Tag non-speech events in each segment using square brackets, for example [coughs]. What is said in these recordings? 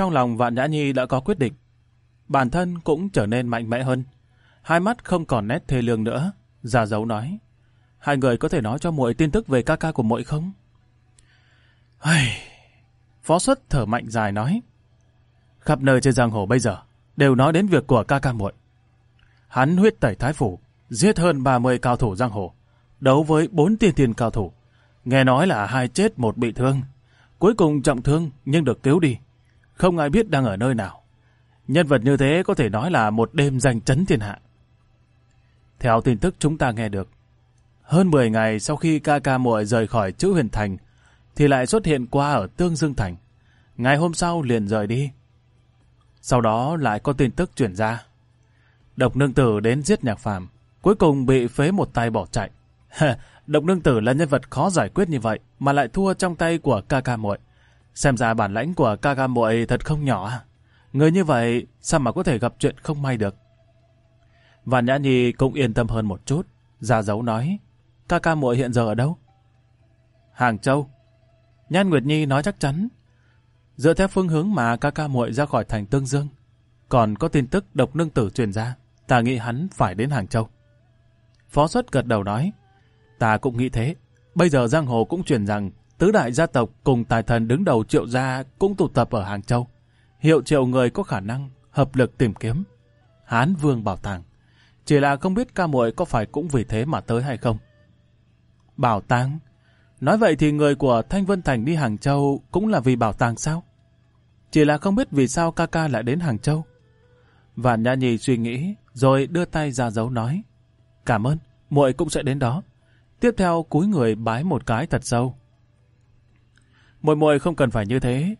Trong lòng Vạn Nhã Nhi đã có quyết định. Bản thân cũng trở nên mạnh mẽ hơn. Hai mắt không còn nét thê lương nữa. Già dấu nói. Hai người có thể nói cho muội tin tức về ca ca của muội không? Phó xuất thở mạnh dài nói. Khắp nơi trên giang hồ bây giờ đều nói đến việc của ca ca muội. Hắn huyết tẩy thái phủ, giết hơn 30 cao thủ giang hồ, đấu với 4 tiên thiên cao thủ. Nghe nói là hai chết một bị thương, cuối cùng trọng thương nhưng được cứu đi không ai biết đang ở nơi nào. Nhân vật như thế có thể nói là một đêm danh chấn thiên hạ. Theo tin tức chúng ta nghe được, hơn 10 ngày sau khi ca ca muội rời khỏi chữ huyền thành, thì lại xuất hiện qua ở Tương Dương Thành. Ngày hôm sau liền rời đi. Sau đó lại có tin tức chuyển ra. Độc nương tử đến giết nhạc phàm, cuối cùng bị phế một tay bỏ chạy. [laughs] Độc nương tử là nhân vật khó giải quyết như vậy mà lại thua trong tay của ca ca muội. Xem ra bản lãnh của Kaga muội thật không nhỏ. À? Người như vậy sao mà có thể gặp chuyện không may được. Và Nhã Nhi cũng yên tâm hơn một chút. Già dấu nói. Kaka muội hiện giờ ở đâu? Hàng Châu. Nhan Nguyệt Nhi nói chắc chắn. Dựa theo phương hướng mà Kaka muội ra khỏi thành Tương Dương. Còn có tin tức độc nương tử truyền ra. Ta nghĩ hắn phải đến Hàng Châu. Phó xuất gật đầu nói. Ta cũng nghĩ thế. Bây giờ giang hồ cũng truyền rằng tứ đại gia tộc cùng tài thần đứng đầu triệu gia cũng tụ tập ở Hàng Châu. Hiệu triệu người có khả năng hợp lực tìm kiếm. Hán Vương Bảo Tàng. Chỉ là không biết ca muội có phải cũng vì thế mà tới hay không. Bảo tàng? Nói vậy thì người của Thanh Vân Thành đi Hàng Châu cũng là vì bảo tàng sao? Chỉ là không biết vì sao ca ca lại đến Hàng Châu. Vạn Nhã Nhi suy nghĩ, rồi đưa tay ra dấu nói. Cảm ơn, muội cũng sẽ đến đó. Tiếp theo cúi người bái một cái thật sâu, Muội muội không cần phải như thế.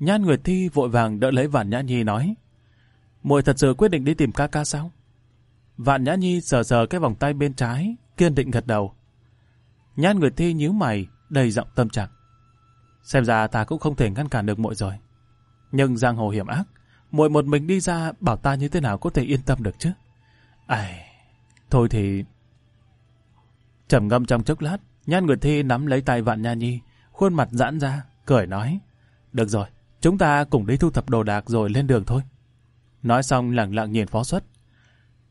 Nhan Nguyệt Thi vội vàng đỡ lấy Vạn Nhã Nhi nói. Muội thật sự quyết định đi tìm ca ca sao? Vạn Nhã Nhi sờ sờ cái vòng tay bên trái, kiên định gật đầu. Nhan Nguyệt Thi nhíu mày, đầy giọng tâm trạng. Xem ra ta cũng không thể ngăn cản được muội rồi. Nhưng giang hồ hiểm ác, muội một mình đi ra bảo ta như thế nào có thể yên tâm được chứ? Ai, thôi thì... Trầm ngâm trong chốc lát, Nhan Nguyệt Thi nắm lấy tay Vạn Nhã Nhi, khuôn mặt giãn ra, cười nói. Được rồi, chúng ta cùng đi thu thập đồ đạc rồi lên đường thôi. Nói xong lặng lặng nhìn phó xuất.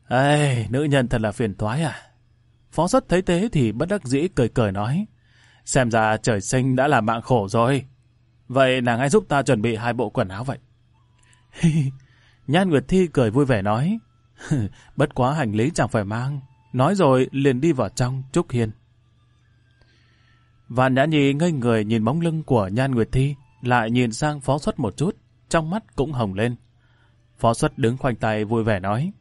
Ây, nữ nhân thật là phiền toái à. Phó xuất thấy thế thì bất đắc dĩ cười cười nói. Xem ra trời sinh đã là mạng khổ rồi. Vậy nàng hãy giúp ta chuẩn bị hai bộ quần áo vậy. [laughs] Nhan Nguyệt Thi cười vui vẻ nói. [laughs] Bất quá hành lý chẳng phải mang. Nói rồi liền đi vào trong, Trúc Hiên. Vạn Nhã Nhi ngây người nhìn bóng lưng của Nhan Nguyệt Thi, lại nhìn sang Phó Xuất một chút, trong mắt cũng hồng lên. Phó Xuất đứng khoanh tay vui vẻ nói.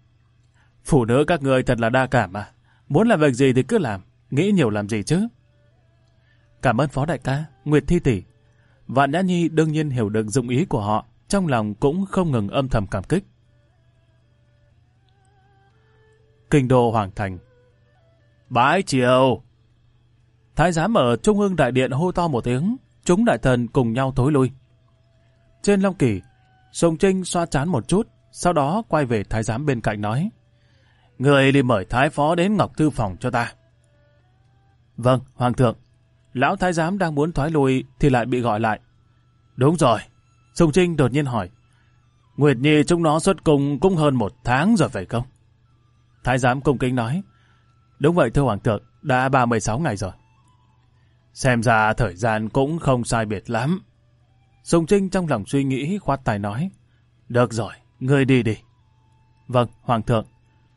Phụ nữ các người thật là đa cảm à. Muốn làm việc gì thì cứ làm, nghĩ nhiều làm gì chứ. Cảm ơn Phó Đại ca, Nguyệt Thi tỷ. Vạn Nhã Nhi đương nhiên hiểu được dụng ý của họ, trong lòng cũng không ngừng âm thầm cảm kích. Kinh đô Hoàng Thành Bái chiều! Thái giám ở Trung ương Đại Điện hô to một tiếng, chúng đại thần cùng nhau thối lui. Trên Long Kỳ, Sùng Trinh xoa chán một chút, sau đó quay về thái giám bên cạnh nói. Người đi mời thái phó đến Ngọc Thư Phòng cho ta. Vâng, Hoàng thượng. Lão thái giám đang muốn thoái lui thì lại bị gọi lại. Đúng rồi. Sùng Trinh đột nhiên hỏi. Nguyệt Nhi chúng nó xuất cung cũng hơn một tháng rồi phải không? Thái giám cung kính nói. Đúng vậy thưa Hoàng thượng, đã ba mươi sáu ngày rồi. Xem ra thời gian cũng không sai biệt lắm. Sùng Trinh trong lòng suy nghĩ khoát tài nói. Được rồi, ngươi đi đi. Vâng, Hoàng thượng.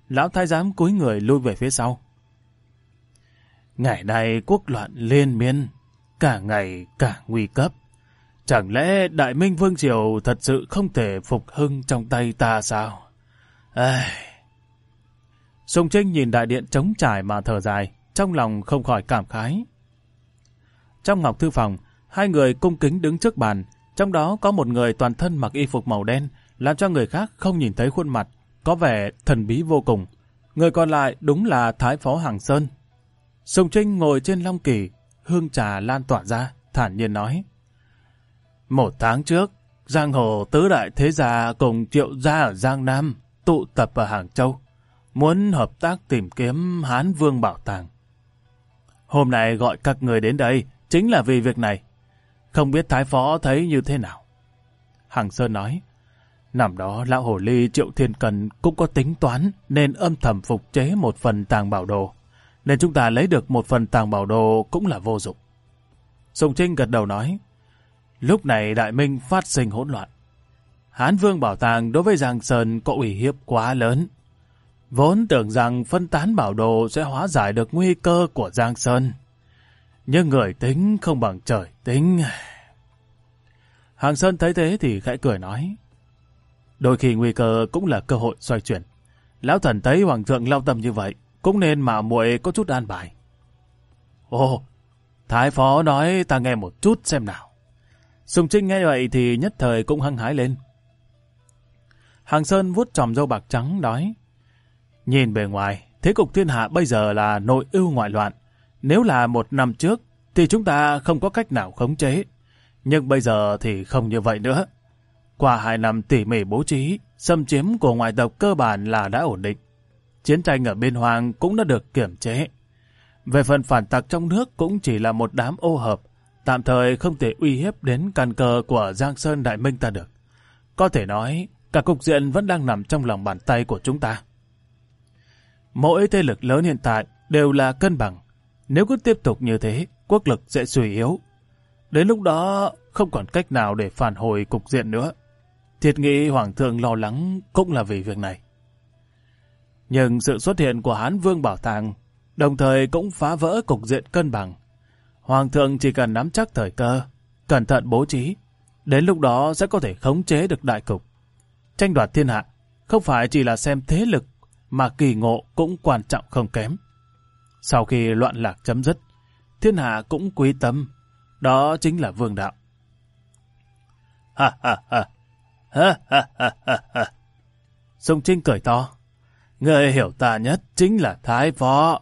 Lão thái giám cúi người lui về phía sau. Ngày nay quốc loạn liên miên, cả ngày cả nguy cấp. Chẳng lẽ Đại Minh Vương Triều thật sự không thể phục hưng trong tay ta sao? Ai... Sùng Trinh nhìn đại điện trống trải mà thở dài, trong lòng không khỏi cảm khái. Trong ngọc thư phòng, hai người cung kính đứng trước bàn, trong đó có một người toàn thân mặc y phục màu đen, làm cho người khác không nhìn thấy khuôn mặt, có vẻ thần bí vô cùng. Người còn lại đúng là Thái Phó Hàng Sơn. Sùng Trinh ngồi trên long kỳ, hương trà lan tỏa ra, thản nhiên nói. Một tháng trước, Giang Hồ Tứ Đại Thế Gia cùng Triệu Gia ở Giang Nam tụ tập ở Hàng Châu, muốn hợp tác tìm kiếm Hán Vương Bảo Tàng. Hôm nay gọi các người đến đây Chính là vì việc này. Không biết Thái Phó thấy như thế nào? Hằng Sơn nói, nằm đó lão hồ ly Triệu Thiên Cần cũng có tính toán nên âm thầm phục chế một phần tàng bảo đồ. Nên chúng ta lấy được một phần tàng bảo đồ cũng là vô dụng. Sùng Trinh gật đầu nói, lúc này Đại Minh phát sinh hỗn loạn. Hán Vương bảo tàng đối với Giang Sơn có ủy hiếp quá lớn. Vốn tưởng rằng phân tán bảo đồ sẽ hóa giải được nguy cơ của Giang Sơn. Nhưng người tính không bằng trời tính. Hàng Sơn thấy thế thì khẽ cười nói. Đôi khi nguy cơ cũng là cơ hội xoay chuyển. Lão thần thấy Hoàng thượng lao tâm như vậy, cũng nên mà muội có chút an bài. Ồ, Thái Phó nói ta nghe một chút xem nào. Sùng Trinh nghe vậy thì nhất thời cũng hăng hái lên. Hàng Sơn vuốt tròm dâu bạc trắng nói. Nhìn bề ngoài, thế cục thiên hạ bây giờ là nội ưu ngoại loạn. Nếu là một năm trước, thì chúng ta không có cách nào khống chế. Nhưng bây giờ thì không như vậy nữa. Qua hai năm tỉ mỉ bố trí, xâm chiếm của ngoại tộc cơ bản là đã ổn định. Chiến tranh ở biên hoàng cũng đã được kiểm chế. Về phần phản tặc trong nước cũng chỉ là một đám ô hợp, tạm thời không thể uy hiếp đến căn cơ của Giang Sơn Đại Minh ta được. Có thể nói, cả cục diện vẫn đang nằm trong lòng bàn tay của chúng ta. Mỗi thế lực lớn hiện tại đều là cân bằng. Nếu cứ tiếp tục như thế, quốc lực sẽ suy yếu. Đến lúc đó, không còn cách nào để phản hồi cục diện nữa. Thiệt nghĩ Hoàng thượng lo lắng cũng là vì việc này. Nhưng sự xuất hiện của Hán Vương Bảo Tàng đồng thời cũng phá vỡ cục diện cân bằng. Hoàng thượng chỉ cần nắm chắc thời cơ, cẩn thận bố trí, đến lúc đó sẽ có thể khống chế được đại cục. Tranh đoạt thiên hạ không phải chỉ là xem thế lực mà kỳ ngộ cũng quan trọng không kém. Sau khi loạn lạc chấm dứt, thiên hạ cũng quý tâm, đó chính là vương đạo. Ha ha ha, ha ha ha ha ha. Sông Trinh cười to, người hiểu ta nhất chính là Thái Phó.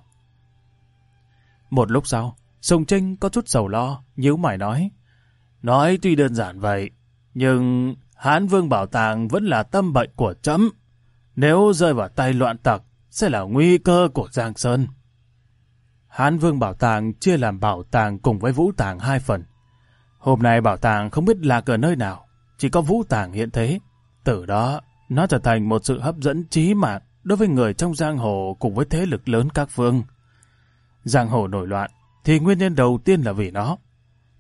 Một lúc sau, Sông Trinh có chút sầu lo, nhíu mày nói. Nói tuy đơn giản vậy, nhưng Hán Vương Bảo Tàng vẫn là tâm bệnh của chấm. Nếu rơi vào tay loạn tặc, sẽ là nguy cơ của Giang Sơn. Hán Vương Bảo Tàng chia làm bảo tàng cùng với Vũ Tàng hai phần. Hôm nay bảo tàng không biết là ở nơi nào, chỉ có Vũ Tàng hiện thế. Từ đó, nó trở thành một sự hấp dẫn trí mạng đối với người trong giang hồ cùng với thế lực lớn các phương. Giang hồ nổi loạn thì nguyên nhân đầu tiên là vì nó.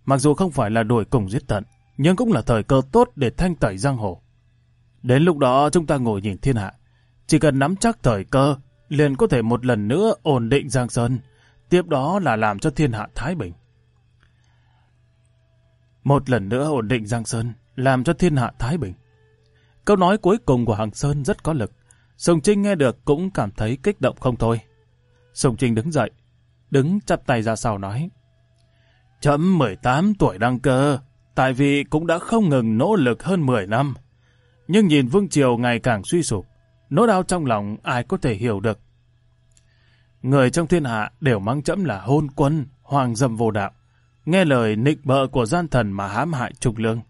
Mặc dù không phải là đuổi cùng giết tận, nhưng cũng là thời cơ tốt để thanh tẩy giang hồ. Đến lúc đó chúng ta ngồi nhìn thiên hạ, chỉ cần nắm chắc thời cơ, liền có thể một lần nữa ổn định giang sơn tiếp đó là làm cho thiên hạ Thái Bình. Một lần nữa ổn định Giang Sơn, làm cho thiên hạ Thái Bình. Câu nói cuối cùng của Hàng Sơn rất có lực. Sùng Trinh nghe được cũng cảm thấy kích động không thôi. Sùng Trinh đứng dậy, đứng chặt tay ra sau nói. Chấm 18 tuổi đăng cơ, tại vì cũng đã không ngừng nỗ lực hơn 10 năm. Nhưng nhìn Vương Triều ngày càng suy sụp, nỗi đau trong lòng ai có thể hiểu được người trong thiên hạ đều mang chấm là hôn quân, hoàng dâm vô đạo, nghe lời nịnh bợ của gian thần mà hãm hại trục lương.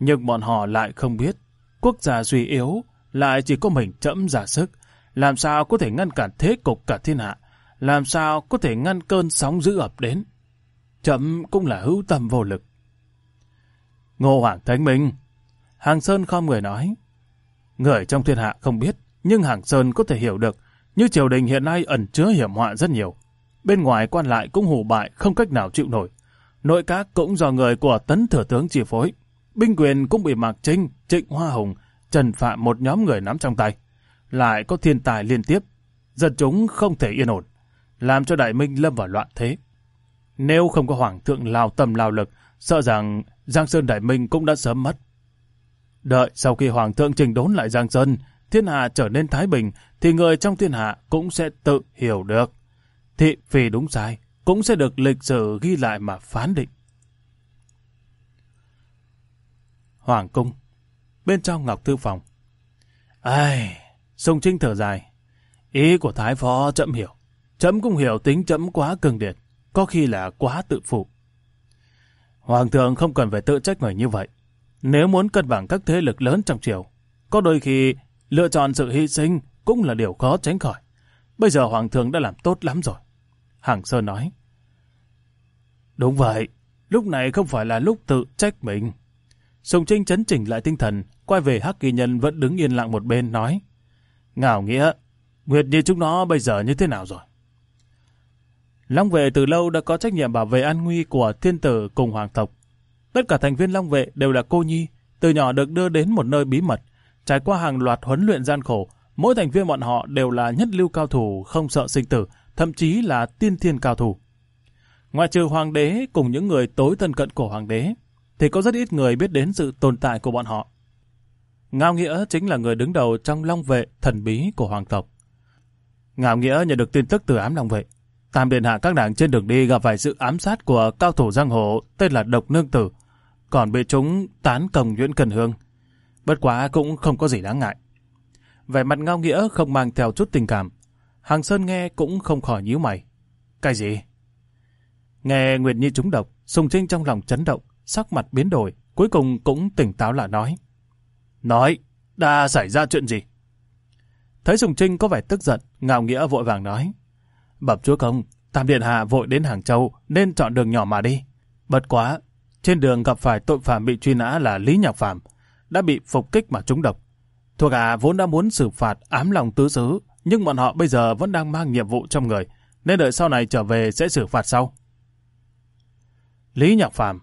Nhưng bọn họ lại không biết, quốc gia suy yếu, lại chỉ có mình chẫm giả sức, làm sao có thể ngăn cản thế cục cả thiên hạ, làm sao có thể ngăn cơn sóng dữ ập đến. Chậm cũng là hữu tâm vô lực. Ngô Hoàng Thánh Minh Hàng Sơn không người nói Người trong thiên hạ không biết Nhưng Hàng Sơn có thể hiểu được như triều đình hiện nay ẩn chứa hiểm họa rất nhiều. Bên ngoài quan lại cũng hủ bại không cách nào chịu nổi. Nội các cũng do người của tấn thừa tướng chỉ phối. Binh quyền cũng bị Mạc Trinh, Trịnh Hoa Hùng, Trần Phạm một nhóm người nắm trong tay. Lại có thiên tài liên tiếp. Dân chúng không thể yên ổn. Làm cho Đại Minh lâm vào loạn thế. Nếu không có Hoàng thượng lao tâm lao lực, sợ rằng Giang Sơn Đại Minh cũng đã sớm mất. Đợi sau khi Hoàng thượng trình đốn lại Giang Sơn, thiên hạ trở nên thái bình, thì người trong thiên hạ cũng sẽ tự hiểu được. Thị phi đúng sai, cũng sẽ được lịch sử ghi lại mà phán định. Hoàng cung Bên trong Ngọc Thư Phòng Ai, Sông Trinh thở dài Ý của Thái Phó chậm hiểu Chấm cũng hiểu tính chấm quá cường điệt Có khi là quá tự phụ Hoàng thượng không cần phải tự trách người như vậy Nếu muốn cân bằng các thế lực lớn trong triều Có đôi khi Lựa chọn sự hy sinh cũng là điều khó tránh khỏi. Bây giờ Hoàng thượng đã làm tốt lắm rồi. Hằng Sơn nói. Đúng vậy, lúc này không phải là lúc tự trách mình. Sùng Trinh chấn chỉnh lại tinh thần, quay về Hắc Kỳ Nhân vẫn đứng yên lặng một bên nói. Ngảo nghĩa, Nguyệt Nhi chúng nó bây giờ như thế nào rồi? Long Vệ từ lâu đã có trách nhiệm bảo vệ an nguy của thiên tử cùng hoàng tộc. Tất cả thành viên Long Vệ đều là cô nhi, từ nhỏ được đưa đến một nơi bí mật, Trải qua hàng loạt huấn luyện gian khổ, mỗi thành viên bọn họ đều là nhất lưu cao thủ không sợ sinh tử, thậm chí là tiên thiên cao thủ. Ngoài trừ hoàng đế cùng những người tối thân cận của hoàng đế, thì có rất ít người biết đến sự tồn tại của bọn họ. Ngao Nghĩa chính là người đứng đầu trong long vệ thần bí của hoàng tộc. Ngao Nghĩa nhận được tin tức từ ám long vệ. Tam điện hạ các đảng trên đường đi gặp phải sự ám sát của cao thủ giang hồ tên là Độc Nương Tử, còn bị chúng tán còng Nguyễn Cần Hương. Bất quá cũng không có gì đáng ngại. Vẻ mặt ngao nghĩa không mang theo chút tình cảm. Hàng Sơn nghe cũng không khỏi nhíu mày. Cái gì? Nghe Nguyệt Nhi trúng độc, Sùng Trinh trong lòng chấn động, sắc mặt biến đổi, cuối cùng cũng tỉnh táo là nói. Nói, đã xảy ra chuyện gì? Thấy Sùng Trinh có vẻ tức giận, ngao nghĩa vội vàng nói. Bập chúa công, Tam Điện Hạ vội đến Hàng Châu nên chọn đường nhỏ mà đi. Bất quá, trên đường gặp phải tội phạm bị truy nã là Lý Nhạc Phạm, đã bị phục kích mà trúng độc. Thuộc hạ vốn đã muốn xử phạt ám lòng tứ xứ, nhưng bọn họ bây giờ vẫn đang mang nhiệm vụ trong người, nên đợi sau này trở về sẽ xử phạt sau. Lý Nhạc Phàm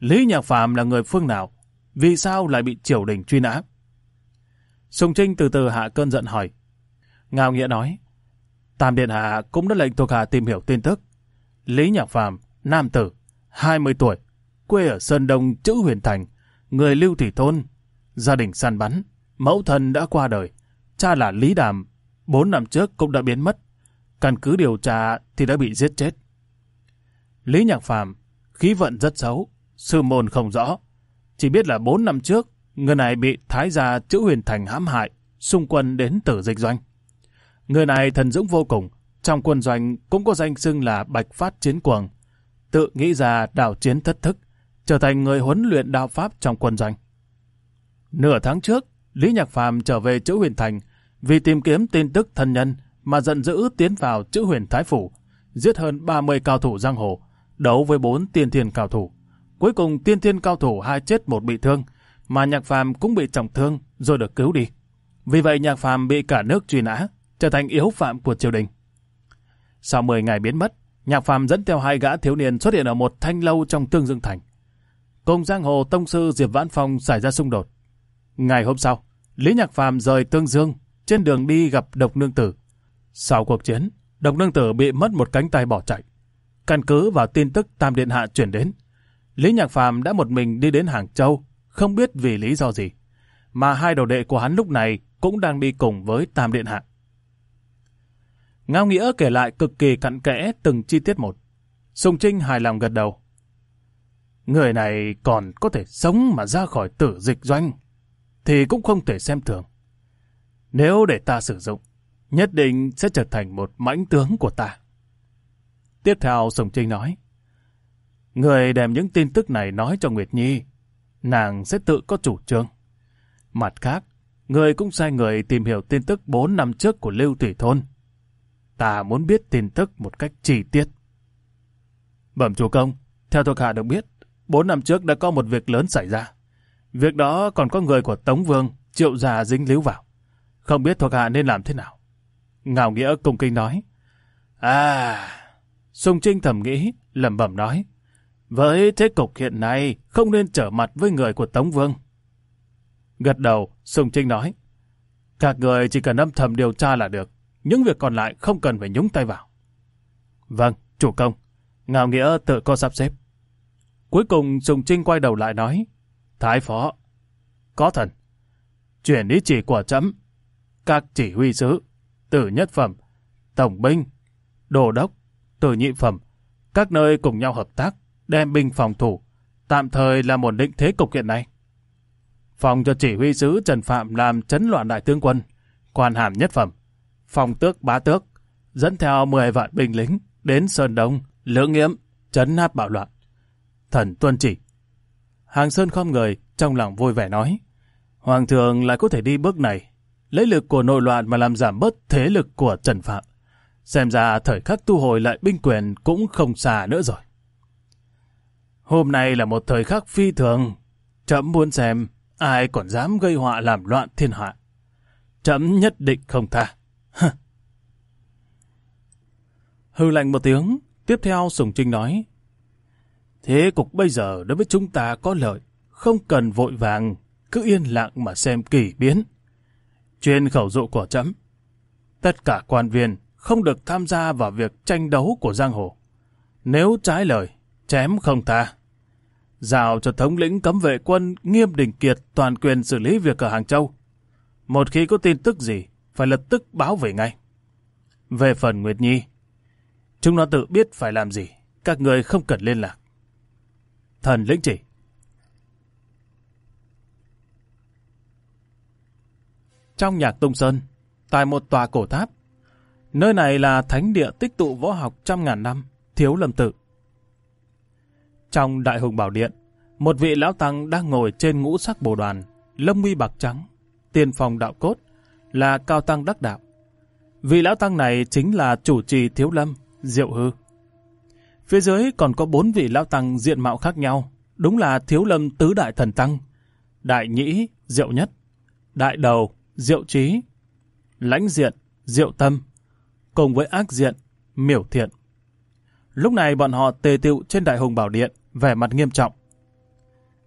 Lý Nhạc Phàm là người phương nào? Vì sao lại bị triều đình truy nã? Sùng Trinh từ từ hạ cơn giận hỏi. Ngao Nghĩa nói, Tam Điện Hạ cũng đã lệnh thuộc hạ tìm hiểu tin tức. Lý Nhạc Phàm nam tử, 20 tuổi, quê ở Sơn Đông, chữ Huyền Thành, người lưu thủy thôn, gia đình săn bắn, mẫu thân đã qua đời, cha là Lý Đàm, 4 năm trước cũng đã biến mất, căn cứ điều tra thì đã bị giết chết. Lý Nhạc Phàm khí vận rất xấu, sư môn không rõ, chỉ biết là 4 năm trước, người này bị thái gia chữ huyền thành hãm hại, xung quân đến tử dịch doanh. Người này thần dũng vô cùng, trong quân doanh cũng có danh xưng là Bạch Phát Chiến Quần, tự nghĩ ra đảo chiến thất thức, trở thành người huấn luyện đạo Pháp trong quân doanh. Nửa tháng trước, Lý Nhạc Phàm trở về chữ huyền thành vì tìm kiếm tin tức thân nhân mà giận dữ tiến vào chữ huyền Thái Phủ, giết hơn 30 cao thủ giang hồ, đấu với 4 tiên thiên cao thủ. Cuối cùng tiên thiên cao thủ hai chết một bị thương, mà Nhạc Phàm cũng bị trọng thương rồi được cứu đi. Vì vậy Nhạc Phàm bị cả nước truy nã, trở thành yếu phạm của triều đình. Sau 10 ngày biến mất, Nhạc Phàm dẫn theo hai gã thiếu niên xuất hiện ở một thanh lâu trong Tương Dương Thành cùng giang hồ tông sư Diệp Vãn Phong xảy ra xung đột. Ngày hôm sau, Lý Nhạc Phàm rời Tương Dương, trên đường đi gặp Độc Nương Tử. Sau cuộc chiến, Độc Nương Tử bị mất một cánh tay bỏ chạy. Căn cứ vào tin tức Tam Điện Hạ chuyển đến, Lý Nhạc Phàm đã một mình đi đến Hàng Châu, không biết vì lý do gì. Mà hai đầu đệ của hắn lúc này cũng đang đi cùng với Tam Điện Hạ. Ngao Nghĩa kể lại cực kỳ cặn kẽ từng chi tiết một. Sùng Trinh hài lòng gật đầu, người này còn có thể sống mà ra khỏi tử dịch doanh, thì cũng không thể xem thường. Nếu để ta sử dụng, nhất định sẽ trở thành một mãnh tướng của ta. Tiếp theo Sùng Trinh nói, Người đem những tin tức này nói cho Nguyệt Nhi, nàng sẽ tự có chủ trương. Mặt khác, người cũng sai người tìm hiểu tin tức 4 năm trước của Lưu Thủy Thôn. Ta muốn biết tin tức một cách chi tiết. Bẩm chủ công, theo thuộc hạ được biết, Bốn năm trước đã có một việc lớn xảy ra. Việc đó còn có người của Tống Vương, Triệu Già dính líu vào. Không biết thuộc hạ nên làm thế nào. Ngào Nghĩa cung kinh nói. À, Sùng Trinh thầm nghĩ, lẩm bẩm nói. Với thế cục hiện nay, không nên trở mặt với người của Tống Vương. Gật đầu, Sùng Trinh nói. Các người chỉ cần âm thầm điều tra là được. Những việc còn lại không cần phải nhúng tay vào. Vâng, chủ công. Ngào Nghĩa tự có sắp xếp. Cuối cùng Sùng Trinh quay đầu lại nói, Thái phó, có thần, chuyển ý chỉ của chấm, các chỉ huy sứ, tử nhất phẩm, tổng binh, đồ đốc, tử nhị phẩm, các nơi cùng nhau hợp tác, đem binh phòng thủ, tạm thời làm một định thế cục hiện nay. Phòng cho chỉ huy sứ Trần Phạm làm chấn loạn đại tướng quân, quan hàm nhất phẩm, phòng tước bá tước, dẫn theo 10 vạn binh lính đến Sơn Đông, Lưỡng Nghiễm, chấn áp bạo loạn thần tuân chỉ. Hàng Sơn khom người, trong lòng vui vẻ nói. Hoàng thượng lại có thể đi bước này, lấy lực của nội loạn mà làm giảm bớt thế lực của Trần Phạm. Xem ra thời khắc tu hồi lại binh quyền cũng không xa nữa rồi. Hôm nay là một thời khắc phi thường. Chậm muốn xem ai còn dám gây họa làm loạn thiên hạ. Chậm nhất định không tha. Hừ lạnh một tiếng, tiếp theo Sùng Trinh nói, Thế cục bây giờ đối với chúng ta có lợi, không cần vội vàng, cứ yên lặng mà xem kỳ biến. Chuyên khẩu dụ của chấm, tất cả quan viên không được tham gia vào việc tranh đấu của giang hồ. Nếu trái lời, chém không tha. Giao cho thống lĩnh cấm vệ quân nghiêm đình kiệt toàn quyền xử lý việc ở Hàng Châu. Một khi có tin tức gì, phải lập tức báo về ngay. Về phần Nguyệt Nhi, chúng nó tự biết phải làm gì, các người không cần liên lạc. Thần lĩnh chỉ. Trong nhạc Tung Sơn, tại một tòa cổ tháp, nơi này là thánh địa tích tụ võ học trăm ngàn năm, thiếu lâm tự Trong Đại Hùng Bảo Điện, một vị lão tăng đang ngồi trên ngũ sắc bồ đoàn, lâm nguy bạc trắng, tiền phòng đạo cốt, là cao tăng đắc đạo. Vị lão tăng này chính là chủ trì thiếu lâm, diệu hư. Phía dưới còn có bốn vị lão tăng diện mạo khác nhau, đúng là thiếu lâm tứ đại thần tăng. Đại nhĩ, diệu nhất. Đại đầu, diệu trí. Lãnh diện, diệu tâm. Cùng với ác diện, miểu thiện. Lúc này bọn họ tề tựu trên đại hùng bảo điện, vẻ mặt nghiêm trọng.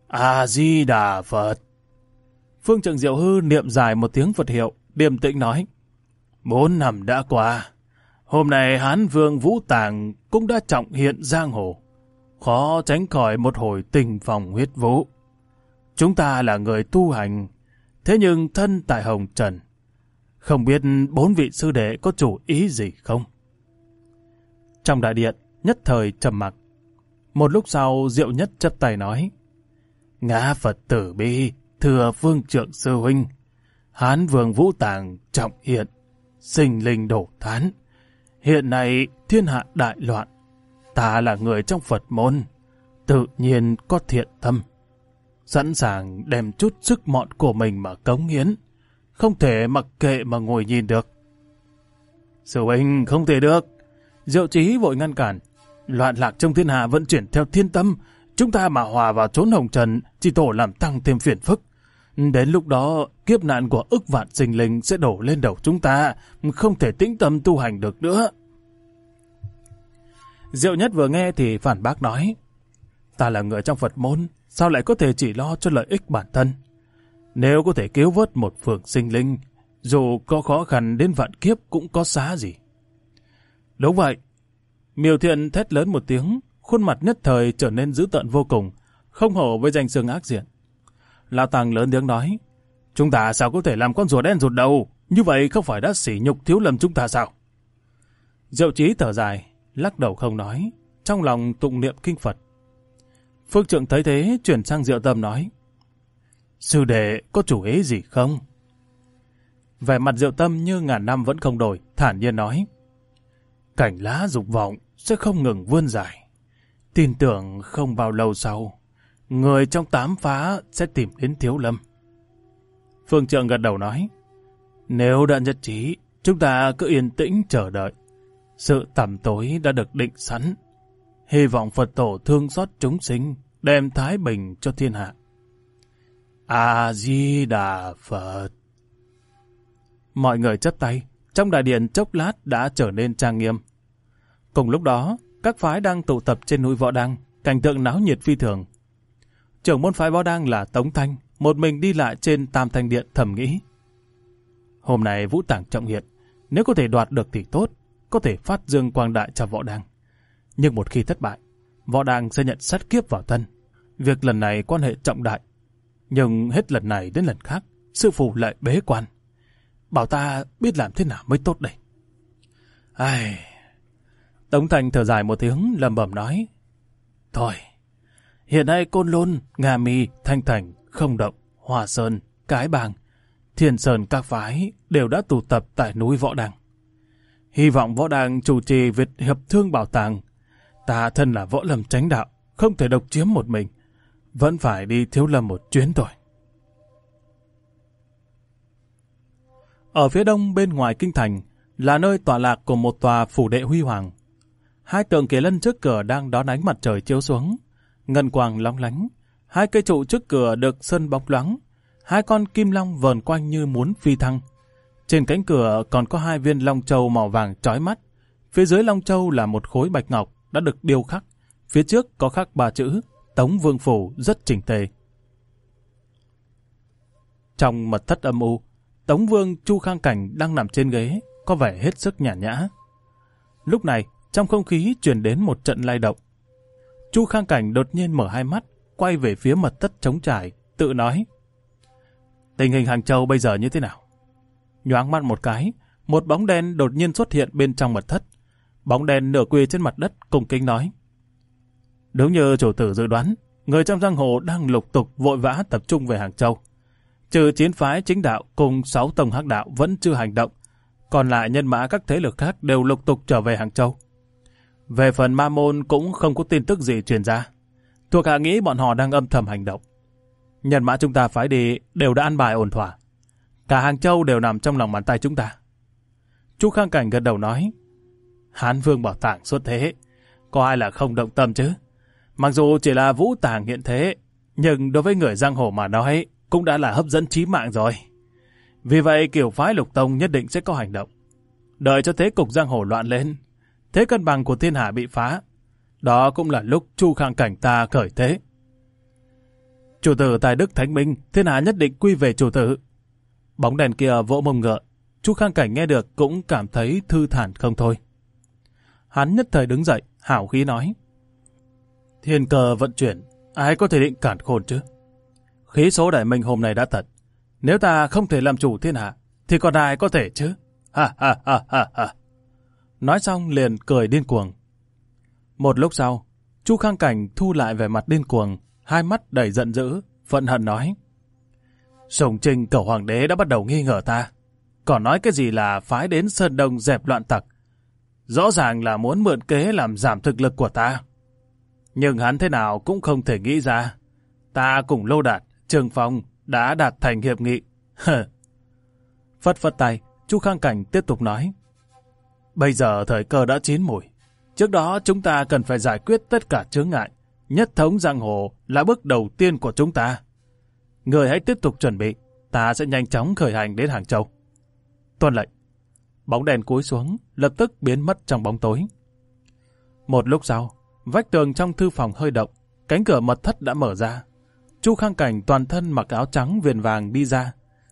A-di-đà Phật. Phương trần Diệu Hư niệm dài một tiếng Phật hiệu, điềm tĩnh nói. Bốn năm đã qua, Hôm nay Hán Vương Vũ Tàng cũng đã trọng hiện giang hồ, khó tránh khỏi một hồi tình phòng huyết vũ. Chúng ta là người tu hành, thế nhưng thân tại Hồng Trần, không biết bốn vị sư đệ có chủ ý gì không? Trong đại điện, nhất thời trầm mặc. Một lúc sau, Diệu Nhất chấp tay nói, Ngã Phật tử bi, thừa vương trượng sư huynh, Hán Vương Vũ Tàng trọng hiện, sinh linh đổ thán. Hiện nay thiên hạ đại loạn, ta là người trong Phật môn, tự nhiên có thiện tâm. Sẵn sàng đem chút sức mọn của mình mà cống hiến, không thể mặc kệ mà ngồi nhìn được. Sư huynh không thể được. Diệu trí vội ngăn cản. Loạn lạc trong thiên hạ vận chuyển theo thiên tâm. Chúng ta mà hòa vào trốn hồng trần, chỉ tổ làm tăng thêm phiền phức. Đến lúc đó, kiếp nạn của ức vạn sinh linh sẽ đổ lên đầu chúng ta, không thể tĩnh tâm tu hành được nữa. Diệu nhất vừa nghe thì phản bác nói, ta là người trong Phật môn, sao lại có thể chỉ lo cho lợi ích bản thân? Nếu có thể cứu vớt một phượng sinh linh, dù có khó khăn đến vạn kiếp cũng có xá gì. Đúng vậy, miều thiện thét lớn một tiếng, khuôn mặt nhất thời trở nên dữ tợn vô cùng, không hổ với danh xương ác diện. Lão Tăng lớn tiếng nói, chúng ta sao có thể làm con rùa đen rụt đầu, như vậy không phải đã sỉ nhục thiếu lầm chúng ta sao? Diệu trí thở dài, lắc đầu không nói, trong lòng tụng niệm kinh Phật. Phước trượng thấy thế, chuyển sang diệu tâm nói, Sư đệ có chủ ý gì không? Vẻ mặt diệu tâm như ngàn năm vẫn không đổi, thản nhiên nói. Cảnh lá dục vọng sẽ không ngừng vươn dài. Tin tưởng không bao lâu sau, người trong tám phá sẽ tìm đến Thiếu Lâm. Phương Trượng gật đầu nói, nếu đã nhất trí, chúng ta cứ yên tĩnh chờ đợi. Sự tầm tối đã được định sẵn. Hy vọng Phật tổ thương xót chúng sinh, đem thái bình cho thiên hạ. A-di-đà Phật Mọi người chấp tay, trong đại điện chốc lát đã trở nên trang nghiêm. Cùng lúc đó, các phái đang tụ tập trên núi Võ Đăng, cảnh tượng náo nhiệt phi thường, trưởng môn phái võ đang là Tống Thanh, một mình đi lại trên Tam Thanh Điện thầm nghĩ. Hôm nay Vũ tảng trọng hiện, nếu có thể đoạt được thì tốt, có thể phát dương quang đại cho võ đang. Nhưng một khi thất bại, võ đang sẽ nhận sát kiếp vào thân. Việc lần này quan hệ trọng đại, nhưng hết lần này đến lần khác, sư phụ lại bế quan. Bảo ta biết làm thế nào mới tốt đây. Ai... Tống Thành thở dài một tiếng lầm bẩm nói. Thôi, Hiện nay Côn Lôn, Nga Mi, Thanh Thành, Không Động, Hòa Sơn, Cái Bàng, Thiền Sơn các phái đều đã tụ tập tại núi Võ Đàng. Hy vọng Võ Đàng chủ trì việc hiệp thương bảo tàng. Ta thân là Võ Lâm tránh đạo, không thể độc chiếm một mình. Vẫn phải đi thiếu lâm một chuyến thôi Ở phía đông bên ngoài kinh thành là nơi tọa lạc của một tòa phủ đệ huy hoàng. Hai tượng kỳ lân trước cửa đang đón ánh mặt trời chiếu xuống, ngân quàng long lánh, hai cây trụ trước cửa được sơn bóng loáng, hai con kim long vờn quanh như muốn phi thăng. Trên cánh cửa còn có hai viên long châu màu vàng chói mắt, phía dưới long châu là một khối bạch ngọc đã được điêu khắc, phía trước có khắc ba chữ Tống Vương Phủ rất chỉnh tề. Trong mật thất âm u, Tống Vương Chu Khang Cảnh đang nằm trên ghế, có vẻ hết sức nhàn nhã. Lúc này, trong không khí truyền đến một trận lay động, Chu Khang Cảnh đột nhiên mở hai mắt, quay về phía mật thất trống trải, tự nói. Tình hình Hàng Châu bây giờ như thế nào? Nhoáng mắt một cái, một bóng đen đột nhiên xuất hiện bên trong mật thất. Bóng đen nửa quê trên mặt đất, cùng kinh nói. Đúng như chủ tử dự đoán, người trong giang hồ đang lục tục vội vã tập trung về Hàng Châu. Trừ chiến phái chính đạo cùng sáu tầng hắc đạo vẫn chưa hành động, còn lại nhân mã các thế lực khác đều lục tục trở về Hàng Châu. Về phần ma môn cũng không có tin tức gì truyền ra. Thuộc hạ nghĩ bọn họ đang âm thầm hành động. Nhân mã chúng ta phải đi đều đã ăn bài ổn thỏa. Cả Hàng Châu đều nằm trong lòng bàn tay chúng ta. Chu Khang Cảnh gật đầu nói. Hán Vương bảo tàng xuất thế. Có ai là không động tâm chứ? Mặc dù chỉ là vũ tàng hiện thế, nhưng đối với người giang hồ mà nói cũng đã là hấp dẫn trí mạng rồi. Vì vậy kiểu phái lục tông nhất định sẽ có hành động. Đợi cho thế cục giang hồ loạn lên, thế cân bằng của thiên hạ bị phá. Đó cũng là lúc Chu Khang Cảnh ta khởi thế. Chủ tử tài đức thánh minh, thiên hạ nhất định quy về chủ tử. Bóng đèn kia vỗ mông ngựa, Chu Khang Cảnh nghe được cũng cảm thấy thư thản không thôi. Hắn nhất thời đứng dậy, hảo khí nói. Thiên cờ vận chuyển, ai có thể định cản khôn chứ? Khí số đại minh hôm nay đã thật. Nếu ta không thể làm chủ thiên hạ, thì còn ai có thể chứ? Ha ha ha ha ha. Nói xong liền cười điên cuồng. Một lúc sau, Chu Khang Cảnh thu lại vẻ mặt điên cuồng, hai mắt đầy giận dữ, phận hận nói. Sùng Trinh cầu hoàng đế đã bắt đầu nghi ngờ ta. Còn nói cái gì là phái đến Sơn Đông dẹp loạn tặc. Rõ ràng là muốn mượn kế làm giảm thực lực của ta. Nhưng hắn thế nào cũng không thể nghĩ ra. Ta cùng Lô Đạt, Trường Phong đã đạt thành hiệp nghị. [laughs] Phất phất tay, Chu Khang Cảnh tiếp tục nói. Bây giờ thời cơ đã chín mùi. Trước đó chúng ta cần phải giải quyết tất cả chướng ngại. Nhất thống giang hồ là bước đầu tiên của chúng ta. Người hãy tiếp tục chuẩn bị. Ta sẽ nhanh chóng khởi hành đến Hàng Châu. Tuân lệnh. Bóng đèn cúi xuống, lập tức biến mất trong bóng tối. Một lúc sau, vách tường trong thư phòng hơi động, cánh cửa mật thất đã mở ra. Chu Khang Cảnh toàn thân mặc áo trắng viền vàng đi ra.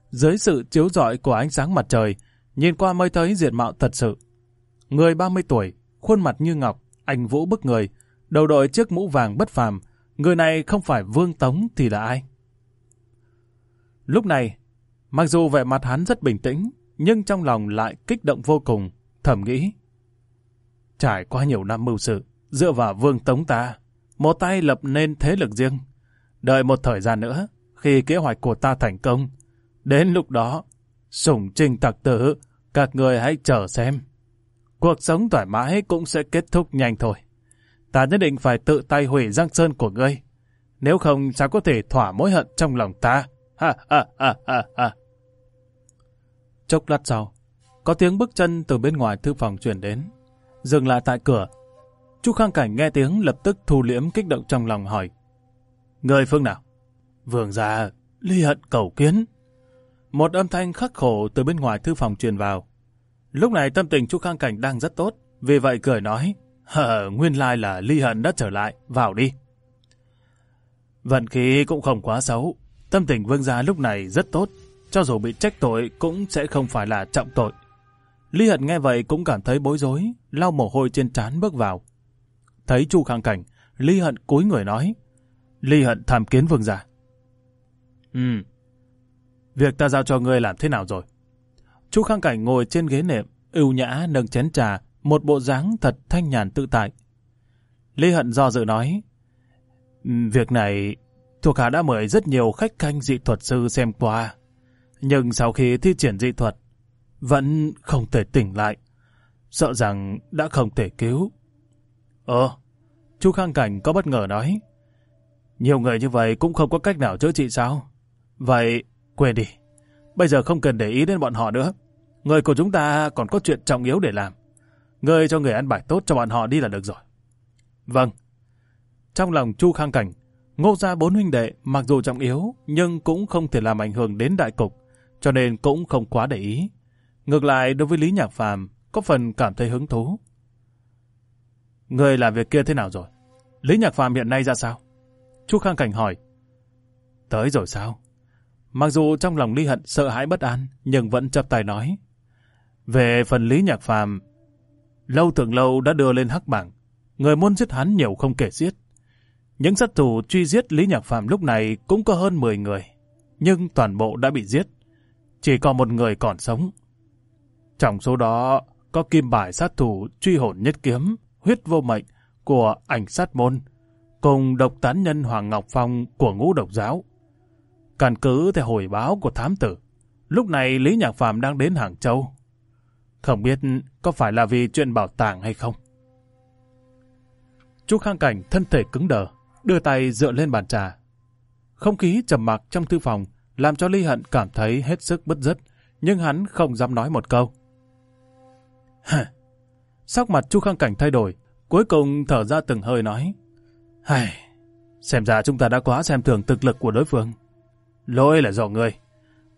Dưới sự chiếu rọi của ánh sáng mặt trời, nhìn qua mới thấy diện mạo thật sự. Người 30 tuổi, khuôn mặt như ngọc, ảnh Vũ bức người, đầu đội chiếc mũ vàng bất phàm. Người này không phải Vương Tống thì là ai? Lúc này, mặc dù vẻ mặt hắn rất bình tĩnh, nhưng trong lòng lại kích động vô cùng, thầm nghĩ. Trải qua nhiều năm mưu sự, dựa vào Vương Tống ta, một tay lập nên thế lực riêng. Đợi một thời gian nữa, khi kế hoạch của ta thành công, đến lúc đó, sủng trình tặc tử, các người hãy chờ xem cuộc sống thoải mái cũng sẽ kết thúc nhanh thôi. Ta nhất định phải tự tay hủy răng Sơn của ngươi. Nếu không sao có thể thỏa mối hận trong lòng ta. Ha ha ha ha ha. Chốc lát sau, có tiếng bước chân từ bên ngoài thư phòng chuyển đến. Dừng lại tại cửa. Chú Khang Cảnh nghe tiếng lập tức thu liễm kích động trong lòng hỏi. Người phương nào? Vương gia, ly hận cầu kiến. Một âm thanh khắc khổ từ bên ngoài thư phòng truyền vào. Lúc này tâm tình Chu Khang Cảnh đang rất tốt, vì vậy cười nói, hờ, nguyên lai là ly hận đã trở lại, vào đi. Vận khí cũng không quá xấu, tâm tình vương gia lúc này rất tốt, cho dù bị trách tội cũng sẽ không phải là trọng tội. Ly hận nghe vậy cũng cảm thấy bối rối, lau mồ hôi trên trán bước vào. Thấy Chu Khang Cảnh, Ly hận cúi người nói, Ly hận tham kiến vương gia. Ừ, việc ta giao cho ngươi làm thế nào rồi? Chu Khang Cảnh ngồi trên ghế nệm, ưu nhã nâng chén trà, một bộ dáng thật thanh nhàn tự tại. Lý Hận do dự nói, Việc này, thuộc hạ đã mời rất nhiều khách canh dị thuật sư xem qua, nhưng sau khi thi triển dị thuật, vẫn không thể tỉnh lại, sợ rằng đã không thể cứu. Ờ, Chu Khang Cảnh có bất ngờ nói, nhiều người như vậy cũng không có cách nào chữa trị sao? Vậy, quên đi, Bây giờ không cần để ý đến bọn họ nữa. Người của chúng ta còn có chuyện trọng yếu để làm. người cho người ăn bài tốt cho bọn họ đi là được rồi. Vâng. Trong lòng Chu Khang Cảnh, Ngô gia bốn huynh đệ mặc dù trọng yếu nhưng cũng không thể làm ảnh hưởng đến đại cục, cho nên cũng không quá để ý. Ngược lại đối với Lý Nhạc Phàm có phần cảm thấy hứng thú. Người làm việc kia thế nào rồi? Lý Nhạc Phàm hiện nay ra sao? Chu Khang Cảnh hỏi. Tới rồi sao? Mặc dù trong lòng Ly Hận sợ hãi bất an, nhưng vẫn chập tay nói. Về phần Lý Nhạc Phàm, lâu thường lâu đã đưa lên hắc bảng. Người muốn giết hắn nhiều không kể giết Những sát thủ truy giết Lý Nhạc Phàm lúc này cũng có hơn 10 người, nhưng toàn bộ đã bị giết. Chỉ còn một người còn sống. Trong số đó có kim bài sát thủ truy hồn nhất kiếm, huyết vô mệnh của ảnh sát môn, cùng độc tán nhân Hoàng Ngọc Phong của ngũ độc giáo. Căn cứ theo hồi báo của thám tử, lúc này Lý Nhạc phàm đang đến Hàng Châu. Không biết có phải là vì chuyện bảo tàng hay không? Chú Khang Cảnh thân thể cứng đờ, đưa tay dựa lên bàn trà. Không khí trầm mặc trong thư phòng làm cho Ly Hận cảm thấy hết sức bất dứt, nhưng hắn không dám nói một câu. Hả? Sắc mặt chú Khang Cảnh thay đổi, cuối cùng thở ra từng hơi nói. Hài, xem ra chúng ta đã quá xem thường thực lực của đối phương. Lỗi là do ngươi.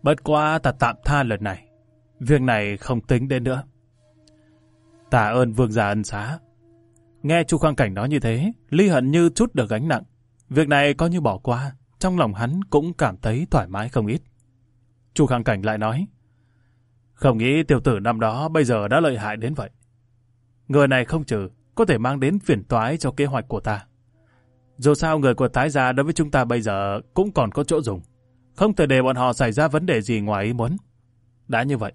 Bất quá ta tạm tha lần này. Việc này không tính đến nữa. Tạ ơn vương gia ân xá. Nghe chu khoang cảnh nói như thế, Ly Hận như chút được gánh nặng. Việc này coi như bỏ qua, trong lòng hắn cũng cảm thấy thoải mái không ít. Chu Khang Cảnh lại nói, không nghĩ tiểu tử năm đó bây giờ đã lợi hại đến vậy. Người này không trừ, có thể mang đến phiền toái cho kế hoạch của ta. Dù sao người của thái gia đối với chúng ta bây giờ cũng còn có chỗ dùng. Không thể để bọn họ xảy ra vấn đề gì ngoài ý muốn. Đã như vậy,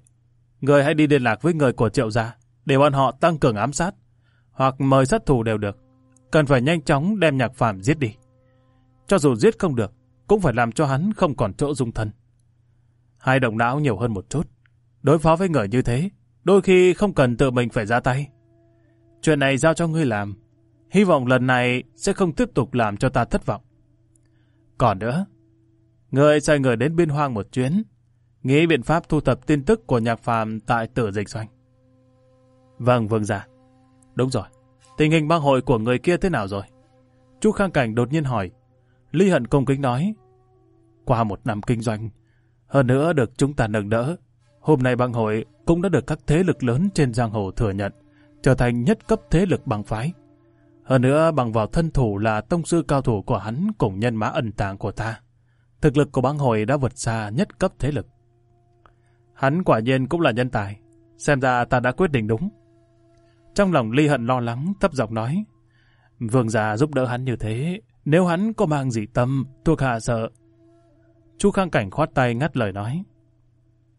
người hãy đi liên lạc với người của triệu gia để bọn họ tăng cường ám sát hoặc mời sát thủ đều được. Cần phải nhanh chóng đem nhạc phạm giết đi. Cho dù giết không được, cũng phải làm cho hắn không còn chỗ dung thân. Hai đồng não nhiều hơn một chút. Đối phó với người như thế, đôi khi không cần tự mình phải ra tay. Chuyện này giao cho ngươi làm. Hy vọng lần này sẽ không tiếp tục làm cho ta thất vọng. Còn nữa, người sai người đến biên hoang một chuyến, nghĩ biện pháp thu thập tin tức của nhạc phàm tại tử dịch doanh. Vâng, vâng dạ Đúng rồi, tình hình băng hội của người kia thế nào rồi? Chú Khang Cảnh đột nhiên hỏi. Ly Hận công kính nói, qua một năm kinh doanh, hơn nữa được chúng ta nâng đỡ. Hôm nay băng hội cũng đã được các thế lực lớn trên giang hồ thừa nhận, trở thành nhất cấp thế lực bằng phái. Hơn nữa bằng vào thân thủ là tông sư cao thủ của hắn cùng nhân mã ẩn tàng của ta. Thực lực của băng hội đã vượt xa nhất cấp thế lực. Hắn quả nhiên cũng là nhân tài. Xem ra ta đã quyết định đúng. Trong lòng ly hận lo lắng, thấp giọng nói. Vương già giúp đỡ hắn như thế, nếu hắn có mang gì tâm, thuộc hạ sợ. Chu Khang Cảnh khoát tay ngắt lời nói.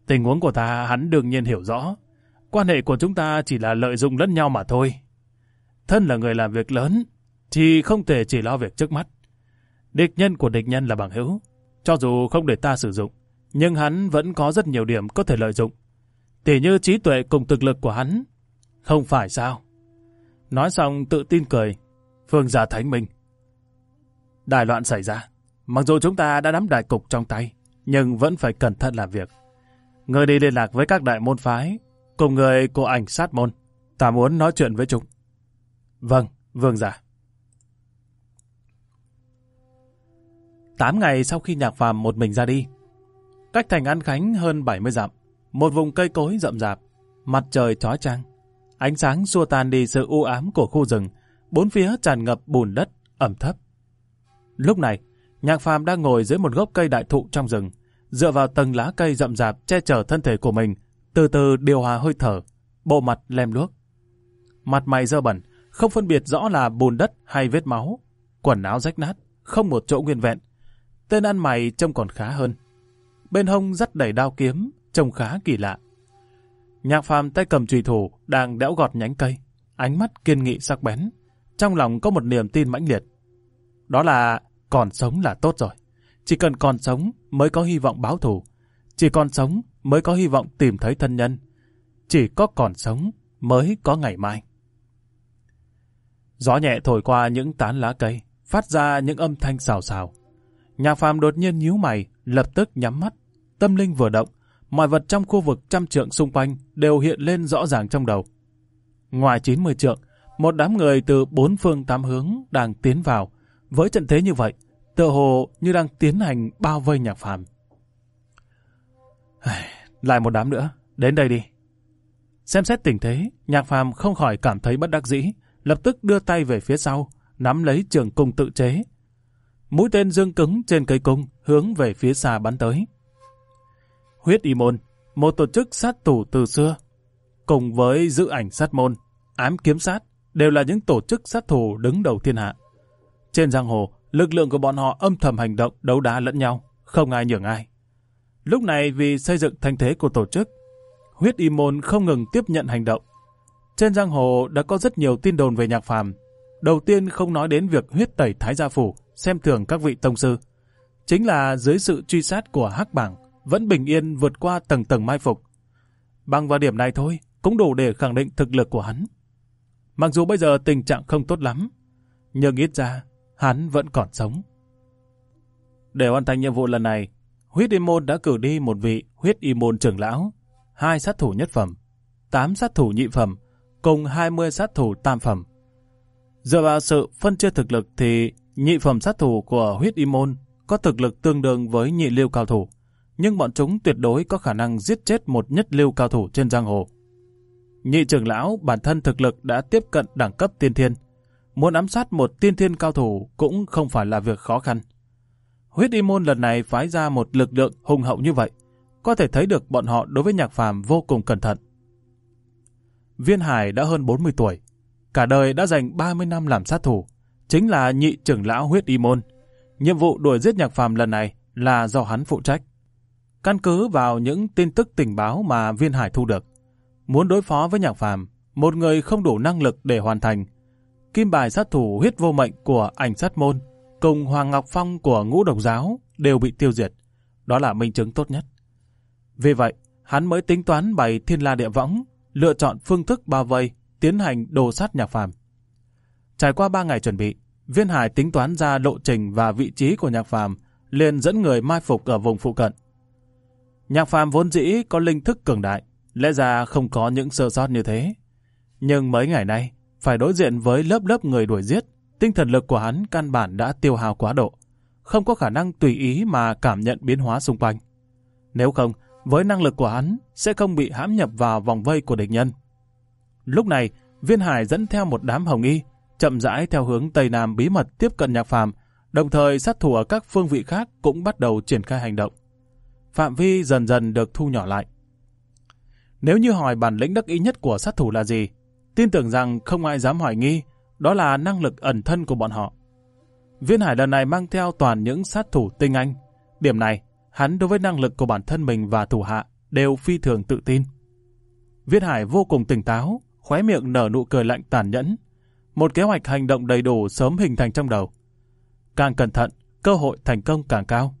Tình huống của ta hắn đương nhiên hiểu rõ. Quan hệ của chúng ta chỉ là lợi dụng lẫn nhau mà thôi. Thân là người làm việc lớn, thì không thể chỉ lo việc trước mắt. Địch nhân của địch nhân là bằng hữu. Cho dù không để ta sử dụng, nhưng hắn vẫn có rất nhiều điểm có thể lợi dụng. Tỉ như trí tuệ cùng thực lực của hắn. Không phải sao? Nói xong tự tin cười. Phương giả thánh minh. Đại loạn xảy ra. Mặc dù chúng ta đã nắm đại cục trong tay, nhưng vẫn phải cẩn thận làm việc. Người đi liên lạc với các đại môn phái, cùng người của ảnh sát môn. Ta muốn nói chuyện với chúng. Vâng, vương giả. 8 ngày sau khi nhạc phàm một mình ra đi, cách thành An Khánh hơn 70 dặm, một vùng cây cối rậm rạp, mặt trời chói chang, ánh sáng xua tan đi sự u ám của khu rừng, bốn phía tràn ngập bùn đất ẩm thấp. Lúc này, Nhạc Phàm đang ngồi dưới một gốc cây đại thụ trong rừng, dựa vào tầng lá cây rậm rạp che chở thân thể của mình, từ từ điều hòa hơi thở, bộ mặt lem luốc. Mặt mày dơ bẩn, không phân biệt rõ là bùn đất hay vết máu, quần áo rách nát, không một chỗ nguyên vẹn, Tên ăn mày trông còn khá hơn. Bên hông dắt đầy đao kiếm, trông khá kỳ lạ. Nhạc phàm tay cầm trùy thủ, đang đẽo gọt nhánh cây. Ánh mắt kiên nghị sắc bén. Trong lòng có một niềm tin mãnh liệt. Đó là còn sống là tốt rồi. Chỉ cần còn sống mới có hy vọng báo thù. Chỉ còn sống mới có hy vọng tìm thấy thân nhân. Chỉ có còn sống mới có ngày mai. Gió nhẹ thổi qua những tán lá cây, phát ra những âm thanh xào xào. Nhà phàm đột nhiên nhíu mày, lập tức nhắm mắt. Tâm linh vừa động, mọi vật trong khu vực trăm trượng xung quanh đều hiện lên rõ ràng trong đầu. Ngoài 90 trượng, một đám người từ bốn phương tám hướng đang tiến vào. Với trận thế như vậy, tựa hồ như đang tiến hành bao vây nhà phàm. Lại một đám nữa, đến đây đi. Xem xét tình thế, nhạc phàm không khỏi cảm thấy bất đắc dĩ, lập tức đưa tay về phía sau, nắm lấy trường cung tự chế, Mũi tên dương cứng trên cây cung hướng về phía xa bắn tới. Huyết Y Môn, một tổ chức sát thủ từ xưa, cùng với giữ ảnh sát môn, ám kiếm sát, đều là những tổ chức sát thủ đứng đầu thiên hạ. Trên giang hồ, lực lượng của bọn họ âm thầm hành động đấu đá lẫn nhau, không ai nhường ai. Lúc này vì xây dựng thanh thế của tổ chức, huyết y môn không ngừng tiếp nhận hành động. Trên giang hồ đã có rất nhiều tin đồn về nhạc phàm. Đầu tiên không nói đến việc huyết tẩy thái gia phủ, xem thường các vị tông sư. Chính là dưới sự truy sát của Hắc Bảng, vẫn bình yên vượt qua tầng tầng mai phục. Bằng vào điểm này thôi, cũng đủ để khẳng định thực lực của hắn. Mặc dù bây giờ tình trạng không tốt lắm, nhưng ít ra, hắn vẫn còn sống. Để hoàn thành nhiệm vụ lần này, huyết y môn đã cử đi một vị huyết y môn trưởng lão, hai sát thủ nhất phẩm, tám sát thủ nhị phẩm, cùng 20 sát thủ tam phẩm. Dựa vào sự phân chia thực lực thì Nhị phẩm sát thủ của huyết y môn có thực lực tương đương với nhị lưu cao thủ, nhưng bọn chúng tuyệt đối có khả năng giết chết một nhất lưu cao thủ trên giang hồ. Nhị trưởng lão bản thân thực lực đã tiếp cận đẳng cấp tiên thiên. Muốn ám sát một tiên thiên cao thủ cũng không phải là việc khó khăn. Huyết y môn lần này phái ra một lực lượng hùng hậu như vậy, có thể thấy được bọn họ đối với nhạc phàm vô cùng cẩn thận. Viên Hải đã hơn 40 tuổi, cả đời đã dành 30 năm làm sát thủ, chính là nhị trưởng lão huyết y môn. Nhiệm vụ đuổi giết nhạc phàm lần này là do hắn phụ trách. Căn cứ vào những tin tức tình báo mà viên hải thu được, muốn đối phó với nhạc phàm, một người không đủ năng lực để hoàn thành. Kim bài sát thủ huyết vô mệnh của ảnh sát môn cùng Hoàng Ngọc Phong của ngũ độc giáo đều bị tiêu diệt. Đó là minh chứng tốt nhất. Vì vậy, hắn mới tính toán bày thiên la địa võng, lựa chọn phương thức bao vây, tiến hành đồ sát nhạc phàm. Trải qua ba ngày chuẩn bị, Viên Hải tính toán ra lộ trình và vị trí của Nhạc Phàm, liền dẫn người mai phục ở vùng phụ cận. Nhạc Phàm vốn dĩ có linh thức cường đại, lẽ ra không có những sơ sót như thế. Nhưng mấy ngày nay, phải đối diện với lớp lớp người đuổi giết, tinh thần lực của hắn căn bản đã tiêu hao quá độ, không có khả năng tùy ý mà cảm nhận biến hóa xung quanh. Nếu không, với năng lực của hắn sẽ không bị hãm nhập vào vòng vây của địch nhân. Lúc này, Viên Hải dẫn theo một đám hồng y, chậm rãi theo hướng Tây Nam bí mật tiếp cận nhạc phàm, đồng thời sát thủ ở các phương vị khác cũng bắt đầu triển khai hành động. Phạm vi dần dần được thu nhỏ lại. Nếu như hỏi bản lĩnh đắc ý nhất của sát thủ là gì, tin tưởng rằng không ai dám hoài nghi, đó là năng lực ẩn thân của bọn họ. Viên Hải lần này mang theo toàn những sát thủ tinh anh. Điểm này, hắn đối với năng lực của bản thân mình và thủ hạ đều phi thường tự tin. Viên Hải vô cùng tỉnh táo, khóe miệng nở nụ cười lạnh tàn nhẫn, một kế hoạch hành động đầy đủ sớm hình thành trong đầu. Càng cẩn thận, cơ hội thành công càng cao.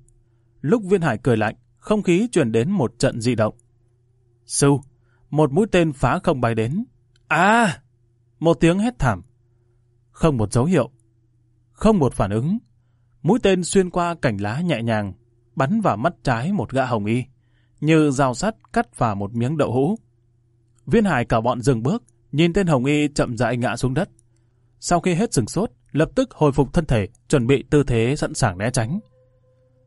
Lúc Viên Hải cười lạnh, không khí chuyển đến một trận dị động. Sưu, một mũi tên phá không bay đến. À! Một tiếng hét thảm. Không một dấu hiệu. Không một phản ứng. Mũi tên xuyên qua cảnh lá nhẹ nhàng, bắn vào mắt trái một gã hồng y, như rào sắt cắt vào một miếng đậu hũ. Viên Hải cả bọn dừng bước, nhìn tên hồng y chậm rãi ngã xuống đất sau khi hết sừng sốt, lập tức hồi phục thân thể, chuẩn bị tư thế sẵn sàng né tránh.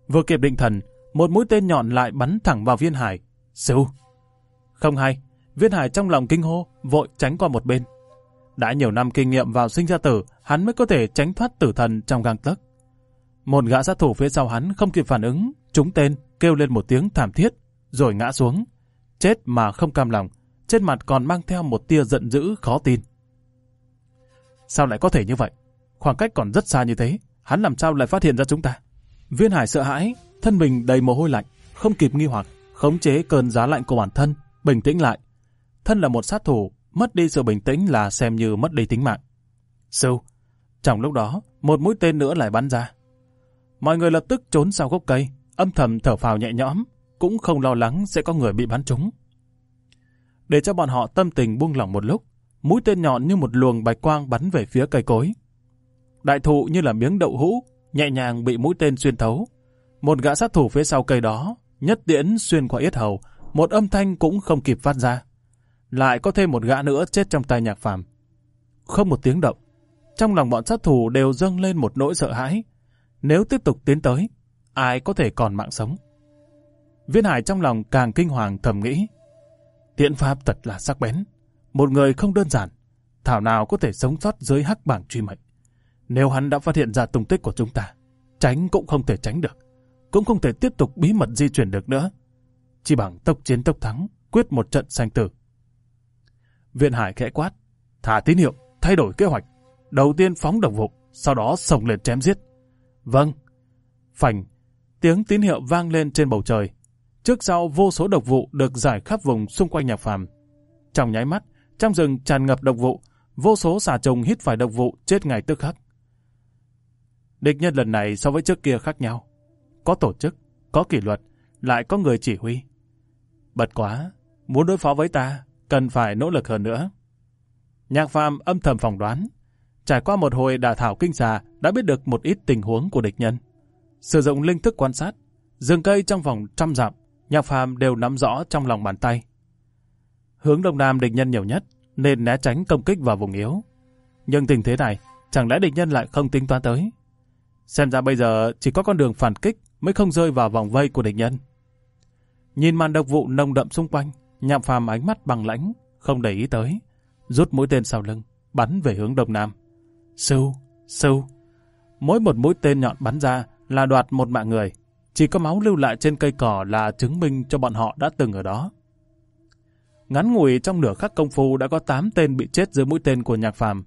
Vừa kịp định thần, một mũi tên nhọn lại bắn thẳng vào viên hải. Siêu! Không hay, viên hải trong lòng kinh hô, vội tránh qua một bên. Đã nhiều năm kinh nghiệm vào sinh ra tử, hắn mới có thể tránh thoát tử thần trong gang tấc. Một gã sát thủ phía sau hắn không kịp phản ứng, trúng tên, kêu lên một tiếng thảm thiết, rồi ngã xuống. Chết mà không cam lòng, trên mặt còn mang theo một tia giận dữ khó tin. Sao lại có thể như vậy? Khoảng cách còn rất xa như thế, hắn làm sao lại phát hiện ra chúng ta? Viên Hải sợ hãi, thân mình đầy mồ hôi lạnh, không kịp nghi hoặc, khống chế cơn giá lạnh của bản thân, bình tĩnh lại. Thân là một sát thủ, mất đi sự bình tĩnh là xem như mất đi tính mạng. Sưu, trong lúc đó, một mũi tên nữa lại bắn ra. Mọi người lập tức trốn sau gốc cây, âm thầm thở phào nhẹ nhõm, cũng không lo lắng sẽ có người bị bắn trúng. Để cho bọn họ tâm tình buông lỏng một lúc, mũi tên nhọn như một luồng bạch quang bắn về phía cây cối. Đại thụ như là miếng đậu hũ, nhẹ nhàng bị mũi tên xuyên thấu. Một gã sát thủ phía sau cây đó, nhất tiễn xuyên qua yết hầu, một âm thanh cũng không kịp phát ra. Lại có thêm một gã nữa chết trong tay nhạc phàm. Không một tiếng động, trong lòng bọn sát thủ đều dâng lên một nỗi sợ hãi. Nếu tiếp tục tiến tới, ai có thể còn mạng sống? Viên Hải trong lòng càng kinh hoàng thầm nghĩ. Tiễn pháp thật là sắc bén. Một người không đơn giản, thảo nào có thể sống sót dưới hắc bảng truy mệnh. Nếu hắn đã phát hiện ra tung tích của chúng ta, tránh cũng không thể tránh được, cũng không thể tiếp tục bí mật di chuyển được nữa. Chỉ bằng tốc chiến tốc thắng, quyết một trận sanh tử. Viện Hải khẽ quát, thả tín hiệu, thay đổi kế hoạch. Đầu tiên phóng đồng vụ, sau đó sồng lên chém giết. Vâng. Phành, tiếng tín hiệu vang lên trên bầu trời. Trước sau vô số độc vụ được giải khắp vùng xung quanh nhà phàm. Trong nháy mắt, trong rừng tràn ngập độc vụ, vô số xà trùng hít phải độc vụ chết ngay tức khắc. Địch nhân lần này so với trước kia khác nhau. Có tổ chức, có kỷ luật, lại có người chỉ huy. Bật quá, muốn đối phó với ta, cần phải nỗ lực hơn nữa. Nhạc phàm âm thầm phỏng đoán. Trải qua một hồi đả thảo kinh xà đã biết được một ít tình huống của địch nhân. Sử dụng linh thức quan sát, rừng cây trong vòng trăm dặm, nhạc phàm đều nắm rõ trong lòng bàn tay. Hướng Đông Nam địch nhân nhiều nhất, nên né tránh công kích vào vùng yếu. Nhưng tình thế này, chẳng lẽ địch nhân lại không tính toán tới? Xem ra bây giờ chỉ có con đường phản kích mới không rơi vào vòng vây của địch nhân. Nhìn màn độc vụ nồng đậm xung quanh, nhạm phàm ánh mắt bằng lãnh, không để ý tới. Rút mũi tên sau lưng, bắn về hướng Đông Nam. Sưu, sưu. Mỗi một mũi tên nhọn bắn ra là đoạt một mạng người. Chỉ có máu lưu lại trên cây cỏ là chứng minh cho bọn họ đã từng ở đó. Ngắn ngủi trong nửa khắc công phu đã có 8 tên bị chết dưới mũi tên của nhạc phàm.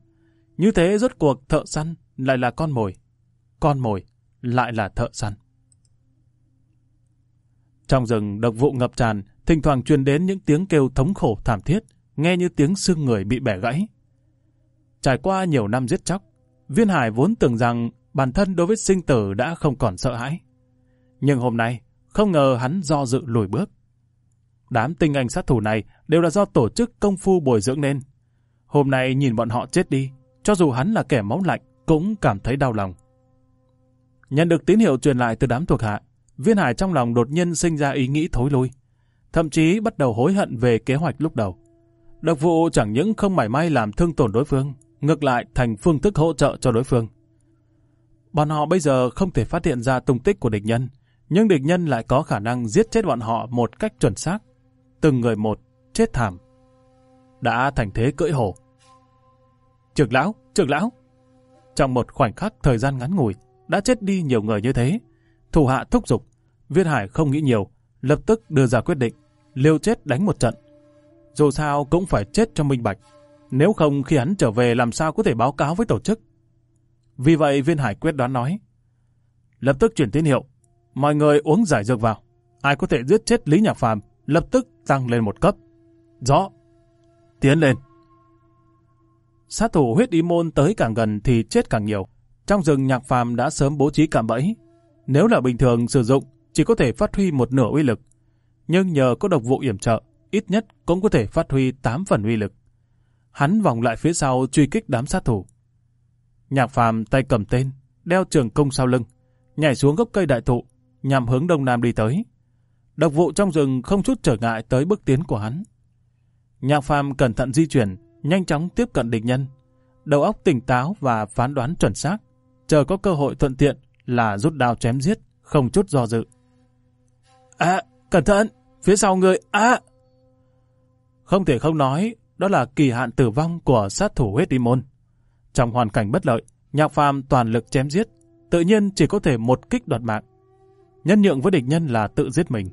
Như thế rốt cuộc thợ săn lại là con mồi. Con mồi lại là thợ săn. Trong rừng độc vụ ngập tràn, thỉnh thoảng truyền đến những tiếng kêu thống khổ thảm thiết, nghe như tiếng xương người bị bẻ gãy. Trải qua nhiều năm giết chóc, Viên Hải vốn tưởng rằng bản thân đối với sinh tử đã không còn sợ hãi. Nhưng hôm nay, không ngờ hắn do dự lùi bước. Đám tinh anh sát thủ này đều là do tổ chức công phu bồi dưỡng nên. Hôm nay nhìn bọn họ chết đi, cho dù hắn là kẻ máu lạnh, cũng cảm thấy đau lòng. Nhận được tín hiệu truyền lại từ đám thuộc hạ, viên hải trong lòng đột nhiên sinh ra ý nghĩ thối lui, thậm chí bắt đầu hối hận về kế hoạch lúc đầu. Độc vụ chẳng những không mảy may làm thương tổn đối phương, ngược lại thành phương thức hỗ trợ cho đối phương. Bọn họ bây giờ không thể phát hiện ra tung tích của địch nhân, nhưng địch nhân lại có khả năng giết chết bọn họ một cách chuẩn xác, từng người một chết thảm. Đã thành thế cưỡi hổ. Trưởng lão, trưởng lão. Trong một khoảnh khắc thời gian ngắn ngủi, đã chết đi nhiều người như thế. Thủ hạ thúc giục, Viên Hải không nghĩ nhiều, lập tức đưa ra quyết định, liêu chết đánh một trận. Dù sao cũng phải chết cho minh bạch, nếu không khi hắn trở về làm sao có thể báo cáo với tổ chức. Vì vậy Viên Hải quyết đoán nói, lập tức chuyển tín hiệu, mọi người uống giải dược vào, ai có thể giết chết Lý Nhạc Phàm lập tức tăng lên một cấp. Rõ. Tiến lên. Sát thủ huyết y môn tới càng gần thì chết càng nhiều. Trong rừng nhạc phàm đã sớm bố trí cạm bẫy. Nếu là bình thường sử dụng, chỉ có thể phát huy một nửa uy lực. Nhưng nhờ có độc vụ yểm trợ, ít nhất cũng có thể phát huy 8 phần uy lực. Hắn vòng lại phía sau truy kích đám sát thủ. Nhạc phàm tay cầm tên, đeo trường công sau lưng, nhảy xuống gốc cây đại thụ, nhằm hướng đông nam đi tới. Độc vụ trong rừng không chút trở ngại tới bước tiến của hắn. Nhạc phàm cẩn thận di chuyển, nhanh chóng tiếp cận địch nhân. Đầu óc tỉnh táo và phán đoán chuẩn xác. Chờ có cơ hội thuận tiện là rút đao chém giết, không chút do dự. À, cẩn thận, phía sau người, à! Không thể không nói, đó là kỳ hạn tử vong của sát thủ huyết y môn. Trong hoàn cảnh bất lợi, nhạc phàm toàn lực chém giết, tự nhiên chỉ có thể một kích đoạt mạng. Nhân nhượng với địch nhân là tự giết mình.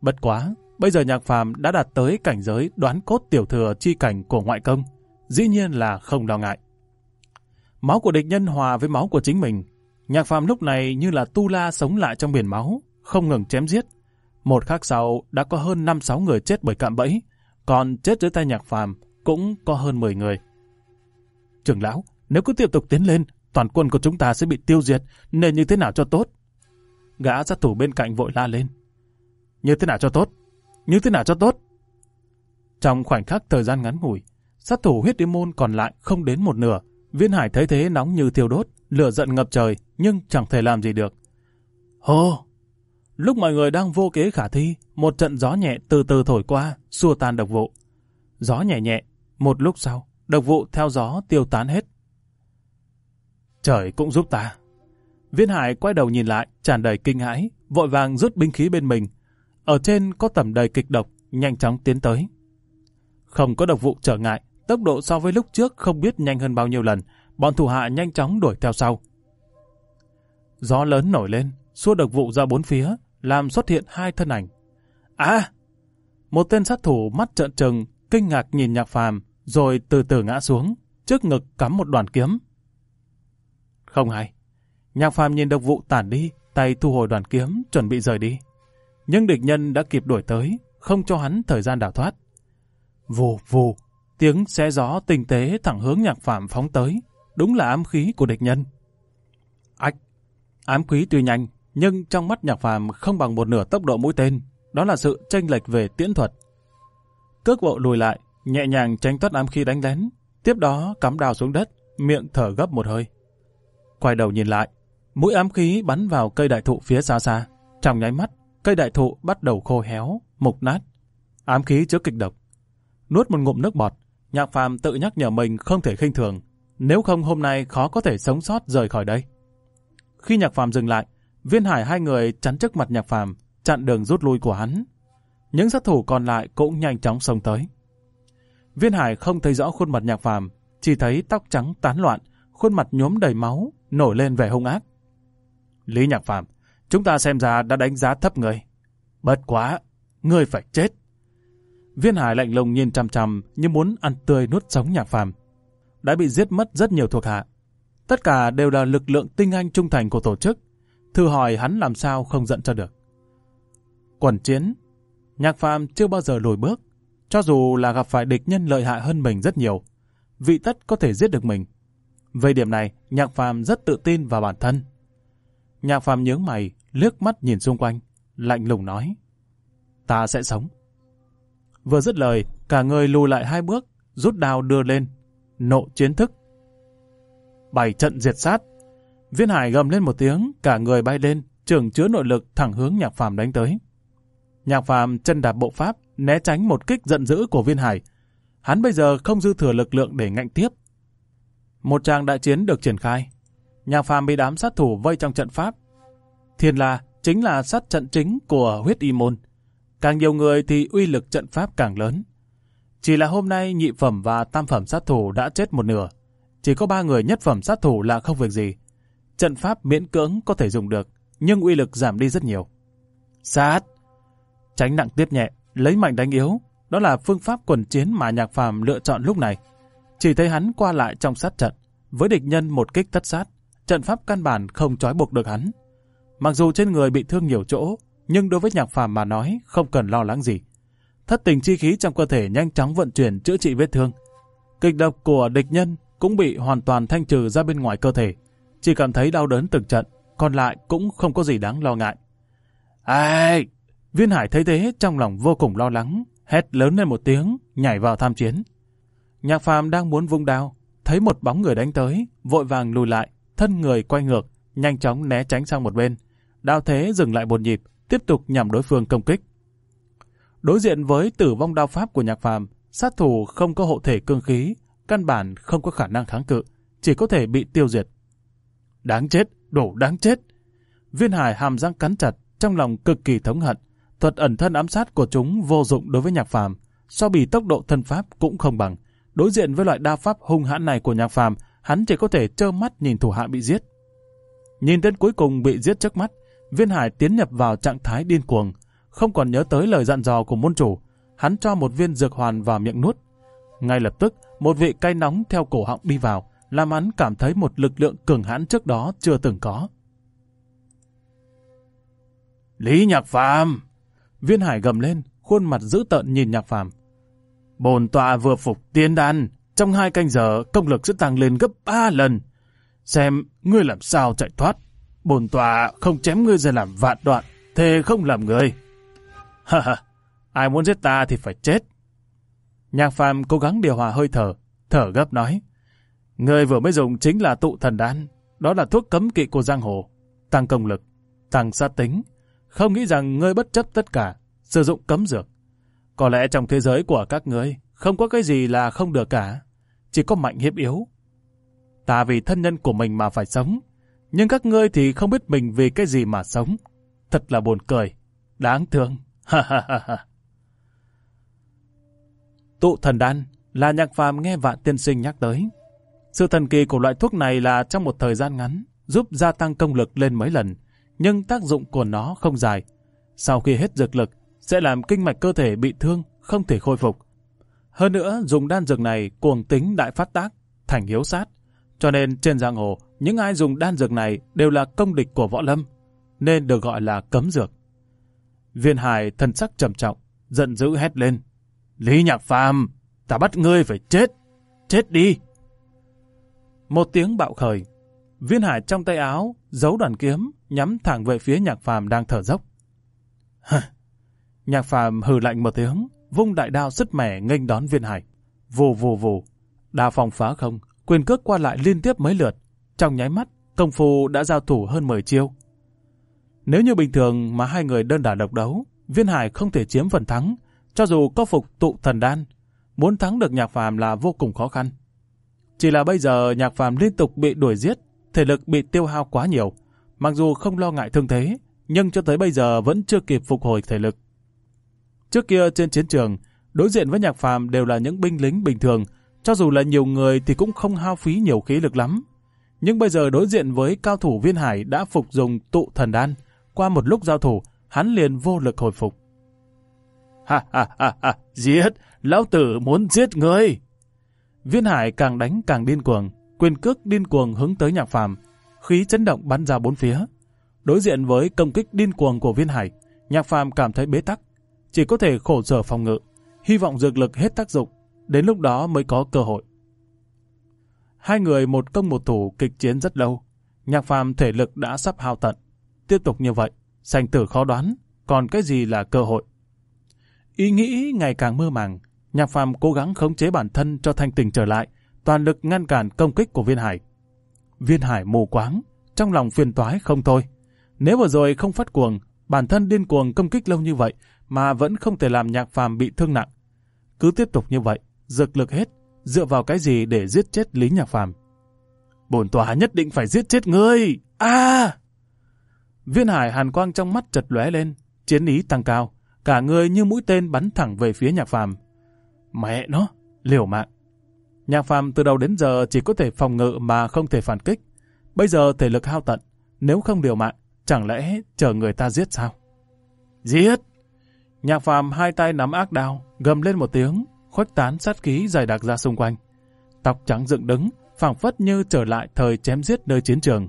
Bất quá, Bây giờ nhạc phàm đã đạt tới cảnh giới đoán cốt tiểu thừa chi cảnh của ngoại công, dĩ nhiên là không lo ngại. Máu của địch nhân hòa với máu của chính mình, nhạc phàm lúc này như là tu la sống lại trong biển máu, không ngừng chém giết. Một khắc sau đã có hơn 5-6 người chết bởi cạm bẫy, còn chết dưới tay nhạc phàm cũng có hơn 10 người. Trưởng lão, nếu cứ tiếp tục tiến lên, toàn quân của chúng ta sẽ bị tiêu diệt, nên như thế nào cho tốt? Gã sát thủ bên cạnh vội la lên. Như thế nào cho tốt? như thế nào cho tốt? Trong khoảnh khắc thời gian ngắn ngủi, sát thủ huyết đêm môn còn lại không đến một nửa. Viên Hải thấy thế nóng như thiêu đốt, lửa giận ngập trời nhưng chẳng thể làm gì được. Hô! Lúc mọi người đang vô kế khả thi, một trận gió nhẹ từ từ thổi qua, xua tan độc vụ. Gió nhẹ nhẹ, một lúc sau, độc vụ theo gió tiêu tán hết. Trời cũng giúp ta. Viên Hải quay đầu nhìn lại, tràn đầy kinh hãi, vội vàng rút binh khí bên mình, ở trên có tầm đầy kịch độc, nhanh chóng tiến tới. Không có độc vụ trở ngại, tốc độ so với lúc trước không biết nhanh hơn bao nhiêu lần, bọn thủ hạ nhanh chóng đuổi theo sau. Gió lớn nổi lên, xua độc vụ ra bốn phía, làm xuất hiện hai thân ảnh. À! Một tên sát thủ mắt trợn trừng, kinh ngạc nhìn nhạc phàm, rồi từ từ ngã xuống, trước ngực cắm một đoàn kiếm. Không hay. Nhạc phàm nhìn độc vụ tản đi, tay thu hồi đoàn kiếm, chuẩn bị rời đi. Nhưng địch nhân đã kịp đuổi tới, không cho hắn thời gian đào thoát. Vù vù, tiếng xé gió tinh tế thẳng hướng nhạc phạm phóng tới, đúng là ám khí của địch nhân. Ách! Ám khí tuy nhanh, nhưng trong mắt nhạc phạm không bằng một nửa tốc độ mũi tên, đó là sự chênh lệch về tiễn thuật. Cước bộ lùi lại, nhẹ nhàng tránh thoát ám khí đánh lén, tiếp đó cắm đào xuống đất, miệng thở gấp một hơi. Quay đầu nhìn lại, mũi ám khí bắn vào cây đại thụ phía xa xa, trong nháy mắt Cây đại thụ bắt đầu khô héo, mục nát. Ám khí chứa kịch độc. Nuốt một ngụm nước bọt, Nhạc Phàm tự nhắc nhở mình không thể khinh thường, nếu không hôm nay khó có thể sống sót rời khỏi đây. Khi Nhạc Phàm dừng lại, Viên Hải hai người chắn trước mặt Nhạc Phàm, chặn đường rút lui của hắn. Những sát thủ còn lại cũng nhanh chóng xông tới. Viên Hải không thấy rõ khuôn mặt Nhạc Phàm, chỉ thấy tóc trắng tán loạn, khuôn mặt nhốm đầy máu, nổi lên vẻ hung ác. Lý Nhạc Phàm Chúng ta xem ra đã đánh giá thấp người. Bất quá, ngươi phải chết. Viên Hải lạnh lùng nhìn chằm chằm như muốn ăn tươi nuốt sống nhạc phàm. Đã bị giết mất rất nhiều thuộc hạ. Tất cả đều là lực lượng tinh anh trung thành của tổ chức. Thử hỏi hắn làm sao không giận cho được. Quần chiến, nhạc phàm chưa bao giờ lùi bước. Cho dù là gặp phải địch nhân lợi hại hơn mình rất nhiều, vị tất có thể giết được mình. Về điểm này, nhạc phàm rất tự tin vào bản thân. Nhạc phàm nhớ mày, liếc mắt nhìn xung quanh, lạnh lùng nói. Ta sẽ sống. Vừa dứt lời, cả người lùi lại hai bước, rút đào đưa lên, nộ chiến thức. Bảy trận diệt sát. Viên Hải gầm lên một tiếng, cả người bay lên, trường chứa nội lực thẳng hướng Nhạc Phàm đánh tới. Nhạc Phàm chân đạp bộ pháp, né tránh một kích giận dữ của Viên Hải. Hắn bây giờ không dư thừa lực lượng để ngạnh tiếp. Một tràng đại chiến được triển khai. Nhạc Phàm bị đám sát thủ vây trong trận pháp, Thiên La chính là sát trận chính của huyết y môn. Càng nhiều người thì uy lực trận pháp càng lớn. Chỉ là hôm nay nhị phẩm và tam phẩm sát thủ đã chết một nửa. Chỉ có ba người nhất phẩm sát thủ là không việc gì. Trận pháp miễn cưỡng có thể dùng được, nhưng uy lực giảm đi rất nhiều. Sát! Tránh nặng tiếp nhẹ, lấy mạnh đánh yếu. Đó là phương pháp quần chiến mà nhạc phàm lựa chọn lúc này. Chỉ thấy hắn qua lại trong sát trận. Với địch nhân một kích tất sát, trận pháp căn bản không trói buộc được hắn. Mặc dù trên người bị thương nhiều chỗ, nhưng đối với nhạc phàm mà nói, không cần lo lắng gì. Thất tình chi khí trong cơ thể nhanh chóng vận chuyển chữa trị vết thương. Kịch độc của địch nhân cũng bị hoàn toàn thanh trừ ra bên ngoài cơ thể. Chỉ cảm thấy đau đớn từng trận, còn lại cũng không có gì đáng lo ngại. Ai? Viên Hải thấy thế trong lòng vô cùng lo lắng, hét lớn lên một tiếng, nhảy vào tham chiến. Nhạc phàm đang muốn vung đao, thấy một bóng người đánh tới, vội vàng lùi lại, thân người quay ngược, nhanh chóng né tránh sang một bên. Đao thế dừng lại một nhịp, tiếp tục nhằm đối phương công kích. Đối diện với tử vong đao pháp của nhạc phàm, sát thủ không có hộ thể cương khí, căn bản không có khả năng kháng cự, chỉ có thể bị tiêu diệt. Đáng chết, đủ đáng chết. Viên hải hàm răng cắn chặt, trong lòng cực kỳ thống hận. Thuật ẩn thân ám sát của chúng vô dụng đối với nhạc phàm, so bì tốc độ thân pháp cũng không bằng. Đối diện với loại đa pháp hung hãn này của nhạc phàm, hắn chỉ có thể trơ mắt nhìn thủ hạ bị giết. Nhìn tên cuối cùng bị giết trước mắt, Viên Hải tiến nhập vào trạng thái điên cuồng, không còn nhớ tới lời dặn dò của môn chủ, hắn cho một viên dược hoàn vào miệng nuốt. Ngay lập tức, một vị cay nóng theo cổ họng đi vào, làm hắn cảm thấy một lực lượng cường hãn trước đó chưa từng có. Lý Nhạc Phàm Viên Hải gầm lên, khuôn mặt dữ tợn nhìn Nhạc Phàm Bồn tọa vừa phục tiên đan, trong hai canh giờ công lực sẽ tăng lên gấp ba lần. Xem, ngươi làm sao chạy thoát bồn tòa không chém ngươi ra làm vạn đoạn, thề không làm người. Ha ha, ai muốn giết ta thì phải chết. Nhạc phàm cố gắng điều hòa hơi thở, thở gấp nói. Ngươi vừa mới dùng chính là tụ thần đan, đó là thuốc cấm kỵ của giang hồ, tăng công lực, tăng sát tính. Không nghĩ rằng ngươi bất chấp tất cả, sử dụng cấm dược. Có lẽ trong thế giới của các ngươi, không có cái gì là không được cả, chỉ có mạnh hiếp yếu. Ta vì thân nhân của mình mà phải sống, nhưng các ngươi thì không biết mình vì cái gì mà sống. Thật là buồn cười, đáng thương. Ha ha ha ha. Tụ thần đan là nhạc phàm nghe vạn tiên sinh nhắc tới. Sự thần kỳ của loại thuốc này là trong một thời gian ngắn giúp gia tăng công lực lên mấy lần, nhưng tác dụng của nó không dài. Sau khi hết dược lực, sẽ làm kinh mạch cơ thể bị thương, không thể khôi phục. Hơn nữa, dùng đan dược này cuồng tính đại phát tác, thành hiếu sát. Cho nên trên giang hồ, những ai dùng đan dược này đều là công địch của võ lâm, nên được gọi là cấm dược. Viên Hải thần sắc trầm trọng, giận dữ hét lên. Lý Nhạc Phàm, ta bắt ngươi phải chết, chết đi. Một tiếng bạo khởi, Viên Hải trong tay áo, giấu đoàn kiếm, nhắm thẳng về phía Nhạc Phàm đang thở dốc. nhạc Phàm hừ lạnh một tiếng, vung đại đao sứt mẻ nghênh đón Viên Hải. Vù vù vù, đao phòng phá không, quyền cước qua lại liên tiếp mấy lượt, trong nháy mắt, công phu đã giao thủ hơn 10 chiêu. Nếu như bình thường mà hai người đơn đả độc đấu, Viên Hải không thể chiếm phần thắng, cho dù có phục tụ thần đan, muốn thắng được Nhạc Phàm là vô cùng khó khăn. Chỉ là bây giờ Nhạc Phàm liên tục bị đuổi giết, thể lực bị tiêu hao quá nhiều, mặc dù không lo ngại thương thế, nhưng cho tới bây giờ vẫn chưa kịp phục hồi thể lực. Trước kia trên chiến trường, đối diện với Nhạc Phàm đều là những binh lính bình thường, cho dù là nhiều người thì cũng không hao phí nhiều khí lực lắm, nhưng bây giờ đối diện với cao thủ viên hải đã phục dùng tụ thần đan. Qua một lúc giao thủ, hắn liền vô lực hồi phục. Ha ha ha ha, giết, lão tử muốn giết ngươi Viên hải càng đánh càng điên cuồng, quyền cước điên cuồng hướng tới nhạc phàm, khí chấn động bắn ra bốn phía. Đối diện với công kích điên cuồng của viên hải, nhạc phàm cảm thấy bế tắc, chỉ có thể khổ sở phòng ngự, hy vọng dược lực hết tác dụng, đến lúc đó mới có cơ hội. Hai người một công một thủ kịch chiến rất lâu. Nhạc phàm thể lực đã sắp hao tận. Tiếp tục như vậy, sành tử khó đoán, còn cái gì là cơ hội. Ý nghĩ ngày càng mơ màng, nhạc phàm cố gắng khống chế bản thân cho thanh tình trở lại, toàn lực ngăn cản công kích của viên hải. Viên hải mù quáng, trong lòng phiền toái không thôi. Nếu vừa rồi không phát cuồng, bản thân điên cuồng công kích lâu như vậy mà vẫn không thể làm nhạc phàm bị thương nặng. Cứ tiếp tục như vậy, dược lực hết, dựa vào cái gì để giết chết Lý Nhạc Phàm? Bổn tòa nhất định phải giết chết ngươi! A! À! Viên Hải hàn quang trong mắt chật lóe lên, chiến ý tăng cao, cả người như mũi tên bắn thẳng về phía Nhạc Phàm. Mẹ nó, liều mạng. Nhạc Phàm từ đầu đến giờ chỉ có thể phòng ngự mà không thể phản kích. Bây giờ thể lực hao tận, nếu không liều mạng, chẳng lẽ chờ người ta giết sao? Giết! Nhạc Phàm hai tay nắm ác đao, gầm lên một tiếng, khuếch tán sát khí dày đặc ra xung quanh. Tóc trắng dựng đứng, phảng phất như trở lại thời chém giết nơi chiến trường.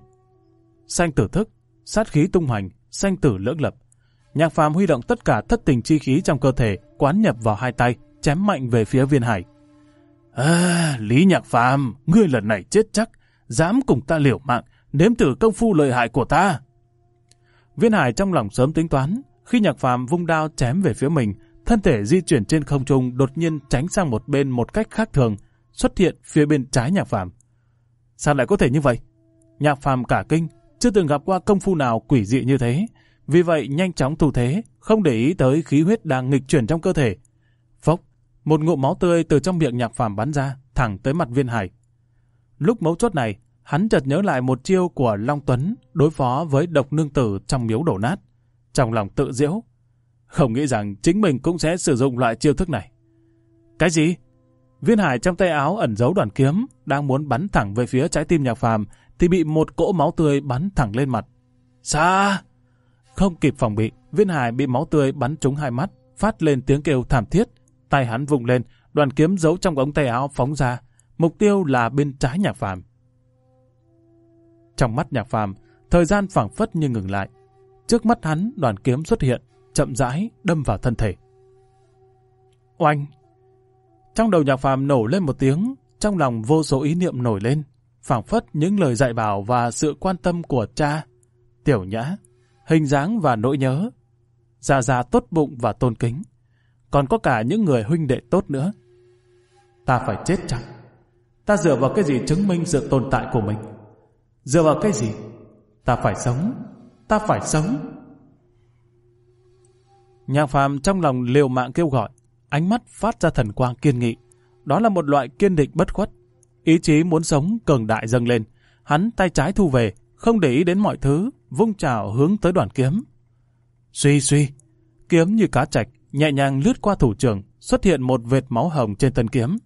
xanh tử thức, sát khí tung hoành, xanh tử lưỡng lập. Nhạc phàm huy động tất cả thất tình chi khí trong cơ thể, quán nhập vào hai tay, chém mạnh về phía viên hải. À, Lý Nhạc phàm, ngươi lần này chết chắc, dám cùng ta liều mạng, nếm thử công phu lợi hại của ta. Viên hải trong lòng sớm tính toán, khi Nhạc phàm vung đao chém về phía mình, Thân thể di chuyển trên không trung đột nhiên tránh sang một bên một cách khác thường, xuất hiện phía bên trái nhạc phàm. Sao lại có thể như vậy? Nhạc phàm cả kinh, chưa từng gặp qua công phu nào quỷ dị như thế. Vì vậy nhanh chóng thủ thế, không để ý tới khí huyết đang nghịch chuyển trong cơ thể. Phốc, một ngụm máu tươi từ trong miệng nhạc phàm bắn ra, thẳng tới mặt viên hải. Lúc mấu chốt này, hắn chợt nhớ lại một chiêu của Long Tuấn đối phó với độc nương tử trong miếu đổ nát. Trong lòng tự diễu, không nghĩ rằng chính mình cũng sẽ sử dụng loại chiêu thức này. Cái gì? Viên Hải trong tay áo ẩn giấu đoàn kiếm, đang muốn bắn thẳng về phía trái tim Nhạc Phàm thì bị một cỗ máu tươi bắn thẳng lên mặt. Xa! Không kịp phòng bị, Viên Hải bị máu tươi bắn trúng hai mắt, phát lên tiếng kêu thảm thiết, tay hắn vùng lên, đoàn kiếm giấu trong ống tay áo phóng ra, mục tiêu là bên trái Nhạc Phàm. Trong mắt Nhạc Phàm, thời gian phảng phất như ngừng lại. Trước mắt hắn, đoàn kiếm xuất hiện, chậm rãi đâm vào thân thể. Oanh! Trong đầu nhạc phàm nổ lên một tiếng, trong lòng vô số ý niệm nổi lên, phảng phất những lời dạy bảo và sự quan tâm của cha, tiểu nhã, hình dáng và nỗi nhớ, già già tốt bụng và tôn kính, còn có cả những người huynh đệ tốt nữa. Ta phải chết chăng? Ta dựa vào cái gì chứng minh sự tồn tại của mình? Dựa vào cái gì? Ta phải sống, ta phải sống. Nhạc phàm trong lòng liều mạng kêu gọi, ánh mắt phát ra thần quang kiên nghị. Đó là một loại kiên định bất khuất. Ý chí muốn sống cường đại dâng lên. Hắn tay trái thu về, không để ý đến mọi thứ, vung trào hướng tới đoàn kiếm. Suy suy, kiếm như cá chạch, nhẹ nhàng lướt qua thủ trưởng, xuất hiện một vệt máu hồng trên thân kiếm.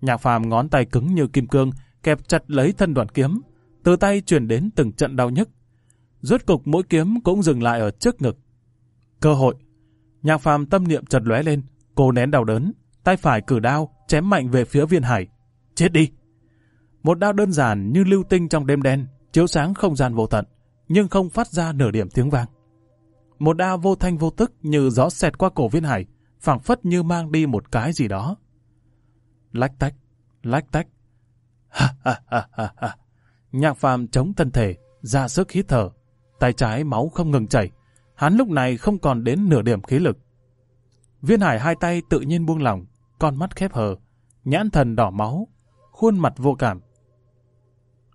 Nhạc phàm ngón tay cứng như kim cương, kẹp chặt lấy thân đoàn kiếm, từ tay truyền đến từng trận đau nhức. Rốt cục mỗi kiếm cũng dừng lại ở trước ngực, Cơ hội. Nhạc phàm tâm niệm chợt lóe lên, cô nén đau đớn, tay phải cử đao, chém mạnh về phía viên hải. Chết đi! Một đao đơn giản như lưu tinh trong đêm đen, chiếu sáng không gian vô tận, nhưng không phát ra nửa điểm tiếng vang. Một đao vô thanh vô tức như gió xẹt qua cổ viên hải, phảng phất như mang đi một cái gì đó. Lách tách, lách tách. ha ha ha ha. Nhạc phàm chống thân thể, ra sức hít thở, tay trái máu không ngừng chảy, Hắn lúc này không còn đến nửa điểm khí lực. Viên hải hai tay tự nhiên buông lỏng, con mắt khép hờ, nhãn thần đỏ máu, khuôn mặt vô cảm.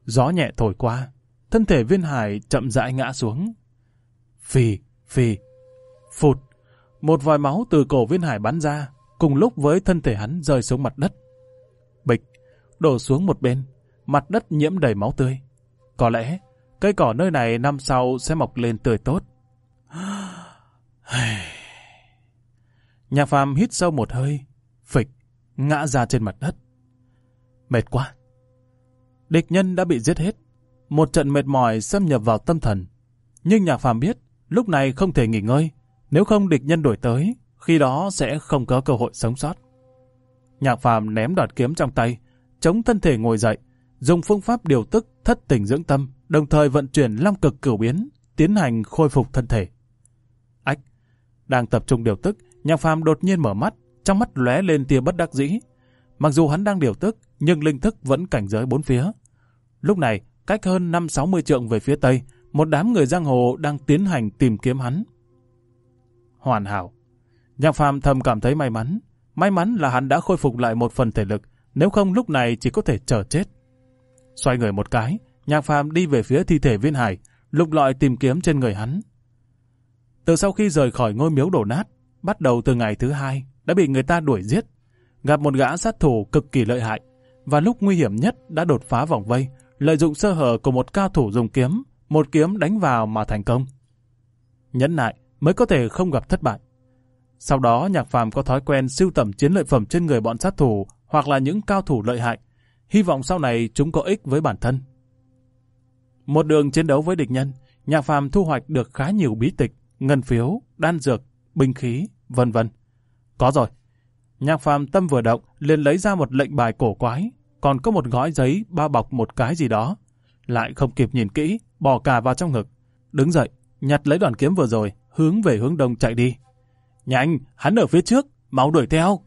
Gió nhẹ thổi qua, thân thể viên hải chậm rãi ngã xuống. Phì, phì, phụt, một vòi máu từ cổ viên hải bắn ra, cùng lúc với thân thể hắn rơi xuống mặt đất. Bịch, đổ xuống một bên, mặt đất nhiễm đầy máu tươi. Có lẽ, cây cỏ nơi này năm sau sẽ mọc lên tươi tốt. Nhà phàm hít sâu một hơi, phịch, ngã ra trên mặt đất. Mệt quá. Địch nhân đã bị giết hết. Một trận mệt mỏi xâm nhập vào tâm thần. Nhưng nhà phàm biết, lúc này không thể nghỉ ngơi. Nếu không địch nhân đổi tới, khi đó sẽ không có cơ hội sống sót. Nhạc phàm ném đoạt kiếm trong tay, chống thân thể ngồi dậy, dùng phương pháp điều tức thất tình dưỡng tâm, đồng thời vận chuyển long cực cửu biến, tiến hành khôi phục thân thể. Đang tập trung điều tức, nhạc phàm đột nhiên mở mắt, trong mắt lóe lên tia bất đắc dĩ. Mặc dù hắn đang điều tức, nhưng linh thức vẫn cảnh giới bốn phía. Lúc này, cách hơn 5-60 trượng về phía tây, một đám người giang hồ đang tiến hành tìm kiếm hắn. Hoàn hảo. Nhạc phàm thầm cảm thấy may mắn. May mắn là hắn đã khôi phục lại một phần thể lực, nếu không lúc này chỉ có thể chờ chết. Xoay người một cái, nhạc phàm đi về phía thi thể viên hải, lục lọi tìm kiếm trên người hắn. Từ sau khi rời khỏi ngôi miếu đổ nát, bắt đầu từ ngày thứ hai, đã bị người ta đuổi giết. Gặp một gã sát thủ cực kỳ lợi hại, và lúc nguy hiểm nhất đã đột phá vòng vây, lợi dụng sơ hở của một cao thủ dùng kiếm, một kiếm đánh vào mà thành công. Nhẫn nại mới có thể không gặp thất bại. Sau đó Nhạc Phàm có thói quen siêu tầm chiến lợi phẩm trên người bọn sát thủ hoặc là những cao thủ lợi hại, hy vọng sau này chúng có ích với bản thân. Một đường chiến đấu với địch nhân, Nhạc Phàm thu hoạch được khá nhiều bí tịch, ngân phiếu, đan dược, binh khí, vân vân. Có rồi. Nhạc phàm tâm vừa động, liền lấy ra một lệnh bài cổ quái, còn có một gói giấy bao bọc một cái gì đó. Lại không kịp nhìn kỹ, bỏ cả vào trong ngực. Đứng dậy, nhặt lấy đoàn kiếm vừa rồi, hướng về hướng đông chạy đi. Nhanh, hắn ở phía trước, máu đuổi theo.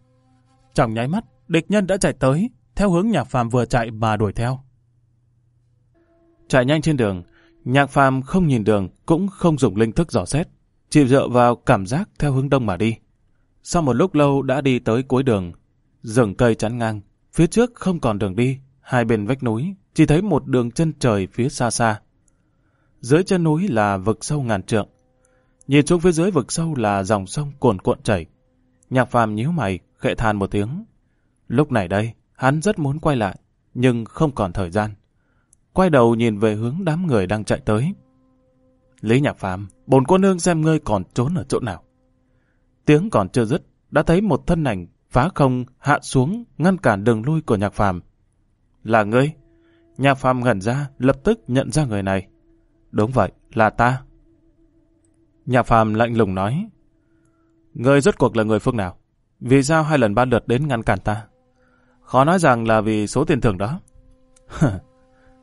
Trong nháy mắt, địch nhân đã chạy tới, theo hướng nhạc phàm vừa chạy mà đuổi theo. Chạy nhanh trên đường, nhạc phàm không nhìn đường, cũng không dùng linh thức dò xét chịu dựa vào cảm giác theo hướng đông mà đi. Sau một lúc lâu đã đi tới cuối đường, rừng cây chắn ngang, phía trước không còn đường đi, hai bên vách núi, chỉ thấy một đường chân trời phía xa xa. Dưới chân núi là vực sâu ngàn trượng, nhìn xuống phía dưới vực sâu là dòng sông cuồn cuộn chảy. Nhạc phàm nhíu mày, khệ than một tiếng. Lúc này đây, hắn rất muốn quay lại, nhưng không còn thời gian. Quay đầu nhìn về hướng đám người đang chạy tới. Lý Nhạc Phàm bồn cô nương xem ngươi còn trốn ở chỗ nào. Tiếng còn chưa dứt, đã thấy một thân ảnh phá không hạ xuống ngăn cản đường lui của Nhạc Phàm. Là ngươi? Nhạc Phàm ngẩn ra, lập tức nhận ra người này. Đúng vậy, là ta. Nhạc Phàm lạnh lùng nói. Ngươi rốt cuộc là người phương nào? Vì sao hai lần ba lượt đến ngăn cản ta? Khó nói rằng là vì số tiền thưởng đó. [laughs]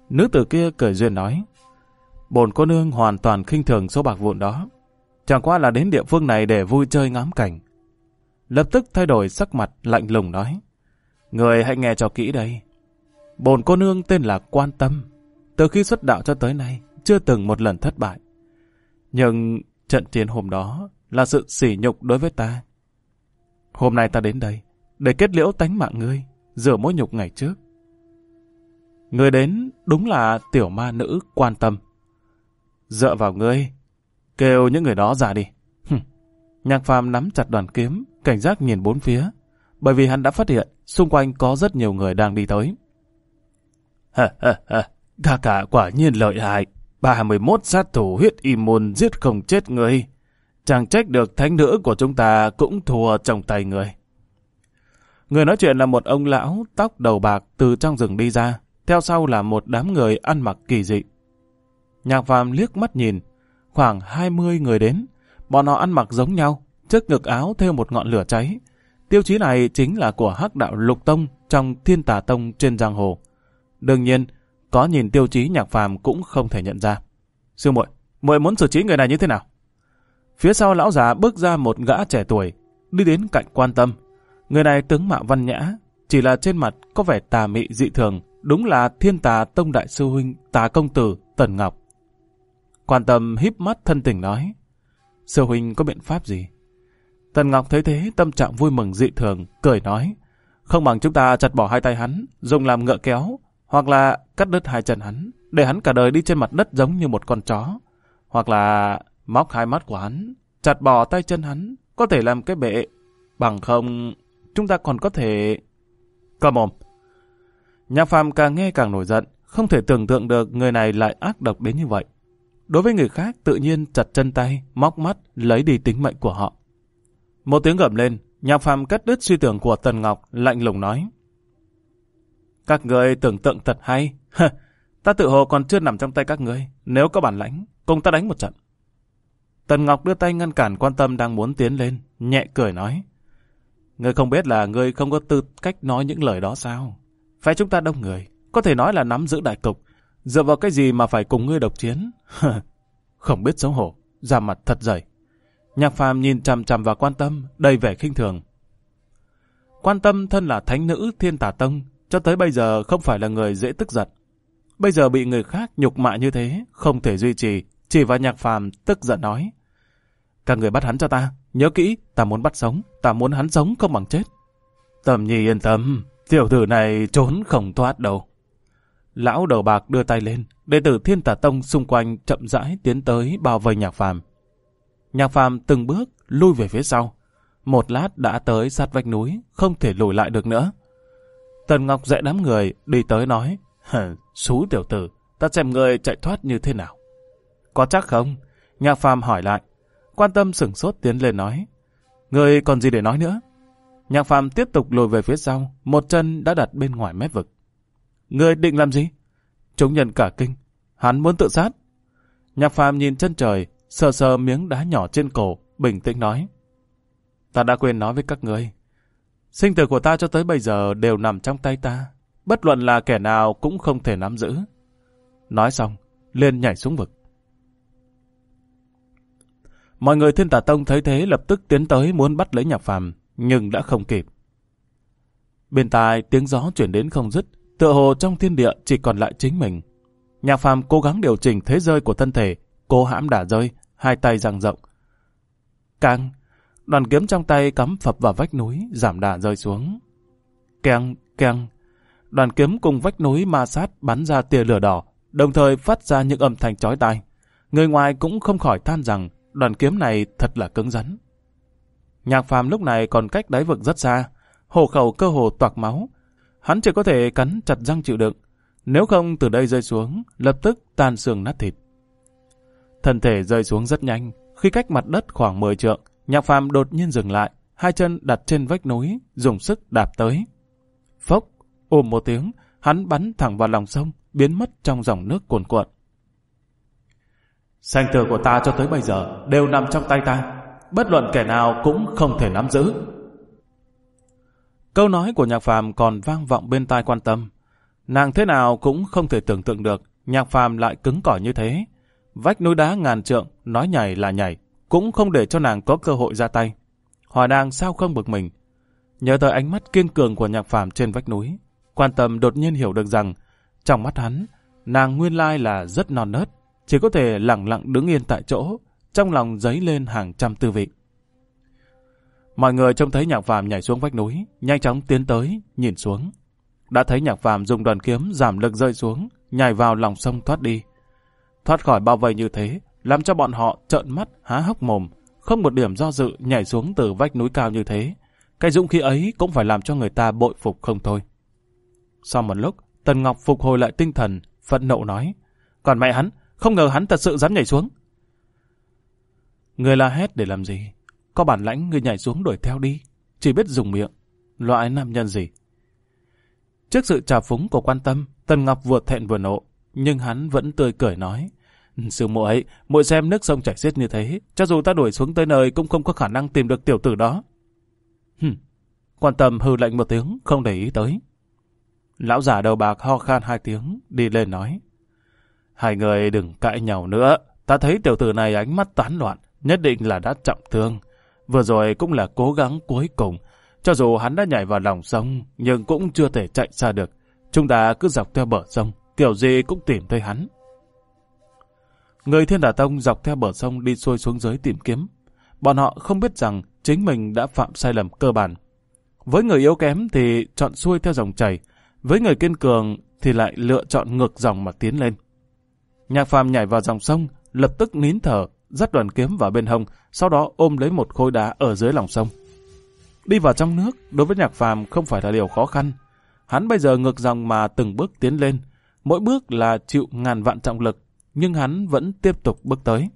Nữ tử kia cười duyên nói bồn cô nương hoàn toàn khinh thường số bạc vụn đó. Chẳng qua là đến địa phương này để vui chơi ngắm cảnh. Lập tức thay đổi sắc mặt lạnh lùng nói. Người hãy nghe cho kỹ đây. Bồn cô nương tên là Quan Tâm. Từ khi xuất đạo cho tới nay, chưa từng một lần thất bại. Nhưng trận chiến hôm đó là sự sỉ nhục đối với ta. Hôm nay ta đến đây, để kết liễu tánh mạng ngươi, rửa mối nhục ngày trước. Người đến đúng là tiểu ma nữ quan tâm. Dựa vào ngươi. Kêu những người đó ra đi. Nhạc phàm nắm chặt đoàn kiếm, cảnh giác nhìn bốn phía. Bởi vì hắn đã phát hiện, xung quanh có rất nhiều người đang đi tới. Hờ hờ hờ, ca cả quả nhiên lợi hại. 31 sát thủ huyết y môn giết không chết người. Chẳng trách được thánh nữ của chúng ta cũng thua trong tay người. Người nói chuyện là một ông lão, tóc đầu bạc từ trong rừng đi ra. Theo sau là một đám người ăn mặc kỳ dị. Nhạc phàm liếc mắt nhìn, khoảng 20 người đến, bọn họ ăn mặc giống nhau, trước ngực áo thêu một ngọn lửa cháy. Tiêu chí này chính là của hắc đạo Lục Tông trong Thiên Tà Tông trên giang hồ. Đương nhiên, có nhìn tiêu chí nhạc phàm cũng không thể nhận ra. Sư muội, muội muốn xử trí người này như thế nào? Phía sau lão già bước ra một gã trẻ tuổi, đi đến cạnh quan tâm. Người này tướng mạo văn nhã, chỉ là trên mặt có vẻ tà mị dị thường, đúng là Thiên Tà Tông đại sư huynh Tà công tử Tần Ngọc. Quan tâm híp mắt thân tình nói. Sư huynh có biện pháp gì? Tần Ngọc thấy thế tâm trạng vui mừng dị thường, cười nói. Không bằng chúng ta chặt bỏ hai tay hắn, dùng làm ngựa kéo, hoặc là cắt đứt hai chân hắn, để hắn cả đời đi trên mặt đất giống như một con chó. Hoặc là móc hai mắt của hắn, chặt bỏ tay chân hắn, có thể làm cái bệ. Bằng không, chúng ta còn có thể... Cầm mồm. Nhà phàm càng nghe càng nổi giận, không thể tưởng tượng được người này lại ác độc đến như vậy. Đối với người khác tự nhiên chặt chân tay, móc mắt, lấy đi tính mệnh của họ. Một tiếng gầm lên, nhạc phàm cắt đứt suy tưởng của Tần Ngọc, lạnh lùng nói. Các người tưởng tượng thật hay. [laughs] ta tự hồ còn chưa nằm trong tay các người. Nếu có bản lãnh, cùng ta đánh một trận. Tần Ngọc đưa tay ngăn cản quan tâm đang muốn tiến lên, nhẹ cười nói. người không biết là người không có tư cách nói những lời đó sao? Phải chúng ta đông người, có thể nói là nắm giữ đại cục. Dựa vào cái gì mà phải cùng ngươi độc chiến? [laughs] không biết xấu hổ, ra mặt thật dày. Nhạc phàm nhìn chằm chằm và quan tâm, đầy vẻ khinh thường. Quan tâm thân là thánh nữ thiên tà tông, cho tới bây giờ không phải là người dễ tức giận. Bây giờ bị người khác nhục mạ như thế, không thể duy trì, chỉ vào nhạc phàm tức giận nói. Các người bắt hắn cho ta, nhớ kỹ, ta muốn bắt sống, ta muốn hắn sống không bằng chết. Tầm nhì yên tâm, tiểu tử này trốn không thoát đâu. Lão đầu bạc đưa tay lên, đệ tử Thiên Tà Tông xung quanh chậm rãi tiến tới bao vây Nhạc Phàm. Nhạc Phàm từng bước lui về phía sau, một lát đã tới sát vách núi, không thể lùi lại được nữa. Tần Ngọc dạy đám người đi tới nói, xú tiểu tử, ta xem người chạy thoát như thế nào." "Có chắc không?" Nhạc Phàm hỏi lại. Quan Tâm sửng sốt tiến lên nói, "Người còn gì để nói nữa?" Nhạc Phàm tiếp tục lùi về phía sau, một chân đã đặt bên ngoài mép vực. Ngươi định làm gì? Chúng nhân cả kinh. Hắn muốn tự sát. Nhạc phàm nhìn chân trời, sờ sờ miếng đá nhỏ trên cổ, bình tĩnh nói. Ta đã quên nói với các ngươi. Sinh tử của ta cho tới bây giờ đều nằm trong tay ta. Bất luận là kẻ nào cũng không thể nắm giữ. Nói xong, liền nhảy xuống vực. Mọi người thiên tả tông thấy thế lập tức tiến tới muốn bắt lấy nhạc phàm, nhưng đã không kịp. Bên tai tiếng gió chuyển đến không dứt, tựa hồ trong thiên địa chỉ còn lại chính mình. Nhạc phàm cố gắng điều chỉnh thế rơi của thân thể, cố hãm đả rơi, hai tay dang rộng. Càng, đoàn kiếm trong tay cắm phập vào vách núi, giảm đả rơi xuống. Keng, keng, đoàn kiếm cùng vách núi ma sát bắn ra tia lửa đỏ, đồng thời phát ra những âm thanh chói tai. Người ngoài cũng không khỏi than rằng đoàn kiếm này thật là cứng rắn. Nhạc phàm lúc này còn cách đáy vực rất xa, hồ khẩu cơ hồ toạc máu, Hắn chỉ có thể cắn chặt răng chịu đựng. Nếu không từ đây rơi xuống, lập tức tan xương nát thịt. Thân thể rơi xuống rất nhanh. Khi cách mặt đất khoảng 10 trượng, nhạc phàm đột nhiên dừng lại, hai chân đặt trên vách núi, dùng sức đạp tới. Phốc, ôm một tiếng, hắn bắn thẳng vào lòng sông, biến mất trong dòng nước cuồn cuộn. Sanh tử của ta cho tới bây giờ đều nằm trong tay ta. Bất luận kẻ nào cũng không thể nắm giữ. Câu nói của nhạc phàm còn vang vọng bên tai quan tâm. Nàng thế nào cũng không thể tưởng tượng được, nhạc phàm lại cứng cỏi như thế. Vách núi đá ngàn trượng, nói nhảy là nhảy, cũng không để cho nàng có cơ hội ra tay. Hòa đang sao không bực mình. Nhờ tới ánh mắt kiên cường của nhạc phàm trên vách núi, quan tâm đột nhiên hiểu được rằng, trong mắt hắn, nàng nguyên lai là rất non nớt, chỉ có thể lặng lặng đứng yên tại chỗ, trong lòng dấy lên hàng trăm tư vị. Mọi người trông thấy nhạc phàm nhảy xuống vách núi, nhanh chóng tiến tới, nhìn xuống. Đã thấy nhạc phàm dùng đoàn kiếm giảm lực rơi xuống, nhảy vào lòng sông thoát đi. Thoát khỏi bao vây như thế, làm cho bọn họ trợn mắt, há hốc mồm, không một điểm do dự nhảy xuống từ vách núi cao như thế. Cái dũng khí ấy cũng phải làm cho người ta bội phục không thôi. Sau một lúc, Tần Ngọc phục hồi lại tinh thần, phẫn nộ nói. Còn mẹ hắn, không ngờ hắn thật sự dám nhảy xuống. Người la hét để làm gì? Có bản lãnh người nhảy xuống đuổi theo đi. Chỉ biết dùng miệng. Loại nam nhân gì? Trước sự trà phúng của quan tâm, Tần Ngọc vừa thẹn vừa nộ. Nhưng hắn vẫn tươi cười nói. Sư muội, muội xem nước sông chảy xiết như thế, cho dù ta đuổi xuống tới nơi cũng không có khả năng tìm được tiểu tử đó. Hừm. Quan tâm hư lạnh một tiếng, không để ý tới. Lão già đầu bạc ho khan hai tiếng, đi lên nói. Hai người đừng cãi nhau nữa, ta thấy tiểu tử này ánh mắt tán loạn, nhất định là đã trọng thương. Vừa rồi cũng là cố gắng cuối cùng. Cho dù hắn đã nhảy vào lòng sông, nhưng cũng chưa thể chạy xa được. Chúng ta cứ dọc theo bờ sông, kiểu gì cũng tìm thấy hắn. Người thiên đà tông dọc theo bờ sông đi xuôi xuống dưới tìm kiếm. Bọn họ không biết rằng chính mình đã phạm sai lầm cơ bản. Với người yếu kém thì chọn xuôi theo dòng chảy, với người kiên cường thì lại lựa chọn ngược dòng mà tiến lên. Nhạc phàm nhảy vào dòng sông, lập tức nín thở, dắt đoàn kiếm vào bên hông, sau đó ôm lấy một khối đá ở dưới lòng sông. Đi vào trong nước, đối với nhạc phàm không phải là điều khó khăn. Hắn bây giờ ngược dòng mà từng bước tiến lên, mỗi bước là chịu ngàn vạn trọng lực, nhưng hắn vẫn tiếp tục bước tới.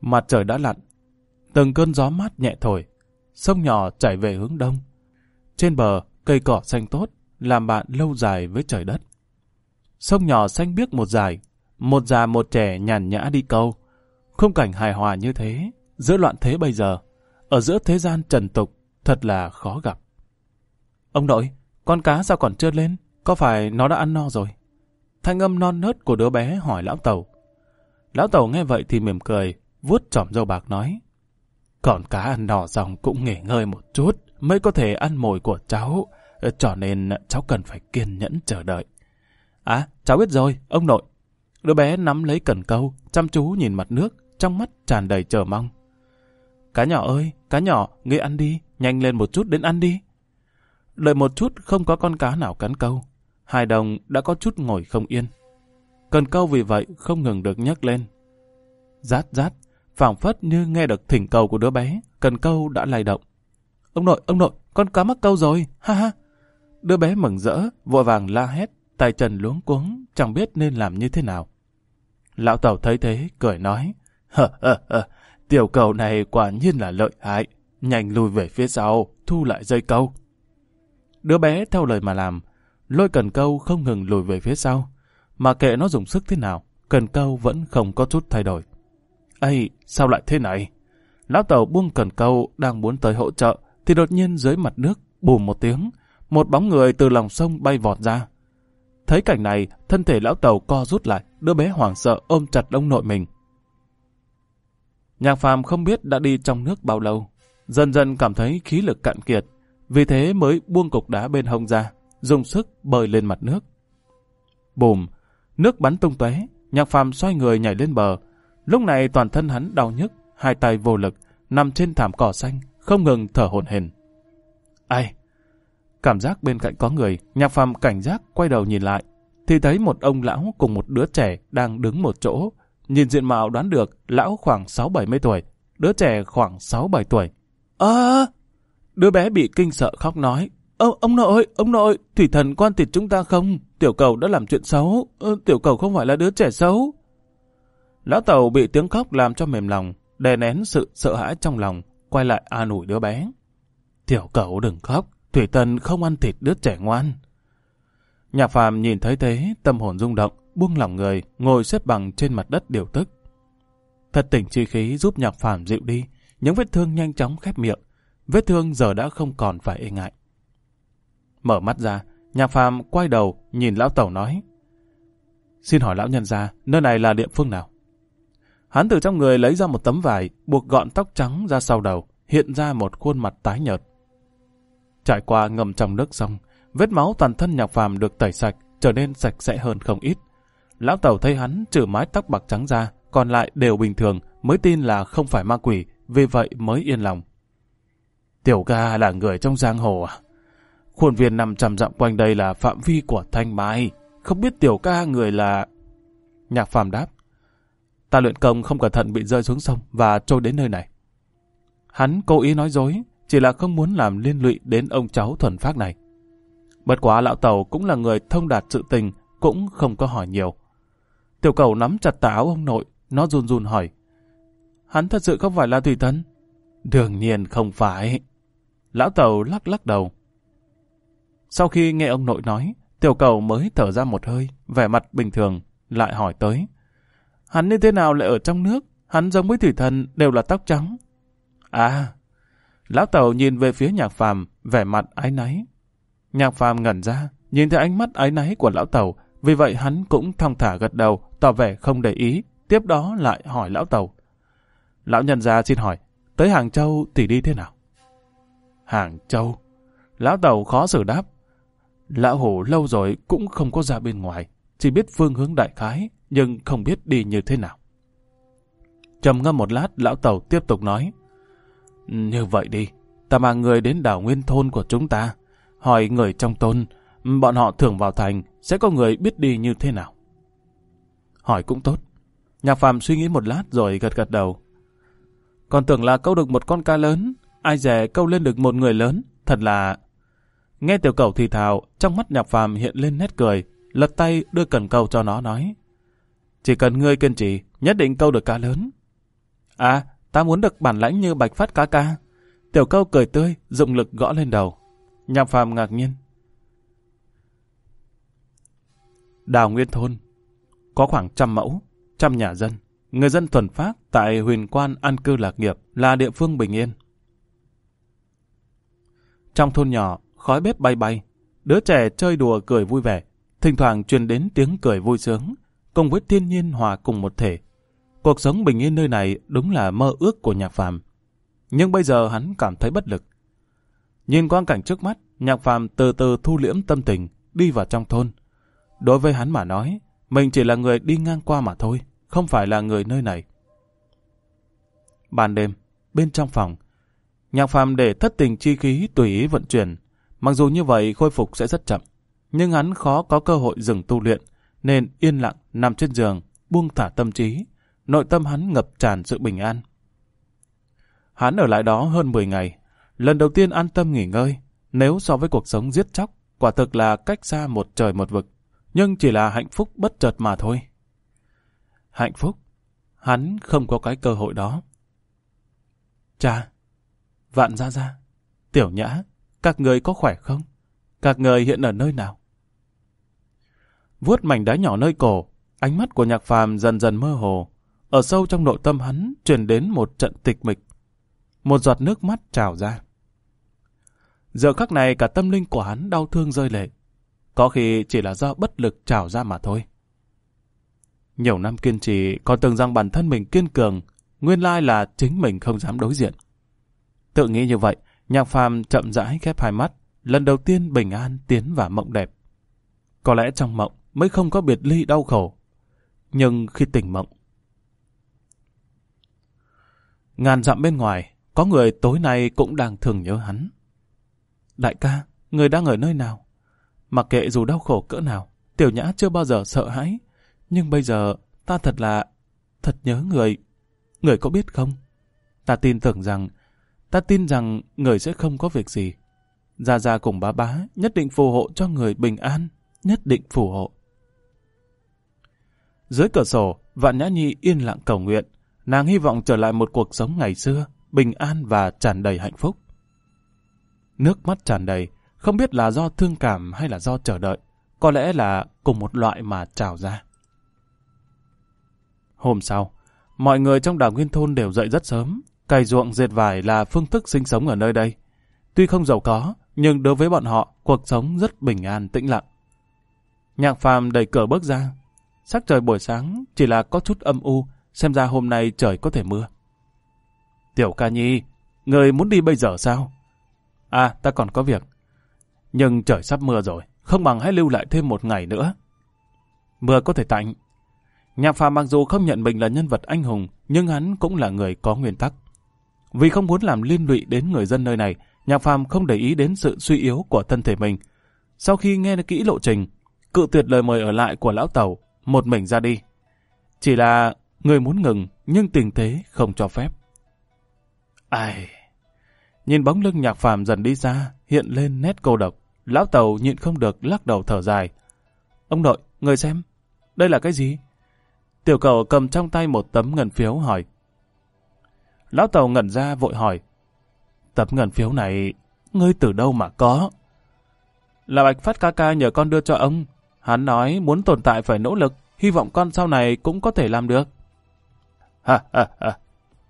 Mặt trời đã lặn, từng cơn gió mát nhẹ thổi, sông nhỏ chảy về hướng đông. Trên bờ, cây cỏ xanh tốt, làm bạn lâu dài với trời đất. Sông nhỏ xanh biếc một dài, một già một trẻ nhàn nhã đi câu. Khung cảnh hài hòa như thế, giữa loạn thế bây giờ, ở giữa thế gian trần tục, thật là khó gặp. Ông nội, con cá sao còn chưa lên? Có phải nó đã ăn no rồi? Thanh âm non nớt của đứa bé hỏi lão tàu. Lão tàu nghe vậy thì mỉm cười, vuốt trỏm dâu bạc nói. Còn cá ăn nỏ dòng cũng nghỉ ngơi một chút, mới có thể ăn mồi của cháu, cho nên cháu cần phải kiên nhẫn chờ đợi. À, cháu biết rồi, ông nội, Đứa bé nắm lấy cần câu, chăm chú nhìn mặt nước, trong mắt tràn đầy chờ mong. Cá nhỏ ơi, cá nhỏ, ngươi ăn đi, nhanh lên một chút đến ăn đi. Đợi một chút không có con cá nào cắn câu. Hai đồng đã có chút ngồi không yên. Cần câu vì vậy không ngừng được nhấc lên. Rát rát, phảng phất như nghe được thỉnh cầu của đứa bé, cần câu đã lay động. Ông nội, ông nội, con cá mắc câu rồi, ha ha. Đứa bé mừng rỡ, vội vàng la hét, tay trần luống cuống, chẳng biết nên làm như thế nào. Lão Tẩu thấy thế, cười nói. hơ hơ hơ, tiểu cầu này quả nhiên là lợi hại. Nhanh lùi về phía sau, thu lại dây câu. Đứa bé theo lời mà làm, lôi cần câu không ngừng lùi về phía sau. Mà kệ nó dùng sức thế nào, cần câu vẫn không có chút thay đổi. Ây, sao lại thế này? Lão Tẩu buông cần câu đang muốn tới hỗ trợ, thì đột nhiên dưới mặt nước, bùm một tiếng, một bóng người từ lòng sông bay vọt ra. Thấy cảnh này, thân thể lão tàu co rút lại, đứa bé hoảng sợ ôm chặt ông nội mình. Nhạc phàm không biết đã đi trong nước bao lâu, dần dần cảm thấy khí lực cạn kiệt, vì thế mới buông cục đá bên hông ra, dùng sức bơi lên mặt nước. Bùm, nước bắn tung tóe, nhạc phàm xoay người nhảy lên bờ. Lúc này toàn thân hắn đau nhức, hai tay vô lực, nằm trên thảm cỏ xanh, không ngừng thở hổn hển. Ai, Cảm giác bên cạnh có người, nhạc phàm cảnh giác quay đầu nhìn lại, thì thấy một ông lão cùng một đứa trẻ đang đứng một chỗ. Nhìn diện mạo đoán được lão khoảng 6-70 tuổi, đứa trẻ khoảng 6-7 tuổi. Ơ! đứa bé bị kinh sợ khóc nói. ông ông nội, ông nội, thủy thần quan thịt chúng ta không? Tiểu cầu đã làm chuyện xấu, ờ, tiểu cầu không phải là đứa trẻ xấu. Lão tàu bị tiếng khóc làm cho mềm lòng, đè nén sự sợ hãi trong lòng, quay lại an ủi đứa bé. Tiểu cầu đừng khóc, Thủy tân không ăn thịt đứa trẻ ngoan. Nhạc phàm nhìn thấy thế, tâm hồn rung động, buông lòng người, ngồi xếp bằng trên mặt đất điều tức. Thật tỉnh chi khí giúp nhạc phàm dịu đi, những vết thương nhanh chóng khép miệng, vết thương giờ đã không còn phải e ngại. Mở mắt ra, nhạc phàm quay đầu nhìn lão tẩu nói. Xin hỏi lão nhân ra, nơi này là địa phương nào? Hắn từ trong người lấy ra một tấm vải, buộc gọn tóc trắng ra sau đầu, hiện ra một khuôn mặt tái nhợt. Trải qua ngầm trong nước xong, vết máu toàn thân nhạc phàm được tẩy sạch, trở nên sạch sẽ hơn không ít. Lão tàu thấy hắn trừ mái tóc bạc trắng ra, còn lại đều bình thường, mới tin là không phải ma quỷ, vì vậy mới yên lòng. Tiểu ca là người trong giang hồ à? Khuôn viên nằm trầm dặm quanh đây là phạm vi của Thanh Mai, không biết tiểu ca người là... Nhạc phàm đáp. Ta luyện công không cẩn thận bị rơi xuống sông và trôi đến nơi này. Hắn cố ý nói dối, chỉ là không muốn làm liên lụy đến ông cháu thuần phát này. Bất quá lão tàu cũng là người thông đạt sự tình, cũng không có hỏi nhiều. Tiểu cầu nắm chặt tà áo ông nội, nó run run hỏi. Hắn thật sự không phải là thủy thân? Đương nhiên không phải. Lão tàu lắc lắc đầu. Sau khi nghe ông nội nói, tiểu cầu mới thở ra một hơi, vẻ mặt bình thường, lại hỏi tới. Hắn như thế nào lại ở trong nước? Hắn giống với thủy thần đều là tóc trắng. À, Lão Tàu nhìn về phía nhạc phàm, vẻ mặt ái náy. Nhạc phàm ngẩn ra, nhìn thấy ánh mắt ái náy của lão Tàu, vì vậy hắn cũng thong thả gật đầu, tỏ vẻ không để ý, tiếp đó lại hỏi lão Tàu. Lão nhân gia xin hỏi, tới Hàng Châu thì đi thế nào? Hàng Châu? Lão Tàu khó xử đáp. Lão Hổ lâu rồi cũng không có ra bên ngoài, chỉ biết phương hướng đại khái, nhưng không biết đi như thế nào. Trầm ngâm một lát, lão Tàu tiếp tục nói. Như vậy đi, ta mang người đến đảo nguyên thôn của chúng ta, hỏi người trong thôn, bọn họ thường vào thành, sẽ có người biết đi như thế nào. Hỏi cũng tốt. Nhạc phàm suy nghĩ một lát rồi gật gật đầu. Còn tưởng là câu được một con cá lớn, ai dè câu lên được một người lớn, thật là... Nghe tiểu cầu thì thào, trong mắt nhạc phàm hiện lên nét cười, lật tay đưa cần câu cho nó nói. Chỉ cần ngươi kiên trì, nhất định câu được cá lớn. À, ta muốn được bản lãnh như bạch phát cá ca. Tiểu câu cười tươi, dụng lực gõ lên đầu. Nhạc phàm ngạc nhiên. Đào Nguyên Thôn Có khoảng trăm mẫu, trăm nhà dân. Người dân thuần phát tại huyền quan an cư lạc nghiệp là địa phương bình yên. Trong thôn nhỏ, khói bếp bay bay. Đứa trẻ chơi đùa cười vui vẻ. Thỉnh thoảng truyền đến tiếng cười vui sướng. Cùng với thiên nhiên hòa cùng một thể Cuộc sống bình yên nơi này đúng là mơ ước của nhạc phàm. Nhưng bây giờ hắn cảm thấy bất lực. Nhìn quang cảnh trước mắt, nhạc phàm từ từ thu liễm tâm tình, đi vào trong thôn. Đối với hắn mà nói, mình chỉ là người đi ngang qua mà thôi, không phải là người nơi này. Ban đêm, bên trong phòng, nhạc phàm để thất tình chi khí tùy ý vận chuyển. Mặc dù như vậy khôi phục sẽ rất chậm, nhưng hắn khó có cơ hội dừng tu luyện, nên yên lặng nằm trên giường, buông thả tâm trí, nội tâm hắn ngập tràn sự bình an. Hắn ở lại đó hơn 10 ngày, lần đầu tiên an tâm nghỉ ngơi, nếu so với cuộc sống giết chóc, quả thực là cách xa một trời một vực, nhưng chỉ là hạnh phúc bất chợt mà thôi. Hạnh phúc? Hắn không có cái cơ hội đó. Cha, vạn gia gia, tiểu nhã, các người có khỏe không? Các người hiện ở nơi nào? Vuốt mảnh đá nhỏ nơi cổ, ánh mắt của nhạc phàm dần dần mơ hồ. Ở sâu trong nội tâm hắn truyền đến một trận tịch mịch. Một giọt nước mắt trào ra. Giờ khắc này cả tâm linh của hắn đau thương rơi lệ. Có khi chỉ là do bất lực trào ra mà thôi. Nhiều năm kiên trì còn tưởng rằng bản thân mình kiên cường, nguyên lai là chính mình không dám đối diện. Tự nghĩ như vậy, nhạc phàm chậm rãi khép hai mắt, lần đầu tiên bình an tiến vào mộng đẹp. Có lẽ trong mộng mới không có biệt ly đau khổ. Nhưng khi tỉnh mộng, Ngàn dặm bên ngoài, có người tối nay cũng đang thường nhớ hắn. Đại ca, người đang ở nơi nào? Mặc kệ dù đau khổ cỡ nào, tiểu nhã chưa bao giờ sợ hãi. Nhưng bây giờ, ta thật là... Thật nhớ người. Người có biết không? Ta tin tưởng rằng... Ta tin rằng người sẽ không có việc gì. Gia Gia cùng bá bá nhất định phù hộ cho người bình an, nhất định phù hộ. Dưới cửa sổ, Vạn Nhã Nhi yên lặng cầu nguyện nàng hy vọng trở lại một cuộc sống ngày xưa, bình an và tràn đầy hạnh phúc. Nước mắt tràn đầy, không biết là do thương cảm hay là do chờ đợi, có lẽ là cùng một loại mà trào ra. Hôm sau, mọi người trong đảo Nguyên Thôn đều dậy rất sớm, cày ruộng dệt vải là phương thức sinh sống ở nơi đây. Tuy không giàu có, nhưng đối với bọn họ, cuộc sống rất bình an tĩnh lặng. Nhạc phàm đẩy cửa bước ra, sắc trời buổi sáng chỉ là có chút âm u, xem ra hôm nay trời có thể mưa. Tiểu ca nhi, người muốn đi bây giờ sao? À, ta còn có việc. Nhưng trời sắp mưa rồi, không bằng hãy lưu lại thêm một ngày nữa. Mưa có thể tạnh. Nhạc phàm mặc dù không nhận mình là nhân vật anh hùng, nhưng hắn cũng là người có nguyên tắc. Vì không muốn làm liên lụy đến người dân nơi này, nhạc phàm không để ý đến sự suy yếu của thân thể mình. Sau khi nghe kỹ lộ trình, cự tuyệt lời mời ở lại của lão tàu, một mình ra đi. Chỉ là Người muốn ngừng, nhưng tình thế không cho phép. Ai... Nhìn bóng lưng nhạc phàm dần đi ra hiện lên nét cô độc. Lão Tàu nhịn không được lắc đầu thở dài. Ông nội, người xem, đây là cái gì? Tiểu cầu cầm trong tay một tấm ngân phiếu hỏi. Lão Tàu ngẩn ra vội hỏi. Tấm ngân phiếu này, ngươi từ đâu mà có? Là Bạch Phát ca ca nhờ con đưa cho ông. Hắn nói muốn tồn tại phải nỗ lực, hy vọng con sau này cũng có thể làm được. Ha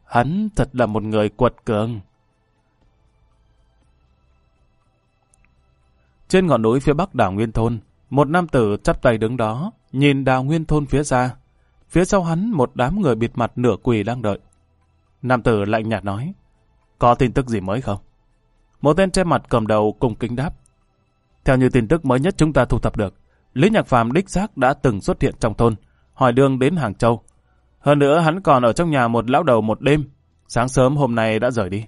Hắn thật là một người quật cường. Trên ngọn núi phía bắc đảo Nguyên Thôn, một nam tử chắp tay đứng đó, nhìn đảo Nguyên Thôn phía xa. Phía sau hắn một đám người bịt mặt nửa quỳ đang đợi. Nam tử lạnh nhạt nói, có tin tức gì mới không? Một tên che mặt cầm đầu cùng kính đáp. Theo như tin tức mới nhất chúng ta thu thập được, Lý Nhạc Phàm đích xác đã từng xuất hiện trong thôn, hỏi đường đến Hàng Châu, hơn nữa hắn còn ở trong nhà một lão đầu một đêm, sáng sớm hôm nay đã rời đi.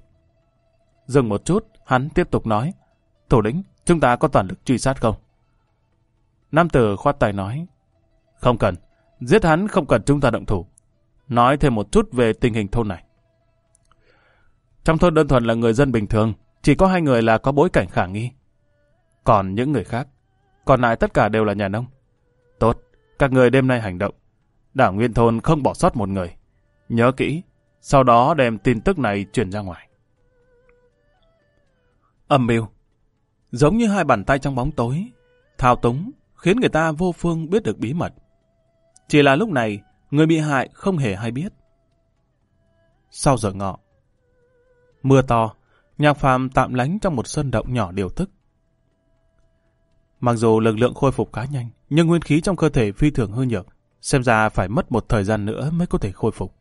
Dừng một chút, hắn tiếp tục nói, Thủ lĩnh, chúng ta có toàn lực truy sát không? Nam tử khoát tay nói, không cần, giết hắn không cần chúng ta động thủ. Nói thêm một chút về tình hình thôn này. Trong thôn đơn thuần là người dân bình thường, chỉ có hai người là có bối cảnh khả nghi. Còn những người khác, còn lại tất cả đều là nhà nông. Tốt, các người đêm nay hành động, đảng nguyên thôn không bỏ sót một người. Nhớ kỹ, sau đó đem tin tức này truyền ra ngoài. Âm mưu Giống như hai bàn tay trong bóng tối, thao túng, khiến người ta vô phương biết được bí mật. Chỉ là lúc này, người bị hại không hề hay biết. Sau giờ ngọ, mưa to, nhạc phàm tạm lánh trong một sân động nhỏ điều tức. Mặc dù lực lượng khôi phục khá nhanh, nhưng nguyên khí trong cơ thể phi thường hư nhược, Xem ra phải mất một thời gian nữa mới có thể khôi phục.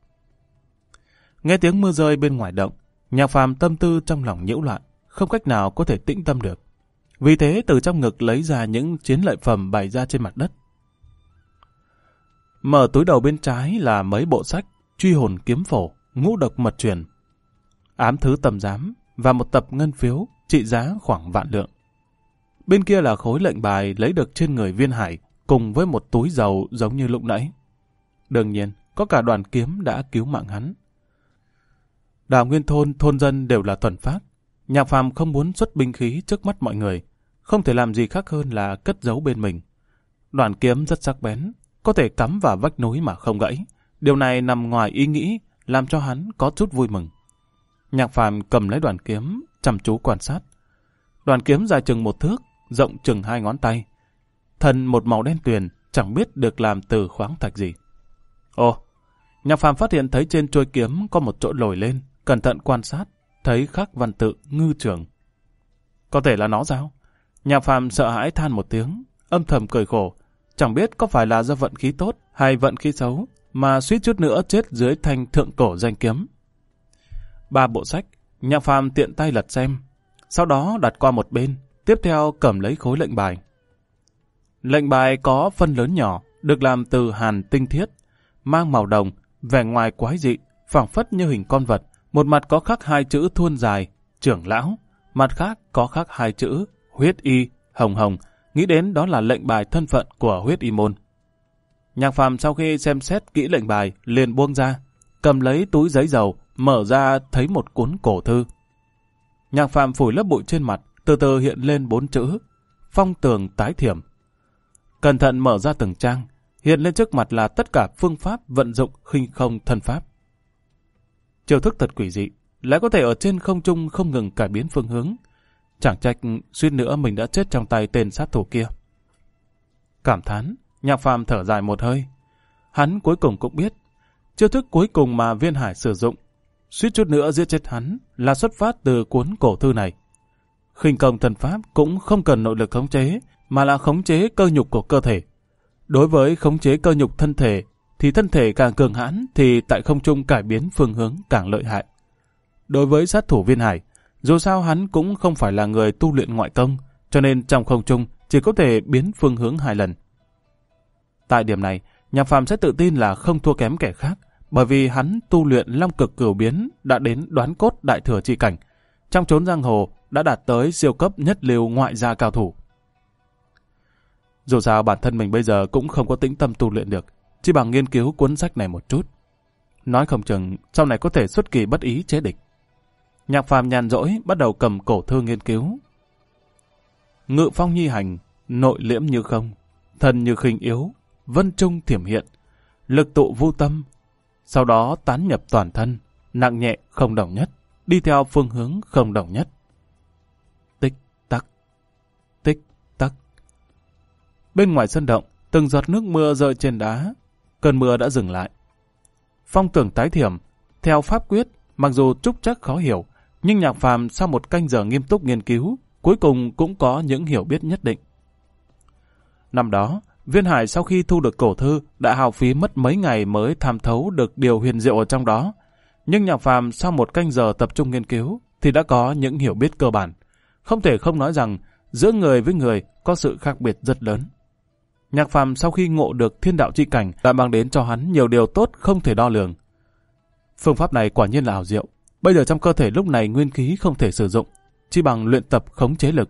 Nghe tiếng mưa rơi bên ngoài động, nhạc phàm tâm tư trong lòng nhiễu loạn, không cách nào có thể tĩnh tâm được. Vì thế từ trong ngực lấy ra những chiến lợi phẩm bày ra trên mặt đất. Mở túi đầu bên trái là mấy bộ sách Truy hồn kiếm phổ, ngũ độc mật truyền, ám thứ tầm giám và một tập ngân phiếu trị giá khoảng vạn lượng. Bên kia là khối lệnh bài lấy được trên người viên hải cùng với một túi dầu giống như lúc nãy. Đương nhiên, có cả đoàn kiếm đã cứu mạng hắn. Đào nguyên thôn, thôn dân đều là thuần phát. Nhạc phàm không muốn xuất binh khí trước mắt mọi người, không thể làm gì khác hơn là cất giấu bên mình. Đoàn kiếm rất sắc bén, có thể cắm vào vách núi mà không gãy. Điều này nằm ngoài ý nghĩ, làm cho hắn có chút vui mừng. Nhạc phàm cầm lấy đoàn kiếm, chăm chú quan sát. Đoàn kiếm dài chừng một thước, rộng chừng hai ngón tay, thần một màu đen tuyền, chẳng biết được làm từ khoáng thạch gì. Ồ, nhà phàm phát hiện thấy trên chuôi kiếm có một chỗ lồi lên, cẩn thận quan sát, thấy khắc văn tự ngư trường. Có thể là nó sao? Nhà phàm sợ hãi than một tiếng, âm thầm cười khổ, chẳng biết có phải là do vận khí tốt hay vận khí xấu, mà suýt chút nữa chết dưới thanh thượng cổ danh kiếm. Ba bộ sách, nhà phàm tiện tay lật xem, sau đó đặt qua một bên, tiếp theo cầm lấy khối lệnh bài. Lệnh bài có phân lớn nhỏ, được làm từ hàn tinh thiết, mang màu đồng, vẻ ngoài quái dị, phảng phất như hình con vật. Một mặt có khắc hai chữ thuôn dài, trưởng lão, mặt khác có khắc hai chữ huyết y, hồng hồng, nghĩ đến đó là lệnh bài thân phận của huyết y môn. Nhạc phàm sau khi xem xét kỹ lệnh bài, liền buông ra, cầm lấy túi giấy dầu, mở ra thấy một cuốn cổ thư. Nhạc phàm phủi lớp bụi trên mặt, từ từ hiện lên bốn chữ, phong tường tái thiểm. Cẩn thận mở ra từng trang, hiện lên trước mặt là tất cả phương pháp vận dụng khinh không thân pháp. Chiêu thức thật quỷ dị, lại có thể ở trên không trung không ngừng cải biến phương hướng. Chẳng trách suýt nữa mình đã chết trong tay tên sát thủ kia. Cảm thán, nhạc phàm thở dài một hơi. Hắn cuối cùng cũng biết, chiêu thức cuối cùng mà viên hải sử dụng, suýt chút nữa giết chết hắn là xuất phát từ cuốn cổ thư này. khinh công thần pháp cũng không cần nội lực khống chế, mà là khống chế cơ nhục của cơ thể. Đối với khống chế cơ nhục thân thể, thì thân thể càng cường hãn thì tại không trung cải biến phương hướng càng lợi hại. Đối với sát thủ viên hải, dù sao hắn cũng không phải là người tu luyện ngoại công, cho nên trong không trung chỉ có thể biến phương hướng hai lần. Tại điểm này, nhà phàm sẽ tự tin là không thua kém kẻ khác, bởi vì hắn tu luyện long cực cửu biến đã đến đoán cốt đại thừa chi cảnh. Trong chốn giang hồ đã đạt tới siêu cấp nhất liều ngoại gia cao thủ. Dù sao bản thân mình bây giờ cũng không có tĩnh tâm tu luyện được, chỉ bằng nghiên cứu cuốn sách này một chút. Nói không chừng, sau này có thể xuất kỳ bất ý chế địch. Nhạc phàm nhàn rỗi bắt đầu cầm cổ thư nghiên cứu. Ngự phong nhi hành, nội liễm như không, thần như khinh yếu, vân trung thiểm hiện, lực tụ vô tâm, sau đó tán nhập toàn thân, nặng nhẹ không đồng nhất, đi theo phương hướng không đồng nhất. Bên ngoài sân động, từng giọt nước mưa rơi trên đá. Cơn mưa đã dừng lại. Phong tưởng tái thiểm, theo pháp quyết, mặc dù trúc chắc khó hiểu, nhưng nhạc phàm sau một canh giờ nghiêm túc nghiên cứu, cuối cùng cũng có những hiểu biết nhất định. Năm đó, Viên Hải sau khi thu được cổ thư đã hào phí mất mấy ngày mới tham thấu được điều huyền diệu ở trong đó. Nhưng nhạc phàm sau một canh giờ tập trung nghiên cứu thì đã có những hiểu biết cơ bản. Không thể không nói rằng giữa người với người có sự khác biệt rất lớn. Nhạc phàm sau khi ngộ được thiên đạo chi cảnh đã mang đến cho hắn nhiều điều tốt không thể đo lường. Phương pháp này quả nhiên là ảo diệu. Bây giờ trong cơ thể lúc này nguyên khí không thể sử dụng, chỉ bằng luyện tập khống chế lực.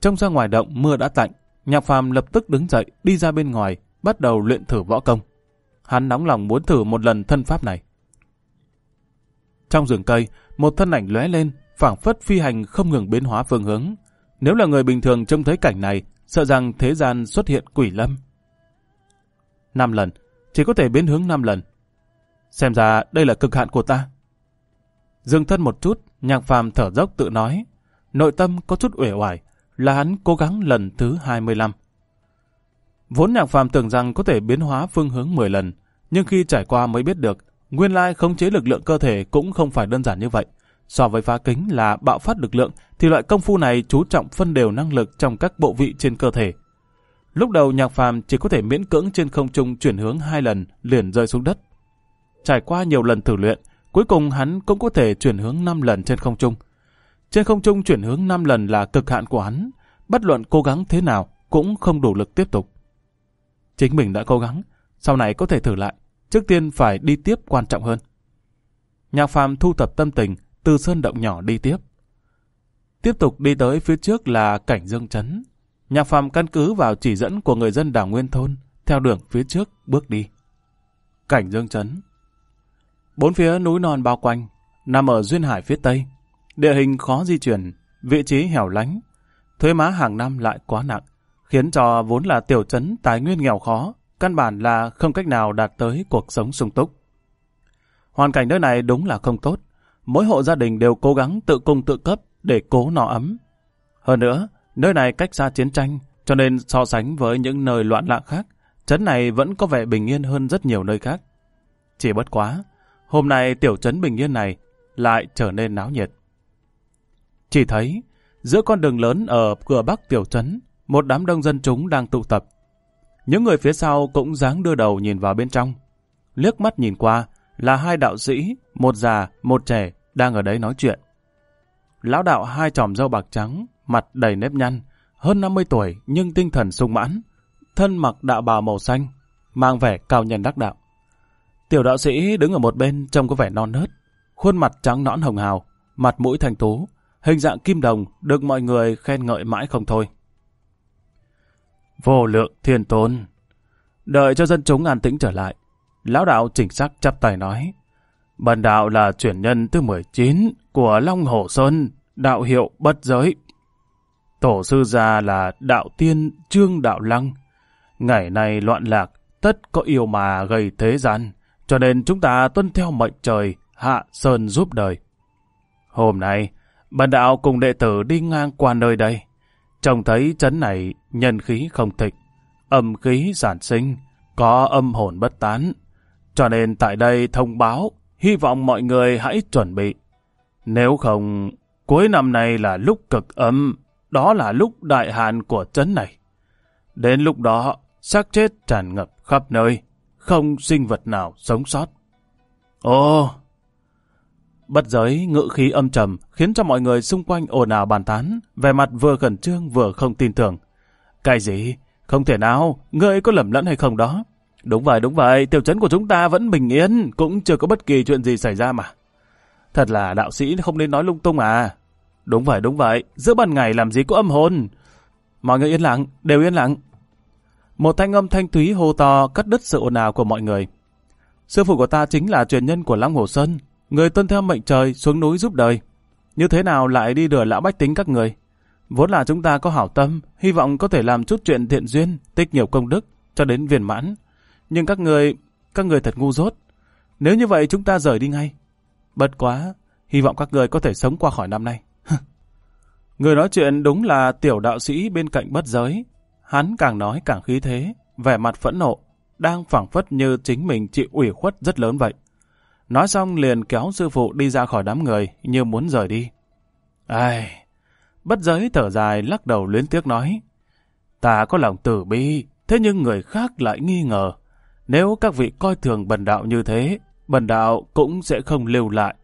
Trong ra ngoài động mưa đã tạnh, nhạc phàm lập tức đứng dậy, đi ra bên ngoài, bắt đầu luyện thử võ công. Hắn nóng lòng muốn thử một lần thân pháp này. Trong rừng cây, một thân ảnh lóe lên, phảng phất phi hành không ngừng biến hóa phương hướng. Nếu là người bình thường trông thấy cảnh này, sợ rằng thế gian xuất hiện quỷ lâm. Năm lần, chỉ có thể biến hướng năm lần. Xem ra đây là cực hạn của ta. Dừng thân một chút, nhạc phàm thở dốc tự nói. Nội tâm có chút uể oải, là hắn cố gắng lần thứ 25. Vốn nhạc phàm tưởng rằng có thể biến hóa phương hướng 10 lần, nhưng khi trải qua mới biết được, nguyên lai khống chế lực lượng cơ thể cũng không phải đơn giản như vậy. So với phá kính là bạo phát lực lượng, thì loại công phu này chú trọng phân đều năng lực trong các bộ vị trên cơ thể. Lúc đầu nhạc phàm chỉ có thể miễn cưỡng trên không trung chuyển hướng hai lần liền rơi xuống đất. Trải qua nhiều lần thử luyện, cuối cùng hắn cũng có thể chuyển hướng 5 lần trên không trung. Trên không trung chuyển hướng 5 lần là cực hạn của hắn, bất luận cố gắng thế nào cũng không đủ lực tiếp tục. Chính mình đã cố gắng, sau này có thể thử lại, trước tiên phải đi tiếp quan trọng hơn. Nhạc phàm thu tập tâm tình, từ sơn động nhỏ đi tiếp. Tiếp tục đi tới phía trước là cảnh dương chấn. Nhạc phàm căn cứ vào chỉ dẫn của người dân đảo Nguyên Thôn, theo đường phía trước bước đi. Cảnh dương chấn Bốn phía núi non bao quanh, nằm ở duyên hải phía tây. Địa hình khó di chuyển, vị trí hẻo lánh. Thuế má hàng năm lại quá nặng, khiến cho vốn là tiểu trấn tài nguyên nghèo khó, căn bản là không cách nào đạt tới cuộc sống sung túc. Hoàn cảnh nơi này đúng là không tốt mỗi hộ gia đình đều cố gắng tự cung tự cấp để cố nọ ấm. Hơn nữa, nơi này cách xa chiến tranh, cho nên so sánh với những nơi loạn lạc khác, trấn này vẫn có vẻ bình yên hơn rất nhiều nơi khác. Chỉ bất quá, hôm nay tiểu trấn bình yên này lại trở nên náo nhiệt. Chỉ thấy, giữa con đường lớn ở cửa bắc tiểu trấn, một đám đông dân chúng đang tụ tập. Những người phía sau cũng dáng đưa đầu nhìn vào bên trong. Liếc mắt nhìn qua là hai đạo sĩ, một già, một trẻ, đang ở đấy nói chuyện. Lão đạo hai tròm râu bạc trắng, mặt đầy nếp nhăn, hơn 50 tuổi nhưng tinh thần sung mãn, thân mặc đạo bào màu xanh, mang vẻ cao nhân đắc đạo. Tiểu đạo sĩ đứng ở một bên trông có vẻ non nớt, khuôn mặt trắng nõn hồng hào, mặt mũi thành tú, hình dạng kim đồng được mọi người khen ngợi mãi không thôi. Vô lượng thiên tôn. Đợi cho dân chúng an tĩnh trở lại, lão đạo chỉnh sắc chắp tay nói. Bần đạo là chuyển nhân thứ 19 của Long Hồ Sơn, đạo hiệu bất giới. Tổ sư gia là đạo tiên Trương Đạo Lăng. Ngày nay loạn lạc, tất có yêu mà gây thế gian, cho nên chúng ta tuân theo mệnh trời, hạ sơn giúp đời. Hôm nay, bần đạo cùng đệ tử đi ngang qua nơi đây. Trông thấy chấn này nhân khí không thịnh, âm khí sản sinh, có âm hồn bất tán. Cho nên tại đây thông báo hy vọng mọi người hãy chuẩn bị. Nếu không, cuối năm nay là lúc cực âm, đó là lúc đại hạn của trấn này. Đến lúc đó, xác chết tràn ngập khắp nơi, không sinh vật nào sống sót. Ồ! Bất giới ngự khí âm trầm khiến cho mọi người xung quanh ồn ào bàn tán, vẻ mặt vừa khẩn trương vừa không tin tưởng. Cái gì? Không thể nào, ngươi có lầm lẫn hay không đó? Đúng vậy, đúng vậy, tiểu trấn của chúng ta vẫn bình yên, cũng chưa có bất kỳ chuyện gì xảy ra mà. Thật là đạo sĩ không nên nói lung tung à. Đúng vậy, đúng vậy, giữa ban ngày làm gì có âm hồn. Mọi người yên lặng, đều yên lặng. Một thanh âm thanh thúy hô to cắt đứt sự ồn ào của mọi người. Sư phụ của ta chính là truyền nhân của lăng Hồ Sơn, người tuân theo mệnh trời xuống núi giúp đời. Như thế nào lại đi đuổi lão bách tính các người? Vốn là chúng ta có hảo tâm, hy vọng có thể làm chút chuyện thiện duyên, tích nhiều công đức, cho đến viên mãn. Nhưng các người, các người thật ngu dốt. Nếu như vậy chúng ta rời đi ngay. Bất quá, hy vọng các người có thể sống qua khỏi năm nay. [laughs] người nói chuyện đúng là tiểu đạo sĩ bên cạnh bất giới. Hắn càng nói càng khí thế, vẻ mặt phẫn nộ, đang phảng phất như chính mình chịu ủy khuất rất lớn vậy. Nói xong liền kéo sư phụ đi ra khỏi đám người như muốn rời đi. Ai... Bất giới thở dài lắc đầu luyến tiếc nói. Ta có lòng tử bi, thế nhưng người khác lại nghi ngờ. Nếu các vị coi thường bần đạo như thế, bần đạo cũng sẽ không lưu lại.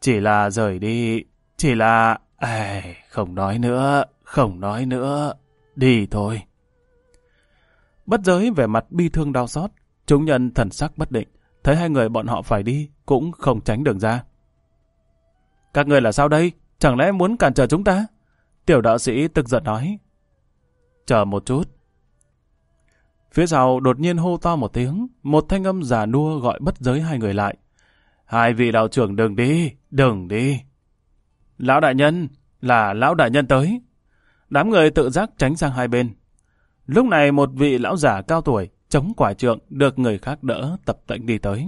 Chỉ là rời đi, chỉ là... À, không nói nữa, không nói nữa, đi thôi. Bất giới về mặt bi thương đau xót, chúng nhân thần sắc bất định, thấy hai người bọn họ phải đi, cũng không tránh đường ra. Các người là sao đây? Chẳng lẽ muốn cản trở chúng ta? Tiểu đạo sĩ tức giận nói. Chờ một chút, Phía sau đột nhiên hô to một tiếng, một thanh âm già nua gọi bất giới hai người lại. Hai vị đạo trưởng đừng đi, đừng đi. Lão đại nhân, là lão đại nhân tới. Đám người tự giác tránh sang hai bên. Lúc này một vị lão giả cao tuổi, chống quả trượng, được người khác đỡ tập tệnh đi tới.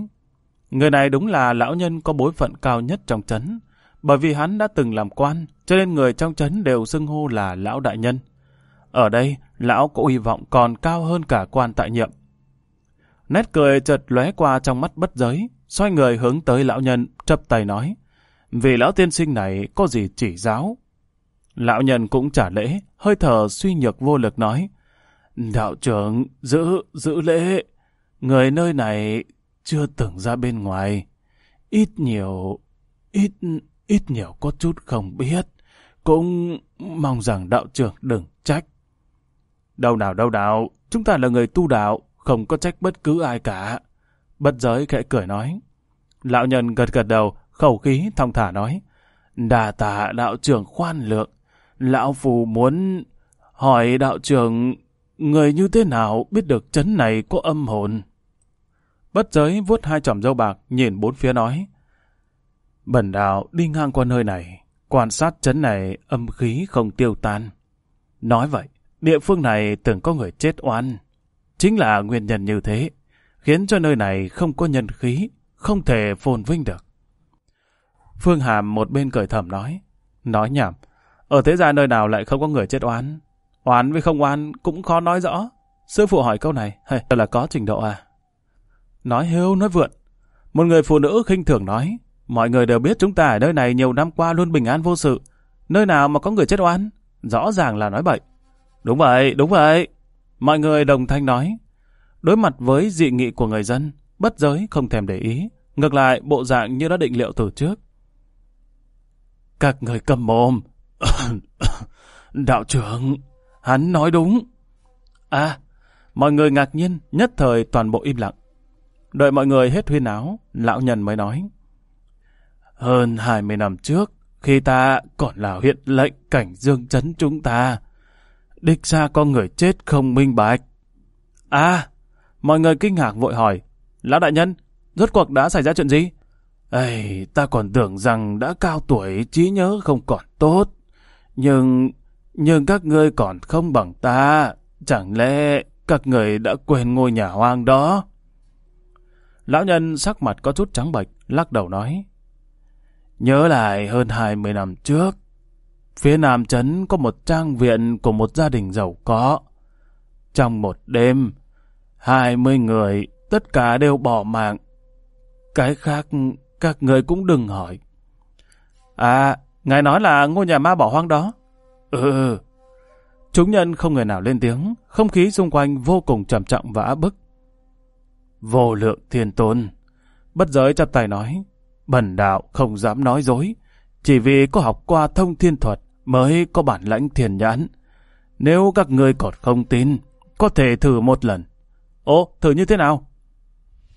Người này đúng là lão nhân có bối phận cao nhất trong chấn. Bởi vì hắn đã từng làm quan, cho nên người trong chấn đều xưng hô là lão đại nhân. Ở đây, lão có hy vọng còn cao hơn cả quan tại nhiệm. Nét cười chợt lóe qua trong mắt bất giới, xoay người hướng tới lão nhân, chập tay nói, vì lão tiên sinh này có gì chỉ giáo. Lão nhân cũng trả lễ, hơi thở suy nhược vô lực nói, đạo trưởng giữ, giữ lễ, người nơi này chưa từng ra bên ngoài, ít nhiều, ít, ít nhiều có chút không biết, cũng mong rằng đạo trưởng đừng Đâu nào đâu nào, chúng ta là người tu đạo, không có trách bất cứ ai cả. Bất giới khẽ cười nói. Lão nhân gật gật đầu, khẩu khí thong thả nói. Đà tạ đạo trưởng khoan lượng, lão phù muốn hỏi đạo trưởng người như thế nào biết được chấn này có âm hồn. Bất giới vuốt hai chỏm dâu bạc, nhìn bốn phía nói. Bẩn đạo đi ngang qua nơi này, quan sát chấn này âm khí không tiêu tan. Nói vậy, Địa phương này từng có người chết oan. Chính là nguyên nhân như thế, khiến cho nơi này không có nhân khí, không thể phồn vinh được. Phương Hàm một bên cười thầm nói, nói nhảm, ở thế gian nơi nào lại không có người chết oan? Oan với không oan cũng khó nói rõ. Sư phụ hỏi câu này, hay là có trình độ à? Nói hưu nói vượn. Một người phụ nữ khinh thường nói, mọi người đều biết chúng ta ở nơi này nhiều năm qua luôn bình an vô sự. Nơi nào mà có người chết oan? Rõ ràng là nói bậy. Đúng vậy, đúng vậy. Mọi người đồng thanh nói. Đối mặt với dị nghị của người dân, bất giới không thèm để ý. Ngược lại, bộ dạng như đã định liệu từ trước. Các người cầm mồm. [coughs] Đạo trưởng, hắn nói đúng. À, mọi người ngạc nhiên, nhất thời toàn bộ im lặng. Đợi mọi người hết huyên áo, lão nhân mới nói. Hơn 20 năm trước, khi ta còn là huyện lệnh cảnh dương chấn chúng ta, đích ra có người chết không minh bạch. À, mọi người kinh ngạc vội hỏi, Lão đại nhân, rốt cuộc đã xảy ra chuyện gì? Ây, ta còn tưởng rằng đã cao tuổi trí nhớ không còn tốt. Nhưng, nhưng các ngươi còn không bằng ta. Chẳng lẽ các người đã quên ngôi nhà hoang đó? Lão nhân sắc mặt có chút trắng bệch, lắc đầu nói. Nhớ lại hơn 20 năm trước, Phía Nam Trấn có một trang viện của một gia đình giàu có. Trong một đêm, hai mươi người tất cả đều bỏ mạng. Cái khác các người cũng đừng hỏi. À, ngài nói là ngôi nhà ma bỏ hoang đó. Ừ. ừ, ừ. Chúng nhân không người nào lên tiếng, không khí xung quanh vô cùng trầm trọng và áp bức. Vô lượng thiên tôn. Bất giới chắp tay nói, bần đạo không dám nói dối, chỉ vì có học qua thông thiên thuật mới có bản lãnh thiền nhãn. Nếu các ngươi còn không tin, có thể thử một lần. Ồ, thử như thế nào?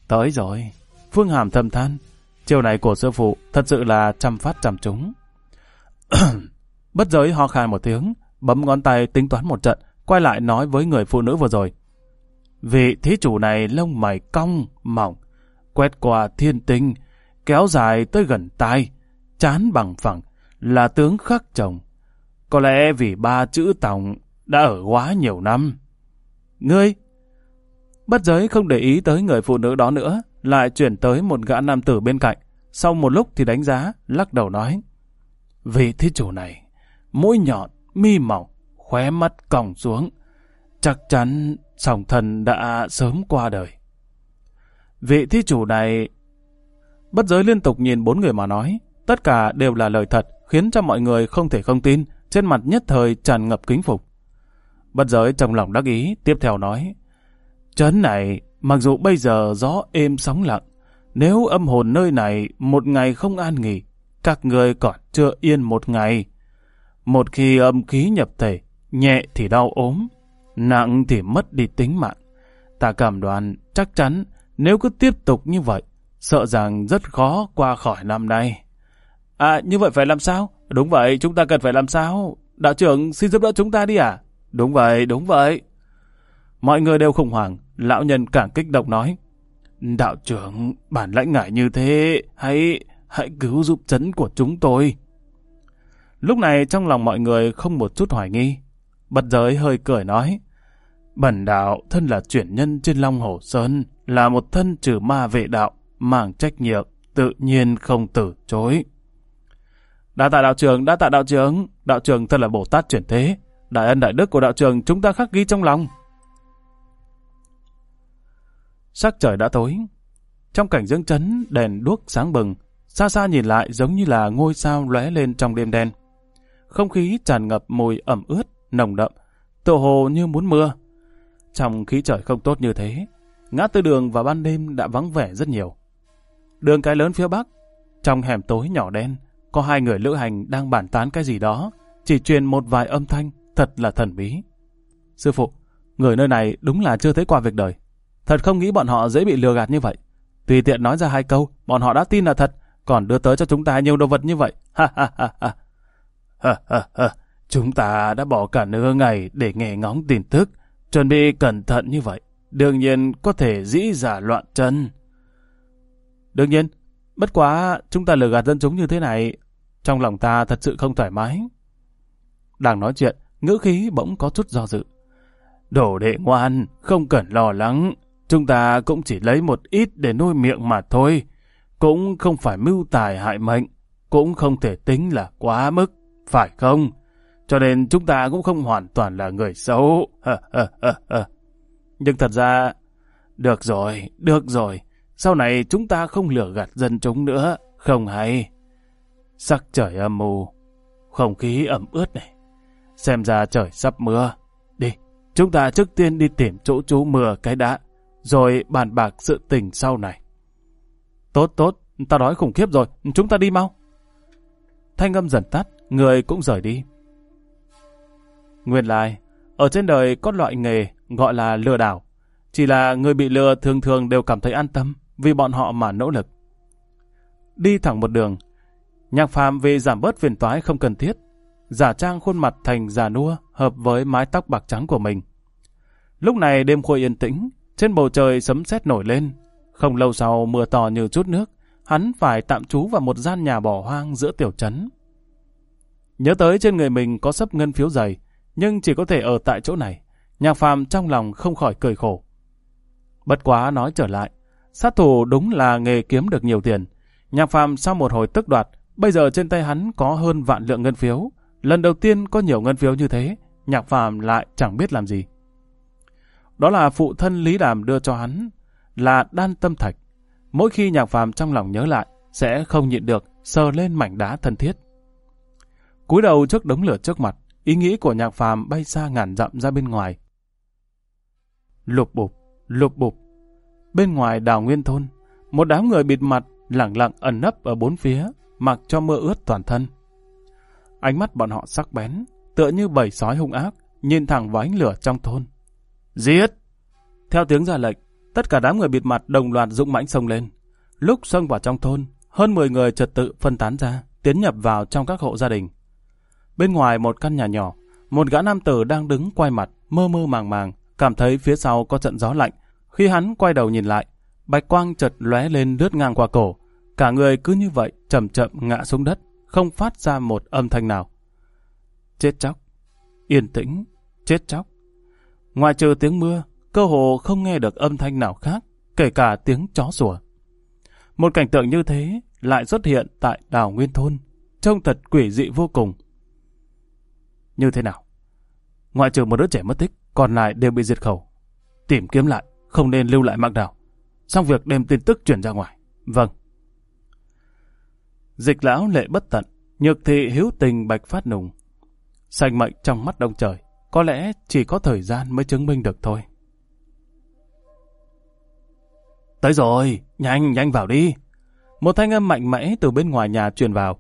Tới rồi. Phương Hàm thầm than. Chiều này của sư phụ thật sự là chăm phát chăm trúng. [clears throat] Bất giới ho khan một tiếng, bấm ngón tay tính toán một trận, quay lại nói với người phụ nữ vừa rồi. Vị thí chủ này lông mày cong, mỏng, quét qua thiên tinh, kéo dài tới gần tai, chán bằng phẳng, là tướng khắc chồng. Có lẽ vì ba chữ tòng đã ở quá nhiều năm. Ngươi! Bất giới không để ý tới người phụ nữ đó nữa, lại chuyển tới một gã nam tử bên cạnh. Sau một lúc thì đánh giá, lắc đầu nói. Vị thi chủ này, mũi nhọn, mi mỏng, khóe mắt còng xuống. Chắc chắn sòng thần đã sớm qua đời. Vị thi chủ này... Bất giới liên tục nhìn bốn người mà nói. Tất cả đều là lời thật, khiến cho mọi người không thể không tin, trên mặt nhất thời tràn ngập kính phục. Bất giới trong lòng đắc ý, tiếp theo nói, Chấn này, mặc dù bây giờ gió êm sóng lặng, nếu âm hồn nơi này một ngày không an nghỉ, các người còn chưa yên một ngày. Một khi âm khí nhập thể, nhẹ thì đau ốm, nặng thì mất đi tính mạng. Ta cảm đoán chắc chắn nếu cứ tiếp tục như vậy, sợ rằng rất khó qua khỏi năm nay. À, như vậy phải làm sao? Đúng vậy, chúng ta cần phải làm sao? Đạo trưởng xin giúp đỡ chúng ta đi à? Đúng vậy, đúng vậy. Mọi người đều khủng hoảng, lão nhân càng kích động nói. Đạo trưởng, bản lãnh ngại như thế, hãy, hãy cứu giúp chấn của chúng tôi. Lúc này trong lòng mọi người không một chút hoài nghi. Bật giới hơi cười nói. Bần đạo thân là chuyển nhân trên Long Hồ Sơn, là một thân trừ ma vệ đạo, mang trách nhiệm, tự nhiên không từ chối. Đã tạ đạo trưởng, đã tạ đạo trưởng, đạo trưởng thật là Bồ Tát chuyển thế. Đại ân đại đức của đạo trưởng chúng ta khắc ghi trong lòng. Sắc trời đã tối. Trong cảnh dưỡng chấn, đèn đuốc sáng bừng. Xa xa nhìn lại giống như là ngôi sao lóe lên trong đêm đen. Không khí tràn ngập mùi ẩm ướt, nồng đậm, tựa hồ như muốn mưa. Trong khí trời không tốt như thế, ngã tư đường vào ban đêm đã vắng vẻ rất nhiều. Đường cái lớn phía bắc, trong hẻm tối nhỏ đen, có hai người lữ hành đang bàn tán cái gì đó, chỉ truyền một vài âm thanh, thật là thần bí. Sư phụ, người nơi này đúng là chưa thấy qua việc đời. Thật không nghĩ bọn họ dễ bị lừa gạt như vậy. Tùy tiện nói ra hai câu, bọn họ đã tin là thật, còn đưa tới cho chúng ta nhiều đồ vật như vậy. Ha ha ha ha. Ha ha ha. Chúng ta đã bỏ cả nửa ngày để nghe ngóng tin tức, chuẩn bị cẩn thận như vậy. Đương nhiên có thể dĩ giả loạn chân. Đương nhiên, bất quá chúng ta lừa gạt dân chúng như thế này trong lòng ta thật sự không thoải mái. Đang nói chuyện, ngữ khí bỗng có chút do dự. Đổ đệ ngoan, không cần lo lắng. Chúng ta cũng chỉ lấy một ít để nuôi miệng mà thôi. Cũng không phải mưu tài hại mệnh. Cũng không thể tính là quá mức, phải không? Cho nên chúng ta cũng không hoàn toàn là người xấu. Nhưng thật ra... Được rồi, được rồi. Sau này chúng ta không lừa gạt dân chúng nữa. Không hay. Sắc trời âm u, không khí ẩm ướt này. Xem ra trời sắp mưa. Đi, chúng ta trước tiên đi tìm chỗ chú mưa cái đã, rồi bàn bạc sự tình sau này. Tốt tốt, ta đói khủng khiếp rồi, chúng ta đi mau. Thanh âm dần tắt, người cũng rời đi. Nguyên lai, ở trên đời có loại nghề gọi là lừa đảo. Chỉ là người bị lừa thường thường đều cảm thấy an tâm vì bọn họ mà nỗ lực. Đi thẳng một đường, Nhạc phàm vì giảm bớt phiền toái không cần thiết, giả trang khuôn mặt thành già nua hợp với mái tóc bạc trắng của mình. Lúc này đêm khuya yên tĩnh, trên bầu trời sấm sét nổi lên. Không lâu sau mưa to như chút nước, hắn phải tạm trú vào một gian nhà bỏ hoang giữa tiểu trấn. Nhớ tới trên người mình có sấp ngân phiếu dày, nhưng chỉ có thể ở tại chỗ này. Nhạc phàm trong lòng không khỏi cười khổ. Bất quá nói trở lại, sát thủ đúng là nghề kiếm được nhiều tiền. Nhạc phàm sau một hồi tức đoạt, Bây giờ trên tay hắn có hơn vạn lượng ngân phiếu. Lần đầu tiên có nhiều ngân phiếu như thế, nhạc phàm lại chẳng biết làm gì. Đó là phụ thân Lý Đàm đưa cho hắn, là đan tâm thạch. Mỗi khi nhạc phàm trong lòng nhớ lại, sẽ không nhịn được, sờ lên mảnh đá thân thiết. cúi đầu trước đống lửa trước mặt, ý nghĩ của nhạc phàm bay xa ngàn dặm ra bên ngoài. Lục bụp, lục bụp. Bên ngoài đào nguyên thôn, một đám người bịt mặt lặng lặng ẩn nấp ở bốn phía mặc cho mưa ướt toàn thân. Ánh mắt bọn họ sắc bén, tựa như bầy sói hung ác, nhìn thẳng vào ánh lửa trong thôn. Giết! Theo tiếng ra lệnh, tất cả đám người bịt mặt đồng loạt dũng mãnh xông lên. Lúc xông vào trong thôn, hơn 10 người trật tự phân tán ra, tiến nhập vào trong các hộ gia đình. Bên ngoài một căn nhà nhỏ, một gã nam tử đang đứng quay mặt, mơ mơ màng màng, cảm thấy phía sau có trận gió lạnh. Khi hắn quay đầu nhìn lại, bạch quang chợt lóe lên lướt ngang qua cổ, Cả người cứ như vậy chậm chậm ngã xuống đất, không phát ra một âm thanh nào. Chết chóc, yên tĩnh, chết chóc. Ngoài trừ tiếng mưa, cơ hồ không nghe được âm thanh nào khác, kể cả tiếng chó sủa. Một cảnh tượng như thế lại xuất hiện tại đảo Nguyên Thôn, trông thật quỷ dị vô cùng. Như thế nào? Ngoại trừ một đứa trẻ mất tích, còn lại đều bị diệt khẩu. Tìm kiếm lại, không nên lưu lại mạng đảo. Xong việc đem tin tức chuyển ra ngoài. Vâng, Dịch lão lệ bất tận, nhược thị hiếu tình bạch phát nùng. Sành mệnh trong mắt đông trời, có lẽ chỉ có thời gian mới chứng minh được thôi. Tới rồi, nhanh, nhanh vào đi. Một thanh âm mạnh mẽ từ bên ngoài nhà truyền vào.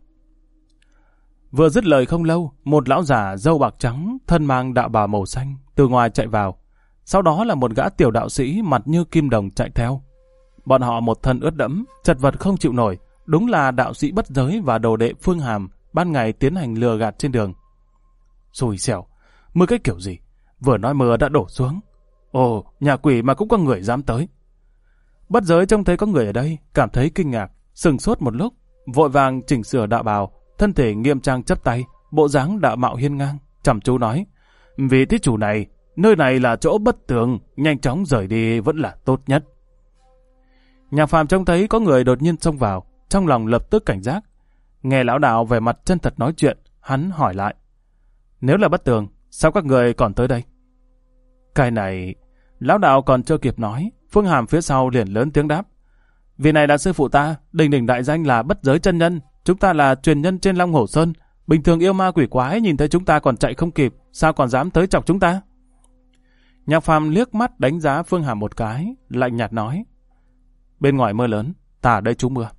Vừa dứt lời không lâu, một lão già dâu bạc trắng, thân mang đạo bà màu xanh, từ ngoài chạy vào. Sau đó là một gã tiểu đạo sĩ mặt như kim đồng chạy theo. Bọn họ một thân ướt đẫm, chật vật không chịu nổi, Đúng là đạo sĩ bất giới và đồ đệ Phương Hàm ban ngày tiến hành lừa gạt trên đường. Rồi xèo, mưa cái kiểu gì? Vừa nói mưa đã đổ xuống. Ồ, nhà quỷ mà cũng có người dám tới. Bất giới trông thấy có người ở đây, cảm thấy kinh ngạc, sừng sốt một lúc, vội vàng chỉnh sửa đạo bào, thân thể nghiêm trang chấp tay, bộ dáng đạo mạo hiên ngang, chăm chú nói. Vì thế chủ này, nơi này là chỗ bất tường, nhanh chóng rời đi vẫn là tốt nhất. Nhà phàm trông thấy có người đột nhiên xông vào, trong lòng lập tức cảnh giác. Nghe lão đạo về mặt chân thật nói chuyện, hắn hỏi lại. Nếu là bất tường, sao các người còn tới đây? Cái này, lão đạo còn chưa kịp nói, Phương Hàm phía sau liền lớn tiếng đáp. Vì này là sư phụ ta, đình đỉnh đại danh là bất giới chân nhân, chúng ta là truyền nhân trên Long Hổ Sơn. Bình thường yêu ma quỷ quái nhìn thấy chúng ta còn chạy không kịp, sao còn dám tới chọc chúng ta? Nhạc phàm liếc mắt đánh giá Phương Hàm một cái, lạnh nhạt nói. Bên ngoài mưa lớn, ta ở đây trú mưa.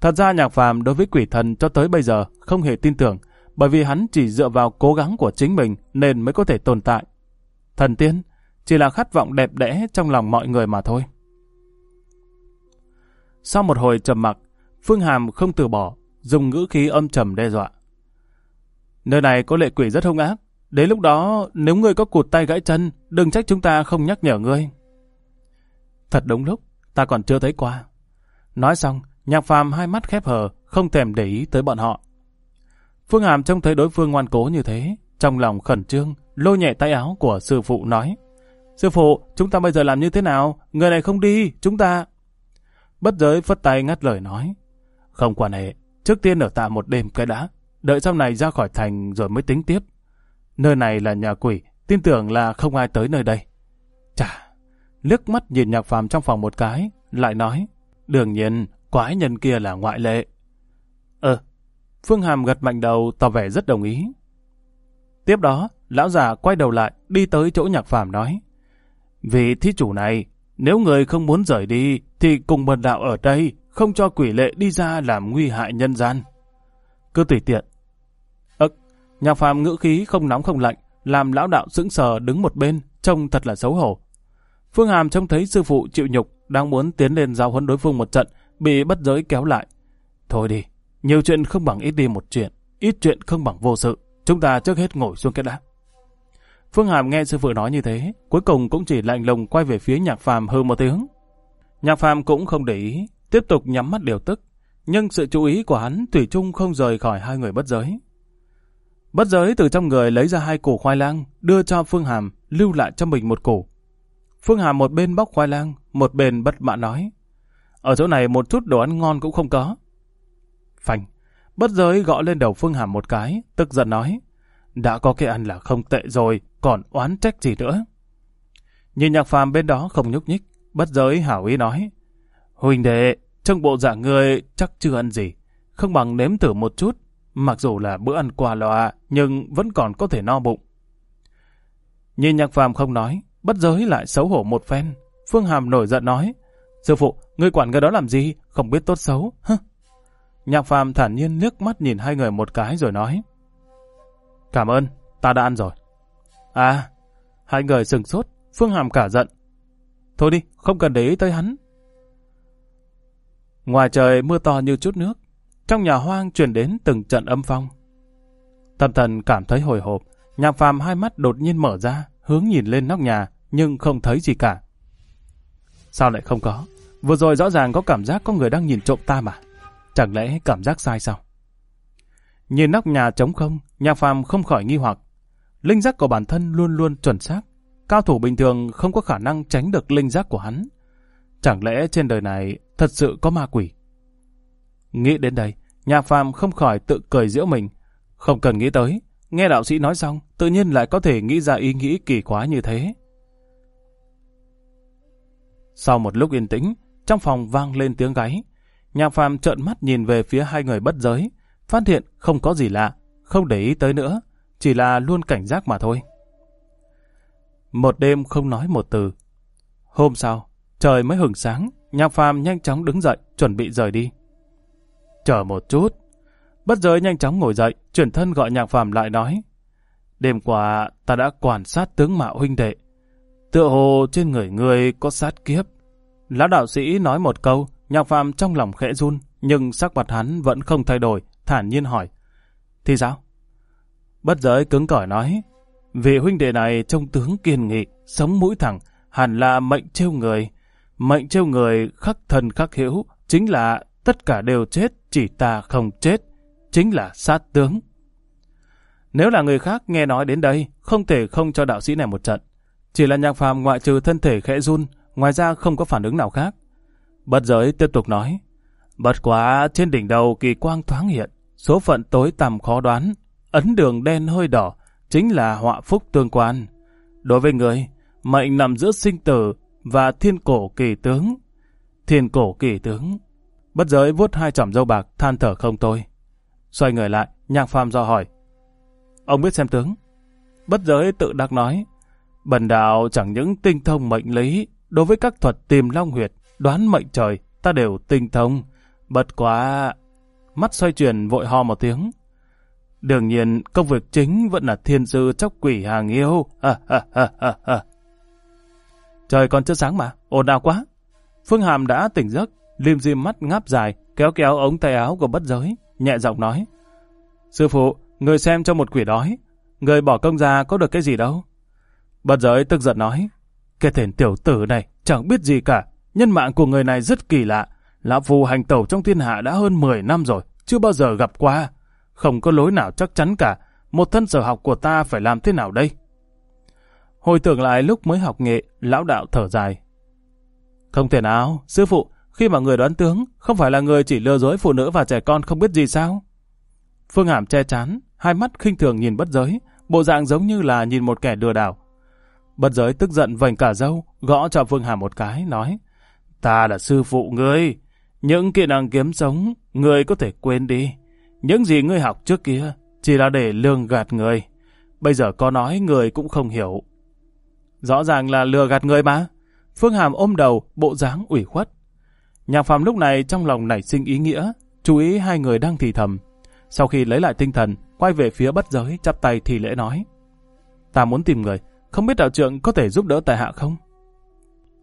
Thật ra Nhạc Phàm đối với quỷ thần cho tới bây giờ không hề tin tưởng, bởi vì hắn chỉ dựa vào cố gắng của chính mình nên mới có thể tồn tại. Thần tiên chỉ là khát vọng đẹp đẽ trong lòng mọi người mà thôi. Sau một hồi trầm mặc, Phương Hàm không từ bỏ, dùng ngữ khí âm trầm đe dọa. Nơi này có lệ quỷ rất hung ác, đến lúc đó nếu ngươi có cụt tay gãy chân, đừng trách chúng ta không nhắc nhở ngươi. Thật đúng lúc, ta còn chưa thấy qua. Nói xong, Nhạc phàm hai mắt khép hờ, không thèm để ý tới bọn họ. Phương Hàm trông thấy đối phương ngoan cố như thế, trong lòng khẩn trương, lôi nhẹ tay áo của sư phụ nói. Sư phụ, chúng ta bây giờ làm như thế nào? Người này không đi, chúng ta... Bất giới phất tay ngắt lời nói. Không quan hệ, trước tiên ở tạm một đêm cái đã, đợi sau này ra khỏi thành rồi mới tính tiếp. Nơi này là nhà quỷ, tin tưởng là không ai tới nơi đây. Chà, liếc mắt nhìn nhạc phàm trong phòng một cái, lại nói. Đương nhiên, quái nhân kia là ngoại lệ. Ờ, Phương Hàm gật mạnh đầu tỏ vẻ rất đồng ý. Tiếp đó, lão già quay đầu lại, đi tới chỗ nhạc phàm nói. Vì thí chủ này, nếu người không muốn rời đi, thì cùng bần đạo ở đây, không cho quỷ lệ đi ra làm nguy hại nhân gian. Cứ tùy tiện. Ấc, ờ, nhạc phàm ngữ khí không nóng không lạnh, làm lão đạo sững sờ đứng một bên, trông thật là xấu hổ. Phương Hàm trông thấy sư phụ chịu nhục, đang muốn tiến lên giao huấn đối phương một trận, bị bất giới kéo lại. Thôi đi, nhiều chuyện không bằng ít đi một chuyện, ít chuyện không bằng vô sự. Chúng ta trước hết ngồi xuống cái đã. Phương Hàm nghe sư phụ nói như thế, cuối cùng cũng chỉ lạnh lùng quay về phía nhạc phàm hơn một tiếng. Nhạc phàm cũng không để ý, tiếp tục nhắm mắt điều tức, nhưng sự chú ý của hắn Thủy chung không rời khỏi hai người bất giới. Bất giới từ trong người lấy ra hai củ khoai lang, đưa cho Phương Hàm, lưu lại cho mình một củ. Phương Hàm một bên bóc khoai lang, một bên bất mãn nói. Ở chỗ này một chút đồ ăn ngon cũng không có. Phành, bất giới gõ lên đầu Phương Hàm một cái, tức giận nói. Đã có cái ăn là không tệ rồi, còn oán trách gì nữa. Nhìn nhạc phàm bên đó không nhúc nhích, bất giới hảo ý nói. huynh đệ, trong bộ dạng người chắc chưa ăn gì, không bằng nếm thử một chút. Mặc dù là bữa ăn quà loa, nhưng vẫn còn có thể no bụng. Nhìn nhạc phàm không nói, bất giới lại xấu hổ một phen. Phương Hàm nổi giận nói, Sư phụ, ngươi quản người đó làm gì? Không biết tốt xấu. Hứ. Nhạc phàm thản nhiên liếc mắt nhìn hai người một cái rồi nói. Cảm ơn, ta đã ăn rồi. À, hai người sừng sốt, Phương Hàm cả giận. Thôi đi, không cần để ý tới hắn. Ngoài trời mưa to như chút nước, trong nhà hoang truyền đến từng trận âm phong. Tâm thần cảm thấy hồi hộp, nhạc phàm hai mắt đột nhiên mở ra, hướng nhìn lên nóc nhà, nhưng không thấy gì cả. Sao lại không có? Vừa rồi rõ ràng có cảm giác có người đang nhìn trộm ta mà. Chẳng lẽ cảm giác sai sao? Nhìn nóc nhà trống không, nhà phàm không khỏi nghi hoặc. Linh giác của bản thân luôn luôn chuẩn xác. Cao thủ bình thường không có khả năng tránh được linh giác của hắn. Chẳng lẽ trên đời này thật sự có ma quỷ? Nghĩ đến đây, nhà phàm không khỏi tự cười giễu mình. Không cần nghĩ tới, nghe đạo sĩ nói xong, tự nhiên lại có thể nghĩ ra ý nghĩ kỳ quá như thế. Sau một lúc yên tĩnh, trong phòng vang lên tiếng gáy. Nhạc phàm trợn mắt nhìn về phía hai người bất giới, phát hiện không có gì lạ, không để ý tới nữa, chỉ là luôn cảnh giác mà thôi. Một đêm không nói một từ. Hôm sau, trời mới hừng sáng, nhạc phàm nhanh chóng đứng dậy, chuẩn bị rời đi. Chờ một chút. Bất giới nhanh chóng ngồi dậy, chuyển thân gọi nhạc phàm lại nói. Đêm qua, ta đã quan sát tướng mạo huynh đệ, Tựa hồ trên người người có sát kiếp. Lão đạo sĩ nói một câu, nhạc phạm trong lòng khẽ run, nhưng sắc mặt hắn vẫn không thay đổi, thản nhiên hỏi. Thì sao? Bất giới cứng cỏi nói, vị huynh đệ này trông tướng kiên nghị, sống mũi thẳng, hẳn là mệnh trêu người. Mệnh trêu người khắc thần khắc hiểu, chính là tất cả đều chết, chỉ ta không chết, chính là sát tướng. Nếu là người khác nghe nói đến đây, không thể không cho đạo sĩ này một trận. Chỉ là nhạc phàm ngoại trừ thân thể khẽ run, ngoài ra không có phản ứng nào khác. Bất giới tiếp tục nói, bất quá trên đỉnh đầu kỳ quang thoáng hiện, số phận tối tăm khó đoán, ấn đường đen hơi đỏ, chính là họa phúc tương quan. Đối với người, mệnh nằm giữa sinh tử và thiên cổ kỳ tướng. Thiên cổ kỳ tướng. Bất giới vuốt hai chỏm dâu bạc, than thở không tôi. Xoay người lại, nhạc phàm do hỏi. Ông biết xem tướng. Bất giới tự đắc nói. Bần đạo chẳng những tinh thông mệnh lý, đối với các thuật tìm long huyệt, đoán mệnh trời, ta đều tinh thông. Bật quá... Mắt xoay chuyển vội ho một tiếng. Đương nhiên, công việc chính vẫn là thiên sư chóc quỷ hàng yêu. Trời còn chưa sáng mà, ồn ào quá. Phương Hàm đã tỉnh giấc, liêm diêm mắt ngáp dài, kéo kéo ống tay áo của bất giới, nhẹ giọng nói. Sư phụ, người xem cho một quỷ đói. Người bỏ công ra có được cái gì đâu bất giới tức giận nói, cái tên tiểu tử này chẳng biết gì cả, nhân mạng của người này rất kỳ lạ. Lão Phu hành tẩu trong thiên hạ đã hơn 10 năm rồi, chưa bao giờ gặp qua. Không có lối nào chắc chắn cả, một thân sở học của ta phải làm thế nào đây? Hồi tưởng lại lúc mới học nghệ, lão đạo thở dài. Không thể nào, sư phụ, khi mà người đoán tướng, không phải là người chỉ lừa dối phụ nữ và trẻ con không biết gì sao? Phương Hàm che chán, hai mắt khinh thường nhìn bất giới, bộ dạng giống như là nhìn một kẻ lừa đảo. Bất giới tức giận vành cả dâu, gõ cho Phương Hà một cái, nói Ta là sư phụ ngươi, những kỹ năng kiếm sống, ngươi có thể quên đi. Những gì ngươi học trước kia, chỉ là để lương gạt người. Bây giờ có nói người cũng không hiểu. Rõ ràng là lừa gạt người mà. Phương Hàm ôm đầu, bộ dáng ủy khuất. Nhạc phàm lúc này trong lòng nảy sinh ý nghĩa, chú ý hai người đang thì thầm. Sau khi lấy lại tinh thần, quay về phía bất giới, chắp tay thì lễ nói. Ta muốn tìm người, không biết đạo trưởng có thể giúp đỡ tại hạ không?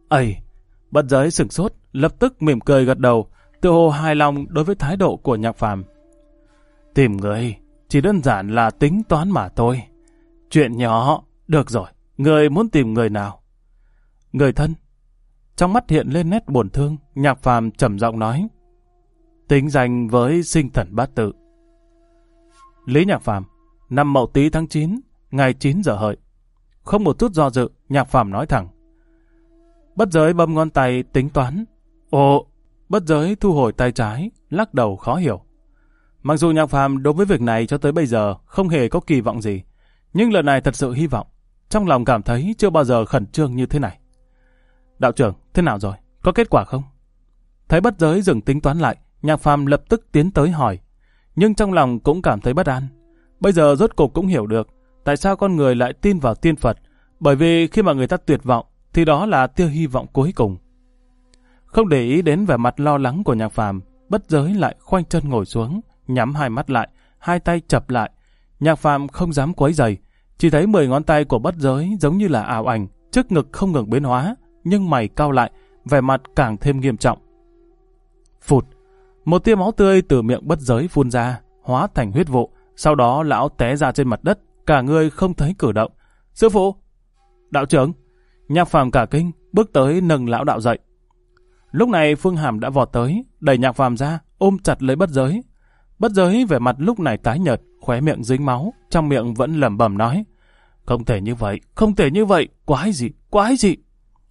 Ây, bất giới sửng sốt, lập tức mỉm cười gật đầu, tự hồ hài lòng đối với thái độ của nhạc phàm. Tìm người, chỉ đơn giản là tính toán mà thôi. Chuyện nhỏ, được rồi, người muốn tìm người nào? Người thân. Trong mắt hiện lên nét buồn thương, nhạc phàm trầm giọng nói. Tính danh với sinh thần bát tự. Lý Nhạc Phàm, năm Mậu Tý tháng 9, ngày 9 giờ hợi. Không một chút do dự, nhạc phàm nói thẳng. Bất giới bấm ngón tay tính toán. Ồ, bất giới thu hồi tay trái, lắc đầu khó hiểu. Mặc dù nhạc phàm đối với việc này cho tới bây giờ không hề có kỳ vọng gì, nhưng lần này thật sự hy vọng. Trong lòng cảm thấy chưa bao giờ khẩn trương như thế này. Đạo trưởng, thế nào rồi? Có kết quả không? Thấy bất giới dừng tính toán lại, nhạc phàm lập tức tiến tới hỏi. Nhưng trong lòng cũng cảm thấy bất an. Bây giờ rốt cục cũng hiểu được Tại sao con người lại tin vào tiên Phật? Bởi vì khi mà người ta tuyệt vọng, thì đó là tia hy vọng cuối cùng. Không để ý đến vẻ mặt lo lắng của nhạc phàm, bất giới lại khoanh chân ngồi xuống, nhắm hai mắt lại, hai tay chập lại. Nhạc phàm không dám quấy giày, chỉ thấy 10 ngón tay của bất giới giống như là ảo ảnh, trước ngực không ngừng biến hóa, nhưng mày cao lại, vẻ mặt càng thêm nghiêm trọng. Phụt, một tia máu tươi từ miệng bất giới phun ra, hóa thành huyết vụ, sau đó lão té ra trên mặt đất, cả người không thấy cử động. Sư phụ! Đạo trưởng! Nhạc phàm cả kinh, bước tới nâng lão đạo dậy. Lúc này Phương Hàm đã vọt tới, đẩy nhạc phàm ra, ôm chặt lấy bất giới. Bất giới về mặt lúc này tái nhợt, khóe miệng dính máu, trong miệng vẫn lẩm bẩm nói. Không thể như vậy, không thể như vậy, quái gì, quái gì.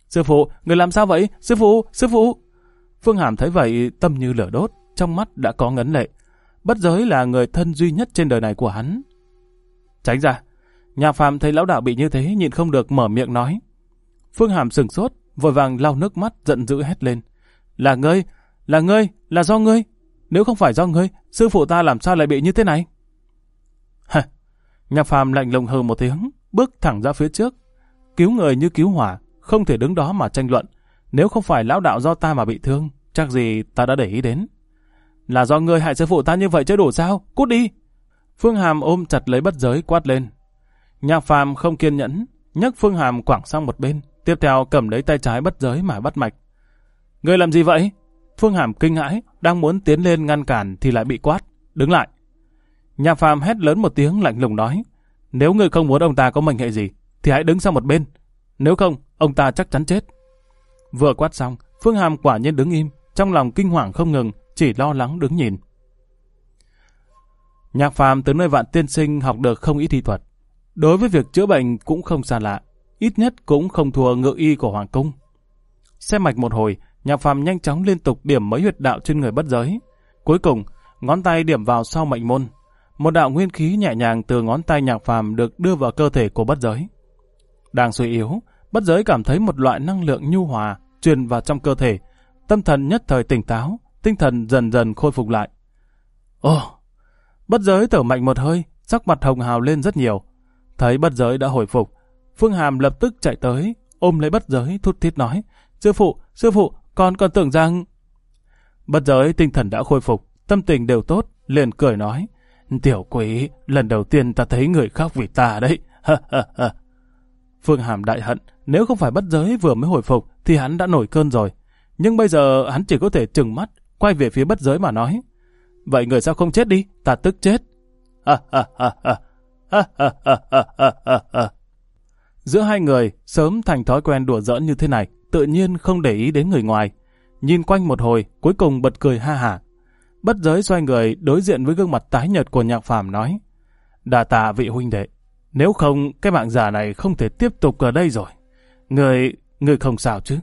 Sư phụ, người làm sao vậy? Sư phụ, sư phụ. Phương Hàm thấy vậy, tâm như lửa đốt, trong mắt đã có ngấn lệ. Bất giới là người thân duy nhất trên đời này của hắn, Tránh ra. Nhà phàm thấy lão đạo bị như thế nhịn không được mở miệng nói. Phương Hàm sừng sốt, vội vàng lau nước mắt giận dữ hét lên. Là ngươi, là ngươi, là do ngươi. Nếu không phải do ngươi, sư phụ ta làm sao lại bị như thế này? Hả? Nhà phàm lạnh lùng hừ một tiếng, bước thẳng ra phía trước. Cứu người như cứu hỏa, không thể đứng đó mà tranh luận. Nếu không phải lão đạo do ta mà bị thương, chắc gì ta đã để ý đến. Là do ngươi hại sư phụ ta như vậy chứ đủ sao? Cút đi! Phương Hàm ôm chặt lấy bất giới quát lên. Nhạc phàm không kiên nhẫn, nhấc Phương Hàm quẳng sang một bên, tiếp theo cầm lấy tay trái bất giới mà bắt mạch. Người làm gì vậy? Phương Hàm kinh hãi, đang muốn tiến lên ngăn cản thì lại bị quát. Đứng lại. Nhạc phàm hét lớn một tiếng lạnh lùng nói. Nếu người không muốn ông ta có mệnh hệ gì, thì hãy đứng sang một bên. Nếu không, ông ta chắc chắn chết. Vừa quát xong, Phương Hàm quả nhiên đứng im, trong lòng kinh hoàng không ngừng, chỉ lo lắng đứng nhìn. Nhạc phàm từ nơi vạn tiên sinh học được không ít thi thuật. Đối với việc chữa bệnh cũng không xa lạ, ít nhất cũng không thua ngựa y của Hoàng Cung. Xem mạch một hồi, nhạc phàm nhanh chóng liên tục điểm mấy huyệt đạo trên người bất giới. Cuối cùng, ngón tay điểm vào sau mệnh môn. Một đạo nguyên khí nhẹ nhàng từ ngón tay nhạc phàm được đưa vào cơ thể của bất giới. Đang suy yếu, bất giới cảm thấy một loại năng lượng nhu hòa truyền vào trong cơ thể. Tâm thần nhất thời tỉnh táo, tinh thần dần dần khôi phục lại. Ồ, oh, Bất giới thở mạnh một hơi, sắc mặt hồng hào lên rất nhiều. Thấy bất giới đã hồi phục, Phương Hàm lập tức chạy tới, ôm lấy bất giới thút thít nói, Sư phụ, sư phụ, con còn tưởng rằng... Bất giới tinh thần đã khôi phục, tâm tình đều tốt, liền cười nói, Tiểu quỷ, lần đầu tiên ta thấy người khác vì ta đấy. Phương Hàm đại hận, nếu không phải bất giới vừa mới hồi phục thì hắn đã nổi cơn rồi. Nhưng bây giờ hắn chỉ có thể trừng mắt, quay về phía bất giới mà nói. Vậy người sao không chết đi? Ta tức chết. Giữa hai người, sớm thành thói quen đùa giỡn như thế này, tự nhiên không để ý đến người ngoài. Nhìn quanh một hồi, cuối cùng bật cười ha hả. Bất giới xoay người đối diện với gương mặt tái nhợt của nhạc phàm nói. Đà tạ vị huynh đệ, nếu không cái mạng giả này không thể tiếp tục ở đây rồi. Người, người không sao chứ?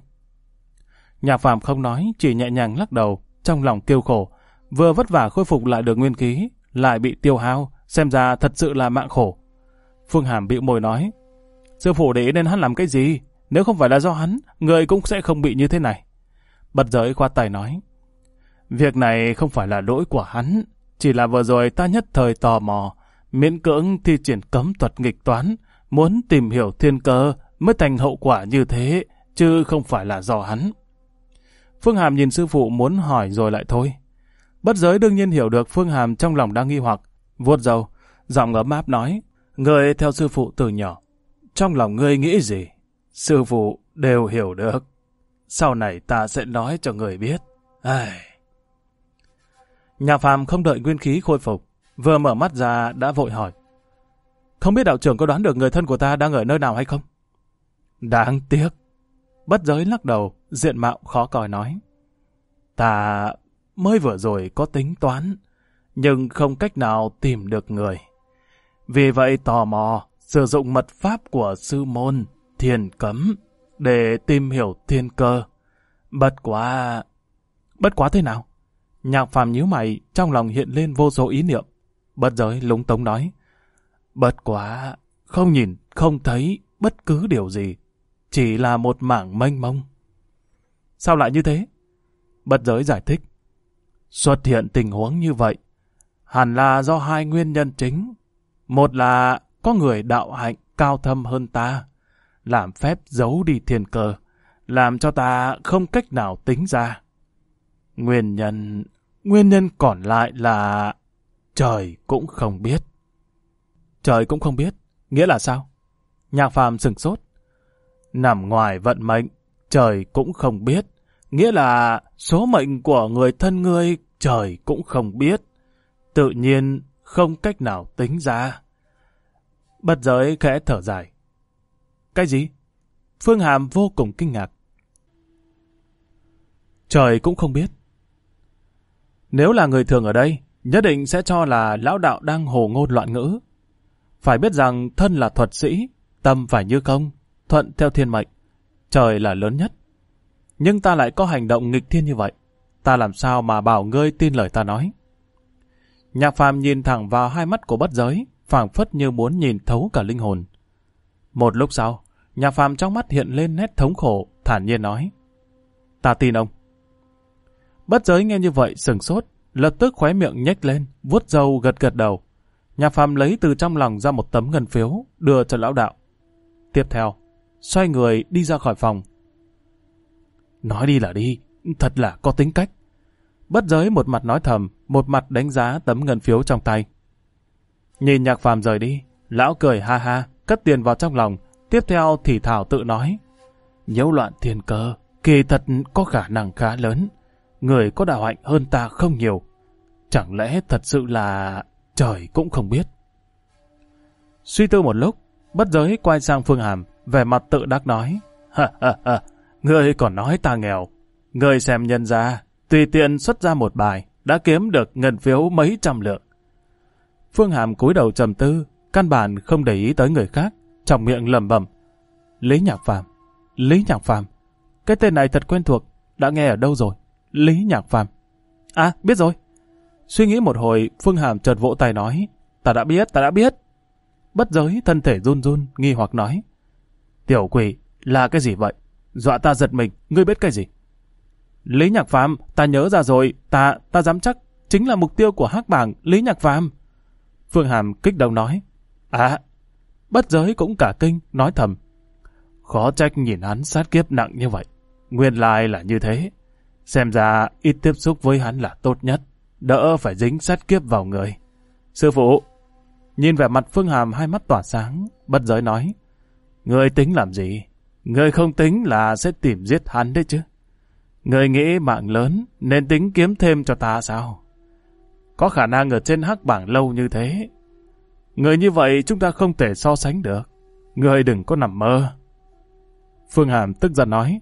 Nhạc phàm không nói, chỉ nhẹ nhàng lắc đầu, trong lòng kêu khổ vừa vất vả khôi phục lại được nguyên khí, lại bị tiêu hao, xem ra thật sự là mạng khổ. Phương Hàm bĩu môi nói, sư phụ để ý nên hắn làm cái gì, nếu không phải là do hắn, người cũng sẽ không bị như thế này. Bật giới khoa tài nói, việc này không phải là lỗi của hắn, chỉ là vừa rồi ta nhất thời tò mò, miễn cưỡng thi triển cấm thuật nghịch toán, muốn tìm hiểu thiên cơ mới thành hậu quả như thế, chứ không phải là do hắn. Phương Hàm nhìn sư phụ muốn hỏi rồi lại thôi, Bất giới đương nhiên hiểu được Phương Hàm trong lòng đang nghi hoặc. Vuốt dầu, giọng ấm áp nói, người theo sư phụ từ nhỏ, trong lòng ngươi nghĩ gì? Sư phụ đều hiểu được. Sau này ta sẽ nói cho người biết. Ai... Nhà phàm không đợi nguyên khí khôi phục, vừa mở mắt ra đã vội hỏi. Không biết đạo trưởng có đoán được người thân của ta đang ở nơi nào hay không? Đáng tiếc. Bất giới lắc đầu, diện mạo khó còi nói. Ta mới vừa rồi có tính toán, nhưng không cách nào tìm được người. Vì vậy tò mò sử dụng mật pháp của sư môn thiền cấm để tìm hiểu thiên cơ. Bất quá... Bất quá thế nào? Nhạc phàm nhíu mày trong lòng hiện lên vô số ý niệm. Bất giới lúng tống nói. Bất quá... Không nhìn, không thấy bất cứ điều gì. Chỉ là một mảng mênh mông. Sao lại như thế? Bất giới giải thích. Xuất hiện tình huống như vậy, hẳn là do hai nguyên nhân chính. Một là có người đạo hạnh cao thâm hơn ta, làm phép giấu đi thiên cơ, làm cho ta không cách nào tính ra. Nguyên nhân, nguyên nhân còn lại là trời cũng không biết. Trời cũng không biết, nghĩa là sao? Nhạc phàm sừng sốt. Nằm ngoài vận mệnh, trời cũng không biết, Nghĩa là số mệnh của người thân ngươi trời cũng không biết. Tự nhiên không cách nào tính ra. Bật giới khẽ thở dài. Cái gì? Phương Hàm vô cùng kinh ngạc. Trời cũng không biết. Nếu là người thường ở đây, nhất định sẽ cho là lão đạo đang hồ ngôn loạn ngữ. Phải biết rằng thân là thuật sĩ, tâm phải như không, thuận theo thiên mệnh. Trời là lớn nhất nhưng ta lại có hành động nghịch thiên như vậy. Ta làm sao mà bảo ngươi tin lời ta nói? Nhạc phàm nhìn thẳng vào hai mắt của bất giới, phảng phất như muốn nhìn thấu cả linh hồn. Một lúc sau, nhạc phàm trong mắt hiện lên nét thống khổ, thản nhiên nói. Ta tin ông. Bất giới nghe như vậy sừng sốt, lập tức khóe miệng nhếch lên, vuốt râu gật gật đầu. Nhạc phàm lấy từ trong lòng ra một tấm ngân phiếu, đưa cho lão đạo. Tiếp theo, xoay người đi ra khỏi phòng, Nói đi là đi, thật là có tính cách. Bất giới một mặt nói thầm, một mặt đánh giá tấm ngân phiếu trong tay. Nhìn nhạc phàm rời đi, lão cười ha ha, cất tiền vào trong lòng, tiếp theo thì Thảo tự nói. Nhiễu loạn thiên cơ, kỳ thật có khả năng khá lớn. Người có đạo hạnh hơn ta không nhiều. Chẳng lẽ thật sự là... trời cũng không biết. Suy tư một lúc, bất giới quay sang Phương Hàm, vẻ mặt tự đắc nói. Ha ha ha, Ngươi còn nói ta nghèo. Ngươi xem nhân ra, tùy tiện xuất ra một bài, đã kiếm được ngân phiếu mấy trăm lượng. Phương Hàm cúi đầu trầm tư, căn bản không để ý tới người khác, trong miệng lẩm bẩm. Lý Nhạc Phàm, Lý Nhạc Phàm, cái tên này thật quen thuộc, đã nghe ở đâu rồi? Lý Nhạc Phàm. À, biết rồi. Suy nghĩ một hồi, Phương Hàm chợt vỗ tay nói, ta đã biết, ta đã biết. Bất giới thân thể run run, nghi hoặc nói. Tiểu quỷ, là cái gì vậy? Dọa ta giật mình, ngươi biết cái gì? Lý Nhạc Phàm, ta nhớ ra rồi, ta, ta dám chắc, chính là mục tiêu của hắc bảng Lý Nhạc Phàm. Phương Hàm kích động nói. À, bất giới cũng cả kinh, nói thầm. Khó trách nhìn hắn sát kiếp nặng như vậy. Nguyên lai là như thế. Xem ra ít tiếp xúc với hắn là tốt nhất, đỡ phải dính sát kiếp vào người. Sư phụ, nhìn vẻ mặt Phương Hàm hai mắt tỏa sáng, bất giới nói. Ngươi tính làm gì? Người không tính là sẽ tìm giết hắn đấy chứ. Người nghĩ mạng lớn nên tính kiếm thêm cho ta sao? Có khả năng ở trên hắc bảng lâu như thế. Người như vậy chúng ta không thể so sánh được. Người đừng có nằm mơ. Phương Hàm tức giận nói.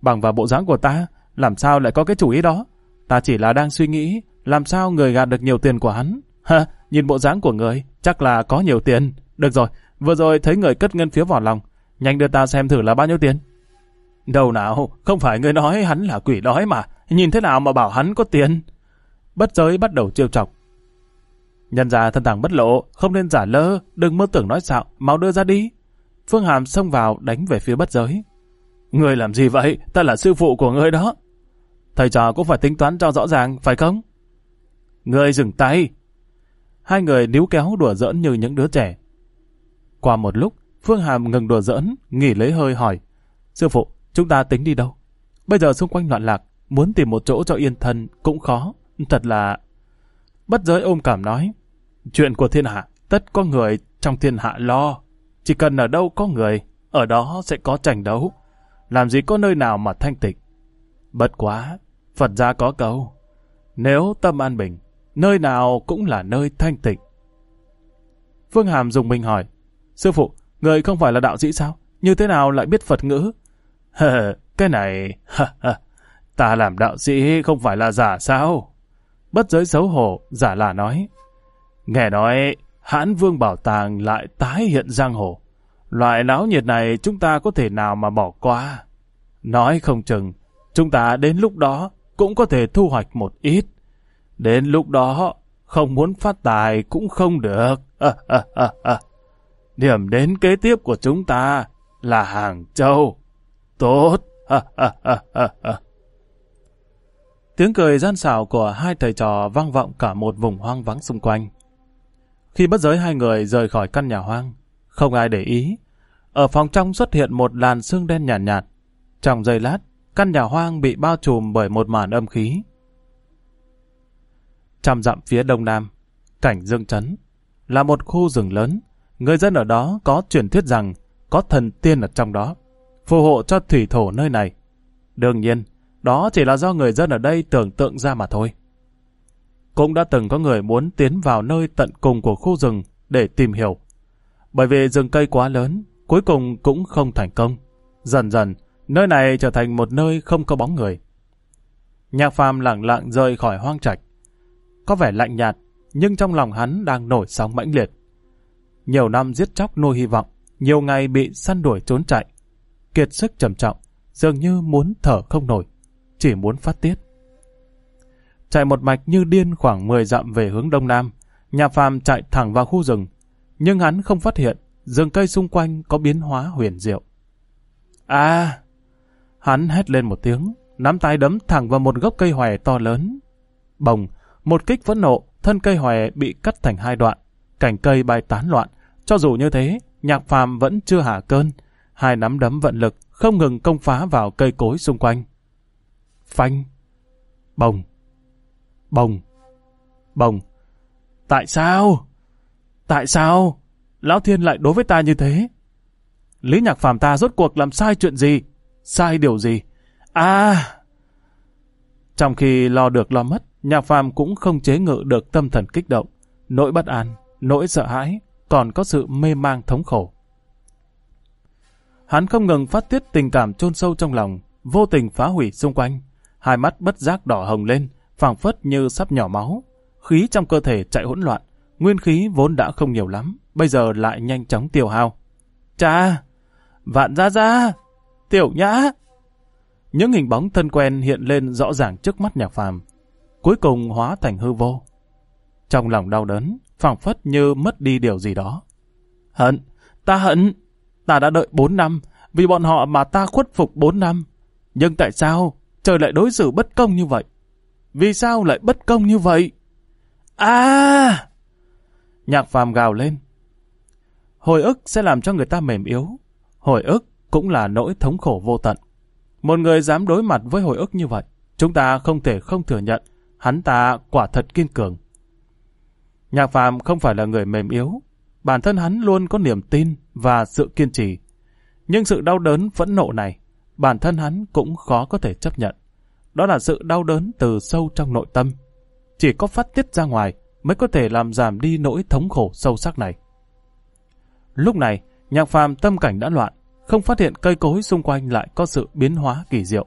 Bằng vào bộ dáng của ta, làm sao lại có cái chủ ý đó? Ta chỉ là đang suy nghĩ làm sao người gạt được nhiều tiền của hắn. Ha, nhìn bộ dáng của người, chắc là có nhiều tiền. Được rồi, vừa rồi thấy người cất ngân phiếu vào lòng, Nhanh đưa ta xem thử là bao nhiêu tiền. Đầu nào, không phải người nói hắn là quỷ đói mà, nhìn thế nào mà bảo hắn có tiền. Bất giới bắt đầu trêu chọc. Nhân ra thân tàng bất lộ, không nên giả lơ, đừng mơ tưởng nói xạo, mau đưa ra đi. Phương Hàm xông vào đánh về phía bất giới. Người làm gì vậy? Ta là sư phụ của ngươi đó. Thầy trò cũng phải tính toán cho rõ ràng, phải không? Người dừng tay. Hai người níu kéo đùa giỡn như những đứa trẻ. Qua một lúc, Phương Hàm ngừng đùa giỡn, nghỉ lấy hơi hỏi. Sư phụ, chúng ta tính đi đâu? Bây giờ xung quanh loạn lạc, muốn tìm một chỗ cho yên thân cũng khó. Thật là... Bất giới ôm cảm nói. Chuyện của thiên hạ, tất có người trong thiên hạ lo. Chỉ cần ở đâu có người, ở đó sẽ có tranh đấu. Làm gì có nơi nào mà thanh tịch. Bất quá, Phật gia có câu. Nếu tâm an bình, nơi nào cũng là nơi thanh tịnh. Phương Hàm dùng mình hỏi, Sư phụ, Người không phải là đạo sĩ sao? Như thế nào lại biết Phật ngữ? cái này... ta làm đạo sĩ không phải là giả sao? Bất giới xấu hổ, giả là nói. Nghe nói, hãn vương bảo tàng lại tái hiện giang hồ. Loại náo nhiệt này chúng ta có thể nào mà bỏ qua? Nói không chừng, chúng ta đến lúc đó cũng có thể thu hoạch một ít. Đến lúc đó, không muốn phát tài cũng không được. À, à, à, à. Điểm đến kế tiếp của chúng ta là Hàng Châu. Tốt! Tiếng cười gian xảo của hai thầy trò vang vọng cả một vùng hoang vắng xung quanh. Khi bất giới hai người rời khỏi căn nhà hoang, không ai để ý. Ở phòng trong xuất hiện một làn sương đen nhàn nhạt, nhạt. Trong giây lát, căn nhà hoang bị bao trùm bởi một màn âm khí. Trăm dặm phía đông nam, cảnh dương chấn, là một khu rừng lớn, Người dân ở đó có truyền thuyết rằng có thần tiên ở trong đó, phù hộ cho thủy thổ nơi này. Đương nhiên, đó chỉ là do người dân ở đây tưởng tượng ra mà thôi. Cũng đã từng có người muốn tiến vào nơi tận cùng của khu rừng để tìm hiểu. Bởi vì rừng cây quá lớn, cuối cùng cũng không thành công. Dần dần, nơi này trở thành một nơi không có bóng người. Nhạc phàm lặng lặng rời khỏi hoang trạch. Có vẻ lạnh nhạt, nhưng trong lòng hắn đang nổi sóng mãnh liệt nhiều năm giết chóc nuôi hy vọng, nhiều ngày bị săn đuổi trốn chạy. Kiệt sức trầm trọng, dường như muốn thở không nổi, chỉ muốn phát tiết. Chạy một mạch như điên khoảng 10 dặm về hướng đông nam, nhà phàm chạy thẳng vào khu rừng, nhưng hắn không phát hiện rừng cây xung quanh có biến hóa huyền diệu. À! Hắn hét lên một tiếng, nắm tay đấm thẳng vào một gốc cây hòe to lớn. Bồng, một kích vẫn nộ, thân cây hòe bị cắt thành hai đoạn, cành cây bay tán loạn. Cho dù như thế, nhạc phàm vẫn chưa hạ cơn. Hai nắm đấm vận lực không ngừng công phá vào cây cối xung quanh. Phanh. Bồng. Bồng. Bồng. Tại sao? Tại sao? Lão Thiên lại đối với ta như thế? Lý Nhạc Phàm ta rốt cuộc làm sai chuyện gì? Sai điều gì? À! Trong khi lo được lo mất, Nhạc Phàm cũng không chế ngự được tâm thần kích động, nỗi bất an nỗi sợ hãi, còn có sự mê mang thống khổ. Hắn không ngừng phát tiết tình cảm chôn sâu trong lòng, vô tình phá hủy xung quanh. Hai mắt bất giác đỏ hồng lên, phảng phất như sắp nhỏ máu. Khí trong cơ thể chạy hỗn loạn, nguyên khí vốn đã không nhiều lắm, bây giờ lại nhanh chóng tiêu hao. Cha! Vạn ra ra! Tiểu nhã! Những hình bóng thân quen hiện lên rõ ràng trước mắt nhà phàm, cuối cùng hóa thành hư vô. Trong lòng đau đớn, phảng phất như mất đi điều gì đó. Hận, ta hận, ta đã đợi 4 năm, vì bọn họ mà ta khuất phục 4 năm. Nhưng tại sao trời lại đối xử bất công như vậy? Vì sao lại bất công như vậy? À! Nhạc phàm gào lên. Hồi ức sẽ làm cho người ta mềm yếu. Hồi ức cũng là nỗi thống khổ vô tận. Một người dám đối mặt với hồi ức như vậy, chúng ta không thể không thừa nhận hắn ta quả thật kiên cường. Nhạc Phạm không phải là người mềm yếu, bản thân hắn luôn có niềm tin và sự kiên trì. Nhưng sự đau đớn phẫn nộ này, bản thân hắn cũng khó có thể chấp nhận. Đó là sự đau đớn từ sâu trong nội tâm. Chỉ có phát tiết ra ngoài mới có thể làm giảm đi nỗi thống khổ sâu sắc này. Lúc này, nhạc phàm tâm cảnh đã loạn, không phát hiện cây cối xung quanh lại có sự biến hóa kỳ diệu.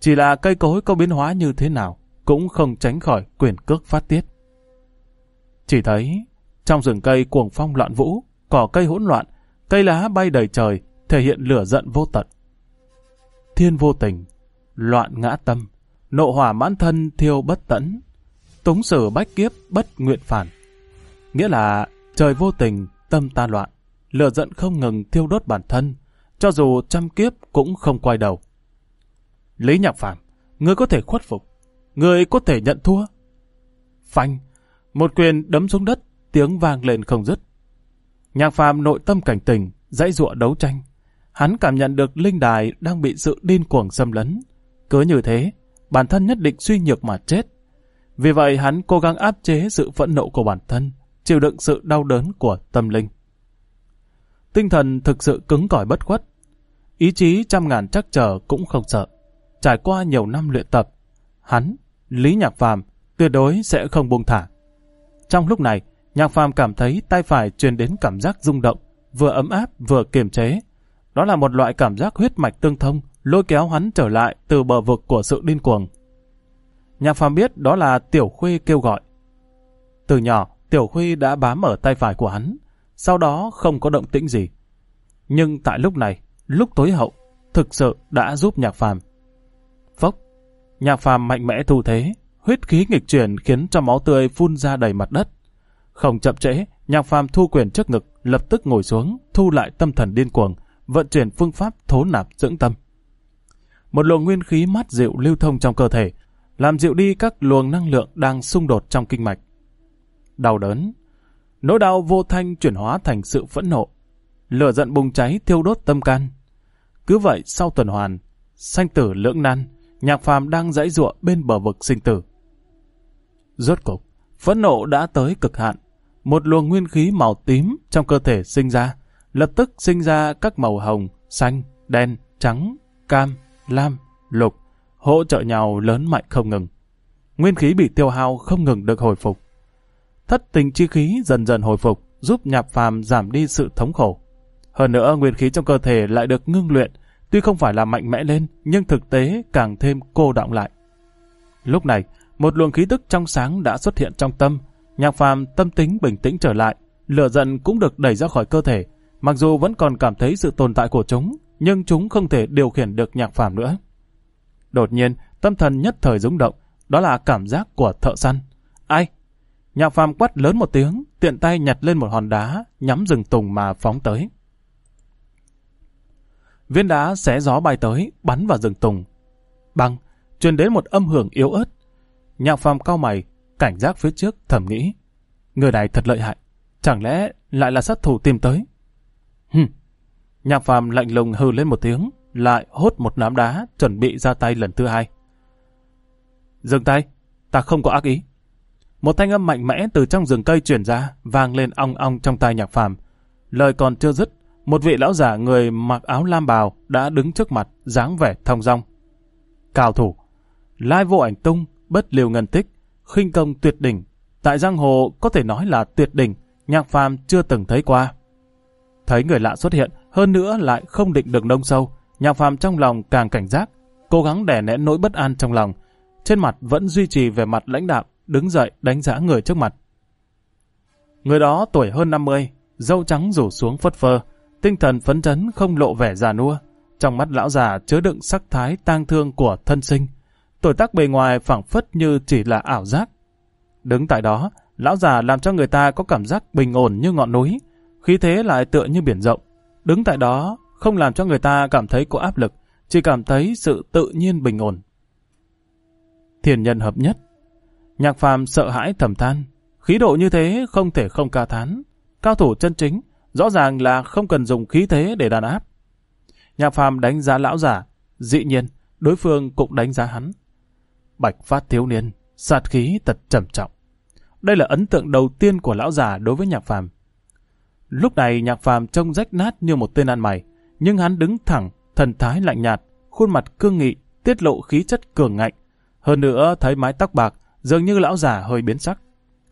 Chỉ là cây cối có biến hóa như thế nào cũng không tránh khỏi quyền cước phát tiết. Chỉ thấy trong rừng cây cuồng phong loạn vũ, cỏ cây hỗn loạn, cây lá bay đầy trời, thể hiện lửa giận vô tận. Thiên vô tình, loạn ngã tâm, nộ hỏa mãn thân thiêu bất tẫn, tống sử bách kiếp bất nguyện phản. Nghĩa là trời vô tình, tâm ta loạn, lửa giận không ngừng thiêu đốt bản thân, cho dù trăm kiếp cũng không quay đầu. Lý Nhạc phạm ngươi có thể khuất phục, ngươi có thể nhận thua. Phanh, một quyền đấm xuống đất, tiếng vang lên không dứt. Nhạc phàm nội tâm cảnh tỉnh, dãy dụa đấu tranh. Hắn cảm nhận được linh đài đang bị sự điên cuồng xâm lấn. Cứ như thế, bản thân nhất định suy nhược mà chết. Vì vậy hắn cố gắng áp chế sự phẫn nộ của bản thân, chịu đựng sự đau đớn của tâm linh. Tinh thần thực sự cứng cỏi bất khuất. Ý chí trăm ngàn chắc trở cũng không sợ. Trải qua nhiều năm luyện tập, hắn, Lý Nhạc Phàm tuyệt đối sẽ không buông thả. Trong lúc này, Nhạc Phàm cảm thấy tay phải truyền đến cảm giác rung động, vừa ấm áp vừa kiềm chế. Đó là một loại cảm giác huyết mạch tương thông, lôi kéo hắn trở lại từ bờ vực của sự điên cuồng. Nhạc Phàm biết đó là Tiểu Khuê kêu gọi. Từ nhỏ, Tiểu Khuê đã bám ở tay phải của hắn, sau đó không có động tĩnh gì. Nhưng tại lúc này, lúc tối hậu, thực sự đã giúp Nhạc Phàm. Phốc, Nhạc Phàm mạnh mẽ thu thế, huyết khí nghịch chuyển khiến cho máu tươi phun ra đầy mặt đất. Không chậm trễ, Nhạc Phàm thu quyền trước ngực, lập tức ngồi xuống, thu lại tâm thần điên cuồng, vận chuyển phương pháp thố nạp dưỡng tâm. Một luồng nguyên khí mát dịu lưu thông trong cơ thể, làm dịu đi các luồng năng lượng đang xung đột trong kinh mạch. Đau đớn, nỗi đau vô thanh chuyển hóa thành sự phẫn nộ, lửa giận bùng cháy thiêu đốt tâm can. Cứ vậy sau tuần hoàn, sanh tử lưỡng nan, Nhạc Phàm đang dãy ruộng bên bờ vực sinh tử. Rốt cục, phẫn nộ đã tới cực hạn. Một luồng nguyên khí màu tím trong cơ thể sinh ra, lập tức sinh ra các màu hồng, xanh, đen, trắng, cam, lam, lục, hỗ trợ nhau lớn mạnh không ngừng. Nguyên khí bị tiêu hao không ngừng được hồi phục. Thất tình chi khí dần dần hồi phục, giúp nhạp phàm giảm đi sự thống khổ. Hơn nữa, nguyên khí trong cơ thể lại được ngưng luyện, tuy không phải là mạnh mẽ lên, nhưng thực tế càng thêm cô đọng lại. Lúc này, một luồng khí tức trong sáng đã xuất hiện trong tâm. Nhạc phàm tâm tính bình tĩnh trở lại, lửa giận cũng được đẩy ra khỏi cơ thể. Mặc dù vẫn còn cảm thấy sự tồn tại của chúng, nhưng chúng không thể điều khiển được nhạc phàm nữa. Đột nhiên, tâm thần nhất thời rung động, đó là cảm giác của thợ săn. Ai? Nhạc phàm quát lớn một tiếng, tiện tay nhặt lên một hòn đá, nhắm rừng tùng mà phóng tới. Viên đá xé gió bay tới, bắn vào rừng tùng. Bằng, truyền đến một âm hưởng yếu ớt, Nhạc phàm cao mày, cảnh giác phía trước thầm nghĩ. Người này thật lợi hại, chẳng lẽ lại là sát thủ tìm tới? Hừm. Nhạc phàm lạnh lùng hư lên một tiếng, lại hốt một nắm đá chuẩn bị ra tay lần thứ hai. Dừng tay, ta không có ác ý. Một thanh âm mạnh mẽ từ trong rừng cây truyền ra, vang lên ong ong trong tai nhạc phàm. Lời còn chưa dứt, một vị lão giả người mặc áo lam bào đã đứng trước mặt, dáng vẻ thong dong. Cao thủ, Lai Vô Ảnh Tung bất liều ngân tích, khinh công tuyệt đỉnh, tại giang hồ có thể nói là tuyệt đỉnh, nhạc phàm chưa từng thấy qua. Thấy người lạ xuất hiện, hơn nữa lại không định được nông sâu, nhạc phàm trong lòng càng cảnh giác, cố gắng đè nén nỗi bất an trong lòng, trên mặt vẫn duy trì về mặt lãnh đạm, đứng dậy đánh giá người trước mặt. Người đó tuổi hơn 50, dâu trắng rủ xuống phất phơ, tinh thần phấn chấn không lộ vẻ già nua, trong mắt lão già chứa đựng sắc thái tang thương của thân sinh tuổi tác bề ngoài phảng phất như chỉ là ảo giác. Đứng tại đó, lão già làm cho người ta có cảm giác bình ổn như ngọn núi, khí thế lại tựa như biển rộng. Đứng tại đó không làm cho người ta cảm thấy có áp lực, chỉ cảm thấy sự tự nhiên bình ổn. Thiền nhân hợp nhất. Nhạc phàm sợ hãi thầm than, khí độ như thế không thể không ca thán. Cao thủ chân chính, rõ ràng là không cần dùng khí thế để đàn áp. Nhạc phàm đánh giá lão giả, dĩ nhiên đối phương cũng đánh giá hắn bạch phát thiếu niên, sát khí thật trầm trọng. Đây là ấn tượng đầu tiên của lão già đối với nhạc phàm. Lúc này nhạc phàm trông rách nát như một tên ăn mày, nhưng hắn đứng thẳng, thần thái lạnh nhạt, khuôn mặt cương nghị, tiết lộ khí chất cường ngạnh. Hơn nữa thấy mái tóc bạc, dường như lão già hơi biến sắc.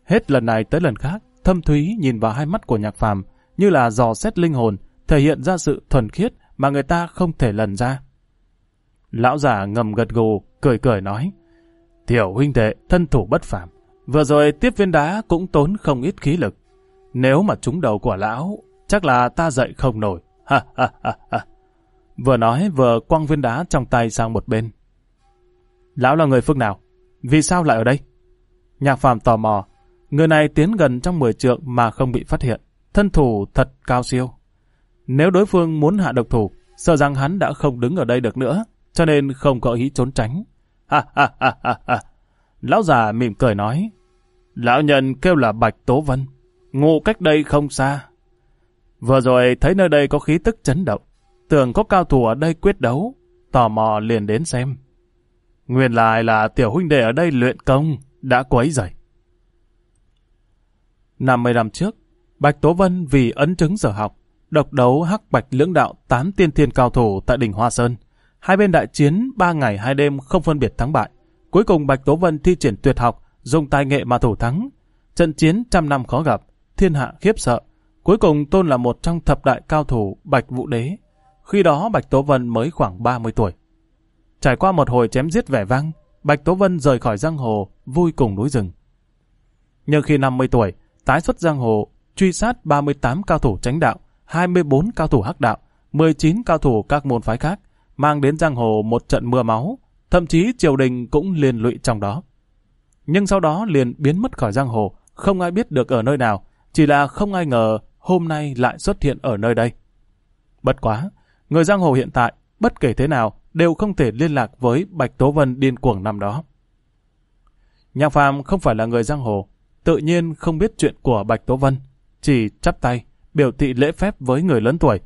Hết lần này tới lần khác, thâm thúy nhìn vào hai mắt của nhạc phàm như là dò xét linh hồn, thể hiện ra sự thuần khiết mà người ta không thể lần ra. Lão già ngầm gật gù, cười cười nói, Tiểu huynh đệ thân thủ bất phàm, vừa rồi tiếp viên đá cũng tốn không ít khí lực. Nếu mà trúng đầu của lão, chắc là ta dậy không nổi. Ha ha ha ha. Vừa nói vừa quăng viên đá trong tay sang một bên. Lão là người phương nào? Vì sao lại ở đây? Nhạc phàm tò mò, người này tiến gần trong 10 trượng mà không bị phát hiện. Thân thủ thật cao siêu. Nếu đối phương muốn hạ độc thủ, sợ rằng hắn đã không đứng ở đây được nữa, cho nên không có ý trốn tránh ha ha ha ha ha. Lão già mỉm cười nói, lão nhân kêu là Bạch Tố Vân, ngụ cách đây không xa. Vừa rồi thấy nơi đây có khí tức chấn động, tưởng có cao thủ ở đây quyết đấu, tò mò liền đến xem. Nguyên lại là tiểu huynh đệ ở đây luyện công, đã quấy dậy. 50 năm trước, Bạch Tố Vân vì ấn chứng giờ học, độc đấu hắc bạch lưỡng đạo tán tiên thiên cao thủ tại đỉnh Hoa Sơn – Hai bên đại chiến ba ngày hai đêm không phân biệt thắng bại. Cuối cùng Bạch Tố Vân thi triển tuyệt học, dùng tài nghệ mà thủ thắng. Trận chiến trăm năm khó gặp, thiên hạ khiếp sợ. Cuối cùng Tôn là một trong thập đại cao thủ Bạch Vũ Đế. Khi đó Bạch Tố Vân mới khoảng 30 tuổi. Trải qua một hồi chém giết vẻ vang, Bạch Tố Vân rời khỏi giang hồ, vui cùng núi rừng. Nhưng khi 50 tuổi, tái xuất giang hồ, truy sát 38 cao thủ tránh đạo, 24 cao thủ hắc đạo, 19 cao thủ các môn phái khác, mang đến giang hồ một trận mưa máu, thậm chí triều đình cũng liên lụy trong đó. Nhưng sau đó liền biến mất khỏi giang hồ, không ai biết được ở nơi nào, chỉ là không ai ngờ hôm nay lại xuất hiện ở nơi đây. Bất quá, người giang hồ hiện tại, bất kể thế nào, đều không thể liên lạc với Bạch Tố Vân điên cuồng năm đó. Nhạc Phàm không phải là người giang hồ, tự nhiên không biết chuyện của Bạch Tố Vân, chỉ chắp tay, biểu thị lễ phép với người lớn tuổi.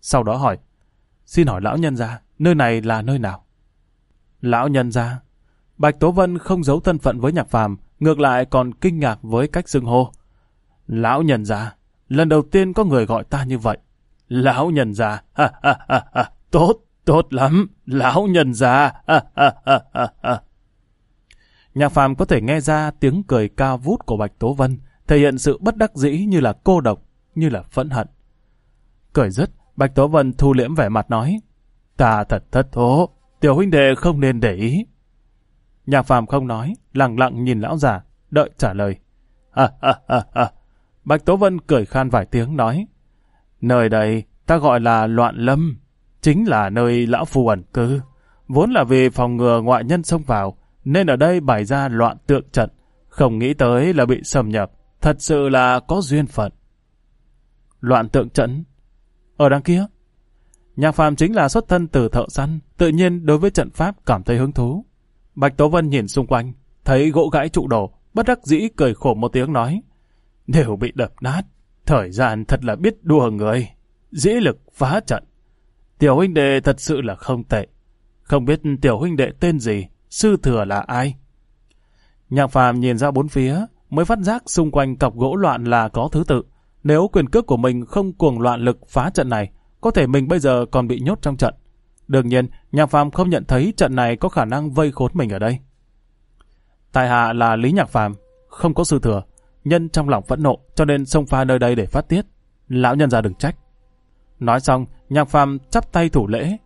Sau đó hỏi, Xin hỏi lão nhân gia, nơi này là nơi nào? Lão nhân gia, Bạch Tố Vân không giấu thân phận với nhạc phàm, ngược lại còn kinh ngạc với cách xưng hô. Lão nhân gia, lần đầu tiên có người gọi ta như vậy. Lão nhân gia, ha ha ha ha, tốt, tốt lắm, lão nhân gia, ha ha ha ha ha. Nhạc phàm có thể nghe ra tiếng cười cao vút của Bạch Tố Vân, thể hiện sự bất đắc dĩ như là cô độc, như là phẫn hận. Cười rất Bạch Tố Vân thu liễm vẻ mặt nói, ta thật thất thố, tiểu huynh đệ không nên để ý. Nhạc phàm không nói, lặng lặng nhìn lão già, đợi trả lời. À, à, à, à. Bạch Tố Vân cười khan vài tiếng nói, nơi đây ta gọi là loạn lâm, chính là nơi lão phù ẩn cư. Vốn là vì phòng ngừa ngoại nhân xông vào, nên ở đây bày ra loạn tượng trận, không nghĩ tới là bị xâm nhập, thật sự là có duyên phận. Loạn tượng trận ở đằng kia. Nhạc phàm chính là xuất thân từ thợ săn, tự nhiên đối với trận pháp cảm thấy hứng thú. Bạch Tố Vân nhìn xung quanh, thấy gỗ gãy trụ đổ, bất đắc dĩ cười khổ một tiếng nói. Đều bị đập nát, thời gian thật là biết đùa người, dĩ lực phá trận. Tiểu huynh đệ thật sự là không tệ. Không biết tiểu huynh đệ tên gì, sư thừa là ai? Nhạc phàm nhìn ra bốn phía, mới phát giác xung quanh cọc gỗ loạn là có thứ tự. Nếu quyền cước của mình không cuồng loạn lực phá trận này, có thể mình bây giờ còn bị nhốt trong trận. Đương nhiên, Nhạc Phàm không nhận thấy trận này có khả năng vây khốn mình ở đây. tài hạ là Lý Nhạc Phàm, không có sư thừa, nhân trong lòng phẫn nộ cho nên xông pha nơi đây để phát tiết. Lão nhân ra đừng trách. Nói xong, Nhạc Phàm chắp tay thủ lễ.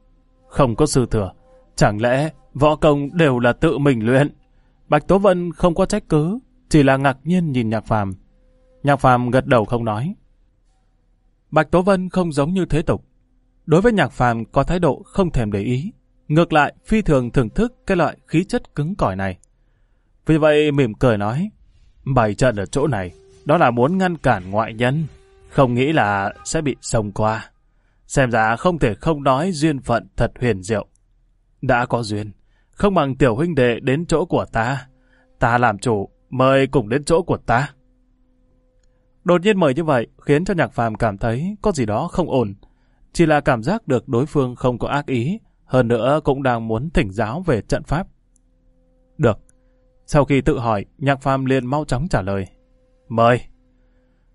Không có sư thừa, chẳng lẽ võ công đều là tự mình luyện? Bạch Tố Vân không có trách cứ, chỉ là ngạc nhiên nhìn Nhạc Phàm. Nhạc Phạm gật đầu không nói. Bạch Tố Vân không giống như thế tục. Đối với Nhạc Phạm có thái độ không thèm để ý, ngược lại phi thường thưởng thức cái loại khí chất cứng cỏi này. Vì vậy mỉm cười nói, bày trận ở chỗ này, đó là muốn ngăn cản ngoại nhân, không nghĩ là sẽ bị sông qua. Xem ra không thể không nói duyên phận thật huyền diệu. Đã có duyên, không bằng tiểu huynh đệ đến chỗ của ta. Ta làm chủ, mời cùng đến chỗ của ta. Đột nhiên mời như vậy khiến cho Nhạc Phàm cảm thấy có gì đó không ổn. Chỉ là cảm giác được đối phương không có ác ý, hơn nữa cũng đang muốn thỉnh giáo về trận pháp. Được. Sau khi tự hỏi, Nhạc Phàm liền mau chóng trả lời. Mời.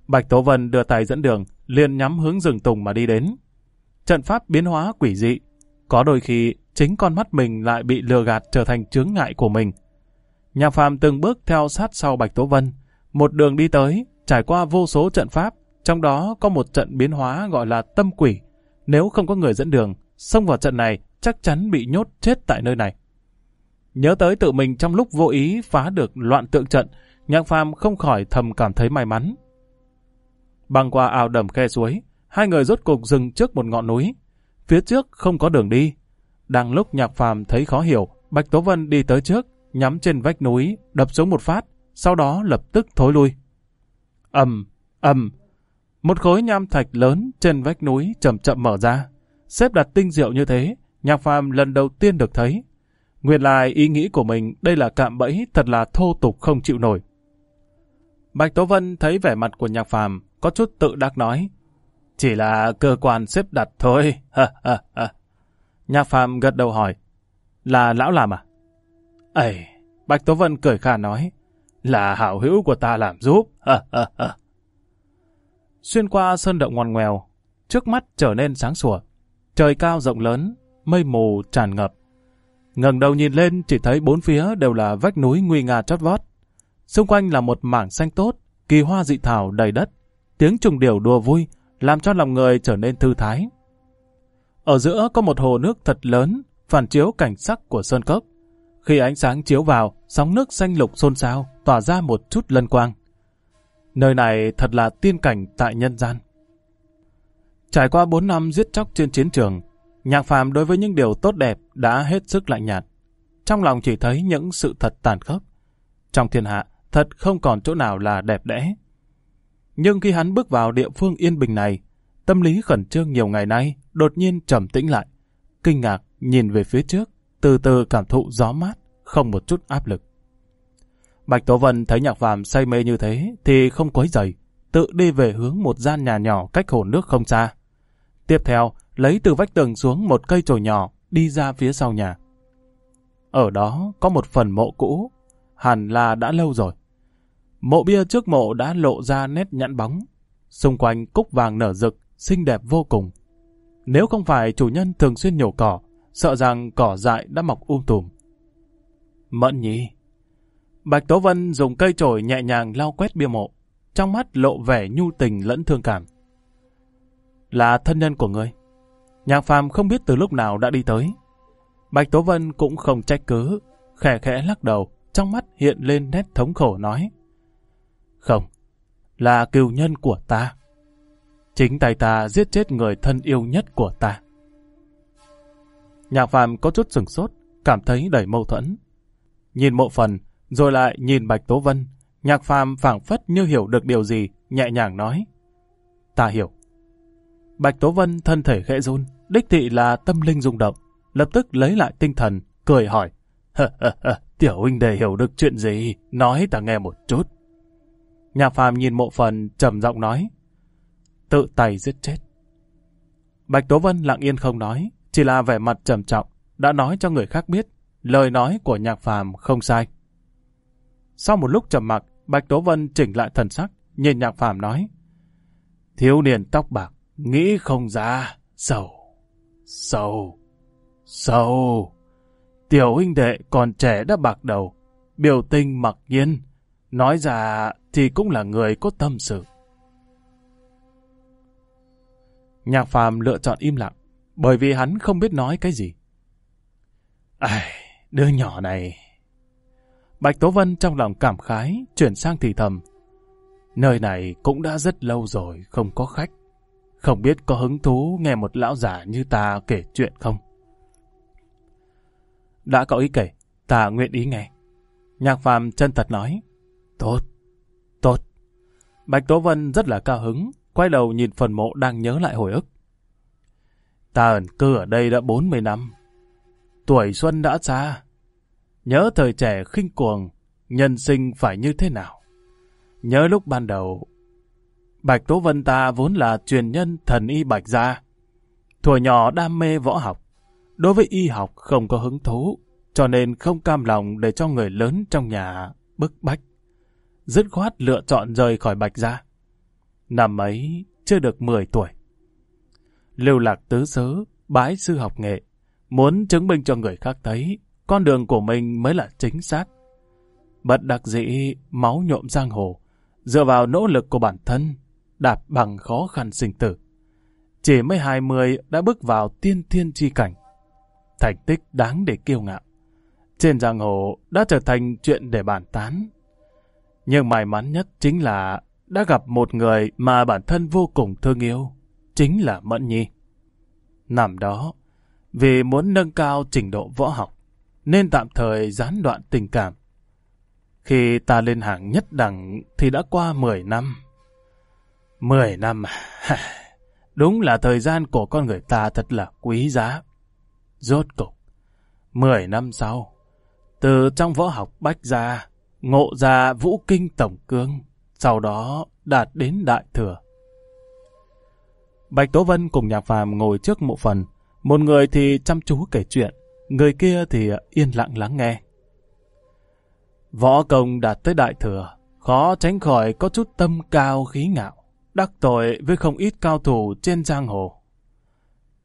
Bạch Tố Vân đưa tay dẫn đường, liền nhắm hướng rừng tùng mà đi đến. Trận pháp biến hóa quỷ dị. Có đôi khi, chính con mắt mình lại bị lừa gạt trở thành chướng ngại của mình. Nhạc Phàm từng bước theo sát sau Bạch Tố Vân, một đường đi tới, trải qua vô số trận pháp, trong đó có một trận biến hóa gọi là tâm quỷ. Nếu không có người dẫn đường, xông vào trận này chắc chắn bị nhốt chết tại nơi này. Nhớ tới tự mình trong lúc vô ý phá được loạn tượng trận, Nhạc Phàm không khỏi thầm cảm thấy may mắn. Băng qua ao đầm khe suối, hai người rốt cục dừng trước một ngọn núi. Phía trước không có đường đi. Đang lúc Nhạc Phàm thấy khó hiểu, Bạch Tố Vân đi tới trước, nhắm trên vách núi, đập xuống một phát, sau đó lập tức thối lui ầm, ầm. Một khối nham thạch lớn trên vách núi chậm chậm mở ra. Xếp đặt tinh diệu như thế, nhạc phàm lần đầu tiên được thấy. Nguyệt lại ý nghĩ của mình đây là cạm bẫy thật là thô tục không chịu nổi. Bạch Tố Vân thấy vẻ mặt của nhạc phàm có chút tự đắc nói. Chỉ là cơ quan xếp đặt thôi. [laughs] Ha ha ha. nhạc phàm gật đầu hỏi. Là lão làm à? Ầy, Bạch Tố Vân cười khà nói là hảo hữu của ta làm giúp. Xuyên qua sơn động ngoằn ngoèo, trước mắt trở nên sáng sủa. Trời cao rộng lớn, mây mù tràn ngập. ngẩng đầu nhìn lên chỉ thấy bốn phía đều là vách núi nguy nga chót vót. Xung quanh là một mảng xanh tốt, kỳ hoa dị thảo đầy đất. Tiếng trùng điểu đùa vui, làm cho lòng người trở nên thư thái. Ở giữa có một hồ nước thật lớn, phản chiếu cảnh sắc của sơn cốc. Khi ánh sáng chiếu vào, sóng nước xanh lục xôn xao, tỏa ra một chút lân quang. Nơi này thật là tiên cảnh tại nhân gian. Trải qua 4 năm giết chóc trên chiến trường, Nhạc Phàm đối với những điều tốt đẹp đã hết sức lạnh nhạt. Trong lòng chỉ thấy những sự thật tàn khốc. Trong thiên hạ, thật không còn chỗ nào là đẹp đẽ. Nhưng khi hắn bước vào địa phương yên bình này, tâm lý khẩn trương nhiều ngày nay đột nhiên trầm tĩnh lại, kinh ngạc nhìn về phía trước, từ từ cảm thụ gió mát, không một chút áp lực. Bạch Tố Vân thấy nhạc phàm say mê như thế thì không quấy dày, tự đi về hướng một gian nhà nhỏ cách hồ nước không xa. Tiếp theo, lấy từ vách tường xuống một cây chổi nhỏ đi ra phía sau nhà. Ở đó có một phần mộ cũ, hẳn là đã lâu rồi. Mộ bia trước mộ đã lộ ra nét nhẵn bóng, xung quanh cúc vàng nở rực, xinh đẹp vô cùng. Nếu không phải chủ nhân thường xuyên nhổ cỏ, sợ rằng cỏ dại đã mọc um tùm. Mận nhi. Bạch Tố Vân dùng cây chổi nhẹ nhàng lau quét bia mộ, trong mắt lộ vẻ nhu tình lẫn thương cảm. Là thân nhân của ngươi. Nhạc phàm không biết từ lúc nào đã đi tới. Bạch Tố Vân cũng không trách cứ, khẽ khẽ lắc đầu, trong mắt hiện lên nét thống khổ nói. Không, là cừu nhân của ta. Chính tay ta giết chết người thân yêu nhất của ta. Nhạc phàm có chút sừng sốt, cảm thấy đầy mâu thuẫn nhìn mộ phần, rồi lại nhìn Bạch Tố Vân. Nhạc phàm phảng phất như hiểu được điều gì, nhẹ nhàng nói. Ta hiểu. Bạch Tố Vân thân thể khẽ run, đích thị là tâm linh rung động, lập tức lấy lại tinh thần, cười hỏi. Hờ, hờ, hờ, tiểu huynh đệ hiểu được chuyện gì, nói ta nghe một chút. Nhạc phàm nhìn mộ phần, trầm giọng nói. Tự tay giết chết. Bạch Tố Vân lặng yên không nói, chỉ là vẻ mặt trầm trọng, đã nói cho người khác biết lời nói của nhạc phàm không sai. Sau một lúc trầm mặc, Bạch Tố Vân chỉnh lại thần sắc, nhìn nhạc phàm nói. Thiếu niên tóc bạc, nghĩ không ra, sầu, sầu, sầu. Tiểu huynh đệ còn trẻ đã bạc đầu, biểu tình mặc nhiên, nói ra thì cũng là người có tâm sự. Nhạc phàm lựa chọn im lặng, bởi vì hắn không biết nói cái gì. Ai, Đứa nhỏ này... Bạch Tố Vân trong lòng cảm khái, chuyển sang thì thầm. Nơi này cũng đã rất lâu rồi, không có khách. Không biết có hứng thú nghe một lão giả như ta kể chuyện không? Đã có ý kể, ta nguyện ý nghe. Nhạc phàm chân thật nói. Tốt, tốt. Bạch Tố Vân rất là cao hứng, quay đầu nhìn phần mộ đang nhớ lại hồi ức. Ta ẩn cư ở đây đã 40 năm. Tuổi xuân đã xa, Nhớ thời trẻ khinh cuồng, nhân sinh phải như thế nào. Nhớ lúc ban đầu, Bạch Tố Vân ta vốn là truyền nhân thần y Bạch Gia. Thuở nhỏ đam mê võ học, đối với y học không có hứng thú, cho nên không cam lòng để cho người lớn trong nhà bức bách. Dứt khoát lựa chọn rời khỏi Bạch Gia. Năm ấy, chưa được 10 tuổi. Lưu lạc tứ xứ, bái sư học nghệ, muốn chứng minh cho người khác thấy con đường của mình mới là chính xác. Bật đặc dị máu nhộm giang hồ, dựa vào nỗ lực của bản thân, đạp bằng khó khăn sinh tử. Chỉ mới hai mươi đã bước vào tiên thiên chi cảnh. Thành tích đáng để kiêu ngạo. Trên giang hồ đã trở thành chuyện để bàn tán. Nhưng may mắn nhất chính là đã gặp một người mà bản thân vô cùng thương yêu, chính là Mẫn Nhi. Nằm đó, vì muốn nâng cao trình độ võ học, nên tạm thời gián đoạn tình cảm. Khi ta lên hàng nhất đẳng thì đã qua 10 năm. 10 năm à? [laughs] Đúng là thời gian của con người ta thật là quý giá. Rốt cục, 10 năm sau, từ trong võ học bách gia ngộ ra vũ kinh tổng cương, sau đó đạt đến đại thừa. Bạch Tố Vân cùng Nhạc Phàm ngồi trước mộ phần, một người thì chăm chú kể chuyện, người kia thì yên lặng lắng nghe. Võ công đạt tới đại thừa, khó tránh khỏi có chút tâm cao khí ngạo, đắc tội với không ít cao thủ trên giang hồ.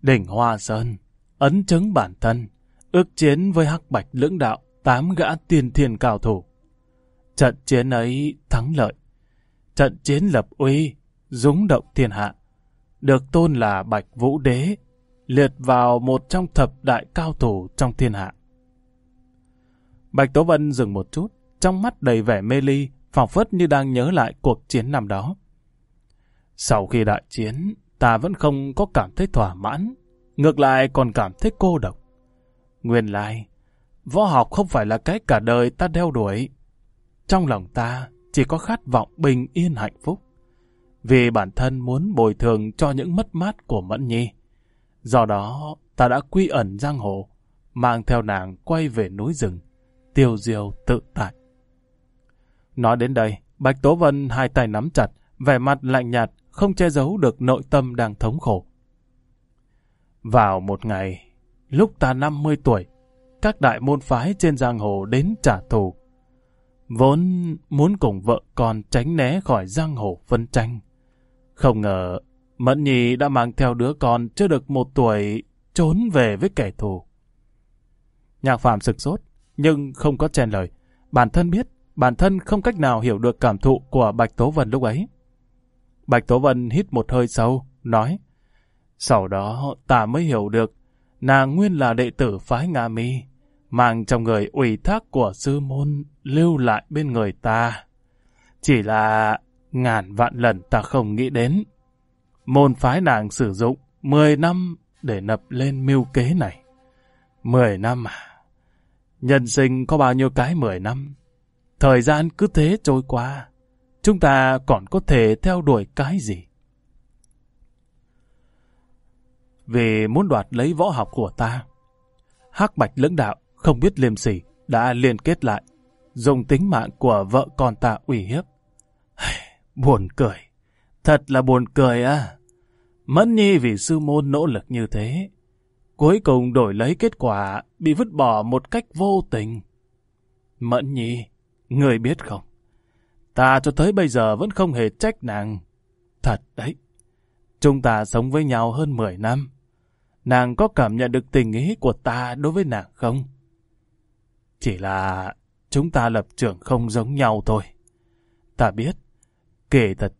Đỉnh Hoa Sơn, ấn chứng bản thân, ước chiến với hắc bạch lưỡng đạo, tám gã tiền thiên cao thủ. Trận chiến ấy thắng lợi, trận chiến lập uy, dũng động thiên hạ, được tôn là Bạch Vũ Đế liệt vào một trong thập đại cao thủ trong thiên hạ. Bạch Tố Vân dừng một chút, trong mắt đầy vẻ mê ly, phảng phất như đang nhớ lại cuộc chiến năm đó. Sau khi đại chiến, ta vẫn không có cảm thấy thỏa mãn, ngược lại còn cảm thấy cô độc. Nguyên lai, võ học không phải là cái cả đời ta đeo đuổi. Trong lòng ta chỉ có khát vọng bình yên hạnh phúc, vì bản thân muốn bồi thường cho những mất mát của Mẫn Nhi. Do đó, ta đã quy ẩn giang hồ, mang theo nàng quay về núi rừng, tiêu diêu tự tại. Nói đến đây, Bạch Tố Vân hai tay nắm chặt, vẻ mặt lạnh nhạt, không che giấu được nội tâm đang thống khổ. Vào một ngày, lúc ta 50 tuổi, các đại môn phái trên giang hồ đến trả thù. Vốn muốn cùng vợ con tránh né khỏi giang hồ phân tranh. Không ngờ Mẫn Nhi đã mang theo đứa con chưa được một tuổi trốn về với kẻ thù. Nhạc Phạm sực sốt, nhưng không có chen lời. Bản thân biết, bản thân không cách nào hiểu được cảm thụ của Bạch Tố Vân lúc ấy. Bạch Tố Vân hít một hơi sâu, nói Sau đó ta mới hiểu được, nàng nguyên là đệ tử phái Nga Mi, mang trong người ủy thác của sư môn lưu lại bên người ta. Chỉ là ngàn vạn lần ta không nghĩ đến môn phái nàng sử dụng 10 năm để nập lên mưu kế này. 10 năm à? Nhân sinh có bao nhiêu cái 10 năm? Thời gian cứ thế trôi qua, chúng ta còn có thể theo đuổi cái gì? Vì muốn đoạt lấy võ học của ta, hắc bạch lưỡng đạo không biết liềm sỉ đã liên kết lại, dùng tính mạng của vợ con ta uy hiếp. [sighs] Buồn cười, thật là buồn cười à. Mẫn Nhi vì sư môn nỗ lực như thế, cuối cùng đổi lấy kết quả bị vứt bỏ một cách vô tình. Mẫn Nhi, người biết không? Ta cho tới bây giờ vẫn không hề trách nàng. Thật đấy, chúng ta sống với nhau hơn 10 năm. Nàng có cảm nhận được tình ý của ta đối với nàng không? Chỉ là chúng ta lập trường không giống nhau thôi. Ta biết, kể thật,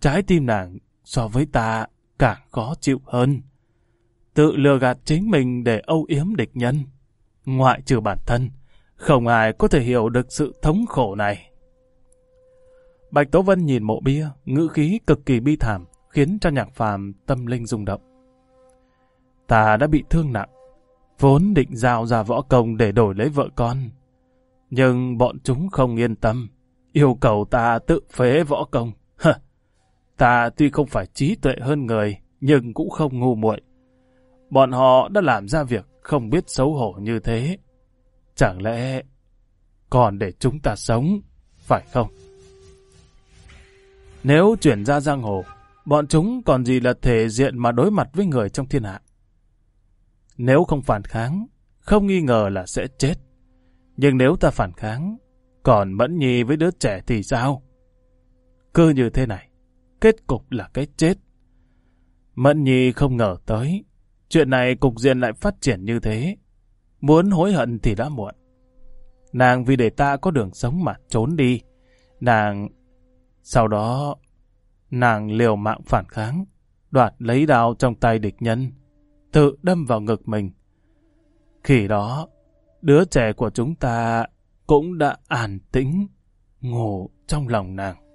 trái tim nàng so với ta càng khó chịu hơn. Tự lừa gạt chính mình để âu yếm địch nhân. Ngoại trừ bản thân, không ai có thể hiểu được sự thống khổ này. Bạch Tố Vân nhìn mộ bia, ngữ khí cực kỳ bi thảm, khiến cho nhạc phàm tâm linh rung động. Ta đã bị thương nặng, vốn định giao ra võ công để đổi lấy vợ con. Nhưng bọn chúng không yên tâm, yêu cầu ta tự phế võ công. Hờ, Ta tuy không phải trí tuệ hơn người, nhưng cũng không ngu muội. Bọn họ đã làm ra việc không biết xấu hổ như thế. Chẳng lẽ còn để chúng ta sống, phải không? Nếu chuyển ra giang hồ, bọn chúng còn gì là thể diện mà đối mặt với người trong thiên hạ. Nếu không phản kháng, không nghi ngờ là sẽ chết. Nhưng nếu ta phản kháng, còn mẫn nhi với đứa trẻ thì sao? Cứ như thế này, kết cục là cái chết. Mẫn Nhi không ngờ tới, chuyện này cục diện lại phát triển như thế. Muốn hối hận thì đã muộn. Nàng vì để ta có đường sống mà trốn đi. Nàng... Sau đó... Nàng liều mạng phản kháng, đoạt lấy đao trong tay địch nhân, tự đâm vào ngực mình. Khi đó, đứa trẻ của chúng ta cũng đã an tĩnh, ngủ trong lòng nàng.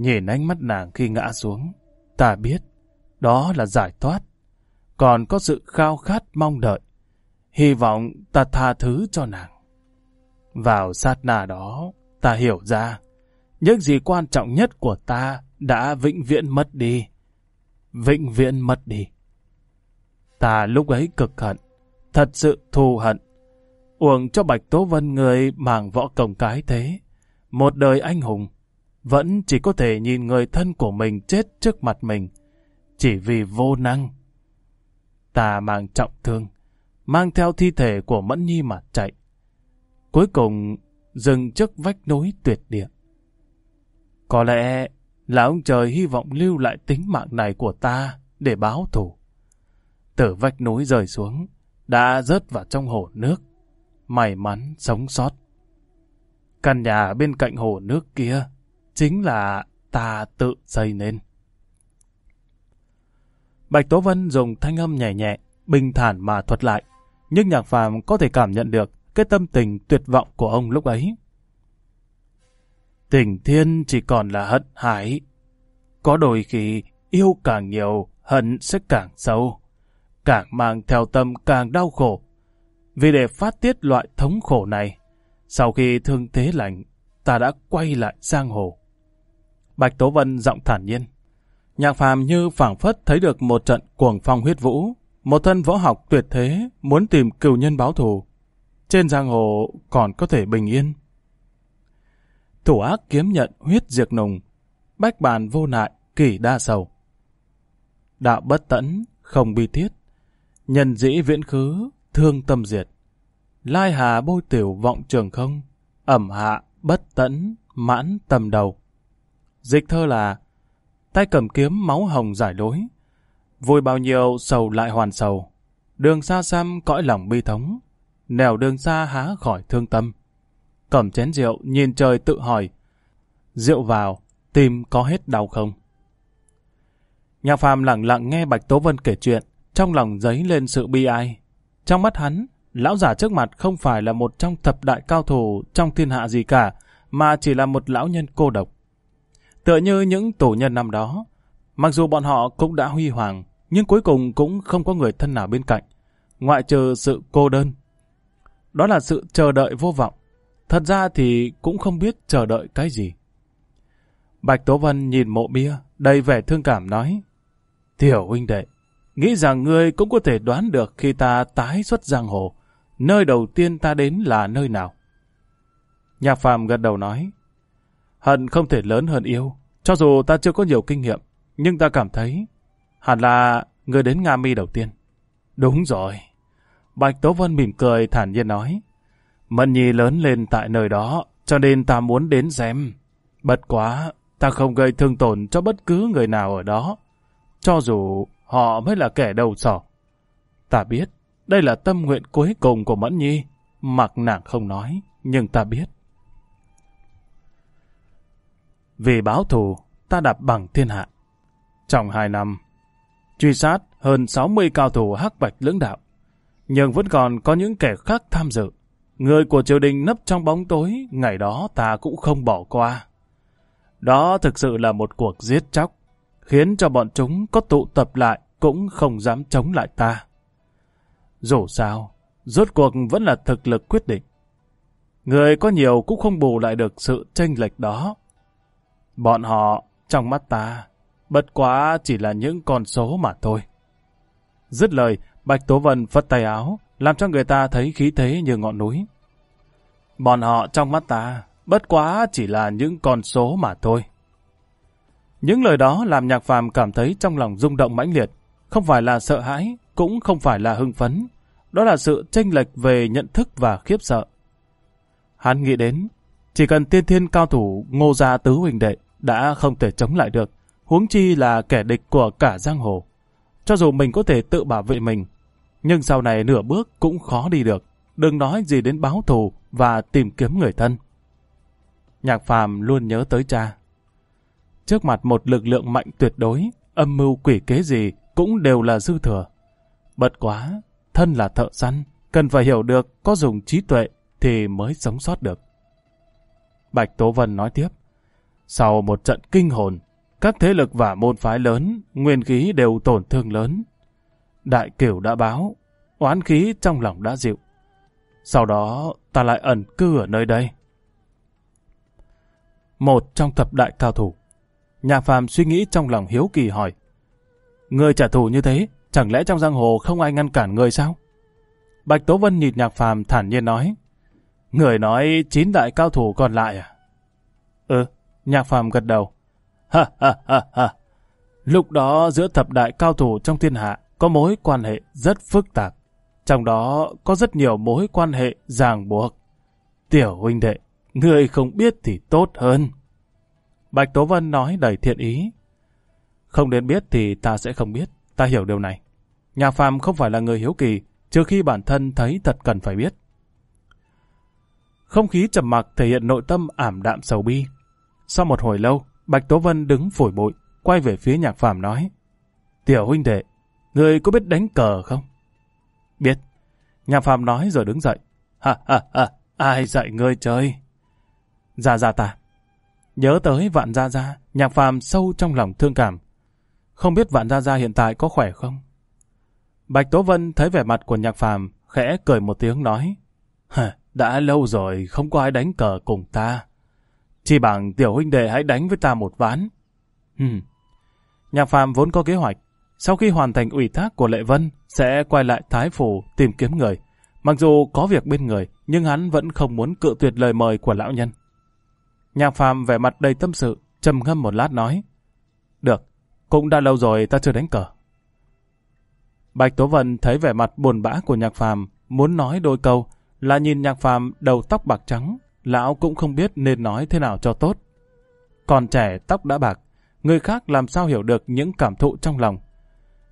Nhìn ánh mắt nàng khi ngã xuống, ta biết đó là giải thoát. Còn có sự khao khát mong đợi. Hy vọng ta tha thứ cho nàng. Vào sát na đó, ta hiểu ra những gì quan trọng nhất của ta đã vĩnh viễn mất đi. Vĩnh viễn mất đi. Ta lúc ấy cực hận, thật sự thù hận. Uổng cho Bạch Tố Vân người màng võ cổng cái thế. Một đời anh hùng, vẫn chỉ có thể nhìn người thân của mình chết trước mặt mình, chỉ vì vô năng. Ta mang trọng thương, mang theo thi thể của Mẫn Nhi mà chạy. Cuối cùng dừng trước vách núi tuyệt địa. Có lẽ là ông trời hy vọng lưu lại tính mạng này của ta để báo thù. Từ vách núi rời xuống, đã rớt vào trong hồ nước, may mắn sống sót. Căn nhà bên cạnh hồ nước kia chính là ta tự xây nên. Bạch Tố Vân dùng thanh âm nhẹ nhẹ, bình thản mà thuật lại, nhưng nhạc phàm có thể cảm nhận được cái tâm tình tuyệt vọng của ông lúc ấy. Tình thiên chỉ còn là hận hải. Có đôi khi yêu càng nhiều, hận sẽ càng sâu. Càng mang theo tâm càng đau khổ. Vì để phát tiết loại thống khổ này, sau khi thương thế lạnh, ta đã quay lại sang hồ. Bạch Tố Vân giọng thản nhiên. Nhạc phàm như phảng phất thấy được một trận cuồng phong huyết vũ, một thân võ học tuyệt thế muốn tìm cựu nhân báo thù. Trên giang hồ còn có thể bình yên. Thủ ác kiếm nhận huyết diệt nùng, bách bàn vô nại, kỷ đa sầu. Đạo bất tẫn, không bi thiết, nhân dĩ viễn khứ, thương tâm diệt. Lai hà bôi tiểu vọng trường không, ẩm hạ, bất tẫn, mãn tầm đầu. Dịch thơ là Tay cầm kiếm máu hồng giải lối Vui bao nhiêu sầu lại hoàn sầu Đường xa xăm cõi lòng bi thống Nèo đường xa há khỏi thương tâm Cầm chén rượu nhìn trời tự hỏi Rượu vào Tim có hết đau không Nhà phàm lặng lặng nghe Bạch Tố Vân kể chuyện Trong lòng giấy lên sự bi ai Trong mắt hắn Lão giả trước mặt không phải là một trong thập đại cao thủ Trong thiên hạ gì cả Mà chỉ là một lão nhân cô độc Tựa như những tù nhân năm đó, mặc dù bọn họ cũng đã huy hoàng, nhưng cuối cùng cũng không có người thân nào bên cạnh, ngoại trừ sự cô đơn. Đó là sự chờ đợi vô vọng. Thật ra thì cũng không biết chờ đợi cái gì. Bạch Tố Vân nhìn mộ bia, đầy vẻ thương cảm nói. Tiểu huynh đệ, nghĩ rằng ngươi cũng có thể đoán được khi ta tái xuất giang hồ, nơi đầu tiên ta đến là nơi nào. Nhạc Phạm gật đầu nói. Hận không thể lớn hơn yêu. Cho dù ta chưa có nhiều kinh nghiệm, nhưng ta cảm thấy hẳn là người đến Nga Mi đầu tiên. Đúng rồi. Bạch Tố Vân mỉm cười thản nhiên nói. Mận Nhi lớn lên tại nơi đó, cho nên ta muốn đến xem. Bất quá, ta không gây thương tổn cho bất cứ người nào ở đó. Cho dù họ mới là kẻ đầu sỏ. Ta biết, đây là tâm nguyện cuối cùng của Mẫn Nhi. Mặc nàng không nói, nhưng ta biết vì báo thù, ta đạp bằng thiên hạ. Trong hai năm, truy sát hơn 60 cao thủ hắc bạch lưỡng đạo, nhưng vẫn còn có những kẻ khác tham dự. Người của triều đình nấp trong bóng tối, ngày đó ta cũng không bỏ qua. Đó thực sự là một cuộc giết chóc, khiến cho bọn chúng có tụ tập lại cũng không dám chống lại ta. Dù sao, rốt cuộc vẫn là thực lực quyết định. Người có nhiều cũng không bù lại được sự tranh lệch đó. Bọn họ, trong mắt ta, bất quá chỉ là những con số mà thôi. Dứt lời, Bạch Tố Vân phất tay áo, làm cho người ta thấy khí thế như ngọn núi. Bọn họ trong mắt ta, bất quá chỉ là những con số mà thôi. Những lời đó làm nhạc phàm cảm thấy trong lòng rung động mãnh liệt, không phải là sợ hãi, cũng không phải là hưng phấn, đó là sự chênh lệch về nhận thức và khiếp sợ. Hắn nghĩ đến, chỉ cần tiên thiên cao thủ ngô gia tứ huynh đệ, đã không thể chống lại được, huống chi là kẻ địch của cả giang hồ. Cho dù mình có thể tự bảo vệ mình, nhưng sau này nửa bước cũng khó đi được, đừng nói gì đến báo thù và tìm kiếm người thân. Nhạc phàm luôn nhớ tới cha. Trước mặt một lực lượng mạnh tuyệt đối, âm mưu quỷ kế gì cũng đều là dư thừa. Bật quá, thân là thợ săn, cần phải hiểu được có dùng trí tuệ thì mới sống sót được. Bạch Tố Vân nói tiếp. Sau một trận kinh hồn, các thế lực và môn phái lớn, nguyên khí đều tổn thương lớn. Đại kiểu đã báo, oán khí trong lòng đã dịu. Sau đó ta lại ẩn cư ở nơi đây. Một trong thập đại cao thủ. Nhà phàm suy nghĩ trong lòng hiếu kỳ hỏi. Người trả thù như thế, chẳng lẽ trong giang hồ không ai ngăn cản người sao? Bạch Tố Vân nhìn nhạc phàm thản nhiên nói. Người nói chín đại cao thủ còn lại à? Ừ, Nhạc Phạm gật đầu. Ha ha ha ha. Lúc đó giữa thập đại cao thủ trong thiên hạ có mối quan hệ rất phức tạp. Trong đó có rất nhiều mối quan hệ ràng buộc. Tiểu huynh đệ, người không biết thì tốt hơn. Bạch Tố Vân nói đầy thiện ý. Không đến biết thì ta sẽ không biết, ta hiểu điều này. Nhạc Phạm không phải là người hiếu kỳ, trừ khi bản thân thấy thật cần phải biết. Không khí trầm mặc thể hiện nội tâm ảm đạm sầu bi, sau một hồi lâu, Bạch Tố Vân đứng phổi bụi, quay về phía nhạc phàm nói. Tiểu huynh đệ, người có biết đánh cờ không? Biết. Nhạc phàm nói rồi đứng dậy. Ha ha ha, ai dạy ngươi chơi? Gia dạ, Gia dạ ta. Nhớ tới vạn Gia Gia, nhạc phàm sâu trong lòng thương cảm. Không biết vạn Gia Gia hiện tại có khỏe không? Bạch Tố Vân thấy vẻ mặt của nhạc phàm, khẽ cười một tiếng nói. Đã lâu rồi không có ai đánh cờ cùng ta. Chi bằng tiểu huynh đệ hãy đánh với ta một ván. Hừm. Nhạc Phạm vốn có kế hoạch, sau khi hoàn thành ủy thác của Lệ Vân sẽ quay lại Thái Phủ tìm kiếm người. Mặc dù có việc bên người, nhưng hắn vẫn không muốn cự tuyệt lời mời của lão nhân. Nhạc Phạm vẻ mặt đầy tâm sự, trầm ngâm một lát nói. Được, cũng đã lâu rồi ta chưa đánh cờ. Bạch Tố Vân thấy vẻ mặt buồn bã của Nhạc Phàm, muốn nói đôi câu, là nhìn Nhạc Phàm đầu tóc bạc trắng, lão cũng không biết nên nói thế nào cho tốt. Còn trẻ tóc đã bạc, người khác làm sao hiểu được những cảm thụ trong lòng.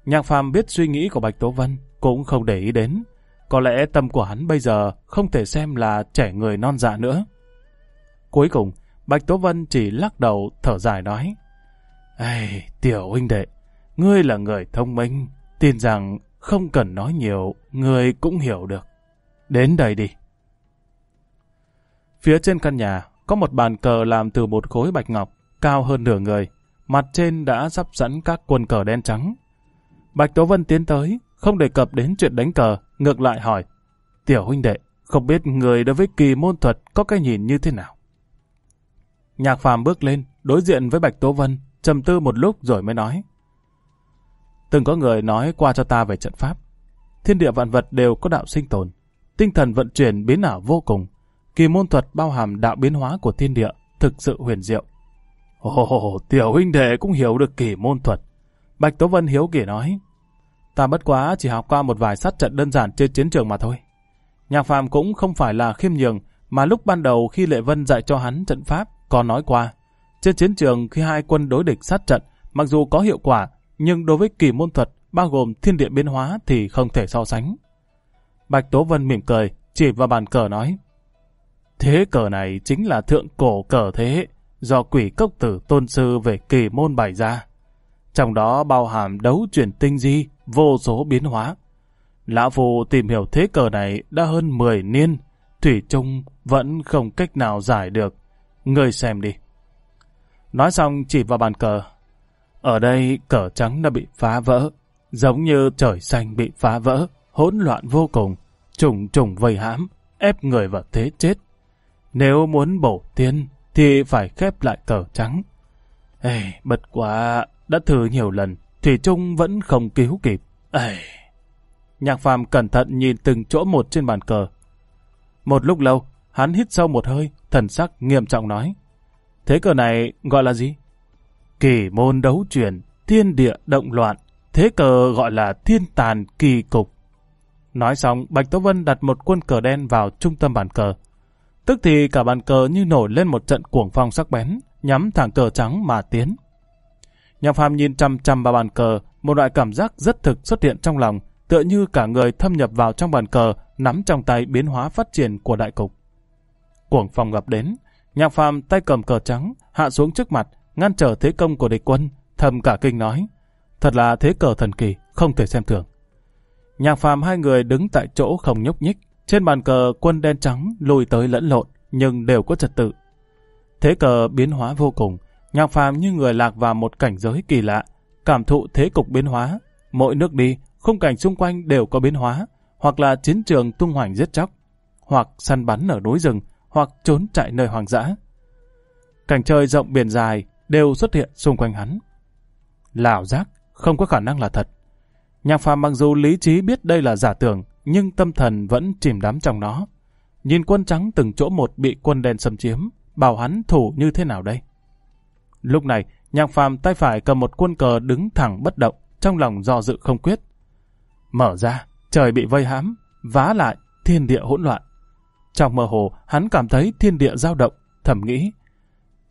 Nhạc phàm biết suy nghĩ của Bạch Tố Vân, cũng không để ý đến. Có lẽ tâm của hắn bây giờ không thể xem là trẻ người non dạ nữa. Cuối cùng, Bạch Tố Vân chỉ lắc đầu thở dài nói. Ây, tiểu huynh đệ, ngươi là người thông minh, tin rằng không cần nói nhiều, ngươi cũng hiểu được. Đến đây đi. Phía trên căn nhà có một bàn cờ làm từ một khối bạch ngọc, cao hơn nửa người. Mặt trên đã sắp sẵn các quần cờ đen trắng. Bạch Tố Vân tiến tới, không đề cập đến chuyện đánh cờ, ngược lại hỏi. Tiểu huynh đệ, không biết người đối với kỳ môn thuật có cái nhìn như thế nào? Nhạc phàm bước lên, đối diện với Bạch Tố Vân, trầm tư một lúc rồi mới nói. Từng có người nói qua cho ta về trận pháp. Thiên địa vạn vật đều có đạo sinh tồn. Tinh thần vận chuyển biến ảo vô cùng kỳ môn thuật bao hàm đạo biến hóa của thiên địa, thực sự huyền diệu. Ồ, tiểu huynh đệ cũng hiểu được kỳ môn thuật. Bạch Tố Vân hiếu kỳ nói. Ta bất quá chỉ học qua một vài sát trận đơn giản trên chiến trường mà thôi. Nhạc phàm cũng không phải là khiêm nhường, mà lúc ban đầu khi Lệ Vân dạy cho hắn trận pháp, còn nói qua. Trên chiến trường khi hai quân đối địch sát trận, mặc dù có hiệu quả, nhưng đối với kỳ môn thuật bao gồm thiên địa biến hóa thì không thể so sánh. Bạch Tố Vân mỉm cười, chỉ vào bàn cờ nói. Thế cờ này chính là thượng cổ cờ thế, do quỷ cốc tử tôn sư về kỳ môn bày ra. Trong đó bao hàm đấu chuyển tinh di, vô số biến hóa. Lão Phu tìm hiểu thế cờ này đã hơn 10 niên, Thủy chung vẫn không cách nào giải được. Ngươi xem đi. Nói xong chỉ vào bàn cờ. Ở đây cờ trắng đã bị phá vỡ, giống như trời xanh bị phá vỡ, hỗn loạn vô cùng, trùng trùng vây hãm, ép người vào thế chết. Nếu muốn bổ tiên thì phải khép lại cờ trắng. Ê, bật quá, đã thử nhiều lần, Thủy Trung vẫn không cứu kịp. Ê. Nhạc phàm cẩn thận nhìn từng chỗ một trên bàn cờ. Một lúc lâu, hắn hít sâu một hơi, thần sắc nghiêm trọng nói. Thế cờ này gọi là gì? Kỳ môn đấu truyền, thiên địa động loạn, thế cờ gọi là thiên tàn kỳ cục. Nói xong, Bạch Tố Vân đặt một quân cờ đen vào trung tâm bàn cờ. Tức thì cả bàn cờ như nổi lên một trận cuồng phong sắc bén, nhắm thẳng cờ trắng mà tiến. Nhạc phàm nhìn chăm chăm vào bàn cờ, một loại cảm giác rất thực xuất hiện trong lòng, tựa như cả người thâm nhập vào trong bàn cờ, nắm trong tay biến hóa phát triển của đại cục. Cuồng phong gặp đến, nhạc phàm tay cầm cờ trắng, hạ xuống trước mặt, ngăn trở thế công của địch quân, thầm cả kinh nói. Thật là thế cờ thần kỳ, không thể xem thường. Nhạc phàm hai người đứng tại chỗ không nhúc nhích, trên bàn cờ quân đen trắng lùi tới lẫn lộn, nhưng đều có trật tự. Thế cờ biến hóa vô cùng, nhạc phàm như người lạc vào một cảnh giới kỳ lạ, cảm thụ thế cục biến hóa. Mỗi nước đi, khung cảnh xung quanh đều có biến hóa, hoặc là chiến trường tung hoành giết chóc, hoặc săn bắn ở núi rừng, hoặc trốn chạy nơi hoang dã. Cảnh trời rộng biển dài đều xuất hiện xung quanh hắn. Lào giác, không có khả năng là thật. Nhạc phàm mặc dù lý trí biết đây là giả tưởng, nhưng tâm thần vẫn chìm đắm trong nó. Nhìn quân trắng từng chỗ một bị quân đen xâm chiếm, bảo hắn thủ như thế nào đây? Lúc này, nhạc phàm tay phải cầm một quân cờ đứng thẳng bất động, trong lòng do dự không quyết. Mở ra, trời bị vây hãm, vá lại, thiên địa hỗn loạn. Trong mơ hồ, hắn cảm thấy thiên địa dao động, thầm nghĩ.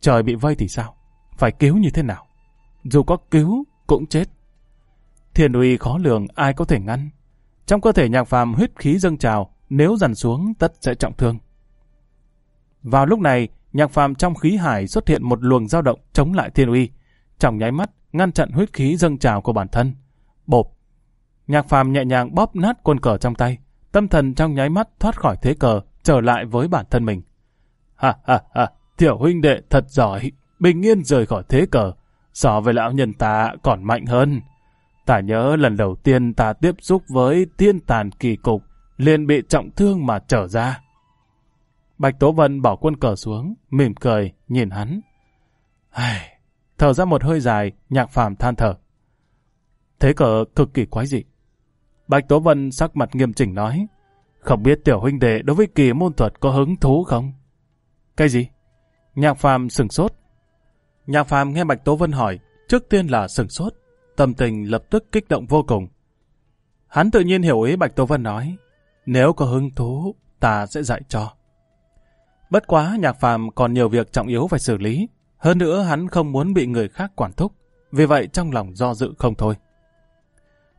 Trời bị vây thì sao? Phải cứu như thế nào? Dù có cứu, cũng chết. Thiên uy khó lường ai có thể ngăn. Trong cơ thể nhạc phàm huyết khí dâng trào, nếu dằn xuống tất sẽ trọng thương. Vào lúc này, nhạc phàm trong khí hải xuất hiện một luồng dao động chống lại thiên uy. Trong nháy mắt, ngăn chặn huyết khí dâng trào của bản thân. Bộp! Nhạc phàm nhẹ nhàng bóp nát quân cờ trong tay. Tâm thần trong nháy mắt thoát khỏi thế cờ, trở lại với bản thân mình. Ha ha ha, tiểu huynh đệ thật giỏi, bình yên rời khỏi thế cờ. So với lão nhân ta còn mạnh hơn. Ta nhớ lần đầu tiên ta tiếp xúc với thiên tàn kỳ cục, liền bị trọng thương mà trở ra. Bạch Tố Vân bỏ quân cờ xuống, mỉm cười, nhìn hắn. Ai, thở ra một hơi dài, nhạc phàm than thở. Thế cờ cực kỳ quái dị. Bạch Tố Vân sắc mặt nghiêm chỉnh nói. Không biết tiểu huynh đệ đối với kỳ môn thuật có hứng thú không? Cái gì? Nhạc phàm sừng sốt. Nhạc phàm nghe Bạch Tố Vân hỏi, trước tiên là sừng sốt, tâm tình lập tức kích động vô cùng. Hắn tự nhiên hiểu ý Bạch Tố Vân nói, nếu có hứng thú, ta sẽ dạy cho. Bất quá nhạc phàm còn nhiều việc trọng yếu phải xử lý, hơn nữa hắn không muốn bị người khác quản thúc, vì vậy trong lòng do dự không thôi.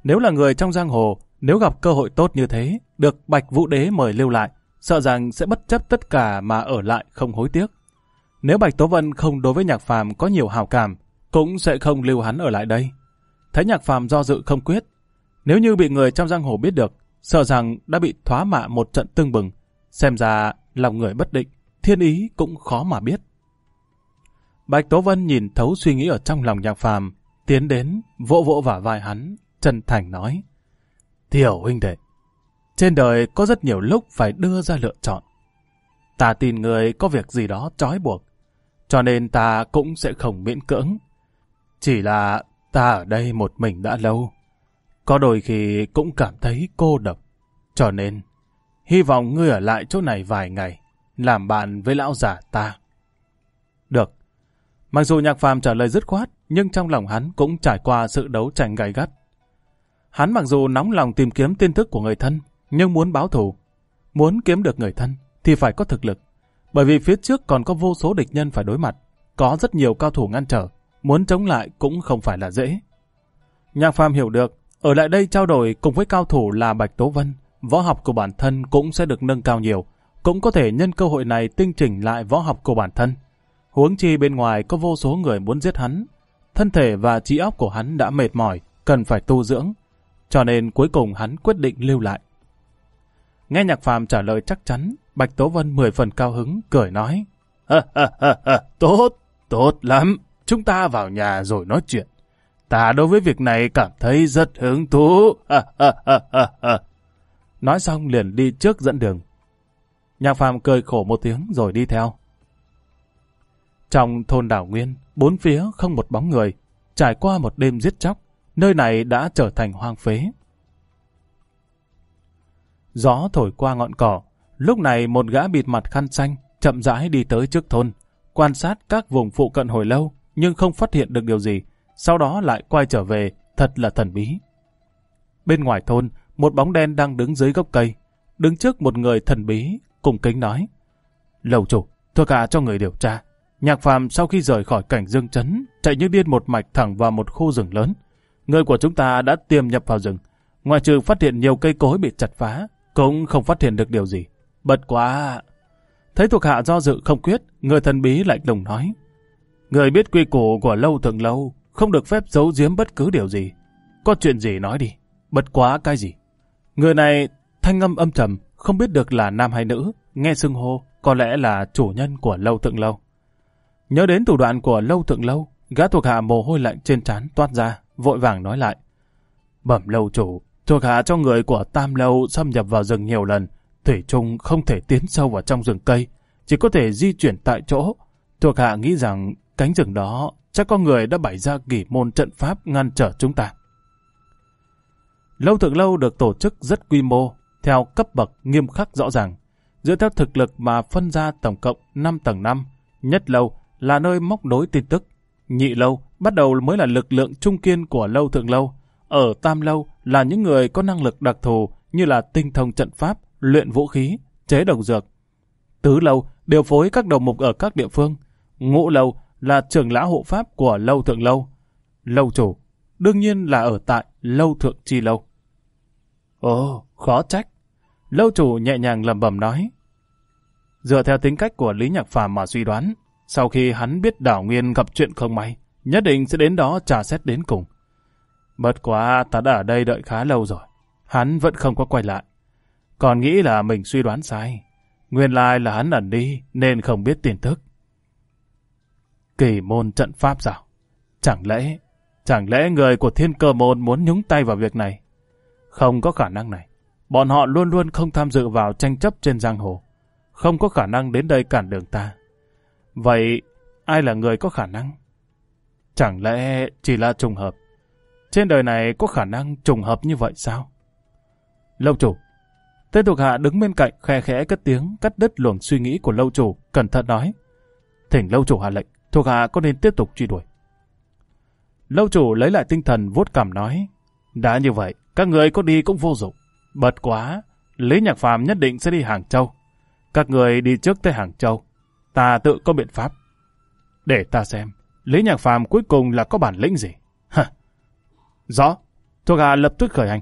Nếu là người trong giang hồ, nếu gặp cơ hội tốt như thế, được Bạch Vũ Đế mời lưu lại, sợ rằng sẽ bất chấp tất cả mà ở lại không hối tiếc. Nếu Bạch Tố Vân không đối với nhạc phàm có nhiều hào cảm, cũng sẽ không lưu hắn ở lại đây thấy nhạc phàm do dự không quyết. Nếu như bị người trong giang hồ biết được, sợ rằng đã bị thoá mạ một trận tương bừng. Xem ra lòng người bất định, thiên ý cũng khó mà biết. Bạch Tố Vân nhìn thấu suy nghĩ ở trong lòng nhạc phàm, tiến đến, vỗ vỗ vào vai hắn, chân thành nói. Tiểu huynh đệ, trên đời có rất nhiều lúc phải đưa ra lựa chọn. Ta tin người có việc gì đó trói buộc, cho nên ta cũng sẽ không miễn cưỡng. Chỉ là Ta ở đây một mình đã lâu, có đôi khi cũng cảm thấy cô độc. Cho nên, hy vọng ngươi ở lại chỗ này vài ngày, làm bạn với lão già ta. Được. Mặc dù nhạc phàm trả lời dứt khoát, nhưng trong lòng hắn cũng trải qua sự đấu tranh gay gắt. Hắn mặc dù nóng lòng tìm kiếm tin tức của người thân, nhưng muốn báo thù, muốn kiếm được người thân thì phải có thực lực. Bởi vì phía trước còn có vô số địch nhân phải đối mặt, có rất nhiều cao thủ ngăn trở muốn chống lại cũng không phải là dễ. Nhạc Phàm hiểu được, ở lại đây trao đổi cùng với cao thủ là Bạch Tố Vân, võ học của bản thân cũng sẽ được nâng cao nhiều, cũng có thể nhân cơ hội này tinh chỉnh lại võ học của bản thân. Huống chi bên ngoài có vô số người muốn giết hắn, thân thể và trí óc của hắn đã mệt mỏi, cần phải tu dưỡng, cho nên cuối cùng hắn quyết định lưu lại. Nghe Nhạc Phàm trả lời chắc chắn, Bạch Tố Vân mười phần cao hứng, cười nói. Ha ha ha ha, tốt, tốt lắm. Chúng ta vào nhà rồi nói chuyện. Ta đối với việc này cảm thấy rất hứng thú. nói xong liền đi trước dẫn đường. Nhạc phàm cười khổ một tiếng rồi đi theo. Trong thôn đảo nguyên, bốn phía không một bóng người. Trải qua một đêm giết chóc, nơi này đã trở thành hoang phế. Gió thổi qua ngọn cỏ, lúc này một gã bịt mặt khăn xanh chậm rãi đi tới trước thôn, quan sát các vùng phụ cận hồi lâu, nhưng không phát hiện được điều gì, sau đó lại quay trở về, thật là thần bí. Bên ngoài thôn, một bóng đen đang đứng dưới gốc cây, đứng trước một người thần bí, cùng kính nói. Lầu chủ, thôi cả cho người điều tra. Nhạc phàm sau khi rời khỏi cảnh dương chấn, chạy như điên một mạch thẳng vào một khu rừng lớn. Người của chúng ta đã tiêm nhập vào rừng, ngoài trừ phát hiện nhiều cây cối bị chặt phá, cũng không phát hiện được điều gì. Bật quá! Thấy thuộc hạ do dự không quyết, người thần bí lạnh lùng nói. Người biết quy củ của lâu thượng lâu, không được phép giấu giếm bất cứ điều gì. Có chuyện gì nói đi, Bất quá cái gì. Người này thanh âm âm trầm, không biết được là nam hay nữ, nghe xưng hô, có lẽ là chủ nhân của lâu thượng lâu. Nhớ đến thủ đoạn của lâu thượng lâu, gã thuộc hạ mồ hôi lạnh trên trán toát ra, vội vàng nói lại. Bẩm lâu chủ, thuộc hạ cho người của tam lâu xâm nhập vào rừng nhiều lần, thủy chung không thể tiến sâu vào trong rừng cây, chỉ có thể di chuyển tại chỗ. Thuộc hạ nghĩ rằng Cánh rừng đó chắc có người đã bày ra kỷ môn trận pháp ngăn trở chúng ta. Lâu thượng lâu được tổ chức rất quy mô, theo cấp bậc nghiêm khắc rõ ràng. Dựa theo thực lực mà phân ra tổng cộng 5 tầng 5, nhất lâu là nơi móc đối tin tức. Nhị lâu bắt đầu mới là lực lượng trung kiên của lâu thượng lâu. Ở tam lâu là những người có năng lực đặc thù như là tinh thông trận pháp, luyện vũ khí, chế độc dược. Tứ lâu điều phối các đầu mục ở các địa phương. Ngũ lâu là trưởng lão hộ pháp của Lâu Thượng Lâu. Lâu chủ, đương nhiên là ở tại Lâu Thượng Chi Lâu. Ồ, khó trách. Lâu chủ nhẹ nhàng lẩm bẩm nói. Dựa theo tính cách của Lý Nhạc Phàm mà suy đoán, sau khi hắn biết đảo nguyên gặp chuyện không may, nhất định sẽ đến đó trả xét đến cùng. Bất quá ta đã ở đây đợi khá lâu rồi, hắn vẫn không có quay lại. Còn nghĩ là mình suy đoán sai. Nguyên lai là hắn ẩn đi nên không biết tin tức. Kỳ môn trận pháp sao? Chẳng lẽ, chẳng lẽ người của thiên cơ môn muốn nhúng tay vào việc này? Không có khả năng này. Bọn họ luôn luôn không tham dự vào tranh chấp trên giang hồ. Không có khả năng đến đây cản đường ta. Vậy, ai là người có khả năng? Chẳng lẽ chỉ là trùng hợp? Trên đời này có khả năng trùng hợp như vậy sao? Lâu chủ, Tên thuộc hạ đứng bên cạnh khe khẽ cất tiếng, cắt đứt luồng suy nghĩ của lâu chủ, cẩn thận nói. Thỉnh lâu chủ hạ lệnh, Thuộc hạ có nên tiếp tục truy đuổi. Lâu chủ lấy lại tinh thần vuốt cảm nói. Đã như vậy, các người có đi cũng vô dụng. Bật quá, Lý Nhạc Phàm nhất định sẽ đi Hàng Châu. Các người đi trước tới Hàng Châu. Ta tự có biện pháp. Để ta xem, Lý Nhạc Phàm cuối cùng là có bản lĩnh gì. Hả? [laughs] Rõ, thuộc hạ lập tức khởi hành.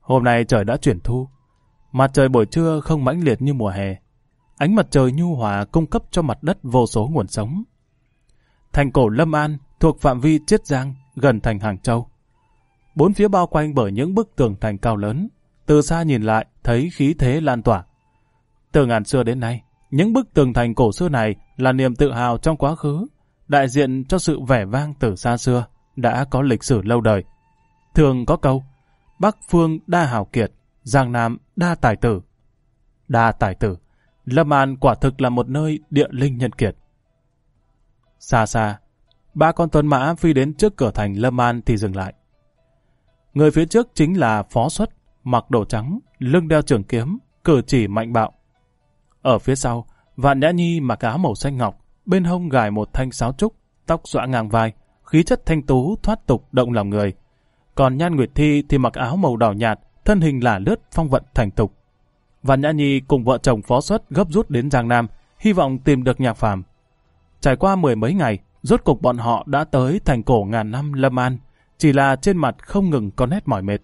Hôm nay trời đã chuyển thu. Mặt trời buổi trưa không mãnh liệt như mùa hè, Ánh mặt trời nhu hòa cung cấp cho mặt đất vô số nguồn sống. Thành cổ Lâm An thuộc phạm vi Chiết Giang, gần thành Hàng Châu. Bốn phía bao quanh bởi những bức tường thành cao lớn, từ xa nhìn lại thấy khí thế lan tỏa. Từ ngàn xưa đến nay, những bức tường thành cổ xưa này là niềm tự hào trong quá khứ, đại diện cho sự vẻ vang từ xa xưa, đã có lịch sử lâu đời. Thường có câu, Bắc Phương đa hào kiệt, Giang Nam đa tài tử. Đa tài tử Lâm An quả thực là một nơi địa linh nhân kiệt. Xa xa, ba con tuấn mã phi đến trước cửa thành Lâm An thì dừng lại. Người phía trước chính là Phó Xuất, mặc đồ trắng, lưng đeo trường kiếm, cử chỉ mạnh bạo. Ở phía sau, Vạn Nhã Nhi mặc áo màu xanh ngọc, bên hông gài một thanh sáo trúc, tóc xõa ngang vai, khí chất thanh tú thoát tục động lòng người. Còn Nhan Nguyệt Thi thì mặc áo màu đỏ nhạt, thân hình là lướt phong vận thành tục và Nhã Nhi cùng vợ chồng phó xuất gấp rút đến Giang Nam, hy vọng tìm được nhạc phàm. Trải qua mười mấy ngày, rốt cục bọn họ đã tới thành cổ ngàn năm Lâm An, chỉ là trên mặt không ngừng có nét mỏi mệt.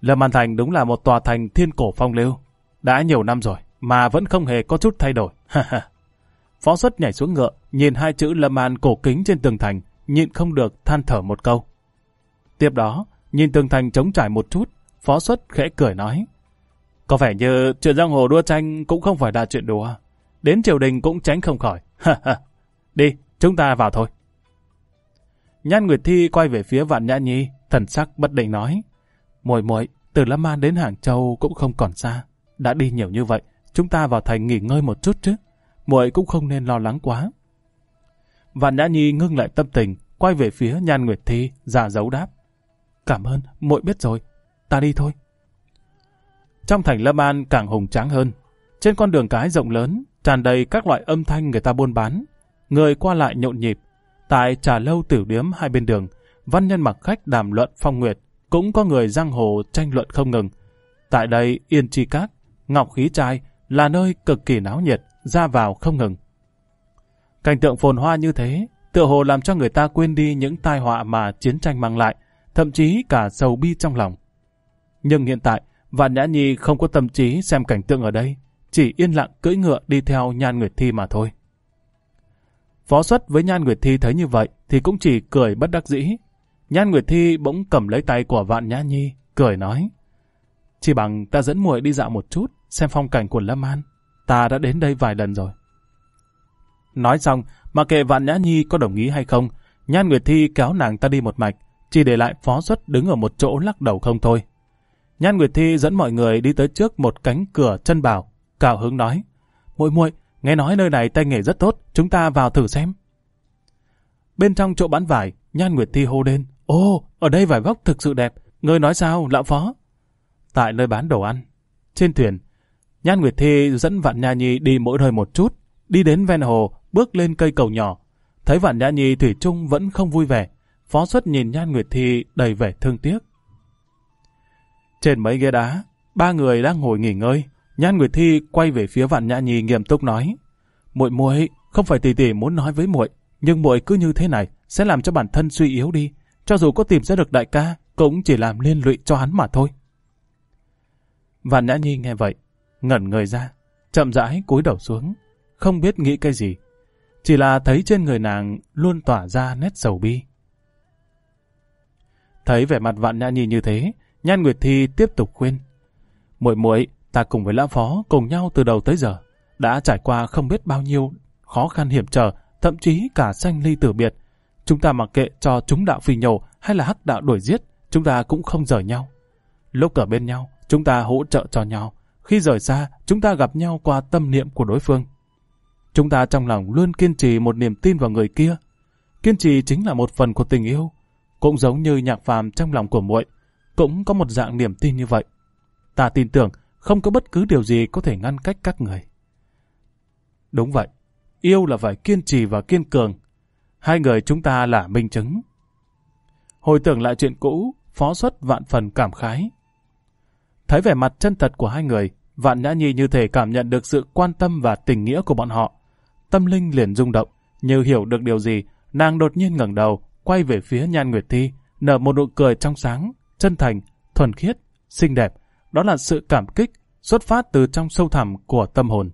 Lâm An Thành đúng là một tòa thành thiên cổ phong lưu, đã nhiều năm rồi mà vẫn không hề có chút thay đổi. phó xuất nhảy xuống ngựa, nhìn hai chữ Lâm An cổ kính trên tường thành, nhịn không được than thở một câu. Tiếp đó, nhìn tường thành trống trải một chút, Phó Xuất khẽ cười nói. Có vẻ như chuyện giang hồ đua tranh cũng không phải là chuyện đùa. Đến triều đình cũng tránh không khỏi. Đi, chúng ta vào thôi. Nhan Nguyệt Thi quay về phía Vạn Nhã Nhi, thần sắc bất định nói. Muội muội, từ Lâm An đến Hàng Châu cũng không còn xa. Đã đi nhiều như vậy, chúng ta vào thành nghỉ ngơi một chút chứ. Muội cũng không nên lo lắng quá. Vạn Nhã Nhi ngưng lại tâm tình, quay về phía Nhan Nguyệt Thi, giả dấu đáp. Cảm ơn, muội biết rồi, ta đi thôi. Trong thành Lâm An càng hùng tráng hơn, trên con đường cái rộng lớn, tràn đầy các loại âm thanh người ta buôn bán, người qua lại nhộn nhịp. Tại trà lâu tiểu điếm hai bên đường, văn nhân mặc khách đàm luận phong nguyệt, cũng có người giang hồ tranh luận không ngừng. Tại đây Yên Chi Các, Ngọc Khí Trai là nơi cực kỳ náo nhiệt, ra vào không ngừng. Cảnh tượng phồn hoa như thế, tựa hồ làm cho người ta quên đi những tai họa mà chiến tranh mang lại, thậm chí cả sầu bi trong lòng. Nhưng hiện tại, Vạn Nhã Nhi không có tâm trí xem cảnh tượng ở đây, chỉ yên lặng cưỡi ngựa đi theo Nhan Nguyệt Thi mà thôi. Phó xuất với Nhan Nguyệt Thi thấy như vậy thì cũng chỉ cười bất đắc dĩ. Nhan Nguyệt Thi bỗng cầm lấy tay của Vạn Nhã Nhi, cười nói. Chỉ bằng ta dẫn muội đi dạo một chút, xem phong cảnh của Lâm An. Ta đã đến đây vài lần rồi. Nói xong, mà kệ Vạn Nhã Nhi có đồng ý hay không, Nhan Nguyệt Thi kéo nàng ta đi một mạch, chỉ để lại phó xuất đứng ở một chỗ lắc đầu không thôi. Nhan Nguyệt Thi dẫn mọi người đi tới trước một cánh cửa chân bảo, cào hứng nói: "Muội muội, nghe nói nơi này tay nghề rất tốt, chúng ta vào thử xem." Bên trong chỗ bán vải, Nhan Nguyệt Thi hô lên: "Ô, ở đây vải vóc thực sự đẹp, ngươi nói sao, lão phó?" Tại nơi bán đồ ăn, trên thuyền, Nhan Nguyệt Thi dẫn Vạn Nha Nhi đi mỗi nơi một chút, đi đến ven hồ, bước lên cây cầu nhỏ, thấy Vạn nha Nhi thủy chung vẫn không vui vẻ, Phó Xuất nhìn Nhan Nguyệt Thi đầy vẻ thương tiếc, trên mấy ghế đá, ba người đang ngồi nghỉ ngơi. Nhan Nguyệt Thi quay về phía Vạn Nhã Nhi nghiêm túc nói: "Muội muội, không phải tỷ tỷ muốn nói với muội, nhưng muội cứ như thế này sẽ làm cho bản thân suy yếu đi, cho dù có tìm ra được đại ca, cũng chỉ làm liên lụy cho hắn mà thôi." Vạn Nhã Nhi nghe vậy, ngẩn người ra, chậm rãi cúi đầu xuống, không biết nghĩ cái gì, chỉ là thấy trên người nàng luôn tỏa ra nét sầu bi. Thấy vẻ mặt Vạn Nhã Nhi như thế, Nhan Nguyệt Thi tiếp tục khuyên. muội muội ta cùng với lão Phó cùng nhau từ đầu tới giờ, đã trải qua không biết bao nhiêu khó khăn hiểm trở, thậm chí cả sanh ly tử biệt. Chúng ta mặc kệ cho chúng đạo phi nhổ hay là hắc đạo đuổi giết, chúng ta cũng không rời nhau. Lúc ở bên nhau, chúng ta hỗ trợ cho nhau. Khi rời xa, chúng ta gặp nhau qua tâm niệm của đối phương. Chúng ta trong lòng luôn kiên trì một niềm tin vào người kia. Kiên trì chính là một phần của tình yêu. Cũng giống như nhạc phàm trong lòng của muội cũng có một dạng niềm tin như vậy. Ta tin tưởng không có bất cứ điều gì có thể ngăn cách các người. Đúng vậy, yêu là phải kiên trì và kiên cường. Hai người chúng ta là minh chứng. Hồi tưởng lại chuyện cũ, phó xuất vạn phần cảm khái. Thấy vẻ mặt chân thật của hai người, vạn nhã nhi như thể cảm nhận được sự quan tâm và tình nghĩa của bọn họ. Tâm linh liền rung động, như hiểu được điều gì, nàng đột nhiên ngẩng đầu, quay về phía nhan nguyệt thi, nở một nụ cười trong sáng chân thành, thuần khiết, xinh đẹp, đó là sự cảm kích xuất phát từ trong sâu thẳm của tâm hồn.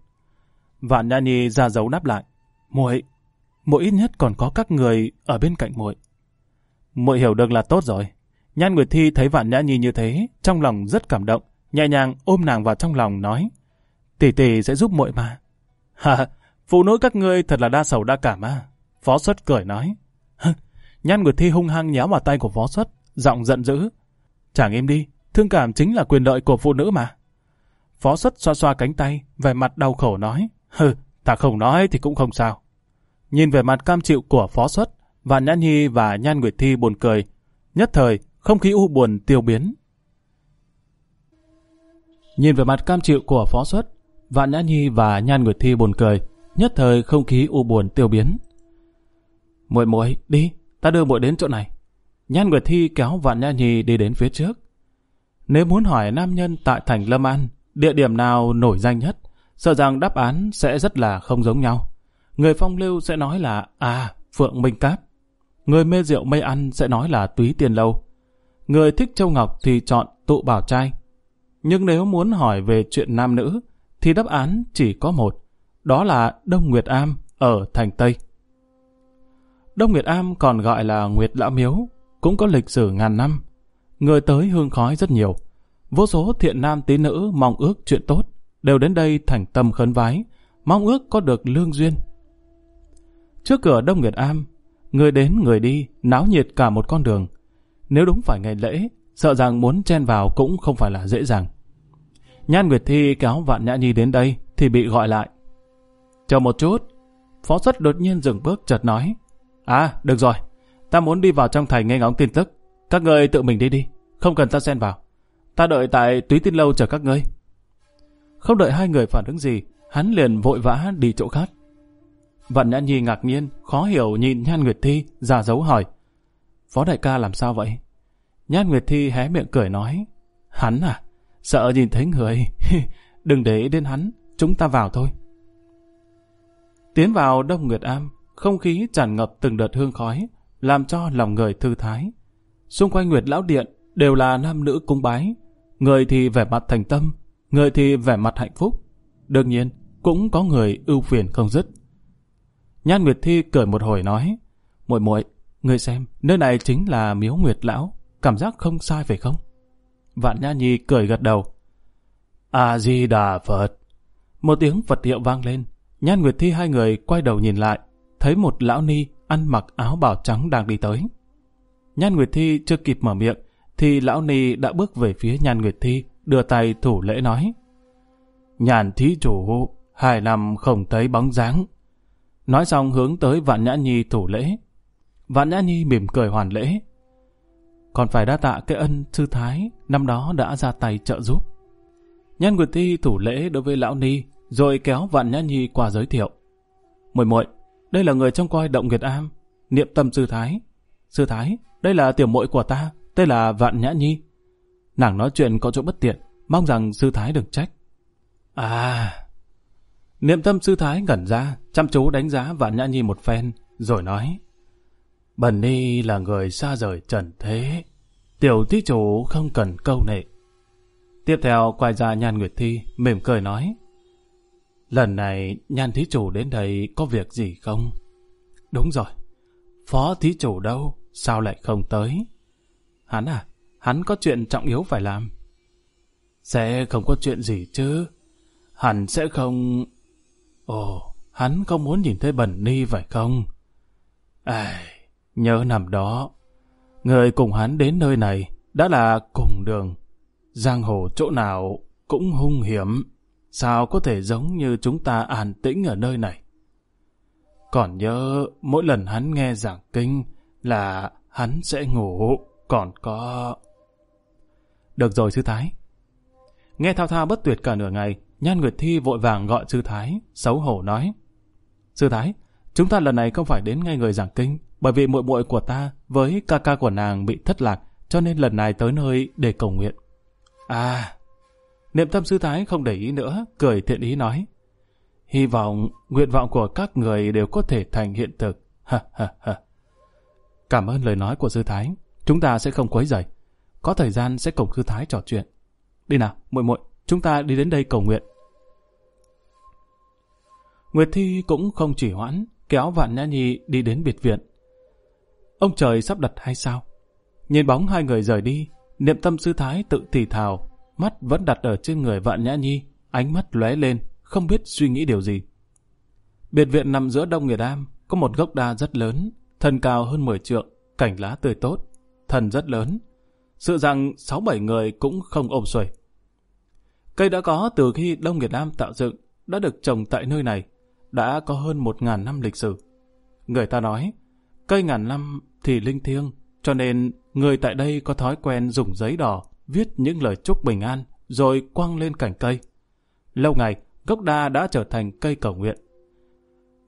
Vạn Nhã Nhi ra dấu đáp lại, "Muội, muội ít nhất còn có các người ở bên cạnh muội." Muội hiểu được là tốt rồi. Nhan Nguyệt Thi thấy Vạn Nhã Nhi như thế, trong lòng rất cảm động, nhẹ nhàng ôm nàng vào trong lòng nói, "Tỷ tỷ sẽ giúp muội mà." [laughs] "Ha, phụ nữ các ngươi thật là đa sầu đa cảm à." Phó Xuất cười nói. [laughs] Nhan Nguyệt Thi hung hăng nhéo vào tay của Phó Xuất, giọng giận dữ, Chàng im đi, thương cảm chính là quyền lợi của phụ nữ mà. Phó xuất xoa xoa cánh tay, vẻ mặt đau khổ nói, hừ, ta không nói thì cũng không sao. Nhìn về mặt cam chịu của phó xuất, Vạn Nhã Nhi và Nhan Nguyệt Thi buồn cười. Nhất thời, không khí u buồn tiêu biến. Nhìn về mặt cam chịu của phó xuất, Vạn Nhã Nhi và Nhan Nguyệt Thi buồn cười. Nhất thời, không khí u buồn tiêu biến. Muội muội, đi, ta đưa muội đến chỗ này. Nhan Nguyệt Thi kéo Vạn Nha Nhi đi đến phía trước. Nếu muốn hỏi nam nhân tại thành Lâm An, địa điểm nào nổi danh nhất, sợ rằng đáp án sẽ rất là không giống nhau. Người phong lưu sẽ nói là à, Phượng Minh Cáp. Người mê rượu mây ăn sẽ nói là túy tiền lâu. Người thích châu ngọc thì chọn tụ bảo trai. Nhưng nếu muốn hỏi về chuyện nam nữ, thì đáp án chỉ có một, đó là Đông Nguyệt Am ở thành Tây. Đông Nguyệt Am còn gọi là Nguyệt Lão Miếu, cũng có lịch sử ngàn năm. Người tới hương khói rất nhiều. Vô số thiện nam tín nữ mong ước chuyện tốt, đều đến đây thành tâm khấn vái, mong ước có được lương duyên. Trước cửa Đông Nguyệt Am, người đến người đi, náo nhiệt cả một con đường. Nếu đúng phải ngày lễ, sợ rằng muốn chen vào cũng không phải là dễ dàng. Nhan Nguyệt Thi kéo Vạn Nhã Nhi đến đây thì bị gọi lại. Chờ một chút, phó xuất đột nhiên dừng bước chợt nói. À, được rồi, Ta muốn đi vào trong thành nghe ngóng tin tức. Các ngươi tự mình đi đi, không cần ta xen vào. Ta đợi tại túy tin lâu chờ các ngươi. Không đợi hai người phản ứng gì, hắn liền vội vã đi chỗ khác. Vạn Nhã Nhi ngạc nhiên, khó hiểu nhìn Nhan Nguyệt Thi, giả dấu hỏi. Phó đại ca làm sao vậy? Nhan Nguyệt Thi hé miệng cười nói. Hắn à? Sợ nhìn thấy người. [laughs] Đừng để ý đến hắn, chúng ta vào thôi. Tiến vào Đông Nguyệt Am, không khí tràn ngập từng đợt hương khói, làm cho lòng người thư thái. Xung quanh Nguyệt Lão Điện đều là nam nữ cung bái, người thì vẻ mặt thành tâm, người thì vẻ mặt hạnh phúc. Đương nhiên, cũng có người ưu phiền không dứt. Nhan Nguyệt Thi cười một hồi nói, muội muội, người xem, nơi này chính là miếu Nguyệt Lão, cảm giác không sai phải không? Vạn Nha Nhi cười gật đầu. A-di-đà Phật. Một tiếng Phật hiệu vang lên, Nhan Nguyệt Thi hai người quay đầu nhìn lại, thấy một lão ni ăn mặc áo bào trắng đang đi tới. Nhan Nguyệt Thi chưa kịp mở miệng, thì lão Ni đã bước về phía Nhan Nguyệt Thi, đưa tay thủ lễ nói. Nhàn thí chủ, hai năm không thấy bóng dáng. Nói xong hướng tới Vạn Nhã Nhi thủ lễ. Vạn Nhã Nhi mỉm cười hoàn lễ. Còn phải đa tạ cái ân sư Thái năm đó đã ra tay trợ giúp. Nhan Nguyệt Thi thủ lễ đối với lão Ni, rồi kéo Vạn Nhã Nhi qua giới thiệu. Muội muội, đây là người trong coi động Việt Am, niệm tâm sư thái. Sư thái, đây là tiểu muội của ta, tên là Vạn Nhã Nhi. Nàng nói chuyện có chỗ bất tiện, mong rằng sư thái đừng trách. À... Niệm tâm sư thái ngẩn ra, chăm chú đánh giá Vạn Nhã Nhi một phen, rồi nói. Bần Ni là người xa rời trần thế, tiểu thí chủ không cần câu nệ. Tiếp theo quay ra nhan Nguyệt Thi, mỉm cười nói. Lần này nhan thí chủ đến đây có việc gì không? Đúng rồi. Phó thí chủ đâu? Sao lại không tới? Hắn à? Hắn có chuyện trọng yếu phải làm. Sẽ không có chuyện gì chứ. Hắn sẽ không... Ồ, hắn không muốn nhìn thấy bẩn ni phải không? À, nhớ nằm đó. Người cùng hắn đến nơi này đã là cùng đường. Giang hồ chỗ nào cũng hung hiểm sao có thể giống như chúng ta an tĩnh ở nơi này. Còn nhớ mỗi lần hắn nghe giảng kinh là hắn sẽ ngủ, còn có... Được rồi sư Thái. Nghe thao thao bất tuyệt cả nửa ngày, Nhan Nguyệt Thi vội vàng gọi sư Thái, xấu hổ nói. Sư Thái, chúng ta lần này không phải đến ngay người giảng kinh, bởi vì muội muội của ta với ca ca của nàng bị thất lạc, cho nên lần này tới nơi để cầu nguyện. À, Niệm tâm sư thái không để ý nữa, cười thiện ý nói. Hy vọng, nguyện vọng của các người đều có thể thành hiện thực. [laughs] Ha ha ha. Cảm ơn lời nói của sư thái. Chúng ta sẽ không quấy rầy. Có thời gian sẽ cùng sư thái trò chuyện. Đi nào, muội muội, chúng ta đi đến đây cầu nguyện. Nguyệt Thi cũng không chỉ hoãn, kéo Vạn Nhã Nhi đi đến biệt viện. Ông trời sắp đặt hay sao? Nhìn bóng hai người rời đi, niệm tâm sư thái tự thì thào, mắt vẫn đặt ở trên người vạn nhã nhi, ánh mắt lóe lên, không biết suy nghĩ điều gì. Biệt viện nằm giữa đông người đam, có một gốc đa rất lớn, thân cao hơn 10 trượng, cảnh lá tươi tốt, thân rất lớn. Sự rằng 6-7 người cũng không ôm xuể. Cây đã có từ khi Đông Việt Nam tạo dựng, đã được trồng tại nơi này, đã có hơn 1.000 năm lịch sử. Người ta nói, cây ngàn năm thì linh thiêng, cho nên người tại đây có thói quen dùng giấy đỏ viết những lời chúc bình an rồi quăng lên cành cây. Lâu ngày, gốc đa đã trở thành cây cầu nguyện.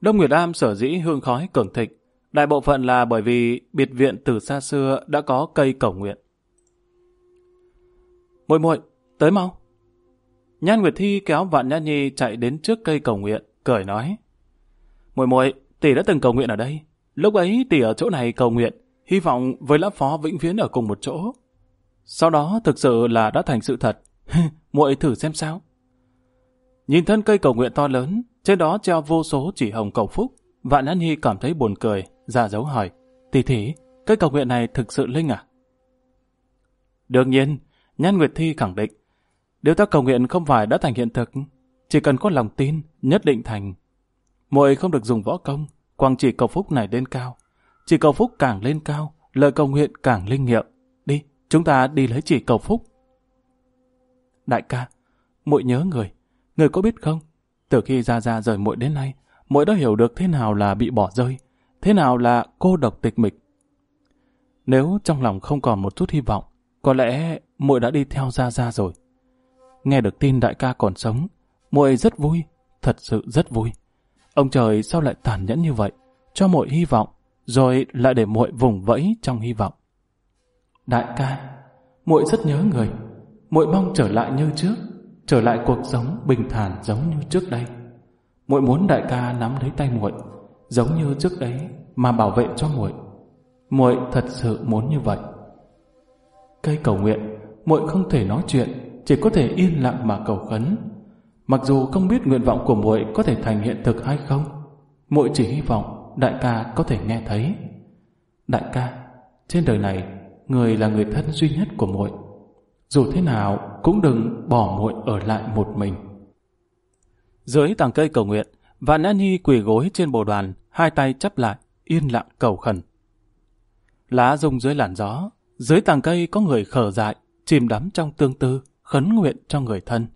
Đông Nguyệt Am sở dĩ hương khói cường thịnh, đại bộ phận là bởi vì biệt viện từ xa xưa đã có cây cầu nguyện. Muội muội, tới mau. Nhan Nguyệt Thi kéo Vạn Nhã Nhi chạy đến trước cây cầu nguyện, cười nói: "Muội muội, tỷ đã từng cầu nguyện ở đây, lúc ấy tỷ ở chỗ này cầu nguyện, hy vọng với lão phó vĩnh viễn ở cùng một chỗ." Sau đó thực sự là đã thành sự thật. [laughs] muội thử xem sao. Nhìn thân cây cầu nguyện to lớn, trên đó treo vô số chỉ hồng cầu phúc. Vạn Lan Nhi cảm thấy buồn cười, ra dấu hỏi. Tỷ thỉ, cây cầu nguyện này thực sự linh à? Đương nhiên, Nhan Nguyệt Thi khẳng định, điều ta cầu nguyện không phải đã thành hiện thực, chỉ cần có lòng tin, nhất định thành. Muội không được dùng võ công, quang chỉ cầu phúc này lên cao. Chỉ cầu phúc càng lên cao, lời cầu nguyện càng linh nghiệm. Chúng ta đi lấy chỉ cầu phúc. Đại ca, muội nhớ người. Người có biết không? Từ khi ra ra rời muội đến nay, muội đã hiểu được thế nào là bị bỏ rơi, thế nào là cô độc tịch mịch. Nếu trong lòng không còn một chút hy vọng, có lẽ muội đã đi theo ra ra rồi. Nghe được tin đại ca còn sống, muội rất vui, thật sự rất vui. Ông trời sao lại tàn nhẫn như vậy, cho muội hy vọng, rồi lại để muội vùng vẫy trong hy vọng. Đại ca, muội rất nhớ người, muội mong trở lại như trước, trở lại cuộc sống bình thản giống như trước đây. Muội muốn đại ca nắm lấy tay muội, giống như trước đấy mà bảo vệ cho muội. Muội thật sự muốn như vậy. Cây cầu nguyện, muội không thể nói chuyện, chỉ có thể yên lặng mà cầu khấn. Mặc dù không biết nguyện vọng của muội có thể thành hiện thực hay không, muội chỉ hy vọng đại ca có thể nghe thấy. Đại ca, trên đời này người là người thân duy nhất của muội. Dù thế nào cũng đừng bỏ muội ở lại một mình. Dưới tàng cây cầu nguyện, Vạn Nhã Nhi quỳ gối trên bồ đoàn, hai tay chắp lại, yên lặng cầu khẩn. Lá rung dưới làn gió, dưới tàng cây có người khở dại, chìm đắm trong tương tư, khấn nguyện cho người thân.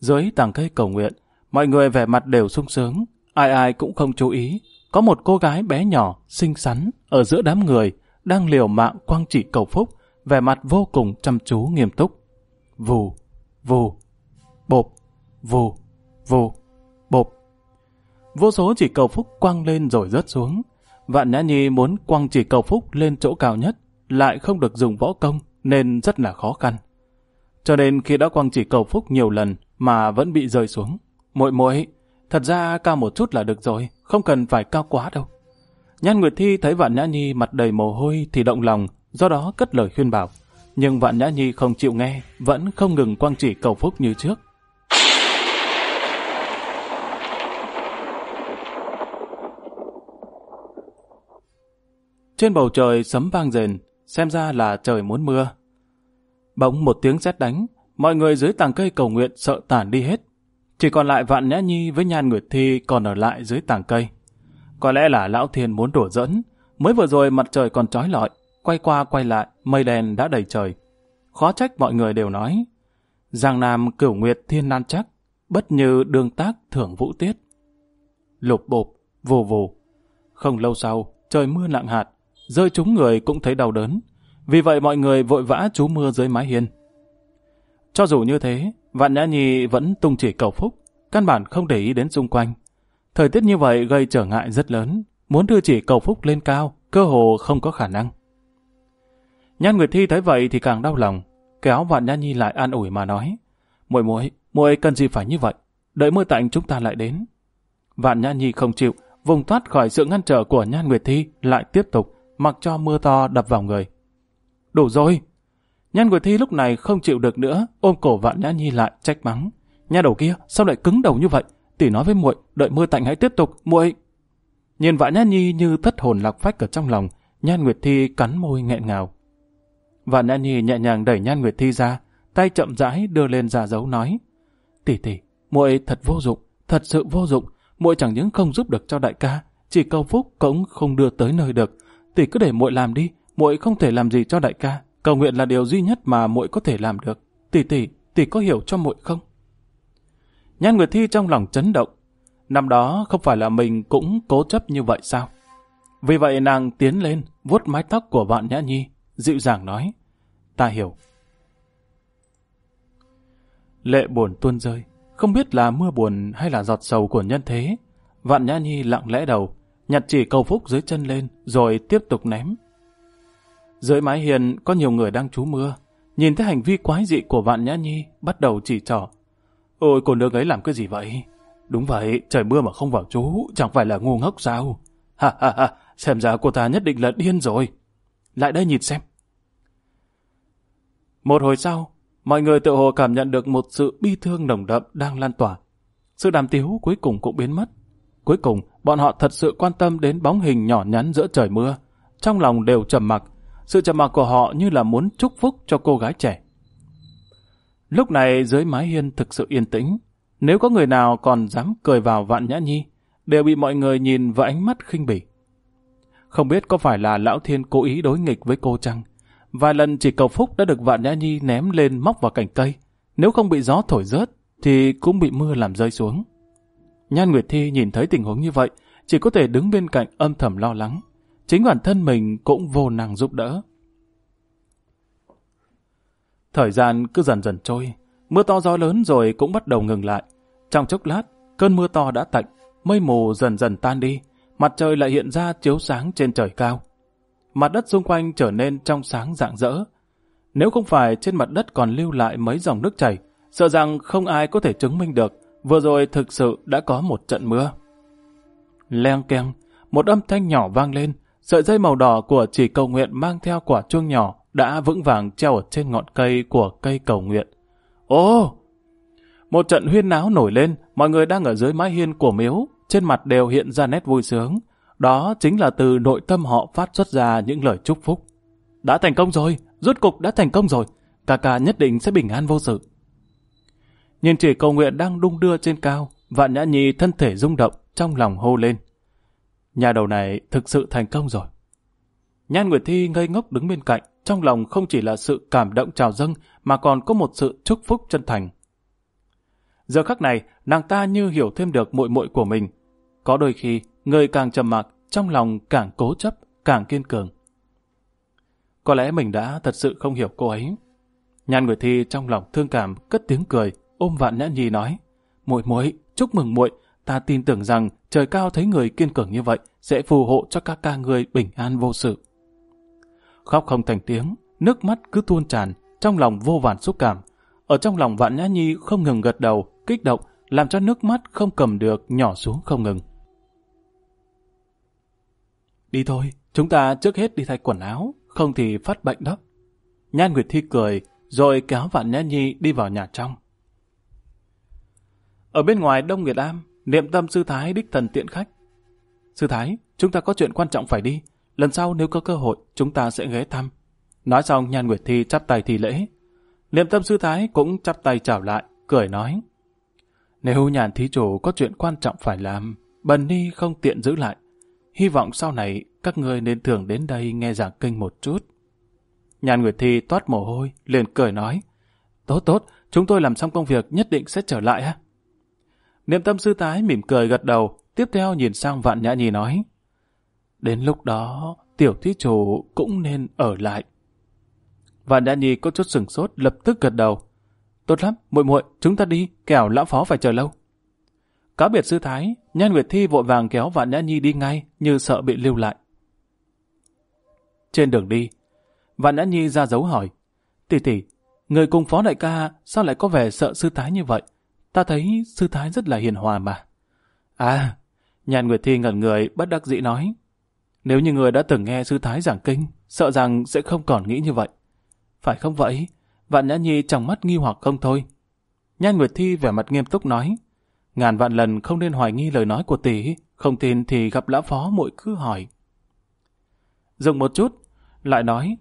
Dưới tàng cây cầu nguyện, mọi người vẻ mặt đều sung sướng, ai ai cũng không chú ý. Có một cô gái bé nhỏ, xinh xắn, ở giữa đám người, đang liều mạng quang chỉ cầu phúc, vẻ mặt vô cùng chăm chú nghiêm túc. Vù, vù, bộp, vù, vù, bộp. Vô số chỉ cầu phúc quang lên rồi rớt xuống. Vạn Nhã Nhi muốn quăng chỉ cầu phúc lên chỗ cao nhất, lại không được dùng võ công nên rất là khó khăn. Cho nên khi đã quăng chỉ cầu phúc nhiều lần mà vẫn bị rơi xuống. Muội muội, thật ra cao một chút là được rồi, không cần phải cao quá đâu. Nhan Nguyệt Thi thấy Vạn Nhã Nhi mặt đầy mồ hôi thì động lòng, do đó cất lời khuyên bảo. Nhưng Vạn Nhã Nhi không chịu nghe, vẫn không ngừng quang chỉ cầu phúc như trước. Trên bầu trời sấm vang rền, xem ra là trời muốn mưa. Bỗng một tiếng sét đánh, mọi người dưới tàng cây cầu nguyện sợ tản đi hết. Chỉ còn lại Vạn Nhã Nhi với Nhan Nguyệt Thi còn ở lại dưới tàng cây. Có lẽ là lão thiên muốn đổ dẫn. Mới vừa rồi mặt trời còn trói lọi, quay qua quay lại, mây đen đã đầy trời. Khó trách mọi người đều nói. Giang Nam cửu nguyệt thiên nan chắc, bất như đương tác thưởng vũ tiết. Lục bộp, vù vù. Không lâu sau, trời mưa nặng hạt, rơi chúng người cũng thấy đau đớn. Vì vậy mọi người vội vã trú mưa dưới mái hiên. Cho dù như thế, Vạn Nhã Nhi vẫn tung chỉ cầu phúc, căn bản không để ý đến xung quanh, Thời tiết như vậy gây trở ngại rất lớn, muốn đưa chỉ cầu phúc lên cao, cơ hồ không có khả năng. Nhan Nguyệt Thi thấy vậy thì càng đau lòng, kéo vạn Nha Nhi lại an ủi mà nói. Muội muội, muội cần gì phải như vậy, đợi mưa tạnh chúng ta lại đến. Vạn Nha Nhi không chịu, vùng thoát khỏi sự ngăn trở của Nhan Nguyệt Thi lại tiếp tục, mặc cho mưa to đập vào người. Đủ rồi! Nhan Nguyệt Thi lúc này không chịu được nữa, ôm cổ vạn Nha Nhi lại trách mắng. Nha đầu kia, sao lại cứng đầu như vậy? tỷ nói với muội đợi mưa tạnh hãy tiếp tục muội nhìn vã nhã nhi như thất hồn lạc phách ở trong lòng nhan nguyệt thi cắn môi nghẹn ngào vạn nhã nhi nhẹ nhàng đẩy nhan nguyệt thi ra tay chậm rãi đưa lên giả dấu nói tỷ tỷ muội thật vô dụng thật sự vô dụng muội chẳng những không giúp được cho đại ca chỉ cầu phúc cũng không đưa tới nơi được tỷ cứ để muội làm đi muội không thể làm gì cho đại ca cầu nguyện là điều duy nhất mà muội có thể làm được tỷ tỷ tỷ có hiểu cho muội không Nhan Nguyệt Thi trong lòng chấn động. Năm đó không phải là mình cũng cố chấp như vậy sao? Vì vậy nàng tiến lên, vuốt mái tóc của vạn nhã nhi, dịu dàng nói. Ta hiểu. Lệ buồn tuôn rơi, không biết là mưa buồn hay là giọt sầu của nhân thế. Vạn nhã nhi lặng lẽ đầu, nhặt chỉ cầu phúc dưới chân lên, rồi tiếp tục ném. Dưới mái hiền có nhiều người đang trú mưa, nhìn thấy hành vi quái dị của vạn nhã nhi, bắt đầu chỉ trỏ. Ôi cô nương ấy làm cái gì vậy? Đúng vậy, trời mưa mà không vào chú, chẳng phải là ngu ngốc sao? Ha ha ha, xem ra cô ta nhất định là điên rồi. Lại đây nhìn xem. Một hồi sau, mọi người tự hồ cảm nhận được một sự bi thương nồng đậm đang lan tỏa. Sự đàm tiếu cuối cùng cũng biến mất. Cuối cùng, bọn họ thật sự quan tâm đến bóng hình nhỏ nhắn giữa trời mưa. Trong lòng đều trầm mặc, sự trầm mặc của họ như là muốn chúc phúc cho cô gái trẻ. Lúc này dưới mái hiên thực sự yên tĩnh. Nếu có người nào còn dám cười vào vạn nhã nhi, đều bị mọi người nhìn vào ánh mắt khinh bỉ. Không biết có phải là Lão Thiên cố ý đối nghịch với cô chăng? Vài lần chỉ cầu phúc đã được vạn nhã nhi ném lên móc vào cành cây. Nếu không bị gió thổi rớt, thì cũng bị mưa làm rơi xuống. Nhan Nguyệt Thi nhìn thấy tình huống như vậy, chỉ có thể đứng bên cạnh âm thầm lo lắng. Chính bản thân mình cũng vô năng giúp đỡ. Thời gian cứ dần dần trôi, mưa to gió lớn rồi cũng bắt đầu ngừng lại. Trong chốc lát, cơn mưa to đã tạnh, mây mù dần dần tan đi, mặt trời lại hiện ra chiếu sáng trên trời cao. Mặt đất xung quanh trở nên trong sáng rạng rỡ. Nếu không phải trên mặt đất còn lưu lại mấy dòng nước chảy, sợ rằng không ai có thể chứng minh được vừa rồi thực sự đã có một trận mưa. Leng keng, một âm thanh nhỏ vang lên, sợi dây màu đỏ của chỉ cầu nguyện mang theo quả chuông nhỏ, đã vững vàng treo ở trên ngọn cây của cây cầu nguyện. Ô! Một trận huyên náo nổi lên, mọi người đang ở dưới mái hiên của miếu, trên mặt đều hiện ra nét vui sướng. Đó chính là từ nội tâm họ phát xuất ra những lời chúc phúc. Đã thành công rồi, rốt cục đã thành công rồi, ca ca nhất định sẽ bình an vô sự. Nhìn chỉ cầu nguyện đang đung đưa trên cao, vạn nhã nhi thân thể rung động, trong lòng hô lên. Nhà đầu này thực sự thành công rồi. Nhan Nguyệt Thi ngây ngốc đứng bên cạnh, trong lòng không chỉ là sự cảm động trào dâng mà còn có một sự chúc phúc chân thành. Giờ khắc này, nàng ta như hiểu thêm được muội muội của mình. Có đôi khi, người càng trầm mặc, trong lòng càng cố chấp, càng kiên cường. Có lẽ mình đã thật sự không hiểu cô ấy. Nhan người thi trong lòng thương cảm cất tiếng cười, ôm vạn nhã nhi nói: "Muội muội, chúc mừng muội, ta tin tưởng rằng trời cao thấy người kiên cường như vậy sẽ phù hộ cho các ca người bình an vô sự." khóc không thành tiếng, nước mắt cứ tuôn tràn, trong lòng vô vàn xúc cảm. Ở trong lòng Vạn Nhã Nhi không ngừng gật đầu, kích động, làm cho nước mắt không cầm được nhỏ xuống không ngừng. Đi thôi, chúng ta trước hết đi thay quần áo, không thì phát bệnh đó. Nhan Nguyệt Thi cười, rồi kéo Vạn Nhã Nhi đi vào nhà trong. Ở bên ngoài Đông Nguyệt Am, niệm tâm sư Thái đích thần tiện khách. Sư Thái, chúng ta có chuyện quan trọng phải đi, Lần sau nếu có cơ hội, chúng ta sẽ ghé thăm. Nói xong, Nhan Nguyệt Thi chắp tay thi lễ. niệm tâm sư thái cũng chắp tay chào lại, cười nói. Nếu nhàn thí chủ có chuyện quan trọng phải làm, bần ni không tiện giữ lại. Hy vọng sau này các ngươi nên thường đến đây nghe giảng kinh một chút. Nhàn Nguyệt Thi toát mồ hôi, liền cười nói. Tốt tốt, chúng tôi làm xong công việc nhất định sẽ trở lại ha. Niệm tâm sư thái mỉm cười gật đầu, tiếp theo nhìn sang vạn nhã nhi nói. Đến lúc đó, tiểu thí chủ cũng nên ở lại. Vạn Nhã Nhi có chút sừng sốt lập tức gật đầu. Tốt lắm, muội muội, chúng ta đi, kẻo lão phó phải chờ lâu. Cá biệt sư thái, Nhan Nguyệt Thi vội vàng kéo Vạn Nhã Nhi đi ngay, như sợ bị lưu lại. Trên đường đi, Vạn Nhã Nhi ra dấu hỏi. Tỷ tỷ, người cùng phó đại ca sao lại có vẻ sợ sư thái như vậy? Ta thấy sư thái rất là hiền hòa mà. À, Nhan Nguyệt Thi ngẩn người bất đắc dĩ nói. Nếu như người đã từng nghe sư thái giảng kinh, sợ rằng sẽ không còn nghĩ như vậy. Phải không vậy? Vạn Nhã Nhi trong mắt nghi hoặc không thôi. Nhan Nguyệt Thi vẻ mặt nghiêm túc nói, ngàn vạn lần không nên hoài nghi lời nói của tỷ, không tin thì gặp lão phó muội cứ hỏi. Dừng một chút, lại nói,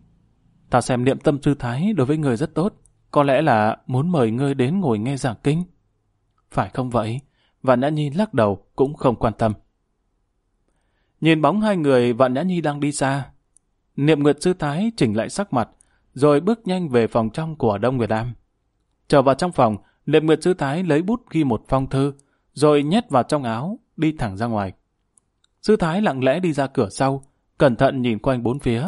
ta xem niệm tâm sư thái đối với người rất tốt, có lẽ là muốn mời ngươi đến ngồi nghe giảng kinh. Phải không vậy? Vạn Nhã Nhi lắc đầu cũng không quan tâm. Nhìn bóng hai người Vạn Nhã Nhi đang đi xa. Niệm Nguyệt Sư Thái chỉnh lại sắc mặt, rồi bước nhanh về phòng trong của Đông Nguyệt Am. Trở vào trong phòng, Niệm Nguyệt Sư Thái lấy bút ghi một phong thư, rồi nhét vào trong áo, đi thẳng ra ngoài. Sư Thái lặng lẽ đi ra cửa sau, cẩn thận nhìn quanh bốn phía,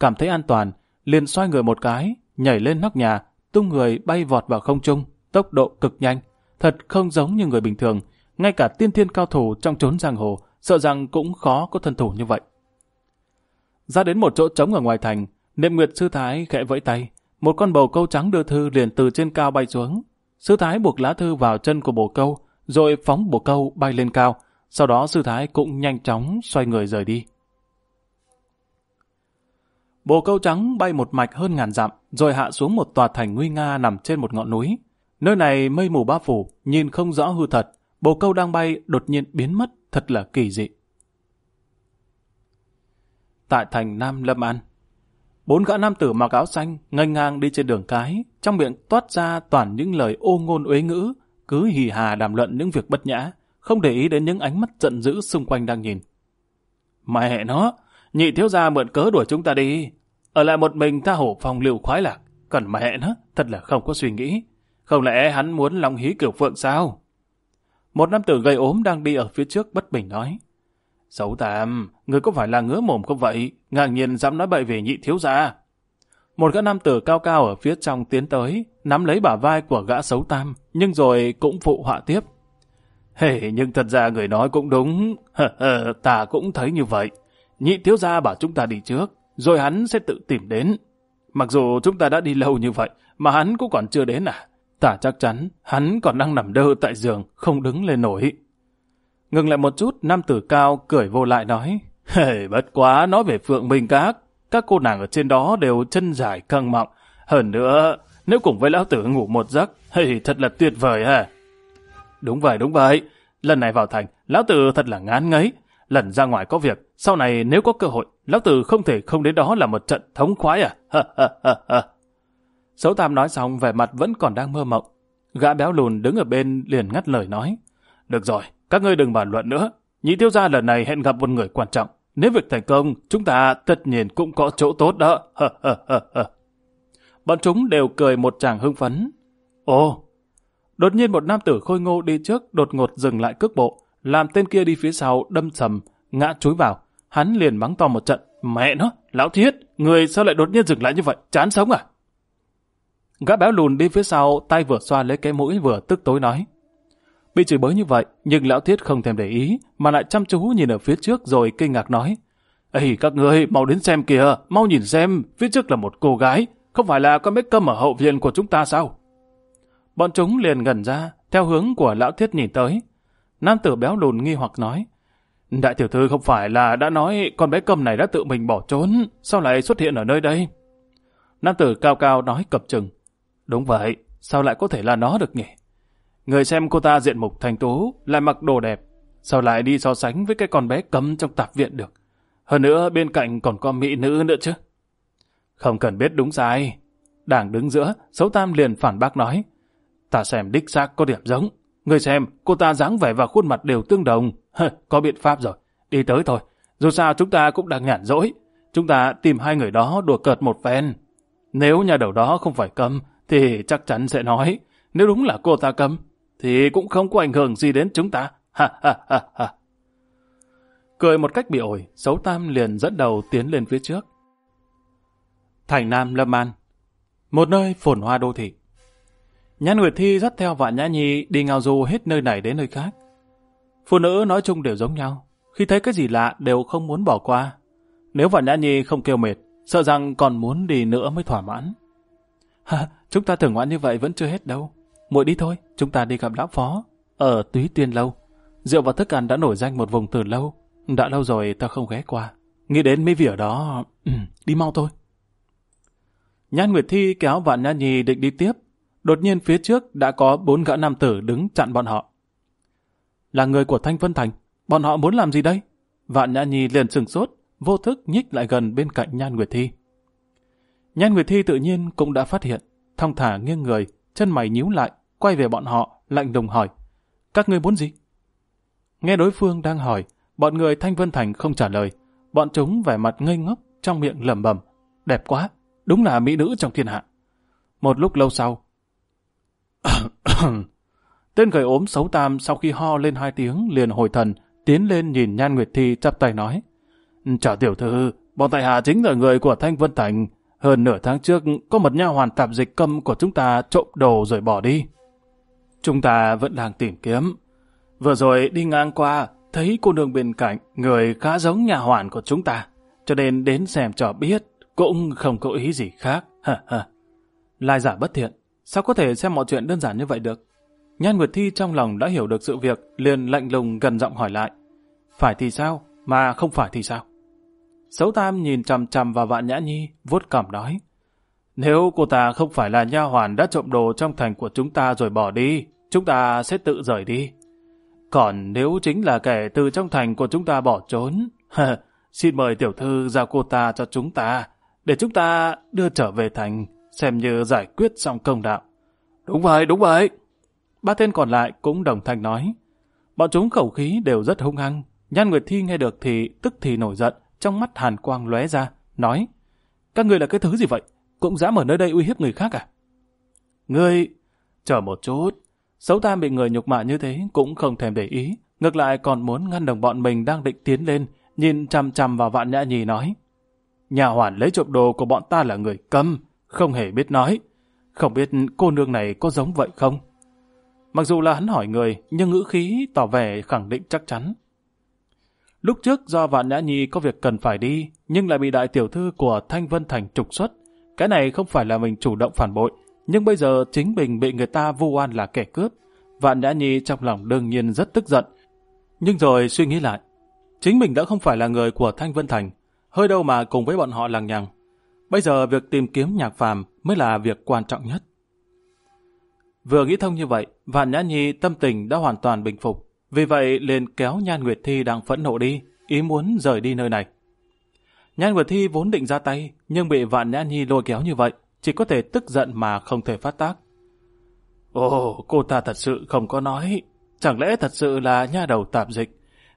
cảm thấy an toàn, liền xoay người một cái, nhảy lên nóc nhà, tung người bay vọt vào không trung, tốc độ cực nhanh, thật không giống như người bình thường, ngay cả tiên thiên cao thủ trong trốn giang hồ sợ rằng cũng khó có thân thủ như vậy. Ra đến một chỗ trống ở ngoài thành, Niệm Nguyệt Sư Thái khẽ vẫy tay, một con bầu câu trắng đưa thư liền từ trên cao bay xuống. Sư Thái buộc lá thư vào chân của bồ câu, rồi phóng bồ câu bay lên cao, sau đó Sư Thái cũng nhanh chóng xoay người rời đi. Bồ câu trắng bay một mạch hơn ngàn dặm, rồi hạ xuống một tòa thành nguy nga nằm trên một ngọn núi. Nơi này mây mù bao phủ, nhìn không rõ hư thật. Bồ câu đang bay đột nhiên biến mất thật là kỳ dị. Tại thành Nam Lâm An, bốn gã nam tử mặc áo xanh ngênh ngang đi trên đường cái, trong miệng toát ra toàn những lời ô ngôn uế ngữ, cứ hì hà đàm luận những việc bất nhã, không để ý đến những ánh mắt giận dữ xung quanh đang nhìn. Mẹ nó, nhị thiếu gia mượn cớ đuổi chúng ta đi, ở lại một mình ta hổ phòng liều khoái lạc, cần mẹ nó, thật là không có suy nghĩ. Không lẽ hắn muốn lòng hí kiểu phượng sao? Một nam tử gầy ốm đang đi ở phía trước bất bình nói. Xấu tạm, người có phải là ngứa mồm không vậy? Ngạc nhiên dám nói bậy về nhị thiếu gia. Một gã nam tử cao cao ở phía trong tiến tới, nắm lấy bả vai của gã xấu tam, nhưng rồi cũng phụ họa tiếp. Hề, hey, nhưng thật ra người nói cũng đúng, ta cũng thấy như vậy. Nhị thiếu gia bảo chúng ta đi trước, rồi hắn sẽ tự tìm đến. Mặc dù chúng ta đã đi lâu như vậy, mà hắn cũng còn chưa đến à? ta chắc chắn hắn còn đang nằm đơ tại giường, không đứng lên nổi. Ngừng lại một chút, nam tử cao cười vô lại nói, Hề bất quá nói về Phượng Minh Các, các cô nàng ở trên đó đều chân dài căng mọng. Hơn nữa, nếu cùng với lão tử ngủ một giấc, hề thật là tuyệt vời ha. Đúng vậy, đúng vậy. Lần này vào thành, lão tử thật là ngán ngấy. Lần ra ngoài có việc, sau này nếu có cơ hội, lão tử không thể không đến đó là một trận thống khoái à. Ha ha ha ha. Sấu Tam nói xong vẻ mặt vẫn còn đang mơ mộng. Gã béo lùn đứng ở bên liền ngắt lời nói. Được rồi, các ngươi đừng bàn luận nữa. Nhị thiếu gia lần này hẹn gặp một người quan trọng. Nếu việc thành công, chúng ta tất nhiên cũng có chỗ tốt đó. Bọn chúng đều cười một chàng hưng phấn. Ồ! Đột nhiên một nam tử khôi ngô đi trước đột ngột dừng lại cước bộ, làm tên kia đi phía sau đâm sầm, ngã chúi vào. Hắn liền mắng to một trận. Mẹ nó, lão thiết, người sao lại đột nhiên dừng lại như vậy? Chán sống à? Gã béo lùn đi phía sau, tay vừa xoa lấy cái mũi vừa tức tối nói. Bị chửi bới như vậy, nhưng lão thiết không thèm để ý, mà lại chăm chú nhìn ở phía trước rồi kinh ngạc nói. Ê, các người, mau đến xem kìa, mau nhìn xem, phía trước là một cô gái, không phải là con mít câm ở hậu viện của chúng ta sao? Bọn chúng liền gần ra, theo hướng của lão thiết nhìn tới. Nam tử béo lùn nghi hoặc nói. Đại tiểu thư không phải là đã nói con bé câm này đã tự mình bỏ trốn, sao lại xuất hiện ở nơi đây? Nam tử cao cao nói cập chừng. Đúng vậy, sao lại có thể là nó được nhỉ? Người xem cô ta diện mục thành tú, lại mặc đồ đẹp, sao lại đi so sánh với cái con bé cấm trong tạp viện được? Hơn nữa bên cạnh còn có mỹ nữ nữa chứ. Không cần biết đúng sai. Đảng đứng giữa, xấu tam liền phản bác nói. Ta xem đích xác có điểm giống. Người xem, cô ta dáng vẻ và khuôn mặt đều tương đồng. có biện pháp rồi, đi tới thôi. Dù sao chúng ta cũng đang nhản dỗi. Chúng ta tìm hai người đó đùa cợt một phen. Nếu nhà đầu đó không phải cấm thì chắc chắn sẽ nói, nếu đúng là cô ta cấm, thì cũng không có ảnh hưởng gì đến chúng ta. Ha ha ha ha. Cười một cách bị ổi, Sấu Tam liền dẫn đầu tiến lên phía trước. Thành Nam Lâm An Một nơi phồn hoa đô thị. Nhan Nguyệt Thi dắt theo Vạn Nhã Nhi đi ngao du hết nơi này đến nơi khác. Phụ nữ nói chung đều giống nhau, khi thấy cái gì lạ đều không muốn bỏ qua. Nếu Vạn Nhã Nhi không kêu mệt, sợ rằng còn muốn đi nữa mới thỏa mãn. Ha, chúng ta thưởng ngoạn như vậy vẫn chưa hết đâu. Muội đi thôi, chúng ta đi gặp lão phó. Ở túy tuyên lâu, rượu và thức ăn đã nổi danh một vùng từ lâu. Đã lâu rồi ta không ghé qua. Nghĩ đến mấy vỉa đó, ừ, đi mau thôi. Nhan Nguyệt Thi kéo vạn Nha Nhi định đi tiếp. Đột nhiên phía trước đã có bốn gã nam tử đứng chặn bọn họ. Là người của Thanh Vân Thành, bọn họ muốn làm gì đây? Vạn Nhã Nhi liền sừng sốt, vô thức nhích lại gần bên cạnh Nhan Nguyệt Thi. Nhan Nguyệt Thi tự nhiên cũng đã phát hiện thong thả nghiêng người, chân mày nhíu lại, quay về bọn họ, lạnh lùng hỏi. Các ngươi muốn gì? Nghe đối phương đang hỏi, bọn người Thanh Vân Thành không trả lời. Bọn chúng vẻ mặt ngây ngốc, trong miệng lẩm bẩm. Đẹp quá, đúng là mỹ nữ trong thiên hạ. Một lúc lâu sau. [coughs] Tên gầy ốm xấu tam sau khi ho lên hai tiếng liền hồi thần, tiến lên nhìn Nhan Nguyệt Thi chắp tay nói. Chào tiểu thư, bọn tại hạ chính là người của Thanh Vân Thành, hơn nửa tháng trước, có một nha hoàn tạp dịch câm của chúng ta trộm đồ rồi bỏ đi. Chúng ta vẫn đang tìm kiếm. Vừa rồi đi ngang qua, thấy cô nương bên cạnh, người khá giống nhà hoàn của chúng ta. Cho nên đến xem cho biết, cũng không có ý gì khác. Lai giả bất thiện, sao có thể xem mọi chuyện đơn giản như vậy được? Nhan Nguyệt Thi trong lòng đã hiểu được sự việc, liền lạnh lùng gần giọng hỏi lại. Phải thì sao, mà không phải thì sao? Sấu Tam nhìn chằm chằm vào vạn nhã nhi, vuốt cằm nói. Nếu cô ta không phải là nha hoàn đã trộm đồ trong thành của chúng ta rồi bỏ đi, chúng ta sẽ tự rời đi. Còn nếu chính là kẻ từ trong thành của chúng ta bỏ trốn, [laughs] xin mời tiểu thư giao cô ta cho chúng ta, để chúng ta đưa trở về thành, xem như giải quyết xong công đạo. Đúng vậy, đúng vậy. Ba tên còn lại cũng đồng thanh nói. Bọn chúng khẩu khí đều rất hung hăng, Nhan Nguyệt Thi nghe được thì tức thì nổi giận, trong mắt hàn quang lóe ra, nói Các người là cái thứ gì vậy? Cũng dám ở nơi đây uy hiếp người khác à? người Chờ một chút. Xấu ta bị người nhục mạ như thế cũng không thèm để ý. Ngược lại còn muốn ngăn đồng bọn mình đang định tiến lên, nhìn chằm chằm vào vạn nhã nhì nói. Nhà hoàn lấy trộm đồ của bọn ta là người câm, không hề biết nói. Không biết cô nương này có giống vậy không? Mặc dù là hắn hỏi người, nhưng ngữ khí tỏ vẻ khẳng định chắc chắn. Lúc trước do Vạn Nhã Nhi có việc cần phải đi, nhưng lại bị đại tiểu thư của Thanh Vân Thành trục xuất. Cái này không phải là mình chủ động phản bội, nhưng bây giờ chính mình bị người ta vu oan là kẻ cướp. Vạn Nhã Nhi trong lòng đương nhiên rất tức giận. Nhưng rồi suy nghĩ lại, chính mình đã không phải là người của Thanh Vân Thành, hơi đâu mà cùng với bọn họ lằng nhằng. Bây giờ việc tìm kiếm nhạc phàm mới là việc quan trọng nhất. Vừa nghĩ thông như vậy, Vạn Nhã Nhi tâm tình đã hoàn toàn bình phục. Vì vậy liền kéo Nhan Nguyệt Thi đang phẫn nộ đi, ý muốn rời đi nơi này. Nhan Nguyệt Thi vốn định ra tay, nhưng bị Vạn Nhã Nhi lôi kéo như vậy, chỉ có thể tức giận mà không thể phát tác. Ồ, cô ta thật sự không có nói. Chẳng lẽ thật sự là nha đầu tạp dịch?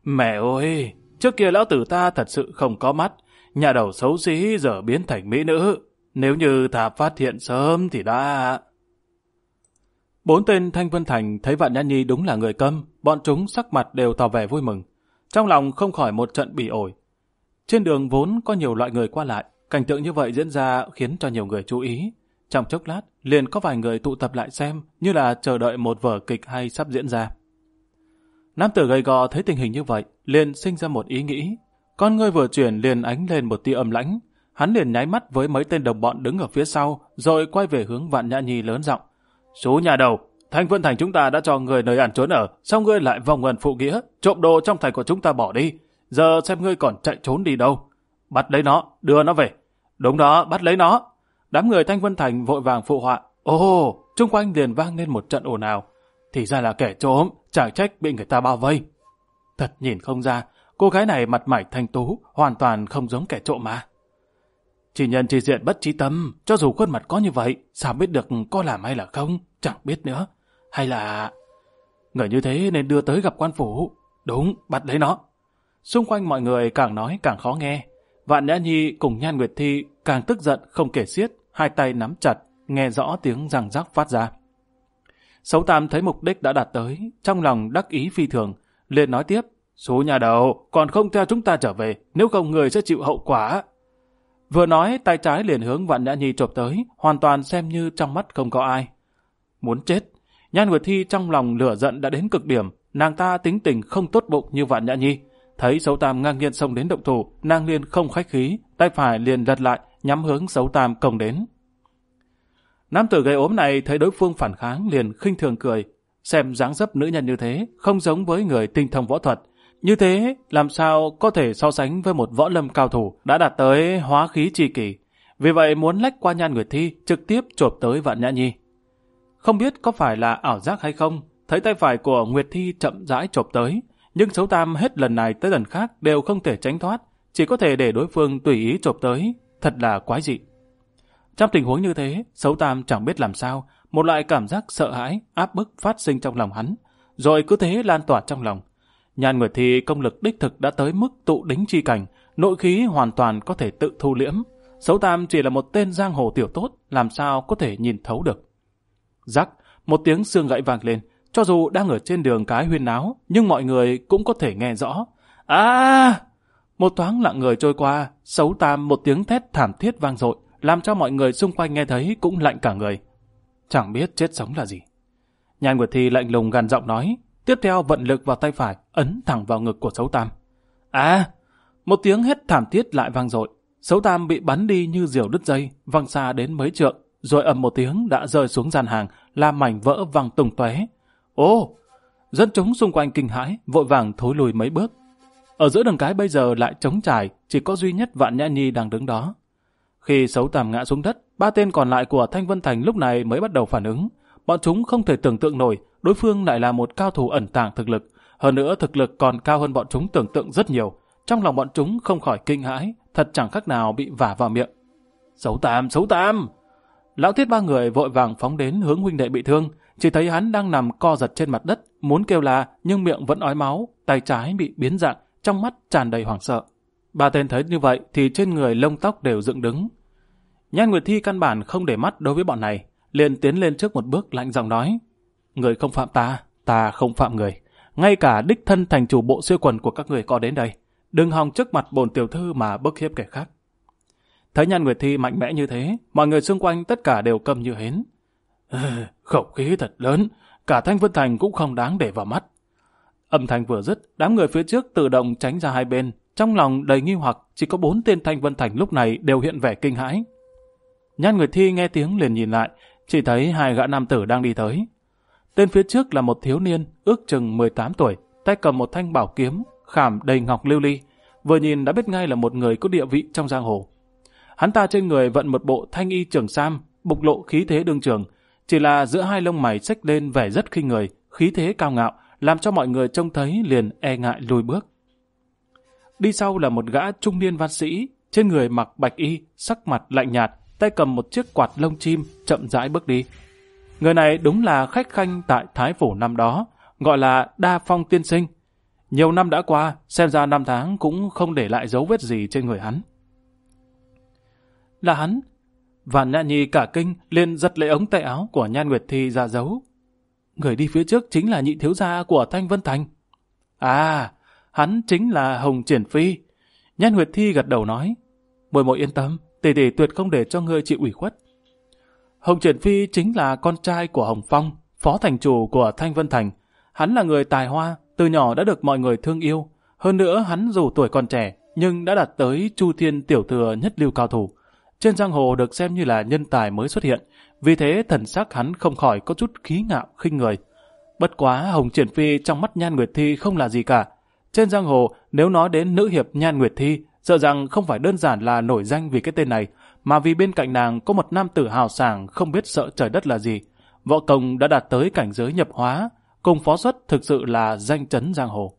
Mẹ ơi, trước kia lão tử ta thật sự không có mắt. Nhà đầu xấu xí giờ biến thành mỹ nữ. Nếu như thà phát hiện sớm thì đã... Bốn tên Thanh Vân Thành thấy Vạn Nhã Nhi đúng là người câm, bọn chúng sắc mặt đều tỏ vẻ vui mừng. Trong lòng không khỏi một trận bỉ ổi. Trên đường vốn có nhiều loại người qua lại, cảnh tượng như vậy diễn ra khiến cho nhiều người chú ý. Trong chốc lát, liền có vài người tụ tập lại xem như là chờ đợi một vở kịch hay sắp diễn ra. Nam tử gầy gò thấy tình hình như vậy, liền sinh ra một ý nghĩ. Con ngươi vừa chuyển liền ánh lên một tia âm lãnh. Hắn liền nháy mắt với mấy tên đồng bọn đứng ở phía sau, rồi quay về hướng Vạn Nhã Nhi lớn giọng. Số nhà đầu, Thanh Vân Thành chúng ta đã cho người nơi ẩn trốn ở, xong ngươi lại vòng ngần phụ nghĩa, trộm đồ trong thành của chúng ta bỏ đi. Giờ xem ngươi còn chạy trốn đi đâu. Bắt lấy nó, đưa nó về. Đúng đó, bắt lấy nó. Đám người Thanh Vân Thành vội vàng phụ họa. Ồ, oh, chung quanh liền vang lên một trận ồn ào. Thì ra là kẻ trộm, chẳng trách bị người ta bao vây. Thật nhìn không ra, cô gái này mặt mày thanh tú, hoàn toàn không giống kẻ trộm mà. Chỉ nhận chỉ diện bất trí tâm, cho dù khuôn mặt có như vậy, sao biết được có làm hay là không, chẳng biết nữa. Hay là... Người như thế nên đưa tới gặp quan phủ. Đúng, bắt lấy nó. Xung quanh mọi người càng nói càng khó nghe. Vạn Nhã Nhi cùng Nhan Nguyệt Thi càng tức giận không kể xiết, hai tay nắm chặt, nghe rõ tiếng răng rắc phát ra. Sáu Tam thấy mục đích đã đạt tới, trong lòng đắc ý phi thường, liền nói tiếp, số nhà đầu còn không theo chúng ta trở về, nếu không người sẽ chịu hậu quả. Vừa nói, tay trái liền hướng Vạn Nhã Nhi chộp tới, hoàn toàn xem như trong mắt không có ai. Muốn chết, Nhan Nguyệt Thi trong lòng lửa giận đã đến cực điểm, nàng ta tính tình không tốt bụng như Vạn Nhã Nhi. Thấy Sấu Tam ngang nhiên xông đến động thủ, nàng liền không khách khí, tay phải liền lật lại, nhắm hướng Sấu Tam công đến. Nam tử gây ốm này thấy đối phương phản kháng liền khinh thường cười, xem dáng dấp nữ nhân như thế, không giống với người tinh thông võ thuật, như thế, làm sao có thể so sánh với một võ lâm cao thủ đã đạt tới hóa khí chi kỳ. Vì vậy muốn lách qua nhan nguyệt thi, trực tiếp chộp tới vạn nhã nhi. Không biết có phải là ảo giác hay không, thấy tay phải của Nguyệt Thi chậm rãi chộp tới, nhưng xấu tam hết lần này tới lần khác đều không thể tránh thoát, chỉ có thể để đối phương tùy ý chộp tới, thật là quái dị. Trong tình huống như thế, xấu tam chẳng biết làm sao, một loại cảm giác sợ hãi, áp bức phát sinh trong lòng hắn, rồi cứ thế lan tỏa trong lòng, Nhan Nguyệt Thi công lực đích thực đã tới mức tụ đính chi cảnh, nội khí hoàn toàn có thể tự thu liễm. Sấu Tam chỉ là một tên giang hồ tiểu tốt, làm sao có thể nhìn thấu được. Rắc, một tiếng xương gãy vang lên, cho dù đang ở trên đường cái huyên náo, nhưng mọi người cũng có thể nghe rõ. À! Một thoáng lặng người trôi qua, Sấu Tam một tiếng thét thảm thiết vang dội, làm cho mọi người xung quanh nghe thấy cũng lạnh cả người. Chẳng biết chết sống là gì. Nhan Nguyệt Thi lạnh lùng gằn giọng nói, Tiếp theo vận lực vào tay phải, ấn thẳng vào ngực của Sấu Tam. À! Một tiếng hét thảm thiết lại vang dội. Sấu Tam bị bắn đi như diều đứt dây, văng xa đến mấy trượng, rồi ầm một tiếng đã rơi xuống gian hàng, làm mảnh vỡ văng tung tóe. Ô! Dân chúng xung quanh kinh hãi, vội vàng thối lùi mấy bước. Ở giữa đường cái bây giờ lại trống trải, chỉ có duy nhất Vạn Nhã Nhi đang đứng đó. Khi Sấu Tam ngã xuống đất, ba tên còn lại của Thanh Vân Thành lúc này mới bắt đầu phản ứng. Bọn chúng không thể tưởng tượng nổi đối phương lại là một cao thủ ẩn tàng thực lực. Hơn nữa thực lực còn cao hơn bọn chúng tưởng tượng rất nhiều. Trong lòng bọn chúng không khỏi kinh hãi, thật chẳng khác nào bị vả vào miệng. Xấu tam, xấu tam! Lão thiết ba người vội vàng phóng đến hướng huynh đệ bị thương, chỉ thấy hắn đang nằm co giật trên mặt đất, muốn kêu la nhưng miệng vẫn ói máu, tay trái bị biến dạng, trong mắt tràn đầy hoảng sợ. Ba tên thấy như vậy thì trên người lông tóc đều dựng đứng. Nhan Nguyệt Thi căn bản không để mắt đối với bọn này, liền tiến lên trước một bước lạnh giọng nói người không phạm ta ta không phạm người ngay cả đích thân thành chủ bộ siêu quần của các người có đến đây đừng hòng trước mặt bồn tiểu thư mà bức hiếp kẻ khác thấy nhan người thi mạnh mẽ như thế mọi người xung quanh tất cả đều câm như hến ờ, khẩu khí thật lớn cả thanh vân thành cũng không đáng để vào mắt âm thanh vừa dứt đám người phía trước tự động tránh ra hai bên trong lòng đầy nghi hoặc chỉ có bốn tên thanh vân thành lúc này đều hiện vẻ kinh hãi nhan người thi nghe tiếng liền nhìn lại chỉ thấy hai gã nam tử đang đi tới. Tên phía trước là một thiếu niên, ước chừng 18 tuổi, tay cầm một thanh bảo kiếm, khảm đầy ngọc lưu ly. Vừa nhìn đã biết ngay là một người có địa vị trong giang hồ. Hắn ta trên người vận một bộ thanh y trường sam, bục lộ khí thế đương trường. Chỉ là giữa hai lông mày xách lên vẻ rất khinh người, khí thế cao ngạo, làm cho mọi người trông thấy liền e ngại lùi bước. Đi sau là một gã trung niên văn sĩ, trên người mặc bạch y, sắc mặt lạnh nhạt, tay cầm một chiếc quạt lông chim, chậm rãi bước đi. Người này đúng là khách khanh tại Thái Phủ năm đó, gọi là Đa Phong Tiên Sinh. Nhiều năm đã qua, xem ra năm tháng cũng không để lại dấu vết gì trên người hắn. Là hắn. và Nhã Nhi cả kinh liền giật lấy ống tay áo của Nhan Nguyệt Thi ra dấu Người đi phía trước chính là nhị thiếu gia của Thanh Vân Thành. À, hắn chính là Hồng Triển Phi. Nhan Nguyệt Thi gật đầu nói. mời mội yên tâm, tỷ tỷ tuyệt không để cho ngươi chịu ủy khuất. Hồng Triển Phi chính là con trai của Hồng Phong, phó thành chủ của Thanh Vân Thành. Hắn là người tài hoa, từ nhỏ đã được mọi người thương yêu. Hơn nữa hắn dù tuổi còn trẻ, nhưng đã đạt tới Chu Thiên Tiểu Thừa nhất lưu cao thủ. Trên giang hồ được xem như là nhân tài mới xuất hiện, vì thế thần sắc hắn không khỏi có chút khí ngạo khinh người. Bất quá Hồng Triển Phi trong mắt Nhan Nguyệt Thi không là gì cả. Trên giang hồ, nếu nói đến nữ hiệp Nhan Nguyệt Thi, Sợ rằng không phải đơn giản là nổi danh vì cái tên này, mà vì bên cạnh nàng có một nam tử hào sảng không biết sợ trời đất là gì. Võ công đã đạt tới cảnh giới nhập hóa, cùng phó xuất thực sự là danh chấn giang hồ.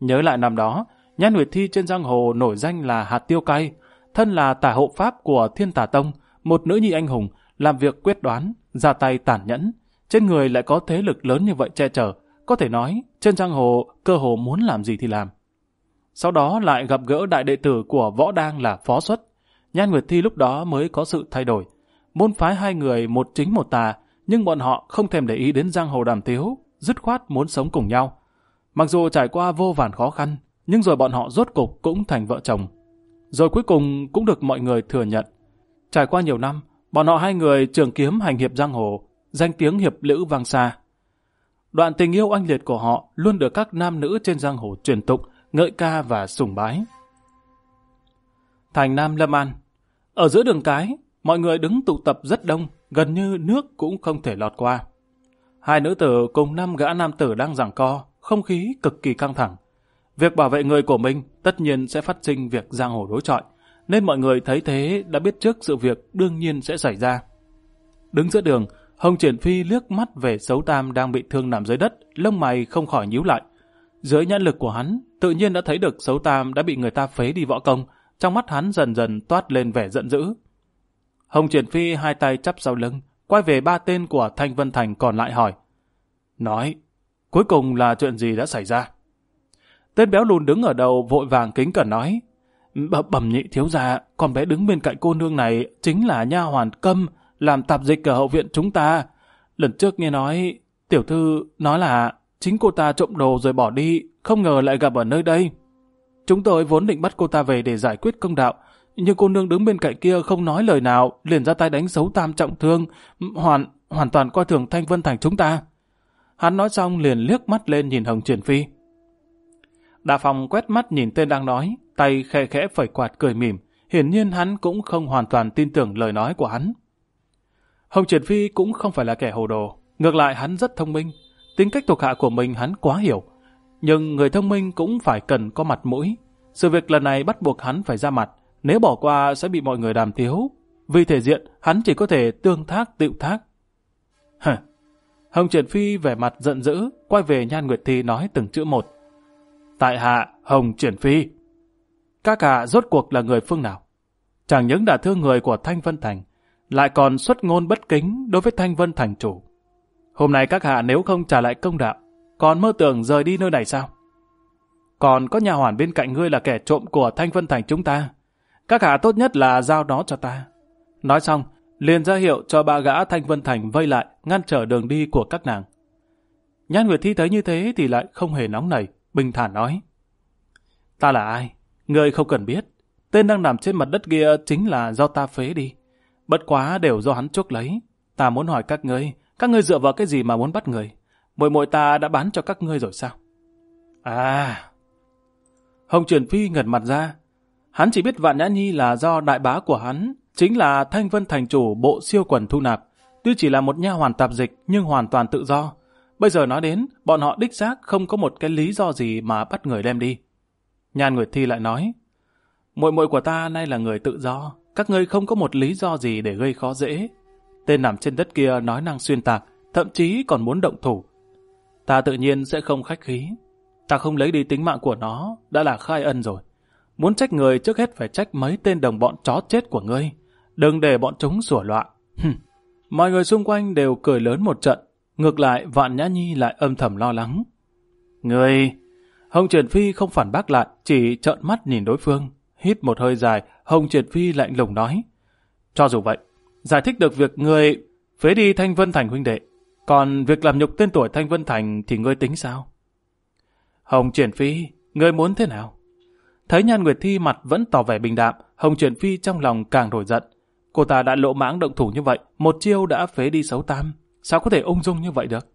Nhớ lại năm đó, Nhan Nguyệt Thi trên giang hồ nổi danh là hạt tiêu cay, thân là tả hộ pháp của Thiên Tà Tông, một nữ nhi anh hùng, làm việc quyết đoán, ra tay tàn nhẫn, trên người lại có thế lực lớn như vậy che chở, có thể nói trên giang hồ cơ hồ muốn làm gì thì làm sau đó lại gặp gỡ đại đệ tử của Võ Đang là Phó Xuất. Nhan Nguyệt Thi lúc đó mới có sự thay đổi. Môn phái hai người một chính một tà, nhưng bọn họ không thèm để ý đến giang hồ đàm tiếu, dứt khoát muốn sống cùng nhau. Mặc dù trải qua vô vàn khó khăn, nhưng rồi bọn họ rốt cục cũng thành vợ chồng. Rồi cuối cùng cũng được mọi người thừa nhận. Trải qua nhiều năm, bọn họ hai người trường kiếm hành hiệp giang hồ, danh tiếng hiệp lữ vang xa. Đoạn tình yêu anh liệt của họ luôn được các nam nữ trên giang hồ truyền tụng, ngợi ca và sùng bái. Thành Nam Lâm An Ở giữa đường cái, mọi người đứng tụ tập rất đông, gần như nước cũng không thể lọt qua. Hai nữ tử cùng năm gã nam tử đang giảng co, không khí cực kỳ căng thẳng. Việc bảo vệ người của mình tất nhiên sẽ phát sinh việc giang hồ đối chọi, nên mọi người thấy thế đã biết trước sự việc đương nhiên sẽ xảy ra. Đứng giữa đường, Hồng Triển Phi liếc mắt về xấu tam đang bị thương nằm dưới đất, lông mày không khỏi nhíu lại. Dưới nhãn lực của hắn, tự nhiên đã thấy được xấu tam đã bị người ta phế đi võ công, trong mắt hắn dần dần toát lên vẻ giận dữ. Hồng Triển Phi hai tay chắp sau lưng, quay về ba tên của Thanh Vân Thành còn lại hỏi. Nói, cuối cùng là chuyện gì đã xảy ra? Tên béo lùn đứng ở đầu vội vàng kính cẩn nói. Bẩm nhị thiếu gia, con bé đứng bên cạnh cô nương này chính là nha hoàn câm, làm tạp dịch ở hậu viện chúng ta. Lần trước nghe nói, tiểu thư nói là Chính cô ta trộm đồ rồi bỏ đi, không ngờ lại gặp ở nơi đây. Chúng tôi vốn định bắt cô ta về để giải quyết công đạo, nhưng cô nương đứng bên cạnh kia không nói lời nào, liền ra tay đánh xấu tam trọng thương, hoàn hoàn toàn coi thường Thanh Vân Thành chúng ta. Hắn nói xong liền liếc mắt lên nhìn Hồng Triển Phi. Đà Phong quét mắt nhìn tên đang nói, tay khẽ khẽ phẩy quạt cười mỉm, hiển nhiên hắn cũng không hoàn toàn tin tưởng lời nói của hắn. Hồng Triển Phi cũng không phải là kẻ hồ đồ, ngược lại hắn rất thông minh, Tính cách thuộc hạ của mình hắn quá hiểu. Nhưng người thông minh cũng phải cần có mặt mũi. Sự việc lần này bắt buộc hắn phải ra mặt. Nếu bỏ qua sẽ bị mọi người đàm tiếu. Vì thể diện, hắn chỉ có thể tương thác tựu thác. Hả? Hồng Triển Phi vẻ mặt giận dữ, quay về Nhan Nguyệt Thi nói từng chữ một. Tại hạ Hồng Triển Phi. Các hạ rốt cuộc là người phương nào? Chẳng những đã thương người của Thanh Vân Thành, lại còn xuất ngôn bất kính đối với Thanh Vân Thành chủ. Hôm nay các hạ nếu không trả lại công đạo, còn mơ tưởng rời đi nơi này sao? Còn có nhà hoàn bên cạnh ngươi là kẻ trộm của Thanh Vân Thành chúng ta. Các hạ tốt nhất là giao nó cho ta. Nói xong, liền ra hiệu cho ba gã Thanh Vân Thành vây lại, ngăn trở đường đi của các nàng. Nhan Nguyệt Thi thấy như thế thì lại không hề nóng nảy, bình thản nói. Ta là ai? Ngươi không cần biết. Tên đang nằm trên mặt đất kia chính là do ta phế đi. Bất quá đều do hắn chuốc lấy. Ta muốn hỏi các ngươi, các ngươi dựa vào cái gì mà muốn bắt người? Mội mội ta đã bán cho các ngươi rồi sao? À... Hồng Truyền Phi ngẩn mặt ra. Hắn chỉ biết Vạn Nhã Nhi là do đại bá của hắn, chính là Thanh Vân Thành Chủ bộ siêu quần thu nạp. Tuy chỉ là một nha hoàn tạp dịch nhưng hoàn toàn tự do. Bây giờ nói đến, bọn họ đích xác không có một cái lý do gì mà bắt người đem đi. Nhan Nguyệt Thi lại nói, mội mội của ta nay là người tự do, các ngươi không có một lý do gì để gây khó dễ, Tên nằm trên đất kia nói năng xuyên tạc, thậm chí còn muốn động thủ. Ta tự nhiên sẽ không khách khí. Ta không lấy đi tính mạng của nó, đã là khai ân rồi. Muốn trách người trước hết phải trách mấy tên đồng bọn chó chết của ngươi. Đừng để bọn chúng sủa loạn. Mọi người xung quanh đều cười lớn một trận. Ngược lại, Vạn Nhã Nhi lại âm thầm lo lắng. Ngươi... Hồng Triển Phi không phản bác lại, chỉ trợn mắt nhìn đối phương. Hít một hơi dài, Hồng Triển Phi lạnh lùng nói. Cho dù vậy, giải thích được việc người phế đi Thanh Vân Thành huynh đệ, còn việc làm nhục tên tuổi Thanh Vân Thành thì ngươi tính sao? Hồng Triển Phi, ngươi muốn thế nào? Thấy Nhan Nguyệt Thi mặt vẫn tỏ vẻ bình đạm, Hồng Triển Phi trong lòng càng nổi giận. Cô ta đã lộ mãng động thủ như vậy, một chiêu đã phế đi xấu tam, sao có thể ung dung như vậy được?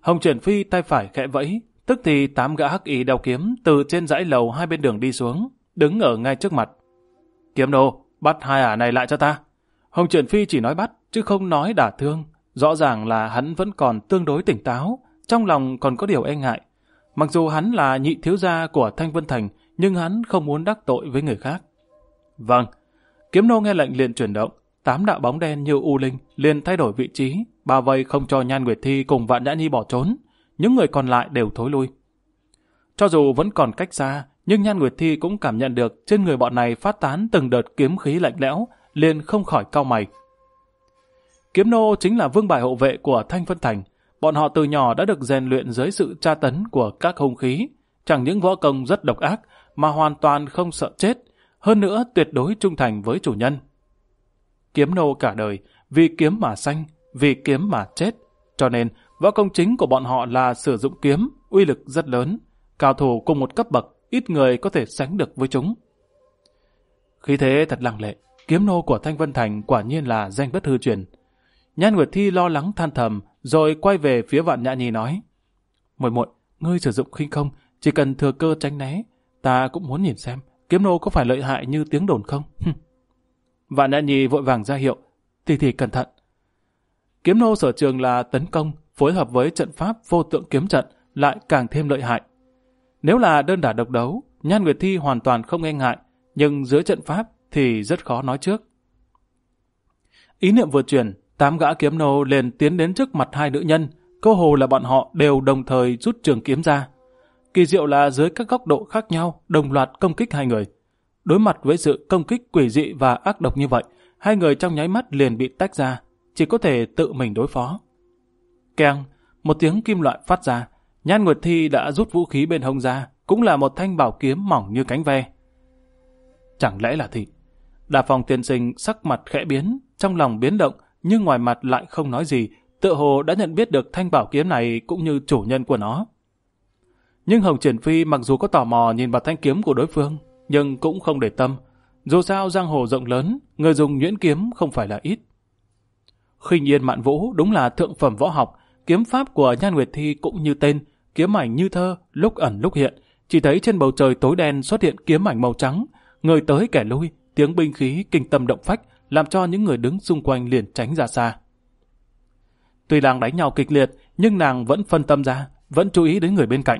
Hồng Triển Phi tay phải khẽ vẫy, tức thì tám gã hắc ý đao kiếm từ trên dãy lầu hai bên đường đi xuống, đứng ở ngay trước mặt. Kiếm đồ, bắt hai ả này lại cho ta. Hồng Triển Phi chỉ nói bắt, chứ không nói đả thương. Rõ ràng là hắn vẫn còn tương đối tỉnh táo, trong lòng còn có điều e ngại. Mặc dù hắn là nhị thiếu gia của Thanh Vân Thành, nhưng hắn không muốn đắc tội với người khác. Vâng, kiếm nô nghe lệnh liền chuyển động, tám đạo bóng đen như u linh liền thay đổi vị trí, bao vây không cho Nhan Nguyệt Thi cùng Vạn Nhã Nhi bỏ trốn, những người còn lại đều thối lui. Cho dù vẫn còn cách xa, nhưng Nhan Nguyệt Thi cũng cảm nhận được trên người bọn này phát tán từng đợt kiếm khí lạnh lẽo, liền không khỏi cau mày. Kiếm nô chính là vương bài hộ vệ của Thanh Vân Thành, bọn họ từ nhỏ đã được rèn luyện dưới sự tra tấn của các hung khí, chẳng những võ công rất độc ác mà hoàn toàn không sợ chết, hơn nữa tuyệt đối trung thành với chủ nhân. Kiếm nô cả đời, vì kiếm mà sanh, vì kiếm mà chết, cho nên võ công chính của bọn họ là sử dụng kiếm, uy lực rất lớn, cao thủ cùng một cấp bậc, ít người có thể sánh được với chúng. Khí thế thật lặng lệ, kiếm nô của Thanh Vân Thành quả nhiên là danh bất hư truyền. Nhan Nguyệt Thi lo lắng than thầm, rồi quay về phía vạn nhã nhi nói. Muội muội, ngươi sử dụng khinh không, chỉ cần thừa cơ tránh né, ta cũng muốn nhìn xem kiếm nô có phải lợi hại như tiếng đồn không. [laughs] vạn nhã nhi vội vàng ra hiệu, thì thì cẩn thận. Kiếm nô sở trường là tấn công, phối hợp với trận pháp vô tượng kiếm trận lại càng thêm lợi hại. Nếu là đơn đả độc đấu, Nhan Nguyệt Thi hoàn toàn không e ngại, nhưng dưới trận pháp thì rất khó nói trước. Ý niệm vừa chuyển, tám gã kiếm nô liền tiến đến trước mặt hai nữ nhân, cơ hồ là bọn họ đều đồng thời rút trường kiếm ra. Kỳ diệu là dưới các góc độ khác nhau, đồng loạt công kích hai người. Đối mặt với sự công kích quỷ dị và ác độc như vậy, hai người trong nháy mắt liền bị tách ra, chỉ có thể tự mình đối phó. Keng, một tiếng kim loại phát ra, Nhan Nguyệt Thi đã rút vũ khí bên hông ra, cũng là một thanh bảo kiếm mỏng như cánh ve. Chẳng lẽ là thịt? Đà phòng tiền sinh sắc mặt khẽ biến, trong lòng biến động, nhưng ngoài mặt lại không nói gì, tựa hồ đã nhận biết được thanh bảo kiếm này cũng như chủ nhân của nó. Nhưng Hồng Triển Phi mặc dù có tò mò nhìn vào thanh kiếm của đối phương, nhưng cũng không để tâm. Dù sao giang hồ rộng lớn, người dùng nhuyễn kiếm không phải là ít. Khinh yên mạn vũ đúng là thượng phẩm võ học, kiếm pháp của Nhan Nguyệt Thi cũng như tên, kiếm ảnh như thơ, lúc ẩn lúc hiện. Chỉ thấy trên bầu trời tối đen xuất hiện kiếm ảnh màu trắng, người tới kẻ lui, Tiếng binh khí kinh tâm động phách làm cho những người đứng xung quanh liền tránh ra xa. Tuy làng đánh nhau kịch liệt, nhưng nàng vẫn phân tâm ra, vẫn chú ý đến người bên cạnh.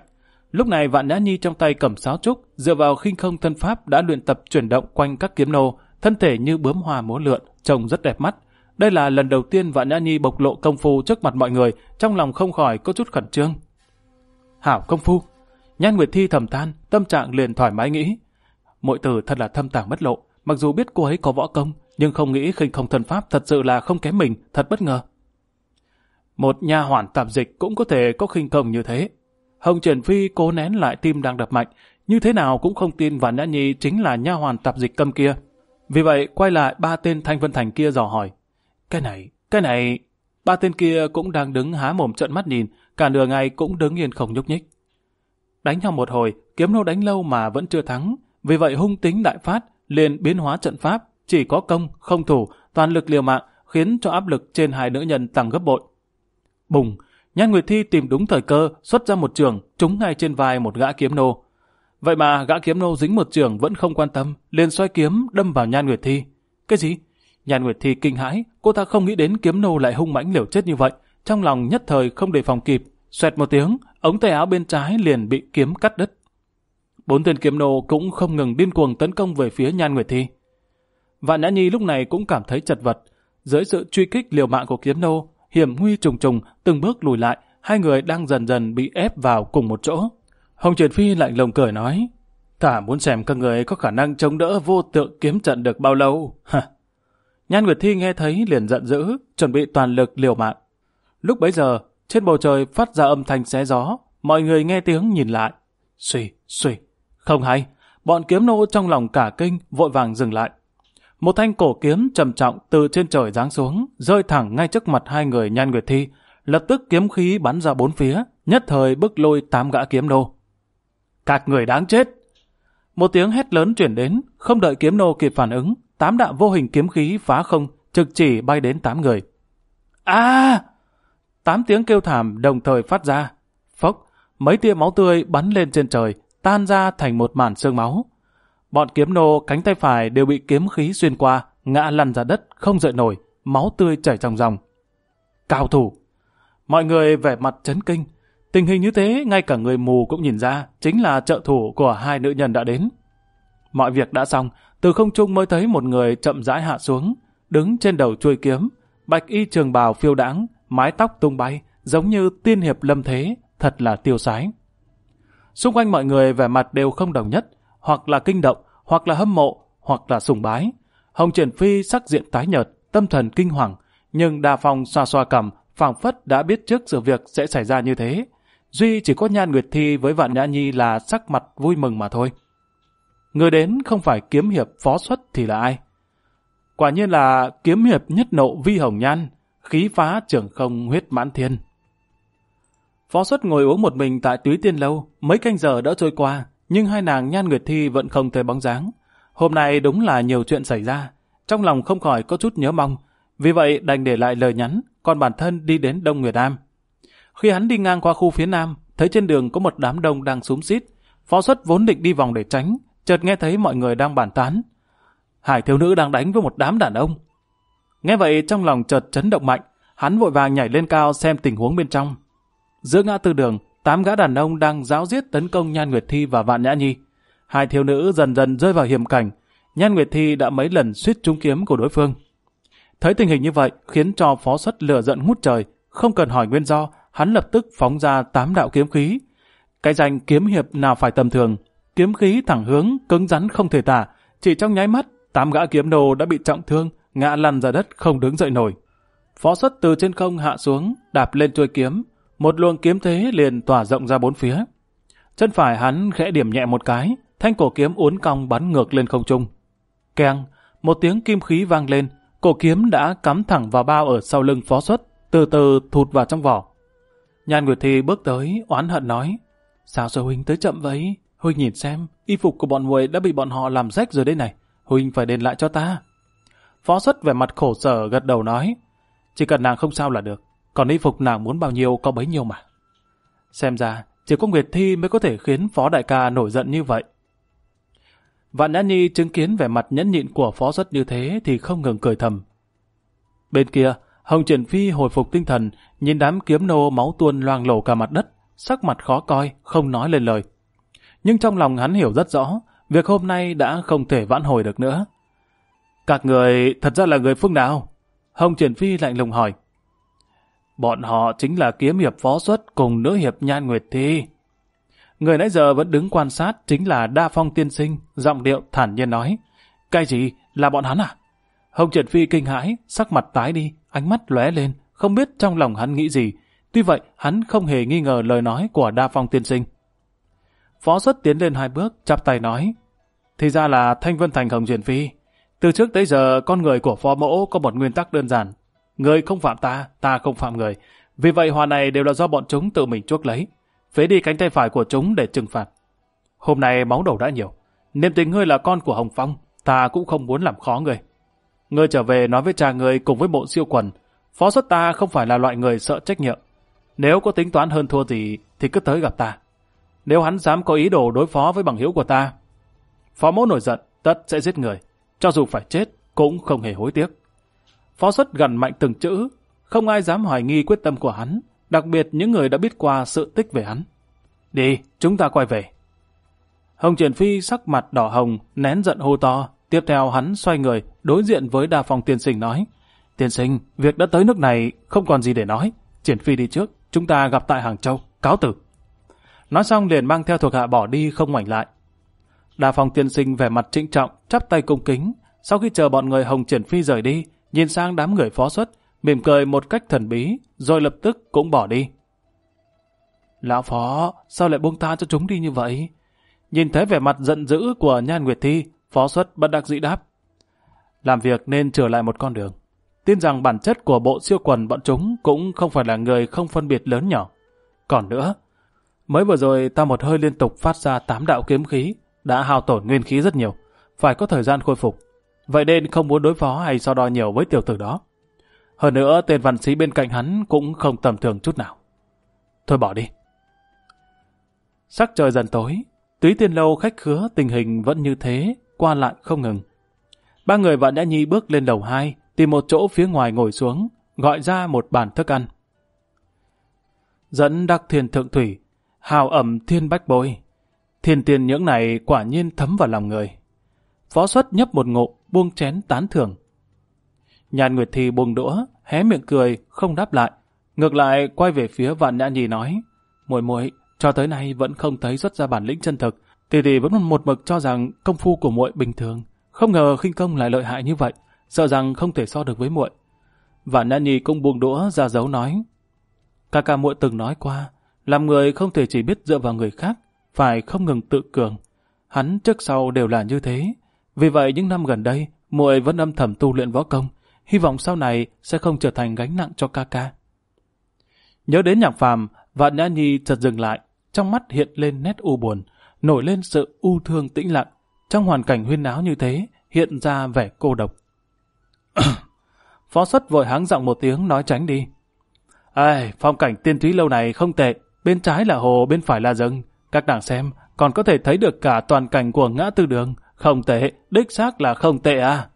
Lúc này Vạn Nhã Nhi trong tay cầm sáo trúc, dựa vào khinh không thân pháp đã luyện tập chuyển động quanh các kiếm nô, thân thể như bướm hòa múa lượn, trông rất đẹp mắt. Đây là lần đầu tiên Vạn Nhã Nhi bộc lộ công phu trước mặt mọi người, trong lòng không khỏi có chút khẩn trương. Hảo công phu! Nhan Nguyệt Thi thầm than, tâm trạng liền thoải mái nghĩ. Mọi từ thật là thâm tàng bất lộ, Mặc dù biết cô ấy có võ công, nhưng không nghĩ khinh không thần pháp thật sự là không kém mình, thật bất ngờ. Một nha hoàn tạp dịch cũng có thể có khinh công như thế. Hồng Triển Phi cố nén lại tim đang đập mạnh, như thế nào cũng không tin và Nhã Nhi chính là nha hoàn tạp dịch cầm kia. Vì vậy, quay lại ba tên Thanh Vân Thành kia dò hỏi. Cái này, cái này... Ba tên kia cũng đang đứng há mồm trợn mắt nhìn, cả nửa ngày cũng đứng yên không nhúc nhích. Đánh nhau một hồi, kiếm nô đánh lâu mà vẫn chưa thắng, vì vậy hung tính đại phát, liền biến hóa trận pháp, chỉ có công, không thủ, toàn lực liều mạng, khiến cho áp lực trên hai nữ nhân tăng gấp bội. Bùng, Nhan Nguyệt Thi tìm đúng thời cơ, xuất ra một trường, trúng ngay trên vai một gã kiếm nô. Vậy mà gã kiếm nô dính một trường vẫn không quan tâm, liền xoay kiếm đâm vào Nhan Nguyệt Thi. Cái gì? Nhan Nguyệt Thi kinh hãi, cô ta không nghĩ đến kiếm nô lại hung mãnh liều chết như vậy, trong lòng nhất thời không đề phòng kịp, xoẹt một tiếng, ống tay áo bên trái liền bị kiếm cắt đứt. Bốn tên kiếm nô cũng không ngừng điên cuồng tấn công về phía Nhan Nguyệt Thi. Vạn Nhã Nhi lúc này cũng cảm thấy chật vật. Dưới sự truy kích liều mạng của kiếm nô, hiểm nguy trùng trùng, từng bước lùi lại, hai người đang dần dần bị ép vào cùng một chỗ. Hồng Triệt Phi lạnh lùng cười nói, ta muốn xem các người có khả năng chống đỡ vô tượng kiếm trận được bao lâu. Hả? [laughs] Nhan Nguyệt Thi nghe thấy liền giận dữ, chuẩn bị toàn lực liều mạng. Lúc bấy giờ, trên bầu trời phát ra âm thanh xé gió, mọi người nghe tiếng nhìn lại. Xùy, xùy, không hay, bọn kiếm nô trong lòng cả kinh vội vàng dừng lại. Một thanh cổ kiếm trầm trọng từ trên trời giáng xuống, rơi thẳng ngay trước mặt hai người nhan nguyệt thi, lập tức kiếm khí bắn ra bốn phía, nhất thời bức lôi tám gã kiếm nô. Các người đáng chết! Một tiếng hét lớn chuyển đến, không đợi kiếm nô kịp phản ứng, tám đạo vô hình kiếm khí phá không, trực chỉ bay đến tám người. a Tám tiếng kêu thảm đồng thời phát ra. Phốc, mấy tia máu tươi bắn lên trên trời, tan ra thành một màn xương máu. Bọn kiếm nô cánh tay phải đều bị kiếm khí xuyên qua, ngã lăn ra đất, không dậy nổi, máu tươi chảy trong ròng. Cao thủ! Mọi người vẻ mặt chấn kinh. Tình hình như thế, ngay cả người mù cũng nhìn ra, chính là trợ thủ của hai nữ nhân đã đến. Mọi việc đã xong, từ không trung mới thấy một người chậm rãi hạ xuống, đứng trên đầu chuôi kiếm, bạch y trường bào phiêu đáng, mái tóc tung bay, giống như tiên hiệp lâm thế, thật là tiêu sái. Xung quanh mọi người vẻ mặt đều không đồng nhất, hoặc là kinh động, hoặc là hâm mộ, hoặc là sùng bái. Hồng Triển Phi sắc diện tái nhợt, tâm thần kinh hoàng, nhưng Đa Phong xoa xoa cầm, phảng phất đã biết trước sự việc sẽ xảy ra như thế. Duy chỉ có Nhan Nguyệt Thi với Vạn Nhã Nhi là sắc mặt vui mừng mà thôi. Người đến không phải kiếm hiệp phó xuất thì là ai? Quả nhiên là kiếm hiệp nhất nộ vi hồng nhan, khí phá trưởng không huyết mãn thiên. Phó Xuất ngồi uống một mình tại túy tiên lâu, mấy canh giờ đã trôi qua, nhưng hai nàng Nhan Nguyệt Thi vẫn không thấy bóng dáng. Hôm nay đúng là nhiều chuyện xảy ra, trong lòng không khỏi có chút nhớ mong, vì vậy đành để lại lời nhắn, còn bản thân đi đến Đông Nguyệt Nam. Khi hắn đi ngang qua khu phía Nam, thấy trên đường có một đám đông đang súng xít, Phó Xuất vốn định đi vòng để tránh, chợt nghe thấy mọi người đang bàn tán. Hải thiếu nữ đang đánh với một đám đàn ông. Nghe vậy trong lòng chợt chấn động mạnh, hắn vội vàng nhảy lên cao xem tình huống bên trong, Giữa ngã tư đường, tám gã đàn ông đang giáo giết tấn công Nhan Nguyệt Thi và Vạn Nhã Nhi. Hai thiếu nữ dần dần rơi vào hiểm cảnh. Nhan Nguyệt Thi đã mấy lần suýt trúng kiếm của đối phương. Thấy tình hình như vậy khiến cho phó xuất lửa giận ngút trời. Không cần hỏi nguyên do, hắn lập tức phóng ra tám đạo kiếm khí. Cái danh kiếm hiệp nào phải tầm thường. Kiếm khí thẳng hướng, cứng rắn không thể tả. Chỉ trong nháy mắt, tám gã kiếm đồ đã bị trọng thương, ngã lăn ra đất không đứng dậy nổi. Phó xuất từ trên không hạ xuống, đạp lên chuôi kiếm, một luồng kiếm thế liền tỏa rộng ra bốn phía. Chân phải hắn khẽ điểm nhẹ một cái, thanh cổ kiếm uốn cong bắn ngược lên không trung. Keng, một tiếng kim khí vang lên, cổ kiếm đã cắm thẳng vào bao ở sau lưng phó xuất, từ từ thụt vào trong vỏ. Nhan Nguyệt Thi bước tới, oán hận nói, sao sao Huynh tới chậm vậy? Huynh nhìn xem, y phục của bọn người đã bị bọn họ làm rách rồi đây này, Huynh phải đền lại cho ta. Phó xuất vẻ mặt khổ sở gật đầu nói, chỉ cần nàng không sao là được. Còn y phục nàng muốn bao nhiêu có bấy nhiêu mà. Xem ra, chỉ có Nguyệt Thi mới có thể khiến Phó Đại ca nổi giận như vậy. Vạn Nhã Nhi chứng kiến vẻ mặt nhẫn nhịn của Phó Xuất như thế thì không ngừng cười thầm. Bên kia, Hồng Triển Phi hồi phục tinh thần, nhìn đám kiếm nô máu tuôn loang lổ cả mặt đất, sắc mặt khó coi, không nói lên lời. Nhưng trong lòng hắn hiểu rất rõ, việc hôm nay đã không thể vãn hồi được nữa. Các người thật ra là người phương nào? Hồng Triển Phi lạnh lùng hỏi. Bọn họ chính là kiếm hiệp phó xuất cùng nữ hiệp Nhan Nguyệt Thi. Người nãy giờ vẫn đứng quan sát chính là Đa Phong Tiên Sinh, giọng điệu thản nhiên nói. Cái gì? Là bọn hắn à? Hồng Trần Phi kinh hãi, sắc mặt tái đi, ánh mắt lóe lên, không biết trong lòng hắn nghĩ gì. Tuy vậy, hắn không hề nghi ngờ lời nói của Đa Phong Tiên Sinh. Phó xuất tiến lên hai bước, chắp tay nói. Thì ra là Thanh Vân Thành Hồng Trần Phi. Từ trước tới giờ, con người của phó mẫu có một nguyên tắc đơn giản, Người không phạm ta, ta không phạm người. Vì vậy hòa này đều là do bọn chúng tự mình chuốc lấy. Phế đi cánh tay phải của chúng để trừng phạt. Hôm nay máu đầu đã nhiều. Niềm tình ngươi là con của Hồng Phong, ta cũng không muốn làm khó ngươi. Ngươi trở về nói với cha ngươi cùng với bộ siêu quần. Phó xuất ta không phải là loại người sợ trách nhiệm. Nếu có tính toán hơn thua gì thì cứ tới gặp ta. Nếu hắn dám có ý đồ đối phó với bằng hữu của ta, phó mẫu nổi giận, tất sẽ giết người. Cho dù phải chết, cũng không hề hối tiếc. Phó xuất gần mạnh từng chữ, không ai dám hoài nghi quyết tâm của hắn, đặc biệt những người đã biết qua sự tích về hắn. Đi, chúng ta quay về. Hồng Triển Phi sắc mặt đỏ hồng, nén giận hô to. Tiếp theo hắn xoay người, đối diện với Đa Phong Tiên Sinh nói. Tiên Sinh, việc đã tới nước này, không còn gì để nói. Triển Phi đi trước, chúng ta gặp tại Hàng Châu, cáo tử. Nói xong liền mang theo thuộc hạ bỏ đi không ngoảnh lại. Đa Phong Tiên Sinh vẻ mặt trịnh trọng, chắp tay cung kính. Sau khi chờ bọn người Hồng Triển Phi rời đi, nhìn sang đám người phó xuất, mỉm cười một cách thần bí, rồi lập tức cũng bỏ đi. Lão phó, sao lại buông tha cho chúng đi như vậy? Nhìn thấy vẻ mặt giận dữ của Nhan Nguyệt Thi, phó xuất bất đắc dĩ đáp. Làm việc nên trở lại một con đường. Tin rằng bản chất của bộ siêu quần bọn chúng cũng không phải là người không phân biệt lớn nhỏ. Còn nữa, mới vừa rồi ta một hơi liên tục phát ra tám đạo kiếm khí, đã hao tổn nguyên khí rất nhiều, phải có thời gian khôi phục vậy nên không muốn đối phó hay so đo nhiều với tiểu tử đó. Hơn nữa, tên văn sĩ bên cạnh hắn cũng không tầm thường chút nào. Thôi bỏ đi. Sắc trời dần tối, túy tiên lâu khách khứa tình hình vẫn như thế, qua lại không ngừng. Ba người vạn đã nhi bước lên đầu hai, tìm một chỗ phía ngoài ngồi xuống, gọi ra một bàn thức ăn. Dẫn đặc thiền thượng thủy, hào ẩm thiên bách bôi, Thiên tiền những này quả nhiên thấm vào lòng người. Phó xuất nhấp một ngộ, buông chén tán thưởng. Nhàn Nguyệt Thi buông đũa, hé miệng cười, không đáp lại. Ngược lại, quay về phía vạn nhã Nhi nói. muội muội cho tới nay vẫn không thấy xuất ra bản lĩnh chân thực. Tỷ tỷ vẫn một mực cho rằng công phu của muội bình thường. Không ngờ khinh công lại lợi hại như vậy, sợ rằng không thể so được với muội. Vạn nhã Nhi cũng buông đũa ra dấu nói. Ca ca muội từng nói qua, làm người không thể chỉ biết dựa vào người khác, phải không ngừng tự cường. Hắn trước sau đều là như thế. Vì vậy những năm gần đây, muội vẫn âm thầm tu luyện võ công, hy vọng sau này sẽ không trở thành gánh nặng cho ca ca. Nhớ đến nhạc phàm, vạn nhã nhi chợt dừng lại, trong mắt hiện lên nét u buồn, nổi lên sự u thương tĩnh lặng. Trong hoàn cảnh huyên náo như thế, hiện ra vẻ cô độc. [coughs] Phó xuất vội háng giọng một tiếng nói tránh đi. Ai, phong cảnh tiên túy lâu này không tệ, bên trái là hồ, bên phải là rừng. Các nàng xem, còn có thể thấy được cả toàn cảnh của ngã tư đường, không tệ, đích xác là không tệ à.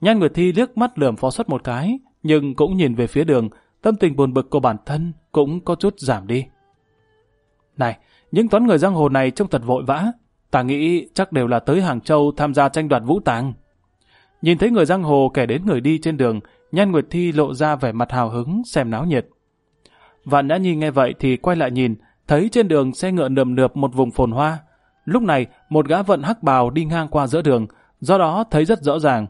Nhan Nguyệt Thi liếc mắt lườm phó xuất một cái, nhưng cũng nhìn về phía đường, tâm tình buồn bực của bản thân cũng có chút giảm đi. Này, những toán người giang hồ này trông thật vội vã, ta nghĩ chắc đều là tới Hàng Châu tham gia tranh đoạt vũ tàng. Nhìn thấy người giang hồ kẻ đến người đi trên đường, Nhan Nguyệt Thi lộ ra vẻ mặt hào hứng xem náo nhiệt. Vạn Nhã Nhi nghe vậy thì quay lại nhìn, thấy trên đường xe ngựa nườm nượp một vùng phồn hoa, Lúc này, một gã vận hắc bào đi ngang qua giữa đường, do đó thấy rất rõ ràng.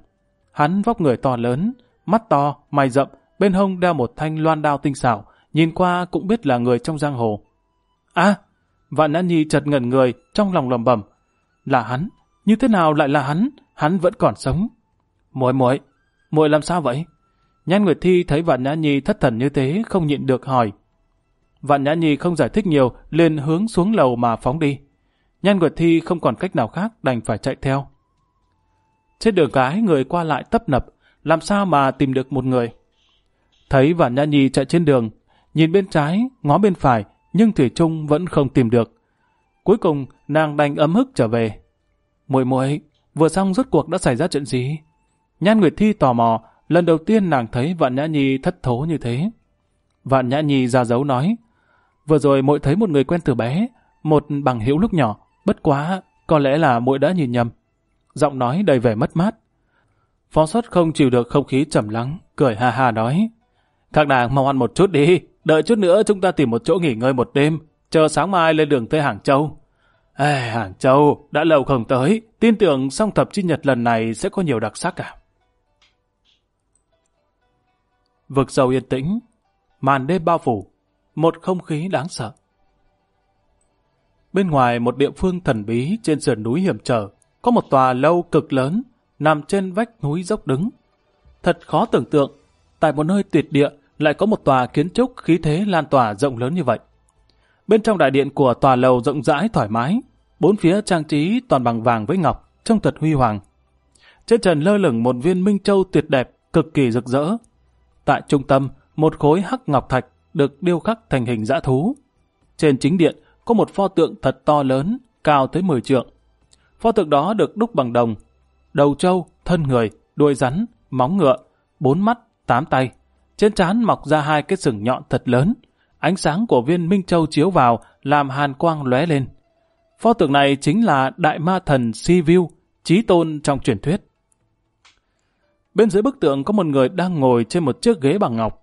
Hắn vóc người to lớn, mắt to, mày rậm, bên hông đeo một thanh loan đao tinh xảo, nhìn qua cũng biết là người trong giang hồ. a à, Vạn Nhã Nhi chợt ngẩn người, trong lòng lầm bẩm, là hắn, như thế nào lại là hắn, hắn vẫn còn sống. Muội muội, muội làm sao vậy? Nhan Nguyệt Thi thấy Vạn Nhã Nhi thất thần như thế không nhịn được hỏi. Vạn Nhã Nhi không giải thích nhiều, liền hướng xuống lầu mà phóng đi. Nhan Nguyệt Thi không còn cách nào khác đành phải chạy theo. Trên đường cái người qua lại tấp nập, làm sao mà tìm được một người. Thấy Vạn Nhã Nhi chạy trên đường, nhìn bên trái, ngó bên phải, nhưng Thủy Trung vẫn không tìm được. Cuối cùng, nàng đành ấm hức trở về. Muội muội, vừa xong rốt cuộc đã xảy ra chuyện gì? Nhan Nguyệt Thi tò mò, lần đầu tiên nàng thấy Vạn Nhã Nhi thất thố như thế. Vạn Nhã Nhi ra dấu nói, vừa rồi muội thấy một người quen từ bé, một bằng hữu lúc nhỏ, Bất quá, có lẽ là muội đã nhìn nhầm. Giọng nói đầy vẻ mất mát. Phó xuất không chịu được không khí trầm lắng, cười ha ha nói. Các nàng mau ăn một chút đi, đợi chút nữa chúng ta tìm một chỗ nghỉ ngơi một đêm, chờ sáng mai lên đường tới Hàng Châu. Ê, Hàng Châu, đã lâu không tới, tin tưởng song thập chi nhật lần này sẽ có nhiều đặc sắc cả. À? Vực sâu yên tĩnh, màn đêm bao phủ, một không khí đáng sợ. Bên ngoài một địa phương thần bí trên sườn núi hiểm trở, có một tòa lâu cực lớn nằm trên vách núi dốc đứng. Thật khó tưởng tượng, tại một nơi tuyệt địa lại có một tòa kiến trúc khí thế lan tỏa rộng lớn như vậy. Bên trong đại điện của tòa lầu rộng rãi thoải mái, bốn phía trang trí toàn bằng vàng với ngọc, trông thật huy hoàng. Trên trần lơ lửng một viên minh châu tuyệt đẹp, cực kỳ rực rỡ. Tại trung tâm, một khối hắc ngọc thạch được điêu khắc thành hình dã thú. Trên chính điện có một pho tượng thật to lớn, cao tới 10 trượng. Pho tượng đó được đúc bằng đồng, đầu trâu, thân người, đuôi rắn, móng ngựa, bốn mắt, tám tay. Trên trán mọc ra hai cái sừng nhọn thật lớn. Ánh sáng của viên Minh Châu chiếu vào làm hàn quang lóe lên. Pho tượng này chính là đại ma thần Sivu, trí tôn trong truyền thuyết. Bên dưới bức tượng có một người đang ngồi trên một chiếc ghế bằng ngọc.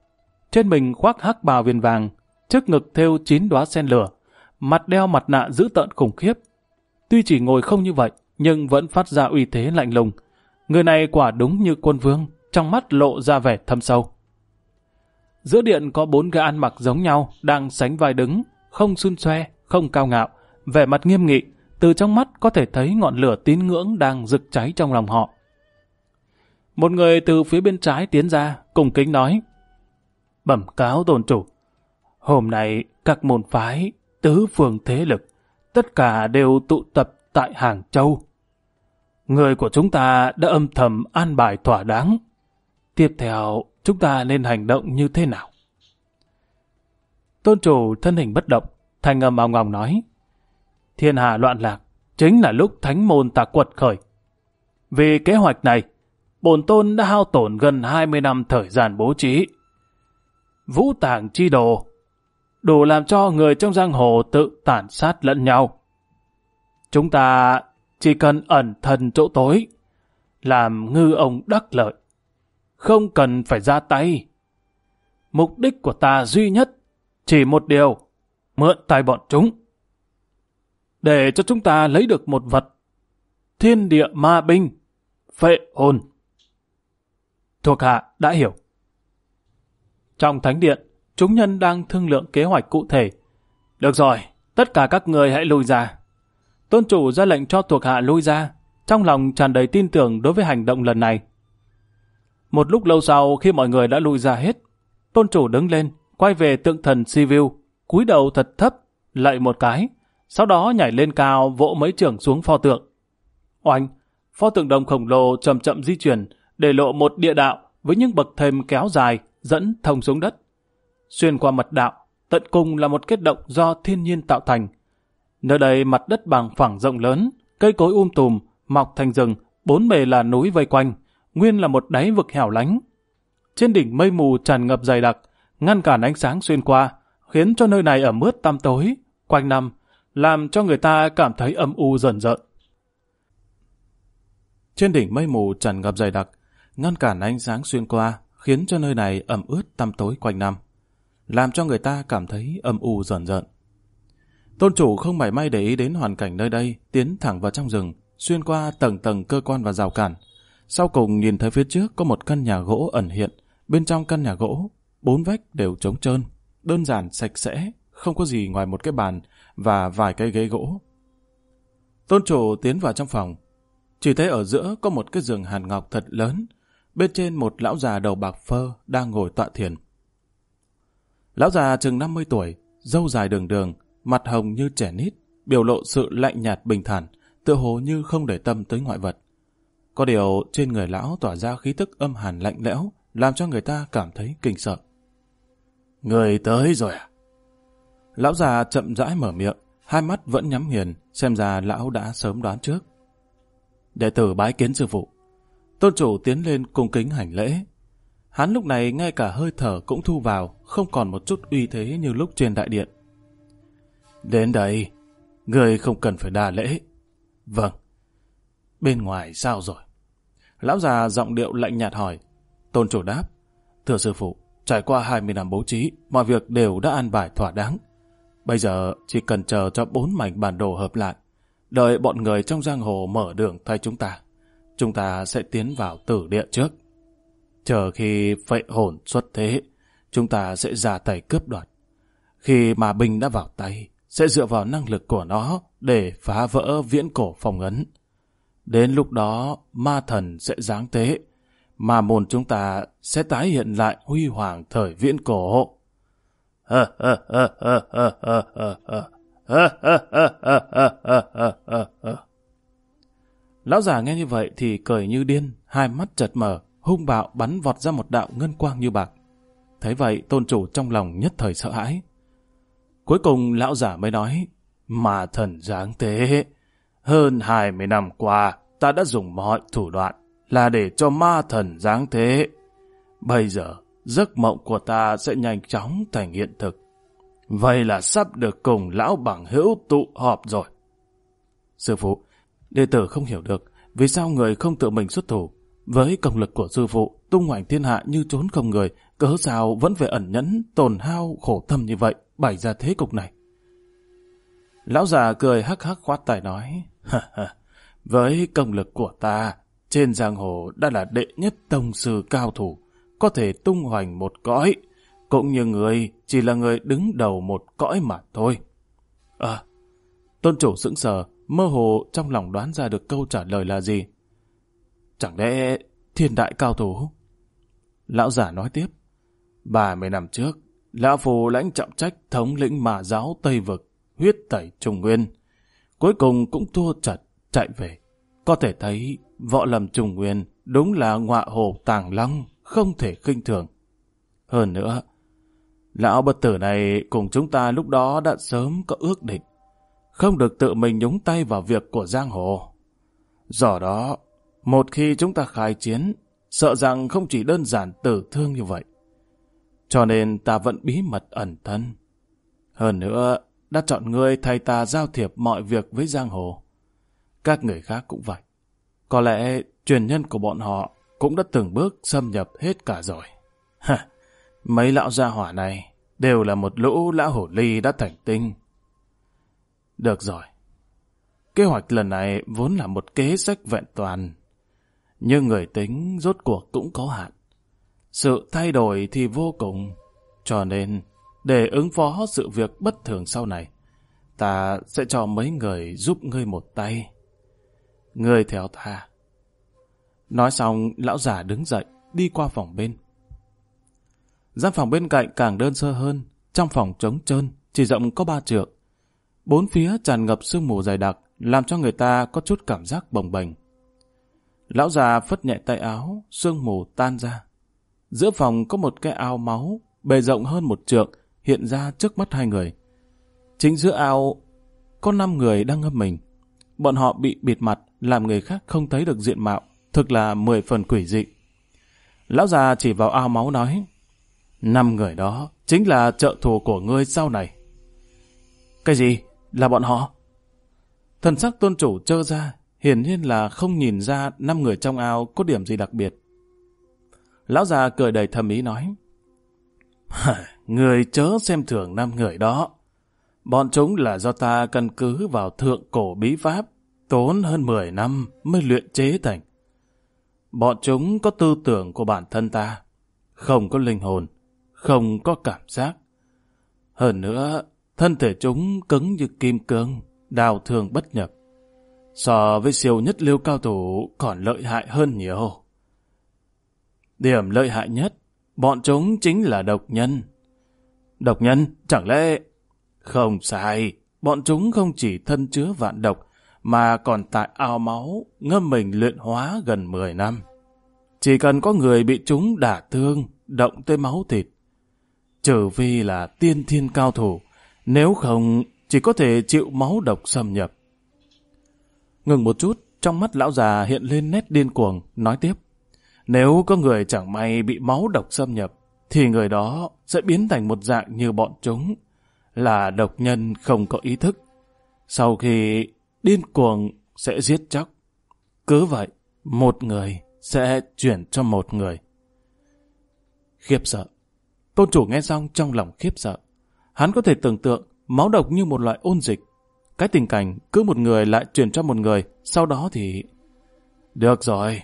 Trên mình khoác hắc bào viền vàng, trước ngực thêu chín đóa sen lửa mặt đeo mặt nạ dữ tợn khủng khiếp. Tuy chỉ ngồi không như vậy, nhưng vẫn phát ra uy thế lạnh lùng. Người này quả đúng như quân vương, trong mắt lộ ra vẻ thâm sâu. Giữa điện có bốn gã ăn mặc giống nhau, đang sánh vai đứng, không xun xoe, không cao ngạo, vẻ mặt nghiêm nghị, từ trong mắt có thể thấy ngọn lửa tín ngưỡng đang rực cháy trong lòng họ. Một người từ phía bên trái tiến ra, cùng kính nói. Bẩm cáo tôn chủ, hôm nay các môn phái tứ phương thế lực, tất cả đều tụ tập tại Hàng Châu. Người của chúng ta đã âm thầm an bài thỏa đáng. Tiếp theo, chúng ta nên hành động như thế nào? Tôn chủ thân hình bất động, thanh âm ao ngòng nói. Thiên hạ loạn lạc, chính là lúc thánh môn ta quật khởi. Vì kế hoạch này, bổn tôn đã hao tổn gần 20 năm thời gian bố trí. Vũ tàng chi đồ, đủ làm cho người trong giang hồ tự tàn sát lẫn nhau. Chúng ta chỉ cần ẩn thân chỗ tối, làm ngư ông đắc lợi, không cần phải ra tay. Mục đích của ta duy nhất chỉ một điều, mượn tay bọn chúng. Để cho chúng ta lấy được một vật, thiên địa ma binh, phệ hồn. Thuộc hạ đã hiểu. Trong thánh điện, chúng nhân đang thương lượng kế hoạch cụ thể. Được rồi, tất cả các người hãy lùi ra. Tôn chủ ra lệnh cho thuộc hạ lui ra, trong lòng tràn đầy tin tưởng đối với hành động lần này. Một lúc lâu sau khi mọi người đã lui ra hết, tôn chủ đứng lên, quay về tượng thần Sivu, cúi đầu thật thấp, lạy một cái, sau đó nhảy lên cao vỗ mấy trưởng xuống pho tượng. Oanh, pho tượng đồng khổng lồ chậm chậm di chuyển, để lộ một địa đạo với những bậc thềm kéo dài dẫn thông xuống đất xuyên qua mật đạo, tận cùng là một kết động do thiên nhiên tạo thành. Nơi đây mặt đất bằng phẳng rộng lớn, cây cối um tùm, mọc thành rừng, bốn bề là núi vây quanh, nguyên là một đáy vực hẻo lánh. Trên đỉnh mây mù tràn ngập dày đặc, ngăn cản ánh sáng xuyên qua, khiến cho nơi này ở mướt tăm tối, quanh năm, làm cho người ta cảm thấy âm u dần rợn. Trên đỉnh mây mù tràn ngập dày đặc, ngăn cản ánh sáng xuyên qua, khiến cho nơi này ẩm ướt tăm tối quanh năm làm cho người ta cảm thấy âm u dần dần. Tôn chủ không mảy may để ý đến hoàn cảnh nơi đây, tiến thẳng vào trong rừng, xuyên qua tầng tầng cơ quan và rào cản. Sau cùng nhìn thấy phía trước có một căn nhà gỗ ẩn hiện, bên trong căn nhà gỗ, bốn vách đều trống trơn, đơn giản sạch sẽ, không có gì ngoài một cái bàn và vài cái ghế gỗ. Tôn chủ tiến vào trong phòng, chỉ thấy ở giữa có một cái giường hàn ngọc thật lớn, bên trên một lão già đầu bạc phơ đang ngồi tọa thiền. Lão già chừng 50 tuổi, dâu dài đường đường, mặt hồng như trẻ nít, biểu lộ sự lạnh nhạt bình thản, tựa hồ như không để tâm tới ngoại vật. Có điều trên người lão tỏa ra khí tức âm hàn lạnh lẽo, làm cho người ta cảm thấy kinh sợ. Người tới rồi à? Lão già chậm rãi mở miệng, hai mắt vẫn nhắm hiền, xem ra lão đã sớm đoán trước. Đệ tử bái kiến sư phụ. Tôn chủ tiến lên cung kính hành lễ, Hắn lúc này ngay cả hơi thở cũng thu vào, không còn một chút uy thế như lúc trên đại điện. Đến đây, người không cần phải đà lễ. Vâng. Bên ngoài sao rồi? Lão già giọng điệu lạnh nhạt hỏi. Tôn chủ đáp. Thưa sư phụ, trải qua 20 năm bố trí, mọi việc đều đã an bài thỏa đáng. Bây giờ chỉ cần chờ cho bốn mảnh bản đồ hợp lại, đợi bọn người trong giang hồ mở đường thay chúng ta. Chúng ta sẽ tiến vào tử địa trước. Chờ khi phệ hồn xuất thế, chúng ta sẽ ra tay cướp đoạt. Khi mà binh đã vào tay, sẽ dựa vào năng lực của nó để phá vỡ viễn cổ phòng ấn. Đến lúc đó, ma thần sẽ giáng tế, mà môn chúng ta sẽ tái hiện lại huy hoàng thời viễn cổ. [laughs] Lão già nghe như vậy thì cười như điên, hai mắt chật mở hung bạo bắn vọt ra một đạo ngân quang như bạc. Thấy vậy tôn chủ trong lòng nhất thời sợ hãi. Cuối cùng lão giả mới nói, mà thần giáng tế, hơn 20 năm qua ta đã dùng mọi thủ đoạn là để cho ma thần giáng thế. Bây giờ, giấc mộng của ta sẽ nhanh chóng thành hiện thực. Vậy là sắp được cùng lão bằng hữu tụ họp rồi. Sư phụ, đệ tử không hiểu được vì sao người không tự mình xuất thủ với công lực của sư phụ, tung hoành thiên hạ như trốn không người, cớ sao vẫn phải ẩn nhẫn, tổn hao, khổ tâm như vậy, bày ra thế cục này. Lão già cười hắc hắc khoát tài nói, với công lực của ta, trên giang hồ đã là đệ nhất tông sư cao thủ, có thể tung hoành một cõi, cũng như người chỉ là người đứng đầu một cõi mà thôi. À, tôn chủ sững sờ, mơ hồ trong lòng đoán ra được câu trả lời là gì, Chẳng lẽ thiên đại cao thủ? Lão giả nói tiếp. 30 năm trước, Lão Phù lãnh trọng trách thống lĩnh mà giáo Tây Vực, huyết tẩy Trung Nguyên. Cuối cùng cũng thua chặt, chạy về. Có thể thấy võ lầm Trung Nguyên đúng là ngọa hồ tàng long, không thể khinh thường. Hơn nữa, lão bất tử này cùng chúng ta lúc đó đã sớm có ước định, không được tự mình nhúng tay vào việc của giang hồ. Do đó, một khi chúng ta khai chiến, sợ rằng không chỉ đơn giản tử thương như vậy. Cho nên ta vẫn bí mật ẩn thân. Hơn nữa, đã chọn ngươi thay ta giao thiệp mọi việc với giang hồ. Các người khác cũng vậy. Có lẽ truyền nhân của bọn họ cũng đã từng bước xâm nhập hết cả rồi. Hả, mấy lão gia hỏa này đều là một lũ lão hổ ly đã thành tinh. Được rồi. Kế hoạch lần này vốn là một kế sách vẹn toàn nhưng người tính rốt cuộc cũng có hạn. Sự thay đổi thì vô cùng, cho nên để ứng phó sự việc bất thường sau này, ta sẽ cho mấy người giúp ngươi một tay. Ngươi theo ta. Nói xong, lão già đứng dậy, đi qua phòng bên. Gian phòng bên cạnh càng đơn sơ hơn, trong phòng trống trơn, chỉ rộng có ba trượng. Bốn phía tràn ngập sương mù dày đặc, làm cho người ta có chút cảm giác bồng bềnh. Lão già phất nhẹ tay áo, sương mù tan ra. Giữa phòng có một cái ao máu, bề rộng hơn một trượng, hiện ra trước mắt hai người. Chính giữa ao có năm người đang ngâm mình. Bọn họ bị bịt mặt, làm người khác không thấy được diện mạo, thực là mười phần quỷ dị. Lão già chỉ vào ao máu nói, năm người đó chính là trợ thù của ngươi sau này. Cái gì? Là bọn họ? Thần sắc tôn chủ trơ ra, hiển nhiên là không nhìn ra năm người trong ao có điểm gì đặc biệt. Lão già cười đầy thầm ý nói, [laughs] Người chớ xem thường năm người đó. Bọn chúng là do ta căn cứ vào thượng cổ bí pháp, tốn hơn 10 năm mới luyện chế thành. Bọn chúng có tư tưởng của bản thân ta, không có linh hồn, không có cảm giác. Hơn nữa, thân thể chúng cứng như kim cương, đào thường bất nhập so với siêu nhất lưu cao thủ còn lợi hại hơn nhiều. Điểm lợi hại nhất, bọn chúng chính là độc nhân. Độc nhân, chẳng lẽ... Không sai, bọn chúng không chỉ thân chứa vạn độc, mà còn tại ao máu, ngâm mình luyện hóa gần 10 năm. Chỉ cần có người bị chúng đả thương, động tới máu thịt. Trừ vì là tiên thiên cao thủ, nếu không chỉ có thể chịu máu độc xâm nhập. Ngừng một chút, trong mắt lão già hiện lên nét điên cuồng, nói tiếp. Nếu có người chẳng may bị máu độc xâm nhập, thì người đó sẽ biến thành một dạng như bọn chúng, là độc nhân không có ý thức. Sau khi điên cuồng sẽ giết chóc. Cứ vậy, một người sẽ chuyển cho một người. Khiếp sợ. Tôn chủ nghe xong trong lòng khiếp sợ. Hắn có thể tưởng tượng máu độc như một loại ôn dịch cái tình cảnh cứ một người lại truyền cho một người, sau đó thì... Được rồi.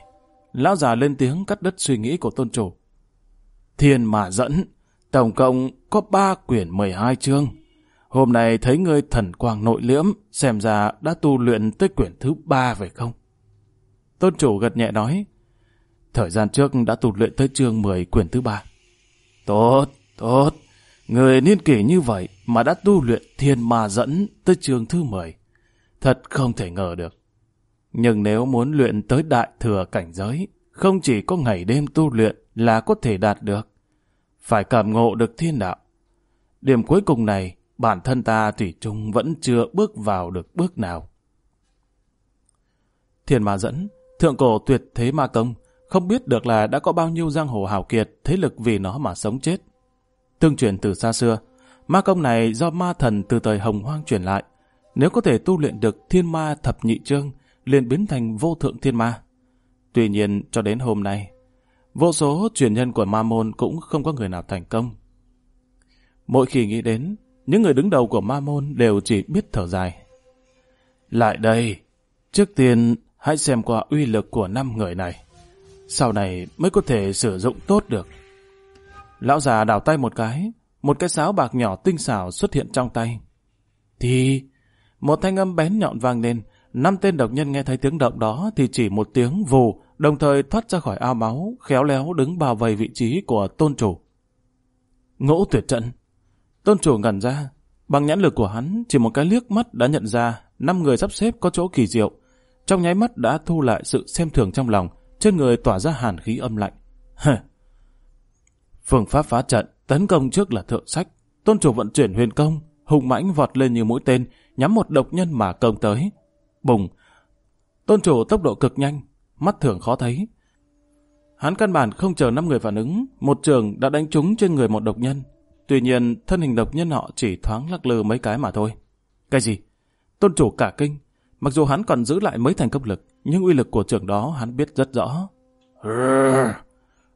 Lão già lên tiếng cắt đứt suy nghĩ của tôn chủ. Thiên mà dẫn, tổng cộng có ba quyển 12 chương. Hôm nay thấy ngươi thần quang nội liễm, xem ra đã tu luyện tới quyển thứ ba phải không? Tôn chủ gật nhẹ nói, thời gian trước đã tu luyện tới chương 10 quyển thứ ba. Tốt, tốt, người niên kỷ như vậy, mà đã tu luyện thiên ma dẫn tới trường thứ 10. Thật không thể ngờ được. Nhưng nếu muốn luyện tới đại thừa cảnh giới, không chỉ có ngày đêm tu luyện là có thể đạt được. Phải cảm ngộ được thiên đạo. Điểm cuối cùng này, bản thân ta Thủy chung vẫn chưa bước vào được bước nào. Thiên ma dẫn, thượng cổ tuyệt thế ma công, không biết được là đã có bao nhiêu giang hồ hào kiệt, thế lực vì nó mà sống chết. Tương truyền từ xa xưa, Ma công này do ma thần từ thời Hồng Hoang truyền lại. Nếu có thể tu luyện được thiên ma thập nhị trương, liền biến thành vô thượng thiên ma. Tuy nhiên, cho đến hôm nay, vô số truyền nhân của ma môn cũng không có người nào thành công. Mỗi khi nghĩ đến, những người đứng đầu của ma môn đều chỉ biết thở dài. Lại đây, trước tiên hãy xem qua uy lực của năm người này. Sau này mới có thể sử dụng tốt được. Lão già đào tay một cái, một cái sáo bạc nhỏ tinh xảo xuất hiện trong tay. Thì... Một thanh âm bén nhọn vang lên, năm tên độc nhân nghe thấy tiếng động đó thì chỉ một tiếng vù, đồng thời thoát ra khỏi ao máu, khéo léo đứng bao vây vị trí của tôn chủ. Ngỗ tuyệt trận. Tôn chủ ngẩn ra, bằng nhãn lực của hắn, chỉ một cái liếc mắt đã nhận ra năm người sắp xếp có chỗ kỳ diệu. Trong nháy mắt đã thu lại sự xem thường trong lòng, trên người tỏa ra hàn khí âm lạnh. Phương pháp phá trận Tấn công trước là thượng sách, tôn chủ vận chuyển huyền công, hùng mãnh vọt lên như mũi tên, nhắm một độc nhân mà công tới. Bùng! Tôn chủ tốc độ cực nhanh, mắt thường khó thấy. Hắn căn bản không chờ năm người phản ứng, một trường đã đánh trúng trên người một độc nhân. Tuy nhiên, thân hình độc nhân họ chỉ thoáng lắc lư mấy cái mà thôi. Cái gì? Tôn chủ cả kinh. Mặc dù hắn còn giữ lại mấy thành cấp lực, nhưng uy lực của trường đó hắn biết rất rõ.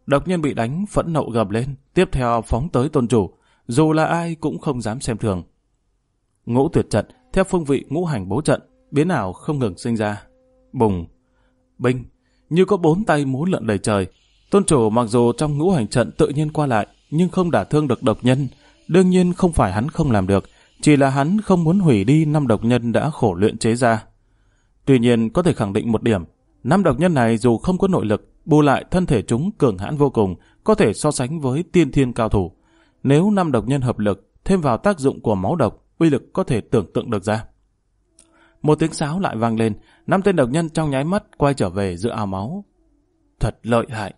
Độc nhân bị đánh, phẫn nộ gầm lên, tiếp theo phóng tới tôn chủ, dù là ai cũng không dám xem thường. Ngũ tuyệt trận, theo phương vị ngũ hành bố trận, biến ảo không ngừng sinh ra. Bùng, binh, như có bốn tay múa lượn đầy trời. Tôn chủ mặc dù trong ngũ hành trận tự nhiên qua lại, nhưng không đả thương được độc nhân. Đương nhiên không phải hắn không làm được, chỉ là hắn không muốn hủy đi năm độc nhân đã khổ luyện chế ra. Tuy nhiên có thể khẳng định một điểm, năm độc nhân này dù không có nội lực bù lại thân thể chúng cường hãn vô cùng, có thể so sánh với tiên thiên cao thủ. Nếu năm độc nhân hợp lực, thêm vào tác dụng của máu độc, uy lực có thể tưởng tượng được ra. Một tiếng sáo lại vang lên, năm tên độc nhân trong nháy mắt quay trở về giữa ao máu. Thật lợi hại.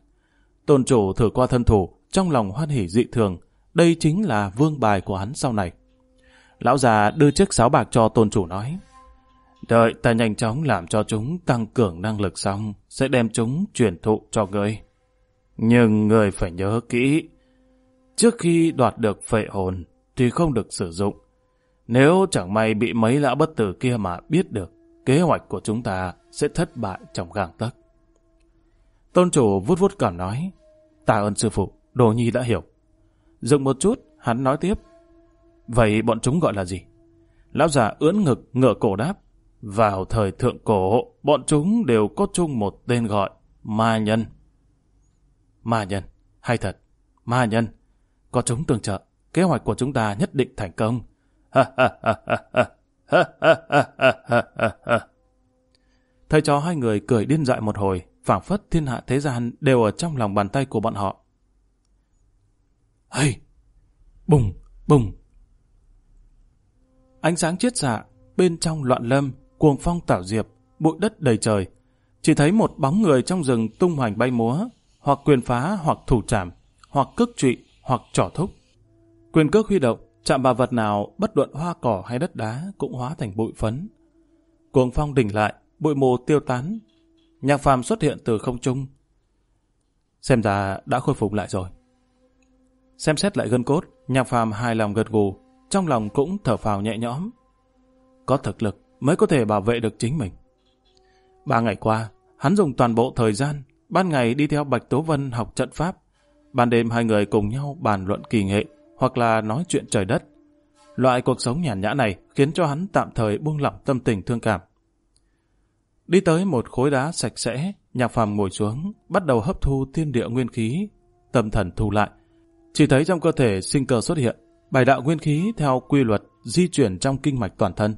Tôn chủ thử qua thân thủ, trong lòng hoan hỉ dị thường, đây chính là vương bài của hắn sau này. Lão già đưa chiếc sáo bạc cho tôn chủ nói đợi ta nhanh chóng làm cho chúng tăng cường năng lực xong, sẽ đem chúng truyền thụ cho ngươi. Nhưng ngươi phải nhớ kỹ, trước khi đoạt được phệ hồn thì không được sử dụng. Nếu chẳng may bị mấy lão bất tử kia mà biết được, kế hoạch của chúng ta sẽ thất bại trong gang tấc. Tôn chủ vút vút cảm nói, tạ ơn sư phụ, đồ nhi đã hiểu. Dừng một chút, hắn nói tiếp, vậy bọn chúng gọi là gì? Lão già ưỡn ngực, ngửa cổ đáp, vào thời thượng cổ, bọn chúng đều có chung một tên gọi, ma nhân. Ma nhân, hay thật, ma nhân. Có chúng tương trợ, kế hoạch của chúng ta nhất định thành công. Ha ha ha ha ha. Thầy trò hai người cười điên dại một hồi, phảng phất thiên hạ thế gian đều ở trong lòng bàn tay của bọn họ. Hey! Bùng! Bùng! Ánh sáng chiết xạ, bên trong loạn lâm, cuồng phong tạo diệp, bụi đất đầy trời. Chỉ thấy một bóng người trong rừng tung hoành bay múa, hoặc quyền phá hoặc thủ chạm, hoặc cước trụy hoặc trỏ thúc. Quyền cước huy động, chạm vào vật nào bất luận hoa cỏ hay đất đá cũng hóa thành bụi phấn. Cuồng phong đỉnh lại, bụi mù tiêu tán. Nhạc phàm xuất hiện từ không trung. Xem ra đã khôi phục lại rồi. Xem xét lại gân cốt, nhạc phàm hài lòng gật gù, trong lòng cũng thở phào nhẹ nhõm. Có thực lực, mới có thể bảo vệ được chính mình. Ba ngày qua, hắn dùng toàn bộ thời gian, ban ngày đi theo Bạch Tố Vân học trận pháp, ban đêm hai người cùng nhau bàn luận kỳ nghệ hoặc là nói chuyện trời đất. Loại cuộc sống nhàn nhã này khiến cho hắn tạm thời buông lỏng tâm tình thương cảm. Đi tới một khối đá sạch sẽ, nhạc phàm ngồi xuống, bắt đầu hấp thu thiên địa nguyên khí, tâm thần thu lại. Chỉ thấy trong cơ thể sinh cơ xuất hiện, bài đạo nguyên khí theo quy luật di chuyển trong kinh mạch toàn thân,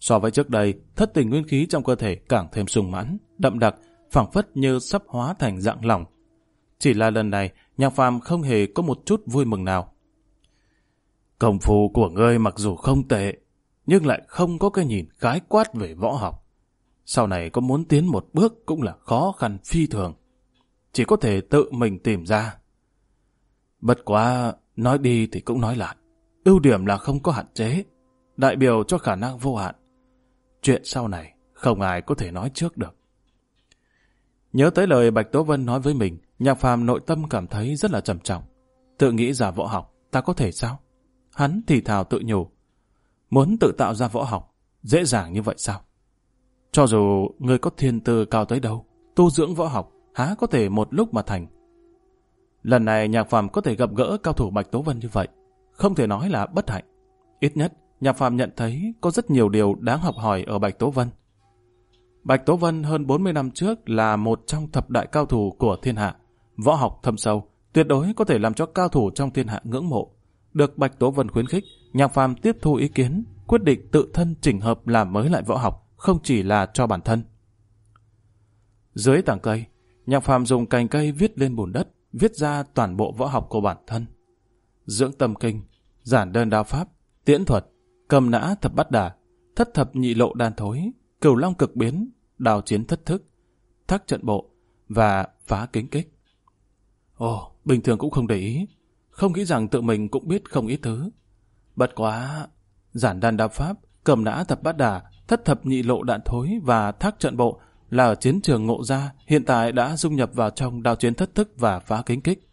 So với trước đây, thất tình nguyên khí trong cơ thể càng thêm sung mãn, đậm đặc, phảng phất như sắp hóa thành dạng lỏng. Chỉ là lần này, nhạc phàm không hề có một chút vui mừng nào. Công phu của ngươi mặc dù không tệ, nhưng lại không có cái nhìn khái quát về võ học. Sau này có muốn tiến một bước cũng là khó khăn phi thường. Chỉ có thể tự mình tìm ra. Bất quá, nói đi thì cũng nói lại. Ưu điểm là không có hạn chế, đại biểu cho khả năng vô hạn chuyện sau này không ai có thể nói trước được. Nhớ tới lời Bạch Tố Vân nói với mình, nhạc phàm nội tâm cảm thấy rất là trầm trọng. Tự nghĩ giả võ học, ta có thể sao? Hắn thì thào tự nhủ. Muốn tự tạo ra võ học, dễ dàng như vậy sao? Cho dù người có thiên tư cao tới đâu, tu dưỡng võ học, há có thể một lúc mà thành. Lần này nhạc phàm có thể gặp gỡ cao thủ Bạch Tố Vân như vậy, không thể nói là bất hạnh. Ít nhất, nhà Phạm nhận thấy có rất nhiều điều đáng học hỏi ở Bạch Tố Vân. Bạch Tố Vân hơn 40 năm trước là một trong thập đại cao thủ của thiên hạ, võ học thâm sâu, tuyệt đối có thể làm cho cao thủ trong thiên hạ ngưỡng mộ. Được Bạch Tố Vân khuyến khích, Nhạc Phạm tiếp thu ý kiến, quyết định tự thân chỉnh hợp làm mới lại võ học, không chỉ là cho bản thân. Dưới tảng cây, Nhạc Phạm dùng cành cây viết lên bùn đất, viết ra toàn bộ võ học của bản thân. Dưỡng tâm kinh, giản đơn đao pháp, tiễn thuật, cầm nã thập bát đà, thất thập nhị lộ đan thối, cửu long cực biến, đào chiến thất thức, thắc trận bộ và phá kính kích. Ồ, bình thường cũng không để ý, không nghĩ rằng tự mình cũng biết không ít thứ. Bất quá, giản đan đa pháp, cầm nã thập bát đà, thất thập nhị lộ đạn thối và thác trận bộ là ở chiến trường ngộ ra hiện tại đã dung nhập vào trong đào chiến thất thức và phá kính kích.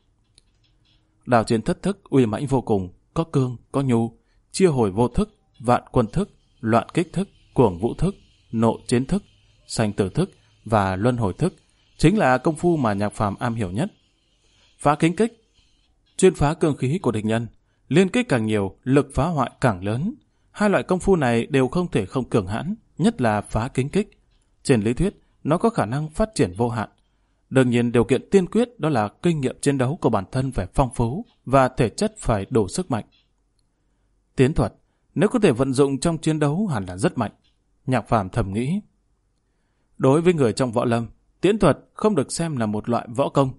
Đào chiến thất thức uy mãnh vô cùng, có cương, có nhu, chia hồi vô thức vạn quân thức, loạn kích thức, cuồng vũ thức, nộ chiến thức, sanh tử thức và luân hồi thức chính là công phu mà nhạc phàm am hiểu nhất. Phá kính kích Chuyên phá cương khí của địch nhân, liên kích càng nhiều, lực phá hoại càng lớn. Hai loại công phu này đều không thể không cường hãn, nhất là phá kính kích. Trên lý thuyết, nó có khả năng phát triển vô hạn. Đương nhiên điều kiện tiên quyết đó là kinh nghiệm chiến đấu của bản thân phải phong phú và thể chất phải đủ sức mạnh. Tiến thuật nếu có thể vận dụng trong chiến đấu hẳn là rất mạnh. Nhạc phàm thầm nghĩ. Đối với người trong võ lâm, tiễn thuật không được xem là một loại võ công.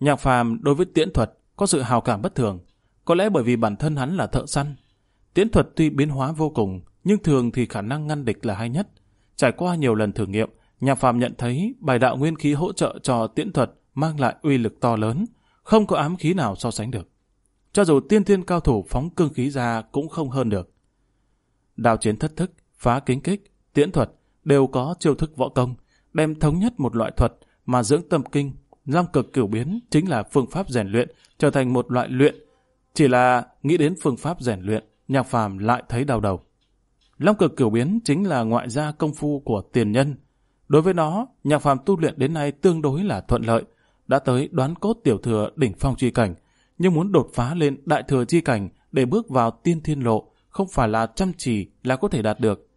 Nhạc phàm đối với tiễn thuật có sự hào cảm bất thường. Có lẽ bởi vì bản thân hắn là thợ săn. Tiễn thuật tuy biến hóa vô cùng, nhưng thường thì khả năng ngăn địch là hay nhất. Trải qua nhiều lần thử nghiệm, Nhạc Phàm nhận thấy bài đạo nguyên khí hỗ trợ cho tiễn thuật mang lại uy lực to lớn, không có ám khí nào so sánh được. Cho dù tiên thiên cao thủ phóng cương khí ra cũng không hơn được đao chiến thất thức, phá kính kích, tiễn thuật đều có chiêu thức võ công, đem thống nhất một loại thuật mà dưỡng tâm kinh, long cực kiểu biến chính là phương pháp rèn luyện, trở thành một loại luyện. Chỉ là nghĩ đến phương pháp rèn luyện, nhạc phàm lại thấy đau đầu. Long cực kiểu biến chính là ngoại gia công phu của tiền nhân. Đối với nó, nhạc phàm tu luyện đến nay tương đối là thuận lợi, đã tới đoán cốt tiểu thừa đỉnh phong chi cảnh, nhưng muốn đột phá lên đại thừa chi cảnh để bước vào tiên thiên lộ không phải là chăm chỉ là có thể đạt được.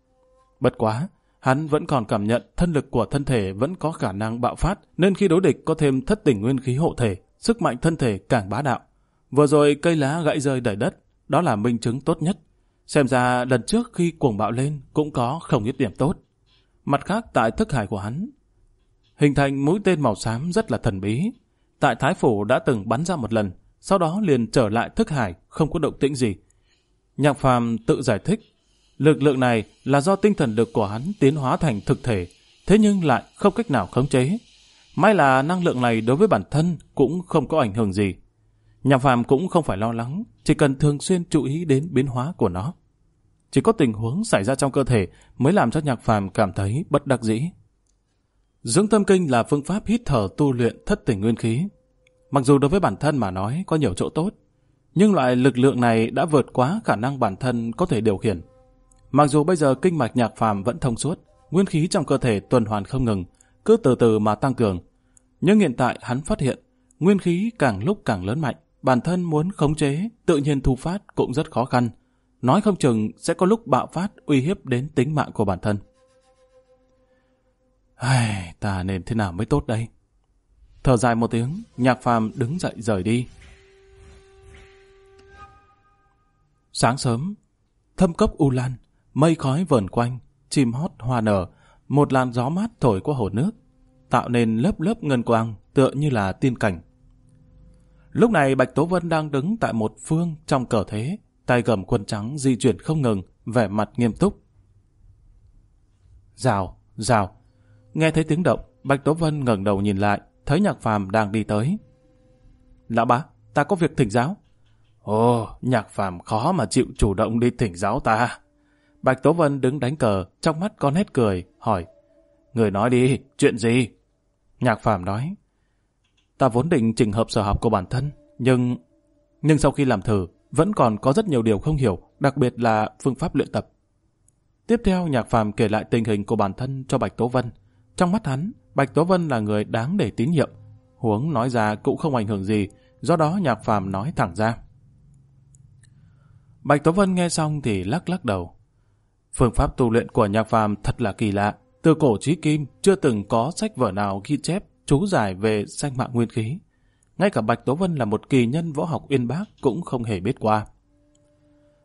Bất quá, hắn vẫn còn cảm nhận thân lực của thân thể vẫn có khả năng bạo phát, nên khi đối địch có thêm thất tỉnh nguyên khí hộ thể, sức mạnh thân thể càng bá đạo. Vừa rồi cây lá gãy rơi đầy đất, đó là minh chứng tốt nhất. Xem ra lần trước khi cuồng bạo lên cũng có không ít điểm tốt. Mặt khác tại thức hải của hắn, hình thành mũi tên màu xám rất là thần bí. Tại Thái Phủ đã từng bắn ra một lần, sau đó liền trở lại thức hải, không có động tĩnh gì. Nhạc phàm tự giải thích, lực lượng này là do tinh thần lực của hắn tiến hóa thành thực thể, thế nhưng lại không cách nào khống chế. May là năng lượng này đối với bản thân cũng không có ảnh hưởng gì. Nhạc phàm cũng không phải lo lắng, chỉ cần thường xuyên chú ý đến biến hóa của nó. Chỉ có tình huống xảy ra trong cơ thể mới làm cho nhạc phàm cảm thấy bất đắc dĩ. Dưỡng tâm kinh là phương pháp hít thở tu luyện thất tình nguyên khí. Mặc dù đối với bản thân mà nói có nhiều chỗ tốt, nhưng loại lực lượng này đã vượt quá khả năng bản thân có thể điều khiển. Mặc dù bây giờ kinh mạch nhạc phàm vẫn thông suốt, nguyên khí trong cơ thể tuần hoàn không ngừng, cứ từ từ mà tăng cường. Nhưng hiện tại hắn phát hiện, nguyên khí càng lúc càng lớn mạnh, bản thân muốn khống chế, tự nhiên thu phát cũng rất khó khăn. Nói không chừng sẽ có lúc bạo phát uy hiếp đến tính mạng của bản thân. Ai, ta nên thế nào mới tốt đây? Thở dài một tiếng, nhạc phàm đứng dậy rời đi. Sáng sớm, thâm cốc u lan, mây khói vờn quanh, chim hót hoa nở, một làn gió mát thổi qua hồ nước, tạo nên lớp lớp ngân quang tựa như là tiên cảnh. Lúc này Bạch Tố Vân đang đứng tại một phương trong cờ thế, tay gầm quân trắng di chuyển không ngừng, vẻ mặt nghiêm túc. Rào, rào. Nghe thấy tiếng động, Bạch Tố Vân ngẩng đầu nhìn lại, thấy Nhạc Phàm đang đi tới. Lão bá, ta có việc thỉnh giáo. Ồ, nhạc phàm khó mà chịu chủ động đi thỉnh giáo ta. Bạch Tố Vân đứng đánh cờ, trong mắt con hết cười, hỏi. Người nói đi, chuyện gì? Nhạc phàm nói. Ta vốn định trình hợp sở học của bản thân, nhưng... Nhưng sau khi làm thử, vẫn còn có rất nhiều điều không hiểu, đặc biệt là phương pháp luyện tập. Tiếp theo, nhạc phàm kể lại tình hình của bản thân cho Bạch Tố Vân. Trong mắt hắn, Bạch Tố Vân là người đáng để tín nhiệm. Huống nói ra cũng không ảnh hưởng gì, do đó nhạc phàm nói thẳng ra. Bạch Tố Vân nghe xong thì lắc lắc đầu. Phương pháp tu luyện của nhạc phàm thật là kỳ lạ. Từ cổ chí kim, chưa từng có sách vở nào ghi chép chú giải về sanh mạng nguyên khí. Ngay cả Bạch Tố Vân là một kỳ nhân võ học uyên bác cũng không hề biết qua.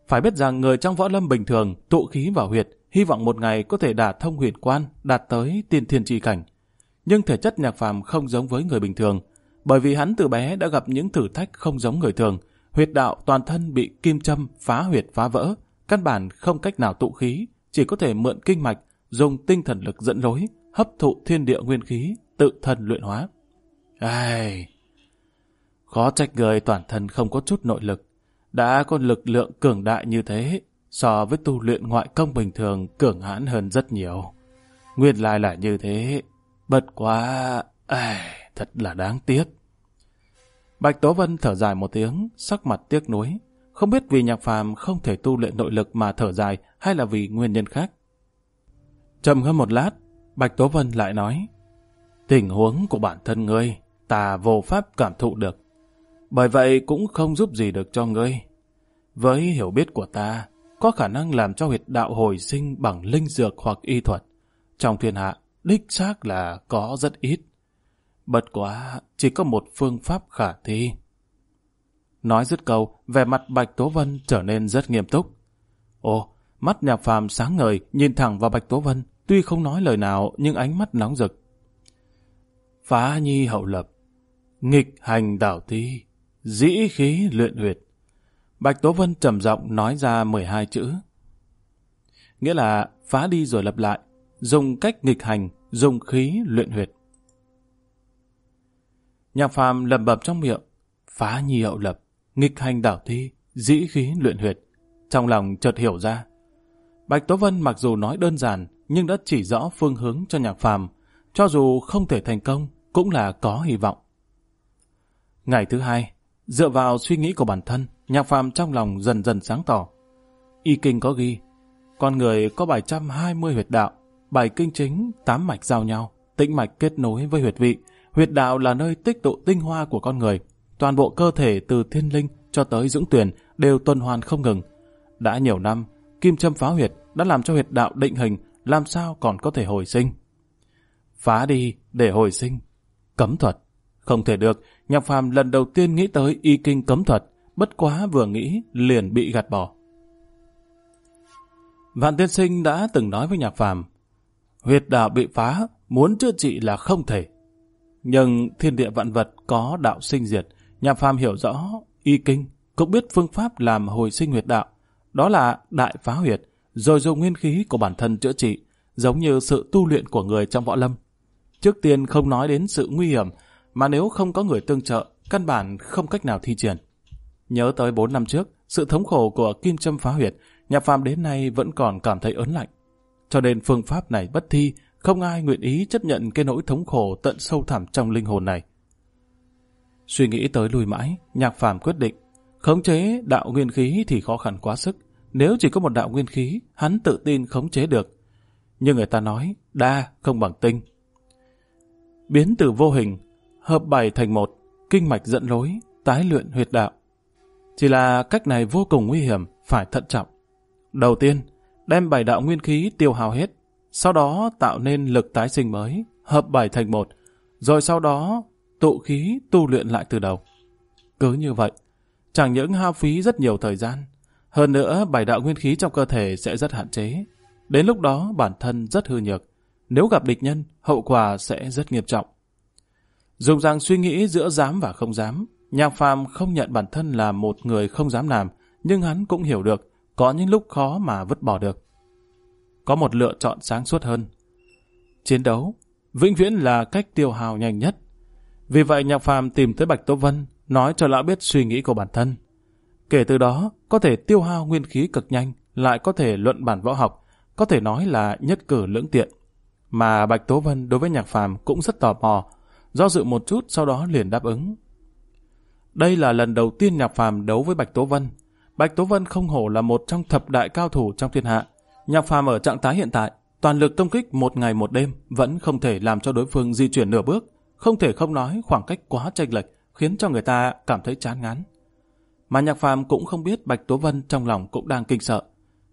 Phải biết rằng người trong võ lâm bình thường tụ khí vào huyệt, hy vọng một ngày có thể đạt thông huyệt quan, đạt tới tiên thiên tri cảnh. Nhưng thể chất nhạc phàm không giống với người bình thường, bởi vì hắn từ bé đã gặp những thử thách không giống người thường, Huyệt đạo toàn thân bị kim châm phá huyệt phá vỡ, căn bản không cách nào tụ khí, chỉ có thể mượn kinh mạch, dùng tinh thần lực dẫn lối, hấp thụ thiên địa nguyên khí, tự thân luyện hóa. Ai... Khó trách người toàn thân không có chút nội lực, đã có lực lượng cường đại như thế, so với tu luyện ngoại công bình thường cường hãn hơn rất nhiều. Nguyên lai là như thế, bật quá, ai, thật là đáng tiếc. Bạch Tố Vân thở dài một tiếng, sắc mặt tiếc nuối. Không biết vì nhạc phàm không thể tu luyện nội lực mà thở dài hay là vì nguyên nhân khác. Trầm ngâm một lát, Bạch Tố Vân lại nói. Tình huống của bản thân ngươi, ta vô pháp cảm thụ được. Bởi vậy cũng không giúp gì được cho ngươi. Với hiểu biết của ta, có khả năng làm cho huyệt đạo hồi sinh bằng linh dược hoặc y thuật. Trong thiên hạ, đích xác là có rất ít. Bất quá, chỉ có một phương pháp khả thi. Nói dứt câu, vẻ mặt Bạch Tố Vân trở nên rất nghiêm túc. Ồ, mắt nhà phàm sáng ngời, nhìn thẳng vào Bạch Tố Vân, tuy không nói lời nào nhưng ánh mắt nóng rực. Phá nhi hậu lập, nghịch hành đảo thi, dĩ khí luyện huyệt. Bạch Tố Vân trầm giọng nói ra 12 chữ. Nghĩa là phá đi rồi lập lại, dùng cách nghịch hành, dùng khí luyện huyệt. Nhạc phàm lẩm bẩm trong miệng, phá nhi hậu lập, nghịch hành đảo thi, dĩ khí luyện huyệt. Trong lòng chợt hiểu ra. Bạch Tố Vân mặc dù nói đơn giản, nhưng đã chỉ rõ phương hướng cho nhạc phàm. Cho dù không thể thành công, cũng là có hy vọng. Ngày thứ hai, dựa vào suy nghĩ của bản thân, nhạc phàm trong lòng dần dần sáng tỏ. Y kinh có ghi, con người có 720 huyệt đạo, bài kinh chính, 8 mạch giao nhau, tĩnh mạch kết nối với huyệt vị, Huyệt đạo là nơi tích tụ tinh hoa của con người. Toàn bộ cơ thể từ thiên linh cho tới dưỡng tuyển đều tuần hoàn không ngừng. Đã nhiều năm, kim châm phá huyệt đã làm cho huyệt đạo định hình làm sao còn có thể hồi sinh. Phá đi để hồi sinh. Cấm thuật. Không thể được, Nhạc Phàm lần đầu tiên nghĩ tới y kinh cấm thuật, bất quá vừa nghĩ liền bị gạt bỏ. Vạn Tiên Sinh đã từng nói với Nhạc Phàm, huyệt đạo bị phá, muốn chữa trị là không thể. Nhưng thiên địa vạn vật có đạo sinh diệt, nhà phàm hiểu rõ, y kinh, cũng biết phương pháp làm hồi sinh huyệt đạo, đó là đại phá huyệt, rồi dùng nguyên khí của bản thân chữa trị, giống như sự tu luyện của người trong võ lâm. Trước tiên không nói đến sự nguy hiểm, mà nếu không có người tương trợ, căn bản không cách nào thi triển. Nhớ tới 4 năm trước, sự thống khổ của kim châm phá huyệt, nhà phàm đến nay vẫn còn cảm thấy ớn lạnh. Cho nên phương pháp này bất thi, không ai nguyện ý chấp nhận cái nỗi thống khổ tận sâu thẳm trong linh hồn này. Suy nghĩ tới lùi mãi, nhạc phàm quyết định, khống chế đạo nguyên khí thì khó khăn quá sức. Nếu chỉ có một đạo nguyên khí, hắn tự tin khống chế được. Nhưng người ta nói, đa không bằng tinh. Biến từ vô hình, hợp bảy thành một, kinh mạch dẫn lối, tái luyện huyệt đạo. Chỉ là cách này vô cùng nguy hiểm, phải thận trọng. Đầu tiên, đem bảy đạo nguyên khí tiêu hao hết, sau đó tạo nên lực tái sinh mới, hợp bảy thành một, rồi sau đó tụ khí tu luyện lại từ đầu. Cứ như vậy, chẳng những hao phí rất nhiều thời gian, hơn nữa bảy đạo nguyên khí trong cơ thể sẽ rất hạn chế. Đến lúc đó bản thân rất hư nhược, nếu gặp địch nhân, hậu quả sẽ rất nghiêm trọng. Dùng rằng suy nghĩ giữa dám và không dám, Nhạc Phàm không nhận bản thân là một người không dám làm, nhưng hắn cũng hiểu được, có những lúc khó mà vứt bỏ được có một lựa chọn sáng suốt hơn. Chiến đấu vĩnh viễn là cách tiêu hào nhanh nhất. Vì vậy Nhạc Phàm tìm tới Bạch Tố Vân, nói cho lão biết suy nghĩ của bản thân. Kể từ đó, có thể tiêu hao nguyên khí cực nhanh, lại có thể luận bản võ học, có thể nói là nhất cử lưỡng tiện. Mà Bạch Tố Vân đối với Nhạc Phàm cũng rất tò mò, do dự một chút sau đó liền đáp ứng. Đây là lần đầu tiên Nhạc Phàm đấu với Bạch Tố Vân. Bạch Tố Vân không hổ là một trong thập đại cao thủ trong thiên hạ, Nhạc phàm ở trạng thái hiện tại, toàn lực công kích một ngày một đêm vẫn không thể làm cho đối phương di chuyển nửa bước, không thể không nói khoảng cách quá chênh lệch khiến cho người ta cảm thấy chán ngán. Mà nhạc phàm cũng không biết Bạch Tố Vân trong lòng cũng đang kinh sợ.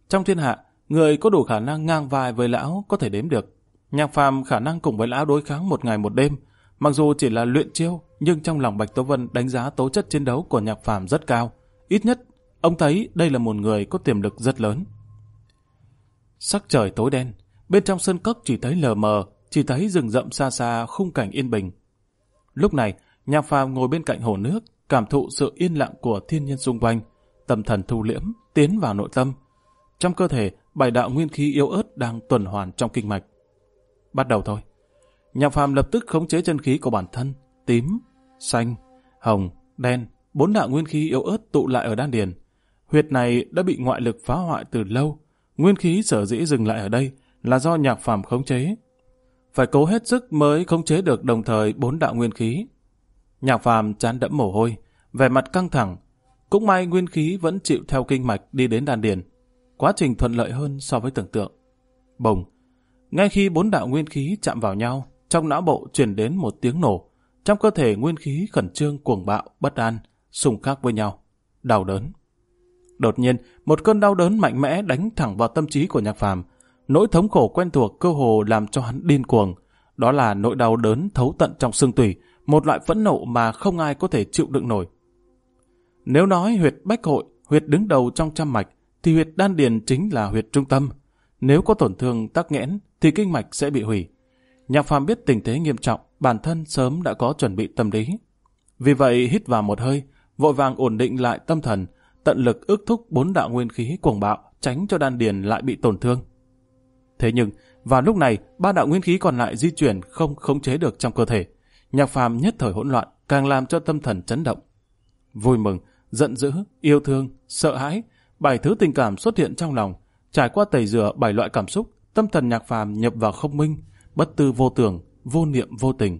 Trong thiên hạ, người có đủ khả năng ngang vai với lão có thể đếm được. Nhạc phàm khả năng cùng với lão đối kháng một ngày một đêm, mặc dù chỉ là luyện chiêu, nhưng trong lòng Bạch Tố Vân đánh giá tố chất chiến đấu của nhạc phàm rất cao. Ít nhất, ông thấy đây là một người có tiềm lực rất lớn. Sắc trời tối đen, bên trong sân cốc chỉ thấy lờ mờ, chỉ thấy rừng rậm xa xa khung cảnh yên bình. Lúc này, nhà phàm ngồi bên cạnh hồ nước, cảm thụ sự yên lặng của thiên nhiên xung quanh, tâm thần thu liễm, tiến vào nội tâm. Trong cơ thể, bài đạo nguyên khí yếu ớt đang tuần hoàn trong kinh mạch. Bắt đầu thôi. Nhạc phàm lập tức khống chế chân khí của bản thân, tím, xanh, hồng, đen, bốn đạo nguyên khí yếu ớt tụ lại ở đan điền. Huyệt này đã bị ngoại lực phá hoại từ lâu, Nguyên khí sở dĩ dừng lại ở đây là do nhạc phàm khống chế. Phải cố hết sức mới khống chế được đồng thời bốn đạo nguyên khí. Nhạc phàm chán đẫm mồ hôi, vẻ mặt căng thẳng. Cũng may nguyên khí vẫn chịu theo kinh mạch đi đến đàn điền. Quá trình thuận lợi hơn so với tưởng tượng. Bồng, ngay khi bốn đạo nguyên khí chạm vào nhau, trong não bộ chuyển đến một tiếng nổ. Trong cơ thể nguyên khí khẩn trương cuồng bạo, bất an, xung khắc với nhau. Đau đớn. Đột nhiên, một cơn đau đớn mạnh mẽ đánh thẳng vào tâm trí của Nhạc Phàm. Nỗi thống khổ quen thuộc cơ hồ làm cho hắn điên cuồng. Đó là nỗi đau đớn thấu tận trong xương tủy, một loại phẫn nộ mà không ai có thể chịu đựng nổi. Nếu nói huyệt bách hội, huyệt đứng đầu trong trăm mạch, thì huyệt đan điền chính là huyệt trung tâm. Nếu có tổn thương tắc nghẽn, thì kinh mạch sẽ bị hủy. Nhạc Phàm biết tình thế nghiêm trọng, bản thân sớm đã có chuẩn bị tâm lý. Vì vậy hít vào một hơi, vội vàng ổn định lại tâm thần, tận lực ước thúc bốn đạo nguyên khí cuồng bạo, tránh cho đan điền lại bị tổn thương. Thế nhưng, vào lúc này, ba đạo nguyên khí còn lại di chuyển không khống chế được trong cơ thể. Nhạc phàm nhất thời hỗn loạn, càng làm cho tâm thần chấn động. Vui mừng, giận dữ, yêu thương, sợ hãi, bảy thứ tình cảm xuất hiện trong lòng, trải qua tẩy rửa bảy loại cảm xúc, tâm thần nhạc phàm nhập vào không minh, bất tư vô tưởng, vô niệm vô tình.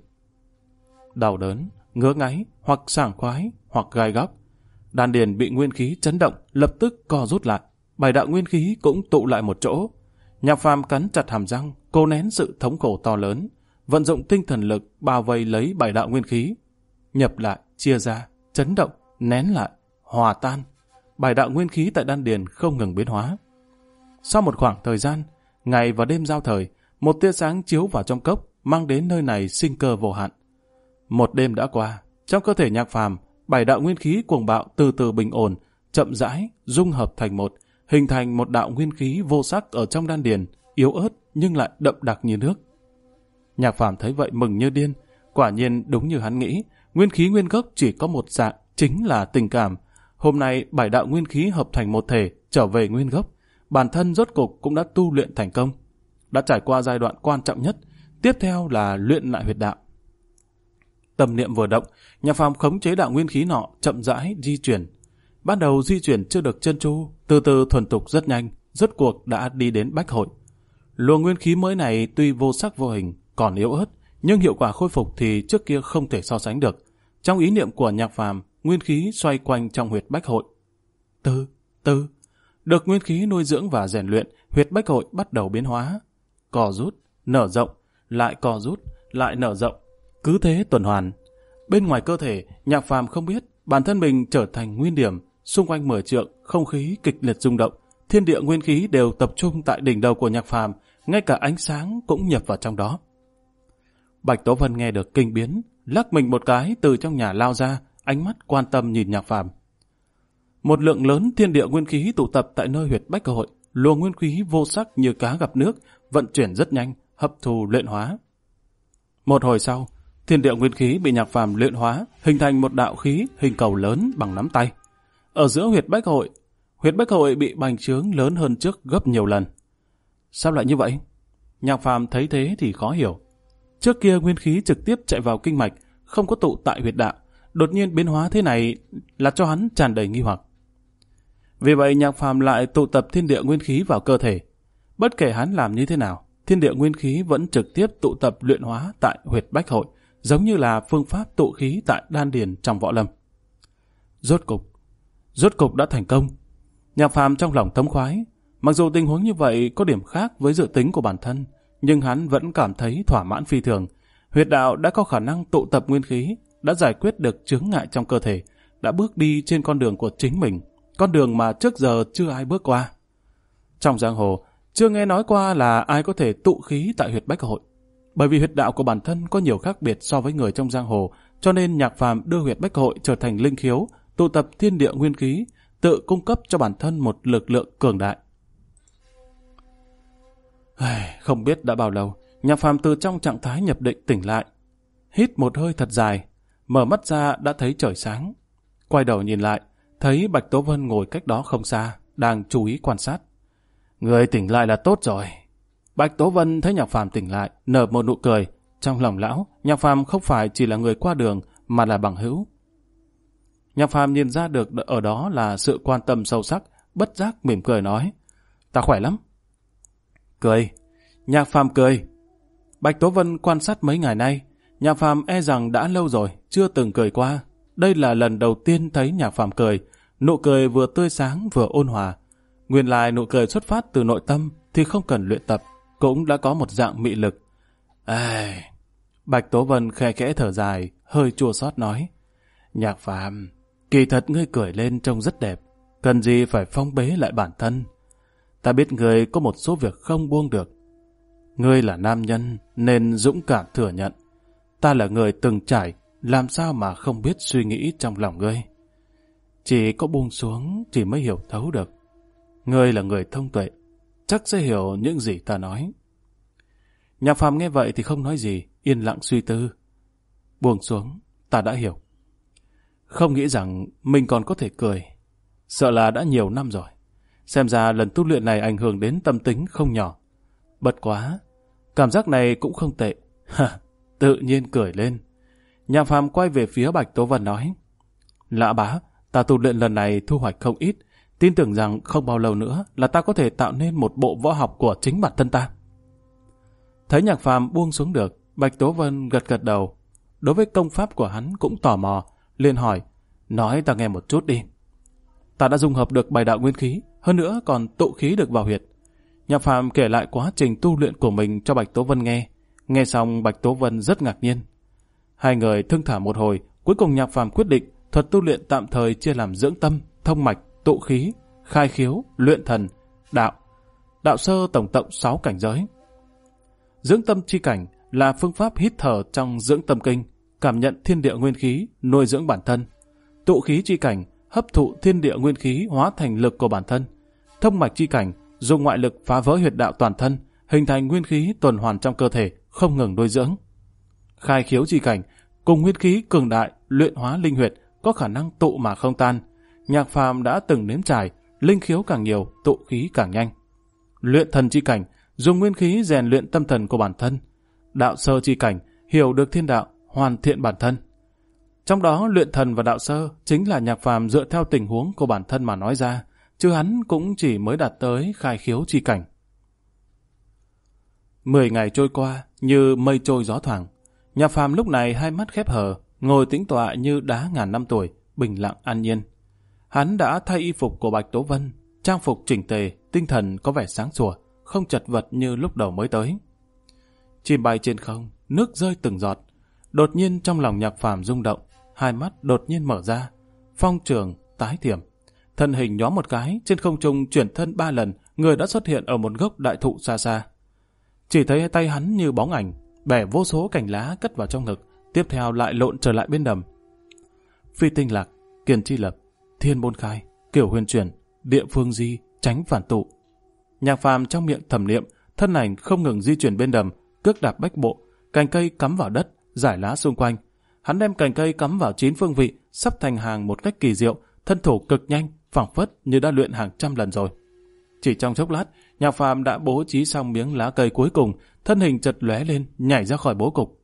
Đau đớn, ngứa ngáy, hoặc sảng khoái, hoặc gai góc, đan điền bị nguyên khí chấn động, lập tức co rút lại. bài đạo nguyên khí cũng tụ lại một chỗ. Nhạc phàm cắn chặt hàm răng, cô nén sự thống khổ to lớn, vận dụng tinh thần lực bao vây lấy bài đạo nguyên khí. Nhập lại, chia ra, chấn động, nén lại, hòa tan. bài đạo nguyên khí tại đan điền không ngừng biến hóa. Sau một khoảng thời gian, ngày và đêm giao thời, một tia sáng chiếu vào trong cốc, mang đến nơi này sinh cơ vô hạn. Một đêm đã qua, trong cơ thể nhạc phàm, bảy đạo nguyên khí cuồng bạo từ từ bình ổn, chậm rãi, dung hợp thành một, hình thành một đạo nguyên khí vô sắc ở trong đan điền, yếu ớt nhưng lại đậm đặc như nước. Nhạc Phàm thấy vậy mừng như điên, quả nhiên đúng như hắn nghĩ, nguyên khí nguyên gốc chỉ có một dạng, chính là tình cảm. Hôm nay bảy đạo nguyên khí hợp thành một thể, trở về nguyên gốc, bản thân rốt cục cũng đã tu luyện thành công. Đã trải qua giai đoạn quan trọng nhất, tiếp theo là luyện lại huyệt đạo. Tâm niệm vừa động, nhà phàm khống chế đạo nguyên khí nọ chậm rãi di chuyển. Ban đầu di chuyển chưa được chân chu, từ từ thuần tục rất nhanh, rốt cuộc đã đi đến bách hội. Luồng nguyên khí mới này tuy vô sắc vô hình, còn yếu ớt, nhưng hiệu quả khôi phục thì trước kia không thể so sánh được. Trong ý niệm của nhạc phàm, nguyên khí xoay quanh trong huyệt bách hội. Từ, từ, được nguyên khí nuôi dưỡng và rèn luyện, huyệt bách hội bắt đầu biến hóa. Cò rút, nở rộng, lại cò rút, lại nở rộng cứ thế tuần hoàn. Bên ngoài cơ thể, Nhạc Phàm không biết bản thân mình trở thành nguyên điểm, xung quanh mở trượng, không khí kịch liệt rung động, thiên địa nguyên khí đều tập trung tại đỉnh đầu của Nhạc Phàm, ngay cả ánh sáng cũng nhập vào trong đó. Bạch Tố Vân nghe được kinh biến, lắc mình một cái từ trong nhà lao ra, ánh mắt quan tâm nhìn Nhạc Phàm. Một lượng lớn thiên địa nguyên khí tụ tập tại nơi huyệt bách hội, luồng nguyên khí vô sắc như cá gặp nước, vận chuyển rất nhanh, hấp thù luyện hóa. Một hồi sau, Thiên địa nguyên khí bị nhạc phàm luyện hóa, hình thành một đạo khí hình cầu lớn bằng nắm tay. Ở giữa huyệt bách hội, huyệt bách hội bị bành trướng lớn hơn trước gấp nhiều lần. Sao lại như vậy? Nhạc phàm thấy thế thì khó hiểu. Trước kia nguyên khí trực tiếp chạy vào kinh mạch, không có tụ tại huyệt đạo. Đột nhiên biến hóa thế này là cho hắn tràn đầy nghi hoặc. Vì vậy nhạc phàm lại tụ tập thiên địa nguyên khí vào cơ thể. Bất kể hắn làm như thế nào, thiên địa nguyên khí vẫn trực tiếp tụ tập luyện hóa tại huyệt bách hội giống như là phương pháp tụ khí tại đan điền trong võ lâm. Rốt cục, rốt cục đã thành công. Nhạc phàm trong lòng tấm khoái, mặc dù tình huống như vậy có điểm khác với dự tính của bản thân, nhưng hắn vẫn cảm thấy thỏa mãn phi thường. Huyệt đạo đã có khả năng tụ tập nguyên khí, đã giải quyết được chướng ngại trong cơ thể, đã bước đi trên con đường của chính mình, con đường mà trước giờ chưa ai bước qua. Trong giang hồ, chưa nghe nói qua là ai có thể tụ khí tại huyệt bách hội. Bởi vì huyệt đạo của bản thân có nhiều khác biệt so với người trong giang hồ, cho nên Nhạc Phàm đưa huyệt bách hội trở thành linh khiếu, tụ tập thiên địa nguyên khí, tự cung cấp cho bản thân một lực lượng cường đại. Không biết đã bao lâu, Nhạc Phàm từ trong trạng thái nhập định tỉnh lại, hít một hơi thật dài, mở mắt ra đã thấy trời sáng. Quay đầu nhìn lại, thấy Bạch Tố Vân ngồi cách đó không xa, đang chú ý quan sát. Người tỉnh lại là tốt rồi, Bạch Tố Vân thấy Nhạc Phạm tỉnh lại, nở một nụ cười. Trong lòng lão, Nhạc Phạm không phải chỉ là người qua đường, mà là bằng hữu. Nhạc Phạm nhìn ra được ở đó là sự quan tâm sâu sắc, bất giác mỉm cười nói. Ta khỏe lắm. Cười. Nhạc Phạm cười. Bạch Tố Vân quan sát mấy ngày nay, Nhạc Phạm e rằng đã lâu rồi, chưa từng cười qua. Đây là lần đầu tiên thấy Nhạc Phạm cười, nụ cười vừa tươi sáng vừa ôn hòa. Nguyên lại nụ cười xuất phát từ nội tâm thì không cần luyện tập cũng đã có một dạng mị lực. Ai... Bạch Tố Vân khe khẽ thở dài, hơi chua xót nói. Nhạc phàm, kỳ thật ngươi cười lên trông rất đẹp, cần gì phải phong bế lại bản thân. Ta biết ngươi có một số việc không buông được. Ngươi là nam nhân, nên dũng cảm thừa nhận. Ta là người từng trải, làm sao mà không biết suy nghĩ trong lòng ngươi. Chỉ có buông xuống thì mới hiểu thấu được. Ngươi là người thông tuệ, chắc sẽ hiểu những gì ta nói. Nhạc phàm nghe vậy thì không nói gì, yên lặng suy tư. Buông xuống, ta đã hiểu. Không nghĩ rằng mình còn có thể cười. Sợ là đã nhiều năm rồi. Xem ra lần tu luyện này ảnh hưởng đến tâm tính không nhỏ. Bật quá, cảm giác này cũng không tệ. [laughs] tự nhiên cười lên. Nhạc phàm quay về phía Bạch Tố Vân nói. Lạ bá, ta tu luyện lần này thu hoạch không ít, tin tưởng rằng không bao lâu nữa là ta có thể tạo nên một bộ võ học của chính bản thân ta. Thấy nhạc phàm buông xuống được, Bạch Tố Vân gật gật đầu. Đối với công pháp của hắn cũng tò mò, liền hỏi, nói ta nghe một chút đi. Ta đã dung hợp được bài đạo nguyên khí, hơn nữa còn tụ khí được vào huyệt. Nhạc phàm kể lại quá trình tu luyện của mình cho Bạch Tố Vân nghe. Nghe xong Bạch Tố Vân rất ngạc nhiên. Hai người thương thả một hồi, cuối cùng nhạc phàm quyết định thuật tu luyện tạm thời chia làm dưỡng tâm, thông mạch tụ khí, khai khiếu, luyện thần, đạo. Đạo sơ tổng cộng 6 cảnh giới. Dưỡng tâm chi cảnh là phương pháp hít thở trong dưỡng tâm kinh, cảm nhận thiên địa nguyên khí, nuôi dưỡng bản thân. Tụ khí chi cảnh hấp thụ thiên địa nguyên khí hóa thành lực của bản thân. Thông mạch chi cảnh dùng ngoại lực phá vỡ huyệt đạo toàn thân, hình thành nguyên khí tuần hoàn trong cơ thể, không ngừng nuôi dưỡng. Khai khiếu chi cảnh cùng nguyên khí cường đại, luyện hóa linh huyệt, có khả năng tụ mà không tan, nhạc phàm đã từng nếm trải, linh khiếu càng nhiều, tụ khí càng nhanh. Luyện thần chi cảnh, dùng nguyên khí rèn luyện tâm thần của bản thân. Đạo sơ chi cảnh, hiểu được thiên đạo, hoàn thiện bản thân. Trong đó luyện thần và đạo sơ chính là nhạc phàm dựa theo tình huống của bản thân mà nói ra, chứ hắn cũng chỉ mới đạt tới khai khiếu chi cảnh. Mười ngày trôi qua như mây trôi gió thoảng. Nhạc phàm lúc này hai mắt khép hờ, ngồi tĩnh tọa như đá ngàn năm tuổi, bình lặng an nhiên. Hắn đã thay y phục của Bạch Tố Vân, trang phục chỉnh tề, tinh thần có vẻ sáng sủa, không chật vật như lúc đầu mới tới. Chim bay trên không, nước rơi từng giọt. Đột nhiên trong lòng nhạc phàm rung động, hai mắt đột nhiên mở ra. Phong trường, tái thiểm. Thân hình nhóm một cái, trên không trung chuyển thân ba lần, người đã xuất hiện ở một gốc đại thụ xa xa. Chỉ thấy tay hắn như bóng ảnh, bẻ vô số cành lá cất vào trong ngực, tiếp theo lại lộn trở lại bên đầm. Phi tinh lạc, kiền chi lập, thiên môn khai, kiểu huyền chuyển, địa phương di, tránh phản tụ. Nhạc phàm trong miệng thẩm niệm, thân ảnh không ngừng di chuyển bên đầm, cước đạp bách bộ, cành cây cắm vào đất, giải lá xung quanh. Hắn đem cành cây cắm vào chín phương vị, sắp thành hàng một cách kỳ diệu, thân thủ cực nhanh, phẳng phất như đã luyện hàng trăm lần rồi. Chỉ trong chốc lát, nhạc phàm đã bố trí xong miếng lá cây cuối cùng, thân hình chật lóe lên, nhảy ra khỏi bố cục.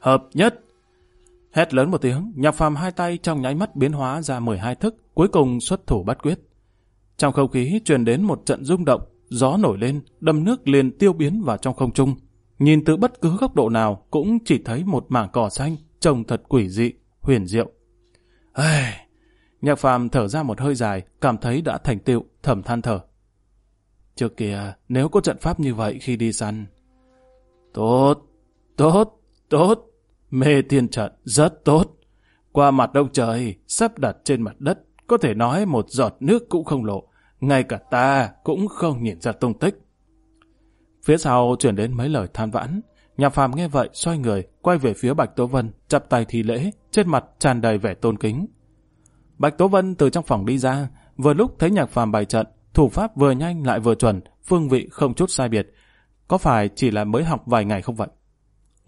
Hợp nhất! Hét lớn một tiếng, nhạc phàm hai tay trong nháy mắt biến hóa ra 12 thức, cuối cùng xuất thủ bắt quyết. Trong không khí truyền đến một trận rung động, gió nổi lên, đâm nước liền tiêu biến vào trong không trung. Nhìn từ bất cứ góc độ nào cũng chỉ thấy một mảng cỏ xanh, trông thật quỷ dị, huyền diệu. Ai... Nhạc phàm thở ra một hơi dài, cảm thấy đã thành tựu, thầm than thở. Trước kia, nếu có trận pháp như vậy khi đi săn... Tốt, tốt, tốt. Mê thiên trận rất tốt. Qua mặt đông trời, sắp đặt trên mặt đất, có thể nói một giọt nước cũng không lộ, ngay cả ta cũng không nhìn ra tung tích. Phía sau chuyển đến mấy lời than vãn, nhà phàm nghe vậy xoay người, quay về phía Bạch Tố Vân, chắp tay thi lễ, trên mặt tràn đầy vẻ tôn kính. Bạch Tố Vân từ trong phòng đi ra, vừa lúc thấy nhạc phàm bài trận, thủ pháp vừa nhanh lại vừa chuẩn, phương vị không chút sai biệt. Có phải chỉ là mới học vài ngày không vậy?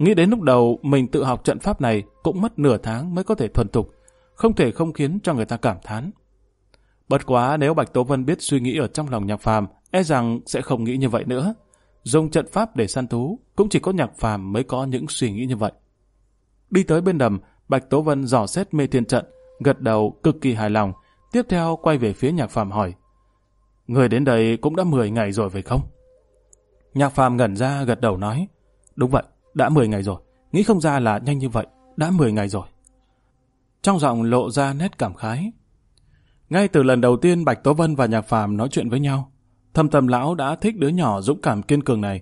Nghĩ đến lúc đầu mình tự học trận pháp này cũng mất nửa tháng mới có thể thuần thục, không thể không khiến cho người ta cảm thán. Bất quá nếu Bạch Tố Vân biết suy nghĩ ở trong lòng nhạc phàm, e rằng sẽ không nghĩ như vậy nữa. Dùng trận pháp để săn thú, cũng chỉ có nhạc phàm mới có những suy nghĩ như vậy. Đi tới bên đầm, Bạch Tố Vân dò xét mê thiên trận, gật đầu cực kỳ hài lòng, tiếp theo quay về phía nhạc phàm hỏi. Người đến đây cũng đã 10 ngày rồi phải không? Nhạc phàm ngẩn ra gật đầu nói. Đúng vậy. Đã 10 ngày rồi, nghĩ không ra là nhanh như vậy, đã 10 ngày rồi. Trong giọng lộ ra nét cảm khái. Ngay từ lần đầu tiên Bạch Tố Vân và Nhạc Phàm nói chuyện với nhau, thâm tâm lão đã thích đứa nhỏ dũng cảm kiên cường này.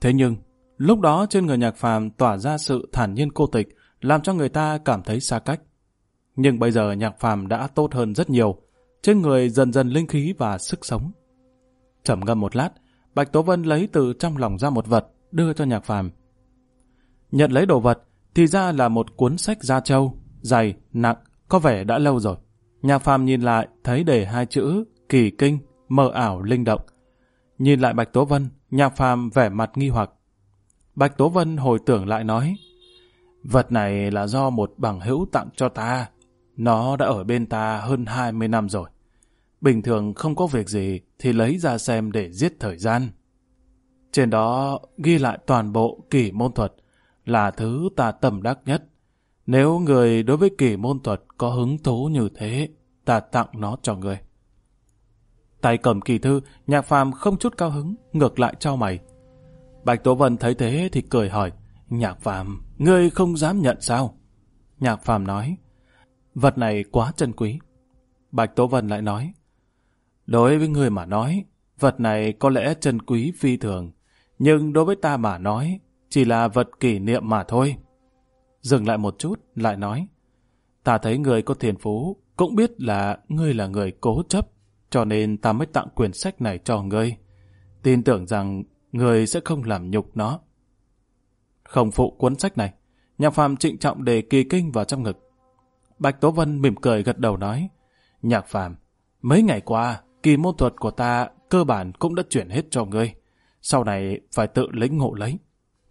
Thế nhưng, lúc đó trên người Nhạc Phàm tỏa ra sự thản nhiên cô tịch, làm cho người ta cảm thấy xa cách. Nhưng bây giờ Nhạc Phàm đã tốt hơn rất nhiều, trên người dần dần linh khí và sức sống. chầm ngâm một lát, Bạch Tố Vân lấy từ trong lòng ra một vật, đưa cho Nhạc Phàm. Nhận lấy đồ vật, thì ra là một cuốn sách da trâu, dày, nặng, có vẻ đã lâu rồi. Nhà phàm nhìn lại, thấy để hai chữ kỳ kinh, mờ ảo, linh động. Nhìn lại Bạch Tố Vân, nhà phàm vẻ mặt nghi hoặc. Bạch Tố Vân hồi tưởng lại nói, Vật này là do một bằng hữu tặng cho ta. Nó đã ở bên ta hơn hai mươi năm rồi. Bình thường không có việc gì thì lấy ra xem để giết thời gian. Trên đó ghi lại toàn bộ kỳ môn thuật, là thứ ta tâm đắc nhất. Nếu người đối với kỳ môn thuật có hứng thú như thế, ta tặng nó cho người. Tay cầm kỳ thư, nhạc phàm không chút cao hứng, ngược lại cho mày. Bạch Tố Vân thấy thế thì cười hỏi, nhạc phàm, ngươi không dám nhận sao? Nhạc phàm nói, vật này quá chân quý. Bạch Tố Vân lại nói, đối với người mà nói, vật này có lẽ chân quý phi thường, nhưng đối với ta mà nói, chỉ là vật kỷ niệm mà thôi. Dừng lại một chút, lại nói, ta thấy người có thiền phú, cũng biết là ngươi là người cố chấp, cho nên ta mới tặng quyển sách này cho ngươi. Tin tưởng rằng người sẽ không làm nhục nó. Không phụ cuốn sách này, nhạc phàm trịnh trọng đề kỳ kinh vào trong ngực. Bạch Tố Vân mỉm cười gật đầu nói, Nhạc phàm, mấy ngày qua, kỳ môn thuật của ta cơ bản cũng đã chuyển hết cho ngươi. Sau này phải tự lĩnh ngộ lấy.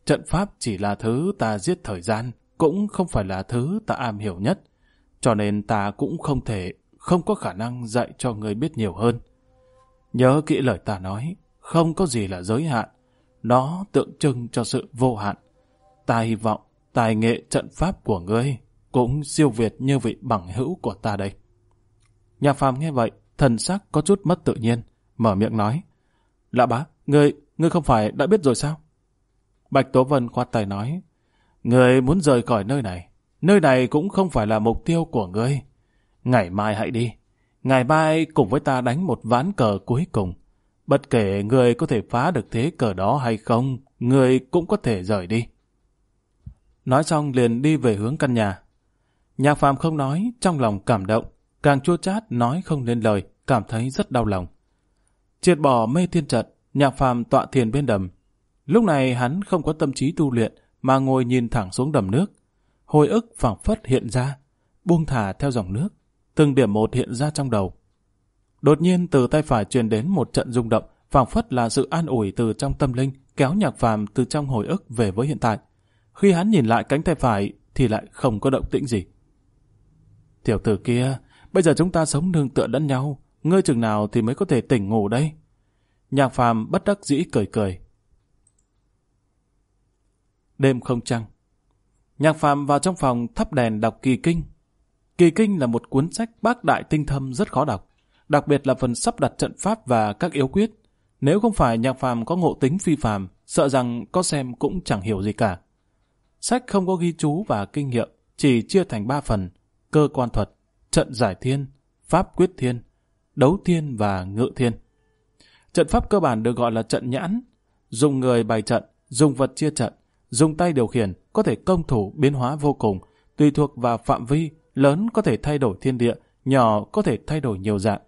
Trận pháp chỉ là thứ ta giết thời gian, cũng không phải là thứ ta am hiểu nhất. Cho nên ta cũng không thể, không có khả năng dạy cho người biết nhiều hơn. Nhớ kỹ lời ta nói, không có gì là giới hạn. Nó tượng trưng cho sự vô hạn. Ta hy vọng tài nghệ trận pháp của ngươi cũng siêu việt như vị bằng hữu của ta đây. Nhà phàm nghe vậy, thần sắc có chút mất tự nhiên, mở miệng nói. Lạ bá, ngươi, ngươi không phải đã biết rồi sao? Bạch Tố Vân khoát tay nói, Người muốn rời khỏi nơi này, nơi này cũng không phải là mục tiêu của ngươi. Ngày mai hãy đi, ngày mai cùng với ta đánh một ván cờ cuối cùng. Bất kể người có thể phá được thế cờ đó hay không, người cũng có thể rời đi. Nói xong liền đi về hướng căn nhà. Nhạc phàm không nói, trong lòng cảm động, càng chua chát nói không nên lời, cảm thấy rất đau lòng. Triệt bỏ mê thiên trận, nhạc phàm tọa thiền bên đầm, Lúc này hắn không có tâm trí tu luyện mà ngồi nhìn thẳng xuống đầm nước. Hồi ức phảng phất hiện ra, buông thả theo dòng nước, từng điểm một hiện ra trong đầu. Đột nhiên từ tay phải truyền đến một trận rung động, phảng phất là sự an ủi từ trong tâm linh, kéo nhạc phàm từ trong hồi ức về với hiện tại. Khi hắn nhìn lại cánh tay phải thì lại không có động tĩnh gì. Tiểu tử kia, bây giờ chúng ta sống nương tựa lẫn nhau, ngươi chừng nào thì mới có thể tỉnh ngủ đây? Nhạc phàm bất đắc dĩ cười cười đêm không trăng. Nhạc Phạm vào trong phòng thắp đèn đọc kỳ kinh. Kỳ kinh là một cuốn sách bác đại tinh thâm rất khó đọc, đặc biệt là phần sắp đặt trận pháp và các yếu quyết. Nếu không phải nhạc Phạm có ngộ tính phi phàm, sợ rằng có xem cũng chẳng hiểu gì cả. Sách không có ghi chú và kinh nghiệm, chỉ chia thành ba phần, cơ quan thuật, trận giải thiên, pháp quyết thiên, đấu thiên và ngự thiên. Trận pháp cơ bản được gọi là trận nhãn, dùng người bài trận, dùng vật chia trận, dùng tay điều khiển có thể công thủ biến hóa vô cùng, tùy thuộc vào phạm vi, lớn có thể thay đổi thiên địa, nhỏ có thể thay đổi nhiều dạng.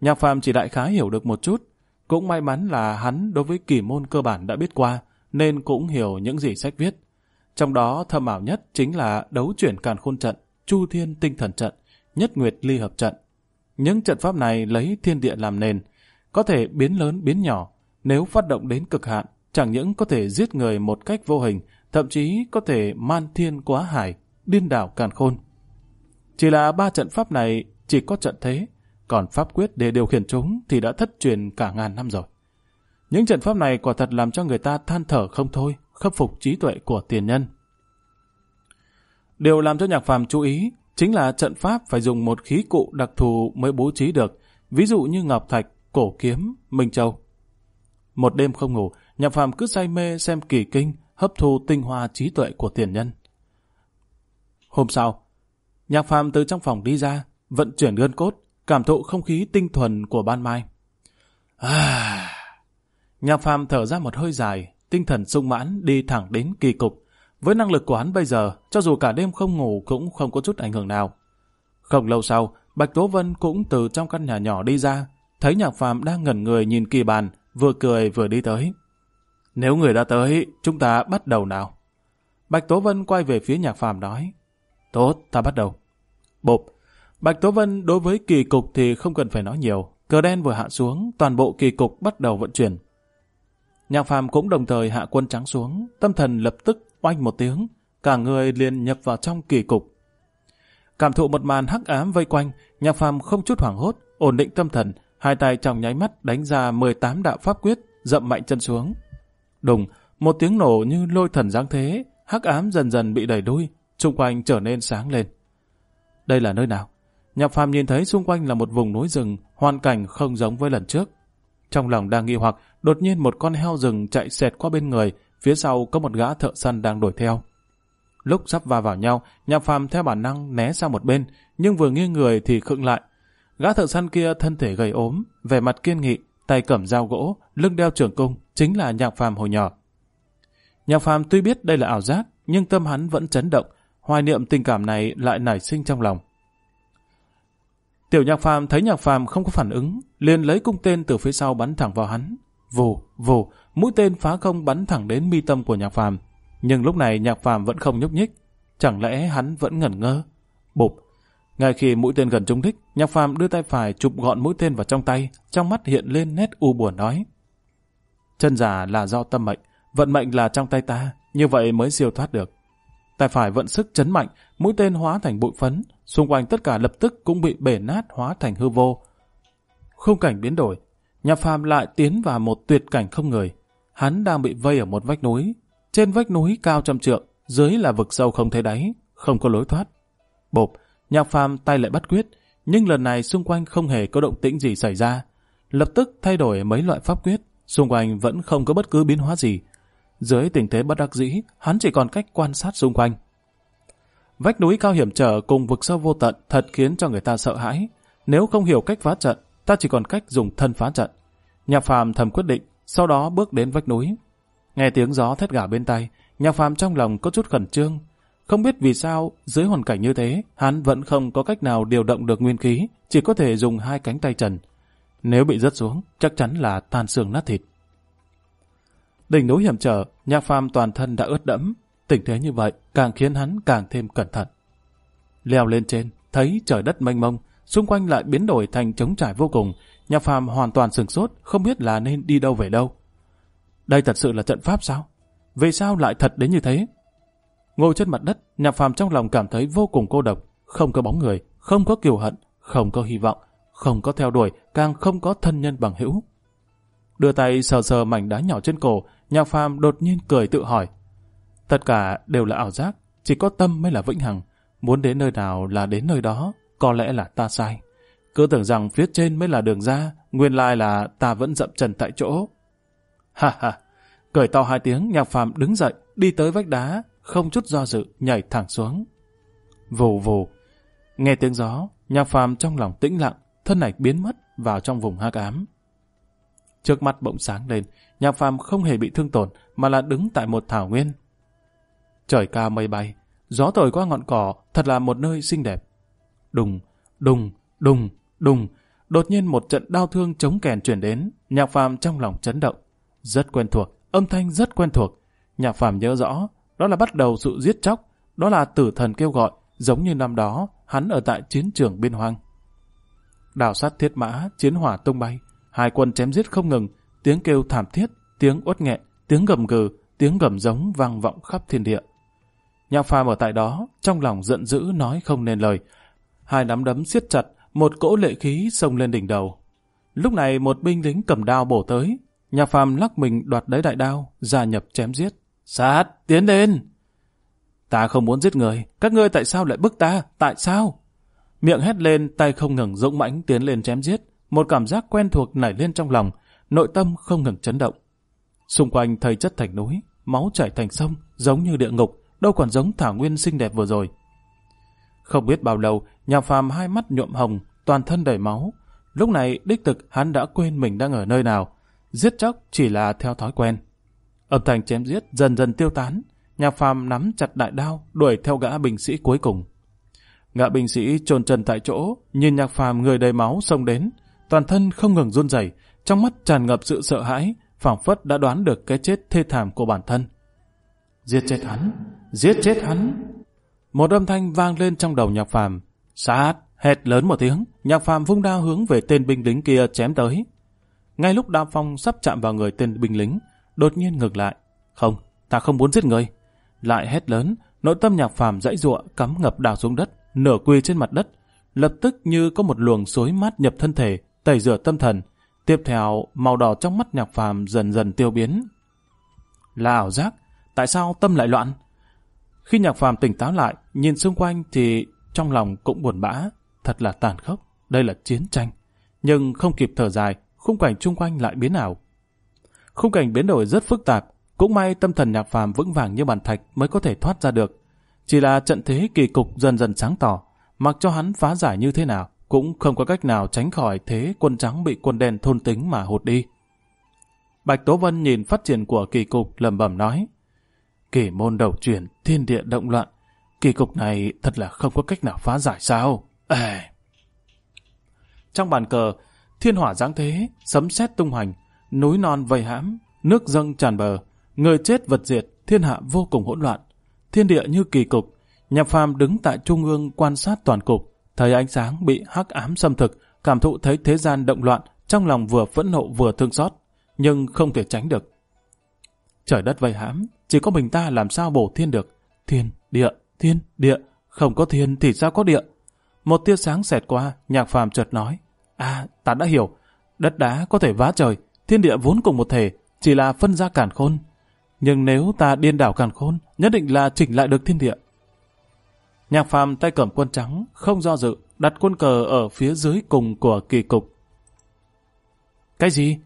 Nhạc Phạm chỉ đại khá hiểu được một chút, cũng may mắn là hắn đối với kỳ môn cơ bản đã biết qua, nên cũng hiểu những gì sách viết. Trong đó thâm ảo nhất chính là đấu chuyển càn khôn trận, chu thiên tinh thần trận, nhất nguyệt ly hợp trận. Những trận pháp này lấy thiên địa làm nền, có thể biến lớn biến nhỏ, nếu phát động đến cực hạn chẳng những có thể giết người một cách vô hình, thậm chí có thể man thiên quá hải, điên đảo càn khôn. Chỉ là ba trận pháp này chỉ có trận thế, còn pháp quyết để điều khiển chúng thì đã thất truyền cả ngàn năm rồi. Những trận pháp này quả thật làm cho người ta than thở không thôi, khâm phục trí tuệ của tiền nhân. Điều làm cho nhạc phàm chú ý chính là trận pháp phải dùng một khí cụ đặc thù mới bố trí được, ví dụ như ngọc thạch, cổ kiếm, minh châu. Một đêm không ngủ, Nhạc phàm cứ say mê xem kỳ kinh, hấp thu tinh hoa trí tuệ của tiền nhân. Hôm sau, Nhạc phàm từ trong phòng đi ra, vận chuyển gân cốt, cảm thụ không khí tinh thuần của ban mai. À... Nhạc phàm thở ra một hơi dài, tinh thần sung mãn đi thẳng đến kỳ cục. Với năng lực của hắn bây giờ, cho dù cả đêm không ngủ cũng không có chút ảnh hưởng nào. Không lâu sau, Bạch Tố Vân cũng từ trong căn nhà nhỏ đi ra, thấy Nhạc phàm đang ngẩn người nhìn kỳ bàn, vừa cười vừa đi tới. Nếu người đã tới, chúng ta bắt đầu nào. Bạch Tố Vân quay về phía nhạc phàm nói. Tốt, ta bắt đầu. Bộp. Bạch Tố Vân đối với kỳ cục thì không cần phải nói nhiều. Cờ đen vừa hạ xuống, toàn bộ kỳ cục bắt đầu vận chuyển. Nhạc phàm cũng đồng thời hạ quân trắng xuống, tâm thần lập tức oanh một tiếng, cả người liền nhập vào trong kỳ cục. Cảm thụ một màn hắc ám vây quanh, nhạc phàm không chút hoảng hốt, ổn định tâm thần, hai tay trong nháy mắt đánh ra 18 đạo pháp quyết, dậm mạnh chân xuống, Đùng, một tiếng nổ như lôi thần giáng thế, hắc ám dần dần bị đẩy đuôi, xung quanh trở nên sáng lên. Đây là nơi nào? Nhạc phàm nhìn thấy xung quanh là một vùng núi rừng, hoàn cảnh không giống với lần trước. Trong lòng đang nghi hoặc, đột nhiên một con heo rừng chạy xẹt qua bên người, phía sau có một gã thợ săn đang đuổi theo. Lúc sắp va vào nhau, nhạc phàm theo bản năng né sang một bên, nhưng vừa nghiêng người thì khựng lại. Gã thợ săn kia thân thể gầy ốm, vẻ mặt kiên nghị, tay cầm dao gỗ, lưng đeo trường cung, chính là nhạc phàm hồi nhỏ. Nhạc phàm tuy biết đây là ảo giác, nhưng tâm hắn vẫn chấn động, hoài niệm tình cảm này lại nảy sinh trong lòng. Tiểu nhạc phàm thấy nhạc phàm không có phản ứng, liền lấy cung tên từ phía sau bắn thẳng vào hắn. Vù, vù, mũi tên phá không bắn thẳng đến mi tâm của nhạc phàm. Nhưng lúc này nhạc phàm vẫn không nhúc nhích. Chẳng lẽ hắn vẫn ngẩn ngơ? Bụp, ngay khi mũi tên gần trúng đích, Nhạc Phàm đưa tay phải chụp gọn mũi tên vào trong tay, trong mắt hiện lên nét u buồn nói. Chân giả là do tâm mệnh, vận mệnh là trong tay ta, như vậy mới siêu thoát được. Tay phải vận sức chấn mạnh, mũi tên hóa thành bụi phấn, xung quanh tất cả lập tức cũng bị bể nát hóa thành hư vô. Khung cảnh biến đổi, Nhạc Phàm lại tiến vào một tuyệt cảnh không người. Hắn đang bị vây ở một vách núi, trên vách núi cao trăm trượng, dưới là vực sâu không thấy đáy, không có lối thoát. Bộp, Nhạc phàm tay lại bắt quyết, nhưng lần này xung quanh không hề có động tĩnh gì xảy ra. Lập tức thay đổi mấy loại pháp quyết, xung quanh vẫn không có bất cứ biến hóa gì. Dưới tình thế bất đắc dĩ, hắn chỉ còn cách quan sát xung quanh. Vách núi cao hiểm trở cùng vực sâu vô tận thật khiến cho người ta sợ hãi. Nếu không hiểu cách phá trận, ta chỉ còn cách dùng thân phá trận. Nhạc phàm thầm quyết định, sau đó bước đến vách núi. Nghe tiếng gió thét gả bên tay, nhạc phàm trong lòng có chút khẩn trương, không biết vì sao, dưới hoàn cảnh như thế, hắn vẫn không có cách nào điều động được nguyên khí, chỉ có thể dùng hai cánh tay trần. Nếu bị rớt xuống, chắc chắn là tan xương nát thịt. Đỉnh núi hiểm trở, nhạc phàm toàn thân đã ướt đẫm. Tình thế như vậy càng khiến hắn càng thêm cẩn thận. Leo lên trên, thấy trời đất mênh mông, xung quanh lại biến đổi thành trống trải vô cùng. Nhạc phàm hoàn toàn sừng sốt, không biết là nên đi đâu về đâu. Đây thật sự là trận pháp sao? Vì sao lại thật đến như thế? Ngồi trên mặt đất, Nhạc Phàm trong lòng cảm thấy vô cùng cô độc, không có bóng người, không có kiều hận, không có hy vọng, không có theo đuổi, càng không có thân nhân bằng hữu. Đưa tay sờ sờ mảnh đá nhỏ trên cổ, Nhạc Phàm đột nhiên cười tự hỏi. Tất cả đều là ảo giác, chỉ có tâm mới là vĩnh hằng, muốn đến nơi nào là đến nơi đó, có lẽ là ta sai. Cứ tưởng rằng phía trên mới là đường ra, nguyên lai là ta vẫn dậm chân tại chỗ. Ha ha, cười to hai tiếng, Nhạc Phàm đứng dậy, đi tới vách đá, không chút do dự nhảy thẳng xuống. Vù vù, nghe tiếng gió, nhạc phàm trong lòng tĩnh lặng, thân ảnh biến mất vào trong vùng hắc ám. Trước mắt bỗng sáng lên, nhạc phàm không hề bị thương tổn mà là đứng tại một thảo nguyên. Trời cao mây bay, gió thổi qua ngọn cỏ thật là một nơi xinh đẹp. Đùng, đùng, đùng, đùng, đột nhiên một trận đau thương chống kèn chuyển đến, nhạc phàm trong lòng chấn động. Rất quen thuộc, âm thanh rất quen thuộc. Nhạc phàm nhớ rõ, đó là bắt đầu sự giết chóc, đó là tử thần kêu gọi, giống như năm đó, hắn ở tại chiến trường biên hoang. Đào sát thiết mã, chiến hỏa tung bay, hai quân chém giết không ngừng, tiếng kêu thảm thiết, tiếng uất nghẹn, tiếng gầm gừ, tiếng gầm giống vang vọng khắp thiên địa. Nhạc phàm ở tại đó, trong lòng giận dữ nói không nên lời. Hai nắm đấm siết chặt, một cỗ lệ khí xông lên đỉnh đầu. Lúc này một binh lính cầm đao bổ tới, nhạc phàm lắc mình đoạt lấy đại đao, gia nhập chém giết. Sát, tiến lên. Ta không muốn giết người, các ngươi tại sao lại bức ta, tại sao? Miệng hét lên, tay không ngừng dũng mãnh tiến lên chém giết. Một cảm giác quen thuộc nảy lên trong lòng, nội tâm không ngừng chấn động. Xung quanh thầy chất thành núi, máu chảy thành sông, giống như địa ngục, đâu còn giống thảo nguyên xinh đẹp vừa rồi. Không biết bao lâu, nhà phàm hai mắt nhuộm hồng, toàn thân đầy máu. Lúc này, đích thực hắn đã quên mình đang ở nơi nào. Giết chóc chỉ là theo thói quen. Âm thanh chém giết dần dần tiêu tán, nhạc phàm nắm chặt đại đao, đuổi theo gã binh sĩ cuối cùng. Gã binh sĩ trồn trần tại chỗ, nhìn nhạc phàm người đầy máu xông đến, toàn thân không ngừng run rẩy, trong mắt tràn ngập sự sợ hãi, phảng phất đã đoán được cái chết thê thảm của bản thân. Giết chết hắn, giết chết hắn. Một âm thanh vang lên trong đầu nhạc phàm, sát, hét lớn một tiếng, nhạc phàm vung đao hướng về tên binh lính kia chém tới. Ngay lúc đao phong sắp chạm vào người tên binh lính, đột nhiên ngược lại. Không, ta không muốn giết ngươi. Lại hét lớn, nội tâm nhạc phàm dãy ruộng cắm ngập đào xuống đất, nửa quy trên mặt đất. Lập tức như có một luồng suối mát nhập thân thể, tẩy rửa tâm thần. Tiếp theo, màu đỏ trong mắt nhạc phàm dần dần tiêu biến. Là ảo giác, tại sao tâm lại loạn? Khi nhạc phàm tỉnh táo lại, nhìn xung quanh thì trong lòng cũng buồn bã. Thật là tàn khốc, đây là chiến tranh. Nhưng không kịp thở dài, khung cảnh chung quanh lại biến ảo, Khung cảnh biến đổi rất phức tạp, cũng may tâm thần nhạc phàm vững vàng như bàn thạch mới có thể thoát ra được. Chỉ là trận thế kỳ cục dần dần sáng tỏ, mặc cho hắn phá giải như thế nào, cũng không có cách nào tránh khỏi thế quân trắng bị quân đen thôn tính mà hụt đi. Bạch Tố Vân nhìn phát triển của kỳ cục lầm bẩm nói, kỳ môn đầu chuyển, thiên địa động loạn, kỳ cục này thật là không có cách nào phá giải sao. À. Trong bàn cờ, thiên hỏa giáng thế, sấm sét tung hoành, núi non vây hãm, nước dâng tràn bờ, người chết vật diệt, thiên hạ vô cùng hỗn loạn. Thiên địa như kỳ cục, nhạc phàm đứng tại trung ương quan sát toàn cục, thấy ánh sáng bị hắc ám xâm thực, cảm thụ thấy thế gian động loạn, trong lòng vừa phẫn nộ vừa thương xót, nhưng không thể tránh được. Trời đất vây hãm, chỉ có mình ta làm sao bổ thiên được. Thiên, địa, thiên, địa, không có thiên thì sao có địa. Một tia sáng xẹt qua, nhạc phàm chợt nói, a ta đã hiểu, đất đá có thể vá trời, thiên địa vốn cùng một thể, chỉ là phân ra cản khôn. Nhưng nếu ta điên đảo cản khôn, nhất định là chỉnh lại được thiên địa. Nhạc phàm tay cầm quân trắng, không do dự, đặt quân cờ ở phía dưới cùng của kỳ cục. Cái gì?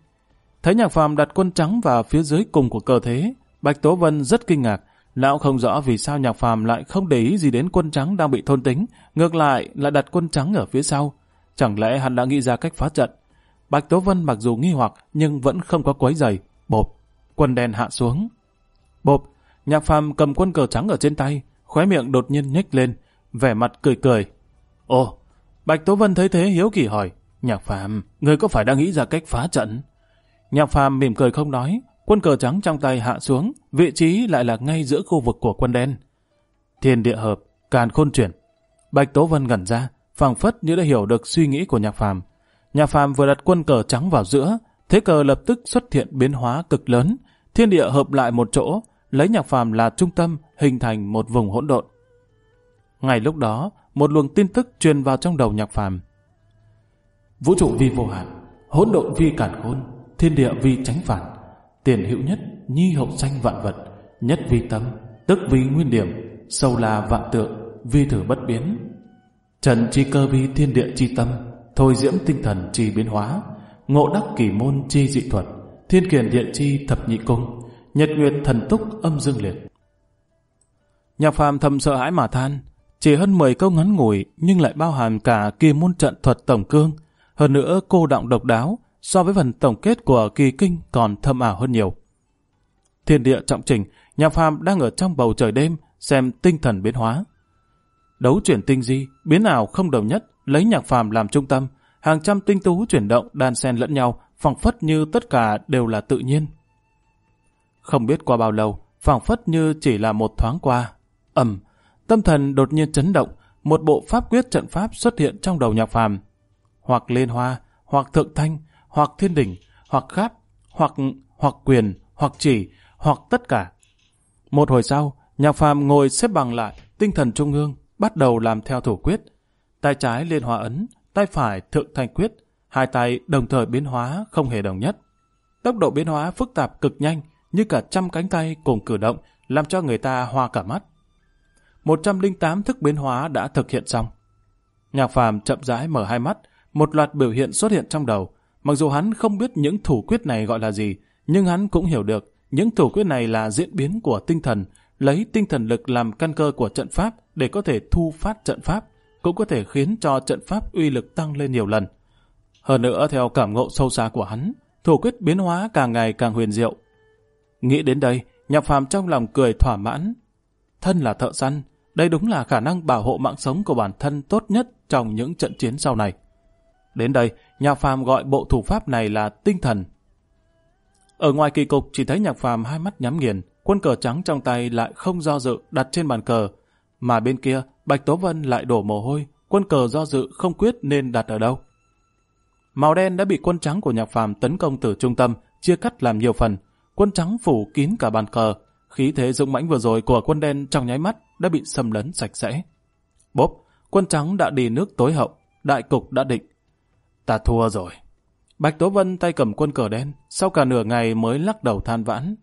Thấy nhạc phàm đặt quân trắng vào phía dưới cùng của cờ thế, Bạch Tố Vân rất kinh ngạc. Lão không rõ vì sao nhạc phàm lại không để ý gì đến quân trắng đang bị thôn tính, ngược lại là đặt quân trắng ở phía sau. Chẳng lẽ hắn đã nghĩ ra cách phá trận? Bạch Tố Vân mặc dù nghi hoặc nhưng vẫn không có quấy giày. Bộp, quân đen hạ xuống. Bộp, nhạc phàm cầm quân cờ trắng ở trên tay, khóe miệng đột nhiên nhếch lên, vẻ mặt cười cười. Ồ, Bạch Tố Vân thấy thế hiếu kỳ hỏi. Nhạc phàm, người có phải đang nghĩ ra cách phá trận? Nhạc phàm mỉm cười không nói, quân cờ trắng trong tay hạ xuống, vị trí lại là ngay giữa khu vực của quân đen. Thiên địa hợp, càn khôn chuyển. Bạch Tố Vân ngẩn ra, phảng phất như đã hiểu được suy nghĩ của nhạc phàm. Nhà phàm vừa đặt quân cờ trắng vào giữa, thế cờ lập tức xuất hiện biến hóa cực lớn, thiên địa hợp lại một chỗ, lấy nhà phàm là trung tâm, hình thành một vùng hỗn độn. Ngay lúc đó, một luồng tin tức truyền vào trong đầu Nhạc phàm: Vũ trụ vi vô hạn, hỗn độn vi cản khôn, thiên địa vi tránh phản, tiền hữu nhất, nhi hậu sanh vạn vật, nhất vi tâm, tức vi nguyên điểm, sâu là vạn tượng, vi thử bất biến. Trần chi cơ vi thiên địa chi tâm, thôi diễm tinh thần chi biến hóa, ngộ đắc kỳ môn chi dị thuật, thiên kiền điện chi thập nhị cung, nhật nguyệt thần túc âm dương liệt. Nhạc phàm thầm sợ hãi mà than, chỉ hơn 10 câu ngắn ngủi nhưng lại bao hàm cả kỳ môn trận thuật tổng cương, hơn nữa cô động độc đáo so với phần tổng kết của kỳ kinh còn thâm ảo hơn nhiều. Thiên địa trọng trình, nhà phàm đang ở trong bầu trời đêm xem tinh thần biến hóa. Đấu chuyển tinh di, biến ảo không đồng nhất, lấy nhạc phàm làm trung tâm, hàng trăm tinh tú chuyển động đan xen lẫn nhau, phảng phất như tất cả đều là tự nhiên. Không biết qua bao lâu, phảng phất như chỉ là một thoáng qua. ầm, tâm thần đột nhiên chấn động, một bộ pháp quyết trận pháp xuất hiện trong đầu nhạc phàm. Hoặc liên hoa, hoặc thượng thanh, hoặc thiên đỉnh, hoặc khát, hoặc hoặc quyền, hoặc chỉ, hoặc tất cả. Một hồi sau, nhạc phàm ngồi xếp bằng lại, tinh thần trung ương, bắt đầu làm theo thủ quyết, tay trái liên hóa ấn, tay phải thượng thanh quyết, hai tay đồng thời biến hóa không hề đồng nhất. Tốc độ biến hóa phức tạp cực nhanh, như cả trăm cánh tay cùng cử động, làm cho người ta hoa cả mắt. 108 thức biến hóa đã thực hiện xong. Nhạc phàm chậm rãi mở hai mắt, một loạt biểu hiện xuất hiện trong đầu. Mặc dù hắn không biết những thủ quyết này gọi là gì, nhưng hắn cũng hiểu được những thủ quyết này là diễn biến của tinh thần, lấy tinh thần lực làm căn cơ của trận pháp để có thể thu phát trận pháp cũng có thể khiến cho trận pháp uy lực tăng lên nhiều lần. Hơn nữa theo cảm ngộ sâu xa của hắn, thủ quyết biến hóa càng ngày càng huyền diệu. Nghĩ đến đây, Nhạc Phàm trong lòng cười thỏa mãn. Thân là thợ săn, đây đúng là khả năng bảo hộ mạng sống của bản thân tốt nhất trong những trận chiến sau này. Đến đây, Nhạc Phàm gọi bộ thủ pháp này là tinh thần. Ở ngoài kỳ cục chỉ thấy Nhạc Phàm hai mắt nhắm nghiền, quân cờ trắng trong tay lại không do dự đặt trên bàn cờ, mà bên kia Bạch Tố Vân lại đổ mồ hôi, quân cờ do dự không quyết nên đặt ở đâu. Màu đen đã bị quân trắng của nhạc phàm tấn công từ trung tâm, chia cắt làm nhiều phần. Quân trắng phủ kín cả bàn cờ, khí thế dũng mãnh vừa rồi của quân đen trong nháy mắt đã bị xâm lấn sạch sẽ. Bốp, quân trắng đã đi nước tối hậu, đại cục đã định. Ta thua rồi. Bạch Tố Vân tay cầm quân cờ đen, sau cả nửa ngày mới lắc đầu than vãn.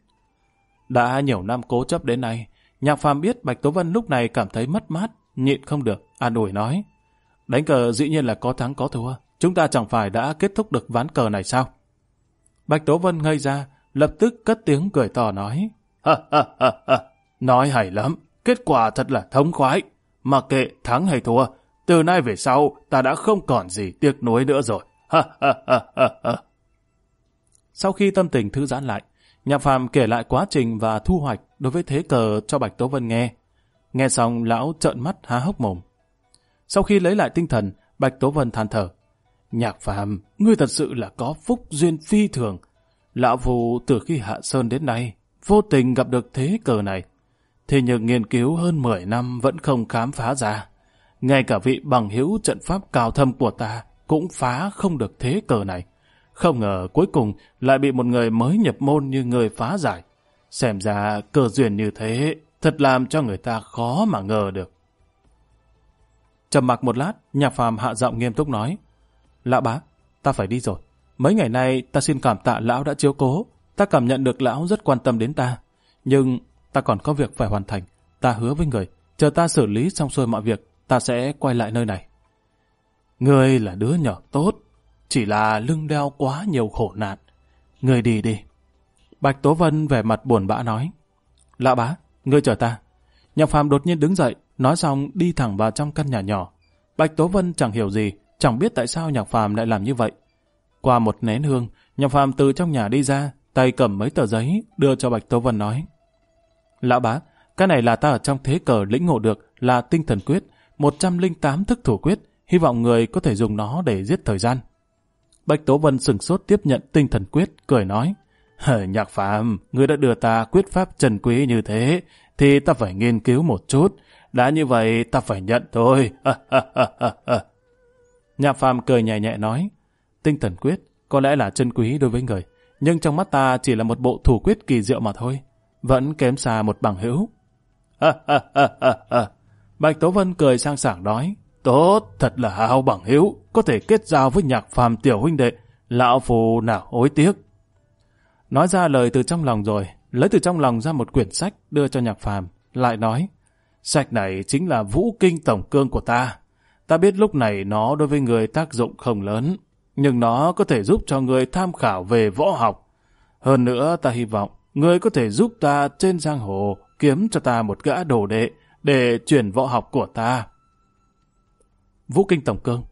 Đã nhiều năm cố chấp đến nay, nhạc phàm biết Bạch Tố Vân lúc này cảm thấy mất mát, nhịn không được, an ủi nói. Đánh cờ dĩ nhiên là có thắng có thua, chúng ta chẳng phải đã kết thúc được ván cờ này sao? Bạch Tố Vân ngây ra, lập tức cất tiếng cười to nói. Ha ha ha ha, nói hay lắm, kết quả thật là thống khoái. mà kệ thắng hay thua, từ nay về sau ta đã không còn gì tiếc nuối nữa rồi. Ha ha ha ha ha. Sau khi tâm tình thư giãn lại, Nhạc Phạm kể lại quá trình và thu hoạch đối với thế cờ cho Bạch Tố Vân nghe. Nghe xong lão trợn mắt há hốc mồm. Sau khi lấy lại tinh thần, Bạch Tố Vân than thở. Nhạc phàm, ngươi thật sự là có phúc duyên phi thường. Lão phù từ khi hạ sơn đến nay, vô tình gặp được thế cờ này. thì nhờ nghiên cứu hơn 10 năm vẫn không khám phá ra. Ngay cả vị bằng hữu trận pháp cao thâm của ta cũng phá không được thế cờ này. Không ngờ cuối cùng lại bị một người mới nhập môn như người phá giải. Xem ra cờ duyên như thế Thật làm cho người ta khó mà ngờ được. Trầm mặc một lát, nhạc phàm hạ giọng nghiêm túc nói. Lão bá, ta phải đi rồi. Mấy ngày nay ta xin cảm tạ lão đã chiếu cố. Ta cảm nhận được lão rất quan tâm đến ta. Nhưng ta còn có việc phải hoàn thành. Ta hứa với người, chờ ta xử lý xong xuôi mọi việc, ta sẽ quay lại nơi này. người là đứa nhỏ tốt, chỉ là lưng đeo quá nhiều khổ nạn. người đi đi. Bạch Tố Vân vẻ mặt buồn bã nói. Lão bá, Ngươi chờ ta. Nhạc phàm đột nhiên đứng dậy, nói xong đi thẳng vào trong căn nhà nhỏ. Bạch Tố Vân chẳng hiểu gì, chẳng biết tại sao nhạc phàm lại làm như vậy. Qua một nén hương, nhạc phàm từ trong nhà đi ra, tay cầm mấy tờ giấy, đưa cho Bạch Tố Vân nói. Lão bá, cái này là ta ở trong thế cờ lĩnh ngộ được là tinh thần quyết, 108 thức thủ quyết, hy vọng người có thể dùng nó để giết thời gian. Bạch Tố Vân sừng sốt tiếp nhận tinh thần quyết, cười nói nhạc Phạm, ngươi đã đưa ta quyết pháp trần quý như thế, thì ta phải nghiên cứu một chút. Đã như vậy, ta phải nhận thôi. nhạc Phạm cười nhẹ nhẹ nói, tinh thần quyết có lẽ là chân quý đối với người, nhưng trong mắt ta chỉ là một bộ thủ quyết kỳ diệu mà thôi, vẫn kém xa một bằng hữu. Bạch Tố Vân cười sang sảng nói, tốt, thật là hào bằng hữu, có thể kết giao với nhạc Phạm tiểu huynh đệ, lão phù nào hối tiếc. Nói ra lời từ trong lòng rồi, lấy từ trong lòng ra một quyển sách đưa cho nhạc phàm, lại nói, sách này chính là vũ kinh tổng cương của ta. Ta biết lúc này nó đối với người tác dụng không lớn, nhưng nó có thể giúp cho người tham khảo về võ học. Hơn nữa ta hy vọng người có thể giúp ta trên giang hồ kiếm cho ta một gã đồ đệ để truyền võ học của ta. Vũ Kinh Tổng Cương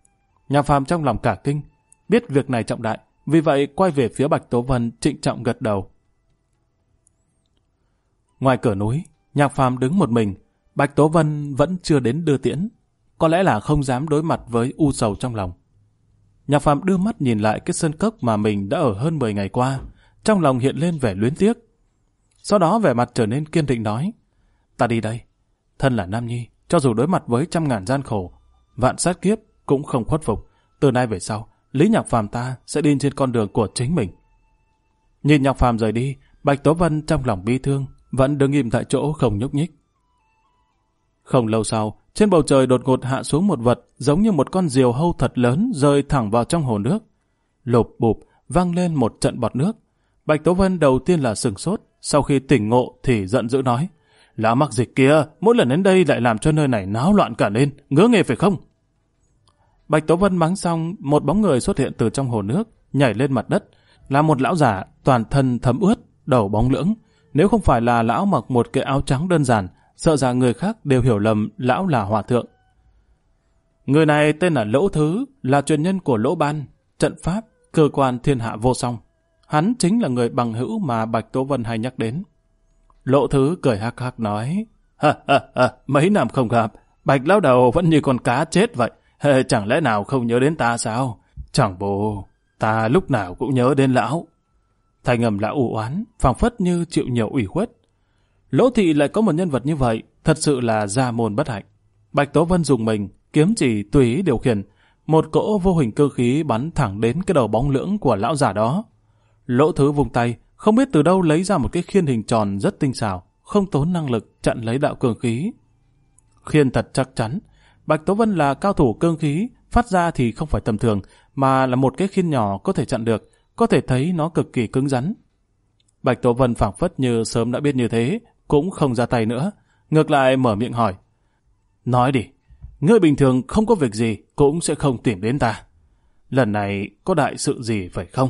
Nhà phàm trong lòng cả kinh, biết việc này trọng đại, vì vậy quay về phía Bạch Tố Vân trịnh trọng gật đầu. Ngoài cửa núi, Nhạc Phàm đứng một mình, Bạch Tố Vân vẫn chưa đến đưa tiễn. Có lẽ là không dám đối mặt với u sầu trong lòng. Nhạc Phàm đưa mắt nhìn lại cái sân cốc mà mình đã ở hơn 10 ngày qua, trong lòng hiện lên vẻ luyến tiếc. Sau đó vẻ mặt trở nên kiên định nói, ta đi đây, thân là Nam Nhi, cho dù đối mặt với trăm ngàn gian khổ, vạn sát kiếp cũng không khuất phục, từ nay về sau, Lý Nhạc Phàm ta sẽ đi trên con đường của chính mình. Nhìn Nhạc Phàm rời đi, Bạch Tố Vân trong lòng bi thương, vẫn đứng im tại chỗ không nhúc nhích. Không lâu sau, trên bầu trời đột ngột hạ xuống một vật giống như một con diều hâu thật lớn rơi thẳng vào trong hồ nước. Lộp bụp, văng lên một trận bọt nước. Bạch Tố Vân đầu tiên là sừng sốt, sau khi tỉnh ngộ thì giận dữ nói. Lá Mặc dịch kia, mỗi lần đến đây lại làm cho nơi này náo loạn cả lên, ngứa nghề phải không? Bạch Tố Vân mắng xong, một bóng người xuất hiện từ trong hồ nước, nhảy lên mặt đất, là một lão giả toàn thân thấm ướt, đầu bóng lưỡng. Nếu không phải là lão mặc một cái áo trắng đơn giản, sợ rằng người khác đều hiểu lầm lão là hòa thượng. Người này tên là Lỗ Thứ, là truyền nhân của Lỗ Ban, trận pháp, cơ quan thiên hạ vô song. Hắn chính là người bằng hữu mà Bạch Tố Vân hay nhắc đến. Lỗ Thứ cười hắc hắc nói, ha ha ha, mấy năm không gặp, Bạch lão đầu vẫn như con cá chết vậy. Chẳng lẽ nào không nhớ đến ta sao? Chẳng bồ, ta lúc nào cũng nhớ đến lão. Thành ngầm lão u oán, phảng phất như chịu nhiều ủy khuất. Lỗ thị lại có một nhân vật như vậy, thật sự là gia môn bất hạnh. Bạch Tố Vân dùng mình, kiếm chỉ tùy ý điều khiển, một cỗ vô hình cơ khí bắn thẳng đến cái đầu bóng lưỡng của lão giả đó. Lỗ thứ vùng tay, không biết từ đâu lấy ra một cái khiên hình tròn rất tinh xảo, không tốn năng lực chặn lấy đạo cường khí. Khiên thật chắc chắn, Bạch Tố Vân là cao thủ cương khí, phát ra thì không phải tầm thường, mà là một cái khiên nhỏ có thể chặn được, có thể thấy nó cực kỳ cứng rắn. Bạch Tố Vân phảng phất như sớm đã biết như thế, cũng không ra tay nữa, ngược lại mở miệng hỏi. Nói đi, ngươi bình thường không có việc gì cũng sẽ không tìm đến ta. Lần này có đại sự gì phải không?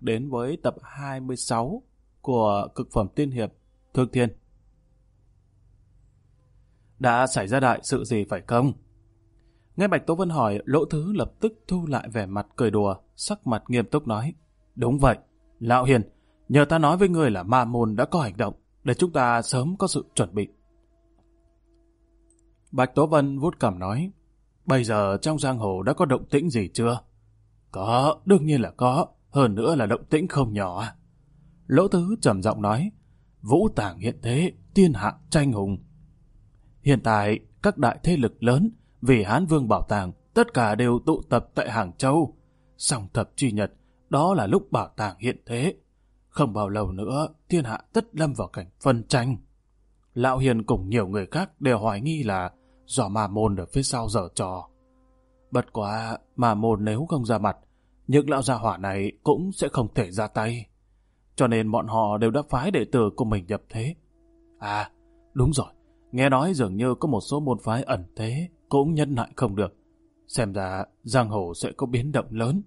Đến với tập 26 của cực phẩm tiên hiệp Thương Thiên đã xảy ra đại sự gì phải không? Nghe Bạch Tố Vân hỏi, Lỗ Thứ lập tức thu lại vẻ mặt cười đùa, sắc mặt nghiêm túc nói. Đúng vậy, Lão Hiền, nhờ ta nói với người là ma môn đã có hành động, để chúng ta sớm có sự chuẩn bị. Bạch Tố Vân vút cảm nói, bây giờ trong giang hồ đã có động tĩnh gì chưa? Có, đương nhiên là có, hơn nữa là động tĩnh không nhỏ. Lỗ Thứ trầm giọng nói, Vũ Tàng hiện thế, tiên hạ tranh hùng, Hiện tại, các đại thế lực lớn vì Hán Vương Bảo Tàng tất cả đều tụ tập tại Hàng Châu. Song thập truy nhật, đó là lúc bảo tàng hiện thế. Không bao lâu nữa, thiên hạ tất lâm vào cảnh phân tranh. Lão Hiền cùng nhiều người khác đều hoài nghi là do ma môn ở phía sau giở trò. Bất quá, ma môn nếu không ra mặt, những lão gia hỏa này cũng sẽ không thể ra tay. Cho nên bọn họ đều đã phái đệ tử của mình nhập thế. À, đúng rồi, Nghe nói dường như có một số môn phái ẩn thế cũng nhân lại không được. Xem ra giang hồ sẽ có biến động lớn.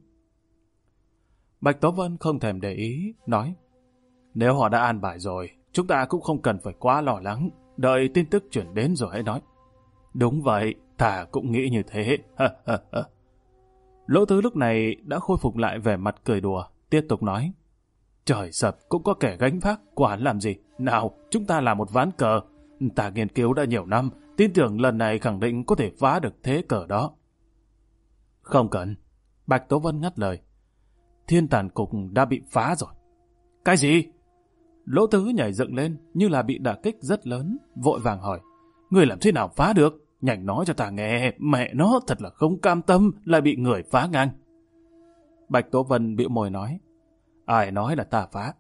Bạch Tố Vân không thèm để ý, nói Nếu họ đã an bài rồi, chúng ta cũng không cần phải quá lo lắng, đợi tin tức chuyển đến rồi hãy nói. Đúng vậy, ta cũng nghĩ như thế. [laughs] Lỗ thứ lúc này đã khôi phục lại vẻ mặt cười đùa, tiếp tục nói Trời sập cũng có kẻ gánh vác, quả làm gì? Nào, chúng ta là một ván cờ, Ta nghiên cứu đã nhiều năm, tin tưởng lần này khẳng định có thể phá được thế cờ đó. Không cần. Bạch Tố Vân ngắt lời. Thiên tàn cục đã bị phá rồi. Cái gì? Lỗ tứ nhảy dựng lên như là bị đả kích rất lớn, vội vàng hỏi. Người làm thế nào phá được? Nhành nói cho ta nghe, mẹ nó thật là không cam tâm, lại bị người phá ngang. Bạch Tố Vân bịu mồi nói. Ai nói là ta phá?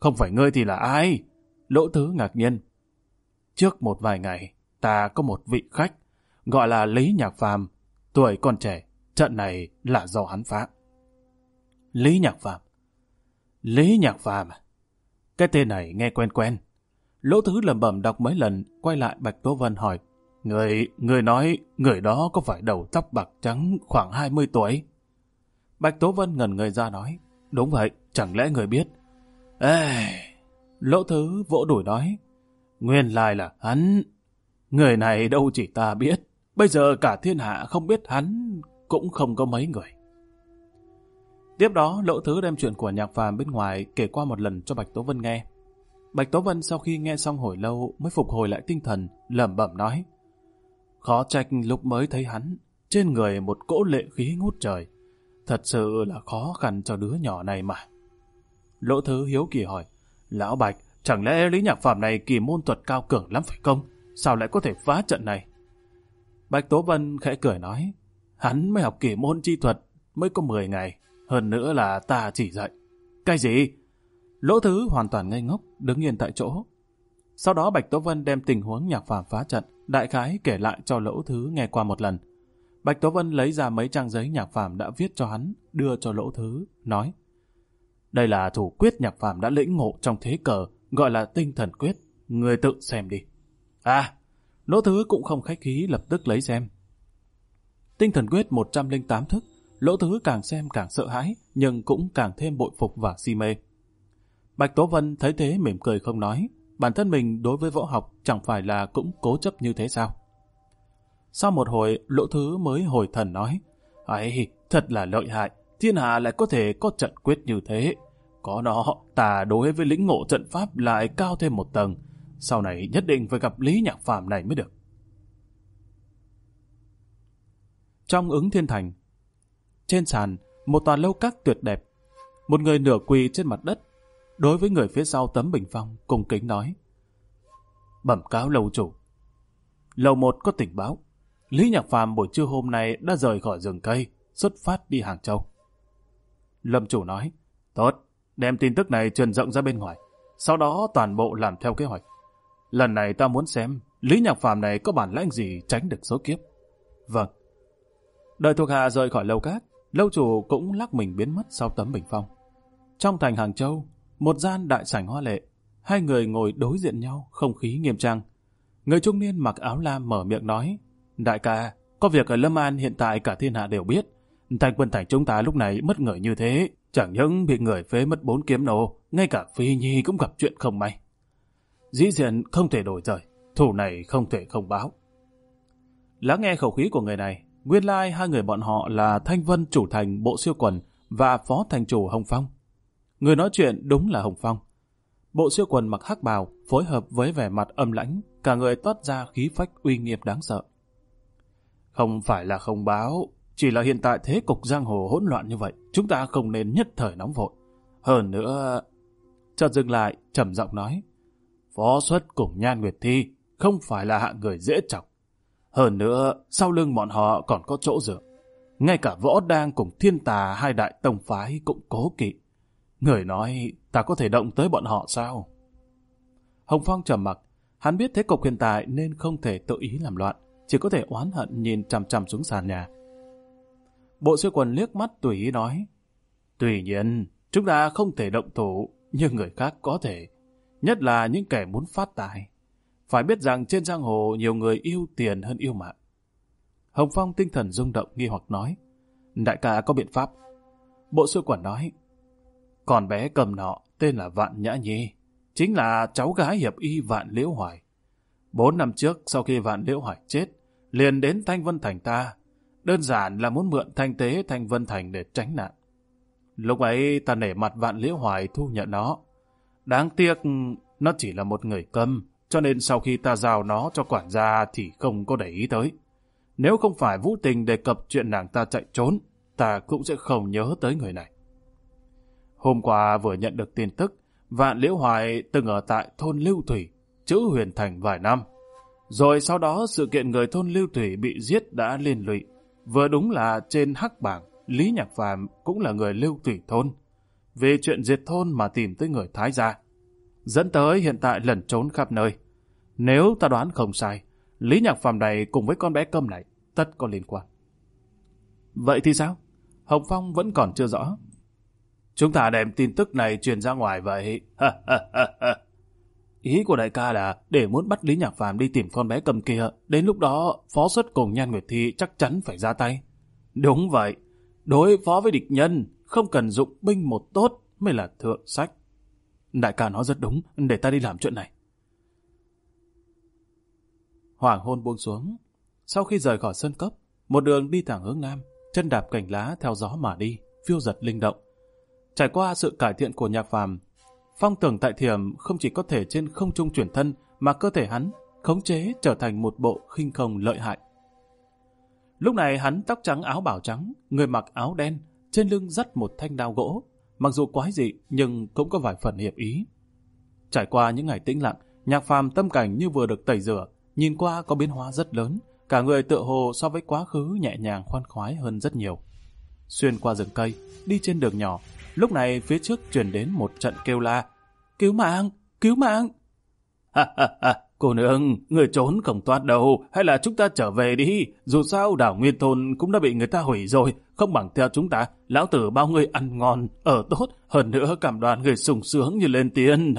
Không phải ngươi thì là ai? Lỗ tứ ngạc nhiên, Trước một vài ngày, ta có một vị khách, gọi là Lý Nhạc Phàm, tuổi còn trẻ, trận này là do hắn phá. Lý Nhạc Phàm Lý Nhạc Phàm à? Cái tên này nghe quen quen. Lỗ Thứ lẩm bẩm đọc mấy lần, quay lại Bạch Tố Vân hỏi, Người, người nói, người đó có phải đầu tóc bạc trắng khoảng 20 tuổi? Bạch Tố Vân ngẩn người ra nói, đúng vậy, chẳng lẽ người biết? Ê, lỗ thứ vỗ đuổi nói, Nguyên lai là hắn. Người này đâu chỉ ta biết. Bây giờ cả thiên hạ không biết hắn cũng không có mấy người. Tiếp đó, lỗ thứ đem chuyện của nhạc phàm bên ngoài kể qua một lần cho Bạch Tố Vân nghe. Bạch Tố Vân sau khi nghe xong hồi lâu mới phục hồi lại tinh thần, lẩm bẩm nói. Khó trách lúc mới thấy hắn, trên người một cỗ lệ khí ngút trời. Thật sự là khó khăn cho đứa nhỏ này mà. Lỗ thứ hiếu kỳ hỏi, Lão Bạch, Chẳng lẽ Lý Nhạc Phạm này kỳ môn thuật cao cường lắm phải không? Sao lại có thể phá trận này? Bạch Tố Vân khẽ cười nói, hắn mới học kỳ môn chi thuật mới có 10 ngày, hơn nữa là ta chỉ dạy. Cái gì? Lỗ Thứ hoàn toàn ngây ngốc, đứng yên tại chỗ. Sau đó Bạch Tố Vân đem tình huống Nhạc Phạm phá trận, đại khái kể lại cho Lỗ Thứ nghe qua một lần. Bạch Tố Vân lấy ra mấy trang giấy Nhạc Phạm đã viết cho hắn, đưa cho Lỗ Thứ, nói: "Đây là thủ quyết Nhạc Phạm đã lĩnh ngộ trong thế cờ, gọi là tinh thần quyết, người tự xem đi. À, lỗ Thứ cũng không khách khí lập tức lấy xem. Tinh thần quyết 108 thức, Lỗ Thứ càng xem càng sợ hãi, nhưng cũng càng thêm bội phục và si mê. Bạch Tố Vân thấy thế mỉm cười không nói, bản thân mình đối với võ học chẳng phải là cũng cố chấp như thế sao? Sau một hồi, Lỗ Thứ mới hồi thần nói, ấy, thật là lợi hại, thiên hạ lại có thể có trận quyết như thế, có nó, ta đối với lĩnh ngộ trận pháp lại cao thêm một tầng. Sau này nhất định phải gặp Lý Nhạc Phàm này mới được. Trong ứng thiên thành, trên sàn, một tòa lâu các tuyệt đẹp. Một người nửa quỳ trên mặt đất, đối với người phía sau tấm bình phong, cùng kính nói. Bẩm cáo lâu chủ. Lầu một có tình báo. Lý Nhạc Phàm buổi trưa hôm nay đã rời khỏi rừng cây, xuất phát đi Hàng Châu. Lâm chủ nói, tốt, đem tin tức này truyền rộng ra bên ngoài. Sau đó toàn bộ làm theo kế hoạch. Lần này ta muốn xem Lý Nhạc Phàm này có bản lãnh gì tránh được số kiếp. Vâng. Đợi thuộc hạ rời khỏi lâu cát, lâu chủ cũng lắc mình biến mất sau tấm bình phong. Trong thành Hàng Châu, một gian đại sảnh hoa lệ, hai người ngồi đối diện nhau, không khí nghiêm trang. Người trung niên mặc áo lam mở miệng nói, Đại ca, có việc ở Lâm An hiện tại cả thiên hạ đều biết. Thành quân thành chúng ta lúc này mất ngờ như thế, Chẳng những bị người phế mất bốn kiếm nổ, ngay cả Phi Nhi cũng gặp chuyện không may. Dĩ diện không thể đổi rời, thủ này không thể không báo. Lắng nghe khẩu khí của người này, nguyên lai like hai người bọn họ là Thanh Vân chủ thành bộ siêu quần và phó thành chủ Hồng Phong. Người nói chuyện đúng là Hồng Phong. Bộ siêu quần mặc hắc bào, phối hợp với vẻ mặt âm lãnh, cả người toát ra khí phách uy nghiệp đáng sợ. Không phải là không báo, chỉ là hiện tại thế cục giang hồ hỗn loạn như vậy, chúng ta không nên nhất thời nóng vội. Hơn nữa... Chợt dừng lại, trầm giọng nói. Phó xuất cùng Nhan Nguyệt Thi không phải là hạng người dễ chọc. Hơn nữa, sau lưng bọn họ còn có chỗ dựa. Ngay cả võ đang cùng thiên tà hai đại tông phái cũng cố kỵ. Người nói, ta có thể động tới bọn họ sao? Hồng Phong trầm mặc, hắn biết thế cục hiện tại nên không thể tự ý làm loạn, chỉ có thể oán hận nhìn chằm chằm xuống sàn nhà. Bộ sư quần liếc mắt tùy ý nói. Tuy nhiên, chúng ta không thể động thủ, như người khác có thể. Nhất là những kẻ muốn phát tài. Phải biết rằng trên giang hồ nhiều người yêu tiền hơn yêu mạng. Hồng Phong tinh thần rung động nghi hoặc nói. Đại ca có biện pháp. Bộ sư quần nói. Còn bé cầm nọ tên là Vạn Nhã Nhi. Chính là cháu gái hiệp y Vạn Liễu Hoài. Bốn năm trước sau khi Vạn Liễu Hoài chết, liền đến Thanh Vân Thành ta đơn giản là muốn mượn thanh tế thanh vân thành để tránh nạn. Lúc ấy ta nể mặt vạn liễu hoài thu nhận nó. Đáng tiếc nó chỉ là một người câm, cho nên sau khi ta giao nó cho quản gia thì không có để ý tới. Nếu không phải vũ tình đề cập chuyện nàng ta chạy trốn, ta cũng sẽ không nhớ tới người này. Hôm qua vừa nhận được tin tức, Vạn Liễu Hoài từng ở tại thôn Lưu Thủy, chữ huyền thành vài năm. Rồi sau đó sự kiện người thôn Lưu Thủy bị giết đã liên lụy. Vừa đúng là trên hắc bảng, Lý Nhạc Phàm cũng là người lưu thủy thôn. Về chuyện diệt thôn mà tìm tới người Thái gia. Dẫn tới hiện tại lẩn trốn khắp nơi. Nếu ta đoán không sai, Lý Nhạc Phàm này cùng với con bé cơm này tất có liên quan. Vậy thì sao? Hồng Phong vẫn còn chưa rõ. Chúng ta đem tin tức này truyền ra ngoài vậy. Ý của đại ca là để muốn bắt Lý Nhạc Phàm đi tìm con bé cầm kia, đến lúc đó phó xuất cùng Nhan Nguyệt Thi chắc chắn phải ra tay. Đúng vậy, đối phó với địch nhân, không cần dụng binh một tốt mới là thượng sách. Đại ca nói rất đúng, để ta đi làm chuyện này. Hoàng hôn buông xuống. Sau khi rời khỏi sân cấp, một đường đi thẳng hướng nam, chân đạp cành lá theo gió mà đi, phiêu giật linh động. Trải qua sự cải thiện của nhạc phàm, Phong tưởng tại thiểm không chỉ có thể trên không trung chuyển thân, mà cơ thể hắn khống chế trở thành một bộ khinh không lợi hại. Lúc này hắn tóc trắng áo bảo trắng, người mặc áo đen, trên lưng dắt một thanh đao gỗ, mặc dù quái dị nhưng cũng có vài phần hiệp ý. Trải qua những ngày tĩnh lặng, nhạc phàm tâm cảnh như vừa được tẩy rửa, nhìn qua có biến hóa rất lớn, cả người tựa hồ so với quá khứ nhẹ nhàng khoan khoái hơn rất nhiều. Xuyên qua rừng cây, đi trên đường nhỏ, Lúc này phía trước chuyển đến một trận kêu la. Cứu mạng! Cứu mạng! Ha ha ha! Cô nương, người trốn không thoát đâu, hay là chúng ta trở về đi, dù sao đảo Nguyên Thôn cũng đã bị người ta hủy rồi, không bằng theo chúng ta, lão tử bao người ăn ngon, ở tốt, hơn nữa cảm đoàn người sùng sướng như lên tiền.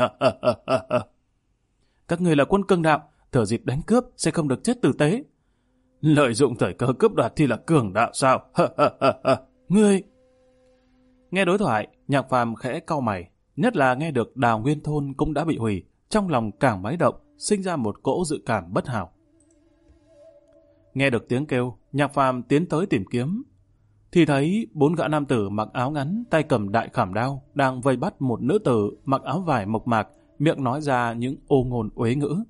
Các người là quân cương đạo, thở dịp đánh cướp sẽ không được chết tử tế. Lợi dụng thời cơ cướp đoạt thì là cường đạo sao? Ngươi... Nghe đối thoại, nhạc phàm khẽ cau mày, nhất là nghe được đào nguyên thôn cũng đã bị hủy, trong lòng càng máy động, sinh ra một cỗ dự cảm bất hảo. Nghe được tiếng kêu, nhạc phàm tiến tới tìm kiếm. Thì thấy bốn gã nam tử mặc áo ngắn, tay cầm đại khảm đao, đang vây bắt một nữ tử mặc áo vải mộc mạc, miệng nói ra những ô ngôn uế ngữ.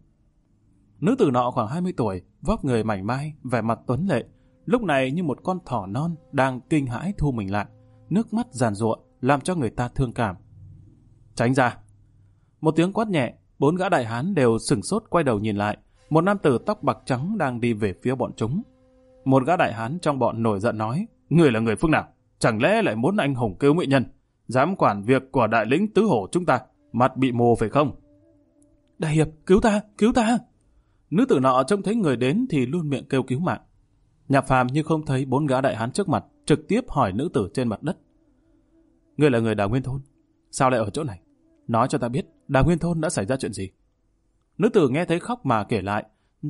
Nữ tử nọ khoảng 20 tuổi, vóc người mảnh mai, vẻ mặt tuấn lệ, lúc này như một con thỏ non đang kinh hãi thu mình lại nước mắt giàn ruộng, làm cho người ta thương cảm. Tránh ra! Một tiếng quát nhẹ, bốn gã đại hán đều sừng sốt quay đầu nhìn lại. Một nam tử tóc bạc trắng đang đi về phía bọn chúng. Một gã đại hán trong bọn nổi giận nói, Người là người phương nào? Chẳng lẽ lại muốn anh hùng cứu mỹ nhân? Dám quản việc của đại lĩnh tứ hổ chúng ta, mặt bị mù phải không? Đại hiệp, cứu ta, cứu ta! Nữ tử nọ trông thấy người đến thì luôn miệng kêu cứu mạng. Nhạc phàm như không thấy bốn gã đại hán trước mặt, trực tiếp hỏi nữ tử trên mặt đất. Ngươi là người Đào Nguyên Thôn, sao lại ở chỗ này? Nói cho ta biết, Đào Nguyên Thôn đã xảy ra chuyện gì? Nữ tử nghe thấy khóc mà kể lại,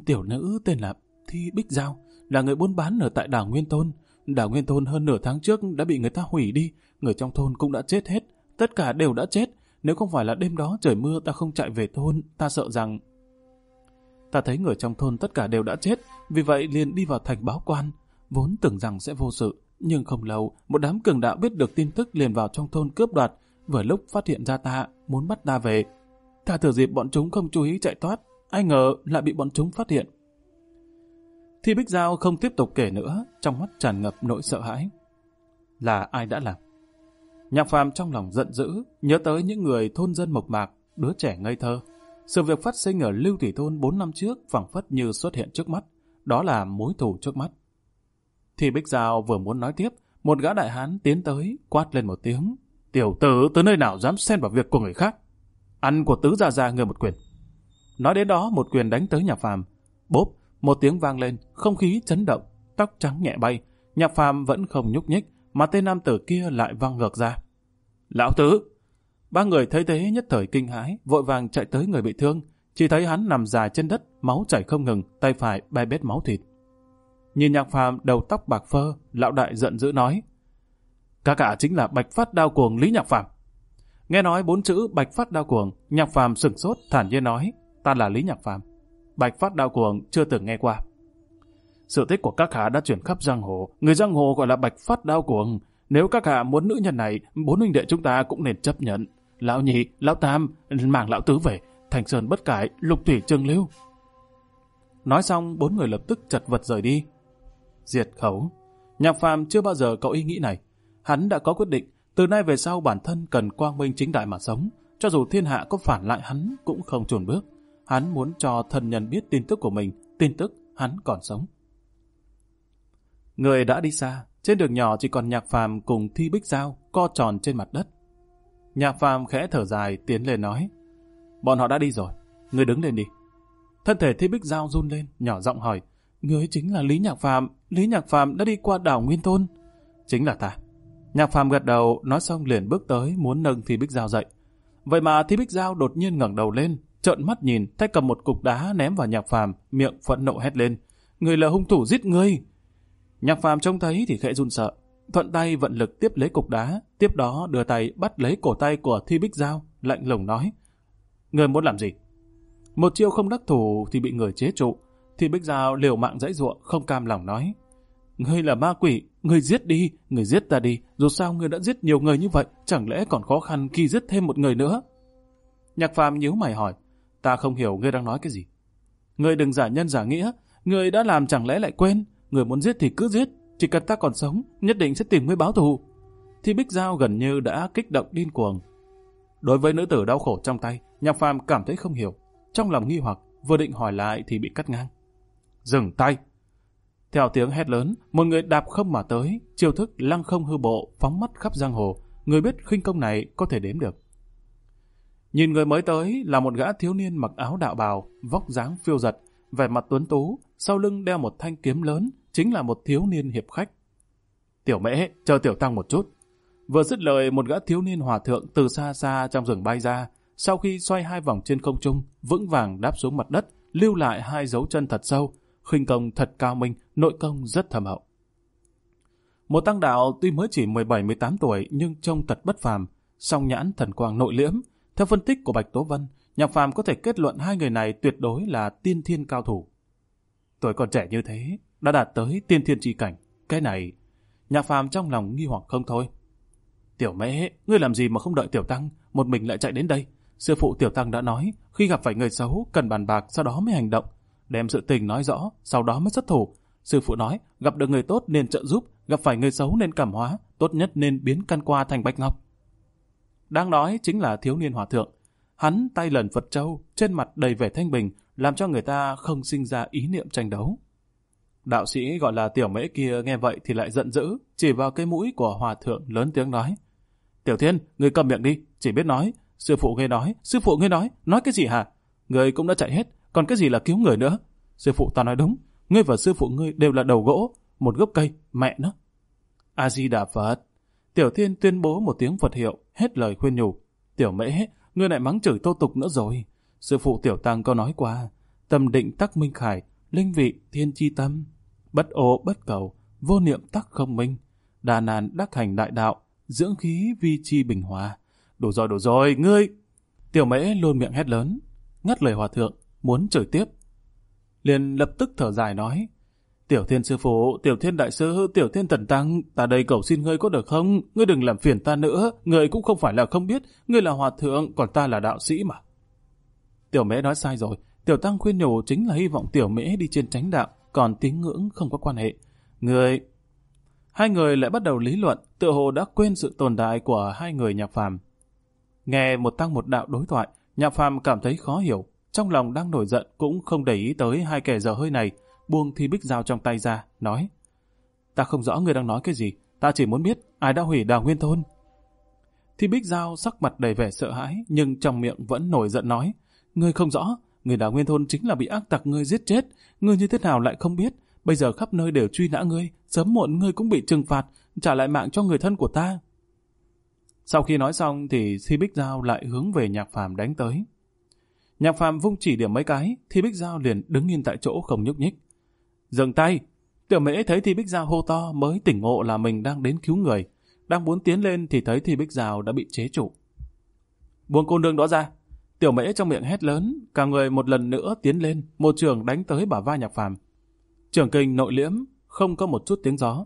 tiểu nữ tên là Thi Bích Giao, là người buôn bán ở tại Đào Nguyên Thôn. Đào Nguyên Thôn hơn nửa tháng trước đã bị người ta hủy đi, người trong thôn cũng đã chết hết, tất cả đều đã chết. Nếu không phải là đêm đó trời mưa ta không chạy về thôn, ta sợ rằng... Ta thấy người trong thôn tất cả đều đã chết, vì vậy liền đi vào thành báo quan, vốn tưởng rằng sẽ vô sự. Nhưng không lâu, một đám cường đạo biết được tin tức liền vào trong thôn cướp đoạt, vừa lúc phát hiện ra ta, muốn bắt ta về. Ta thừa dịp bọn chúng không chú ý chạy thoát, ai ngờ lại bị bọn chúng phát hiện. Thi Bích Giao không tiếp tục kể nữa, trong mắt tràn ngập nỗi sợ hãi. Là ai đã làm? Nhạc phàm trong lòng giận dữ, nhớ tới những người thôn dân mộc mạc, đứa trẻ ngây thơ. Sự việc phát sinh ở Lưu Thủy Thôn 4 năm trước phảng phất như xuất hiện trước mắt, đó là mối thù trước mắt. Thì Bích Giao vừa muốn nói tiếp, một gã đại hán tiến tới, quát lên một tiếng. Tiểu tử tới nơi nào dám xen vào việc của người khác? Ăn của tứ gia gia người một quyền. Nói đến đó một quyền đánh tới nhà phàm. Bốp, một tiếng vang lên, không khí chấn động, tóc trắng nhẹ bay. nhà phàm vẫn không nhúc nhích, mà tên nam tử kia lại văng ngược ra. Lão tứ! Ba người thấy thế nhất thời kinh hãi, vội vàng chạy tới người bị thương. Chỉ thấy hắn nằm dài trên đất, máu chảy không ngừng, tay phải bay bết máu thịt. Nhìn nhạc phàm đầu tóc bạc phơ, lão đại giận dữ nói. các cả chính là bạch phát đao cuồng Lý Nhạc Phàm. Nghe nói bốn chữ bạch phát đao cuồng, nhạc phàm sửng sốt thản nhiên nói, ta là Lý Nhạc Phàm. Bạch phát đao cuồng chưa từng nghe qua. Sự tích của các hạ đã chuyển khắp giang hồ, người giang hồ gọi là bạch phát đao cuồng. Nếu các hạ muốn nữ nhân này, bốn huynh đệ chúng ta cũng nên chấp nhận. Lão nhị, lão tam, mảng lão tứ về, thành sơn bất cải, lục thủy trương lưu. Nói xong, bốn người lập tức chật vật rời đi, diệt khẩu. Nhạc phàm chưa bao giờ có ý nghĩ này. Hắn đã có quyết định, từ nay về sau bản thân cần quang minh chính đại mà sống, cho dù thiên hạ có phản lại hắn cũng không chuồn bước. Hắn muốn cho thân nhân biết tin tức của mình, tin tức hắn còn sống. Người đã đi xa, trên đường nhỏ chỉ còn nhạc phàm cùng thi bích dao co tròn trên mặt đất. Nhạc phàm khẽ thở dài tiến lên nói, bọn họ đã đi rồi, người đứng lên đi. Thân thể thi bích dao run lên, nhỏ giọng hỏi, Người ấy chính là Lý Nhạc Phạm, Lý Nhạc Phạm đã đi qua đảo Nguyên Thôn. Chính là ta. Nhạc Phạm gật đầu, nói xong liền bước tới muốn nâng Thi Bích Giao dậy. Vậy mà Thi Bích Giao đột nhiên ngẩng đầu lên, trợn mắt nhìn, tay cầm một cục đá ném vào Nhạc Phạm, miệng phẫn nộ hét lên. Người là hung thủ giết ngươi. Nhạc Phạm trông thấy thì khẽ run sợ, thuận tay vận lực tiếp lấy cục đá, tiếp đó đưa tay bắt lấy cổ tay của Thi Bích Giao, lạnh lùng nói. Người muốn làm gì? Một chiêu không đắc thủ thì bị người chế trụ, thì Bích Giao liều mạng dãy ruộng, không cam lòng nói. Ngươi là ma quỷ, ngươi giết đi, ngươi giết ta đi, dù sao ngươi đã giết nhiều người như vậy, chẳng lẽ còn khó khăn khi giết thêm một người nữa? Nhạc phàm nhíu mày hỏi, ta không hiểu ngươi đang nói cái gì. Ngươi đừng giả nhân giả nghĩa, ngươi đã làm chẳng lẽ lại quên, ngươi muốn giết thì cứ giết, chỉ cần ta còn sống, nhất định sẽ tìm ngươi báo thù. Thì Bích Giao gần như đã kích động điên cuồng. Đối với nữ tử đau khổ trong tay, nhạc phàm cảm thấy không hiểu, trong lòng nghi hoặc, vừa định hỏi lại thì bị cắt ngang dừng tay. Theo tiếng hét lớn, một người đạp không mà tới, chiêu thức lăng không hư bộ, phóng mắt khắp giang hồ, người biết khinh công này có thể đếm được. Nhìn người mới tới là một gã thiếu niên mặc áo đạo bào, vóc dáng phiêu giật, vẻ mặt tuấn tú, sau lưng đeo một thanh kiếm lớn, chính là một thiếu niên hiệp khách. Tiểu mễ, chờ tiểu tăng một chút. Vừa dứt lời một gã thiếu niên hòa thượng từ xa xa trong rừng bay ra, sau khi xoay hai vòng trên không trung, vững vàng đáp xuống mặt đất, lưu lại hai dấu chân thật sâu, khinh công thật cao minh, nội công rất thâm hậu. Một tăng đạo tuy mới chỉ 17-18 tuổi nhưng trông thật bất phàm, song nhãn thần quang nội liễm. Theo phân tích của Bạch Tố Vân, Nhạc Phàm có thể kết luận hai người này tuyệt đối là tiên thiên cao thủ. Tuổi còn trẻ như thế, đã đạt tới tiên thiên tri cảnh. Cái này, Nhạc Phàm trong lòng nghi hoặc không thôi. Tiểu mễ, ngươi làm gì mà không đợi Tiểu Tăng, một mình lại chạy đến đây? Sư phụ Tiểu Tăng đã nói, khi gặp phải người xấu, cần bàn bạc, sau đó mới hành động đem sự tình nói rõ, sau đó mới xuất thủ. Sư phụ nói, gặp được người tốt nên trợ giúp, gặp phải người xấu nên cảm hóa, tốt nhất nên biến căn qua thành bạch ngọc. đang nói chính là thiếu niên hòa thượng. Hắn tay lần Phật Châu, trên mặt đầy vẻ thanh bình, làm cho người ta không sinh ra ý niệm tranh đấu. Đạo sĩ gọi là tiểu mễ kia nghe vậy thì lại giận dữ, chỉ vào cái mũi của hòa thượng lớn tiếng nói. Tiểu thiên, người cầm miệng đi, chỉ biết nói. Sư phụ nghe nói, sư phụ nghe nói, nói cái gì hả? Người cũng đã chạy hết, còn cái gì là cứu người nữa? Sư phụ ta nói đúng, ngươi và sư phụ ngươi đều là đầu gỗ, một gốc cây, mẹ nó. A-di-đà Phật. Tiểu Thiên tuyên bố một tiếng Phật hiệu, hết lời khuyên nhủ. Tiểu Mễ, ngươi lại mắng chửi tô tục nữa rồi. Sư phụ Tiểu Tăng có nói qua, tâm định tắc minh khải, linh vị thiên chi tâm, bất ô bất cầu, vô niệm tắc không minh, đà nàn đắc hành đại đạo, dưỡng khí vi chi bình hòa. Đủ rồi, đủ rồi, ngươi! Tiểu Mễ luôn miệng hét lớn, ngắt lời hòa thượng, muốn chửi tiếp. Liền lập tức thở dài nói, Tiểu thiên sư phụ, tiểu thiên đại sư, tiểu thiên thần tăng, ta đây cầu xin ngươi có được không? Ngươi đừng làm phiền ta nữa, ngươi cũng không phải là không biết, ngươi là hòa thượng, còn ta là đạo sĩ mà. Tiểu mễ nói sai rồi, tiểu tăng khuyên nhủ chính là hy vọng tiểu mễ đi trên tránh đạo, còn tín ngưỡng không có quan hệ. Ngươi... Hai người lại bắt đầu lý luận, tựa hồ đã quên sự tồn tại của hai người nhạc phàm. Nghe một tăng một đạo đối thoại, nhạc phàm cảm thấy khó hiểu, trong lòng đang nổi giận cũng không để ý tới hai kẻ dở hơi này, buông thi bích dao trong tay ra, nói. Ta không rõ người đang nói cái gì, ta chỉ muốn biết ai đã hủy đào nguyên thôn. Thi bích dao sắc mặt đầy vẻ sợ hãi, nhưng trong miệng vẫn nổi giận nói. người không rõ, người đào nguyên thôn chính là bị ác tặc ngươi giết chết, ngươi như thế nào lại không biết, bây giờ khắp nơi đều truy nã ngươi, sớm muộn ngươi cũng bị trừng phạt, trả lại mạng cho người thân của ta. Sau khi nói xong thì Thi Bích Giao lại hướng về nhạc phàm đánh tới. Nhạc Phạm vung chỉ điểm mấy cái, Thi Bích Giao liền đứng yên tại chỗ không nhúc nhích. Dừng tay! Tiểu mễ thấy Thi Bích Giao hô to mới tỉnh ngộ là mình đang đến cứu người. Đang muốn tiến lên thì thấy Thi Bích Giao đã bị chế trụ. Buông cô nương đó ra! Tiểu mễ trong miệng hét lớn, cả người một lần nữa tiến lên, một trường đánh tới bả vai Nhạc Phạm. Trường kinh nội liễm, không có một chút tiếng gió.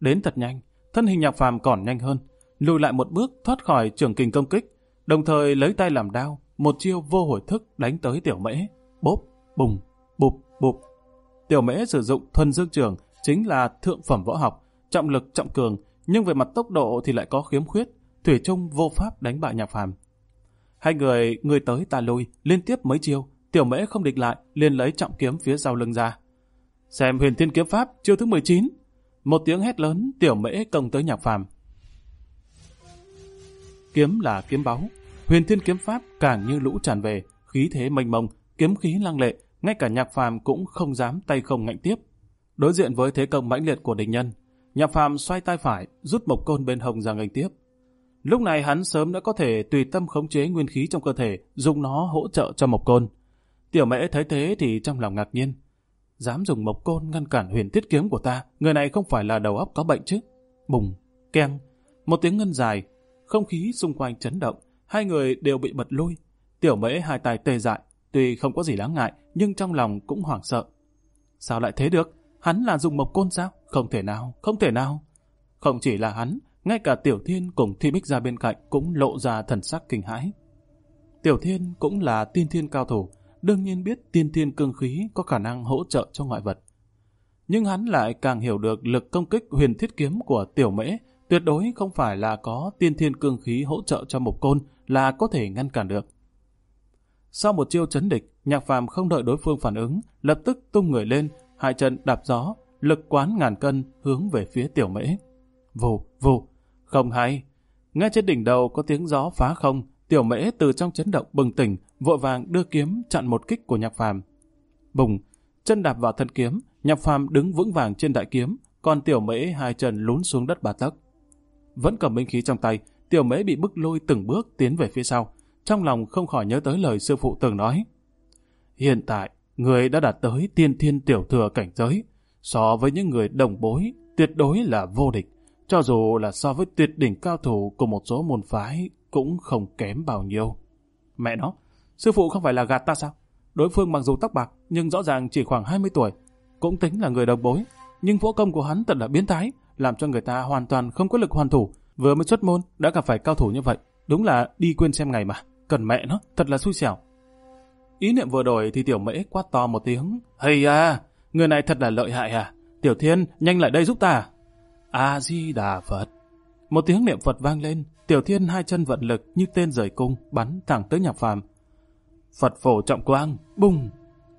Đến thật nhanh, thân hình Nhạc Phạm còn nhanh hơn, lùi lại một bước thoát khỏi trường kinh công kích, đồng thời lấy tay làm đao, một chiêu vô hồi thức đánh tới tiểu mễ. Bốp, bùng, bụp, bụp. Tiểu mễ sử dụng thuần dương trường chính là thượng phẩm võ học, trọng lực trọng cường, nhưng về mặt tốc độ thì lại có khiếm khuyết, thủy chung vô pháp đánh bại nhạc phàm. Hai người người tới ta lui, liên tiếp mấy chiêu, tiểu mễ không địch lại, liền lấy trọng kiếm phía sau lưng ra. Xem huyền thiên kiếm pháp, chiêu thứ 19. Một tiếng hét lớn, tiểu mễ công tới nhạc phàm. Kiếm là kiếm báu, Huyền Thiên kiếm pháp càng như lũ tràn về, khí thế mênh mông, kiếm khí lăng lệ, ngay cả Nhạc Phàm cũng không dám tay không ngạnh tiếp. Đối diện với thế công mãnh liệt của địch nhân, Nhạc Phàm xoay tay phải, rút mộc côn bên hồng ra ngạnh tiếp. Lúc này hắn sớm đã có thể tùy tâm khống chế nguyên khí trong cơ thể, dùng nó hỗ trợ cho Mộc Côn. Tiểu Mễ thấy thế thì trong lòng ngạc nhiên. Dám dùng Mộc Côn ngăn cản huyền tiết kiếm của ta, người này không phải là đầu óc có bệnh chứ. Bùng, keng, một tiếng ngân dài, không khí xung quanh chấn động, hai người đều bị bật lui. Tiểu mễ hai tay tê dại, tuy không có gì đáng ngại, nhưng trong lòng cũng hoảng sợ. Sao lại thế được? Hắn là dùng mộc côn sao? Không thể nào, không thể nào. Không chỉ là hắn, ngay cả Tiểu Thiên cùng Thi Bích ra bên cạnh cũng lộ ra thần sắc kinh hãi. Tiểu Thiên cũng là tiên thiên cao thủ, đương nhiên biết tiên thiên cương khí có khả năng hỗ trợ cho ngoại vật. Nhưng hắn lại càng hiểu được lực công kích huyền thiết kiếm của Tiểu Mễ tuyệt đối không phải là có tiên thiên cương khí hỗ trợ cho mộc côn là có thể ngăn cản được. Sau một chiêu chấn địch, nhạc phàm không đợi đối phương phản ứng, lập tức tung người lên, hai chân đạp gió, lực quán ngàn cân hướng về phía tiểu mễ. Vù, vù, không hay. Ngay trên đỉnh đầu có tiếng gió phá không, tiểu mễ từ trong chấn động bừng tỉnh, vội vàng đưa kiếm chặn một kích của nhạc phàm. Bùng, chân đạp vào thân kiếm, nhạc phàm đứng vững vàng trên đại kiếm, còn tiểu mễ hai chân lún xuống đất ba tấc. Vẫn cầm minh khí trong tay, tiểu mễ bị bức lôi từng bước tiến về phía sau, trong lòng không khỏi nhớ tới lời sư phụ từng nói. Hiện tại, người đã đạt tới tiên thiên tiểu thừa cảnh giới, so với những người đồng bối, tuyệt đối là vô địch, cho dù là so với tuyệt đỉnh cao thủ của một số môn phái cũng không kém bao nhiêu. Mẹ nó, sư phụ không phải là gạt ta sao? Đối phương mặc dù tóc bạc nhưng rõ ràng chỉ khoảng 20 tuổi, cũng tính là người đồng bối, nhưng võ công của hắn thật là biến thái, làm cho người ta hoàn toàn không có lực hoàn thủ, Vừa mới xuất môn, đã gặp phải cao thủ như vậy. Đúng là đi quên xem ngày mà. Cần mẹ nó, thật là xui xẻo. Ý niệm vừa đổi thì tiểu mễ quát to một tiếng. Hây à, người này thật là lợi hại à. Tiểu thiên, nhanh lại đây giúp ta. A-di-đà Phật. Một tiếng niệm Phật vang lên, Tiểu Thiên hai chân vận lực như tên rời cung bắn thẳng tới Nhạc Phàm. Phật phổ trọng quang, bùng,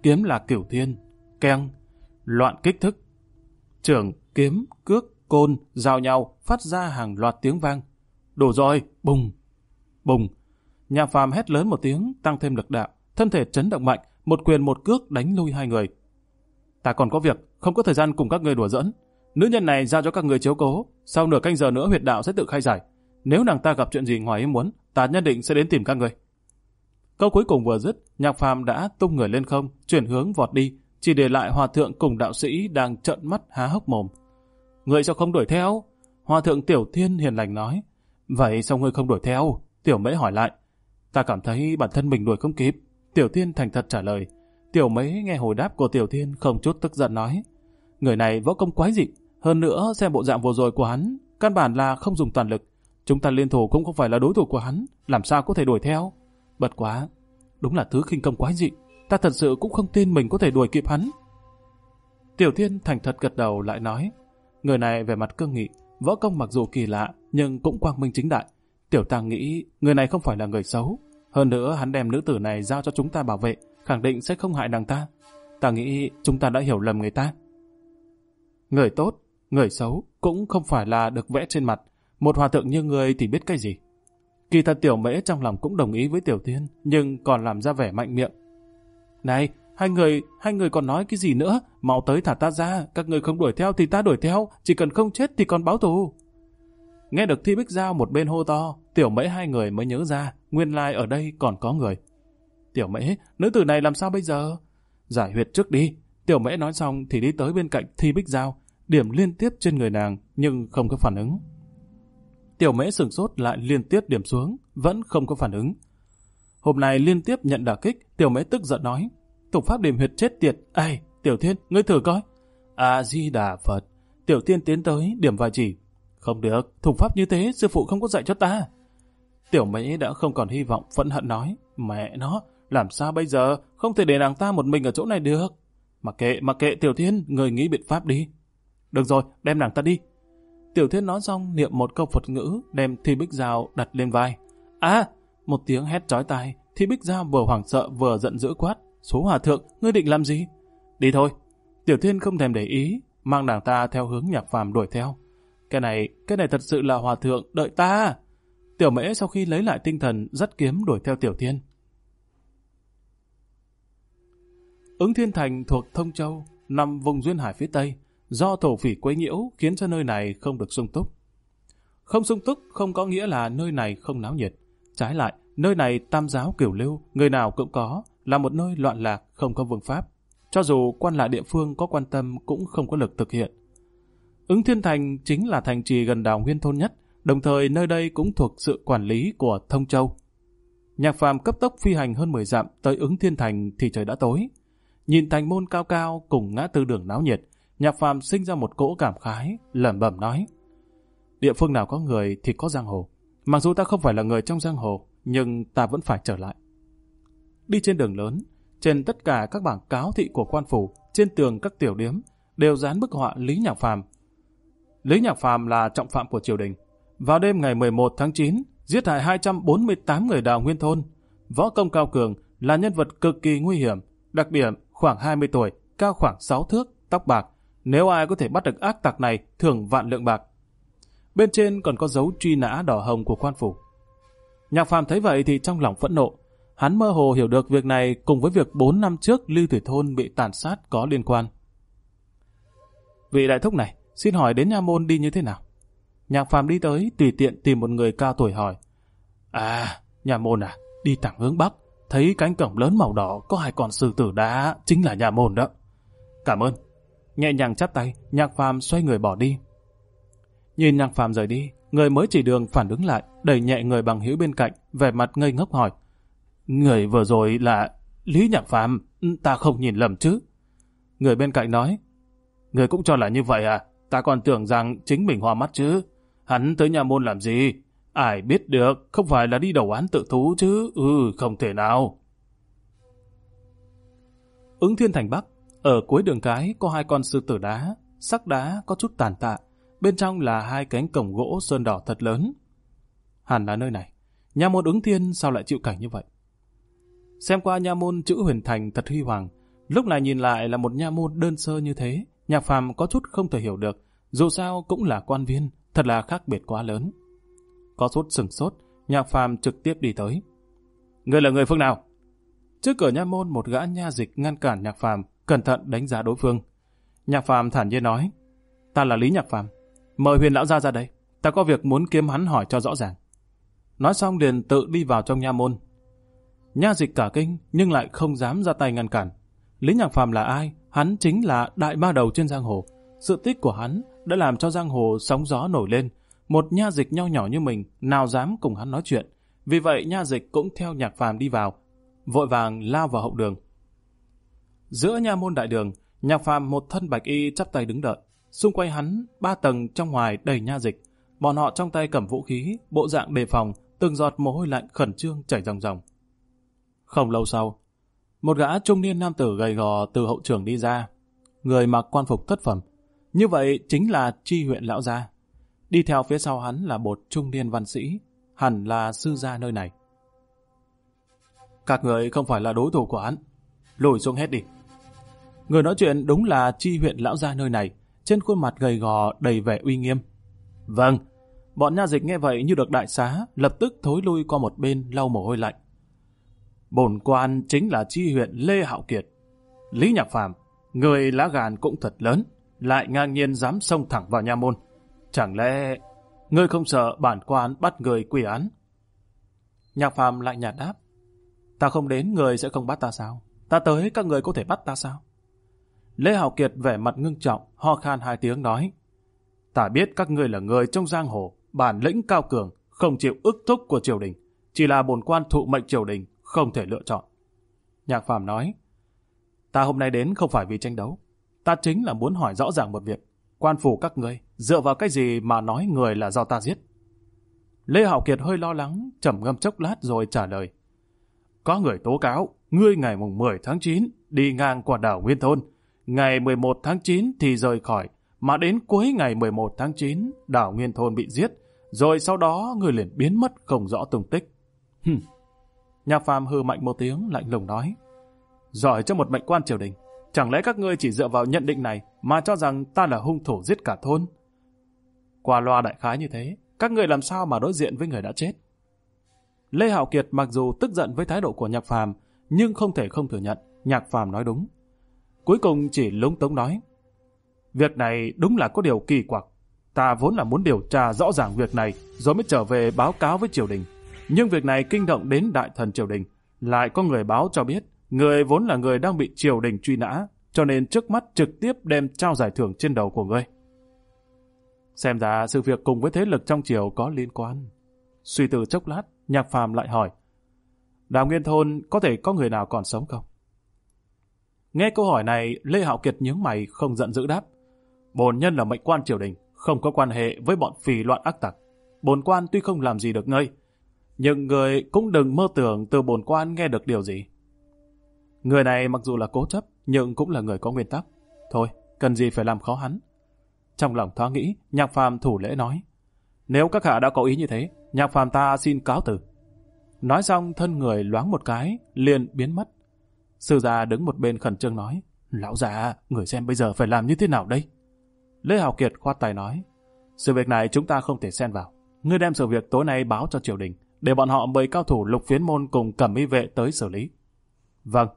kiếm là cửu thiên, keng, loạn kích thức, trưởng kiếm cước côn, rào nhau phát ra hàng loạt tiếng vang. Đổ rồi, bùng, bùng. Nhà phàm hét lớn một tiếng, tăng thêm lực đạo, thân thể chấn động mạnh, một quyền một cước đánh lui hai người. Ta còn có việc, không có thời gian cùng các người đùa dẫn. Nữ nhân này giao cho các người chiếu cố, sau nửa canh giờ nữa huyệt đạo sẽ tự khai giải. Nếu nàng ta gặp chuyện gì ngoài ý muốn, ta nhất định sẽ đến tìm các người. Câu cuối cùng vừa dứt, nhạc phàm đã tung người lên không, chuyển hướng vọt đi, chỉ để lại hòa thượng cùng đạo sĩ đang trợn mắt há hốc mồm. Người sao không đuổi theo? Hòa thượng Tiểu Thiên hiền lành nói. Vậy sao ngươi không đuổi theo? Tiểu Mễ hỏi lại. Ta cảm thấy bản thân mình đuổi không kịp. Tiểu Thiên thành thật trả lời. Tiểu Mễ nghe hồi đáp của Tiểu Thiên không chút tức giận nói. Người này võ công quái dị. Hơn nữa xem bộ dạng vừa rồi của hắn. Căn bản là không dùng toàn lực. Chúng ta liên thủ cũng không phải là đối thủ của hắn. Làm sao có thể đuổi theo? Bật quá. Đúng là thứ khinh công quái dị. Ta thật sự cũng không tin mình có thể đuổi kịp hắn. Tiểu Thiên thành thật gật đầu lại nói. Người này về mặt cương nghị, võ công mặc dù kỳ lạ, nhưng cũng quang minh chính đại. Tiểu tàng nghĩ người này không phải là người xấu. Hơn nữa hắn đem nữ tử này giao cho chúng ta bảo vệ, khẳng định sẽ không hại nàng ta. Ta nghĩ chúng ta đã hiểu lầm người ta. Người tốt, người xấu cũng không phải là được vẽ trên mặt. Một hòa thượng như người thì biết cái gì. Kỳ thật tiểu mễ trong lòng cũng đồng ý với tiểu tiên, nhưng còn làm ra vẻ mạnh miệng. Này, Hai người, hai người còn nói cái gì nữa? Mau tới thả ta ra, các người không đuổi theo thì ta đuổi theo, chỉ cần không chết thì còn báo thù. Nghe được Thi Bích Giao một bên hô to, tiểu mễ hai người mới nhớ ra, nguyên lai ở đây còn có người. Tiểu mễ, nữ tử này làm sao bây giờ? Giải huyệt trước đi. Tiểu mễ nói xong thì đi tới bên cạnh Thi Bích Giao, điểm liên tiếp trên người nàng nhưng không có phản ứng. Tiểu mễ sừng sốt lại liên tiếp điểm xuống, vẫn không có phản ứng. Hôm nay liên tiếp nhận đả kích, tiểu mễ tức giận nói thủ pháp điểm huyệt chết tiệt. ai Tiểu Thiên, ngươi thử coi. A-di-đà Phật. Tiểu Thiên tiến tới, điểm vài chỉ. Không được, thủ pháp như thế, sư phụ không có dạy cho ta. Tiểu Mỹ đã không còn hy vọng, phẫn hận nói. Mẹ nó, làm sao bây giờ, không thể để nàng ta một mình ở chỗ này được. Mặc kệ, mặc kệ Tiểu Thiên, người nghĩ biện pháp đi. Được rồi, đem nàng ta đi. Tiểu Thiên nói xong niệm một câu Phật ngữ, đem Thi Bích Giao đặt lên vai. a một tiếng hét trói tai, Thi Bích Giao vừa hoảng sợ vừa giận dữ quát. Số hòa thượng, ngươi định làm gì? Đi thôi. Tiểu thiên không thèm để ý, mang đảng ta theo hướng nhạc phàm đuổi theo. Cái này, cái này thật sự là hòa thượng, đợi ta. Tiểu mễ sau khi lấy lại tinh thần, rất kiếm đuổi theo tiểu thiên. Ứng Thiên Thành thuộc Thông Châu, nằm vùng duyên hải phía Tây, do thổ phỉ quấy nhiễu khiến cho nơi này không được sung túc. Không sung túc không có nghĩa là nơi này không náo nhiệt. Trái lại, nơi này tam giáo kiểu lưu, người nào cũng có, là một nơi loạn lạc, không có vương pháp. Cho dù quan lại địa phương có quan tâm cũng không có lực thực hiện. Ứng Thiên Thành chính là thành trì gần đảo Nguyên Thôn nhất, đồng thời nơi đây cũng thuộc sự quản lý của Thông Châu. Nhạc phàm cấp tốc phi hành hơn 10 dặm tới ứng Thiên Thành thì trời đã tối. Nhìn thành môn cao cao cùng ngã tư đường náo nhiệt, nhạc phàm sinh ra một cỗ cảm khái, lẩm bẩm nói. Địa phương nào có người thì có giang hồ. Mặc dù ta không phải là người trong giang hồ, nhưng ta vẫn phải trở lại đi trên đường lớn, trên tất cả các bảng cáo thị của quan phủ, trên tường các tiểu điếm đều dán bức họa Lý Nhạc Phàm. Lý Nhạc Phàm là trọng phạm của triều đình. Vào đêm ngày 11 tháng 9, giết hại 248 người đào nguyên thôn. Võ công cao cường là nhân vật cực kỳ nguy hiểm, đặc biệt khoảng 20 tuổi, cao khoảng 6 thước, tóc bạc. Nếu ai có thể bắt được ác tặc này, thưởng vạn lượng bạc. Bên trên còn có dấu truy nã đỏ hồng của quan phủ. Nhạc Phàm thấy vậy thì trong lòng phẫn nộ, Hắn mơ hồ hiểu được việc này cùng với việc 4 năm trước Lưu Thủy Thôn bị tàn sát có liên quan. Vị đại thúc này, xin hỏi đến nha môn đi như thế nào? Nhạc phàm đi tới, tùy tiện tìm một người cao tuổi hỏi. À, nhà môn à, đi thẳng hướng Bắc, thấy cánh cổng lớn màu đỏ có hai con sư tử đá, chính là nhà môn đó. Cảm ơn. Nhẹ nhàng chắp tay, nhạc phàm xoay người bỏ đi. Nhìn nhạc phàm rời đi, người mới chỉ đường phản ứng lại, đẩy nhẹ người bằng hữu bên cạnh, vẻ mặt ngây ngốc hỏi. Người vừa rồi là Lý Nhạc Phàm, ta không nhìn lầm chứ. Người bên cạnh nói, Người cũng cho là như vậy à, ta còn tưởng rằng chính mình hoa mắt chứ. Hắn tới nhà môn làm gì? Ai biết được, không phải là đi đầu án tự thú chứ, ừ, không thể nào. Ứng Thiên Thành Bắc, ở cuối đường cái có hai con sư tử đá, sắc đá có chút tàn tạ, bên trong là hai cánh cổng gỗ sơn đỏ thật lớn. Hẳn là nơi này, nhà môn ứng thiên sao lại chịu cảnh như vậy? Xem qua nha môn chữ huyền thành thật huy hoàng. Lúc này nhìn lại là một nha môn đơn sơ như thế, nhạc phàm có chút không thể hiểu được, dù sao cũng là quan viên, thật là khác biệt quá lớn. Có sốt sừng sốt, nhạc phàm trực tiếp đi tới. người là người phương nào? Trước cửa nha môn một gã nha dịch ngăn cản nhạc phàm, cẩn thận đánh giá đối phương. Nhạc phàm thản nhiên nói, ta là Lý Nhạc phàm, mời huyền lão gia ra đây, ta có việc muốn kiếm hắn hỏi cho rõ ràng. Nói xong liền tự đi vào trong nha môn, Nha dịch cả kinh nhưng lại không dám ra tay ngăn cản. Lý Nhạc Phàm là ai? Hắn chính là đại ma đầu trên giang hồ. Sự tích của hắn đã làm cho giang hồ sóng gió nổi lên. Một nha dịch nho nhỏ như mình nào dám cùng hắn nói chuyện. Vì vậy nha dịch cũng theo Nhạc Phàm đi vào, vội vàng lao vào hậu đường. Giữa nha môn đại đường, Nhạc Phàm một thân bạch y chắp tay đứng đợi. Xung quanh hắn, ba tầng trong ngoài đầy nha dịch. Bọn họ trong tay cầm vũ khí, bộ dạng đề phòng, từng giọt mồ hôi lạnh khẩn trương chảy ròng ròng. Không lâu sau, một gã trung niên nam tử gầy gò từ hậu trường đi ra, người mặc quan phục thất phẩm. Như vậy chính là tri huyện lão gia. Đi theo phía sau hắn là một trung niên văn sĩ, hẳn là sư gia nơi này. Các người không phải là đối thủ của hắn, lùi xuống hết đi. Người nói chuyện đúng là tri huyện lão gia nơi này, trên khuôn mặt gầy gò đầy vẻ uy nghiêm. Vâng, bọn nha dịch nghe vậy như được đại xá, lập tức thối lui qua một bên lau mồ hôi lạnh bổn quan chính là chi huyện Lê Hạo Kiệt. Lý Nhạc Phàm, người lá gàn cũng thật lớn, lại ngang nhiên dám xông thẳng vào nha môn. Chẳng lẽ ngươi không sợ bản quan bắt người quy án? Nhạc Phàm lại nhạt đáp, ta không đến người sẽ không bắt ta sao? Ta tới các người có thể bắt ta sao? Lê Hạo Kiệt vẻ mặt ngưng trọng, ho khan hai tiếng nói, ta biết các ngươi là người trong giang hồ, bản lĩnh cao cường, không chịu ức thúc của triều đình, chỉ là bổn quan thụ mệnh triều đình không thể lựa chọn. Nhạc Phạm nói, ta hôm nay đến không phải vì tranh đấu, ta chính là muốn hỏi rõ ràng một việc. Quan phủ các ngươi, dựa vào cái gì mà nói người là do ta giết? Lê Hạo Kiệt hơi lo lắng, trầm ngâm chốc lát rồi trả lời. Có người tố cáo, ngươi ngày mùng 10 tháng 9 đi ngang qua đảo Nguyên Thôn, ngày 11 tháng 9 thì rời khỏi, mà đến cuối ngày 11 tháng 9 đảo Nguyên Thôn bị giết, rồi sau đó người liền biến mất không rõ tung tích. Hừm. Nhà phàm hư mạnh một tiếng lạnh lùng nói. Giỏi cho một mệnh quan triều đình. Chẳng lẽ các ngươi chỉ dựa vào nhận định này mà cho rằng ta là hung thủ giết cả thôn? Qua loa đại khái như thế, các ngươi làm sao mà đối diện với người đã chết? Lê Hạo Kiệt mặc dù tức giận với thái độ của Nhạc Phàm, nhưng không thể không thừa nhận Nhạc Phàm nói đúng. Cuối cùng chỉ lúng túng nói. Việc này đúng là có điều kỳ quặc. Ta vốn là muốn điều tra rõ ràng việc này rồi mới trở về báo cáo với triều đình. Nhưng việc này kinh động đến đại thần triều đình, lại có người báo cho biết, người vốn là người đang bị triều đình truy nã, cho nên trước mắt trực tiếp đem trao giải thưởng trên đầu của ngươi. Xem ra sự việc cùng với thế lực trong triều có liên quan. Suy tư chốc lát, nhạc phàm lại hỏi, Đào Nguyên Thôn có thể có người nào còn sống không? Nghe câu hỏi này, Lê Hạo Kiệt nhướng mày không giận dữ đáp. Bồn nhân là mệnh quan triều đình, không có quan hệ với bọn phì loạn ác tặc. Bồn quan tuy không làm gì được ngươi, nhưng người cũng đừng mơ tưởng từ bồn quan nghe được điều gì. Người này mặc dù là cố chấp, nhưng cũng là người có nguyên tắc. Thôi, cần gì phải làm khó hắn. Trong lòng thoáng nghĩ, nhạc phàm thủ lễ nói. Nếu các hạ đã có ý như thế, nhạc phàm ta xin cáo từ. Nói xong thân người loáng một cái, liền biến mất. Sư già đứng một bên khẩn trương nói, Lão già, người xem bây giờ phải làm như thế nào đây? Lê Hào Kiệt khoát tay nói, sự việc này chúng ta không thể xen vào. Ngươi đem sự việc tối nay báo cho triều đình để bọn họ mời cao thủ lục phiến môn cùng cẩm y vệ tới xử lý. Vâng.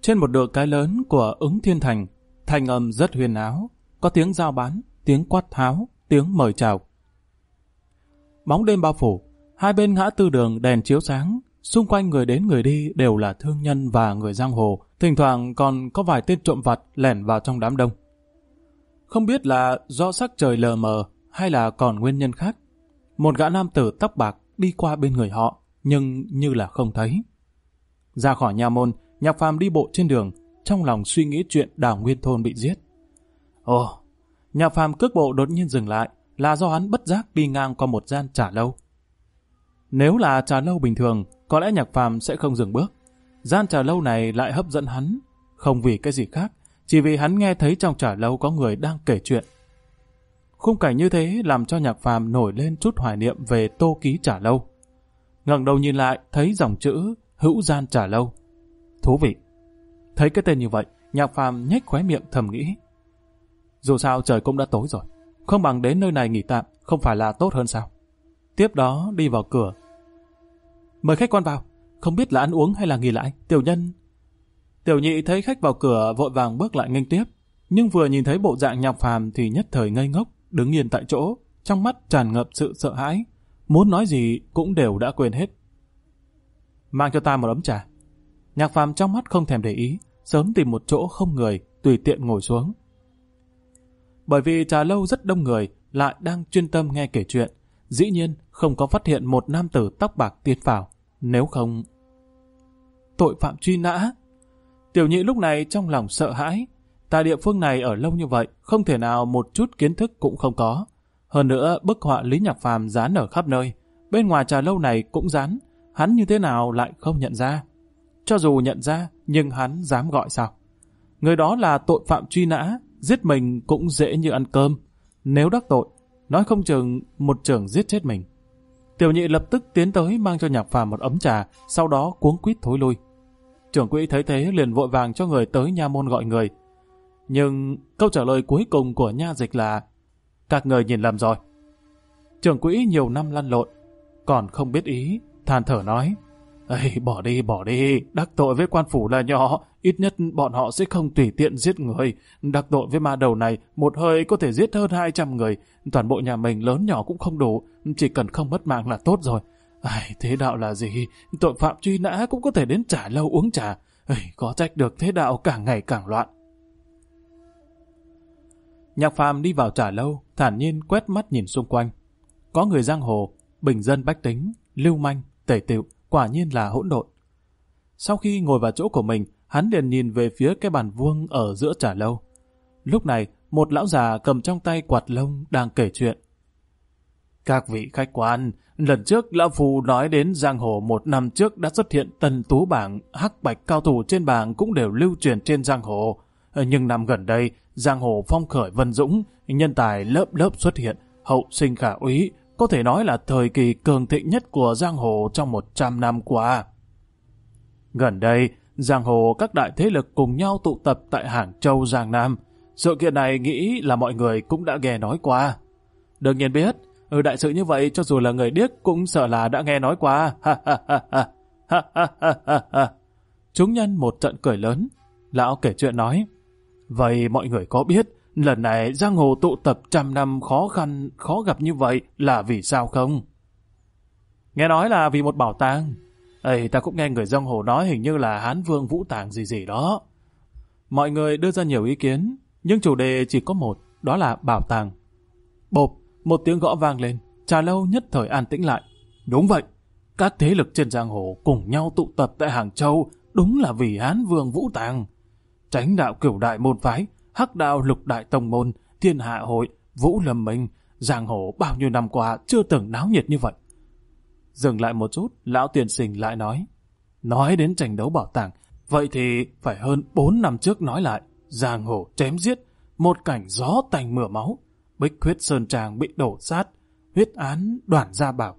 Trên một đường cái lớn của ứng thiên thành, thành âm rất huyền áo, có tiếng giao bán, tiếng quát tháo, tiếng mời chào. Bóng đêm bao phủ, hai bên ngã tư đường đèn chiếu sáng, xung quanh người đến người đi đều là thương nhân và người giang hồ, thỉnh thoảng còn có vài tên trộm vặt lẻn vào trong đám đông. Không biết là do sắc trời lờ mờ hay là còn nguyên nhân khác. Một gã nam tử tóc bạc đi qua bên người họ, nhưng như là không thấy. Ra khỏi nhà môn, Nhạc Phàm đi bộ trên đường, trong lòng suy nghĩ chuyện Đào Nguyên Thôn bị giết. Ồ, Nhạc Phàm cước bộ đột nhiên dừng lại là do hắn bất giác đi ngang qua một gian trà lâu. Nếu là trà lâu bình thường, có lẽ Nhạc Phàm sẽ không dừng bước. Gian trà lâu này lại hấp dẫn hắn, không vì cái gì khác, chỉ vì hắn nghe thấy trong trà lâu có người đang kể chuyện Khung cảnh như thế làm cho nhạc phàm nổi lên chút hoài niệm về tô ký trả lâu. ngẩng đầu nhìn lại, thấy dòng chữ hữu gian trả lâu. Thú vị. Thấy cái tên như vậy, nhạc phàm nhếch khóe miệng thầm nghĩ. Dù sao trời cũng đã tối rồi, không bằng đến nơi này nghỉ tạm, không phải là tốt hơn sao. Tiếp đó đi vào cửa. Mời khách quan vào, không biết là ăn uống hay là nghỉ lại, tiểu nhân. Tiểu nhị thấy khách vào cửa vội vàng bước lại nghênh tiếp, nhưng vừa nhìn thấy bộ dạng nhạc phàm thì nhất thời ngây ngốc, đứng yên tại chỗ, trong mắt tràn ngập sự sợ hãi. Muốn nói gì cũng đều đã quên hết. Mang cho ta một ấm trà. Nhạc phàm trong mắt không thèm để ý, sớm tìm một chỗ không người, tùy tiện ngồi xuống. Bởi vì trà lâu rất đông người, lại đang chuyên tâm nghe kể chuyện. Dĩ nhiên, không có phát hiện một nam tử tóc bạc tiến vào. Nếu không... Tội phạm truy nã. Tiểu nhị lúc này trong lòng sợ hãi, Tại địa phương này ở lâu như vậy, không thể nào một chút kiến thức cũng không có. Hơn nữa, bức họa Lý Nhạc Phàm dán ở khắp nơi. Bên ngoài trà lâu này cũng dán. Hắn như thế nào lại không nhận ra? Cho dù nhận ra, nhưng hắn dám gọi sao? Người đó là tội phạm truy nã, giết mình cũng dễ như ăn cơm. Nếu đắc tội, nói không chừng một trưởng giết chết mình. Tiểu nhị lập tức tiến tới mang cho nhạc phàm một ấm trà, sau đó cuống quýt thối lui. Trưởng quỹ thấy thế liền vội vàng cho người tới nha môn gọi người, nhưng câu trả lời cuối cùng của nha dịch là Các người nhìn lầm rồi. Trưởng quỹ nhiều năm lăn lộn, còn không biết ý, than thở nói Ây, bỏ đi, bỏ đi, đắc tội với quan phủ là nhỏ, ít nhất bọn họ sẽ không tùy tiện giết người. Đắc tội với ma đầu này, một hơi có thể giết hơn 200 người, toàn bộ nhà mình lớn nhỏ cũng không đủ, chỉ cần không mất mạng là tốt rồi. Ai, thế đạo là gì? Tội phạm truy nã cũng có thể đến trả lâu uống trà. Ây, có trách được thế đạo càng ngày càng loạn. Nhạc Phạm đi vào trả lâu, thản nhiên quét mắt nhìn xung quanh. Có người giang hồ, bình dân bách tính, lưu manh, tẩy tựu, quả nhiên là hỗn độn. Sau khi ngồi vào chỗ của mình, hắn liền nhìn về phía cái bàn vuông ở giữa trả lâu. Lúc này, một lão già cầm trong tay quạt lông đang kể chuyện. Các vị khách quan, lần trước Lão Phu nói đến giang hồ một năm trước đã xuất hiện tần tú bảng, hắc bạch cao thủ trên bảng cũng đều lưu truyền trên giang hồ. Ờ, nhưng năm gần đây, giang hồ phong khởi vân dũng, nhân tài lớp lớp xuất hiện, hậu sinh khả úy, có thể nói là thời kỳ cường thịnh nhất của giang hồ trong 100 năm qua. Gần đây, giang hồ các đại thế lực cùng nhau tụ tập tại Hàng Châu, Giang Nam. Sự kiện này nghĩ là mọi người cũng đã nghe nói qua. Đương nhiên biết, ở ừ, đại sự như vậy cho dù là người điếc cũng sợ là đã nghe nói qua. [laughs] ha ha. Ha ha ha ha ha. Chúng nhân một trận cười lớn. Lão kể chuyện nói. Vậy mọi người có biết lần này giang hồ tụ tập trăm năm khó khăn, khó gặp như vậy là vì sao không? Nghe nói là vì một bảo tàng. Ê, ta cũng nghe người giang hồ nói hình như là Hán Vương Vũ Tàng gì gì đó. Mọi người đưa ra nhiều ý kiến, nhưng chủ đề chỉ có một, đó là bảo tàng. Bộp, một tiếng gõ vang lên, trà lâu nhất thời an tĩnh lại. Đúng vậy, các thế lực trên giang hồ cùng nhau tụ tập tại Hàng Châu đúng là vì Hán Vương Vũ Tàng tránh đạo cửu đại môn phái, hắc đạo lục đại tông môn, thiên hạ hội, vũ lâm minh, giang hồ bao nhiêu năm qua chưa từng náo nhiệt như vậy. Dừng lại một chút, lão tiền sinh lại nói. Nói đến tranh đấu bảo tàng, vậy thì phải hơn 4 năm trước nói lại, giang hồ chém giết, một cảnh gió tành mửa máu, bích khuyết sơn tràng bị đổ sát, huyết án đoàn gia bảo,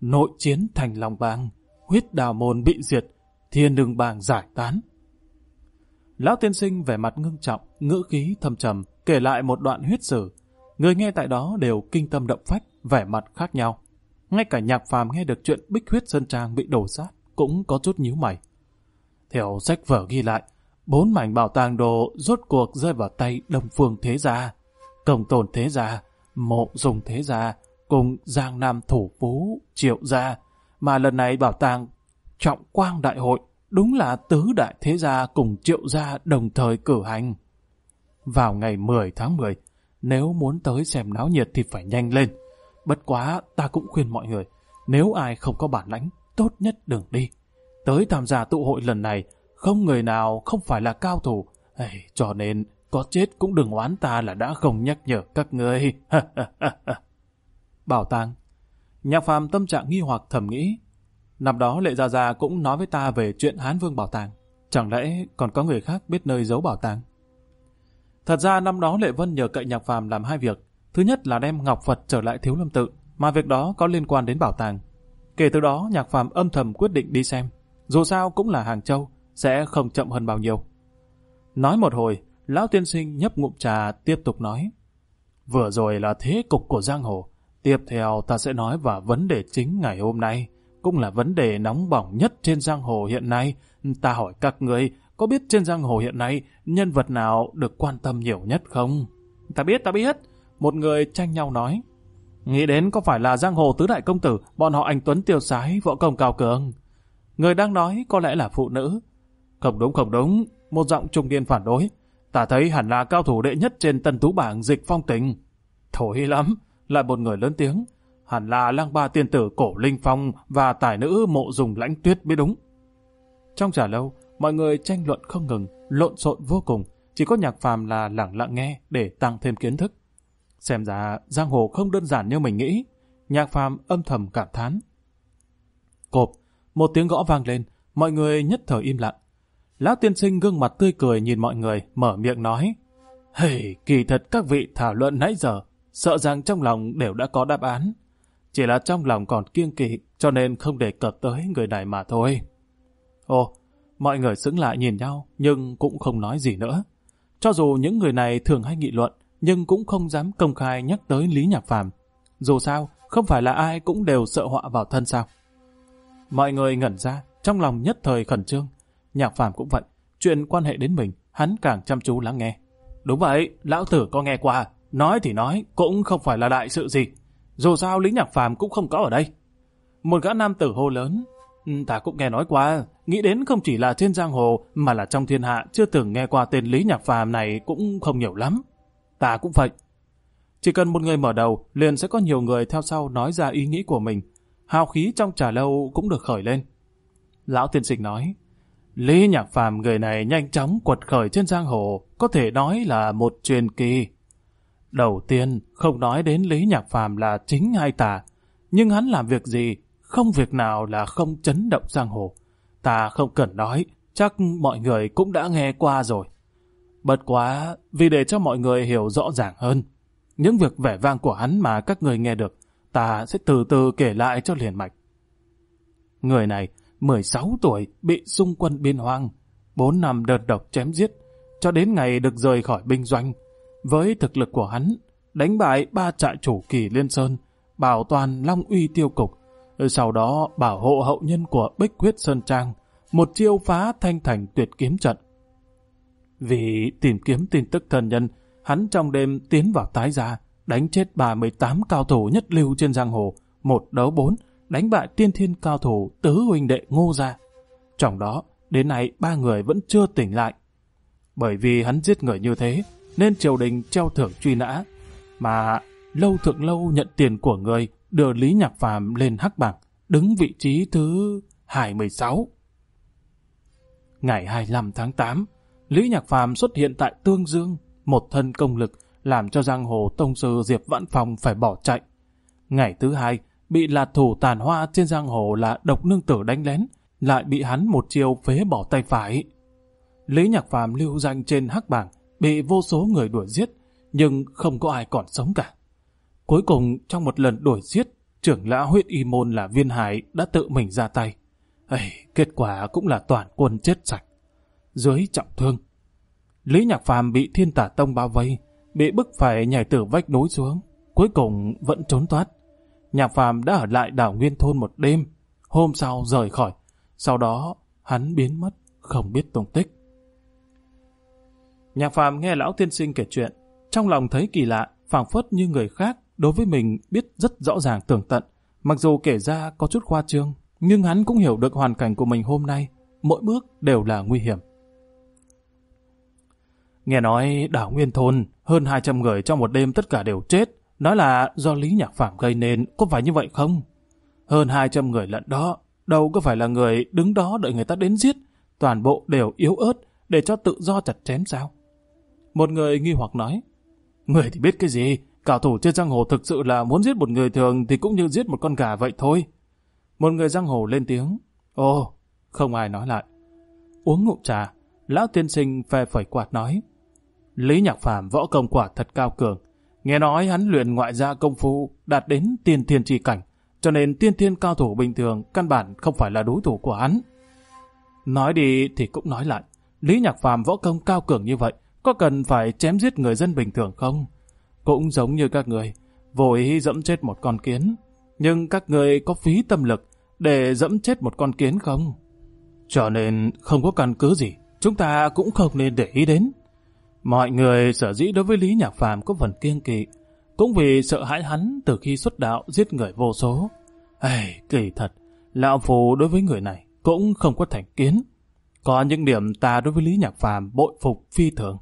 nội chiến thành lòng bang, huyết đào môn bị diệt, thiên đường bàng giải tán, Lão tiên sinh vẻ mặt ngưng trọng, ngữ khí thầm trầm, kể lại một đoạn huyết sử. Người nghe tại đó đều kinh tâm động phách, vẻ mặt khác nhau. Ngay cả nhạc phàm nghe được chuyện bích huyết sơn trang bị đổ sát, cũng có chút nhíu mày. Theo sách vở ghi lại, bốn mảnh bảo tàng đồ rốt cuộc rơi vào tay Đông Phương Thế Gia, Cổng Tồn Thế Gia, Mộ Dùng Thế Gia, cùng Giang Nam Thủ Phú, Triệu Gia, mà lần này bảo tàng Trọng Quang Đại Hội Đúng là tứ đại thế gia cùng triệu gia đồng thời cử hành. Vào ngày 10 tháng 10, nếu muốn tới xem náo nhiệt thì phải nhanh lên. Bất quá ta cũng khuyên mọi người, nếu ai không có bản lãnh, tốt nhất đừng đi. Tới tham gia tụ hội lần này, không người nào không phải là cao thủ, Ê, cho nên có chết cũng đừng oán ta là đã không nhắc nhở các ngươi. [laughs] Bảo tàng Nhạc phàm tâm trạng nghi hoặc thầm nghĩ, Năm đó Lệ Gia Gia cũng nói với ta về chuyện Hán Vương bảo tàng. Chẳng lẽ còn có người khác biết nơi giấu bảo tàng? Thật ra năm đó Lệ Vân nhờ cậy nhạc phàm làm hai việc. Thứ nhất là đem Ngọc Phật trở lại Thiếu Lâm Tự, mà việc đó có liên quan đến bảo tàng. Kể từ đó nhạc phàm âm thầm quyết định đi xem. Dù sao cũng là Hàng Châu, sẽ không chậm hơn bao nhiêu. Nói một hồi, Lão Tiên Sinh nhấp ngụm trà tiếp tục nói. Vừa rồi là thế cục của giang hồ. Tiếp theo ta sẽ nói vào vấn đề chính ngày hôm nay cũng là vấn đề nóng bỏng nhất trên giang hồ hiện nay. Ta hỏi các người, có biết trên giang hồ hiện nay nhân vật nào được quan tâm nhiều nhất không? Ta biết, ta biết. Một người tranh nhau nói. Nghĩ đến có phải là giang hồ tứ đại công tử, bọn họ anh Tuấn tiêu sái, võ công cao cường. Người đang nói có lẽ là phụ nữ. Không đúng, không đúng. Một giọng trung niên phản đối. Ta thấy hẳn là cao thủ đệ nhất trên tân tú bảng dịch phong tình. Thổi lắm. Lại một người lớn tiếng hẳn là lang ba tiên tử cổ linh phong và tài nữ mộ dùng lãnh tuyết mới đúng. Trong trả lâu, mọi người tranh luận không ngừng, lộn xộn vô cùng, chỉ có nhạc phàm là lặng lặng nghe để tăng thêm kiến thức. Xem ra giang hồ không đơn giản như mình nghĩ, nhạc phàm âm thầm cảm thán. Cộp, một tiếng gõ vang lên, mọi người nhất thời im lặng. Lão tiên sinh gương mặt tươi cười nhìn mọi người, mở miệng nói. Hey, kỳ thật các vị thảo luận nãy giờ, sợ rằng trong lòng đều đã có đáp án chỉ là trong lòng còn kiêng kỵ cho nên không đề cập tới người này mà thôi. Ồ, mọi người sững lại nhìn nhau nhưng cũng không nói gì nữa. Cho dù những người này thường hay nghị luận nhưng cũng không dám công khai nhắc tới Lý Nhạc Phàm. Dù sao, không phải là ai cũng đều sợ họa vào thân sao. Mọi người ngẩn ra, trong lòng nhất thời khẩn trương. Nhạc Phàm cũng vậy, chuyện quan hệ đến mình, hắn càng chăm chú lắng nghe. Đúng vậy, lão tử có nghe qua, nói thì nói, cũng không phải là đại sự gì. Dù sao lý nhạc phàm cũng không có ở đây. Một gã nam tử hô lớn. Ừ, ta cũng nghe nói qua, nghĩ đến không chỉ là trên giang hồ mà là trong thiên hạ chưa từng nghe qua tên Lý Nhạc Phàm này cũng không nhiều lắm. Ta cũng vậy. Chỉ cần một người mở đầu, liền sẽ có nhiều người theo sau nói ra ý nghĩ của mình. Hào khí trong trà lâu cũng được khởi lên. Lão tiên sinh nói, Lý Nhạc Phàm người này nhanh chóng quật khởi trên giang hồ, có thể nói là một truyền kỳ. Đầu tiên, không nói đến Lý Nhạc Phàm là chính hay tà, nhưng hắn làm việc gì, không việc nào là không chấn động giang hồ. Ta không cần nói, chắc mọi người cũng đã nghe qua rồi. Bất quá, vì để cho mọi người hiểu rõ ràng hơn, những việc vẻ vang của hắn mà các người nghe được, ta sẽ từ từ kể lại cho liền mạch. Người này, 16 tuổi, bị xung quân biên hoang, 4 năm đợt độc chém giết, cho đến ngày được rời khỏi binh doanh, với thực lực của hắn, đánh bại ba trại chủ kỳ Liên Sơn, bảo toàn Long Uy tiêu cục, sau đó bảo hộ hậu nhân của Bích Quyết Sơn Trang, một chiêu phá thanh thành tuyệt kiếm trận. Vì tìm kiếm tin tức thân nhân, hắn trong đêm tiến vào tái gia, đánh chết 38 cao thủ nhất lưu trên giang hồ, một đấu bốn, đánh bại tiên thiên cao thủ tứ huynh đệ ngô gia. Trong đó, đến nay ba người vẫn chưa tỉnh lại. Bởi vì hắn giết người như thế, nên triều đình treo thưởng truy nã, mà lâu thượng lâu nhận tiền của người đưa Lý Nhạc Phàm lên hắc bảng, đứng vị trí thứ 26. Ngày 25 tháng 8, Lý Nhạc Phàm xuất hiện tại Tương Dương, một thân công lực làm cho giang hồ tông sư Diệp Vãn Phòng phải bỏ chạy. Ngày thứ hai, bị lạt thủ tàn hoa trên giang hồ là độc nương tử đánh lén, lại bị hắn một chiều phế bỏ tay phải. Lý Nhạc Phàm lưu danh trên hắc bảng, bị vô số người đuổi giết, nhưng không có ai còn sống cả. Cuối cùng, trong một lần đuổi giết, trưởng lão huyết y môn là viên hải đã tự mình ra tay. Ây, kết quả cũng là toàn quân chết sạch. Dưới trọng thương, Lý Nhạc Phàm bị thiên tả tông bao vây, bị bức phải nhảy từ vách núi xuống, cuối cùng vẫn trốn thoát. Nhạc Phàm đã ở lại đảo Nguyên Thôn một đêm, hôm sau rời khỏi, sau đó hắn biến mất, không biết tung tích. Nhạc phàm nghe lão tiên sinh kể chuyện, trong lòng thấy kỳ lạ, phảng phất như người khác, đối với mình biết rất rõ ràng tường tận. Mặc dù kể ra có chút khoa trương, nhưng hắn cũng hiểu được hoàn cảnh của mình hôm nay, mỗi bước đều là nguy hiểm. Nghe nói đảo Nguyên Thôn, hơn 200 người trong một đêm tất cả đều chết, nói là do Lý Nhạc Phạm gây nên, có phải như vậy không? Hơn 200 người lận đó, đâu có phải là người đứng đó đợi người ta đến giết, toàn bộ đều yếu ớt để cho tự do chặt chém sao? Một người nghi hoặc nói, Người thì biết cái gì, cảo thủ trên giang hồ thực sự là muốn giết một người thường thì cũng như giết một con gà vậy thôi. Một người giang hồ lên tiếng, Ồ, không ai nói lại. Uống ngụm trà, lão tiên sinh phe phẩy quạt nói, Lý Nhạc Phàm võ công quả thật cao cường, nghe nói hắn luyện ngoại gia công phu đạt đến tiên thiên tri cảnh, cho nên tiên thiên cao thủ bình thường căn bản không phải là đối thủ của hắn. Nói đi thì cũng nói lại, Lý Nhạc Phàm võ công cao cường như vậy, có cần phải chém giết người dân bình thường không? Cũng giống như các người, vội ý dẫm chết một con kiến, nhưng các người có phí tâm lực để dẫm chết một con kiến không? Cho nên không có căn cứ gì, chúng ta cũng không nên để ý đến. Mọi người sở dĩ đối với Lý Nhạc Phàm có phần kiêng kỵ, cũng vì sợ hãi hắn từ khi xuất đạo giết người vô số. Ây, kỳ thật, lão phù đối với người này cũng không có thành kiến. Có những điểm ta đối với Lý Nhạc Phàm bội phục phi thường.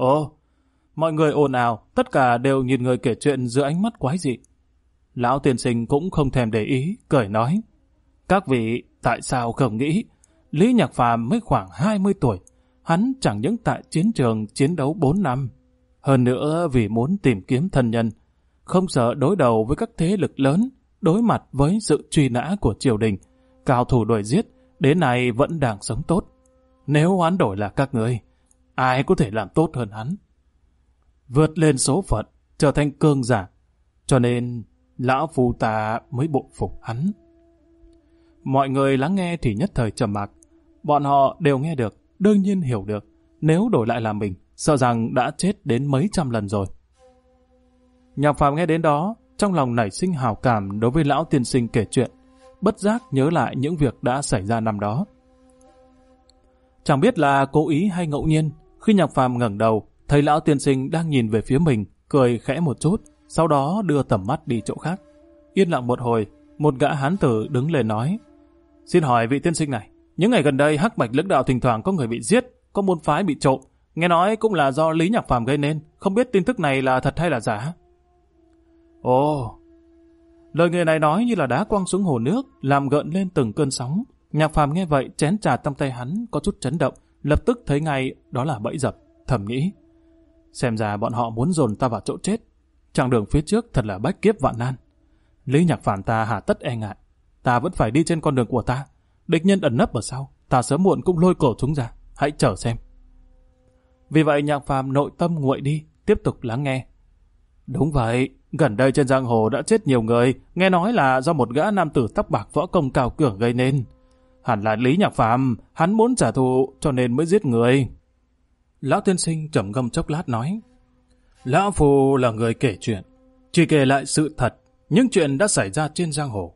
Ồ, mọi người ồn ào, tất cả đều nhìn người kể chuyện giữa ánh mắt quái dị. Lão tiền sinh cũng không thèm để ý, cười nói. Các vị, tại sao không nghĩ? Lý Nhạc Phàm mới khoảng 20 tuổi, hắn chẳng những tại chiến trường chiến đấu 4 năm. Hơn nữa vì muốn tìm kiếm thân nhân, không sợ đối đầu với các thế lực lớn, đối mặt với sự truy nã của triều đình, cao thủ đuổi giết, đến nay vẫn đang sống tốt. Nếu hoán đổi là các người, Ai có thể làm tốt hơn hắn? Vượt lên số phận, trở thành cương giả. Cho nên, lão phù ta mới bộ phục hắn. Mọi người lắng nghe thì nhất thời trầm mặc. Bọn họ đều nghe được, đương nhiên hiểu được. Nếu đổi lại là mình, sợ rằng đã chết đến mấy trăm lần rồi. Nhạc phàm nghe đến đó, trong lòng nảy sinh hào cảm đối với lão tiên sinh kể chuyện, bất giác nhớ lại những việc đã xảy ra năm đó. Chẳng biết là cố ý hay ngẫu nhiên, khi nhạc phàm ngẩng đầu, thấy lão tiên sinh đang nhìn về phía mình, cười khẽ một chút, sau đó đưa tầm mắt đi chỗ khác. Yên lặng một hồi, một gã hán tử đứng lên nói. Xin hỏi vị tiên sinh này, những ngày gần đây hắc bạch lưỡng đạo thỉnh thoảng có người bị giết, có môn phái bị trộm, nghe nói cũng là do Lý Nhạc Phàm gây nên, không biết tin tức này là thật hay là giả. Ồ, lời người này nói như là đá quăng xuống hồ nước, làm gợn lên từng cơn sóng. Nhạc Phàm nghe vậy chén trà trong tay hắn có chút chấn động, lập tức thấy ngay đó là bẫy dập, thầm nghĩ. Xem ra bọn họ muốn dồn ta vào chỗ chết. Chặng đường phía trước thật là bách kiếp vạn nan. Lý nhạc phản ta hà tất e ngại. Ta vẫn phải đi trên con đường của ta. Địch nhân ẩn nấp ở sau. Ta sớm muộn cũng lôi cổ chúng ra. Hãy chờ xem. Vì vậy nhạc phàm nội tâm nguội đi, tiếp tục lắng nghe. Đúng vậy, gần đây trên giang hồ đã chết nhiều người, nghe nói là do một gã nam tử tóc bạc võ công cao cường gây nên. Hẳn là Lý Nhạc Phạm, hắn muốn trả thù cho nên mới giết người. Lão tiên sinh trầm ngâm chốc lát nói. Lão phù là người kể chuyện, chỉ kể lại sự thật, những chuyện đã xảy ra trên giang hồ.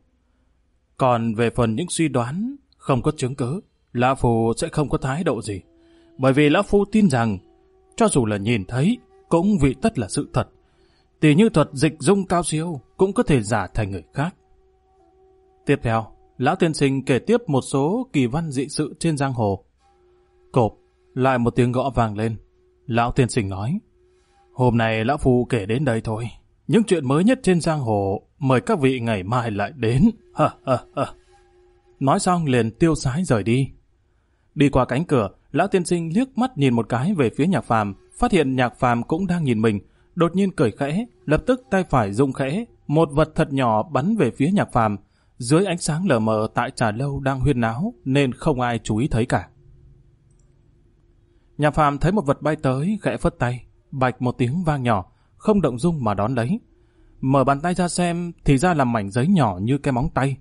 Còn về phần những suy đoán, không có chứng cứ, Lão phù sẽ không có thái độ gì. Bởi vì Lão Phu tin rằng, cho dù là nhìn thấy, cũng vị tất là sự thật. Tỷ như thuật dịch dung cao siêu cũng có thể giả thành người khác. Tiếp theo, Lão tiên sinh kể tiếp một số kỳ văn dị sự trên giang hồ. Cộp, lại một tiếng gõ vàng lên. Lão tiên sinh nói, hôm nay lão phu kể đến đây thôi. Những chuyện mới nhất trên giang hồ, mời các vị ngày mai lại đến. [laughs] Ha, ha, ha. Nói xong liền tiêu sái rời đi. Đi qua cánh cửa, lão tiên sinh liếc mắt nhìn một cái về phía nhạc phàm, phát hiện nhạc phàm cũng đang nhìn mình, đột nhiên cười khẽ, lập tức tay phải rung khẽ, một vật thật nhỏ bắn về phía nhạc phàm, dưới ánh sáng lờ mờ tại trà lâu đang huyên náo nên không ai chú ý thấy cả. Nhà phàm thấy một vật bay tới, khẽ phất tay, bạch một tiếng vang nhỏ, không động dung mà đón lấy. Mở bàn tay ra xem thì ra là mảnh giấy nhỏ như cái móng tay.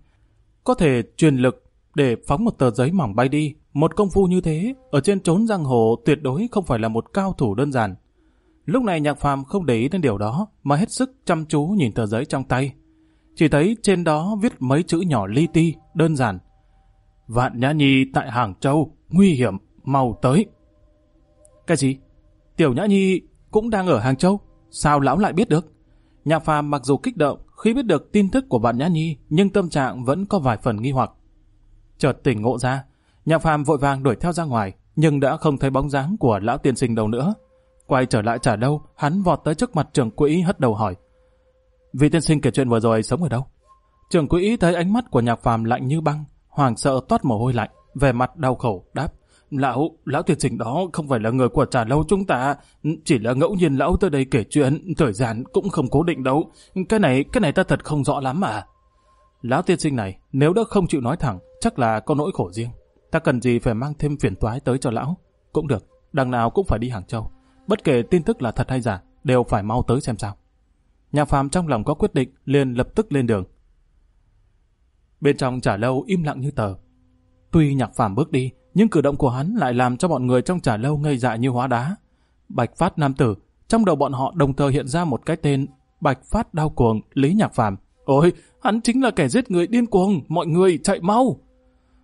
Có thể truyền lực để phóng một tờ giấy mỏng bay đi. Một công phu như thế, ở trên trốn giang hồ tuyệt đối không phải là một cao thủ đơn giản. Lúc này nhạc phàm không để ý đến điều đó, mà hết sức chăm chú nhìn tờ giấy trong tay, chỉ thấy trên đó viết mấy chữ nhỏ li ti, đơn giản. Vạn Nhã Nhi tại Hàng Châu, nguy hiểm, mau tới. Cái gì? Tiểu Nhã Nhi cũng đang ở Hàng Châu, sao lão lại biết được? Nhạc phàm mặc dù kích động khi biết được tin tức của Vạn Nhã Nhi, nhưng tâm trạng vẫn có vài phần nghi hoặc. Chợt tỉnh ngộ ra, nhạc phàm vội vàng đuổi theo ra ngoài, nhưng đã không thấy bóng dáng của lão tiên sinh đâu nữa. Quay trở lại trả đâu, hắn vọt tới trước mặt trưởng quỹ hất đầu hỏi. Vị tiên sinh kể chuyện vừa rồi sống ở đâu? Trưởng quỹ thấy ánh mắt của nhạc phàm lạnh như băng, hoàng sợ toát mồ hôi lạnh, vẻ mặt đau khổ, đáp. Lão, lão tuyệt trình đó không phải là người của trà lâu chúng ta, chỉ là ngẫu nhiên lão tới đây kể chuyện, thời gian cũng không cố định đâu. Cái này, cái này ta thật không rõ lắm mà. Lão tiên sinh này, nếu đã không chịu nói thẳng, chắc là có nỗi khổ riêng. Ta cần gì phải mang thêm phiền toái tới cho lão? Cũng được, đằng nào cũng phải đi Hàng Châu. Bất kể tin tức là thật hay giả, đều phải mau tới xem sao nhà phàm trong lòng có quyết định liền lập tức lên đường. Bên trong trả lâu im lặng như tờ. Tuy nhạc phàm bước đi, nhưng cử động của hắn lại làm cho bọn người trong trả lâu ngây dại như hóa đá. Bạch Phát Nam Tử, trong đầu bọn họ đồng thời hiện ra một cái tên Bạch Phát đau Cuồng Lý Nhạc phàm Ôi, hắn chính là kẻ giết người điên cuồng, mọi người chạy mau!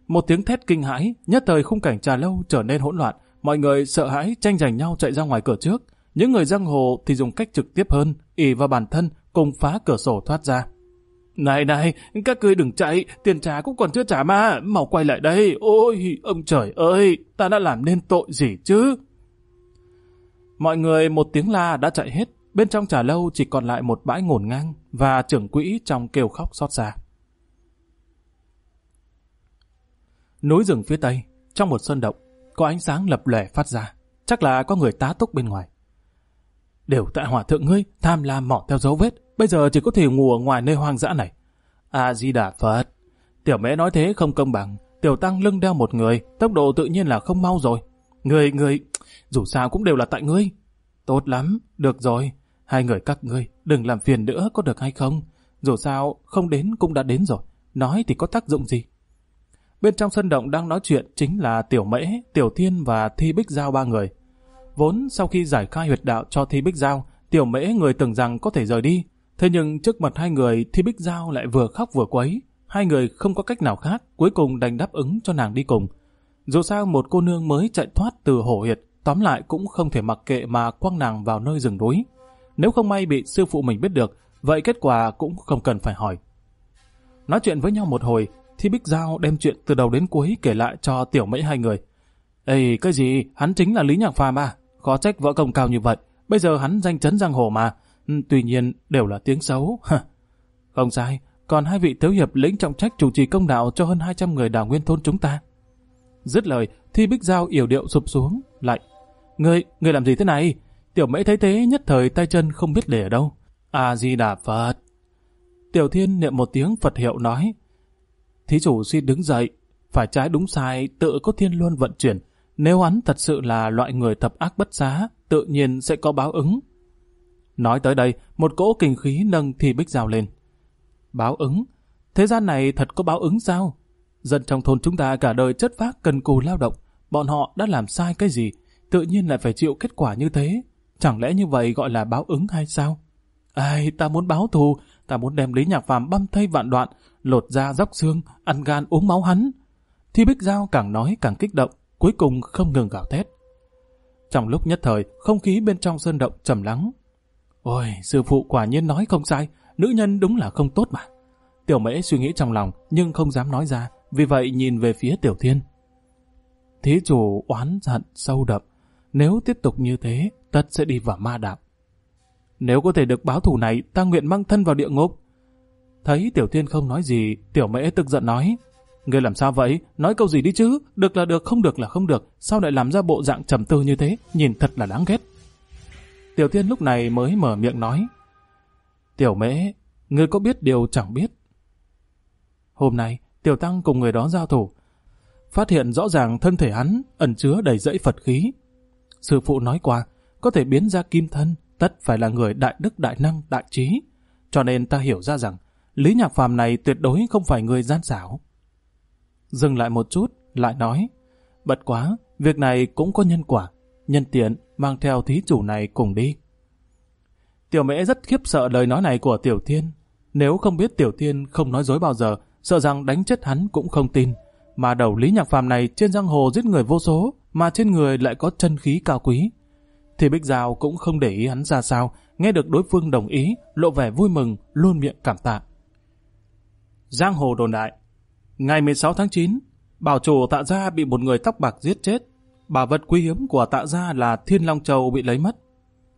Một tiếng thét kinh hãi, nhất thời khung cảnh trà lâu trở nên hỗn loạn, mọi người sợ hãi tranh giành nhau chạy ra ngoài cửa trước. Những người giang hồ thì dùng cách trực tiếp hơn, ỉ vào bản thân cùng phá cửa sổ thoát ra. Này này, các ngươi đừng chạy, tiền trả cũng còn chưa trả mà, mau quay lại đây, ôi, ông trời ơi, ta đã làm nên tội gì chứ? Mọi người một tiếng la đã chạy hết, bên trong trà lâu chỉ còn lại một bãi ngổn ngang và trưởng quỹ trong kêu khóc xót xa. Núi rừng phía tây, trong một sơn động, có ánh sáng lập lẻ phát ra, chắc là có người tá túc bên ngoài. Đều tại hỏa thượng ngươi, tham lam mỏ theo dấu vết, bây giờ chỉ có thể ngủ ở ngoài nơi hoang dã này. A-di-đà Phật. Tiểu mẹ nói thế không công bằng, tiểu tăng lưng đeo một người, tốc độ tự nhiên là không mau rồi. Người, người, dù sao cũng đều là tại ngươi. Tốt lắm, được rồi. Hai người các ngươi, đừng làm phiền nữa có được hay không? Dù sao, không đến cũng đã đến rồi. Nói thì có tác dụng gì? Bên trong sân động đang nói chuyện chính là Tiểu Mễ, Tiểu Thiên và Thi Bích Giao ba người. Vốn sau khi giải khai huyệt đạo cho Thi Bích Giao, tiểu mễ người tưởng rằng có thể rời đi. Thế nhưng trước mặt hai người Thi Bích Giao lại vừa khóc vừa quấy. Hai người không có cách nào khác, cuối cùng đành đáp ứng cho nàng đi cùng. Dù sao một cô nương mới chạy thoát từ hổ huyệt, tóm lại cũng không thể mặc kệ mà quăng nàng vào nơi rừng núi. Nếu không may bị sư phụ mình biết được, vậy kết quả cũng không cần phải hỏi. Nói chuyện với nhau một hồi, Thi Bích Giao đem chuyện từ đầu đến cuối kể lại cho tiểu Mễ hai người. Ê, cái gì, hắn chính là Lý Nhạc Phàm à? khó trách võ công cao như vậy, bây giờ hắn danh chấn giang hồ mà, ừ, tuy nhiên đều là tiếng xấu. Không sai, còn hai vị thiếu hiệp lĩnh trọng trách chủ trì công đạo cho hơn 200 người đảo nguyên thôn chúng ta. Dứt lời, Thi Bích Giao yểu điệu sụp xuống, lạnh. người người làm gì thế này? Tiểu mễ thấy thế nhất thời tay chân không biết để ở đâu. A-di-đà Phật. Tiểu Thiên niệm một tiếng Phật hiệu nói. Thí chủ xin đứng dậy, phải trái đúng sai tự có thiên luân vận chuyển, nếu hắn thật sự là loại người thập ác bất giá, tự nhiên sẽ có báo ứng. Nói tới đây, một cỗ kinh khí nâng thì bích rào lên. Báo ứng? Thế gian này thật có báo ứng sao? Dân trong thôn chúng ta cả đời chất phác cần cù lao động. Bọn họ đã làm sai cái gì? Tự nhiên lại phải chịu kết quả như thế. Chẳng lẽ như vậy gọi là báo ứng hay sao? Ai, ta muốn báo thù, ta muốn đem Lý Nhạc Phàm băm thây vạn đoạn, lột da dốc xương, ăn gan uống máu hắn. Thi Bích Giao càng nói càng kích động cuối cùng không ngừng gào thét. Trong lúc nhất thời, không khí bên trong sơn động trầm lắng. Ôi, sư phụ quả nhiên nói không sai, nữ nhân đúng là không tốt mà. Tiểu mễ suy nghĩ trong lòng nhưng không dám nói ra, vì vậy nhìn về phía tiểu thiên. Thí chủ oán giận sâu đậm, nếu tiếp tục như thế, tất sẽ đi vào ma đạo. Nếu có thể được báo thù này, ta nguyện mang thân vào địa ngục. Thấy tiểu thiên không nói gì, tiểu mễ tức giận nói. Ngươi làm sao vậy? Nói câu gì đi chứ? Được là được, không được là không được. Sao lại làm ra bộ dạng trầm tư như thế? Nhìn thật là đáng ghét. Tiểu Thiên lúc này mới mở miệng nói. Tiểu mễ, ngươi có biết điều chẳng biết? Hôm nay, Tiểu Tăng cùng người đó giao thủ. Phát hiện rõ ràng thân thể hắn ẩn chứa đầy dẫy Phật khí. Sư phụ nói qua, có thể biến ra kim thân, tất phải là người đại đức đại năng đại trí. Cho nên ta hiểu ra rằng, Lý Nhạc Phàm này tuyệt đối không phải người gian xảo dừng lại một chút, lại nói. Bật quá, việc này cũng có nhân quả. Nhân tiện, mang theo thí chủ này cùng đi. Tiểu mễ rất khiếp sợ lời nói này của Tiểu Thiên. Nếu không biết Tiểu Thiên không nói dối bao giờ, sợ rằng đánh chết hắn cũng không tin. Mà đầu Lý Nhạc Phàm này trên giang hồ giết người vô số, mà trên người lại có chân khí cao quý. Thì Bích Giao cũng không để ý hắn ra sao, nghe được đối phương đồng ý, lộ vẻ vui mừng, luôn miệng cảm tạ. Giang hồ đồn đại, Ngày 16 tháng 9, bảo chủ tạ gia bị một người tóc bạc giết chết. Bảo vật quý hiếm của tạ gia là thiên long châu bị lấy mất.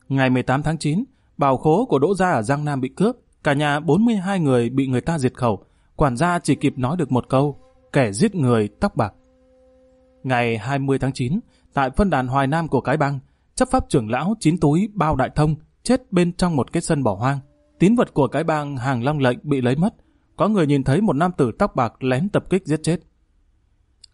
Ngày 18 tháng 9, bảo khố của đỗ gia ở Giang Nam bị cướp. Cả nhà 42 người bị người ta diệt khẩu. Quản gia chỉ kịp nói được một câu, kẻ giết người tóc bạc. Ngày 20 tháng 9, tại phân đàn Hoài Nam của Cái Bang, chấp pháp trưởng lão chín túi bao đại thông chết bên trong một cái sân bỏ hoang. Tín vật của Cái Bang Hàng Long Lệnh bị lấy mất có người nhìn thấy một nam tử tóc bạc lén tập kích giết chết.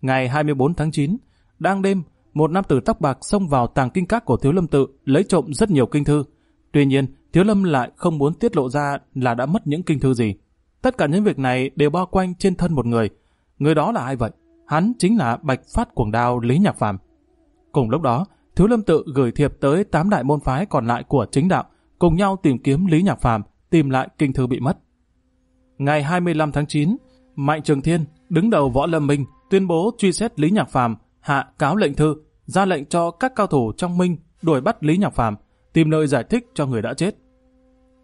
Ngày 24 tháng 9, đang đêm, một nam tử tóc bạc xông vào tàng kinh các của Thiếu Lâm tự, lấy trộm rất nhiều kinh thư. Tuy nhiên, Thiếu Lâm lại không muốn tiết lộ ra là đã mất những kinh thư gì. Tất cả những việc này đều bao quanh trên thân một người. Người đó là ai vậy? Hắn chính là Bạch Phát Cuồng Đao Lý Nhạc Phàm. Cùng lúc đó, Thiếu Lâm tự gửi thiệp tới tám đại môn phái còn lại của chính đạo, cùng nhau tìm kiếm Lý Nhạc Phàm, tìm lại kinh thư bị mất ngày 25 tháng 9, Mạnh Trường Thiên, đứng đầu võ lâm minh, tuyên bố truy xét Lý Nhạc Phàm, hạ cáo lệnh thư, ra lệnh cho các cao thủ trong minh đuổi bắt Lý Nhạc Phàm, tìm nơi giải thích cho người đã chết.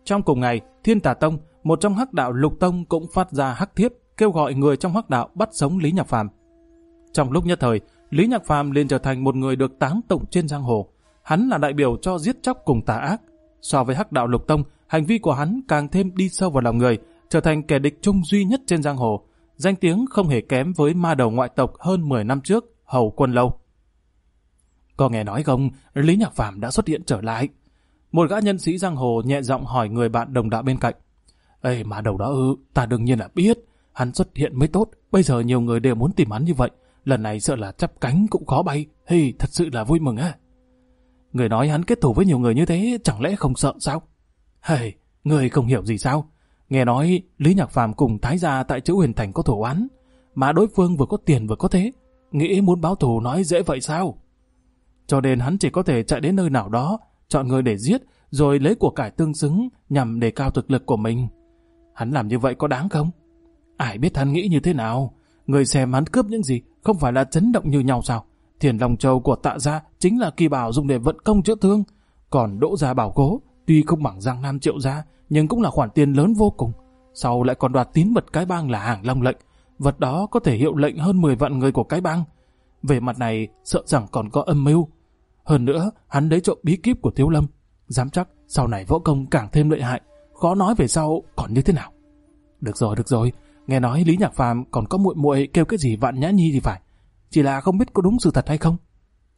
Trong cùng ngày, Thiên Tà Tông, một trong hắc đạo Lục Tông cũng phát ra hắc thiếp kêu gọi người trong hắc đạo bắt sống Lý Nhạc Phàm. Trong lúc nhất thời, Lý Nhạc Phàm liền trở thành một người được tán tụng trên giang hồ. Hắn là đại biểu cho giết chóc cùng tà ác. So với hắc đạo Lục Tông, hành vi của hắn càng thêm đi sâu vào lòng người, trở thành kẻ địch chung duy nhất trên giang hồ, danh tiếng không hề kém với ma đầu ngoại tộc hơn 10 năm trước, Hầu Quân Lâu. Có nghe nói không, Lý Nhạc Phàm đã xuất hiện trở lại. Một gã nhân sĩ giang hồ nhẹ giọng hỏi người bạn đồng đạo bên cạnh. Ê, ma đầu đó ư, ta đương nhiên là biết, hắn xuất hiện mới tốt, bây giờ nhiều người đều muốn tìm hắn như vậy, lần này sợ là chắp cánh cũng khó bay, hey, thật sự là vui mừng á Người nói hắn kết thủ với nhiều người như thế, chẳng lẽ không sợ sao? Hey, người không hiểu gì sao? Nghe nói Lý Nhạc Phàm cùng Thái gia tại chữ Huyền Thành có thủ án, mà đối phương vừa có tiền vừa có thế, nghĩ muốn báo thù nói dễ vậy sao? Cho nên hắn chỉ có thể chạy đến nơi nào đó, chọn người để giết, rồi lấy của cải tương xứng nhằm đề cao thực lực của mình. Hắn làm như vậy có đáng không? Ai biết hắn nghĩ như thế nào? Người xem hắn cướp những gì, không phải là chấn động như nhau sao? Thiền Long Châu của tạ gia chính là kỳ bảo dùng để vận công chữa thương, còn đỗ gia bảo cố, tuy không bằng giang nam triệu gia, nhưng cũng là khoản tiền lớn vô cùng. Sau lại còn đoạt tín vật cái bang là hàng long lệnh, vật đó có thể hiệu lệnh hơn 10 vạn người của cái bang. Về mặt này, sợ rằng còn có âm mưu. Hơn nữa, hắn lấy trộm bí kíp của Thiếu Lâm. Dám chắc, sau này võ công càng thêm lợi hại, khó nói về sau còn như thế nào. Được rồi, được rồi, nghe nói Lý Nhạc Phàm còn có muội muội kêu cái gì vạn nhã nhi thì phải. Chỉ là không biết có đúng sự thật hay không.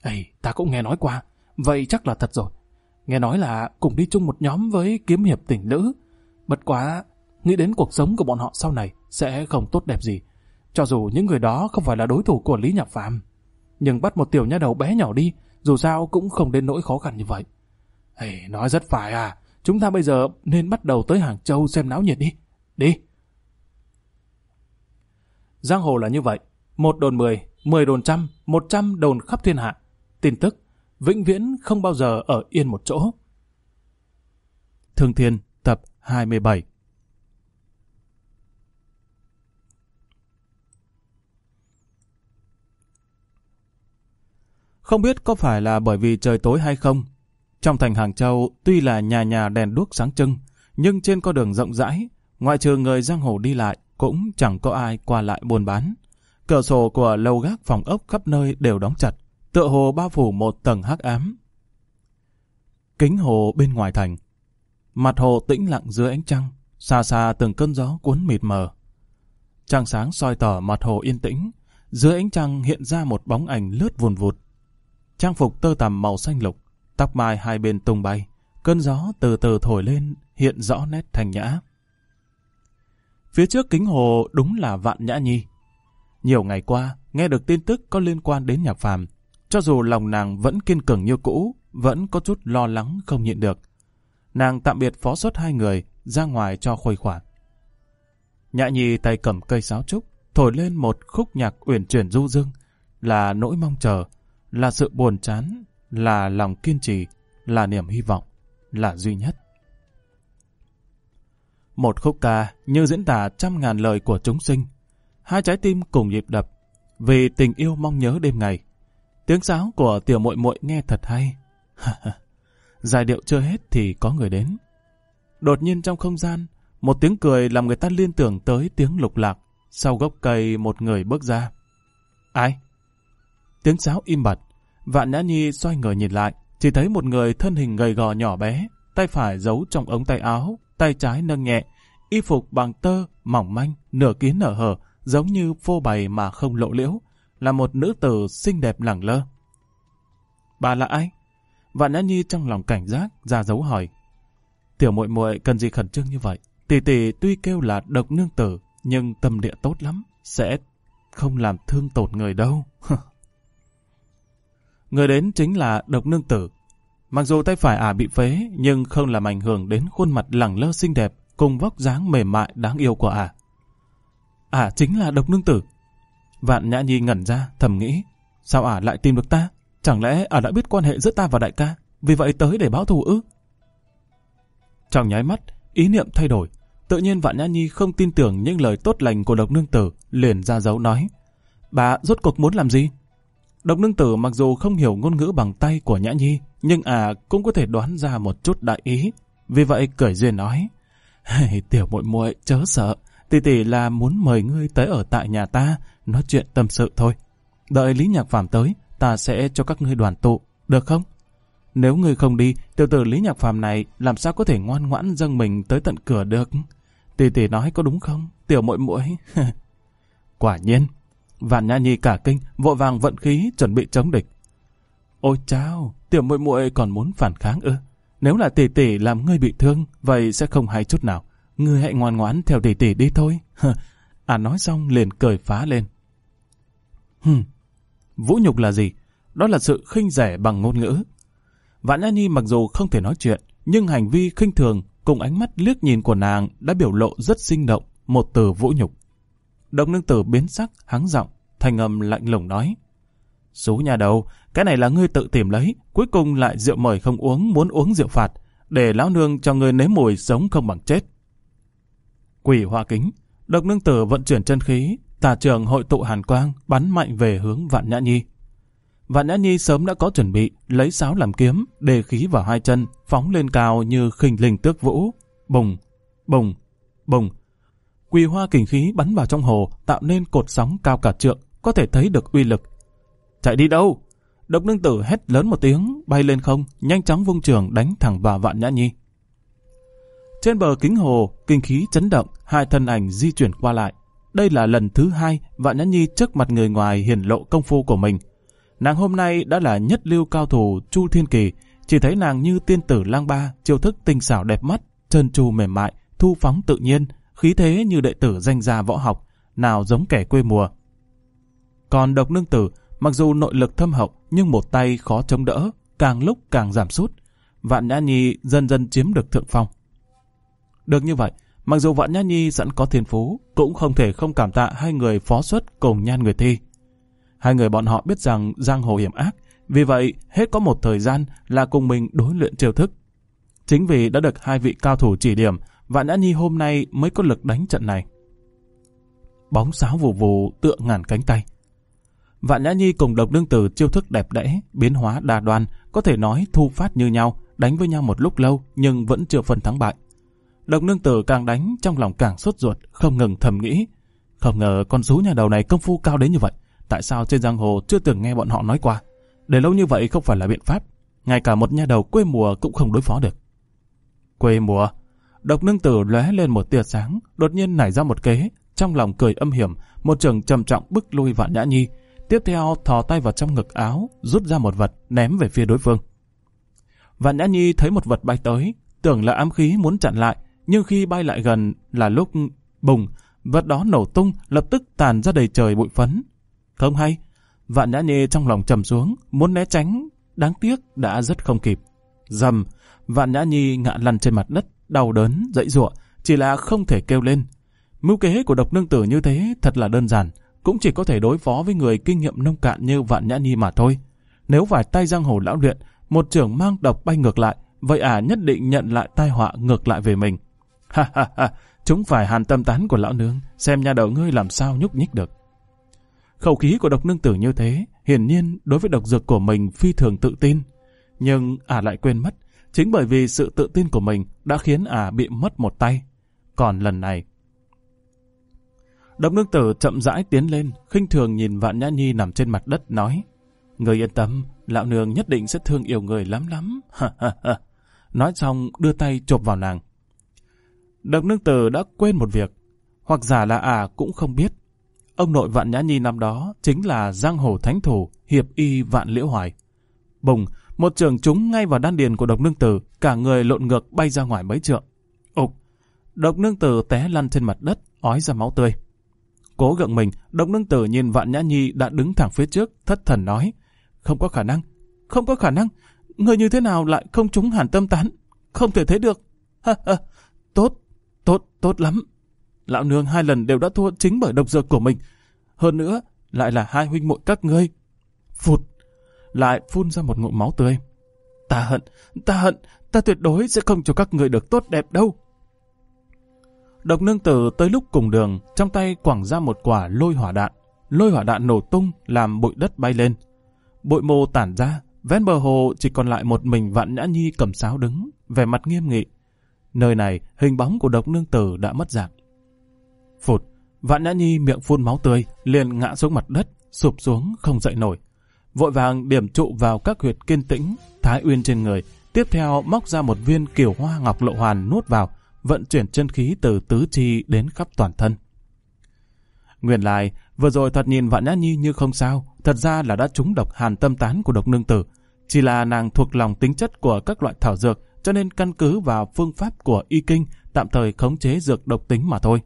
Ây, ta cũng nghe nói qua, vậy chắc là thật rồi. Nghe nói là cùng đi chung một nhóm với kiếm hiệp tỉnh nữ. Bất quá, nghĩ đến cuộc sống của bọn họ sau này sẽ không tốt đẹp gì. Cho dù những người đó không phải là đối thủ của Lý Nhạc Phạm. Nhưng bắt một tiểu nha đầu bé nhỏ đi, dù sao cũng không đến nỗi khó khăn như vậy. Hey, nói rất phải à, chúng ta bây giờ nên bắt đầu tới Hàng Châu xem náo nhiệt đi. Đi! Giang hồ là như vậy, một đồn mười, mười đồn trăm, một trăm đồn khắp thiên hạ. Tin tức vĩnh viễn không bao giờ ở yên một chỗ. Thương Thiên, tập 27 Không biết có phải là bởi vì trời tối hay không, trong thành Hàng Châu tuy là nhà nhà đèn đuốc sáng trưng, nhưng trên con đường rộng rãi, ngoại trừ người giang hồ đi lại, cũng chẳng có ai qua lại buôn bán. Cửa sổ của lâu gác phòng ốc khắp nơi đều đóng chặt tựa hồ bao phủ một tầng hắc ám. Kính hồ bên ngoài thành, mặt hồ tĩnh lặng dưới ánh trăng, xa xa từng cơn gió cuốn mịt mờ. Trăng sáng soi tỏ mặt hồ yên tĩnh, dưới ánh trăng hiện ra một bóng ảnh lướt vùn vụt. Trang phục tơ tằm màu xanh lục, tóc mai hai bên tung bay, cơn gió từ từ thổi lên, hiện rõ nét thành nhã. Phía trước kính hồ đúng là vạn nhã nhi. Nhiều ngày qua, nghe được tin tức có liên quan đến nhà phàm, cho dù lòng nàng vẫn kiên cường như cũ, vẫn có chút lo lắng không nhịn được. Nàng tạm biệt phó xuất hai người, ra ngoài cho khuây khỏa. Nhã nhì tay cầm cây sáo trúc, thổi lên một khúc nhạc uyển chuyển du dương, là nỗi mong chờ, là sự buồn chán, là lòng kiên trì, là niềm hy vọng, là duy nhất. Một khúc ca như diễn tả trăm ngàn lời của chúng sinh, hai trái tim cùng nhịp đập, vì tình yêu mong nhớ đêm ngày. Tiếng sáo của tiểu muội muội nghe thật hay. [laughs] Giải điệu chưa hết thì có người đến. Đột nhiên trong không gian, một tiếng cười làm người ta liên tưởng tới tiếng lục lạc. Sau gốc cây một người bước ra. Ai? Tiếng sáo im bặt. Vạn Nhã Nhi xoay người nhìn lại, chỉ thấy một người thân hình gầy gò nhỏ bé, tay phải giấu trong ống tay áo, tay trái nâng nhẹ, y phục bằng tơ, mỏng manh, nửa kín nở hở, giống như phô bày mà không lộ liễu là một nữ tử xinh đẹp lẳng lơ. Bà là ai? Vạn Nhã Nhi trong lòng cảnh giác, ra dấu hỏi. Tiểu muội muội cần gì khẩn trương như vậy? Tỷ tỷ tuy kêu là độc nương tử, nhưng tâm địa tốt lắm, sẽ không làm thương tổn người đâu. [laughs] người đến chính là độc nương tử. Mặc dù tay phải ả bị phế, nhưng không làm ảnh hưởng đến khuôn mặt lẳng lơ xinh đẹp cùng vóc dáng mềm mại đáng yêu của ả. Ả chính là độc nương tử. Vạn Nhã Nhi ngẩn ra, thầm nghĩ. Sao ả à lại tìm được ta? Chẳng lẽ ả à đã biết quan hệ giữa ta và đại ca, vì vậy tới để báo thù ư? Trong nháy mắt, ý niệm thay đổi. Tự nhiên Vạn Nhã Nhi không tin tưởng những lời tốt lành của độc nương tử, liền ra dấu nói. Bà rốt cuộc muốn làm gì? Độc nương tử mặc dù không hiểu ngôn ngữ bằng tay của Nhã Nhi, nhưng à cũng có thể đoán ra một chút đại ý. Vì vậy cười duyên nói, hey, [laughs] tiểu muội muội chớ sợ, tỷ tỷ là muốn mời ngươi tới ở tại nhà ta, nói chuyện tâm sự thôi. Đợi Lý Nhạc Phàm tới, ta sẽ cho các ngươi đoàn tụ, được không? Nếu ngươi không đi, tiểu tử Lý Nhạc Phàm này làm sao có thể ngoan ngoãn dâng mình tới tận cửa được? Tỷ tỷ nói có đúng không, tiểu muội muội? [laughs] Quả nhiên, Vạn Nhã Nhi cả kinh, vội vàng vận khí chuẩn bị chống địch. Ôi chao, tiểu muội muội còn muốn phản kháng ư? Nếu là tỷ tỷ làm ngươi bị thương, vậy sẽ không hay chút nào. Ngươi hãy ngoan ngoãn theo tỷ tỷ đi thôi. à nói xong liền cười phá lên. Hừm, vũ nhục là gì? Đó là sự khinh rẻ bằng ngôn ngữ. Vạn Nha Nhi mặc dù không thể nói chuyện, nhưng hành vi khinh thường cùng ánh mắt liếc nhìn của nàng đã biểu lộ rất sinh động một từ vũ nhục. Động nương tử biến sắc, hắng giọng, thành âm lạnh lùng nói. Xú nhà đầu, cái này là ngươi tự tìm lấy, cuối cùng lại rượu mời không uống, muốn uống rượu phạt, để lão nương cho ngươi nếm mùi sống không bằng chết quỷ hoa kính. Độc nương tử vận chuyển chân khí, tà trường hội tụ hàn quang bắn mạnh về hướng Vạn Nhã Nhi. Vạn Nhã Nhi sớm đã có chuẩn bị, lấy sáo làm kiếm, đề khí vào hai chân, phóng lên cao như khinh linh tước vũ. Bùng, bùng, bùng. Quỳ hoa kình khí bắn vào trong hồ, tạo nên cột sóng cao cả trượng, có thể thấy được uy lực. Chạy đi đâu? Độc nương tử hét lớn một tiếng, bay lên không, nhanh chóng vung trường đánh thẳng vào Vạn Nhã Nhi. Trên bờ kính hồ, kinh khí chấn động, hai thân ảnh di chuyển qua lại. Đây là lần thứ hai Vạn nhãn Nhi trước mặt người ngoài hiển lộ công phu của mình. Nàng hôm nay đã là nhất lưu cao thủ Chu Thiên Kỳ, chỉ thấy nàng như tiên tử lang ba, chiêu thức tinh xảo đẹp mắt, chân tru mềm mại, thu phóng tự nhiên, khí thế như đệ tử danh gia võ học, nào giống kẻ quê mùa. Còn độc nương tử, mặc dù nội lực thâm hậu nhưng một tay khó chống đỡ, càng lúc càng giảm sút. Vạn Nhã Nhi dần dần chiếm được thượng phong. Được như vậy, mặc dù Vạn Nhã Nhi sẵn có thiên phú, cũng không thể không cảm tạ hai người phó xuất cùng Nhan người Thi. Hai người bọn họ biết rằng giang hồ hiểm ác, vì vậy hết có một thời gian là cùng mình đối luyện chiêu thức. Chính vì đã được hai vị cao thủ chỉ điểm, Vạn Nhã Nhi hôm nay mới có lực đánh trận này. Bóng sáo vù vù tựa ngàn cánh tay. Vạn Nhã Nhi cùng độc đương tử chiêu thức đẹp đẽ, biến hóa đa đoan, có thể nói thu phát như nhau, đánh với nhau một lúc lâu nhưng vẫn chưa phân thắng bại. Độc nương tử càng đánh, trong lòng càng sốt ruột, không ngừng thầm nghĩ. Không ngờ con rú nhà đầu này công phu cao đến như vậy. Tại sao trên giang hồ chưa từng nghe bọn họ nói qua? Để lâu như vậy không phải là biện pháp. Ngay cả một nhà đầu quê mùa cũng không đối phó được. Quê mùa? Độc nương tử lóe lên một tia sáng, đột nhiên nảy ra một kế. Trong lòng cười âm hiểm, một trường trầm trọng bức lui vạn nhã nhi. Tiếp theo thò tay vào trong ngực áo, rút ra một vật, ném về phía đối phương. Vạn nhã nhi thấy một vật bay tới, tưởng là ám khí muốn chặn lại, nhưng khi bay lại gần là lúc bùng, vật đó nổ tung lập tức tàn ra đầy trời bụi phấn. Không hay, vạn nhã nhê trong lòng trầm xuống, muốn né tránh, đáng tiếc đã rất không kịp. Dầm, vạn nhã nhi ngã lăn trên mặt đất, đau đớn, dậy ruộng, chỉ là không thể kêu lên. Mưu kế của độc nương tử như thế thật là đơn giản, cũng chỉ có thể đối phó với người kinh nghiệm nông cạn như vạn nhã nhi mà thôi. Nếu vài tay giang hồ lão luyện, một trưởng mang độc bay ngược lại, vậy à nhất định nhận lại tai họa ngược lại về mình. Ha ha ha, chúng phải hàn tâm tán của lão nương, xem nhà đầu ngươi làm sao nhúc nhích được. Khẩu khí của độc nương tử như thế, hiển nhiên đối với độc dược của mình phi thường tự tin. Nhưng ả à lại quên mất, chính bởi vì sự tự tin của mình đã khiến ả à bị mất một tay. Còn lần này... Độc nương tử chậm rãi tiến lên, khinh thường nhìn vạn nhã nhi nằm trên mặt đất nói. Người yên tâm, lão nương nhất định sẽ thương yêu người lắm lắm. [laughs] Ha ha ha. Nói xong đưa tay chộp vào nàng, độc Nương Tử đã quên một việc, hoặc giả là à cũng không biết. Ông nội Vạn Nhã Nhi năm đó chính là giang hồ thánh thủ hiệp y Vạn Liễu Hoài. Bùng, một trường trúng ngay vào đan điền của Độc Nương Tử, cả người lộn ngược bay ra ngoài mấy trượng. Ục, Độc Nương Tử té lăn trên mặt đất, ói ra máu tươi. Cố gượng mình, Độc Nương Tử nhìn Vạn Nhã Nhi đã đứng thẳng phía trước, thất thần nói. Không có khả năng, không có khả năng, người như thế nào lại không trúng hàn tâm tán, không thể thấy được. [laughs] Ha ha, tốt, Tốt, tốt lắm. Lão nương hai lần đều đã thua chính bởi độc dược của mình. Hơn nữa, lại là hai huynh muội các ngươi. Phụt, lại phun ra một ngụm máu tươi. Ta hận, ta hận, ta tuyệt đối sẽ không cho các người được tốt đẹp đâu. Độc nương tử tới lúc cùng đường, trong tay quẳng ra một quả lôi hỏa đạn. Lôi hỏa đạn nổ tung, làm bụi đất bay lên. Bụi mồ tản ra, ven bờ hồ chỉ còn lại một mình vạn nhã nhi cầm sáo đứng, vẻ mặt nghiêm nghị nơi này hình bóng của độc nương tử đã mất dạng. Phụt, vạn nhã nhi miệng phun máu tươi, liền ngã xuống mặt đất, sụp xuống không dậy nổi. Vội vàng điểm trụ vào các huyệt kiên tĩnh, thái uyên trên người, tiếp theo móc ra một viên kiểu hoa ngọc lộ hoàn nuốt vào, vận chuyển chân khí từ tứ chi đến khắp toàn thân. Nguyên lại, vừa rồi thật nhìn Vạn Nhã Nhi như không sao, thật ra là đã trúng độc hàn tâm tán của độc nương tử. Chỉ là nàng thuộc lòng tính chất của các loại thảo dược cho nên căn cứ vào phương pháp của y kinh tạm thời khống chế dược độc tính mà thôi.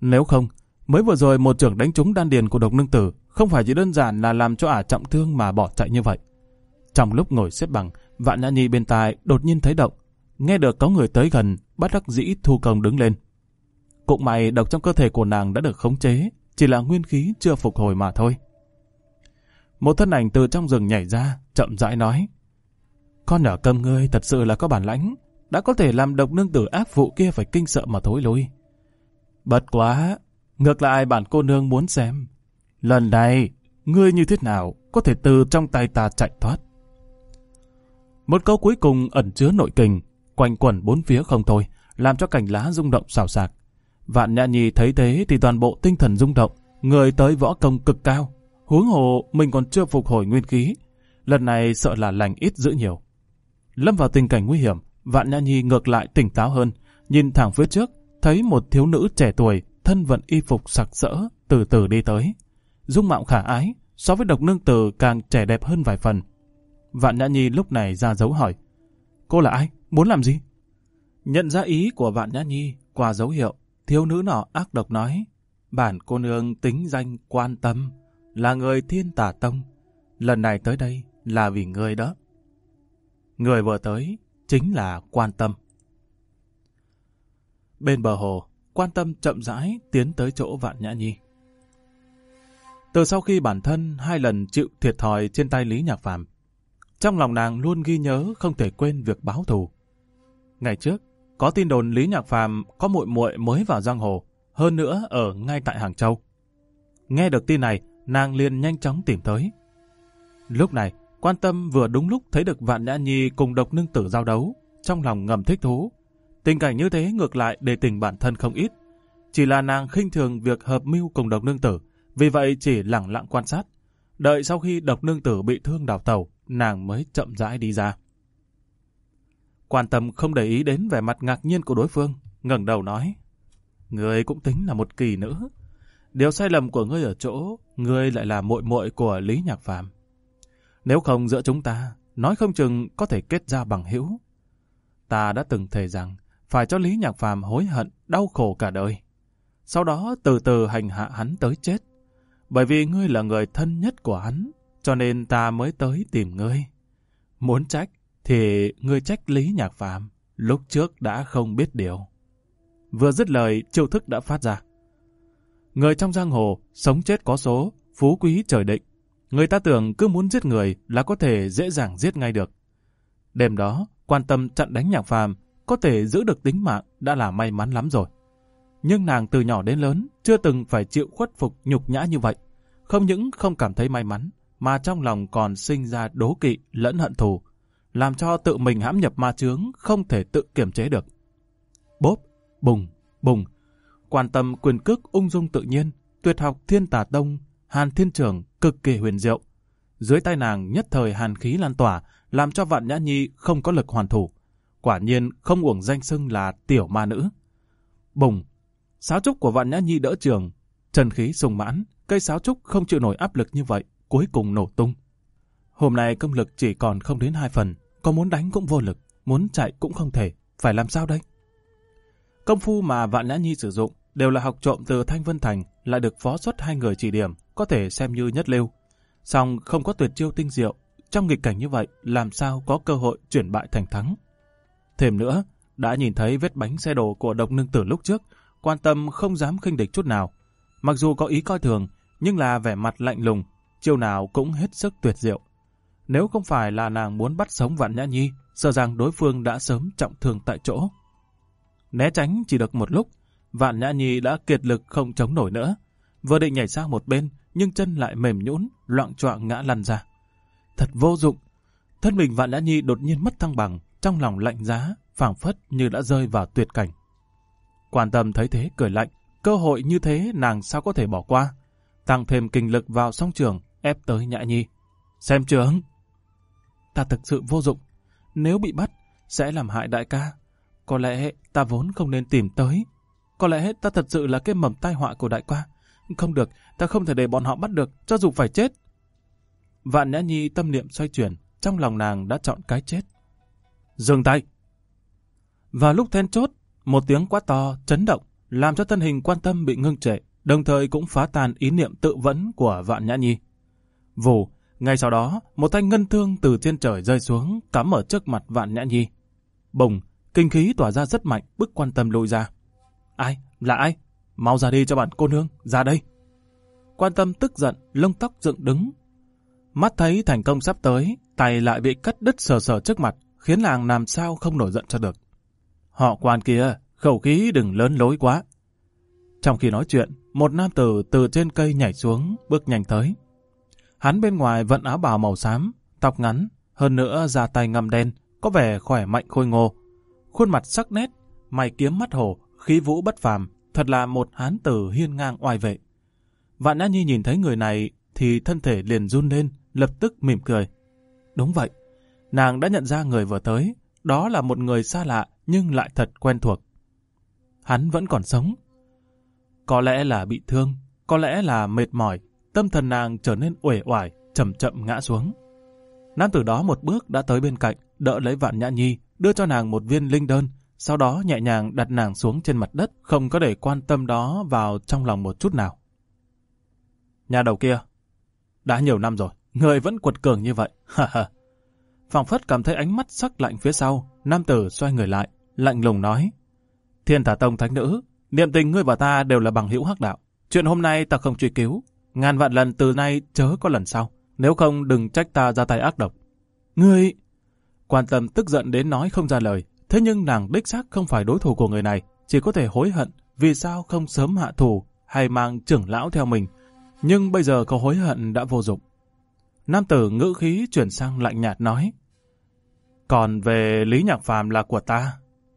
Nếu không, mới vừa rồi một trưởng đánh trúng đan điền của độc nương tử, không phải chỉ đơn giản là làm cho ả trọng thương mà bỏ chạy như vậy. Trong lúc ngồi xếp bằng, vạn nhã nhi bên tai đột nhiên thấy động, nghe được có người tới gần, bắt đắc dĩ thu công đứng lên. Cũng may độc trong cơ thể của nàng đã được khống chế, chỉ là nguyên khí chưa phục hồi mà thôi. Một thân ảnh từ trong rừng nhảy ra, chậm rãi nói. Con nhỏ cầm ngươi thật sự là có bản lãnh, đã có thể làm độc nương tử ác phụ kia phải kinh sợ mà thối lui. Bật quá, ngược lại bản cô nương muốn xem. Lần này, ngươi như thế nào có thể từ trong tay ta chạy thoát? Một câu cuối cùng ẩn chứa nội kình, quanh quẩn bốn phía không thôi, làm cho cảnh lá rung động xào xạc. Vạn nhã nhì thấy thế thì toàn bộ tinh thần rung động, người tới võ công cực cao. Huống hồ mình còn chưa phục hồi nguyên khí. Lần này sợ là lành ít dữ nhiều. Lâm vào tình cảnh nguy hiểm, Vạn Nhã Nhi ngược lại tỉnh táo hơn, nhìn thẳng phía trước, thấy một thiếu nữ trẻ tuổi, thân vận y phục sặc sỡ, từ từ đi tới. Dung mạo khả ái, so với độc nương tử càng trẻ đẹp hơn vài phần. Vạn Nhã Nhi lúc này ra dấu hỏi, cô là ai, muốn làm gì? Nhận ra ý của Vạn Nhã Nhi qua dấu hiệu, thiếu nữ nọ ác độc nói, bản cô nương tính danh quan tâm, là người thiên tả tông. Lần này tới đây là vì người đó. Người vừa tới chính là quan tâm. Bên bờ hồ, quan tâm chậm rãi tiến tới chỗ vạn nhã nhi. Từ sau khi bản thân hai lần chịu thiệt thòi trên tay Lý Nhạc Phàm, trong lòng nàng luôn ghi nhớ không thể quên việc báo thù. Ngày trước, có tin đồn Lý Nhạc Phàm có muội muội mới vào giang hồ, hơn nữa ở ngay tại Hàng Châu. Nghe được tin này, nàng liền nhanh chóng tìm tới. Lúc này, Quan tâm vừa đúng lúc thấy được Vạn Nhã Nhi cùng độc nương tử giao đấu, trong lòng ngầm thích thú. Tình cảnh như thế ngược lại để tình bản thân không ít. Chỉ là nàng khinh thường việc hợp mưu cùng độc nương tử, vì vậy chỉ lẳng lặng quan sát. Đợi sau khi độc nương tử bị thương đào tàu, nàng mới chậm rãi đi ra. Quan tâm không để ý đến vẻ mặt ngạc nhiên của đối phương, ngẩng đầu nói. Người cũng tính là một kỳ nữ. Điều sai lầm của ngươi ở chỗ, ngươi lại là muội muội của Lý Nhạc Phàm. Nếu không giữa chúng ta, nói không chừng có thể kết ra bằng hữu. Ta đã từng thề rằng, phải cho Lý Nhạc Phàm hối hận, đau khổ cả đời. Sau đó từ từ hành hạ hắn tới chết. Bởi vì ngươi là người thân nhất của hắn, cho nên ta mới tới tìm ngươi. Muốn trách, thì ngươi trách Lý Nhạc Phàm lúc trước đã không biết điều. Vừa dứt lời, chiêu thức đã phát ra. Người trong giang hồ, sống chết có số, phú quý trời định. Người ta tưởng cứ muốn giết người là có thể dễ dàng giết ngay được. Đêm đó, quan tâm chặn đánh nhạc phàm, có thể giữ được tính mạng đã là may mắn lắm rồi. Nhưng nàng từ nhỏ đến lớn chưa từng phải chịu khuất phục nhục nhã như vậy. Không những không cảm thấy may mắn, mà trong lòng còn sinh ra đố kỵ lẫn hận thù, làm cho tự mình hãm nhập ma chướng không thể tự kiểm chế được. Bốp, bùng, bùng. Quan tâm quyền cước ung dung tự nhiên, tuyệt học thiên tà tông, hàn thiên trường cực kỳ huyền diệu. Dưới tay nàng nhất thời hàn khí lan tỏa, làm cho vạn nhã nhi không có lực hoàn thủ. Quả nhiên không uổng danh xưng là tiểu ma nữ. Bùng! Sáo trúc của vạn nhã nhi đỡ trường, trần khí sùng mãn, cây sáo trúc không chịu nổi áp lực như vậy, cuối cùng nổ tung. Hôm nay công lực chỉ còn không đến hai phần, có muốn đánh cũng vô lực, muốn chạy cũng không thể, phải làm sao đây? Công phu mà Vạn Nhã Nhi sử dụng đều là học trộm từ Thanh Vân Thành, lại được phó xuất hai người chỉ điểm, có thể xem như nhất lưu. Song không có tuyệt chiêu tinh diệu, trong nghịch cảnh như vậy làm sao có cơ hội chuyển bại thành thắng. Thêm nữa, đã nhìn thấy vết bánh xe đổ của độc nương tử lúc trước, quan tâm không dám khinh địch chút nào. Mặc dù có ý coi thường, nhưng là vẻ mặt lạnh lùng, chiêu nào cũng hết sức tuyệt diệu. Nếu không phải là nàng muốn bắt sống vạn nhã nhi, sợ rằng đối phương đã sớm trọng thương tại chỗ. Né tránh chỉ được một lúc, vạn nhã nhi đã kiệt lực không chống nổi nữa vừa định nhảy sang một bên, nhưng chân lại mềm nhũn, loạn choạng ngã lăn ra. Thật vô dụng. Thân mình Vạn Nhã Nhi đột nhiên mất thăng bằng, trong lòng lạnh giá, phảng phất như đã rơi vào tuyệt cảnh. Quan tâm thấy thế cười lạnh, cơ hội như thế nàng sao có thể bỏ qua. Tăng thêm kinh lực vào song trường, ép tới Nhã Nhi. Xem trường! Ta thực sự vô dụng. Nếu bị bắt, sẽ làm hại đại ca. Có lẽ ta vốn không nên tìm tới. Có lẽ ta thật sự là cái mầm tai họa của đại ca không được, ta không thể để bọn họ bắt được, cho dù phải chết. Vạn Nhã Nhi tâm niệm xoay chuyển, trong lòng nàng đã chọn cái chết. Dừng tay! Và lúc then chốt, một tiếng quá to, chấn động, làm cho thân hình quan tâm bị ngưng trệ, đồng thời cũng phá tan ý niệm tự vẫn của Vạn Nhã Nhi. Vù, ngay sau đó, một thanh ngân thương từ trên trời rơi xuống, cắm ở trước mặt Vạn Nhã Nhi. Bùng, kinh khí tỏa ra rất mạnh, bức quan tâm lùi ra. Ai? Là ai? mau ra đi cho bạn cô nương, ra đây. Quan tâm tức giận, lông tóc dựng đứng. Mắt thấy thành công sắp tới, tay lại bị cắt đứt sờ sờ trước mặt, khiến làng làm sao không nổi giận cho được. Họ quan kia, khẩu khí đừng lớn lối quá. Trong khi nói chuyện, một nam tử từ trên cây nhảy xuống, bước nhanh tới. Hắn bên ngoài vẫn áo bào màu xám, tóc ngắn, hơn nữa da tay ngầm đen, có vẻ khỏe mạnh khôi ngô. Khuôn mặt sắc nét, mày kiếm mắt hổ, khí vũ bất phàm, thật là một hán tử hiên ngang oai vệ. Vạn Nhã Nhi nhìn thấy người này thì thân thể liền run lên, lập tức mỉm cười. Đúng vậy, nàng đã nhận ra người vừa tới, đó là một người xa lạ nhưng lại thật quen thuộc. Hắn vẫn còn sống. Có lẽ là bị thương, có lẽ là mệt mỏi, tâm thần nàng trở nên uể oải, chậm chậm ngã xuống. Nam tử đó một bước đã tới bên cạnh, đỡ lấy Vạn Nhã Nhi, đưa cho nàng một viên linh đơn, sau đó nhẹ nhàng đặt nàng xuống trên mặt đất, không có để quan tâm đó vào trong lòng một chút nào. Nhà đầu kia, đã nhiều năm rồi, người vẫn quật cường như vậy, ha ha. Phòng phất cảm thấy ánh mắt sắc lạnh phía sau, nam tử xoay người lại, lạnh lùng nói. Thiên thả tông thánh nữ, niệm tình ngươi và ta đều là bằng hữu hắc đạo. Chuyện hôm nay ta không truy cứu, ngàn vạn lần từ nay chớ có lần sau, nếu không đừng trách ta ra tay ác độc. Ngươi... Quan tâm tức giận đến nói không ra lời, Thế nhưng nàng đích xác không phải đối thủ của người này, chỉ có thể hối hận vì sao không sớm hạ thủ hay mang trưởng lão theo mình. Nhưng bây giờ có hối hận đã vô dụng. Nam tử ngữ khí chuyển sang lạnh nhạt nói. Còn về Lý Nhạc Phàm là của ta.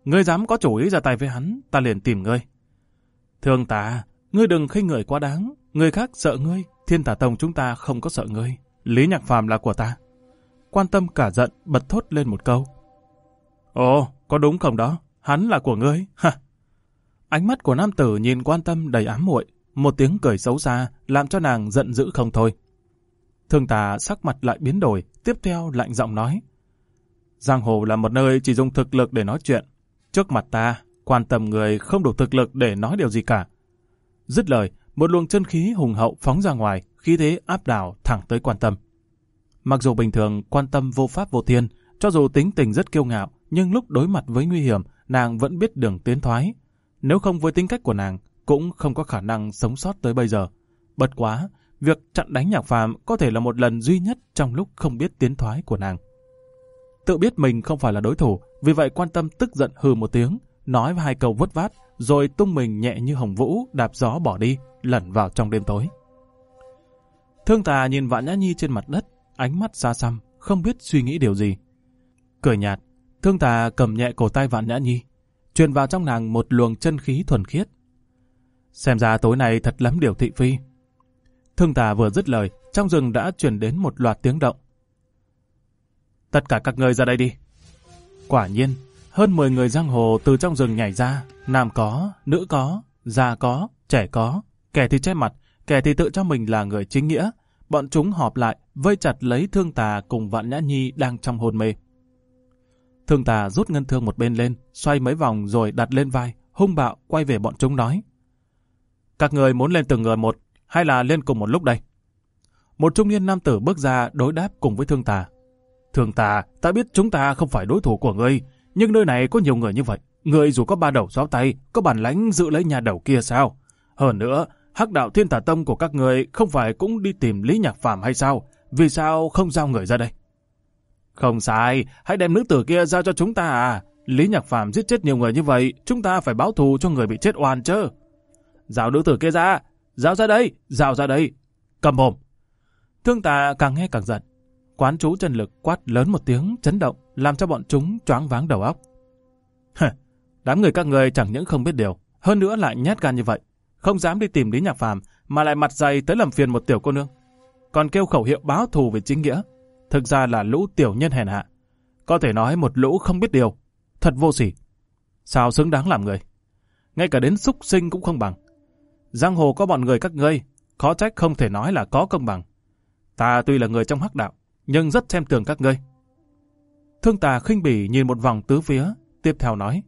Ngươi dám có chủ ý ra tay với hắn, ta liền tìm ngươi. Thương ta, ngươi đừng khinh người quá đáng. Người khác sợ ngươi, thiên tả tông chúng ta không có sợ ngươi. Lý Nhạc Phàm là của ta. Quan tâm cả giận, bật thốt lên một câu. Ồ, có đúng không đó? Hắn là của ngươi, ha! Ánh mắt của nam tử nhìn quan tâm đầy ám muội, một tiếng cười xấu xa làm cho nàng giận dữ không thôi. Thương tà sắc mặt lại biến đổi, tiếp theo lạnh giọng nói. Giang hồ là một nơi chỉ dùng thực lực để nói chuyện. Trước mặt ta, quan tâm người không đủ thực lực để nói điều gì cả. Dứt lời, một luồng chân khí hùng hậu phóng ra ngoài, khí thế áp đảo thẳng tới quan tâm. Mặc dù bình thường quan tâm vô pháp vô thiên, cho dù tính tình rất kiêu ngạo, nhưng lúc đối mặt với nguy hiểm, nàng vẫn biết đường tiến thoái. Nếu không với tính cách của nàng, cũng không có khả năng sống sót tới bây giờ. Bật quá, việc chặn đánh nhạc phàm có thể là một lần duy nhất trong lúc không biết tiến thoái của nàng. Tự biết mình không phải là đối thủ, vì vậy quan tâm tức giận hừ một tiếng, nói hai câu vất vát, rồi tung mình nhẹ như hồng vũ, đạp gió bỏ đi, lẩn vào trong đêm tối. Thương tà nhìn vạn nhã nhi trên mặt đất, ánh mắt xa xăm, không biết suy nghĩ điều gì. Cười nhạt, Thương tà cầm nhẹ cổ tay Vạn Nhã Nhi, truyền vào trong nàng một luồng chân khí thuần khiết. Xem ra tối nay thật lắm điều thị phi. Thương tà vừa dứt lời, trong rừng đã truyền đến một loạt tiếng động. Tất cả các ngươi ra đây đi. Quả nhiên, hơn 10 người giang hồ từ trong rừng nhảy ra, nam có, nữ có, già có, trẻ có, kẻ thì che mặt, kẻ thì tự cho mình là người chính nghĩa. Bọn chúng họp lại, vây chặt lấy thương tà cùng vạn nhã nhi đang trong hồn mê. Thương tà rút ngân thương một bên lên, xoay mấy vòng rồi đặt lên vai, hung bạo quay về bọn chúng nói. Các người muốn lên từng người một, hay là lên cùng một lúc đây? Một trung niên nam tử bước ra đối đáp cùng với thương tà. Thương tà, ta biết chúng ta không phải đối thủ của ngươi, nhưng nơi này có nhiều người như vậy. Ngươi dù có ba đầu gió tay, có bản lãnh giữ lấy nhà đầu kia sao? Hơn nữa, hắc đạo thiên tà tông của các người không phải cũng đi tìm Lý Nhạc Phàm hay sao? Vì sao không giao người ra đây? Không sai, hãy đem nữ tử kia ra cho chúng ta à. Lý Nhạc Phạm giết chết nhiều người như vậy, chúng ta phải báo thù cho người bị chết oan chứ. Giao nữ tử kia ra, giao ra đây, giao ra đây. Cầm mồm. Thương tà càng nghe càng giận. Quán chú chân lực quát lớn một tiếng chấn động, làm cho bọn chúng choáng váng đầu óc. Đám người các người chẳng những không biết điều, hơn nữa lại nhát gan như vậy, không dám đi tìm Lý Nhạc Phạm mà lại mặt dày tới làm phiền một tiểu cô nương. Còn kêu khẩu hiệu báo thù về chính nghĩa, thực ra là lũ tiểu nhân hèn hạ. Có thể nói một lũ không biết điều, thật vô sỉ. Sao xứng đáng làm người? Ngay cả đến súc sinh cũng không bằng. Giang hồ có bọn người các ngươi, khó trách không thể nói là có công bằng. Ta tuy là người trong hắc đạo, nhưng rất xem tường các ngươi. Thương tà khinh bỉ nhìn một vòng tứ phía, tiếp theo nói.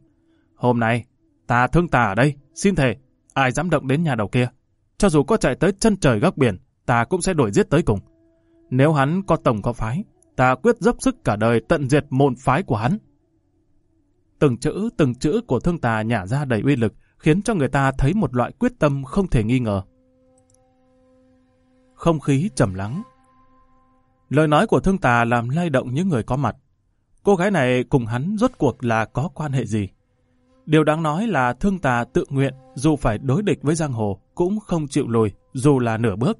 Hôm nay, ta thương tà ở đây, xin thề, ai dám động đến nhà đầu kia. Cho dù có chạy tới chân trời góc biển, ta cũng sẽ đuổi giết tới cùng. Nếu hắn có tổng có phái, ta quyết dốc sức cả đời tận diệt môn phái của hắn. Từng chữ, từng chữ của thương tà nhả ra đầy uy lực, khiến cho người ta thấy một loại quyết tâm không thể nghi ngờ. Không khí trầm lắng. Lời nói của thương tà làm lay động những người có mặt. Cô gái này cùng hắn rốt cuộc là có quan hệ gì? Điều đáng nói là thương tà tự nguyện dù phải đối địch với giang hồ cũng không chịu lùi dù là nửa bước.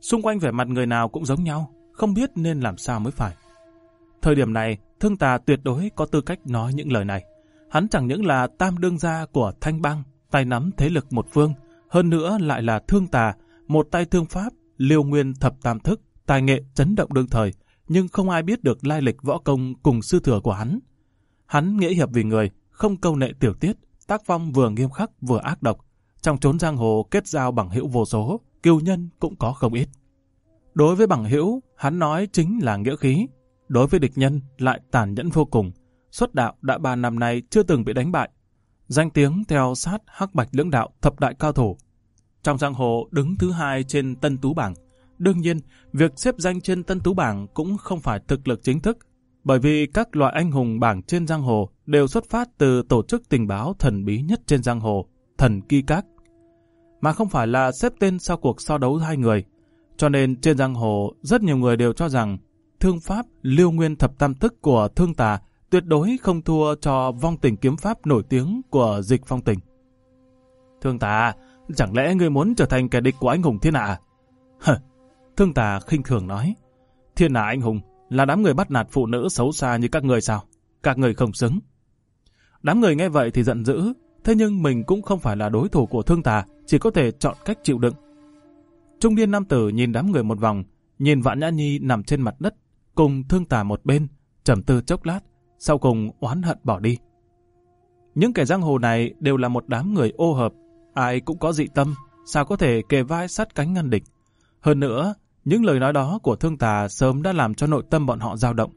Xung quanh vẻ mặt người nào cũng giống nhau, không biết nên làm sao mới phải. Thời điểm này, thương tà tuyệt đối có tư cách nói những lời này. Hắn chẳng những là tam đương gia của Thanh băng, tay nắm thế lực một phương, hơn nữa lại là thương tà, một tay thương pháp, liều nguyên thập tam thức, tài nghệ chấn động đương thời, nhưng không ai biết được lai lịch võ công cùng sư thừa của hắn. Hắn nghĩa hiệp vì người, không câu nệ tiểu tiết, tác phong vừa nghiêm khắc vừa ác độc, trong chốn giang hồ kết giao bằng hữu vô số, cưu nhân cũng có không ít. Đối với bằng hữu, hắn nói chính là nghĩa khí. Đối với địch nhân lại tàn nhẫn vô cùng. Xuất đạo đã ba năm nay chưa từng bị đánh bại. Danh tiếng theo sát hắc bạch lưỡng đạo thập đại cao thủ. Trong giang hồ đứng thứ hai trên tân tú bảng. Đương nhiên, việc xếp danh trên tân tú bảng cũng không phải thực lực chính thức. Bởi vì các loại anh hùng bảng trên giang hồ đều xuất phát từ tổ chức tình báo thần bí nhất trên giang hồ, thần Ki Các mà không phải là xếp tên sau cuộc so đấu hai người. Cho nên trên giang hồ, rất nhiều người đều cho rằng thương pháp lưu nguyên thập tam thức của thương tà tuyệt đối không thua cho vong tình kiếm pháp nổi tiếng của dịch phong tình. Thương tà, chẳng lẽ ngươi muốn trở thành kẻ địch của anh hùng thiên hạ? À? Hờ, thương tà khinh thường nói. Thiên hạ anh hùng là đám người bắt nạt phụ nữ xấu xa như các người sao? Các người không xứng. Đám người nghe vậy thì giận dữ, Thế nhưng mình cũng không phải là đối thủ của thương tà, chỉ có thể chọn cách chịu đựng. Trung niên nam tử nhìn đám người một vòng, nhìn Vạn Nhã Nhi nằm trên mặt đất, cùng thương tà một bên, trầm tư chốc lát, sau cùng oán hận bỏ đi. Những kẻ giang hồ này đều là một đám người ô hợp, ai cũng có dị tâm, sao có thể kề vai sắt cánh ngăn địch. Hơn nữa, những lời nói đó của thương tà sớm đã làm cho nội tâm bọn họ dao động.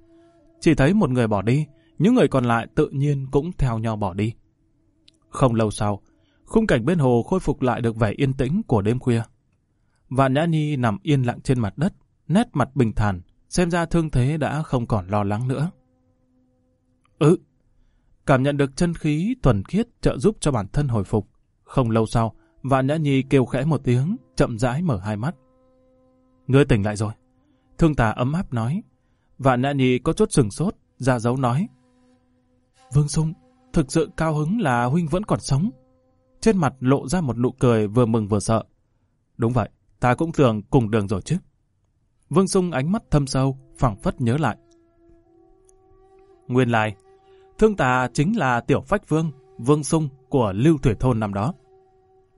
Chỉ thấy một người bỏ đi, những người còn lại tự nhiên cũng theo nhau bỏ đi. Không lâu sau, khung cảnh bên hồ khôi phục lại được vẻ yên tĩnh của đêm khuya. Vạn Nhã Nhi nằm yên lặng trên mặt đất, nét mặt bình thản, xem ra thương thế đã không còn lo lắng nữa. Ừ, cảm nhận được chân khí thuần khiết trợ giúp cho bản thân hồi phục. Không lâu sau, Vạn Nhã Nhi kêu khẽ một tiếng, chậm rãi mở hai mắt. Ngươi tỉnh lại rồi. Thương tà ấm áp nói. Vạn Nhã Nhi có chút sừng sốt, ra dấu nói. Vương Sung, Thực sự cao hứng là huynh vẫn còn sống. Trên mặt lộ ra một nụ cười vừa mừng vừa sợ. Đúng vậy, ta cũng tưởng cùng đường rồi chứ. Vương Sung ánh mắt thâm sâu, phảng phất nhớ lại. Nguyên lại, thương tà chính là tiểu phách vương, Vương Sung của Lưu Thủy Thôn năm đó.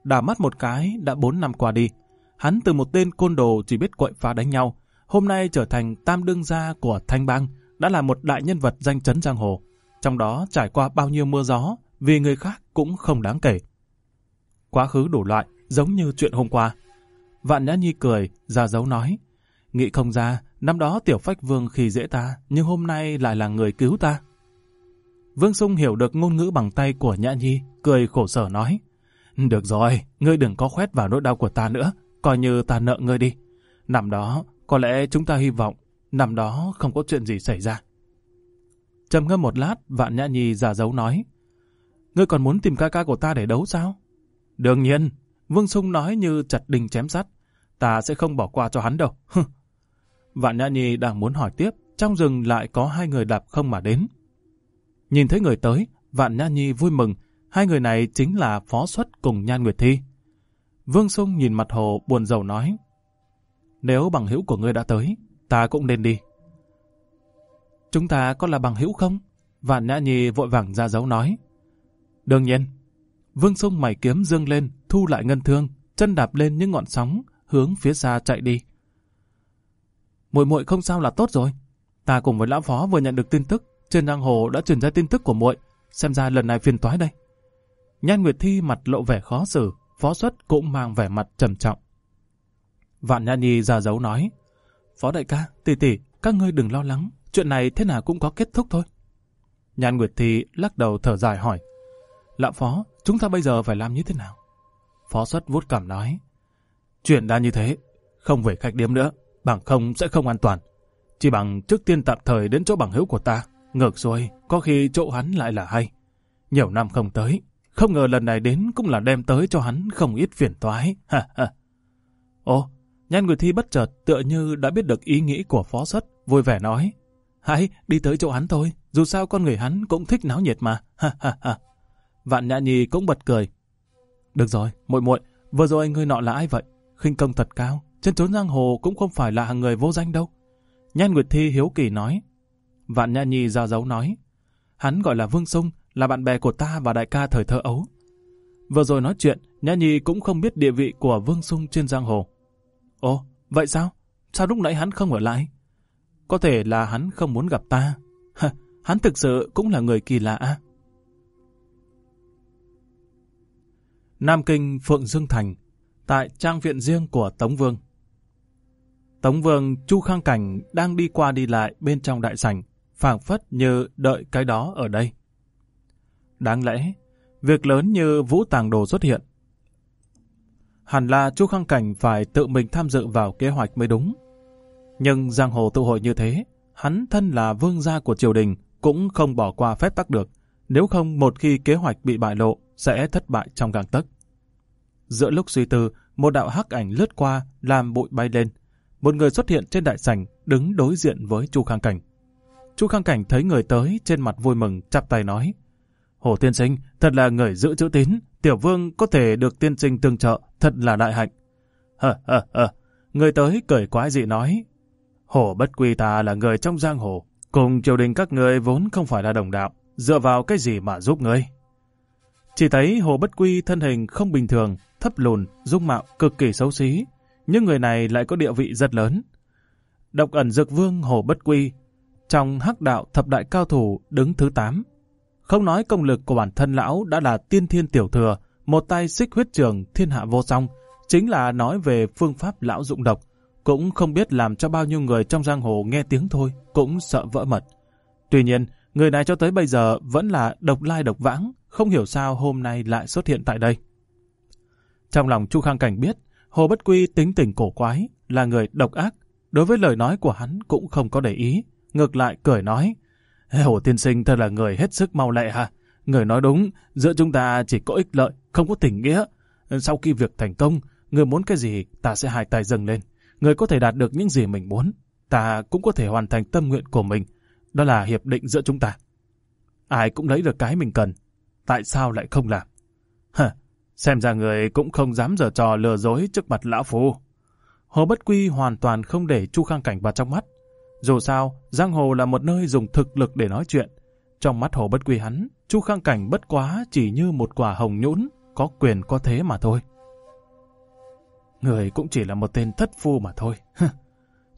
đã mắt một cái đã bốn năm qua đi, hắn từ một tên côn đồ chỉ biết quậy phá đánh nhau, hôm nay trở thành tam đương gia của Thanh Bang, đã là một đại nhân vật danh chấn giang hồ trong đó trải qua bao nhiêu mưa gió, vì người khác cũng không đáng kể. Quá khứ đủ loại, giống như chuyện hôm qua. Vạn Nhã Nhi cười, ra dấu nói, nghĩ không ra, năm đó tiểu phách vương khi dễ ta, nhưng hôm nay lại là người cứu ta. Vương Sung hiểu được ngôn ngữ bằng tay của Nhã Nhi, cười khổ sở nói, được rồi, ngươi đừng có khoét vào nỗi đau của ta nữa, coi như ta nợ ngươi đi. Năm đó, có lẽ chúng ta hy vọng, năm đó không có chuyện gì xảy ra. Trầm ngâm một lát, vạn nhã nhi giả dấu nói. Ngươi còn muốn tìm ca ca của ta để đấu sao? Đương nhiên, Vương Sung nói như chặt đình chém sắt. Ta sẽ không bỏ qua cho hắn đâu. [laughs] vạn nhã nhi đang muốn hỏi tiếp, trong rừng lại có hai người đạp không mà đến. Nhìn thấy người tới, vạn nhã nhi vui mừng. Hai người này chính là phó xuất cùng Nhan Nguyệt Thi. Vương Sung nhìn mặt hồ buồn rầu nói. Nếu bằng hữu của ngươi đã tới, ta cũng nên đi. Chúng ta có là bằng hữu không? Vạn Nhã Nhi vội vàng ra dấu nói. Đương nhiên. Vương Sung mày kiếm dương lên, thu lại ngân thương, chân đạp lên những ngọn sóng, hướng phía xa chạy đi. Muội muội không sao là tốt rồi. Ta cùng với lão phó vừa nhận được tin tức, trên giang hồ đã truyền ra tin tức của muội, xem ra lần này phiền toái đây. Nhan Nguyệt Thi mặt lộ vẻ khó xử, phó xuất cũng mang vẻ mặt trầm trọng. Vạn Nhã Nhi ra dấu nói, Phó đại ca, tỷ tỷ, các ngươi đừng lo lắng, chuyện này thế nào cũng có kết thúc thôi. Nhan Nguyệt Thi lắc đầu thở dài hỏi, Lão Phó, chúng ta bây giờ phải làm như thế nào? Phó xuất vuốt cảm nói, Chuyện đã như thế, không về khách điếm nữa, bằng không sẽ không an toàn. Chỉ bằng trước tiên tạm thời đến chỗ bằng hữu của ta, ngược xuôi, có khi chỗ hắn lại là hay. Nhiều năm không tới, không ngờ lần này đến cũng là đem tới cho hắn không ít phiền toái. [laughs] ha ha. Ồ, Nhan Nguyệt Thi bất chợt tựa như đã biết được ý nghĩ của phó xuất, vui vẻ nói. Hãy đi tới chỗ hắn thôi, dù sao con người hắn cũng thích náo nhiệt mà. Ha ha ha. Vạn Nhã Nhi cũng bật cười. Được rồi, muội muội, vừa rồi anh ngươi nọ là ai vậy? Khinh công thật cao, chân trốn giang hồ cũng không phải là hàng người vô danh đâu. Nhan Nguyệt Thi hiếu kỳ nói. Vạn Nhã Nhi ra dấu nói. Hắn gọi là Vương Sung, là bạn bè của ta và đại ca thời thơ ấu. Vừa rồi nói chuyện, Nhã Nhi cũng không biết địa vị của Vương Sung trên giang hồ. Ồ, vậy sao? Sao lúc nãy hắn không ở lại? Có thể là hắn không muốn gặp ta. hắn thực sự cũng là người kỳ lạ. Nam Kinh Phượng Dương Thành, tại trang viện riêng của Tống Vương. Tống Vương Chu Khang Cảnh đang đi qua đi lại bên trong đại sảnh, phảng phất như đợi cái đó ở đây. Đáng lẽ, việc lớn như vũ tàng đồ xuất hiện. Hẳn là Chu Khang Cảnh phải tự mình tham dự vào kế hoạch mới đúng. Nhưng giang hồ tụ hội như thế, hắn thân là vương gia của triều đình, cũng không bỏ qua phép tắc được. Nếu không một khi kế hoạch bị bại lộ, sẽ thất bại trong gang tấc. Giữa lúc suy tư, một đạo hắc ảnh lướt qua, làm bụi bay lên. Một người xuất hiện trên đại sảnh, đứng đối diện với Chu Khang Cảnh. Chu Khang Cảnh thấy người tới, trên mặt vui mừng, chắp tay nói. Hồ Tiên Sinh, thật là người giữ chữ tín, tiểu vương có thể được tiên sinh tương trợ, thật là đại hạnh. hơ hơ hơ người tới cười quái dị nói, Hổ bất quy ta là người trong giang hồ, cùng triều đình các ngươi vốn không phải là đồng đạo, dựa vào cái gì mà giúp ngươi. Chỉ thấy hồ bất quy thân hình không bình thường, thấp lùn, dung mạo cực kỳ xấu xí, nhưng người này lại có địa vị rất lớn. Độc ẩn dược vương hồ bất quy, trong hắc đạo thập đại cao thủ đứng thứ 8. Không nói công lực của bản thân lão đã là tiên thiên tiểu thừa, một tay xích huyết trường thiên hạ vô song, chính là nói về phương pháp lão dụng độc, cũng không biết làm cho bao nhiêu người trong giang hồ nghe tiếng thôi, cũng sợ vỡ mật. Tuy nhiên, người này cho tới bây giờ vẫn là độc lai độc vãng, không hiểu sao hôm nay lại xuất hiện tại đây. Trong lòng Chu Khang Cảnh biết, Hồ Bất Quy tính tình cổ quái, là người độc ác, đối với lời nói của hắn cũng không có để ý, ngược lại cười nói, Hồ Tiên Sinh thật là người hết sức mau lẹ hả? Người nói đúng, giữa chúng ta chỉ có ích lợi, không có tình nghĩa. Sau khi việc thành công, người muốn cái gì, ta sẽ hài tài dâng lên người có thể đạt được những gì mình muốn, ta cũng có thể hoàn thành tâm nguyện của mình. Đó là hiệp định giữa chúng ta. Ai cũng lấy được cái mình cần. Tại sao lại không làm? Hả, xem ra người cũng không dám dở trò lừa dối trước mặt lão phu. Hồ Bất Quy hoàn toàn không để Chu Khang Cảnh vào trong mắt. Dù sao, giang hồ là một nơi dùng thực lực để nói chuyện. Trong mắt Hồ Bất Quy hắn, Chu Khang Cảnh bất quá chỉ như một quả hồng nhũn, có quyền có thế mà thôi. Người cũng chỉ là một tên thất phu mà thôi. [laughs]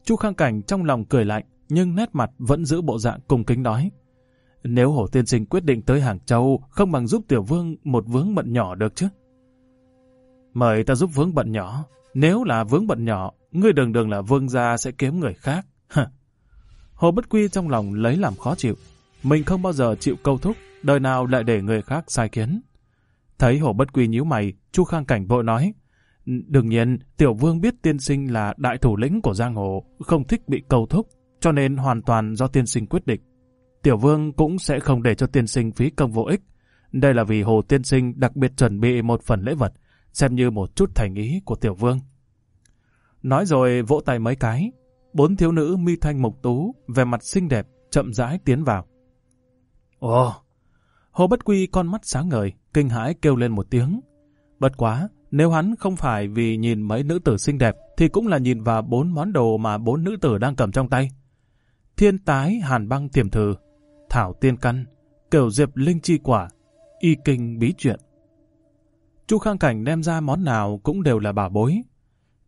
Chú Khang Cảnh trong lòng cười lạnh, nhưng nét mặt vẫn giữ bộ dạng cung kính nói. Nếu Hổ Tiên Sinh quyết định tới Hàng Châu, không bằng giúp Tiểu Vương một vướng bận nhỏ được chứ? Mời ta giúp vướng bận nhỏ. Nếu là vướng bận nhỏ, ngươi đường đường là vương gia sẽ kiếm người khác. [laughs] Hồ Bất Quy trong lòng lấy làm khó chịu. Mình không bao giờ chịu câu thúc, đời nào lại để người khác sai kiến. Thấy Hồ Bất Quy nhíu mày, Chu Khang Cảnh vội nói, Đương nhiên, Tiểu Vương biết tiên sinh là đại thủ lĩnh của giang hồ, không thích bị cầu thúc, cho nên hoàn toàn do tiên sinh quyết định. Tiểu Vương cũng sẽ không để cho tiên sinh phí công vô ích. Đây là vì Hồ tiên sinh đặc biệt chuẩn bị một phần lễ vật, xem như một chút thành ý của Tiểu Vương. Nói rồi vỗ tay mấy cái, bốn thiếu nữ mi thanh mộc tú, về mặt xinh đẹp, chậm rãi tiến vào. Ồ! Hồ Bất Quy con mắt sáng ngời, kinh hãi kêu lên một tiếng. Bất quá, nếu hắn không phải vì nhìn mấy nữ tử xinh đẹp, thì cũng là nhìn vào bốn món đồ mà bốn nữ tử đang cầm trong tay. Thiên tái hàn băng tiềm thử, thảo tiên căn, kiểu diệp linh chi quả, y kinh bí truyện. Chu Khang Cảnh đem ra món nào cũng đều là bảo bối.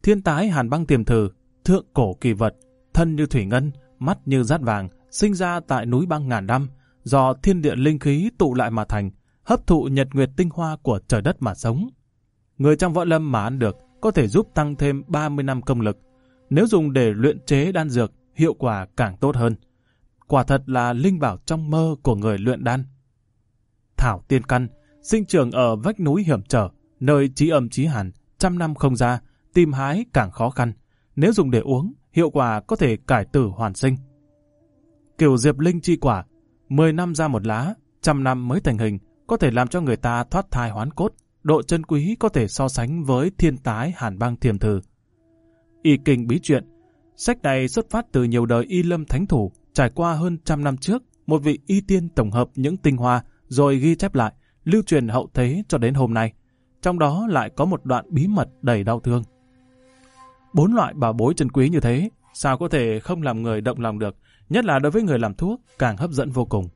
Thiên tái hàn băng tiềm thử, thượng cổ kỳ vật, thân như thủy ngân, mắt như rát vàng, sinh ra tại núi băng ngàn năm, do thiên địa linh khí tụ lại mà thành, hấp thụ nhật nguyệt tinh hoa của trời đất mà sống người trong võ lâm mà ăn được có thể giúp tăng thêm 30 năm công lực. Nếu dùng để luyện chế đan dược, hiệu quả càng tốt hơn. Quả thật là linh bảo trong mơ của người luyện đan. Thảo Tiên Căn, sinh trưởng ở vách núi hiểm trở, nơi trí âm trí hàn, trăm năm không ra, tìm hái càng khó khăn. Nếu dùng để uống, hiệu quả có thể cải tử hoàn sinh. Kiểu diệp linh chi quả, 10 năm ra một lá, trăm năm mới thành hình, có thể làm cho người ta thoát thai hoán cốt, độ chân quý có thể so sánh với thiên tái hàn băng thiềm thử. Y Kinh Bí Truyện Sách này xuất phát từ nhiều đời Y Lâm Thánh Thủ, trải qua hơn trăm năm trước, một vị Y Tiên tổng hợp những tinh hoa rồi ghi chép lại, lưu truyền hậu thế cho đến hôm nay. Trong đó lại có một đoạn bí mật đầy đau thương. Bốn loại bảo bối chân quý như thế, sao có thể không làm người động lòng được, nhất là đối với người làm thuốc, càng hấp dẫn vô cùng.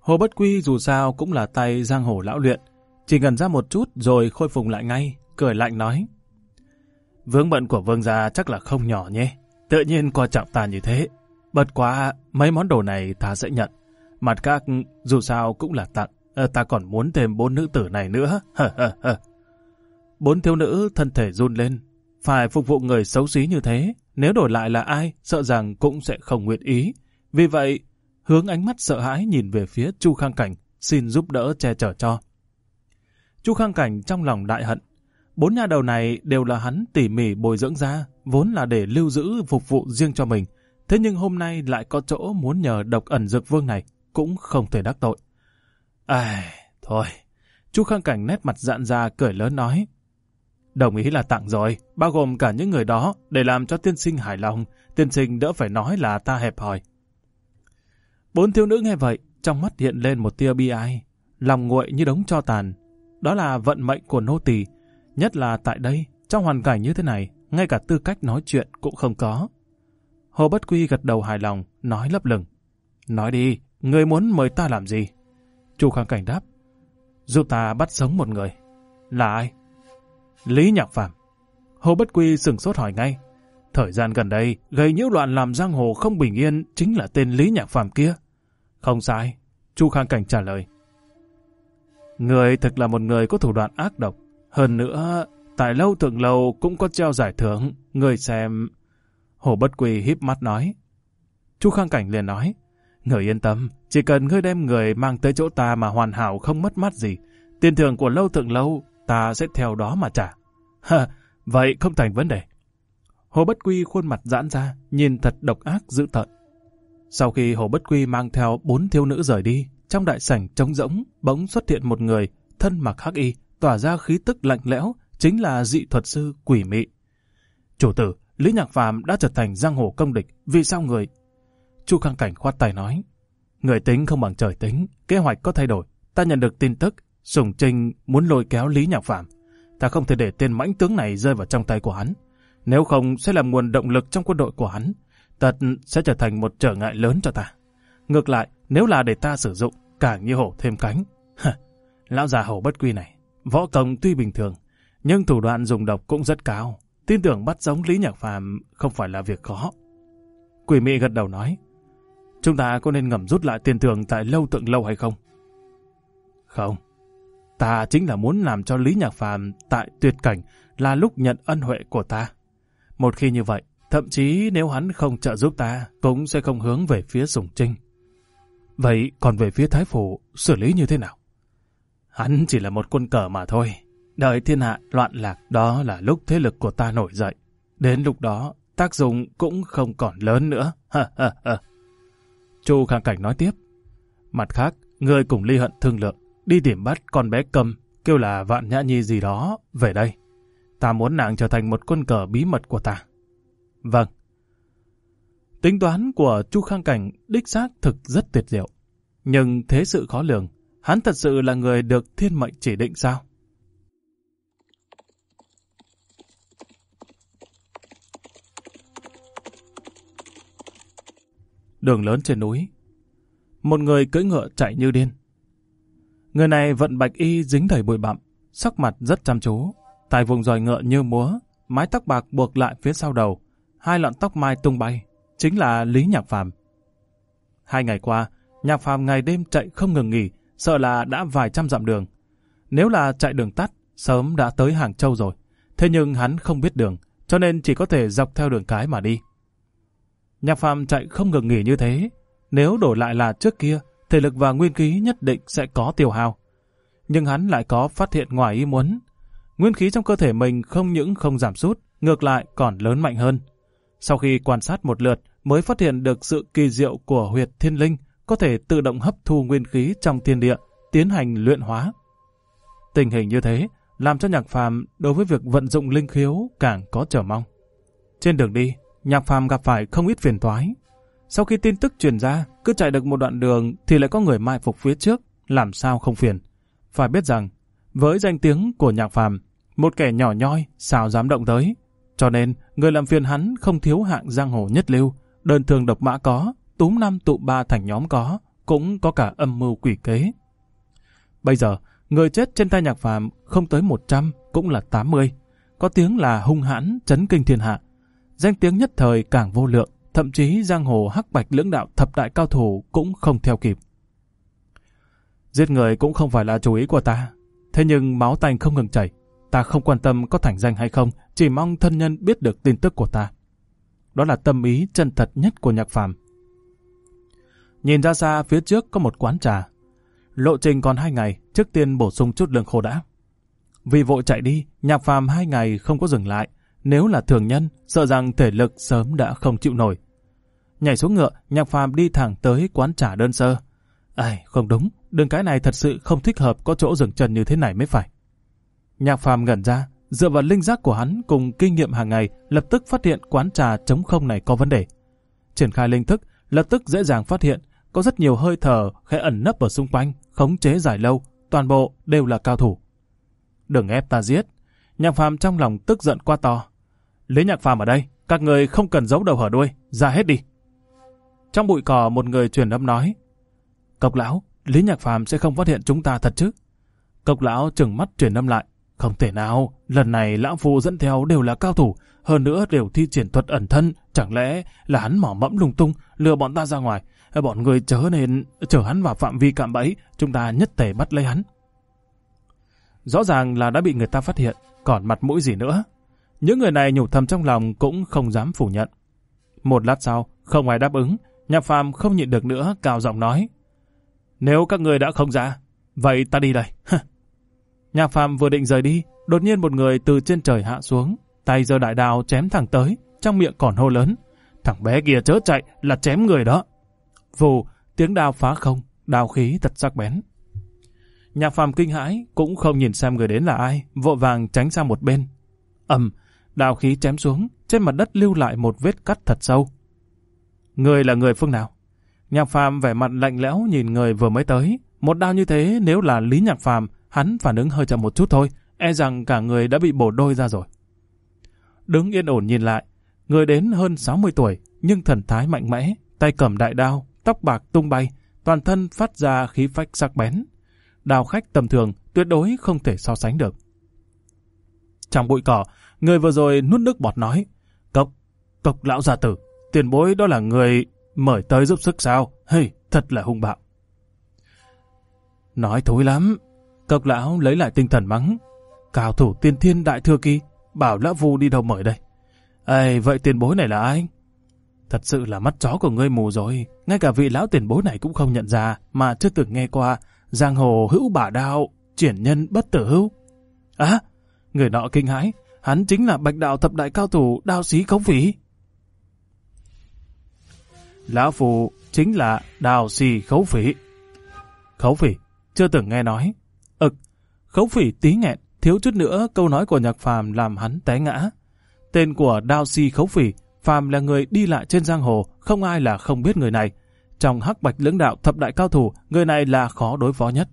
Hồ Bất Quy dù sao cũng là tay giang hồ lão luyện, chỉ ngần ra một chút rồi khôi phục lại ngay, cười lạnh nói. Vướng bận của vương gia chắc là không nhỏ nhé. Tự nhiên qua trọng ta như thế. Bật quá, mấy món đồ này ta sẽ nhận. Mặt các dù sao cũng là tặng. Ờ, ta còn muốn thêm bốn nữ tử này nữa. [laughs] bốn thiếu nữ thân thể run lên. Phải phục vụ người xấu xí như thế. Nếu đổi lại là ai, sợ rằng cũng sẽ không nguyện ý. Vì vậy, hướng ánh mắt sợ hãi nhìn về phía Chu Khang Cảnh, xin giúp đỡ che chở cho. Chu Khang Cảnh trong lòng đại hận. Bốn nhà đầu này đều là hắn tỉ mỉ bồi dưỡng ra, vốn là để lưu giữ phục vụ riêng cho mình. Thế nhưng hôm nay lại có chỗ muốn nhờ độc ẩn dược vương này, cũng không thể đắc tội. Ai, thôi. Chu Khang Cảnh nét mặt dạn ra cười lớn nói. Đồng ý là tặng rồi, bao gồm cả những người đó, để làm cho tiên sinh hài lòng, tiên sinh đỡ phải nói là ta hẹp hòi. Bốn thiếu nữ nghe vậy, trong mắt hiện lên một tia bi ai, lòng nguội như đống cho tàn, đó là vận mệnh của nô tỳ, nhất là tại đây, trong hoàn cảnh như thế này, ngay cả tư cách nói chuyện cũng không có. Hồ Bất Quy gật đầu hài lòng, nói lấp lửng. Nói đi, người muốn mời ta làm gì? Chu Khang Cảnh đáp. Giúp ta bắt sống một người. Là ai? Lý Nhạc phàm Hồ Bất Quy sừng sốt hỏi ngay. Thời gian gần đây, gây nhiễu loạn làm giang hồ không bình yên chính là tên Lý Nhạc phàm kia. Không sai, Chu Khang Cảnh trả lời. Người thực là một người có thủ đoạn ác độc. Hơn nữa, tại lâu thượng lâu cũng có treo giải thưởng. Người xem... Hồ Bất Quỳ híp mắt nói. Chu Khang Cảnh liền nói. Người yên tâm, chỉ cần ngươi đem người mang tới chỗ ta mà hoàn hảo không mất mát gì, tiền thưởng của lâu thượng lâu ta sẽ theo đó mà trả. [laughs] Ha, vậy không thành vấn đề. Hồ Bất Quy khuôn mặt giãn ra, nhìn thật độc ác dữ tợn. Sau khi Hồ Bất Quy mang theo bốn thiếu nữ rời đi, trong đại sảnh trống rỗng bỗng xuất hiện một người, thân mặc hắc y, tỏa ra khí tức lạnh lẽo, chính là dị thuật sư quỷ mị. Chủ tử, Lý Nhạc Phàm đã trở thành giang hồ công địch, vì sao người? Chu Khang Cảnh khoát tay nói, người tính không bằng trời tính, kế hoạch có thay đổi, ta nhận được tin tức, Sùng Trinh muốn lôi kéo Lý Nhạc Phàm, ta không thể để tên mãnh tướng này rơi vào trong tay của hắn, nếu không sẽ là nguồn động lực trong quân đội của hắn, tật sẽ trở thành một trở ngại lớn cho ta. Ngược lại, nếu là để ta sử dụng, càng như hổ thêm cánh. Lão già hổ bất quy này, võ công tuy bình thường, nhưng thủ đoạn dùng độc cũng rất cao. Tin tưởng bắt giống Lý Nhạc Phàm không phải là việc khó. Quỷ mị gật đầu nói, chúng ta có nên ngầm rút lại tiền thưởng tại lâu tượng lâu hay không? Không, ta chính là muốn làm cho Lý Nhạc Phàm tại tuyệt cảnh là lúc nhận ân huệ của ta. Một khi như vậy, thậm chí nếu hắn không trợ giúp ta, cũng sẽ không hướng về phía Sùng Trinh. Vậy còn về phía Thái Phủ, xử lý như thế nào? Hắn chỉ là một quân cờ mà thôi. Đợi thiên hạ loạn lạc đó là lúc thế lực của ta nổi dậy. Đến lúc đó, tác dụng cũng không còn lớn nữa. Chu Khang Cảnh nói tiếp. Mặt khác, người cùng Ly Hận thương lượng, đi tìm bắt con bé cầm, kêu là Vạn Nhã Nhi gì đó, về đây. Ta muốn nàng trở thành một quân cờ bí mật của ta. Vâng, Tính toán của Chu Khang Cảnh đích xác thực rất tuyệt diệu. Nhưng thế sự khó lường, hắn thật sự là người được thiên mệnh chỉ định sao? Đường lớn trên núi, một người cưỡi ngựa chạy như điên. Người này vận bạch y dính đầy bụi bặm, sắc mặt rất chăm chú, tài vùng dòi ngựa như múa, mái tóc bạc buộc lại phía sau đầu, hai lọn tóc mai tung bay, chính là Lý Nhạc Phàm. Hai ngày qua, Nhạc Phàm ngày đêm chạy không ngừng nghỉ, sợ là đã vài trăm dặm đường. Nếu là chạy đường tắt, sớm đã tới Hàng Châu rồi. Thế nhưng hắn không biết đường, cho nên chỉ có thể dọc theo đường cái mà đi. Nhạc Phàm chạy không ngừng nghỉ như thế, nếu đổi lại là trước kia, thể lực và nguyên khí nhất định sẽ có tiêu hao. Nhưng hắn lại có phát hiện ngoài ý muốn, nguyên khí trong cơ thể mình không những không giảm sút, ngược lại còn lớn mạnh hơn. Sau khi quan sát một lượt, mới phát hiện được sự kỳ diệu của huyệt thiên linh có thể tự động hấp thu nguyên khí trong thiên địa, tiến hành luyện hóa. Tình hình như thế, làm cho Nhạc Phàm đối với việc vận dụng linh khiếu càng có trở mong. Trên đường đi, Nhạc Phàm gặp phải không ít phiền toái. Sau khi tin tức truyền ra, cứ chạy được một đoạn đường thì lại có người mai phục phía trước, làm sao không phiền. Phải biết rằng, với danh tiếng của Nhạc Phàm, một kẻ nhỏ nhoi sao dám động tới. Cho nên, người làm phiền hắn không thiếu hạng giang hồ nhất lưu, đơn thường độc mã có, túm năm tụ ba thành nhóm có, cũng có cả âm mưu quỷ kế. Bây giờ, người chết trên tay nhạc phàm không tới 100 cũng là 80, có tiếng là hung hãn chấn kinh thiên hạ. Danh tiếng nhất thời càng vô lượng, thậm chí giang hồ hắc bạch lưỡng đạo thập đại cao thủ cũng không theo kịp. Giết người cũng không phải là chú ý của ta, thế nhưng máu tanh không ngừng chảy, Ta không quan tâm có thành danh hay không, chỉ mong thân nhân biết được tin tức của ta. Đó là tâm ý chân thật nhất của nhạc phàm. Nhìn ra xa phía trước có một quán trà. Lộ trình còn hai ngày, trước tiên bổ sung chút lương khô đã. Vì vội chạy đi, nhạc phàm hai ngày không có dừng lại. Nếu là thường nhân, sợ rằng thể lực sớm đã không chịu nổi. Nhảy xuống ngựa, nhạc phàm đi thẳng tới quán trà đơn sơ. Ai, không đúng, đường cái này thật sự không thích hợp có chỗ dừng chân như thế này mới phải. Nhạc phàm ngẩn ra, dựa vào linh giác của hắn cùng kinh nghiệm hàng ngày, lập tức phát hiện quán trà trống không này có vấn đề. Triển khai linh thức, lập tức dễ dàng phát hiện có rất nhiều hơi thở khẽ ẩn nấp ở xung quanh, khống chế dài lâu, toàn bộ đều là cao thủ. Đừng ép ta giết. Nhạc phàm trong lòng tức giận quá to. Lấy nhạc phàm ở đây, các người không cần giấu đầu hở đuôi, ra hết đi. Trong bụi cỏ một người truyền âm nói. Cộc lão, Lý Nhạc Phàm sẽ không phát hiện chúng ta thật chứ? Cộc lão trừng mắt truyền âm lại. Không thể nào, lần này lão phu dẫn theo đều là cao thủ, hơn nữa đều thi triển thuật ẩn thân, chẳng lẽ là hắn mỏ mẫm lung tung, lừa bọn ta ra ngoài. Ờ, bọn người chớ nên chở hắn vào phạm vi cạm bẫy, chúng ta nhất thể bắt lấy hắn. Rõ ràng là đã bị người ta phát hiện, còn mặt mũi gì nữa. Những người này nhủ thầm trong lòng cũng không dám phủ nhận. Một lát sau, không ai đáp ứng, nhạc phàm không nhịn được nữa, cao giọng nói. Nếu các người đã không ra, vậy ta đi đây. [laughs] Nhà Phạm vừa định rời đi, đột nhiên một người từ trên trời hạ xuống, tay giơ đại đao chém thẳng tới, trong miệng còn hô lớn. Thằng bé kia chớ chạy là chém người đó. Vù, tiếng đao phá không, đao khí thật sắc bén. Nhà Phạm kinh hãi, cũng không nhìn xem người đến là ai, vội vàng tránh sang một bên. ầm, đao khí chém xuống, trên mặt đất lưu lại một vết cắt thật sâu. Người là người phương nào? Nhà Phạm vẻ mặt lạnh lẽo nhìn người vừa mới tới, một đao như thế nếu là Lý Nhạc Phàm, hắn phản ứng hơi chậm một chút thôi, e rằng cả người đã bị bổ đôi ra rồi. Đứng yên ổn nhìn lại, người đến hơn 60 tuổi, nhưng thần thái mạnh mẽ, tay cầm đại đao, tóc bạc tung bay, toàn thân phát ra khí phách sắc bén. Đào khách tầm thường tuyệt đối không thể so sánh được. Trong bụi cỏ, người vừa rồi nuốt nước bọt nói, Cộc, cộc lão gia tử, tiền bối đó là người mời tới giúp sức sao? Hey, thật là hung bạo. Nói thối lắm. cốc lão lấy lại tinh thần mắng. Cao thủ tiên thiên đại thừa kỳ, bảo lão vu đi đâu mời đây. ai vậy tiền bối này là ai? Thật sự là mắt chó của ngươi mù rồi. Ngay cả vị lão tiền bối này cũng không nhận ra, mà chưa từng nghe qua. Giang hồ hữu bả đạo, triển nhân bất tử hữu. Á, người nọ kinh hãi, hắn chính là bạch đạo thập đại cao thủ đao sĩ khống phỉ. Lão phù chính là đào xì khấu phỉ. Khấu phỉ chưa từng nghe nói. Ực, khấu phỉ tí nghẹn, thiếu chút nữa câu nói của nhạc phàm làm hắn té ngã. Tên của Đao Si khấu phỉ, phàm là người đi lại trên giang hồ, không ai là không biết người này. Trong hắc bạch lưỡng đạo thập đại cao thủ, người này là khó đối phó nhất.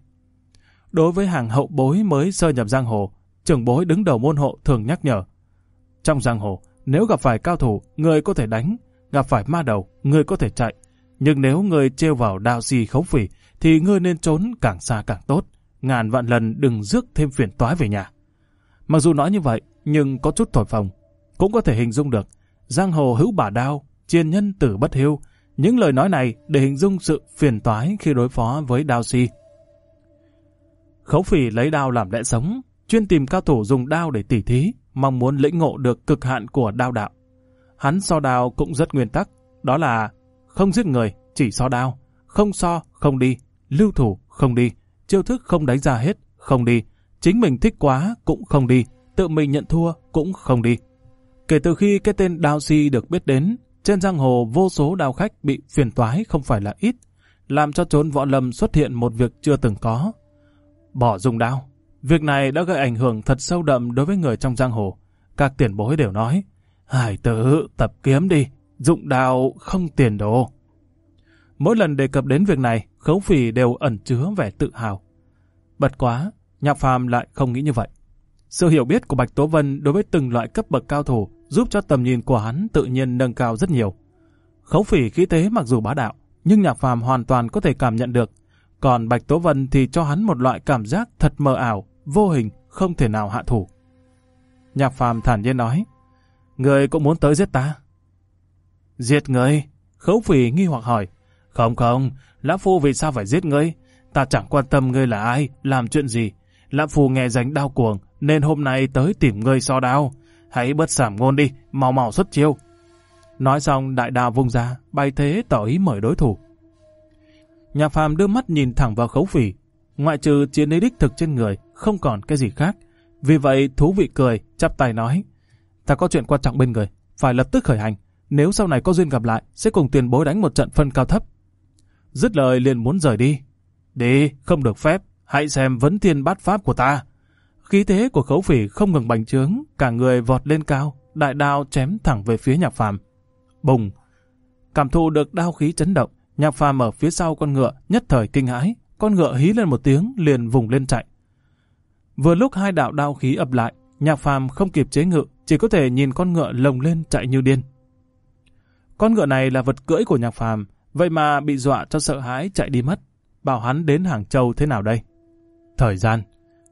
Đối với hàng hậu bối mới sơ nhập giang hồ, trưởng bối đứng đầu môn hộ thường nhắc nhở. Trong giang hồ, nếu gặp phải cao thủ, người có thể đánh, gặp phải ma đầu, người có thể chạy. Nhưng nếu người treo vào đạo si khấu phỉ, thì ngươi nên trốn càng xa càng tốt, ngàn vạn lần đừng rước thêm phiền toái về nhà. Mặc dù nói như vậy, nhưng có chút thổi phồng, cũng có thể hình dung được, giang hồ hữu bả đao, chiên nhân tử bất hiu, những lời nói này để hình dung sự phiền toái khi đối phó với đao si. Khấu phỉ lấy đao làm lẽ sống, chuyên tìm cao thủ dùng đao để tỉ thí, mong muốn lĩnh ngộ được cực hạn của đao đạo. Hắn so đao cũng rất nguyên tắc, đó là không giết người, chỉ so đao, không so, không đi lưu thủ, không đi, chiêu thức không đánh ra hết, không đi, chính mình thích quá cũng không đi, tự mình nhận thua cũng không đi. Kể từ khi cái tên Đao Si được biết đến, trên giang hồ vô số đào khách bị phiền toái không phải là ít, làm cho trốn võ lâm xuất hiện một việc chưa từng có. Bỏ dùng đao. Việc này đã gây ảnh hưởng thật sâu đậm đối với người trong giang hồ. Các tiền bối đều nói, hải tử tập kiếm đi, dụng đao không tiền đồ. Mỗi lần đề cập đến việc này, khấu Phỉ đều ẩn chứa vẻ tự hào. Bật quá, Nhạc Phàm lại không nghĩ như vậy. Sự hiểu biết của Bạch Tố Vân đối với từng loại cấp bậc cao thủ giúp cho tầm nhìn của hắn tự nhiên nâng cao rất nhiều. Khấu phỉ khí thế mặc dù bá đạo, nhưng Nhạc Phàm hoàn toàn có thể cảm nhận được. Còn Bạch Tố Vân thì cho hắn một loại cảm giác thật mờ ảo, vô hình, không thể nào hạ thủ. Nhạc Phàm thản nhiên nói, Người cũng muốn tới giết ta. Giết người? Khấu phỉ nghi hoặc hỏi. Không không, Lão Phu vì sao phải giết ngươi? Ta chẳng quan tâm ngươi là ai, làm chuyện gì. Lão Phu nghe danh đau cuồng, nên hôm nay tới tìm ngươi so đao. Hãy bớt sảm ngôn đi, mau mau xuất chiêu. Nói xong đại đao vung ra, bay thế tỏ ý mời đối thủ. Nhà phàm đưa mắt nhìn thẳng vào khấu phỉ, ngoại trừ chiến lý đích thực trên người, không còn cái gì khác. Vì vậy thú vị cười, chắp tay nói. Ta có chuyện quan trọng bên người, phải lập tức khởi hành. Nếu sau này có duyên gặp lại, sẽ cùng tiền bối đánh một trận phân cao thấp dứt lời liền muốn rời đi. Đi, không được phép, hãy xem vấn thiên bát pháp của ta. Khí thế của khấu phỉ không ngừng bành trướng, cả người vọt lên cao, đại đao chém thẳng về phía nhạc phàm. Bùng! Cảm thụ được đao khí chấn động, nhạc phàm ở phía sau con ngựa nhất thời kinh hãi, con ngựa hí lên một tiếng liền vùng lên chạy. Vừa lúc hai đạo đao khí ập lại, nhạc phàm không kịp chế ngự, chỉ có thể nhìn con ngựa lồng lên chạy như điên. Con ngựa này là vật cưỡi của nhạc phàm, Vậy mà bị dọa cho sợ hãi chạy đi mất. Bảo hắn đến Hàng Châu thế nào đây? Thời gian.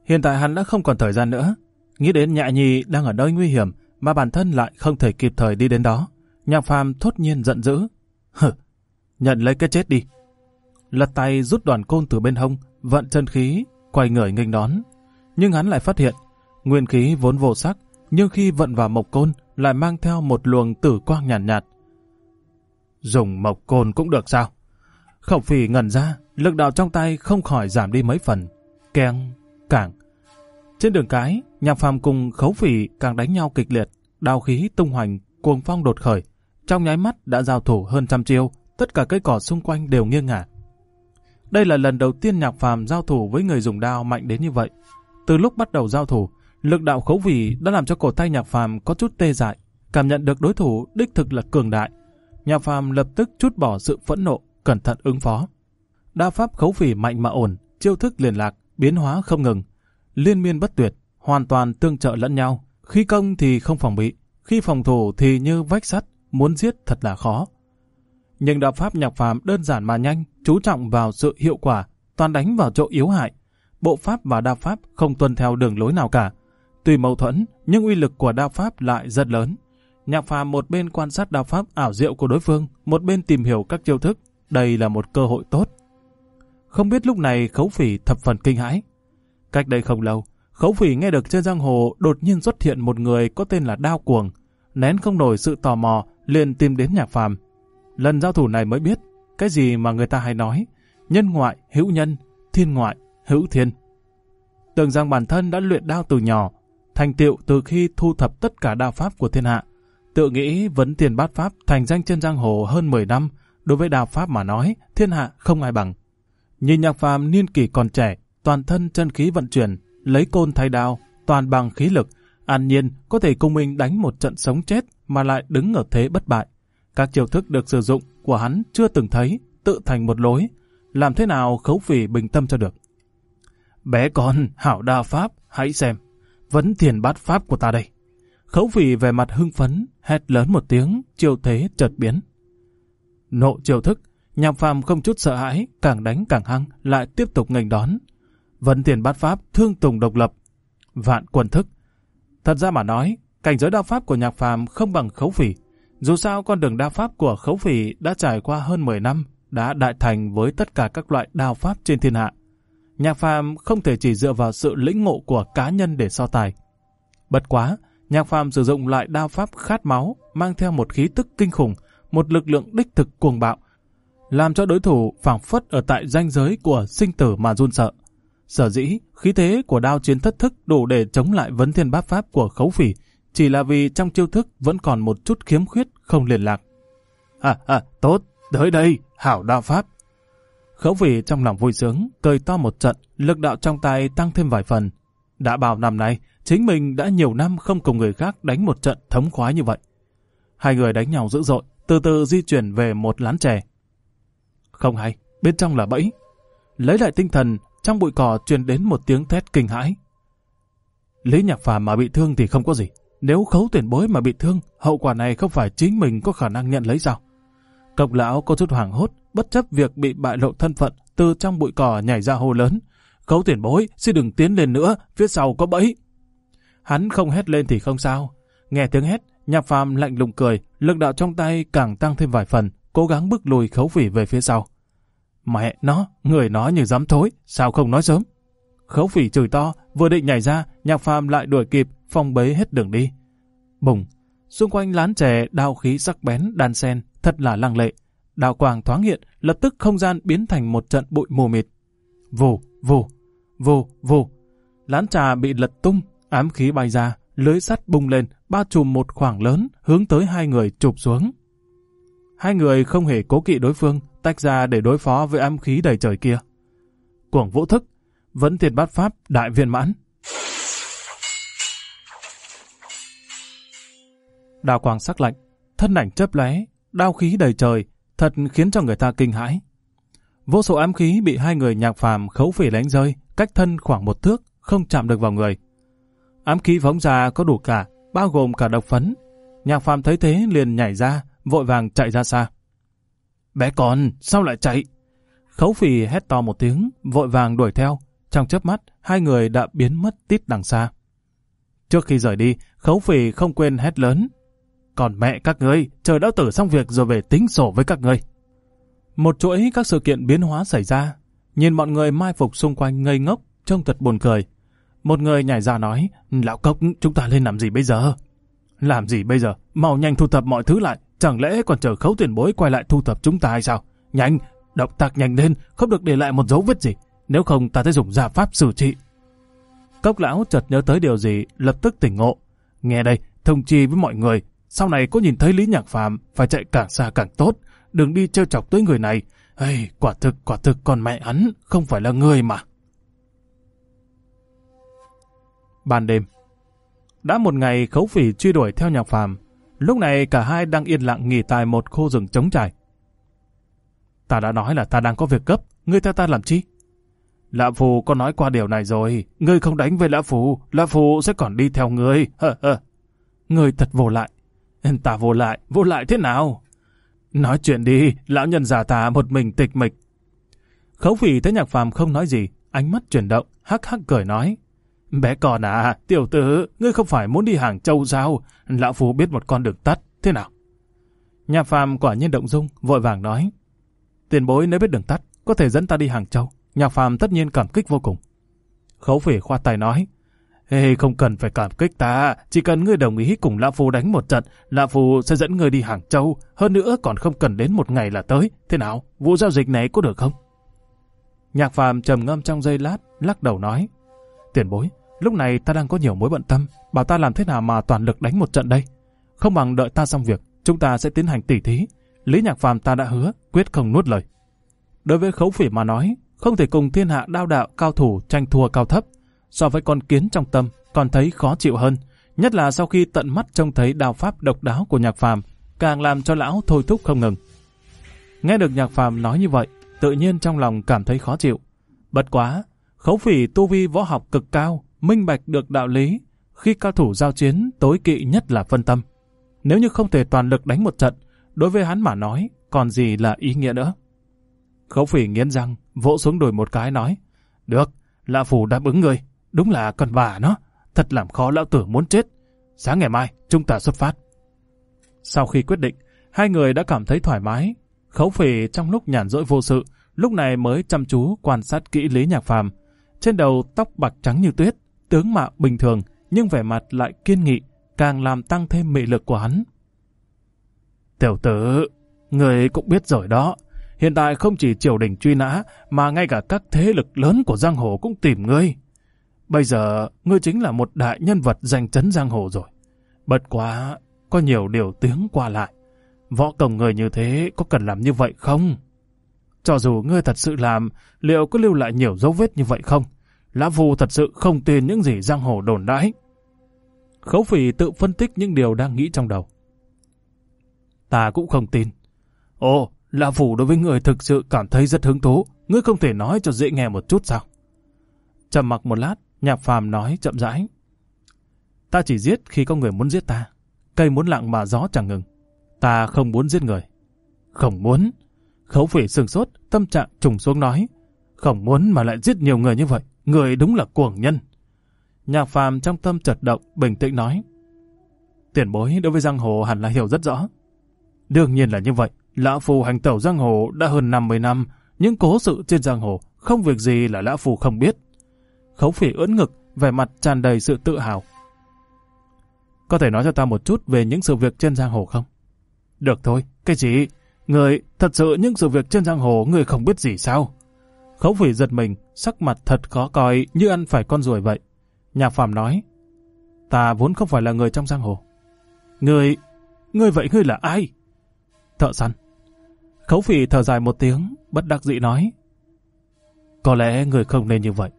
Hiện tại hắn đã không còn thời gian nữa. Nghĩ đến nhạ nhi đang ở nơi nguy hiểm mà bản thân lại không thể kịp thời đi đến đó. Nhạc phàm thốt nhiên giận dữ. Hừ, nhận lấy cái chết đi. Lật tay rút đoàn côn từ bên hông, vận chân khí, quay người nghênh đón. Nhưng hắn lại phát hiện, nguyên khí vốn vô sắc, nhưng khi vận vào mộc côn lại mang theo một luồng tử quang nhàn nhạt, nhạt, dùng mộc côn cũng được sao? Khổng phỉ ngẩn ra, lực đạo trong tay không khỏi giảm đi mấy phần. Keng, càng. Trên đường cái, nhạc phàm cùng khấu phỉ càng đánh nhau kịch liệt, đao khí tung hoành, cuồng phong đột khởi. Trong nháy mắt đã giao thủ hơn trăm chiêu, tất cả cây cỏ xung quanh đều nghiêng ngả. Đây là lần đầu tiên nhạc phàm giao thủ với người dùng đao mạnh đến như vậy. Từ lúc bắt đầu giao thủ, lực đạo khấu vị đã làm cho cổ tay nhạc phàm có chút tê dại, cảm nhận được đối thủ đích thực là cường đại nhà phàm lập tức chút bỏ sự phẫn nộ, cẩn thận ứng phó. Đa pháp khấu phỉ mạnh mà ổn, chiêu thức liền lạc, biến hóa không ngừng, liên miên bất tuyệt, hoàn toàn tương trợ lẫn nhau, khi công thì không phòng bị, khi phòng thủ thì như vách sắt, muốn giết thật là khó. Nhưng đạo pháp nhạc phàm đơn giản mà nhanh, chú trọng vào sự hiệu quả, toàn đánh vào chỗ yếu hại. Bộ pháp và đạo pháp không tuân theo đường lối nào cả. Tùy mâu thuẫn, nhưng uy lực của đạo pháp lại rất lớn. Nhạc phàm một bên quan sát đạo pháp ảo diệu của đối phương, một bên tìm hiểu các chiêu thức. Đây là một cơ hội tốt. Không biết lúc này khấu phỉ thập phần kinh hãi. Cách đây không lâu, khấu phỉ nghe được trên giang hồ đột nhiên xuất hiện một người có tên là Đao Cuồng. Nén không nổi sự tò mò, liền tìm đến nhạc phàm. Lần giao thủ này mới biết, cái gì mà người ta hay nói, nhân ngoại, hữu nhân, thiên ngoại, hữu thiên. Tưởng rằng bản thân đã luyện đao từ nhỏ, thành tựu từ khi thu thập tất cả đao pháp của thiên hạ, Tự nghĩ vấn tiền bát pháp thành danh trên giang hồ hơn 10 năm, đối với đạo pháp mà nói, thiên hạ không ai bằng. Nhìn nhạc phàm niên kỷ còn trẻ, toàn thân chân khí vận chuyển, lấy côn thay đao, toàn bằng khí lực, an nhiên có thể cùng mình đánh một trận sống chết mà lại đứng ở thế bất bại. Các chiêu thức được sử dụng của hắn chưa từng thấy, tự thành một lối, làm thế nào khấu phỉ bình tâm cho được. Bé con, hảo đa pháp, hãy xem, vấn thiền bát pháp của ta đây. Khấu phỉ về mặt hưng phấn, hét lớn một tiếng, chiêu thế chợt biến. Nộ chiêu thức, nhạc phàm không chút sợ hãi, càng đánh càng hăng, lại tiếp tục ngành đón. Vấn tiền bát pháp, thương tùng độc lập, vạn quần thức. Thật ra mà nói, cảnh giới đao pháp của nhạc phàm không bằng khấu phỉ. Dù sao con đường đao pháp của khấu phỉ đã trải qua hơn 10 năm, đã đại thành với tất cả các loại đao pháp trên thiên hạ. Nhạc phàm không thể chỉ dựa vào sự lĩnh ngộ của cá nhân để so tài. Bất quá, Nhạc Phạm sử dụng lại đao pháp khát máu, mang theo một khí tức kinh khủng, một lực lượng đích thực cuồng bạo, làm cho đối thủ phảng phất ở tại ranh giới của sinh tử mà run sợ. Sở dĩ, khí thế của đao chiến thất thức đủ để chống lại vấn thiên bát pháp của khấu phỉ, chỉ là vì trong chiêu thức vẫn còn một chút khiếm khuyết không liền lạc. À, à, tốt, tới đây, hảo đao pháp. Khấu phỉ trong lòng vui sướng, cười to một trận, lực đạo trong tay tăng thêm vài phần. Đã bao năm nay, chính mình đã nhiều năm không cùng người khác đánh một trận thống khoái như vậy. Hai người đánh nhau dữ dội, từ từ di chuyển về một lán chè. Không hay, bên trong là bẫy. Lấy lại tinh thần, trong bụi cỏ truyền đến một tiếng thét kinh hãi. Lý Nhạc Phàm mà bị thương thì không có gì. Nếu khấu tuyển bối mà bị thương, hậu quả này không phải chính mình có khả năng nhận lấy sao? Cộc lão có chút hoảng hốt, bất chấp việc bị bại lộ thân phận, từ trong bụi cỏ nhảy ra hồ lớn. Khấu tuyển bối, xin đừng tiến lên nữa, phía sau có bẫy. Hắn không hét lên thì không sao. Nghe tiếng hét, nhạc phàm lạnh lùng cười, lực đạo trong tay càng tăng thêm vài phần, cố gắng bước lùi khấu phỉ về phía sau. Mẹ nó, người nó như dám thối, sao không nói sớm? Khấu phỉ chửi to, vừa định nhảy ra, nhạc phàm lại đuổi kịp, phong bế hết đường đi. Bùng, xung quanh lán trẻ đao khí sắc bén đan sen, thật là lăng lệ. đạo quàng thoáng hiện, lập tức không gian biến thành một trận bụi mù mịt. Vù, vù, vù, vù. Lán trà bị lật tung, Ám khí bay ra, lưới sắt bung lên, bao trùm một khoảng lớn, hướng tới hai người chụp xuống. Hai người không hề cố kỵ đối phương, tách ra để đối phó với ám khí đầy trời kia. Cuồng vũ thức, vẫn thiệt bát pháp đại viên mãn. Đào quang sắc lạnh, thân ảnh chớp lóe, đao khí đầy trời, thật khiến cho người ta kinh hãi. Vô số ám khí bị hai người nhạc phàm khấu phỉ đánh rơi, cách thân khoảng một thước, không chạm được vào người. Ám khí phóng ra có đủ cả, bao gồm cả độc phấn. Nhạc phàm thấy thế liền nhảy ra, vội vàng chạy ra xa. Bé con, sao lại chạy? Khấu phì hét to một tiếng, vội vàng đuổi theo. Trong chớp mắt, hai người đã biến mất tít đằng xa. Trước khi rời đi, khấu phì không quên hét lớn. Còn mẹ các ngươi, trời đã tử xong việc rồi về tính sổ với các ngươi. Một chuỗi các sự kiện biến hóa xảy ra, nhìn mọi người mai phục xung quanh ngây ngốc, trông thật buồn cười. Một người nhảy ra nói, lão cốc chúng ta lên làm gì bây giờ? Làm gì bây giờ? Mau nhanh thu thập mọi thứ lại, chẳng lẽ còn chờ khấu tuyển bối quay lại thu thập chúng ta hay sao? Nhanh, động tác nhanh lên, không được để lại một dấu vết gì, nếu không ta sẽ dùng giả pháp xử trị. Cốc lão chợt nhớ tới điều gì, lập tức tỉnh ngộ. Nghe đây, thông chi với mọi người, sau này có nhìn thấy Lý Nhạc Phàm phải chạy càng xa càng tốt, đừng đi trêu chọc tới người này. Ây, hey, quả thực, quả thực còn mẹ hắn, không phải là người mà. Ban đêm, đã một ngày khấu phỉ truy đuổi theo nhạc phàm, lúc này cả hai đang yên lặng nghỉ tại một khu rừng trống trải. Ta đã nói là ta đang có việc cấp, ngươi theo ta làm chi? Lạ phù có nói qua điều này rồi, ngươi không đánh với lạ phù, lạ phù sẽ còn đi theo ngươi. ngươi thật vô lại. Ta vô lại, vô lại thế nào? Nói chuyện đi, lão nhân già ta một mình tịch mịch. Khấu phỉ thấy nhạc phàm không nói gì, ánh mắt chuyển động, hắc hắc cười nói. Bé con à, tiểu tử, ngươi không phải muốn đi Hàng Châu sao? Lão Phu biết một con đường tắt, thế nào? Nhà phàm quả nhiên động dung, vội vàng nói. Tiền bối nếu biết đường tắt, có thể dẫn ta đi Hàng Châu. Nhà phàm tất nhiên cảm kích vô cùng. Khấu phỉ khoa tay nói. Ê, không cần phải cảm kích ta, chỉ cần ngươi đồng ý cùng Lão Phu đánh một trận, Lão Phu sẽ dẫn ngươi đi Hàng Châu, hơn nữa còn không cần đến một ngày là tới. Thế nào, vụ giao dịch này có được không? Nhạc phàm trầm ngâm trong giây lát, lắc đầu nói. Tiền bối, Lúc này ta đang có nhiều mối bận tâm, bảo ta làm thế nào mà toàn lực đánh một trận đây. Không bằng đợi ta xong việc, chúng ta sẽ tiến hành tỉ thí. Lý Nhạc Phàm ta đã hứa, quyết không nuốt lời. Đối với khấu phỉ mà nói, không thể cùng thiên hạ đao đạo cao thủ tranh thua cao thấp. So với con kiến trong tâm, còn thấy khó chịu hơn. Nhất là sau khi tận mắt trông thấy đào pháp độc đáo của Nhạc Phàm càng làm cho lão thôi thúc không ngừng. Nghe được Nhạc Phàm nói như vậy, tự nhiên trong lòng cảm thấy khó chịu. Bất quá, khấu phỉ tu vi võ học cực cao, minh bạch được đạo lý khi cao thủ giao chiến tối kỵ nhất là phân tâm. Nếu như không thể toàn lực đánh một trận, đối với hắn mà nói, còn gì là ý nghĩa nữa. Khấu phỉ nghiến răng, vỗ xuống đùi một cái nói, Được, lạ phủ đáp ứng người, đúng là con bà nó, thật làm khó lão tử muốn chết. Sáng ngày mai, chúng ta xuất phát. Sau khi quyết định, hai người đã cảm thấy thoải mái. Khấu phỉ trong lúc nhàn rỗi vô sự, lúc này mới chăm chú quan sát kỹ Lý Nhạc Phàm. Trên đầu tóc bạc trắng như tuyết, tướng mạo bình thường nhưng vẻ mặt lại kiên nghị, càng làm tăng thêm mị lực của hắn. Tiểu tử, người cũng biết rồi đó, hiện tại không chỉ triều đình truy nã mà ngay cả các thế lực lớn của giang hồ cũng tìm ngươi. Bây giờ, ngươi chính là một đại nhân vật danh chấn giang hồ rồi. Bật quá, có nhiều điều tiếng qua lại. Võ công người như thế có cần làm như vậy không? Cho dù ngươi thật sự làm, liệu có lưu lại nhiều dấu vết như vậy không? Lã Phu thật sự không tin những gì giang hồ đồn đãi. Khấu phỉ tự phân tích những điều đang nghĩ trong đầu. Ta cũng không tin. Ồ, Lã Phu đối với người thực sự cảm thấy rất hứng thú. Ngươi không thể nói cho dễ nghe một chút sao? Chầm mặc một lát, nhạc phàm nói chậm rãi. Ta chỉ giết khi có người muốn giết ta. Cây muốn lặng mà gió chẳng ngừng. Ta không muốn giết người. Không muốn. Khấu phỉ sừng sốt, tâm trạng trùng xuống nói. Không muốn mà lại giết nhiều người như vậy người đúng là cuồng nhân. Nhạc phàm trong tâm chật động, bình tĩnh nói. Tiền bối đối với giang hồ hẳn là hiểu rất rõ. Đương nhiên là như vậy, lão phù hành tẩu giang hồ đã hơn 50 năm, những cố sự trên giang hồ không việc gì là lão phù không biết. Khấu phỉ ưỡn ngực, vẻ mặt tràn đầy sự tự hào. Có thể nói cho ta một chút về những sự việc trên giang hồ không? Được thôi, cái gì? Người, thật sự những sự việc trên giang hồ người không biết gì sao? Khấu phỉ giật mình, sắc mặt thật khó coi như ăn phải con ruồi vậy. Nhạc phàm nói, ta vốn không phải là người trong giang hồ. Ngươi, ngươi vậy ngươi là ai? Thợ săn. Khấu phỉ thở dài một tiếng, bất đắc dĩ nói. Có lẽ người không nên như vậy.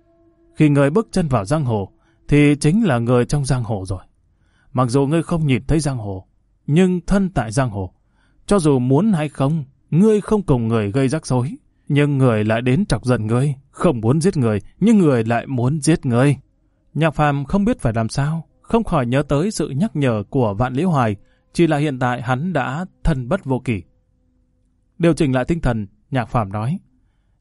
Khi người bước chân vào giang hồ, thì chính là người trong giang hồ rồi. Mặc dù ngươi không nhìn thấy giang hồ, nhưng thân tại giang hồ, cho dù muốn hay không, ngươi không cùng người gây rắc rối, nhưng người lại đến chọc giận ngươi, không muốn giết người, nhưng người lại muốn giết ngươi. Nhạc phàm không biết phải làm sao, không khỏi nhớ tới sự nhắc nhở của Vạn Liễu Hoài, chỉ là hiện tại hắn đã thân bất vô kỷ. Điều chỉnh lại tinh thần, nhạc phàm nói,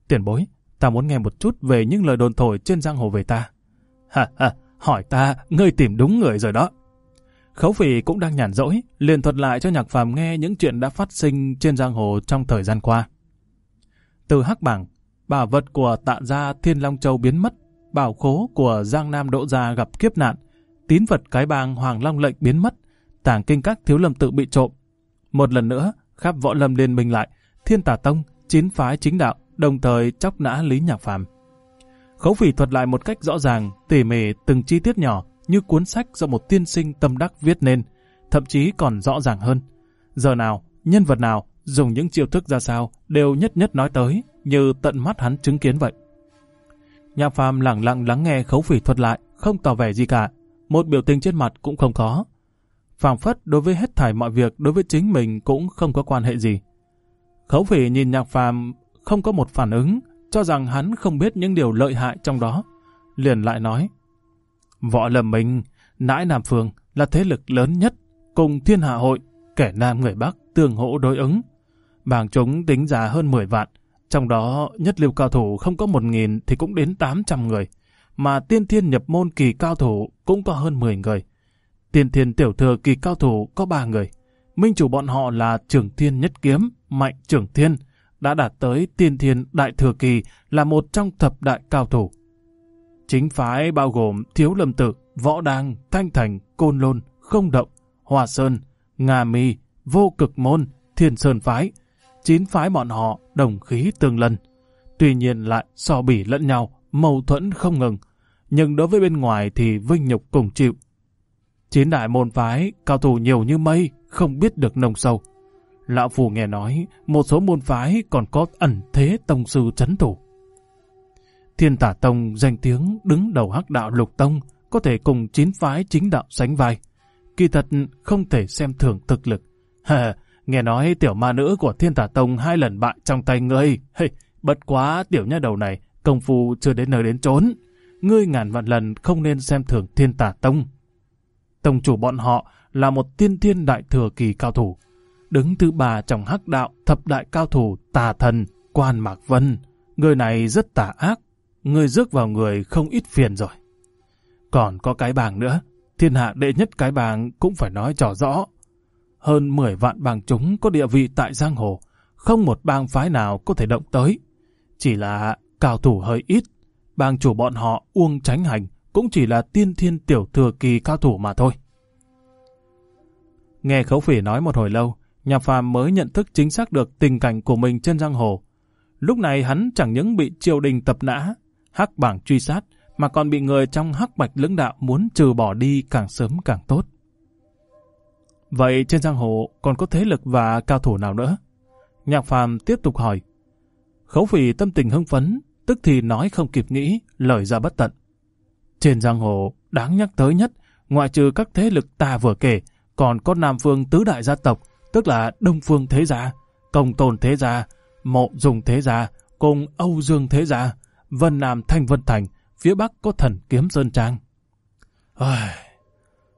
tiền bối, ta muốn nghe một chút về những lời đồn thổi trên giang hồ về ta. Ha ha, hỏi ta, ngươi tìm đúng người rồi đó. Khấu phỉ cũng đang nhàn rỗi, liền thuật lại cho nhạc phàm nghe những chuyện đã phát sinh trên giang hồ trong thời gian qua. Từ hắc bảng, bảo vật của tạ gia Thiên Long Châu biến mất, bảo khố của Giang Nam Đỗ Gia gặp kiếp nạn, tín vật cái bang Hoàng Long lệnh biến mất, tàng kinh các thiếu lâm tự bị trộm. Một lần nữa, khắp võ lâm liên minh lại, thiên tả tông, chín phái chính đạo, đồng thời chóc nã Lý Nhạc Phàm. Khấu phỉ thuật lại một cách rõ ràng, tỉ mỉ từng chi tiết nhỏ như cuốn sách do một tiên sinh tâm đắc viết nên, thậm chí còn rõ ràng hơn. Giờ nào, nhân vật nào, dùng những chiêu thức ra sao đều nhất nhất nói tới, như tận mắt hắn chứng kiến vậy. nhạc phàm lặng lặng lắng nghe khấu phỉ thuật lại, không tỏ vẻ gì cả, một biểu tình trên mặt cũng không có. phàm phất đối với hết thảy mọi việc đối với chính mình cũng không có quan hệ gì. Khấu phỉ nhìn nhạc phàm không có một phản ứng, cho rằng hắn không biết những điều lợi hại trong đó. Liền lại nói, Võ lầm mình, nãi Nam Phương là thế lực lớn nhất, cùng thiên hạ hội, kẻ Nam người Bắc tương hỗ đối ứng bảng chúng tính ra hơn 10 vạn, trong đó nhất lưu cao thủ không có 1.000 thì cũng đến 800 người, mà tiên thiên nhập môn kỳ cao thủ cũng có hơn 10 người. Tiên thiên tiểu thừa kỳ cao thủ có 3 người. Minh chủ bọn họ là trưởng thiên nhất kiếm, mạnh trưởng thiên, đã đạt tới tiên thiên đại thừa kỳ là một trong thập đại cao thủ. Chính phái bao gồm Thiếu Lâm Tự, Võ Đăng, Thanh Thành, Côn Lôn, Không Động, Hòa Sơn, Nga Mi, Vô Cực Môn, Thiên Sơn Phái, chín phái bọn họ đồng khí tương lân. Tuy nhiên lại so bỉ lẫn nhau, mâu thuẫn không ngừng. Nhưng đối với bên ngoài thì vinh nhục cùng chịu. Chín đại môn phái, cao thủ nhiều như mây, không biết được nồng sâu. Lão Phù nghe nói, một số môn phái còn có ẩn thế tông sư chấn thủ. Thiên tả tông danh tiếng đứng đầu hắc đạo lục tông, có thể cùng chín phái chính đạo sánh vai. Kỳ thật không thể xem thường thực lực. [laughs] Nghe nói tiểu ma nữ của thiên tả tông hai lần bại trong tay ngươi. Hey, bất quá tiểu nha đầu này, công phu chưa đến nơi đến chốn. Ngươi ngàn vạn lần không nên xem thường thiên tả tông. Tông chủ bọn họ là một tiên thiên đại thừa kỳ cao thủ. Đứng thứ ba trong hắc đạo thập đại cao thủ tà thần, quan mạc vân. Người này rất tà ác, ngươi rước vào người không ít phiền rồi. Còn có cái bảng nữa, thiên hạ đệ nhất cái bảng cũng phải nói cho rõ hơn 10 vạn bang chúng có địa vị tại giang hồ, không một bang phái nào có thể động tới. Chỉ là cao thủ hơi ít, bang chủ bọn họ Uông Tránh Hành cũng chỉ là tiên thiên tiểu thừa kỳ cao thủ mà thôi. Nghe khấu phỉ nói một hồi lâu, Nhạc phàm mới nhận thức chính xác được tình cảnh của mình trên giang hồ. Lúc này hắn chẳng những bị triều đình tập nã, hắc bảng truy sát, mà còn bị người trong hắc bạch lưỡng đạo muốn trừ bỏ đi càng sớm càng tốt. Vậy trên giang hồ còn có thế lực và cao thủ nào nữa? Nhạc phàm tiếp tục hỏi. Khấu phỉ tâm tình hưng phấn, tức thì nói không kịp nghĩ, lời ra bất tận. Trên giang hồ, đáng nhắc tới nhất, ngoại trừ các thế lực ta vừa kể, còn có Nam Phương tứ đại gia tộc, tức là Đông Phương Thế Gia, Công Tôn Thế Gia, Mộ Dùng Thế Gia, cùng Âu Dương Thế Gia, Vân Nam Thanh Vân Thành, phía Bắc có thần Kiếm Sơn Trang. Ôi,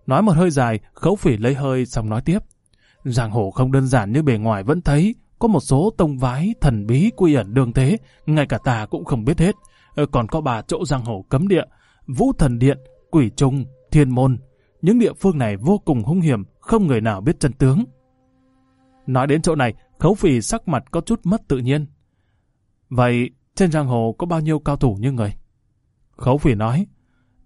Nói một hơi dài, khấu phỉ lấy hơi xong nói tiếp. Giang hồ không đơn giản như bề ngoài vẫn thấy, có một số tông vái thần bí quy ẩn đường thế, ngay cả ta cũng không biết hết. Ờ, còn có bà chỗ giang hồ cấm địa, vũ thần điện, quỷ trung, thiên môn. Những địa phương này vô cùng hung hiểm, không người nào biết chân tướng. Nói đến chỗ này, khấu phỉ sắc mặt có chút mất tự nhiên. Vậy, trên giang hồ có bao nhiêu cao thủ như người? Khấu phỉ nói,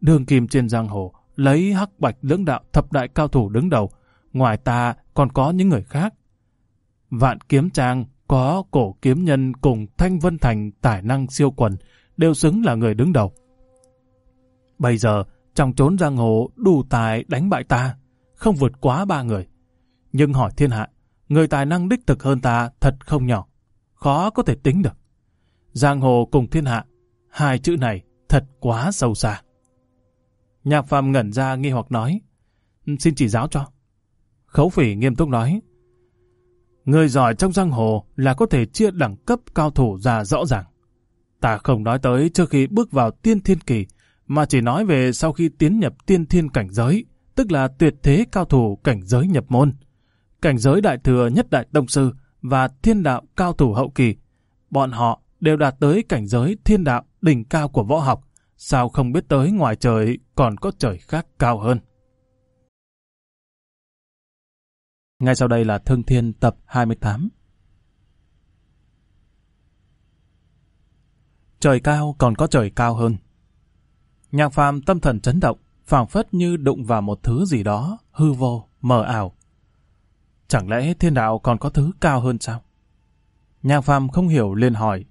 đường kim trên giang hồ lấy hắc bạch lưỡng đạo thập đại cao thủ đứng đầu, ngoài ta còn có những người khác. Vạn kiếm trang có cổ kiếm nhân cùng Thanh Vân Thành tài năng siêu quần, đều xứng là người đứng đầu. Bây giờ, trong trốn giang hồ đủ tài đánh bại ta, không vượt quá ba người. Nhưng hỏi thiên hạ, người tài năng đích thực hơn ta thật không nhỏ, khó có thể tính được. Giang hồ cùng thiên hạ, hai chữ này thật quá sâu xa. Nhạc Phạm ngẩn ra nghi hoặc nói, xin chỉ giáo cho. Khấu phỉ nghiêm túc nói, người giỏi trong giang hồ là có thể chia đẳng cấp cao thủ ra rõ ràng. Ta không nói tới trước khi bước vào tiên thiên kỳ, mà chỉ nói về sau khi tiến nhập tiên thiên cảnh giới, tức là tuyệt thế cao thủ cảnh giới nhập môn. Cảnh giới đại thừa nhất đại tông sư và thiên đạo cao thủ hậu kỳ, bọn họ đều đạt tới cảnh giới thiên đạo đỉnh cao của võ học, sao không biết tới ngoài trời còn có trời khác cao hơn. Ngay sau đây là Thương Thiên tập 28. Trời cao còn có trời cao hơn. Nhạc phàm tâm thần chấn động, phảng phất như đụng vào một thứ gì đó, hư vô, mờ ảo. Chẳng lẽ thiên đạo còn có thứ cao hơn sao? Nhạc phàm không hiểu liền hỏi,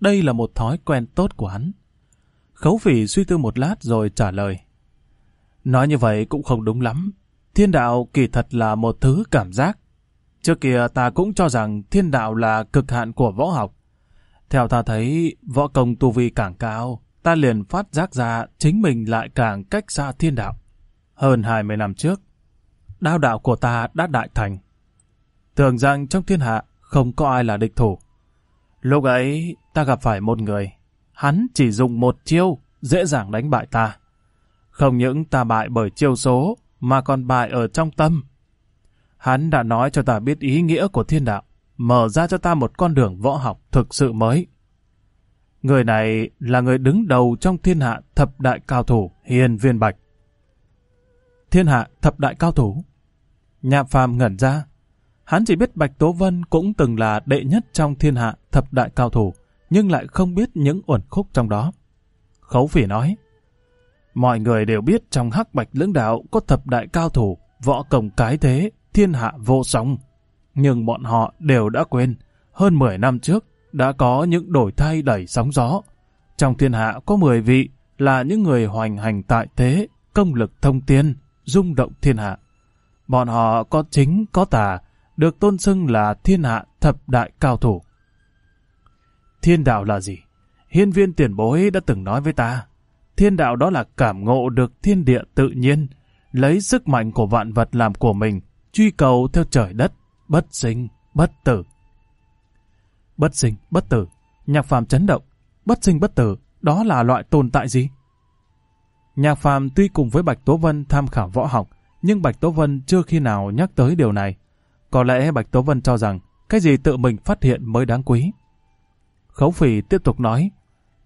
đây là một thói quen tốt của hắn, Khấu phỉ suy tư một lát rồi trả lời. Nói như vậy cũng không đúng lắm. Thiên đạo kỳ thật là một thứ cảm giác. Trước kia ta cũng cho rằng thiên đạo là cực hạn của võ học. Theo ta thấy, võ công tu vi càng cao, ta liền phát giác ra chính mình lại càng cách xa thiên đạo. Hơn 20 năm trước, đao đạo của ta đã đại thành. Tưởng rằng trong thiên hạ không có ai là địch thủ. Lúc ấy, ta gặp phải một người, hắn chỉ dùng một chiêu, dễ dàng đánh bại ta. Không những ta bại bởi chiêu số, mà còn bại ở trong tâm. Hắn đã nói cho ta biết ý nghĩa của thiên đạo, mở ra cho ta một con đường võ học thực sự mới. Người này là người đứng đầu trong thiên hạ thập đại cao thủ Hiền Viên Bạch. Thiên hạ thập đại cao thủ? nhà phàm ngẩn ra. Hắn chỉ biết Bạch Tố Vân cũng từng là đệ nhất trong thiên hạ thập đại cao thủ nhưng lại không biết những uẩn khúc trong đó. Khấu phỉ nói, mọi người đều biết trong hắc bạch lưỡng đạo có thập đại cao thủ, võ công cái thế, thiên hạ vô song. Nhưng bọn họ đều đã quên, hơn 10 năm trước đã có những đổi thay đẩy sóng gió. Trong thiên hạ có 10 vị là những người hoành hành tại thế, công lực thông tiên, rung động thiên hạ. Bọn họ có chính có tà, được tôn xưng là thiên hạ thập đại cao thủ. Thiên đạo là gì? Hiên viên tiền bối đã từng nói với ta, thiên đạo đó là cảm ngộ được thiên địa tự nhiên, lấy sức mạnh của vạn vật làm của mình, truy cầu theo trời đất, bất sinh, bất tử. Bất sinh, bất tử, nhạc phàm chấn động, bất sinh bất tử, đó là loại tồn tại gì? Nhạc phàm tuy cùng với Bạch Tố Vân tham khảo võ học, nhưng Bạch Tố Vân chưa khi nào nhắc tới điều này. Có lẽ Bạch Tố Vân cho rằng, cái gì tự mình phát hiện mới đáng quý. Khấu phì tiếp tục nói.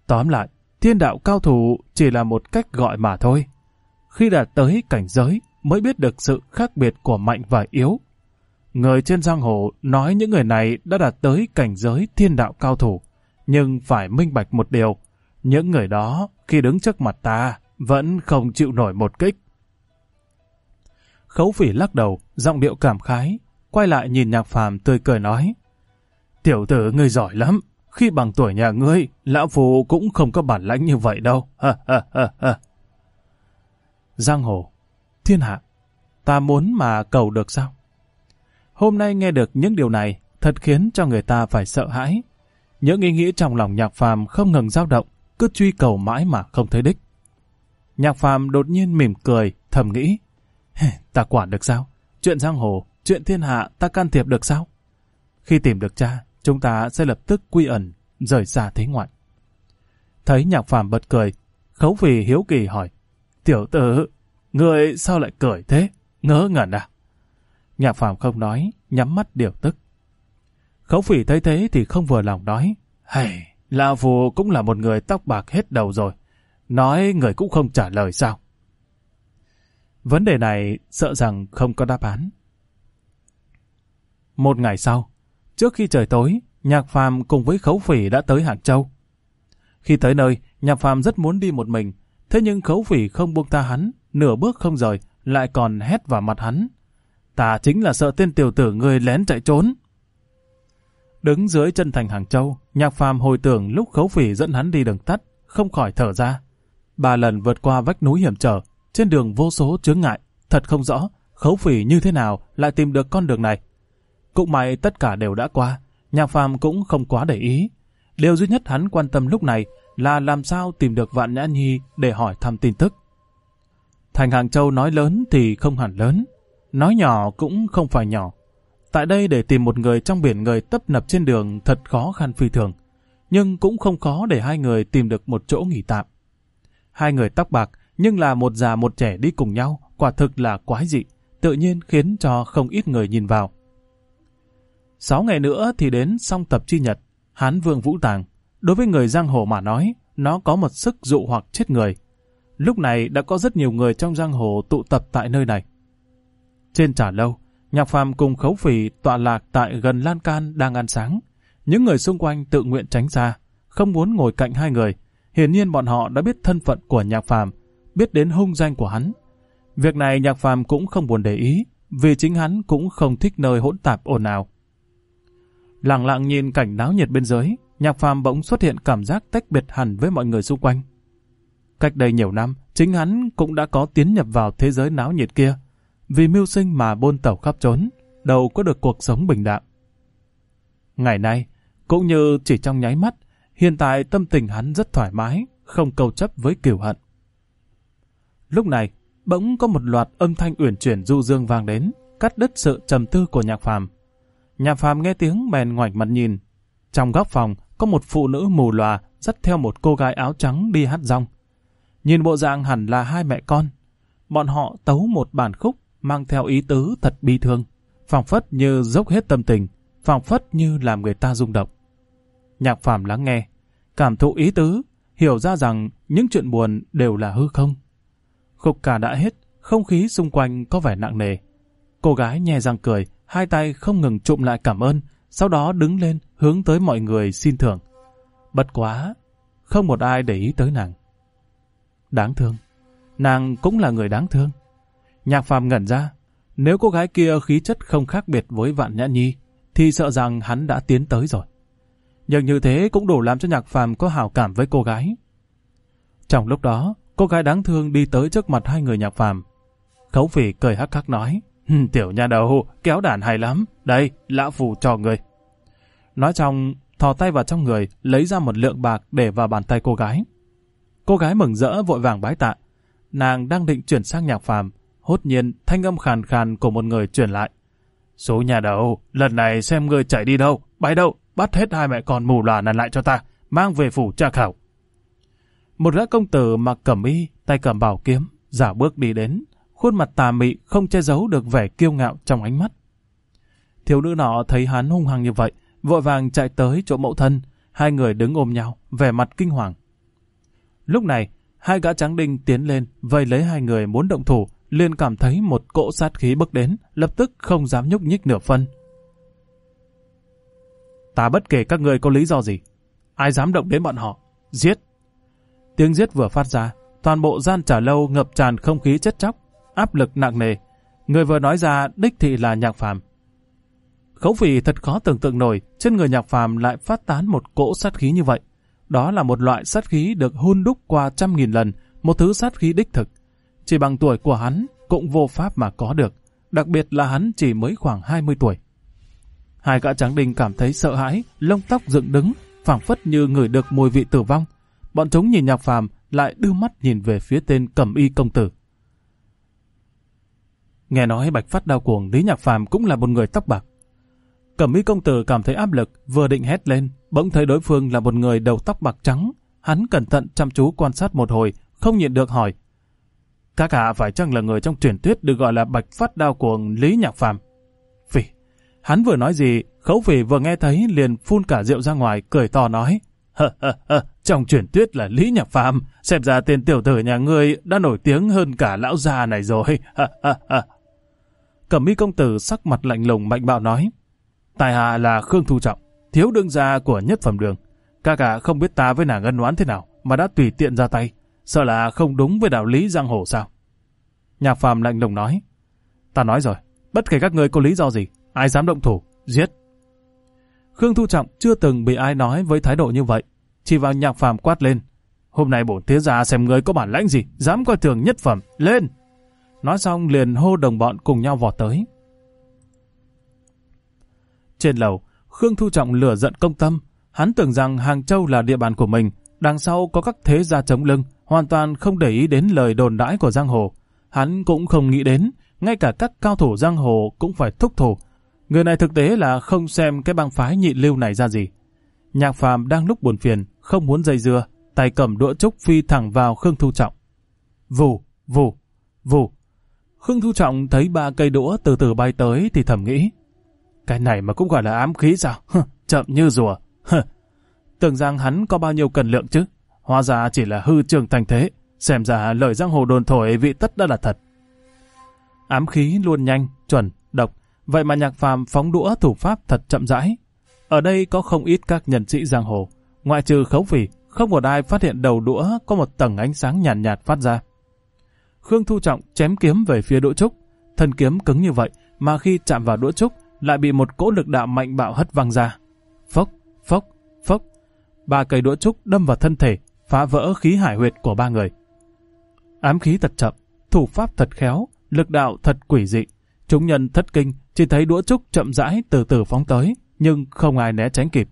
Tóm lại, thiên đạo cao thủ chỉ là một cách gọi mà thôi. Khi đạt tới cảnh giới mới biết được sự khác biệt của mạnh và yếu. Người trên giang hồ nói những người này đã đạt tới cảnh giới thiên đạo cao thủ, nhưng phải minh bạch một điều, những người đó khi đứng trước mặt ta vẫn không chịu nổi một kích. Khấu phỉ lắc đầu, giọng điệu cảm khái, quay lại nhìn nhạc phàm tươi cười nói. Tiểu tử ngươi giỏi lắm, khi bằng tuổi nhà ngươi, lão phù cũng không có bản lãnh như vậy đâu. Ha, ha, ha, ha. Giang hồ, thiên hạ, ta muốn mà cầu được sao? Hôm nay nghe được những điều này, thật khiến cho người ta phải sợ hãi. Những ý nghĩ trong lòng nhạc phàm không ngừng dao động, cứ truy cầu mãi mà không thấy đích. Nhạc phàm đột nhiên mỉm cười, thầm nghĩ. Ta quản được sao? Chuyện giang hồ, chuyện thiên hạ ta can thiệp được sao? Khi tìm được cha, chúng ta sẽ lập tức quy ẩn, rời xa thế ngoại. Thấy nhạc phàm bật cười, khấu vì hiếu kỳ hỏi, tiểu tử, người sao lại cười thế, ngớ ngẩn à? Nhạc phàm không nói, nhắm mắt điều tức. Khấu phỉ thấy thế thì không vừa lòng nói, hey, Lão Phù cũng là một người tóc bạc hết đầu rồi, nói người cũng không trả lời sao? Vấn đề này sợ rằng không có đáp án. Một ngày sau, Trước khi trời tối, Nhạc Phàm cùng với Khấu Phỉ đã tới Hạt Châu. Khi tới nơi, Nhạc Phàm rất muốn đi một mình, thế nhưng Khấu Phỉ không buông tha hắn, nửa bước không rời, lại còn hét vào mặt hắn. Ta chính là sợ tên tiểu tử người lén chạy trốn. Đứng dưới chân thành Hàng Châu, Nhạc Phàm hồi tưởng lúc Khấu Phỉ dẫn hắn đi đường tắt, không khỏi thở ra. Ba lần vượt qua vách núi hiểm trở, trên đường vô số chướng ngại, thật không rõ Khấu Phỉ như thế nào lại tìm được con đường này. Cũng may tất cả đều đã qua, nhạc phàm cũng không quá để ý. Điều duy nhất hắn quan tâm lúc này là làm sao tìm được Vạn Nhã Nhi để hỏi thăm tin tức. Thành Hàng Châu nói lớn thì không hẳn lớn, nói nhỏ cũng không phải nhỏ. Tại đây để tìm một người trong biển người tấp nập trên đường thật khó khăn phi thường, nhưng cũng không khó để hai người tìm được một chỗ nghỉ tạm. Hai người tóc bạc nhưng là một già một trẻ đi cùng nhau, quả thực là quái dị, tự nhiên khiến cho không ít người nhìn vào. Sáu ngày nữa thì đến song tập chi nhật, Hán Vương Vũ Tàng. Đối với người giang hồ mà nói, nó có một sức dụ hoặc chết người. Lúc này đã có rất nhiều người trong giang hồ tụ tập tại nơi này. Trên trả lâu, Nhạc Phàm cùng Khấu Phỉ tọa lạc tại gần lan can đang ăn sáng. Những người xung quanh tự nguyện tránh ra, không muốn ngồi cạnh hai người. Hiển nhiên bọn họ đã biết thân phận của Nhạc Phàm, biết đến hung danh của hắn. Việc này Nhạc Phàm cũng không buồn để ý, vì chính hắn cũng không thích nơi hỗn tạp ồn ào. Lặng lặng nhìn cảnh náo nhiệt bên dưới, Nhạc Phàm bỗng xuất hiện cảm giác tách biệt hẳn với mọi người xung quanh. Cách đây nhiều năm, chính hắn cũng đã có tiến nhập vào thế giới náo nhiệt kia. Vì mưu sinh mà bôn tàu khắp trốn, đâu có được cuộc sống bình đạm. Ngày nay, cũng như chỉ trong nháy mắt, hiện tại tâm tình hắn rất thoải mái, không cầu chấp với kiều hận. Lúc này, bỗng có một loạt âm thanh uyển chuyển du dương vang đến, cắt đứt sự trầm tư của nhạc phàm. Nhà phàm nghe tiếng bèn ngoảnh mặt nhìn. Trong góc phòng có một phụ nữ mù lòa dắt theo một cô gái áo trắng đi hát rong. Nhìn bộ dạng hẳn là hai mẹ con. Bọn họ tấu một bản khúc mang theo ý tứ thật bi thương. Phỏng phất như dốc hết tâm tình, phỏng phất như làm người ta rung động. Nhạc phàm lắng nghe, cảm thụ ý tứ, hiểu ra rằng những chuyện buồn đều là hư không. Khúc cả đã hết, không khí xung quanh có vẻ nặng nề. Cô gái nhè răng cười, hai tay không ngừng trụm lại cảm ơn, sau đó đứng lên hướng tới mọi người xin thưởng. Bất quá, không một ai để ý tới nàng. Đáng thương, nàng cũng là người đáng thương. Nhạc phàm ngẩn ra, nếu cô gái kia khí chất không khác biệt với Vạn Nhã Nhi, thì sợ rằng hắn đã tiến tới rồi. Nhưng như thế cũng đủ làm cho nhạc phàm có hảo cảm với cô gái. Trong lúc đó, cô gái đáng thương đi tới trước mặt hai người nhạc phàm. Khấu phỉ cười hắc hắc nói. Tiểu nhà đầu, kéo đàn hay lắm. Đây, lão phù cho người. Nói trong thò tay vào trong người, lấy ra một lượng bạc để vào bàn tay cô gái. Cô gái mừng rỡ vội vàng bái tạ. Nàng đang định chuyển sang nhạc phàm, hốt nhiên thanh âm khàn khàn của một người chuyển lại. Số nhà đầu, lần này xem người chạy đi đâu, bay đâu, bắt hết hai mẹ con mù lòa nằn lại cho ta, mang về phủ tra khảo. Một gã công tử mặc cẩm y, tay cầm bảo kiếm, giả bước đi đến, khuôn mặt tà mị không che giấu được vẻ kiêu ngạo trong ánh mắt. Thiếu nữ nọ thấy hắn hung hăng như vậy, vội vàng chạy tới chỗ mẫu thân, hai người đứng ôm nhau, vẻ mặt kinh hoàng. Lúc này, hai gã tráng đinh tiến lên, vây lấy hai người muốn động thủ, liền cảm thấy một cỗ sát khí bức đến, lập tức không dám nhúc nhích nửa phân. Ta bất kể các người có lý do gì, ai dám động đến bọn họ, giết. Tiếng giết vừa phát ra, toàn bộ gian trả lâu ngập tràn không khí chất chóc, áp lực nặng nề. Người vừa nói ra đích thị là nhạc phàm. Khấu phỉ thật khó tưởng tượng nổi, trên người nhạc phàm lại phát tán một cỗ sát khí như vậy. Đó là một loại sát khí được hun đúc qua trăm nghìn lần, một thứ sát khí đích thực. Chỉ bằng tuổi của hắn cũng vô pháp mà có được, đặc biệt là hắn chỉ mới khoảng 20 tuổi. Hai gã tráng đình cảm thấy sợ hãi, lông tóc dựng đứng, phảng phất như người được mùi vị tử vong. Bọn chúng nhìn nhạc phàm lại đưa mắt nhìn về phía tên cẩm y công tử. Nghe nói bạch phát đau cuồng Lý Nhạc Phàm cũng là một người tóc bạc. Cẩm y công tử cảm thấy áp lực, vừa định hét lên, bỗng thấy đối phương là một người đầu tóc bạc trắng. Hắn cẩn thận chăm chú quan sát một hồi, không nhịn được hỏi. Các hạ phải chăng là người trong truyền thuyết được gọi là bạch phát đao cuồng Lý Nhạc Phàm Phỉ, hắn vừa nói gì, khấu phỉ vừa nghe thấy liền phun cả rượu ra ngoài, cười to nói. Hơ hơ hơ, trong truyền thuyết là Lý Nhạc Phàm xem ra tên tiểu tử nhà ngươi đã nổi tiếng hơn cả lão già này rồi. Hơ hơ hơ. Cẩm y công tử sắc mặt lạnh lùng mạnh bạo nói. Tài hạ là Khương Thu Trọng, thiếu đương gia của nhất phẩm đường. ca cả không biết ta với nàng ân oán thế nào mà đã tùy tiện ra tay. Sợ là không đúng với đạo lý giang hồ sao? Nhạc phàm lạnh lùng nói. Ta nói rồi, bất kể các ngươi có lý do gì, ai dám động thủ, giết. Khương Thu Trọng chưa từng bị ai nói với thái độ như vậy. Chỉ vào nhạc phàm quát lên. Hôm nay bổn thiếu gia xem ngươi có bản lãnh gì, dám coi thường nhất phẩm, lên! Nói xong liền hô đồng bọn cùng nhau vọt tới. Trên lầu, Khương Thu Trọng lửa giận công tâm. Hắn tưởng rằng Hàng Châu là địa bàn của mình, đằng sau có các thế gia chống lưng, hoàn toàn không để ý đến lời đồn đãi của giang hồ. Hắn cũng không nghĩ đến, ngay cả các cao thủ giang hồ cũng phải thúc thủ. Người này thực tế là không xem cái băng phái nhị lưu này ra gì. Nhạc phàm đang lúc buồn phiền, không muốn dây dưa, tay cầm đũa trúc phi thẳng vào Khương Thu Trọng. Vù, vù, vù, Khương Thu Trọng thấy ba cây đũa từ từ bay tới thì thầm nghĩ. Cái này mà cũng gọi là ám khí sao? chậm như rùa. Tưởng rằng hắn có bao nhiêu cần lượng chứ? Hóa ra chỉ là hư trường thành thế. Xem ra lời giang hồ đồn thổi vị tất đã là thật. Ám khí luôn nhanh, chuẩn, độc. Vậy mà nhạc phàm phóng đũa thủ pháp thật chậm rãi. Ở đây có không ít các nhân sĩ giang hồ. Ngoại trừ khấu phỉ, không một ai phát hiện đầu đũa có một tầng ánh sáng nhàn nhạt, nhạt phát ra. Khương Thu Trọng chém kiếm về phía Đỗ Trúc. Thân kiếm cứng như vậy mà khi chạm vào Đỗ Trúc lại bị một cỗ lực đạo mạnh bạo hất văng ra. Phốc, phốc, phốc. Ba cây Đỗ Trúc đâm vào thân thể, phá vỡ khí hải huyệt của ba người. Ám khí thật chậm, thủ pháp thật khéo, lực đạo thật quỷ dị. Chúng nhân thất kinh, chỉ thấy đũa trúc chậm rãi từ từ phóng tới, nhưng không ai né tránh kịp.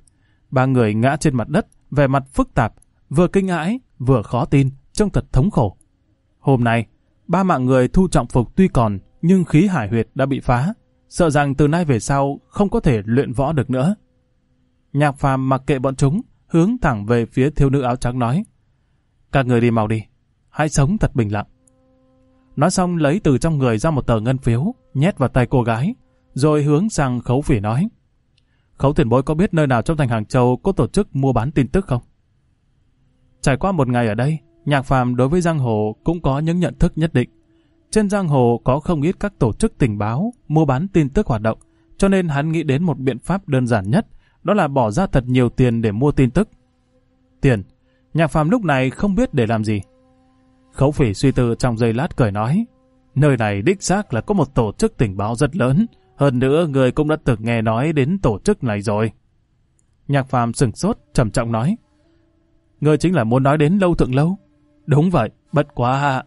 Ba người ngã trên mặt đất, vẻ mặt phức tạp, vừa kinh hãi, vừa khó tin, trông thật thống khổ. Hôm nay, ba mạng người thu trọng phục tuy còn, nhưng khí hải huyệt đã bị phá, sợ rằng từ nay về sau không có thể luyện võ được nữa. Nhạc phàm mặc kệ bọn chúng, hướng thẳng về phía thiếu nữ áo trắng nói. Các người đi mau đi, hãy sống thật bình lặng. Nói xong lấy từ trong người ra một tờ ngân phiếu, nhét vào tay cô gái, rồi hướng sang khấu phỉ nói. Khấu tiền bối có biết nơi nào trong thành Hàng Châu có tổ chức mua bán tin tức không? Trải qua một ngày ở đây, Nhạc phàm đối với giang hồ cũng có những nhận thức nhất định. Trên giang hồ có không ít các tổ chức tình báo, mua bán tin tức hoạt động, cho nên hắn nghĩ đến một biện pháp đơn giản nhất, đó là bỏ ra thật nhiều tiền để mua tin tức. Tiền, nhạc phàm lúc này không biết để làm gì. Khấu phỉ suy tư trong giây lát cười nói, nơi này đích xác là có một tổ chức tình báo rất lớn, hơn nữa người cũng đã từng nghe nói đến tổ chức này rồi. Nhạc phàm sừng sốt, trầm trọng nói, người chính là muốn nói đến lâu thượng lâu. Đúng vậy, bất quá...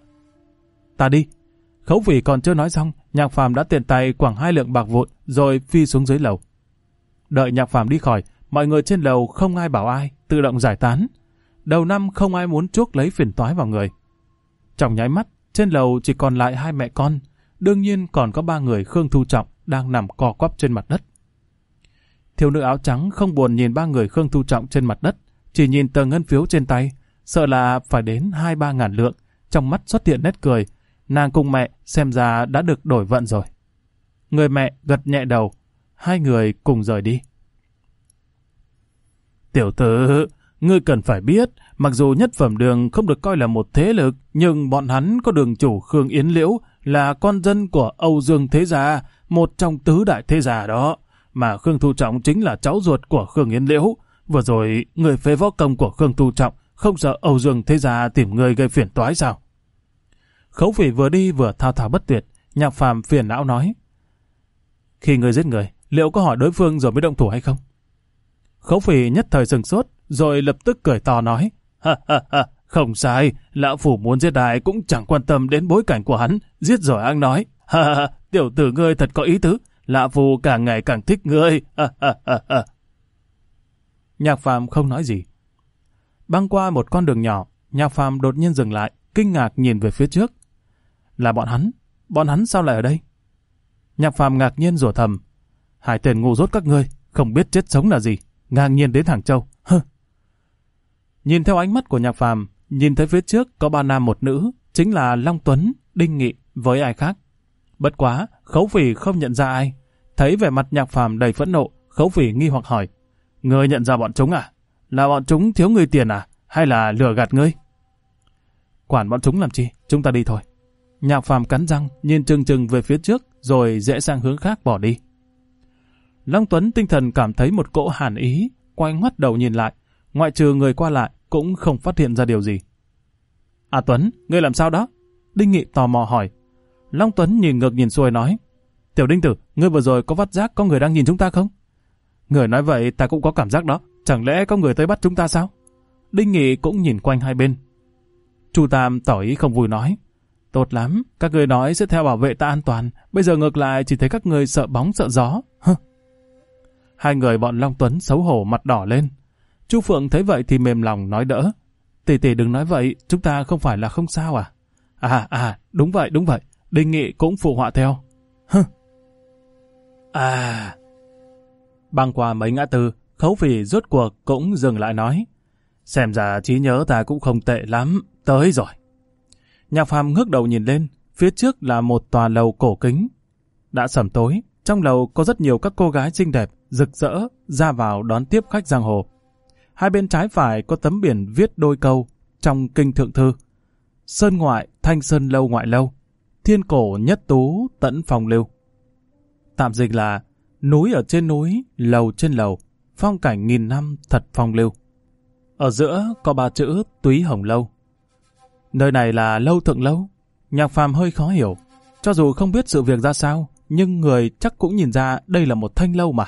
Ta đi. Khấu vị còn chưa nói xong, nhạc phàm đã tiện tay quẳng hai lượng bạc vụn rồi phi xuống dưới lầu. Đợi nhạc phàm đi khỏi, mọi người trên lầu không ai bảo ai, tự động giải tán. Đầu năm không ai muốn chuốc lấy phiền toái vào người. Trong nháy mắt, trên lầu chỉ còn lại hai mẹ con, đương nhiên còn có ba người Khương Thu Trọng đang nằm co quắp trên mặt đất. Thiếu nữ áo trắng không buồn nhìn ba người Khương Thu Trọng trên mặt đất, chỉ nhìn tờ ngân phiếu trên tay, sợ là phải đến hai ba ngàn lượng, trong mắt xuất hiện nét cười, nàng cùng mẹ xem ra đã được đổi vận rồi. Người mẹ gật nhẹ đầu, hai người cùng rời đi. Tiểu tử, ngươi cần phải biết, mặc dù nhất phẩm đường không được coi là một thế lực, nhưng bọn hắn có đường chủ Khương Yến Liễu là con dân của Âu Dương Thế Gia, một trong tứ đại thế gia đó. Mà Khương Thu Trọng chính là cháu ruột của Khương Yến Liễu. Vừa rồi, người phế võ công của Khương Thu Trọng không sợ Âu Dương thế gia tìm người gây phiền toái sao? Khấu phỉ vừa đi vừa thao thao bất tuyệt, nhạc phàm phiền não nói. Khi người giết người, liệu có hỏi đối phương rồi mới động thủ hay không? Khấu phỉ nhất thời sừng sốt, rồi lập tức cười to nói. Ha ha ha, không sai, lão phủ muốn giết đại cũng chẳng quan tâm đến bối cảnh của hắn, giết rồi ăn nói. Ha ha ha, tiểu tử ngươi thật có ý tứ, lão phủ càng ngày càng thích ngươi. Ha ha ha ha. Nhạc phàm không nói gì, Băng qua một con đường nhỏ, Nhạc Phàm đột nhiên dừng lại, kinh ngạc nhìn về phía trước. Là bọn hắn, bọn hắn sao lại ở đây? Nhạc Phàm ngạc nhiên rủa thầm, hai tên ngu dốt các ngươi, không biết chết sống là gì, ngang nhiên đến Hàng Châu. Hừ. Nhìn theo ánh mắt của Nhạc Phàm, nhìn thấy phía trước có ba nam một nữ, chính là Long Tuấn, Đinh Nghị với ai khác. Bất quá, Khấu Phỉ không nhận ra ai, thấy vẻ mặt Nhạc Phàm đầy phẫn nộ, Khấu Phỉ nghi hoặc hỏi: "Ngươi nhận ra bọn chúng à?" Là bọn chúng thiếu người tiền à? Hay là lừa gạt ngươi? Quản bọn chúng làm chi? Chúng ta đi thôi. Nhạc phàm cắn răng, nhìn chừng chừng về phía trước, rồi dễ sang hướng khác bỏ đi. Long Tuấn tinh thần cảm thấy một cỗ hàn ý, quay ngoắt đầu nhìn lại, ngoại trừ người qua lại cũng không phát hiện ra điều gì. À Tuấn, ngươi làm sao đó? Đinh Nghị tò mò hỏi. Long Tuấn nhìn ngược nhìn xuôi nói, Tiểu Đinh Tử, ngươi vừa rồi có vắt giác có người đang nhìn chúng ta không? Người nói vậy ta cũng có cảm giác đó. Chẳng lẽ có người tới bắt chúng ta sao? Đinh Nghị cũng nhìn quanh hai bên. Chu Tam tỏ ý không vui nói. Tốt lắm, các người nói sẽ theo bảo vệ ta an toàn. Bây giờ ngược lại chỉ thấy các người sợ bóng sợ gió. Hơ. Hai người bọn Long Tuấn xấu hổ mặt đỏ lên. Chu Phượng thấy vậy thì mềm lòng nói đỡ. Tỷ tỷ đừng nói vậy, chúng ta không phải là không sao à? À, à, đúng vậy, đúng vậy. Đinh Nghị cũng phụ họa theo. Hừ. À... Băng qua mấy ngã tư, Khấu phỉ rốt cuộc cũng dừng lại nói. Xem ra trí nhớ ta cũng không tệ lắm, tới rồi. Nhạc phàm ngước đầu nhìn lên, phía trước là một tòa lầu cổ kính. Đã sầm tối, trong lầu có rất nhiều các cô gái xinh đẹp, rực rỡ, ra vào đón tiếp khách giang hồ. Hai bên trái phải có tấm biển viết đôi câu trong kinh thượng thư. Sơn ngoại, thanh sơn lâu ngoại lâu, thiên cổ nhất tú tận phòng lưu. Tạm dịch là núi ở trên núi, lầu trên lầu, phong cảnh nghìn năm thật phong lưu. Ở giữa có ba chữ túy hồng lâu. Nơi này là lâu thượng lâu, nhạc phàm hơi khó hiểu. Cho dù không biết sự việc ra sao, nhưng người chắc cũng nhìn ra đây là một thanh lâu mà.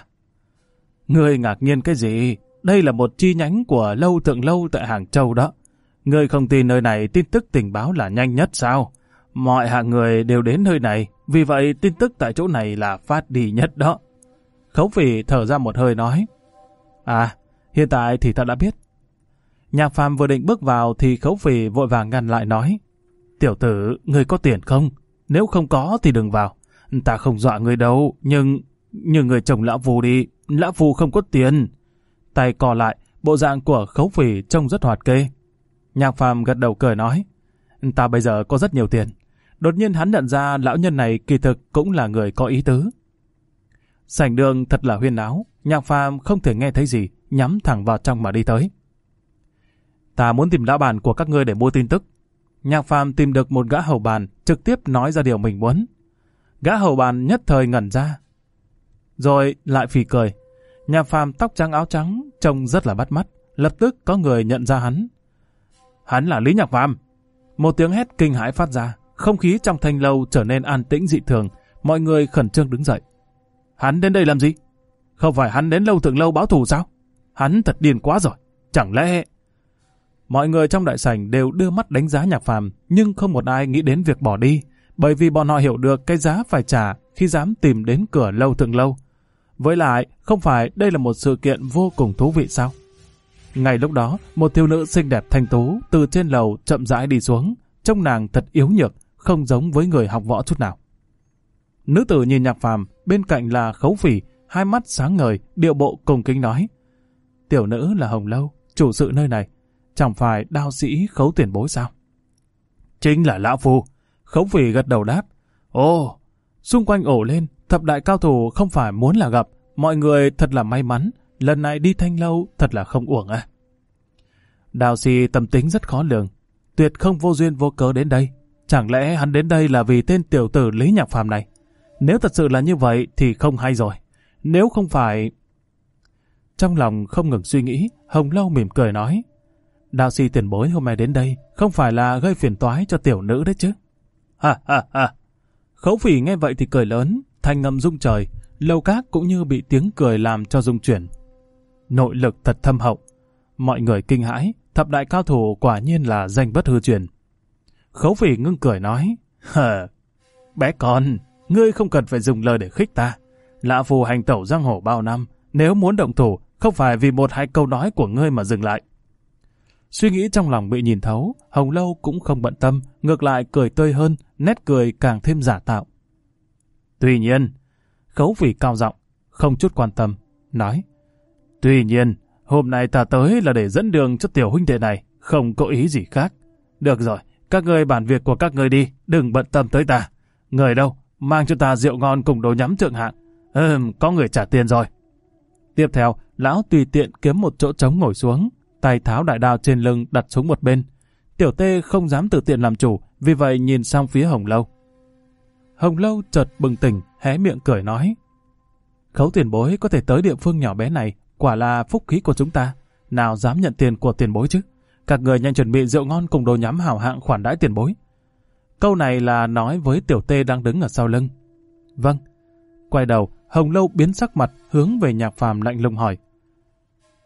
Người ngạc nhiên cái gì? Đây là một chi nhánh của lâu thượng lâu tại Hàng Châu đó. Người không tin nơi này tin tức tình báo là nhanh nhất sao? Mọi hạng người đều đến nơi này, vì vậy tin tức tại chỗ này là phát đi nhất đó. Khấu phỉ thở ra một hơi nói, À, hiện tại thì ta đã biết. Nhạc phàm vừa định bước vào thì khấu phì vội vàng ngăn lại nói. Tiểu tử, người có tiền không? Nếu không có thì đừng vào. Ta không dọa người đâu, nhưng... Nhưng người chồng lão phù đi, lão phù không có tiền. Tay cò lại, bộ dạng của khấu phì trông rất hoạt kê. Nhạc phàm gật đầu cười nói. Ta bây giờ có rất nhiều tiền. Đột nhiên hắn nhận ra lão nhân này kỳ thực cũng là người có ý tứ. Sảnh đường thật là huyên náo, Nhạc phàm không thể nghe thấy gì, nhắm thẳng vào trong mà đi tới. Ta muốn tìm lão bàn của các ngươi để mua tin tức. Nhạc phàm tìm được một gã hầu bàn, trực tiếp nói ra điều mình muốn. Gã hầu bàn nhất thời ngẩn ra. Rồi lại phì cười. Nhạc phàm tóc trắng áo trắng, trông rất là bắt mắt. Lập tức có người nhận ra hắn. Hắn là Lý Nhạc phàm. Một tiếng hét kinh hãi phát ra. Không khí trong thanh lâu trở nên an tĩnh dị thường. Mọi người khẩn trương đứng dậy. Hắn đến đây làm gì? Không phải hắn đến lâu thượng lâu báo thù sao? Hắn thật điên quá rồi. Chẳng lẽ... Mọi người trong đại sảnh đều đưa mắt đánh giá nhạc phàm, nhưng không một ai nghĩ đến việc bỏ đi, bởi vì bọn họ hiểu được cái giá phải trả khi dám tìm đến cửa lâu thượng lâu. Với lại, không phải đây là một sự kiện vô cùng thú vị sao? Ngay lúc đó, một thiếu nữ xinh đẹp thanh tú từ trên lầu chậm rãi đi xuống, trông nàng thật yếu nhược, không giống với người học võ chút nào. Nữ tử nhìn nhạc phàm, bên cạnh là khấu phỉ, hai mắt sáng ngời, điệu bộ cùng kính nói. Tiểu nữ là Hồng Lâu, chủ sự nơi này, chẳng phải đao sĩ khấu tiền bối sao? Chính là Lão Phu. Khấu phỉ gật đầu đáp. Ồ, xung quanh ổ lên, thập đại cao thủ không phải muốn là gặp, mọi người thật là may mắn, lần này đi thanh lâu thật là không uổng à. Đào sĩ tâm tính rất khó lường, tuyệt không vô duyên vô cớ đến đây. Chẳng lẽ hắn đến đây là vì tên tiểu tử Lý Nhạc Phàm này? Nếu thật sự là như vậy thì không hay rồi. Nếu không phải... Trong lòng không ngừng suy nghĩ, Hồng Lâu mỉm cười nói. Đạo sĩ tiền bối hôm nay đến đây không phải là gây phiền toái cho tiểu nữ đấy chứ. [laughs] Ha ha ha. Khấu phỉ nghe vậy thì cười lớn, thanh ngâm rung trời, lâu các cũng như bị tiếng cười làm cho rung chuyển. Nội lực thật thâm hậu. Mọi người kinh hãi, thập đại cao thủ quả nhiên là danh bất hư truyền. Khấu phỉ ngưng cười nói, [laughs] Hờ, bé con, ngươi không cần phải dùng lời để khích ta. Lạ phù hành tẩu giang hồ bao năm, nếu muốn động thủ, không phải vì một hai câu nói của ngươi mà dừng lại. Suy nghĩ trong lòng bị nhìn thấu, Hồng Lâu cũng không bận tâm, ngược lại cười tươi hơn, nét cười càng thêm giả tạo. Tuy nhiên, khấu phỉ cao giọng không chút quan tâm, nói. Tuy nhiên, hôm nay ta tới là để dẫn đường cho tiểu huynh đệ này, không có ý gì khác. Được rồi, các ngươi bản việc của các ngươi đi, đừng bận tâm tới ta. Người đâu, mang cho ta rượu ngon cùng đồ nhắm thượng hạng, Ừm, có người trả tiền rồi. Tiếp theo, lão tùy tiện kiếm một chỗ trống ngồi xuống, tay tháo đại đao trên lưng đặt xuống một bên. Tiểu tê không dám tự tiện làm chủ, vì vậy nhìn sang phía Hồng Lâu. Hồng Lâu chợt bừng tỉnh, hé miệng cười nói. Khấu tiền bối có thể tới địa phương nhỏ bé này, quả là phúc khí của chúng ta. Nào dám nhận tiền của tiền bối chứ. Các người nhanh chuẩn bị rượu ngon cùng đồ nhắm hảo hạng khoản đãi tiền bối. Câu này là nói với tiểu tê đang đứng ở sau lưng. Vâng. Quay đầu, Hồng Lâu biến sắc mặt hướng về Nhạc Phàm lạnh lùng hỏi.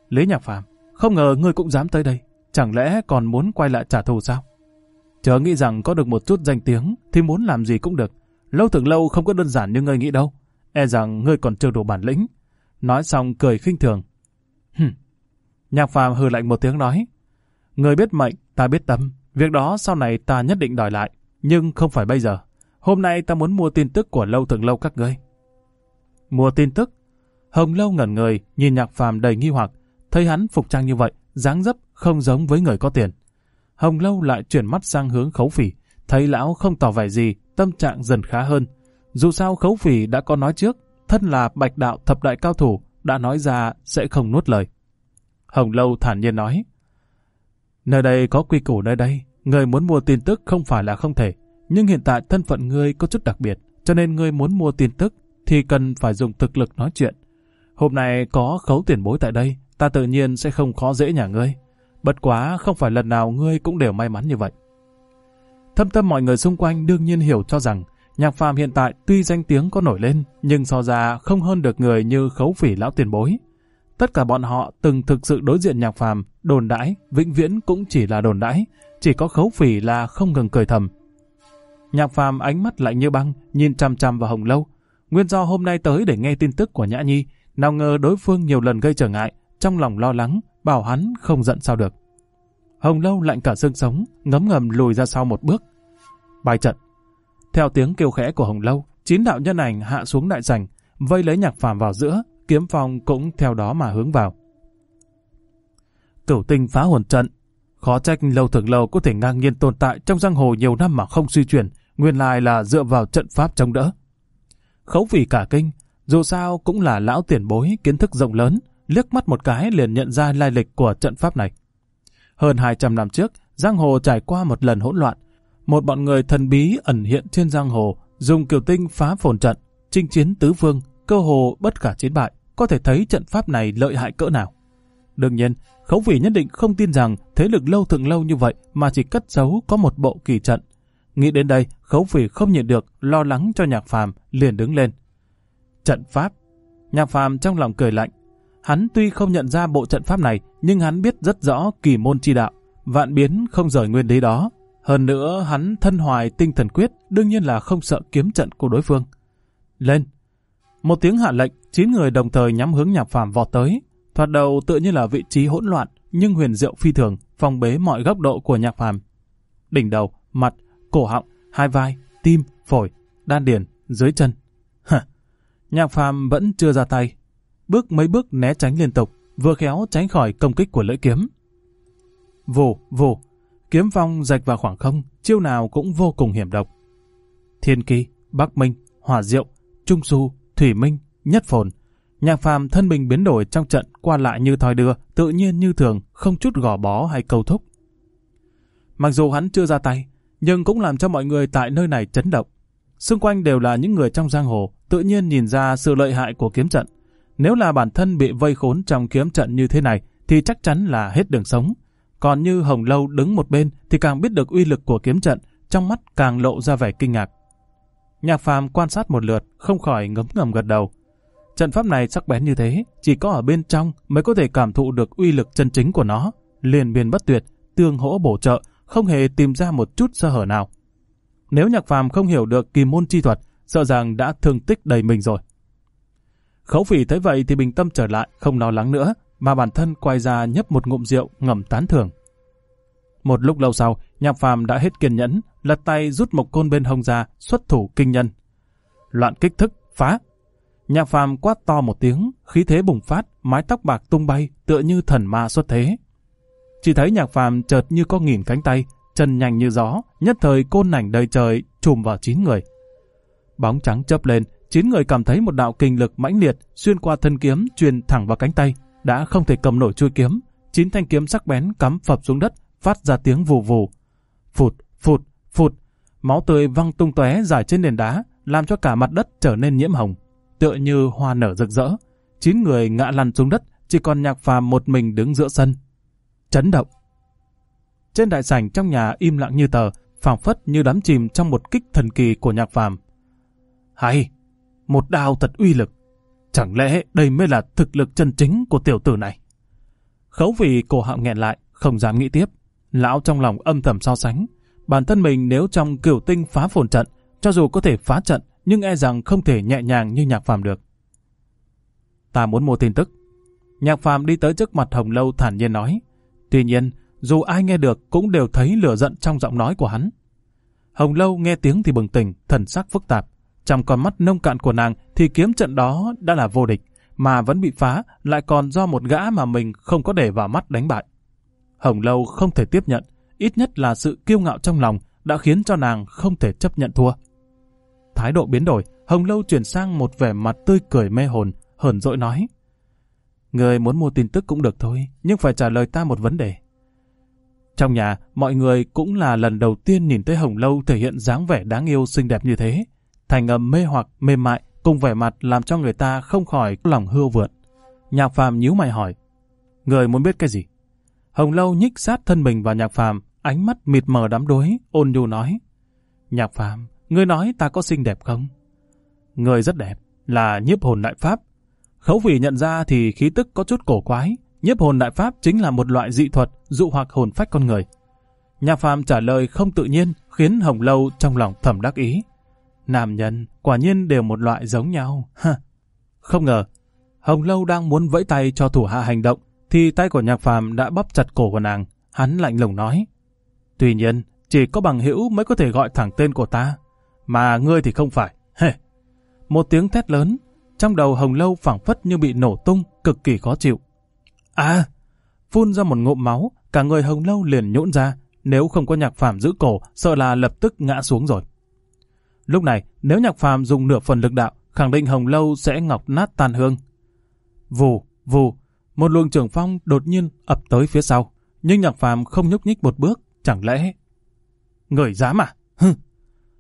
Lý Nhạc Phàm, không ngờ ngươi cũng dám tới đây, chẳng lẽ còn muốn quay lại trả thù sao? Chớ nghĩ rằng có được một chút danh tiếng thì muốn làm gì cũng được. Lâu thường lâu không có đơn giản như ngươi nghĩ đâu. E rằng ngươi còn chưa đủ bản lĩnh. Nói xong cười khinh thường. Hừm. Nhạc phàm hừ lạnh một tiếng nói. Ngươi biết mệnh, ta biết tâm. Việc đó sau này ta nhất định đòi lại. Nhưng không phải bây giờ. Hôm nay ta muốn mua tin tức của lâu thường lâu các ngươi mua tin tức. Hồng Lâu ngẩn người, nhìn nhạc phàm đầy nghi hoặc, thấy hắn phục trang như vậy, dáng dấp không giống với người có tiền. Hồng Lâu lại chuyển mắt sang hướng khấu phỉ, thấy lão không tỏ vẻ gì, tâm trạng dần khá hơn. Dù sao khấu phỉ đã có nói trước, thân là bạch đạo thập đại cao thủ, đã nói ra sẽ không nuốt lời. Hồng Lâu thản nhiên nói, Nơi đây có quy củ nơi đây, người muốn mua tin tức không phải là không thể, nhưng hiện tại thân phận ngươi có chút đặc biệt, cho nên ngươi muốn mua tin tức thì cần phải dùng thực lực nói chuyện. Hôm nay có khấu tiền bối tại đây, ta tự nhiên sẽ không khó dễ nhà ngươi. Bất quá không phải lần nào ngươi cũng đều may mắn như vậy. Thâm tâm mọi người xung quanh đương nhiên hiểu cho rằng nhạc phàm hiện tại tuy danh tiếng có nổi lên nhưng so ra không hơn được người như khấu phỉ lão tiền bối. Tất cả bọn họ từng thực sự đối diện nhạc phàm, đồn đãi, vĩnh viễn cũng chỉ là đồn đãi, chỉ có khấu phỉ là không ngừng cười thầm. Nhạc phàm ánh mắt lạnh như băng, nhìn chằm chằm vào hồng lâu, Nguyên do hôm nay tới để nghe tin tức của Nhã Nhi, nào ngờ đối phương nhiều lần gây trở ngại, trong lòng lo lắng, bảo hắn không giận sao được. Hồng Lâu lạnh cả xương sống, ngấm ngầm lùi ra sau một bước. Bài trận. Theo tiếng kêu khẽ của Hồng Lâu, chín đạo nhân ảnh hạ xuống đại sảnh, vây lấy nhạc phàm vào giữa, kiếm phong cũng theo đó mà hướng vào. Cửu tinh phá hồn trận. Khó trách lâu thường lâu có thể ngang nhiên tồn tại trong giang hồ nhiều năm mà không suy chuyển, nguyên lai là dựa vào trận pháp chống đỡ. Khấu vì cả kinh, dù sao cũng là lão tiền bối kiến thức rộng lớn, liếc mắt một cái liền nhận ra lai lịch của trận pháp này. Hơn 200 năm trước, giang hồ trải qua một lần hỗn loạn. Một bọn người thần bí ẩn hiện trên giang hồ, dùng kiều tinh phá phồn trận, chinh chiến tứ phương, cơ hồ bất cả chiến bại, có thể thấy trận pháp này lợi hại cỡ nào. Đương nhiên, Khấu Vĩ nhất định không tin rằng thế lực lâu thượng lâu như vậy mà chỉ cất giấu có một bộ kỳ trận, Nghĩ đến đây, khấu phỉ không nhịn được, lo lắng cho nhạc phàm, liền đứng lên. Trận pháp. Nhạc phàm trong lòng cười lạnh. Hắn tuy không nhận ra bộ trận pháp này, nhưng hắn biết rất rõ kỳ môn chi đạo, vạn biến không rời nguyên lý đó. Hơn nữa, hắn thân hoài tinh thần quyết, đương nhiên là không sợ kiếm trận của đối phương. Lên! Một tiếng hạ lệnh, chín người đồng thời nhắm hướng nhạc phàm vọt tới. Thoạt đầu tự như là vị trí hỗn loạn, nhưng huyền diệu phi thường, phòng bế mọi góc độ của nhạc phàm. Đỉnh đầu, mặt, cổ họng, hai vai, tim, phổi, đan điền, dưới chân. Hả? Nhạc phàm vẫn chưa ra tay. Bước mấy bước né tránh liên tục, vừa khéo tránh khỏi công kích của lưỡi kiếm. Vù, vù, kiếm phong rạch vào khoảng không, chiêu nào cũng vô cùng hiểm độc. Thiên kỳ, Bắc Minh, Hỏa Diệu, Trung Su, Thủy Minh, Nhất Phồn. Nhạc phàm thân mình biến đổi trong trận qua lại như thoi đưa, tự nhiên như thường, không chút gò bó hay cầu thúc. Mặc dù hắn chưa ra tay, nhưng cũng làm cho mọi người tại nơi này chấn động. Xung quanh đều là những người trong giang hồ, tự nhiên nhìn ra sự lợi hại của kiếm trận. Nếu là bản thân bị vây khốn trong kiếm trận như thế này, thì chắc chắn là hết đường sống. Còn như Hồng Lâu đứng một bên thì càng biết được uy lực của kiếm trận, trong mắt càng lộ ra vẻ kinh ngạc. Nhạc phàm quan sát một lượt, không khỏi ngấm ngầm gật đầu. Trận pháp này sắc bén như thế, chỉ có ở bên trong mới có thể cảm thụ được uy lực chân chính của nó. Liền biên bất tuyệt, tương hỗ bổ trợ, không hề tìm ra một chút sơ hở nào. Nếu Nhạc Phàm không hiểu được kỳ môn chi thuật, sợ rằng đã thương tích đầy mình rồi. Khấu phỉ thấy vậy thì bình tâm trở lại, không lo lắng nữa, mà bản thân quay ra nhấp một ngụm rượu ngầm tán thưởng. Một lúc lâu sau, Nhạc Phàm đã hết kiên nhẫn, lật tay rút một côn bên hông ra, xuất thủ kinh nhân. Loạn kích thức, phá. Nhạc Phàm quát to một tiếng, khí thế bùng phát, mái tóc bạc tung bay, tựa như thần ma xuất thế. Chỉ thấy nhạc phàm chợt như có nghìn cánh tay, chân nhanh như gió, nhất thời côn ảnh đầy trời trùm vào chín người. Bóng trắng chớp lên, chín người cảm thấy một đạo kinh lực mãnh liệt xuyên qua thân kiếm truyền thẳng vào cánh tay, đã không thể cầm nổi chuôi kiếm, chín thanh kiếm sắc bén cắm phập xuống đất, phát ra tiếng vù vù. Phụt, phụt, phụt, máu tươi văng tung tóe dài trên nền đá, làm cho cả mặt đất trở nên nhiễm hồng, tựa như hoa nở rực rỡ. Chín người ngã lăn xuống đất, chỉ còn nhạc phàm một mình đứng giữa sân, chấn động. Trên đại sảnh trong nhà im lặng như tờ, phảng phất như đắm chìm trong một kích thần kỳ của nhạc phàm. Hay, một đao thật uy lực. Chẳng lẽ đây mới là thực lực chân chính của tiểu tử này? Khấu vì cổ họng nghẹn lại, không dám nghĩ tiếp. Lão trong lòng âm thầm so sánh. Bản thân mình nếu trong cửu tinh phá phồn trận, cho dù có thể phá trận, nhưng e rằng không thể nhẹ nhàng như nhạc phàm được. Ta muốn mua tin tức. Nhạc phàm đi tới trước mặt Hồng Lâu thản nhiên nói, Tuy nhiên, dù ai nghe được cũng đều thấy lửa giận trong giọng nói của hắn. Hồng Lâu nghe tiếng thì bừng tỉnh, thần sắc phức tạp. Trong con mắt nông cạn của nàng thì kiếm trận đó đã là vô địch, mà vẫn bị phá, lại còn do một gã mà mình không có để vào mắt đánh bại. Hồng Lâu không thể tiếp nhận, ít nhất là sự kiêu ngạo trong lòng đã khiến cho nàng không thể chấp nhận thua. Thái độ biến đổi, Hồng Lâu chuyển sang một vẻ mặt tươi cười mê hồn, hờn dỗi nói. Người muốn mua tin tức cũng được thôi, nhưng phải trả lời ta một vấn đề. Trong nhà, mọi người cũng là lần đầu tiên nhìn thấy Hồng Lâu thể hiện dáng vẻ đáng yêu xinh đẹp như thế. Thành âm mê hoặc, mềm mại, cùng vẻ mặt làm cho người ta không khỏi lòng hưa vượn. Nhạc phàm nhíu mày hỏi, người muốn biết cái gì? Hồng Lâu nhích sát thân mình vào nhạc phàm, ánh mắt mịt mờ đám đối, ôn nhu nói. Nhạc phàm, ngươi nói ta có xinh đẹp không? người rất đẹp, là nhiếp hồn đại pháp, Khấu phỉ nhận ra thì khí tức có chút cổ quái, nhiếp hồn đại pháp chính là một loại dị thuật dụ hoặc hồn phách con người. Nhà phàm trả lời không tự nhiên khiến Hồng Lâu trong lòng thầm đắc ý. Nam nhân quả nhiên đều một loại giống nhau. Ha. Không ngờ, Hồng Lâu đang muốn vẫy tay cho thủ hạ hành động thì tay của nhạc phàm đã bắp chặt cổ của nàng, hắn lạnh lùng nói. Tuy nhiên, chỉ có bằng hữu mới có thể gọi thẳng tên của ta, mà ngươi thì không phải. Hề. Một tiếng thét lớn, trong đầu Hồng Lâu phảng phất như bị nổ tung, cực kỳ khó chịu. a, à, Phun ra một ngụm máu, cả người Hồng Lâu liền nhũn ra. Nếu không có nhạc phàm giữ cổ, sợ là lập tức ngã xuống rồi. Lúc này, nếu nhạc phàm dùng nửa phần lực đạo, khẳng định Hồng Lâu sẽ ngọc nát tàn hương. Vù, vù, một luồng trưởng phong đột nhiên ập tới phía sau. Nhưng nhạc phàm không nhúc nhích một bước, chẳng lẽ... Người dám à? Hừ,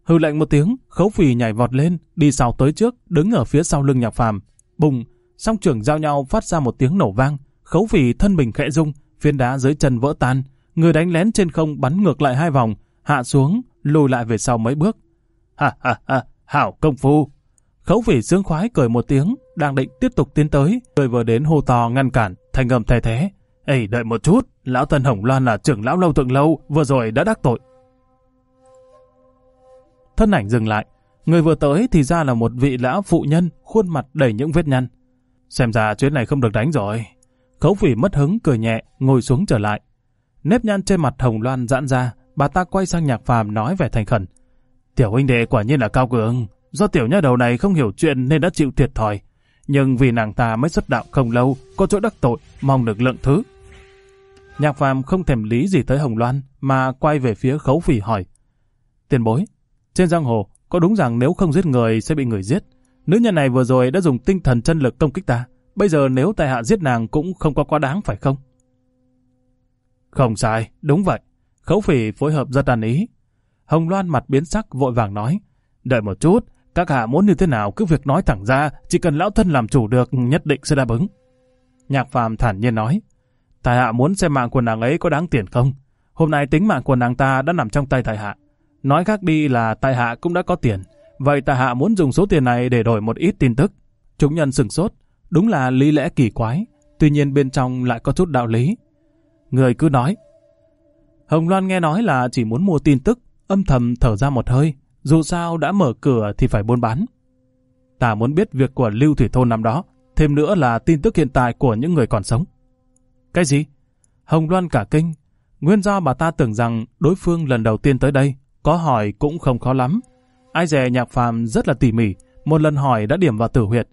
hư lạnh một tiếng, khấu phì nhảy vọt lên, đi sau tới trước, đứng ở phía sau lưng nhạc phàm. Bùng, song trưởng giao nhau phát ra một tiếng nổ vang, khấu phì thân bình khẽ rung, phiến đá dưới chân vỡ tan, người đánh lén trên không bắn ngược lại hai vòng, hạ xuống, lùi lại về sau mấy bước. Ha ha ha, hảo công phu. Khấu phì sướng khoái cười một tiếng, đang định tiếp tục tiến tới, người vừa đến hô to ngăn cản, thành âm thay thế. Ê, đợi một chút, lão Tân Hồng Loan là trưởng lão lâu thượng lâu, vừa rồi đã đắc tội, Thân ảnh dừng lại, người vừa tới thì ra là một vị lão phụ nhân, khuôn mặt đầy những vết nhăn. Xem ra chuyến này không được đánh rồi. Khấu phỉ mất hứng cười nhẹ, ngồi xuống trở lại. Nếp nhăn trên mặt Hồng Loan giãn ra, bà ta quay sang nhạc phàm nói vẻ thành khẩn. Tiểu huynh đệ quả nhiên là cao cường, do tiểu nha đầu này không hiểu chuyện nên đã chịu thiệt thòi. Nhưng vì nàng ta mới xuất đạo không lâu, có chỗ đắc tội, mong được lượng thứ. Nhạc phàm không thèm lý gì tới Hồng Loan, mà quay về phía khấu phỉ hỏi. Tiền bối, trên giang hồ, có đúng rằng nếu không giết người sẽ bị người giết. Nữ nhân này vừa rồi đã dùng tinh thần chân lực công kích ta. Bây giờ nếu tài hạ giết nàng cũng không có quá đáng phải không? Không sai, đúng vậy. Khấu phỉ phối hợp rất đàn ý. Hồng Loan mặt biến sắc vội vàng nói. Đợi một chút, các hạ muốn như thế nào cứ việc nói thẳng ra, chỉ cần lão thân làm chủ được nhất định sẽ đáp ứng. Nhạc phàm thản nhiên nói. Tài hạ muốn xem mạng của nàng ấy có đáng tiền không? Hôm nay tính mạng của nàng ta đã nằm trong tay tài hạ. Nói khác đi là tại hạ cũng đã có tiền, vậy tại hạ muốn dùng số tiền này để đổi một ít tin tức. Chúng nhân sửng sốt, đúng là lý lẽ kỳ quái, tuy nhiên bên trong lại có chút đạo lý. Người cứ nói. Hồng Loan nghe nói là chỉ muốn mua tin tức, âm thầm thở ra một hơi, dù sao đã mở cửa thì phải buôn bán. Ta muốn biết việc của Lưu Thủy Thôn năm đó, thêm nữa là tin tức hiện tại của những người còn sống. Cái gì? Hồng Loan cả kinh, nguyên do bà ta tưởng rằng đối phương lần đầu tiên tới đây có hỏi cũng không khó lắm. Ai dè nhạc phàm rất là tỉ mỉ, một lần hỏi đã điểm vào tử huyệt.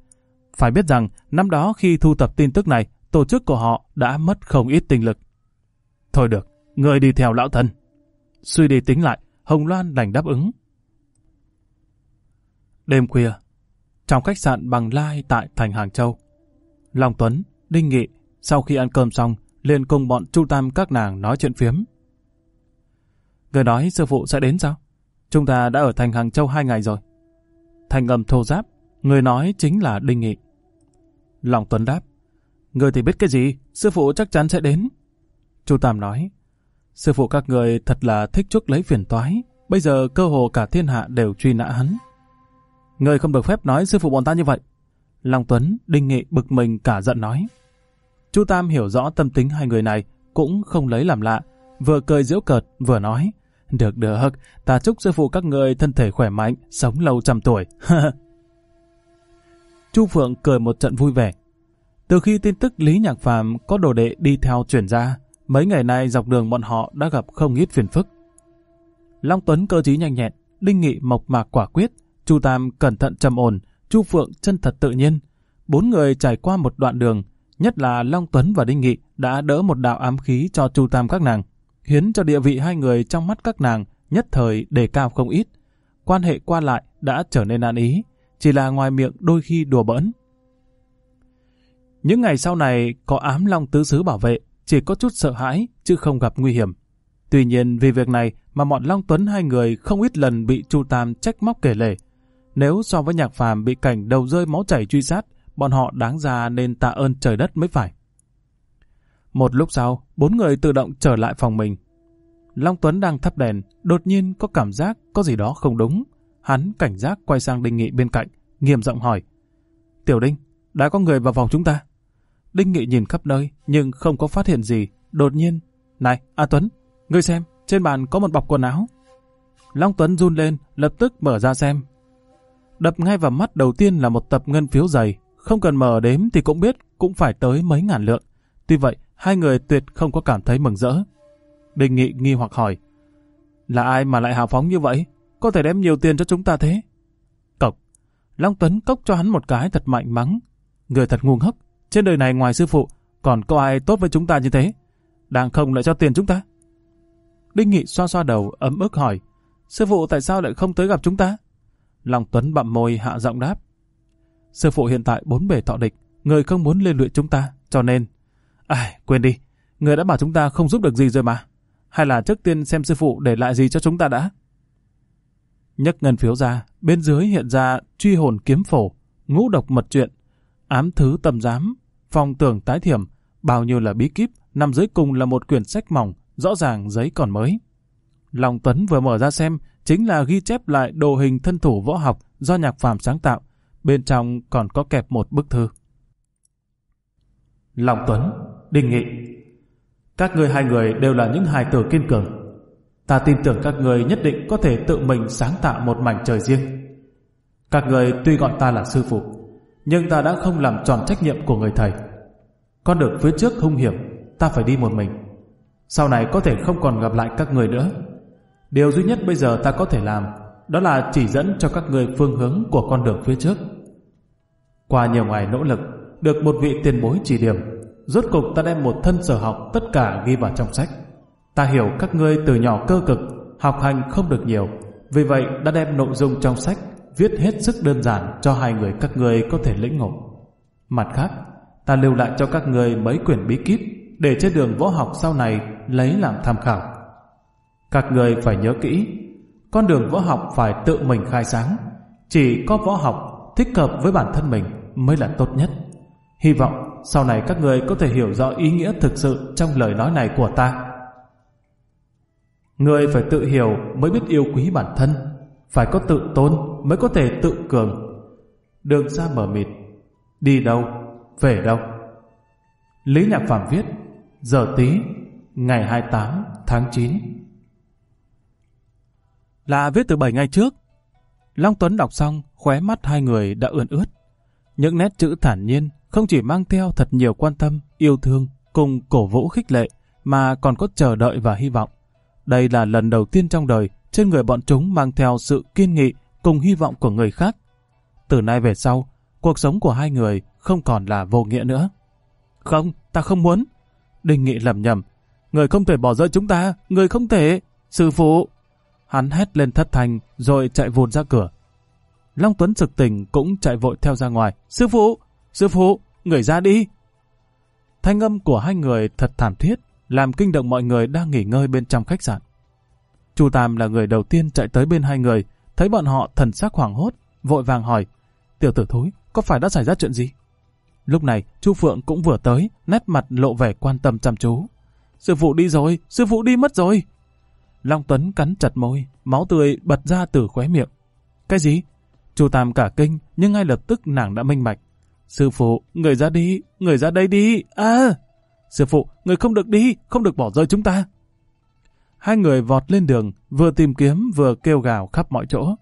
Phải biết rằng, năm đó khi thu thập tin tức này, tổ chức của họ đã mất không ít tinh lực. Thôi được, người đi theo lão thân. Suy đi tính lại, Hồng Loan đành đáp ứng. Đêm khuya, trong khách sạn bằng lai tại thành Hàng Châu, Long Tuấn, Đinh Nghị sau khi ăn cơm xong liền cùng bọn Chu Tam các nàng nói chuyện phiếm. Người nói sư phụ sẽ đến sao? Chúng ta đã ở thành Hàng Châu hai ngày rồi. Thành ngầm thô giáp, người nói chính là Đinh Nghị. Lòng Tuấn đáp, người thì biết cái gì, sư phụ chắc chắn sẽ đến. Chu Tam nói, sư phụ các người thật là thích chuốc lấy phiền toái, bây giờ cơ hồ cả thiên hạ đều truy nã hắn. Người không được phép nói sư phụ bọn ta như vậy. Long Tuấn, Đinh Nghị bực mình cả giận nói. Chu Tam hiểu rõ tâm tính hai người này, cũng không lấy làm lạ, vừa cười giễu cợt vừa nói được được, ta chúc sư phụ các người thân thể khỏe mạnh, sống lâu trăm tuổi. [laughs] Chu Phượng cười một trận vui vẻ. Từ khi tin tức Lý Nhạc Phàm có đồ đệ đi theo chuyển ra, mấy ngày nay dọc đường bọn họ đã gặp không ít phiền phức. Long Tuấn cơ trí nhanh nhẹn, Đinh Nghị mộc mạc quả quyết, Chu Tam cẩn thận trầm ổn, Chu Phượng chân thật tự nhiên. Bốn người trải qua một đoạn đường, nhất là Long Tuấn và Đinh Nghị đã đỡ một đạo ám khí cho Chu Tam các nàng khiến cho địa vị hai người trong mắt các nàng nhất thời đề cao không ít. Quan hệ qua lại đã trở nên an ý, chỉ là ngoài miệng đôi khi đùa bỡn. Những ngày sau này có ám long tứ xứ bảo vệ, chỉ có chút sợ hãi chứ không gặp nguy hiểm. Tuy nhiên vì việc này mà bọn Long Tuấn hai người không ít lần bị Chu Tam trách móc kể lể. Nếu so với nhạc phàm bị cảnh đầu rơi máu chảy truy sát, bọn họ đáng ra nên tạ ơn trời đất mới phải. Một lúc sau, bốn người tự động trở lại phòng mình. Long Tuấn đang thắp đèn, đột nhiên có cảm giác có gì đó không đúng. Hắn cảnh giác quay sang Đinh Nghị bên cạnh, nghiêm giọng hỏi. Tiểu Đinh, đã có người vào phòng chúng ta. Đinh Nghị nhìn khắp nơi, nhưng không có phát hiện gì. Đột nhiên, này, A Tuấn, ngươi xem, trên bàn có một bọc quần áo. Long Tuấn run lên, lập tức mở ra xem. Đập ngay vào mắt đầu tiên là một tập ngân phiếu dày, không cần mở đếm thì cũng biết cũng phải tới mấy ngàn lượng. Tuy vậy, hai người tuyệt không có cảm thấy mừng rỡ. Đình Nghị nghi hoặc hỏi, là ai mà lại hào phóng như vậy? Có thể đem nhiều tiền cho chúng ta thế? Cộc, Long Tuấn cốc cho hắn một cái thật mạnh mắng. Người thật ngu ngốc, trên đời này ngoài sư phụ, còn có ai tốt với chúng ta như thế? Đang không lại cho tiền chúng ta? Đinh Nghị xoa xoa đầu, ấm ức hỏi, sư phụ tại sao lại không tới gặp chúng ta? Long Tuấn bặm môi hạ giọng đáp, sư phụ hiện tại bốn bề thọ địch, người không muốn liên lụy chúng ta, cho nên ai quên đi, người đã bảo chúng ta không giúp được gì rồi mà. Hay là trước tiên xem sư phụ để lại gì cho chúng ta đã. Nhấc ngân phiếu ra, bên dưới hiện ra truy hồn kiếm phổ, ngũ độc mật truyện, ám thứ tầm giám, phong tưởng tái thiểm, bao nhiêu là bí kíp, nằm dưới cùng là một quyển sách mỏng, rõ ràng giấy còn mới. Long Tuấn vừa mở ra xem, chính là ghi chép lại đồ hình thân thủ võ học do nhạc phàm sáng tạo, bên trong còn có kẹp một bức thư. Long Tuấn Đình Nghị. Các ngươi hai người đều là những hài tử kiên cường. Ta tin tưởng các ngươi nhất định có thể tự mình sáng tạo một mảnh trời riêng. Các người tuy gọi ta là sư phụ, nhưng ta đã không làm tròn trách nhiệm của người thầy. Con đường phía trước hung hiểm, ta phải đi một mình. Sau này có thể không còn gặp lại các người nữa. Điều duy nhất bây giờ ta có thể làm đó là chỉ dẫn cho các người phương hướng của con đường phía trước. Qua nhiều ngày nỗ lực, được một vị tiền bối chỉ điểm, Rốt cục ta đem một thân sở học tất cả ghi vào trong sách. Ta hiểu các ngươi từ nhỏ cơ cực, học hành không được nhiều. Vì vậy đã đem nội dung trong sách viết hết sức đơn giản cho hai người các ngươi có thể lĩnh ngộ. Mặt khác, ta lưu lại cho các ngươi mấy quyển bí kíp để trên đường võ học sau này lấy làm tham khảo. Các người phải nhớ kỹ, con đường võ học phải tự mình khai sáng. Chỉ có võ học thích hợp với bản thân mình mới là tốt nhất. Hy vọng sau này các người có thể hiểu rõ ý nghĩa thực sự trong lời nói này của ta. Người phải tự hiểu mới biết yêu quý bản thân, phải có tự tôn mới có thể tự cường. Đường xa mở mịt, đi đâu, về đâu. Lý Nhạc Phạm viết, giờ tí, ngày 28 tháng 9. Là viết từ 7 ngày trước. Long Tuấn đọc xong, khóe mắt hai người đã ươn ướt. Những nét chữ thản nhiên, không chỉ mang theo thật nhiều quan tâm, yêu thương cùng cổ vũ khích lệ mà còn có chờ đợi và hy vọng. Đây là lần đầu tiên trong đời trên người bọn chúng mang theo sự kiên nghị cùng hy vọng của người khác. Từ nay về sau, cuộc sống của hai người không còn là vô nghĩa nữa. Không, ta không muốn. Đinh Nghị lầm nhầm. Người không thể bỏ rơi chúng ta, người không thể. Sư phụ. Hắn hét lên thất thanh rồi chạy vụt ra cửa. Long Tuấn trực tỉnh cũng chạy vội theo ra ngoài. Sư phụ, Sư phụ, người ra đi. Thanh âm của hai người thật thảm thiết, làm kinh động mọi người đang nghỉ ngơi bên trong khách sạn. Chu Tam là người đầu tiên chạy tới bên hai người, thấy bọn họ thần sắc hoảng hốt, vội vàng hỏi, tiểu tử thối, có phải đã xảy ra chuyện gì? Lúc này, Chu Phượng cũng vừa tới, nét mặt lộ vẻ quan tâm chăm chú. Sư phụ đi rồi, sư phụ đi mất rồi. Long Tuấn cắn chặt môi, máu tươi bật ra từ khóe miệng. Cái gì? Chu Tam cả kinh, nhưng ngay lập tức nàng đã minh bạch. Sư phụ, người ra đi, người ra đây đi, à! Sư phụ, người không được đi, không được bỏ rơi chúng ta. Hai người vọt lên đường, vừa tìm kiếm vừa kêu gào khắp mọi chỗ.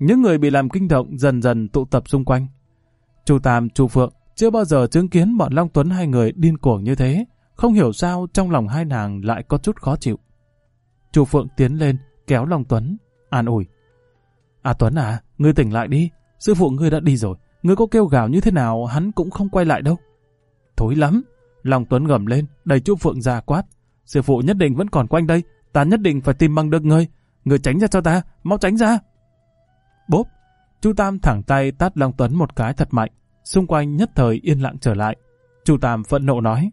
Những người bị làm kinh động dần dần tụ tập xung quanh. Chu Tam, Chu Phượng chưa bao giờ chứng kiến bọn Long Tuấn hai người điên cuồng như thế, không hiểu sao trong lòng hai nàng lại có chút khó chịu. Chu Phượng tiến lên, kéo Long Tuấn, an ủi. À Tuấn à, ngươi tỉnh lại đi, sư phụ ngươi đã đi rồi, Ngươi có kêu gào như thế nào hắn cũng không quay lại đâu. Thối lắm. Lòng Tuấn gầm lên, đầy chú Phượng ra quát. Sư phụ nhất định vẫn còn quanh đây. Ta nhất định phải tìm bằng được ngươi. Ngươi tránh ra cho ta, mau tránh ra. Bốp. Chu Tam thẳng tay tát Long Tuấn một cái thật mạnh. Xung quanh nhất thời yên lặng trở lại. Chu Tam phẫn nộ nói.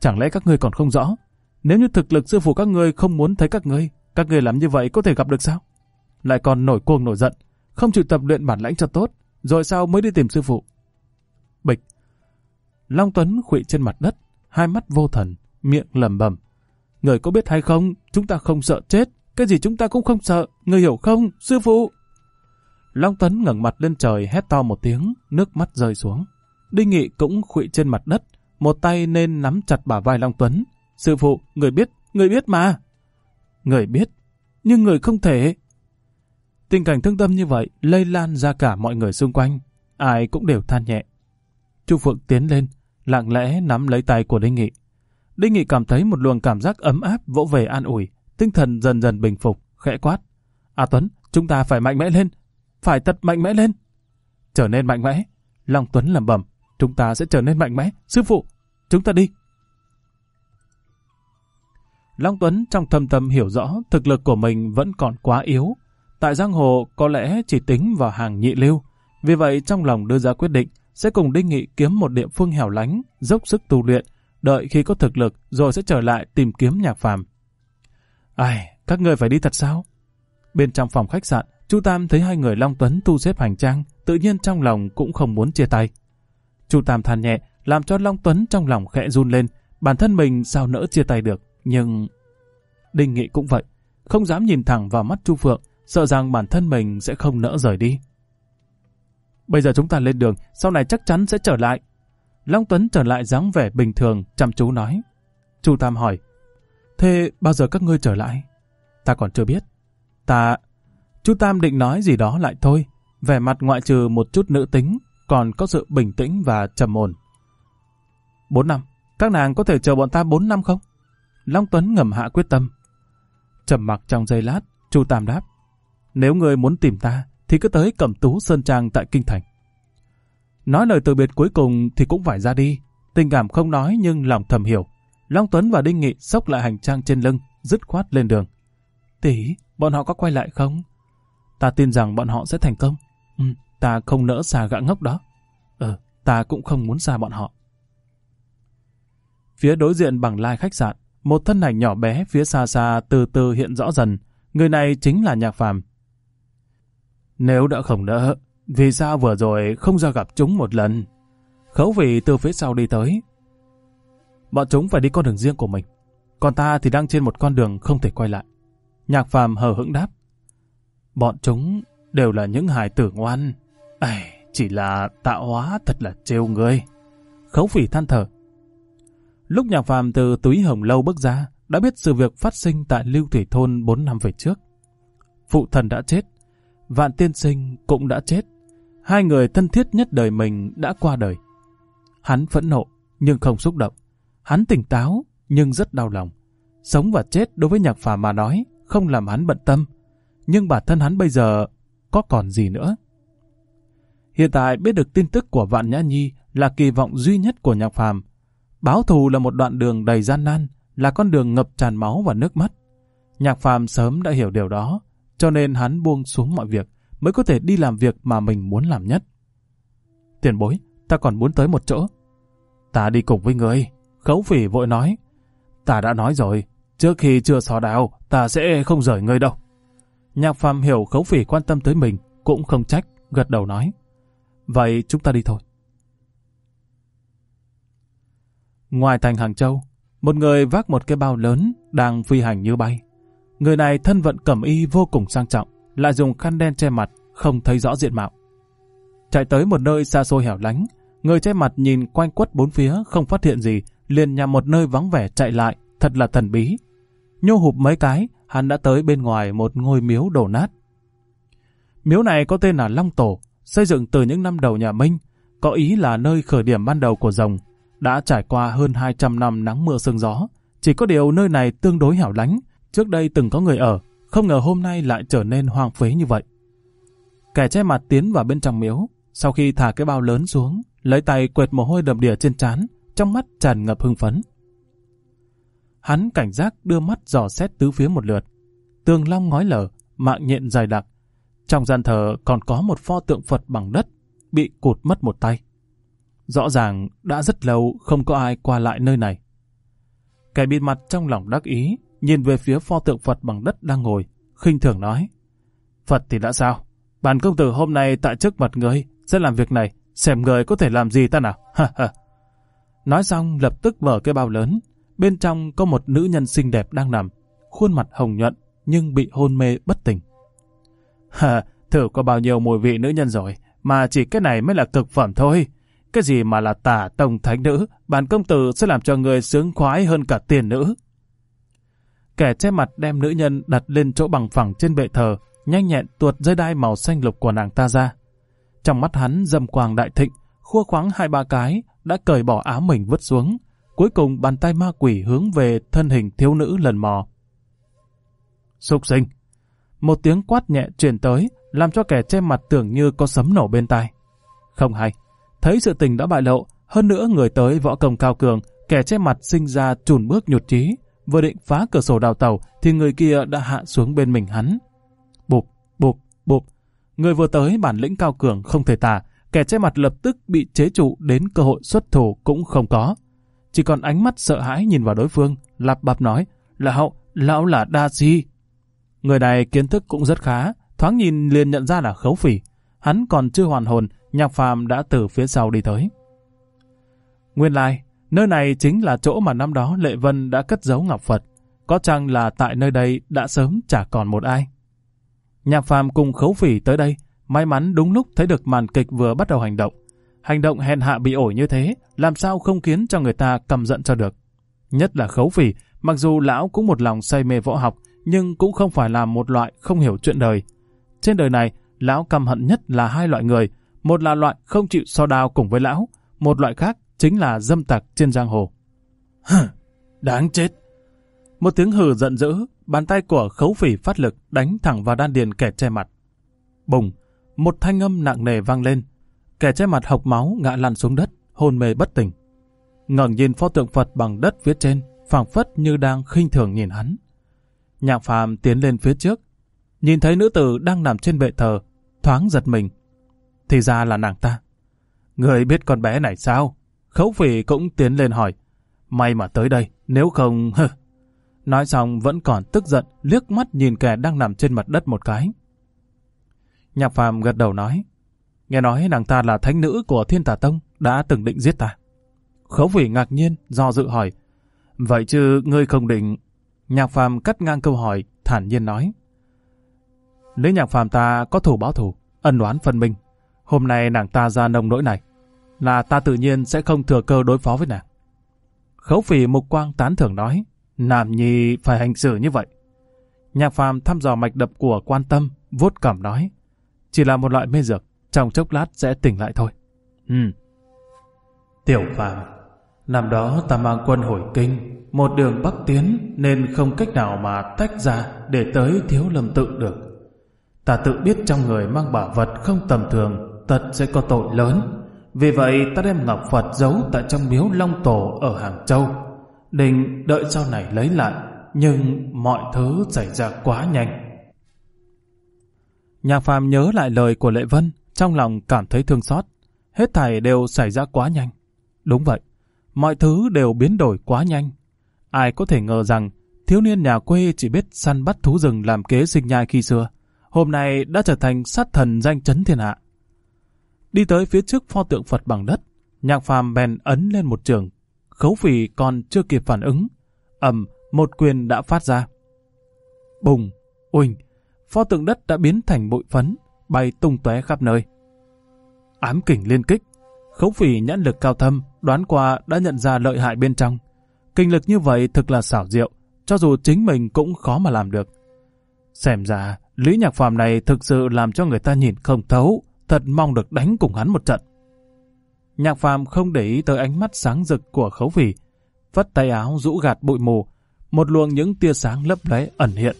Chẳng lẽ các ngươi còn không rõ? Nếu như thực lực sư phụ các ngươi không muốn thấy các ngươi, các ngươi làm như vậy có thể gặp được sao? Lại còn nổi cuồng nổi giận, không chịu tập luyện bản lãnh cho tốt, rồi sao mới đi tìm sư phụ? Bịch. Long Tuấn khụy trên mặt đất, hai mắt vô thần, miệng lẩm bẩm. Người có biết hay không, chúng ta không sợ chết, cái gì chúng ta cũng không sợ, người hiểu không, sư phụ? Long Tuấn ngẩng mặt lên trời hét to một tiếng, nước mắt rơi xuống. Đinh Nghị cũng khụy trên mặt đất, một tay nên nắm chặt bả vai Long Tuấn. Sư phụ, người biết, người biết mà. Người biết, nhưng người không thể, Tình cảnh thương tâm như vậy lây lan ra cả mọi người xung quanh, ai cũng đều than nhẹ. Chu Phượng tiến lên, lặng lẽ nắm lấy tay của Đinh Nghị. Đinh Nghị cảm thấy một luồng cảm giác ấm áp vỗ về an ủi, tinh thần dần dần bình phục, khẽ quát. a Tuấn, chúng ta phải mạnh mẽ lên, phải thật mạnh mẽ lên. Trở nên mạnh mẽ, Long Tuấn lẩm bẩm, chúng ta sẽ trở nên mạnh mẽ, sư phụ, chúng ta đi. Long Tuấn trong thâm tâm hiểu rõ thực lực của mình vẫn còn quá yếu, Tại giang hồ có lẽ chỉ tính vào hàng nhị lưu, vì vậy trong lòng đưa ra quyết định sẽ cùng Đinh Nghị kiếm một địa phương hẻo lánh, dốc sức tu luyện, đợi khi có thực lực rồi sẽ trở lại tìm kiếm nhạc phàm. Ai, các người phải đi thật sao? Bên trong phòng khách sạn, Chu Tam thấy hai người Long Tuấn tu xếp hành trang, tự nhiên trong lòng cũng không muốn chia tay. Chu Tam than nhẹ, làm cho Long Tuấn trong lòng khẽ run lên, bản thân mình sao nỡ chia tay được, nhưng... Đinh Nghị cũng vậy, không dám nhìn thẳng vào mắt Chu Phượng, sợ rằng bản thân mình sẽ không nỡ rời đi. Bây giờ chúng ta lên đường, sau này chắc chắn sẽ trở lại. Long Tuấn trở lại dáng vẻ bình thường, chăm chú nói. Chu Tam hỏi, thế bao giờ các ngươi trở lại? Ta còn chưa biết. Ta... Chu Tam định nói gì đó lại thôi, vẻ mặt ngoại trừ một chút nữ tính, còn có sự bình tĩnh và trầm ổn. Bốn năm, các nàng có thể chờ bọn ta bốn năm không? Long Tuấn ngầm hạ quyết tâm. Trầm mặc trong giây lát, Chu Tam đáp. Nếu ngươi muốn tìm ta, thì cứ tới cẩm tú Sơn Trang tại Kinh Thành. Nói lời từ biệt cuối cùng thì cũng phải ra đi. Tình cảm không nói nhưng lòng thầm hiểu. Long Tuấn và Đinh Nghị sốc lại hành trang trên lưng, dứt khoát lên đường. Tỷ, bọn họ có quay lại không? Ta tin rằng bọn họ sẽ thành công. Ừ, ta không nỡ xa gã ngốc đó. Ừ, ta cũng không muốn xa bọn họ. Phía đối diện bằng lai khách sạn, một thân ảnh nhỏ bé phía xa xa từ từ hiện rõ dần. Người này chính là Nhạc Phàm. Nếu đã không đỡ, vì sao vừa rồi không ra gặp chúng một lần? Khấu vị từ phía sau đi tới. Bọn chúng phải đi con đường riêng của mình. Còn ta thì đang trên một con đường không thể quay lại. Nhạc phàm hờ hững đáp. Bọn chúng đều là những hài tử ngoan. Ây, chỉ là tạo hóa thật là trêu người. Khấu phỉ than thở. Lúc nhạc phàm từ túi hồng lâu bước ra, đã biết sự việc phát sinh tại Lưu Thủy Thôn 4 năm về trước. Phụ thần đã chết, Vạn tiên sinh cũng đã chết. Hai người thân thiết nhất đời mình đã qua đời. Hắn phẫn nộ, nhưng không xúc động. Hắn tỉnh táo, nhưng rất đau lòng. Sống và chết đối với nhạc phàm mà nói, không làm hắn bận tâm. Nhưng bản thân hắn bây giờ có còn gì nữa? Hiện tại biết được tin tức của Vạn Nhã Nhi là kỳ vọng duy nhất của nhạc phàm. Báo thù là một đoạn đường đầy gian nan, là con đường ngập tràn máu và nước mắt. Nhạc phàm sớm đã hiểu điều đó, cho nên hắn buông xuống mọi việc, mới có thể đi làm việc mà mình muốn làm nhất. Tiền bối, ta còn muốn tới một chỗ. Ta đi cùng với người, khấu phỉ vội nói. Ta đã nói rồi, trước khi chưa xò đào, ta sẽ không rời người đâu. Nhạc phàm hiểu khấu phỉ quan tâm tới mình, cũng không trách, gật đầu nói. Vậy chúng ta đi thôi. Ngoài thành Hàng Châu, một người vác một cái bao lớn đang phi hành như bay. Người này thân vận cẩm y vô cùng sang trọng, lại dùng khăn đen che mặt, không thấy rõ diện mạo. Chạy tới một nơi xa xôi hẻo lánh, người che mặt nhìn quanh quất bốn phía không phát hiện gì, liền nhằm một nơi vắng vẻ chạy lại, thật là thần bí. Nhô hụp mấy cái, hắn đã tới bên ngoài một ngôi miếu đổ nát. Miếu này có tên là Long Tổ, xây dựng từ những năm đầu nhà Minh, có ý là nơi khởi điểm ban đầu của rồng, đã trải qua hơn 200 năm nắng mưa sương gió, chỉ có điều nơi này tương đối hẻo lánh, trước đây từng có người ở, không ngờ hôm nay lại trở nên hoang phế như vậy. Kẻ che mặt tiến vào bên trong miếu, sau khi thả cái bao lớn xuống, lấy tay quệt mồ hôi đầm đìa trên trán, trong mắt tràn ngập hưng phấn. Hắn cảnh giác đưa mắt dò xét tứ phía một lượt, tường long ngói lở, mạng nhện dài đặc. Trong gian thờ còn có một pho tượng Phật bằng đất, bị cụt mất một tay. Rõ ràng đã rất lâu không có ai qua lại nơi này. Kẻ bịt mặt trong lòng đắc ý, nhìn về phía pho tượng Phật bằng đất đang ngồi, khinh thường nói. Phật thì đã sao? Bản công tử hôm nay tại trước mặt người sẽ làm việc này, xem người có thể làm gì ta nào. [laughs] nói xong lập tức mở cái bao lớn, bên trong có một nữ nhân xinh đẹp đang nằm, khuôn mặt hồng nhuận nhưng bị hôn mê bất tỉnh. Hả, [laughs] thử có bao nhiêu mùi vị nữ nhân rồi, mà chỉ cái này mới là cực phẩm thôi. Cái gì mà là tả tông thánh nữ, bản công tử sẽ làm cho người sướng khoái hơn cả tiền nữ. Kẻ che mặt đem nữ nhân đặt lên chỗ bằng phẳng trên bệ thờ, nhanh nhẹn tuột dây đai màu xanh lục của nàng ta ra. Trong mắt hắn dầm quàng đại thịnh, khua khoáng hai ba cái, đã cởi bỏ áo mình vứt xuống. Cuối cùng bàn tay ma quỷ hướng về thân hình thiếu nữ lần mò. Sục sinh! Một tiếng quát nhẹ truyền tới, làm cho kẻ che mặt tưởng như có sấm nổ bên tai. Không hay, thấy sự tình đã bại lộ, hơn nữa người tới võ công cao cường, kẻ che mặt sinh ra chùn bước nhụt chí, vừa định phá cửa sổ đào tàu thì người kia đã hạ xuống bên mình hắn. Bụp, bụp, bụp. Người vừa tới bản lĩnh cao cường không thể tả, kẻ che mặt lập tức bị chế trụ đến cơ hội xuất thủ cũng không có. Chỉ còn ánh mắt sợ hãi nhìn vào đối phương, lạp bạp nói, là hậu lão là đa di. Người này kiến thức cũng rất khá, thoáng nhìn liền nhận ra là khấu phỉ. Hắn còn chưa hoàn hồn, nhạc phàm đã từ phía sau đi tới. Nguyên lai, like, Nơi này chính là chỗ mà năm đó Lệ Vân đã cất giấu Ngọc Phật. Có chăng là tại nơi đây đã sớm chả còn một ai. Nhạc phàm cùng khấu phỉ tới đây, may mắn đúng lúc thấy được màn kịch vừa bắt đầu hành động. Hành động hèn hạ bị ổi như thế, làm sao không khiến cho người ta cầm giận cho được. Nhất là khấu phỉ, mặc dù lão cũng một lòng say mê võ học, nhưng cũng không phải là một loại không hiểu chuyện đời. Trên đời này, lão căm hận nhất là hai loại người, một là loại không chịu so đao cùng với lão, một loại khác chính là dâm tặc trên giang hồ. đáng chết. Một tiếng hừ giận dữ, bàn tay của khấu phỉ phát lực đánh thẳng vào đan điền kẻ che mặt. Bùng, một thanh âm nặng nề vang lên. Kẻ che mặt hộc máu ngã lăn xuống đất, hôn mê bất tỉnh. ngẩng nhìn pho tượng Phật bằng đất phía trên, phảng phất như đang khinh thường nhìn hắn. Nhạc phàm tiến lên phía trước, nhìn thấy nữ tử đang nằm trên bệ thờ, thoáng giật mình. Thì ra là nàng ta. Người biết con bé này sao? Khấu phỉ cũng tiến lên hỏi. May mà tới đây, nếu không... Hừ. Nói xong vẫn còn tức giận, liếc mắt nhìn kẻ đang nằm trên mặt đất một cái. Nhạc phàm gật đầu nói. Nghe nói nàng ta là thánh nữ của thiên tà tông, đã từng định giết ta. Khấu phỉ ngạc nhiên, do dự hỏi. Vậy chứ ngươi không định... Nhạc phàm cắt ngang câu hỏi, thản nhiên nói. Nếu nhạc phàm ta có thủ báo thủ, ân oán phân minh, hôm nay nàng ta ra nông nỗi này, là ta tự nhiên sẽ không thừa cơ đối phó với nàng. Khấu phỉ mục quang tán thưởng nói, làm Nhi phải hành xử như vậy. Nhạc phàm thăm dò mạch đập của quan tâm, vuốt cảm nói, chỉ là một loại mê dược, trong chốc lát sẽ tỉnh lại thôi. Ừ. Tiểu phàm, năm đó ta mang quân hồi kinh, một đường bắc tiến nên không cách nào mà tách ra để tới thiếu lâm tự được. Ta tự biết trong người mang bảo vật không tầm thường, tật sẽ có tội lớn. Vì vậy ta đem Ngọc Phật giấu tại trong miếu Long Tổ ở Hàng Châu. Định đợi sau này lấy lại, nhưng mọi thứ xảy ra quá nhanh. Nhạc phàm nhớ lại lời của Lệ Vân, trong lòng cảm thấy thương xót. Hết thảy đều xảy ra quá nhanh. Đúng vậy, mọi thứ đều biến đổi quá nhanh. Ai có thể ngờ rằng thiếu niên nhà quê chỉ biết săn bắt thú rừng làm kế sinh nhai khi xưa, hôm nay đã trở thành sát thần danh chấn thiên hạ. Đi tới phía trước pho tượng Phật bằng đất, nhạc phàm bèn ấn lên một trường. Khấu phì còn chưa kịp phản ứng, ầm một quyền đã phát ra. Bùng, uỳnh, pho tượng đất đã biến thành bụi phấn, bay tung tóe khắp nơi. Ám kình liên kích, khấu phì nhãn lực cao thâm, đoán qua đã nhận ra lợi hại bên trong. Kinh lực như vậy thực là xảo diệu, cho dù chính mình cũng khó mà làm được. Xem ra, Lý Nhạc Phàm này thực sự làm cho người ta nhìn không thấu, thật mong được đánh cùng hắn một trận. Nhạc phàm không để ý tới ánh mắt sáng rực của khấu phỉ, vất tay áo rũ gạt bụi mù, một luồng những tia sáng lấp lóe ẩn hiện.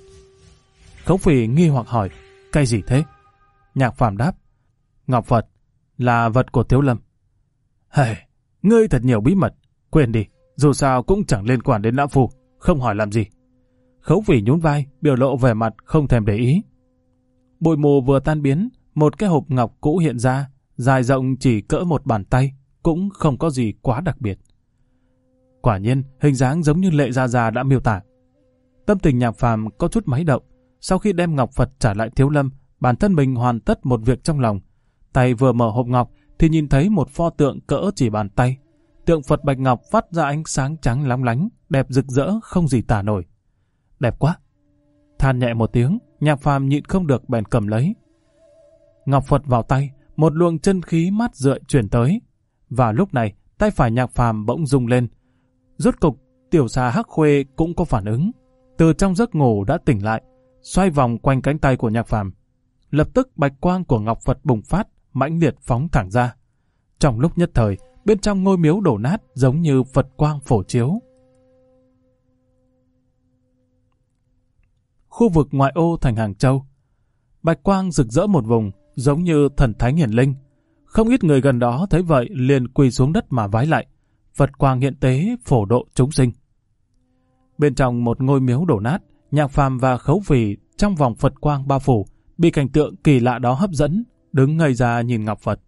Khấu phỉ nghi hoặc hỏi, cây gì thế? Nhạc phàm đáp, Ngọc Phật, là vật của Tiếu Lâm. Hề, hey, ngươi thật nhiều bí mật, quên đi, dù sao cũng chẳng liên quan đến lão phù, không hỏi làm gì. Khấu phỉ nhún vai, biểu lộ vẻ mặt không thèm để ý. Bụi mù vừa tan biến, một cái hộp ngọc cũ hiện ra, dài rộng chỉ cỡ một bàn tay, cũng không có gì quá đặc biệt. Quả nhiên, hình dáng giống như lệ gia già đã miêu tả. Tâm tình nhạc phàm có chút máy động, sau khi đem ngọc Phật trả lại thiếu lâm, bản thân mình hoàn tất một việc trong lòng. Tay vừa mở hộp ngọc thì nhìn thấy một pho tượng cỡ chỉ bàn tay. Tượng Phật Bạch Ngọc phát ra ánh sáng trắng lóng lánh, đẹp rực rỡ không gì tả nổi. Đẹp quá! Than nhẹ một tiếng, nhạc phàm nhịn không được bèn cầm lấy, Ngọc Phật vào tay, một luồng chân khí mát rượi chuyển tới. Và lúc này, tay phải nhạc phàm bỗng rung lên. Rốt cục, tiểu xà hắc khuê cũng có phản ứng. Từ trong giấc ngủ đã tỉnh lại, xoay vòng quanh cánh tay của nhạc phàm. Lập tức bạch quang của Ngọc Phật bùng phát, mãnh liệt phóng thẳng ra. Trong lúc nhất thời, bên trong ngôi miếu đổ nát giống như Phật quang phổ chiếu. Khu vực ngoại ô thành Hàng Châu Bạch quang rực rỡ một vùng, giống như thần thánh hiển linh. Không ít người gần đó thấy vậy liền quỳ xuống đất mà vái lại. Phật quang hiện tế phổ độ chúng sinh. Bên trong một ngôi miếu đổ nát, nhạc phàm và khấu phì trong vòng Phật quang ba phủ bị cảnh tượng kỳ lạ đó hấp dẫn, đứng ngây ra nhìn Ngọc Phật.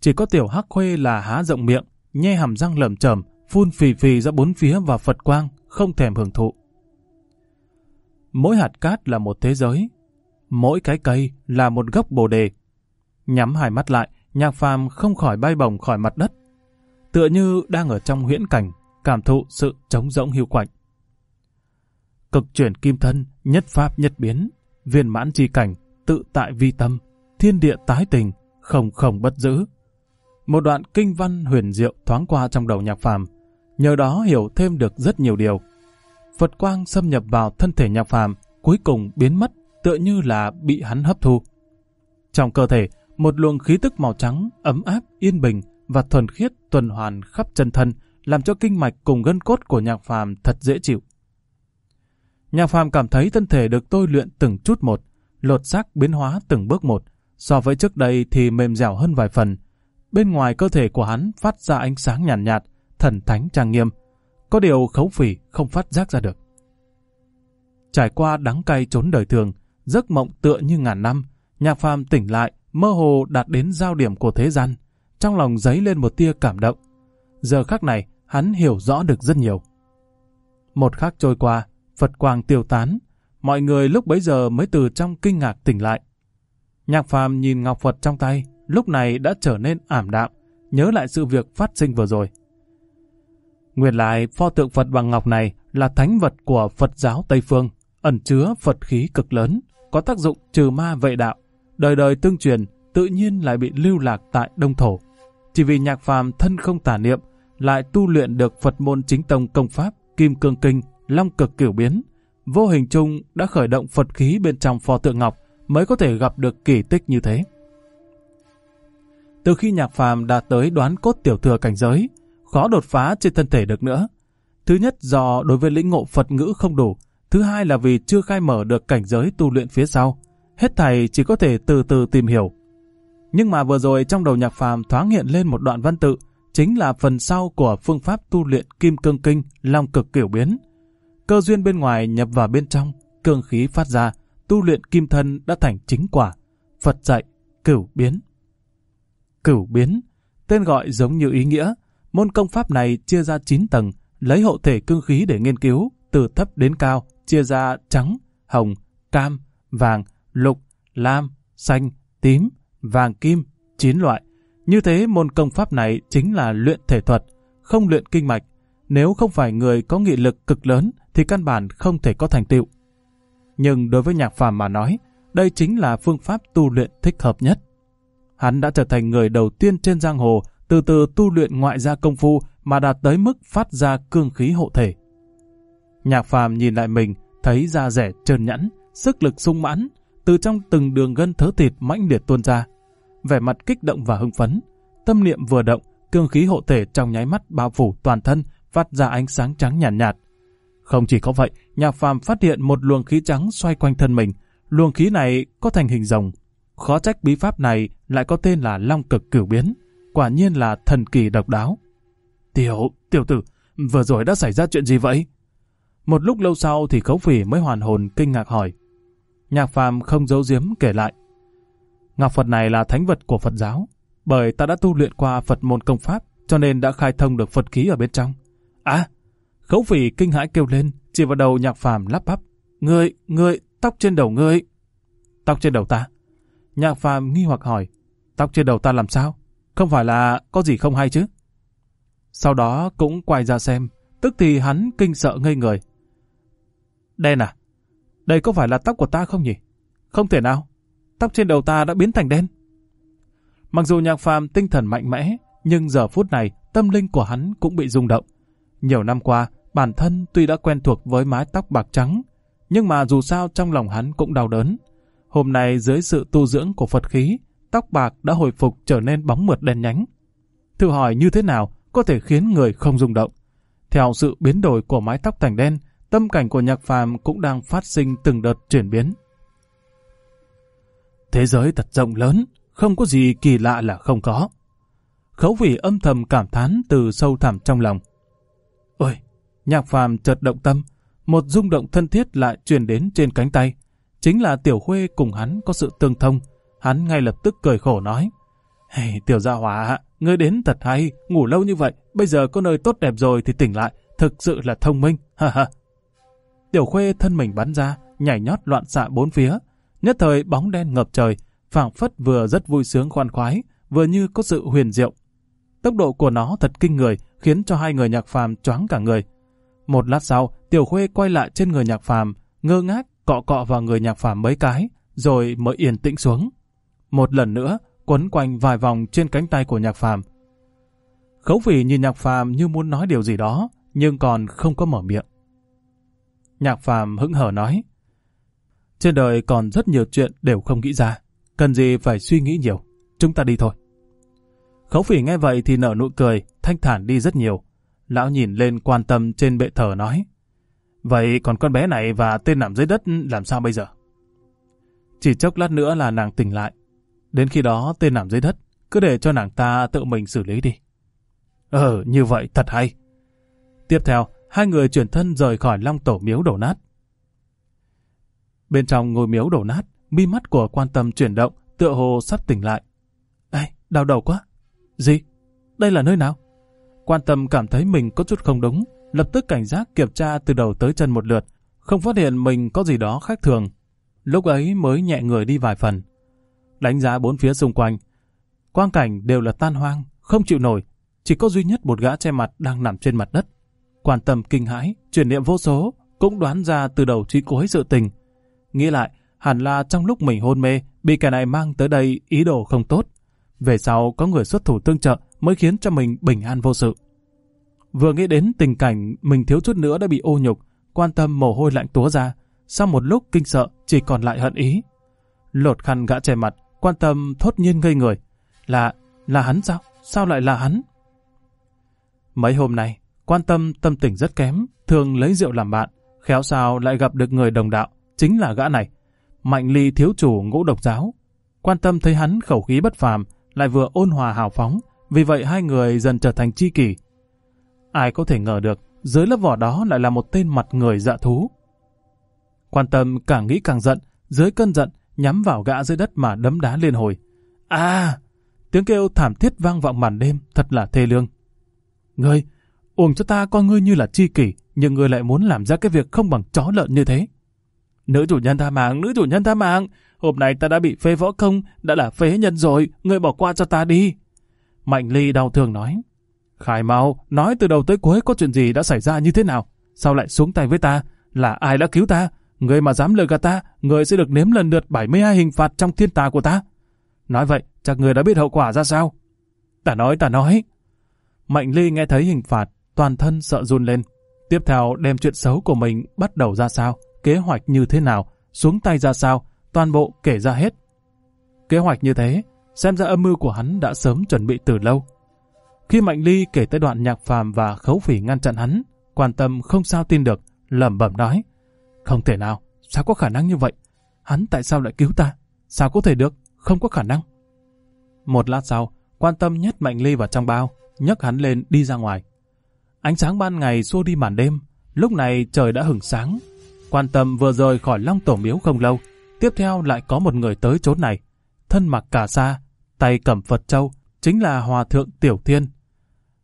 Chỉ có tiểu hắc khuê là há rộng miệng, nhe hàm răng lẩm chẩm phun phì phì ra bốn phía và Phật quang, không thèm hưởng thụ. Mỗi hạt cát là một thế giới, mỗi cái cây là một gốc bồ đề, Nhắm hai mắt lại, nhạc phàm không khỏi bay bổng khỏi mặt đất. Tựa như đang ở trong huyễn cảnh, cảm thụ sự trống rỗng hiu quạnh. Cực chuyển kim thân, nhất pháp nhất biến, viên mãn chi cảnh, tự tại vi tâm, thiên địa tái tình, không không bất giữ. Một đoạn kinh văn huyền diệu thoáng qua trong đầu nhạc phàm, nhờ đó hiểu thêm được rất nhiều điều. Phật quang xâm nhập vào thân thể nhạc phàm, cuối cùng biến mất tựa như là bị hắn hấp thu. Trong cơ thể, một luồng khí tức màu trắng, ấm áp, yên bình và thuần khiết tuần hoàn khắp chân thân, làm cho kinh mạch cùng gân cốt của nhạc phàm thật dễ chịu. Nhạc phàm cảm thấy thân thể được tôi luyện từng chút một, lột xác biến hóa từng bước một, so với trước đây thì mềm dẻo hơn vài phần. Bên ngoài cơ thể của hắn phát ra ánh sáng nhàn nhạt, nhạt, thần thánh trang nghiêm. Có điều khấu phỉ không phát giác ra được. Trải qua đắng cay trốn đời thường, giấc mộng tựa như ngàn năm, nhạc phàm tỉnh lại, mơ hồ đạt đến giao điểm của thế gian, trong lòng dấy lên một tia cảm động. Giờ khắc này, hắn hiểu rõ được rất nhiều. Một khắc trôi qua, Phật quang tiêu tán, mọi người lúc bấy giờ mới từ trong kinh ngạc tỉnh lại. Nhạc phàm nhìn ngọc Phật trong tay, lúc này đã trở nên ảm đạm, nhớ lại sự việc phát sinh vừa rồi. nguyệt lại, pho tượng Phật bằng ngọc này là thánh vật của Phật giáo Tây Phương, ẩn chứa Phật khí cực lớn, có tác dụng trừ ma vệ đạo đời đời tương truyền, tự nhiên lại bị lưu lạc tại Đông Thổ. Chỉ vì nhạc phàm thân không tả niệm, lại tu luyện được Phật môn chính tông công pháp, kim cương kinh, long cực kiểu biến. Vô hình chung đã khởi động Phật khí bên trong phò tượng ngọc mới có thể gặp được kỳ tích như thế. Từ khi nhạc phàm đã tới đoán cốt tiểu thừa cảnh giới, khó đột phá trên thân thể được nữa. Thứ nhất do đối với lĩnh ngộ Phật ngữ không đủ, thứ hai là vì chưa khai mở được cảnh giới tu luyện phía sau hết thầy chỉ có thể từ từ tìm hiểu. Nhưng mà vừa rồi trong đầu nhạc phàm thoáng hiện lên một đoạn văn tự, chính là phần sau của phương pháp tu luyện kim cương kinh long cực kiểu biến. Cơ duyên bên ngoài nhập vào bên trong, cương khí phát ra, tu luyện kim thân đã thành chính quả. Phật dạy, cửu biến. Cửu biến, tên gọi giống như ý nghĩa, môn công pháp này chia ra 9 tầng, lấy hộ thể cương khí để nghiên cứu, từ thấp đến cao, chia ra trắng, hồng, cam, vàng, lục, lam, xanh, tím, vàng kim, chín loại. Như thế môn công pháp này chính là luyện thể thuật, không luyện kinh mạch. Nếu không phải người có nghị lực cực lớn thì căn bản không thể có thành tựu. Nhưng đối với nhạc phàm mà nói, đây chính là phương pháp tu luyện thích hợp nhất. Hắn đã trở thành người đầu tiên trên giang hồ từ từ tu luyện ngoại gia công phu mà đạt tới mức phát ra cương khí hộ thể. Nhạc phàm nhìn lại mình, thấy da rẻ trơn nhẵn, sức lực sung mãn, từ trong từng đường gân thớ thịt mãnh liệt tuôn ra. Vẻ mặt kích động và hưng phấn, tâm niệm vừa động, cương khí hộ thể trong nháy mắt bao phủ toàn thân, phát ra ánh sáng trắng nhàn nhạt, nhạt. Không chỉ có vậy, nhà phàm phát hiện một luồng khí trắng xoay quanh thân mình, luồng khí này có thành hình rồng. Khó trách bí pháp này lại có tên là Long Cực Cửu Biến, quả nhiên là thần kỳ độc đáo. Tiểu, tiểu tử, vừa rồi đã xảy ra chuyện gì vậy? Một lúc lâu sau thì khấu phỉ mới hoàn hồn kinh ngạc hỏi. Nhạc Phàm không giấu giếm kể lại. Ngọc Phật này là thánh vật của Phật giáo, bởi ta đã tu luyện qua Phật môn công pháp, cho nên đã khai thông được Phật khí ở bên trong. À, khấu phỉ kinh hãi kêu lên, chỉ vào đầu nhạc phàm lắp bắp. Ngươi, ngươi, tóc trên đầu ngươi. Tóc trên đầu ta. Nhạc phàm nghi hoặc hỏi, tóc trên đầu ta làm sao? Không phải là có gì không hay chứ? Sau đó cũng quay ra xem, tức thì hắn kinh sợ ngây người. Đen à? Đây có phải là tóc của ta không nhỉ? Không thể nào. Tóc trên đầu ta đã biến thành đen. Mặc dù nhạc phàm tinh thần mạnh mẽ, nhưng giờ phút này tâm linh của hắn cũng bị rung động. Nhiều năm qua, bản thân tuy đã quen thuộc với mái tóc bạc trắng, nhưng mà dù sao trong lòng hắn cũng đau đớn. Hôm nay dưới sự tu dưỡng của Phật khí, tóc bạc đã hồi phục trở nên bóng mượt đen nhánh. Thử hỏi như thế nào có thể khiến người không rung động? Theo sự biến đổi của mái tóc thành đen, tâm cảnh của nhạc phàm cũng đang phát sinh từng đợt chuyển biến. Thế giới thật rộng lớn, không có gì kỳ lạ là không có. Khấu vĩ âm thầm cảm thán từ sâu thẳm trong lòng. Ôi, nhạc phàm chợt động tâm, một rung động thân thiết lại truyền đến trên cánh tay. Chính là tiểu khuê cùng hắn có sự tương thông, hắn ngay lập tức cười khổ nói. Hey, tiểu gia hỏa, ngươi đến thật hay, ngủ lâu như vậy, bây giờ có nơi tốt đẹp rồi thì tỉnh lại, thực sự là thông minh, ha ha. Tiểu Khuê thân mình bắn ra, nhảy nhót loạn xạ bốn phía. Nhất thời bóng đen ngập trời, phảng phất vừa rất vui sướng khoan khoái, vừa như có sự huyền diệu. Tốc độ của nó thật kinh người, khiến cho hai người nhạc phàm choáng cả người. Một lát sau, Tiểu Khuê quay lại trên người nhạc phàm, ngơ ngác cọ cọ vào người nhạc phàm mấy cái, rồi mới yên tĩnh xuống. Một lần nữa, quấn quanh vài vòng trên cánh tay của nhạc phàm. Khấu phỉ nhìn nhạc phàm như muốn nói điều gì đó, nhưng còn không có mở miệng. Nhạc phàm hững hờ nói. Trên đời còn rất nhiều chuyện đều không nghĩ ra. Cần gì phải suy nghĩ nhiều. Chúng ta đi thôi. Khấu phỉ nghe vậy thì nở nụ cười, thanh thản đi rất nhiều. Lão nhìn lên quan tâm trên bệ thờ nói. Vậy còn con bé này và tên nằm dưới đất làm sao bây giờ? Chỉ chốc lát nữa là nàng tỉnh lại. Đến khi đó tên nằm dưới đất, cứ để cho nàng ta tự mình xử lý đi. Ờ, như vậy thật hay. Tiếp theo, hai người chuyển thân rời khỏi long tổ miếu đổ nát. Bên trong ngôi miếu đổ nát, mi mắt của quan tâm chuyển động, tựa hồ sắp tỉnh lại. Ê, đau đầu quá. Gì? Đây là nơi nào? Quan tâm cảm thấy mình có chút không đúng, lập tức cảnh giác kiểm tra từ đầu tới chân một lượt, không phát hiện mình có gì đó khác thường. Lúc ấy mới nhẹ người đi vài phần. Đánh giá bốn phía xung quanh. Quang cảnh đều là tan hoang, không chịu nổi, chỉ có duy nhất một gã che mặt đang nằm trên mặt đất quan tâm kinh hãi, chuyển niệm vô số, cũng đoán ra từ đầu chí cuối sự tình. Nghĩ lại, hẳn là trong lúc mình hôn mê, bị kẻ này mang tới đây ý đồ không tốt. Về sau có người xuất thủ tương trợ mới khiến cho mình bình an vô sự. Vừa nghĩ đến tình cảnh mình thiếu chút nữa đã bị ô nhục, quan tâm mồ hôi lạnh túa ra. Sau một lúc kinh sợ, chỉ còn lại hận ý. Lột khăn gã che mặt, quan tâm thốt nhiên ngây người. Là, là hắn sao? Sao lại là hắn? Mấy hôm nay, quan tâm tâm tình rất kém, thường lấy rượu làm bạn, khéo sao lại gặp được người đồng đạo, chính là gã này. Mạnh ly thiếu chủ ngũ độc giáo. Quan tâm thấy hắn khẩu khí bất phàm, lại vừa ôn hòa hào phóng, vì vậy hai người dần trở thành chi kỷ. Ai có thể ngờ được, dưới lớp vỏ đó lại là một tên mặt người dạ thú. Quan tâm càng nghĩ càng giận, dưới cơn giận, nhắm vào gã dưới đất mà đấm đá liên hồi. À! Tiếng kêu thảm thiết vang vọng màn đêm, thật là thê lương. Ngươi, Uổng cho ta coi ngươi như là chi kỷ, nhưng ngươi lại muốn làm ra cái việc không bằng chó lợn như thế. Nữ chủ nhân tha mạng, nữ chủ nhân tha mạng. Hôm nay ta đã bị phê võ công, đã là phế nhân rồi, ngươi bỏ qua cho ta đi. Mạnh Ly đau thương nói. Khải mau, nói từ đầu tới cuối có chuyện gì đã xảy ra như thế nào? Sao lại xuống tay với ta? Là ai đã cứu ta? Người mà dám lừa gạt ta, người sẽ được nếm lần lượt 72 hình phạt trong thiên tà của ta. Nói vậy, chắc người đã biết hậu quả ra sao? Ta nói, ta nói. Mạnh Ly nghe thấy hình phạt, toàn thân sợ run lên. Tiếp theo đem chuyện xấu của mình bắt đầu ra sao, kế hoạch như thế nào, xuống tay ra sao, toàn bộ kể ra hết. Kế hoạch như thế, xem ra âm mưu của hắn đã sớm chuẩn bị từ lâu. Khi Mạnh Ly kể tới đoạn nhạc phàm và khấu phỉ ngăn chặn hắn, quan tâm không sao tin được, lẩm bẩm nói. Không thể nào, sao có khả năng như vậy? Hắn tại sao lại cứu ta? Sao có thể được? Không có khả năng. Một lát sau, quan tâm nhét Mạnh Ly vào trong bao, nhấc hắn lên đi ra ngoài. Ánh sáng ban ngày xua đi màn đêm, lúc này trời đã hửng sáng. Quan tâm vừa rời khỏi long tổ miếu không lâu, tiếp theo lại có một người tới chốn này. Thân mặc cà sa, tay cầm Phật Châu, chính là Hòa Thượng Tiểu Thiên.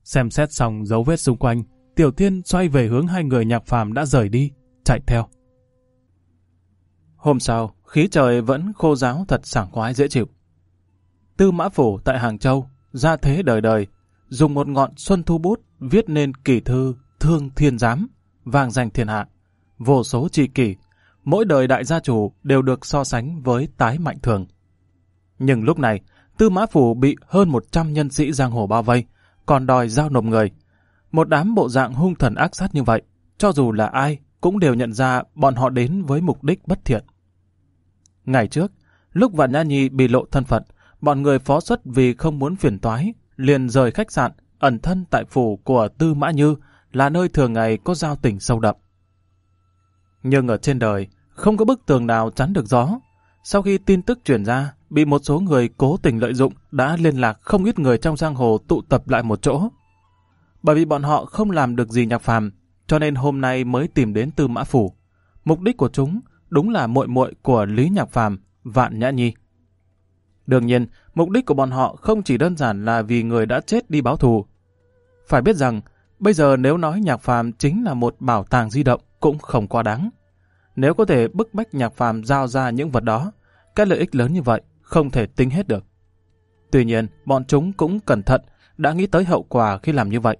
Xem xét xong dấu vết xung quanh, Tiểu Thiên xoay về hướng hai người nhạc phàm đã rời đi, chạy theo. Hôm sau, khí trời vẫn khô ráo thật sảng khoái dễ chịu. Tư Mã Phủ tại Hàng Châu, ra thế đời đời, dùng một ngọn xuân thu bút viết nên kỳ thư Thương Thiên Giám, vàng danh thiên hạ. Vô số tri kỷ, mỗi đời đại gia chủ đều được so sánh với tái mạnh thường. Nhưng lúc này, Tư Mã Phủ bị hơn 100 nhân sĩ giang hồ bao vây, còn đòi giao nộp người. Một đám bộ dạng hung thần ác sát như vậy, cho dù là ai cũng đều nhận ra bọn họ đến với mục đích bất thiện. Ngày trước, lúc Vạn nha Nhi bị lộ thân phận, bọn người phó xuất vì không muốn phiền toái liền rời khách sạn, ẩn thân tại phủ của Tư Mã Như là nơi thường ngày có giao tình sâu đậm. Nhưng ở trên đời, không có bức tường nào chắn được gió. Sau khi tin tức truyền ra, bị một số người cố tình lợi dụng đã liên lạc không ít người trong giang hồ tụ tập lại một chỗ. Bởi vì bọn họ không làm được gì nhạc phàm, cho nên hôm nay mới tìm đến Tư Mã Phủ. Mục đích của chúng đúng là muội muội của Lý Nhạc Phàm, Vạn Nhã Nhi. Đương nhiên, mục đích của bọn họ không chỉ đơn giản là vì người đã chết đi báo thù. Phải biết rằng, bây giờ nếu nói nhạc phàm chính là một bảo tàng di động cũng không quá đáng. Nếu có thể bức bách nhạc phàm giao ra những vật đó, các lợi ích lớn như vậy không thể tính hết được. Tuy nhiên, bọn chúng cũng cẩn thận, đã nghĩ tới hậu quả khi làm như vậy.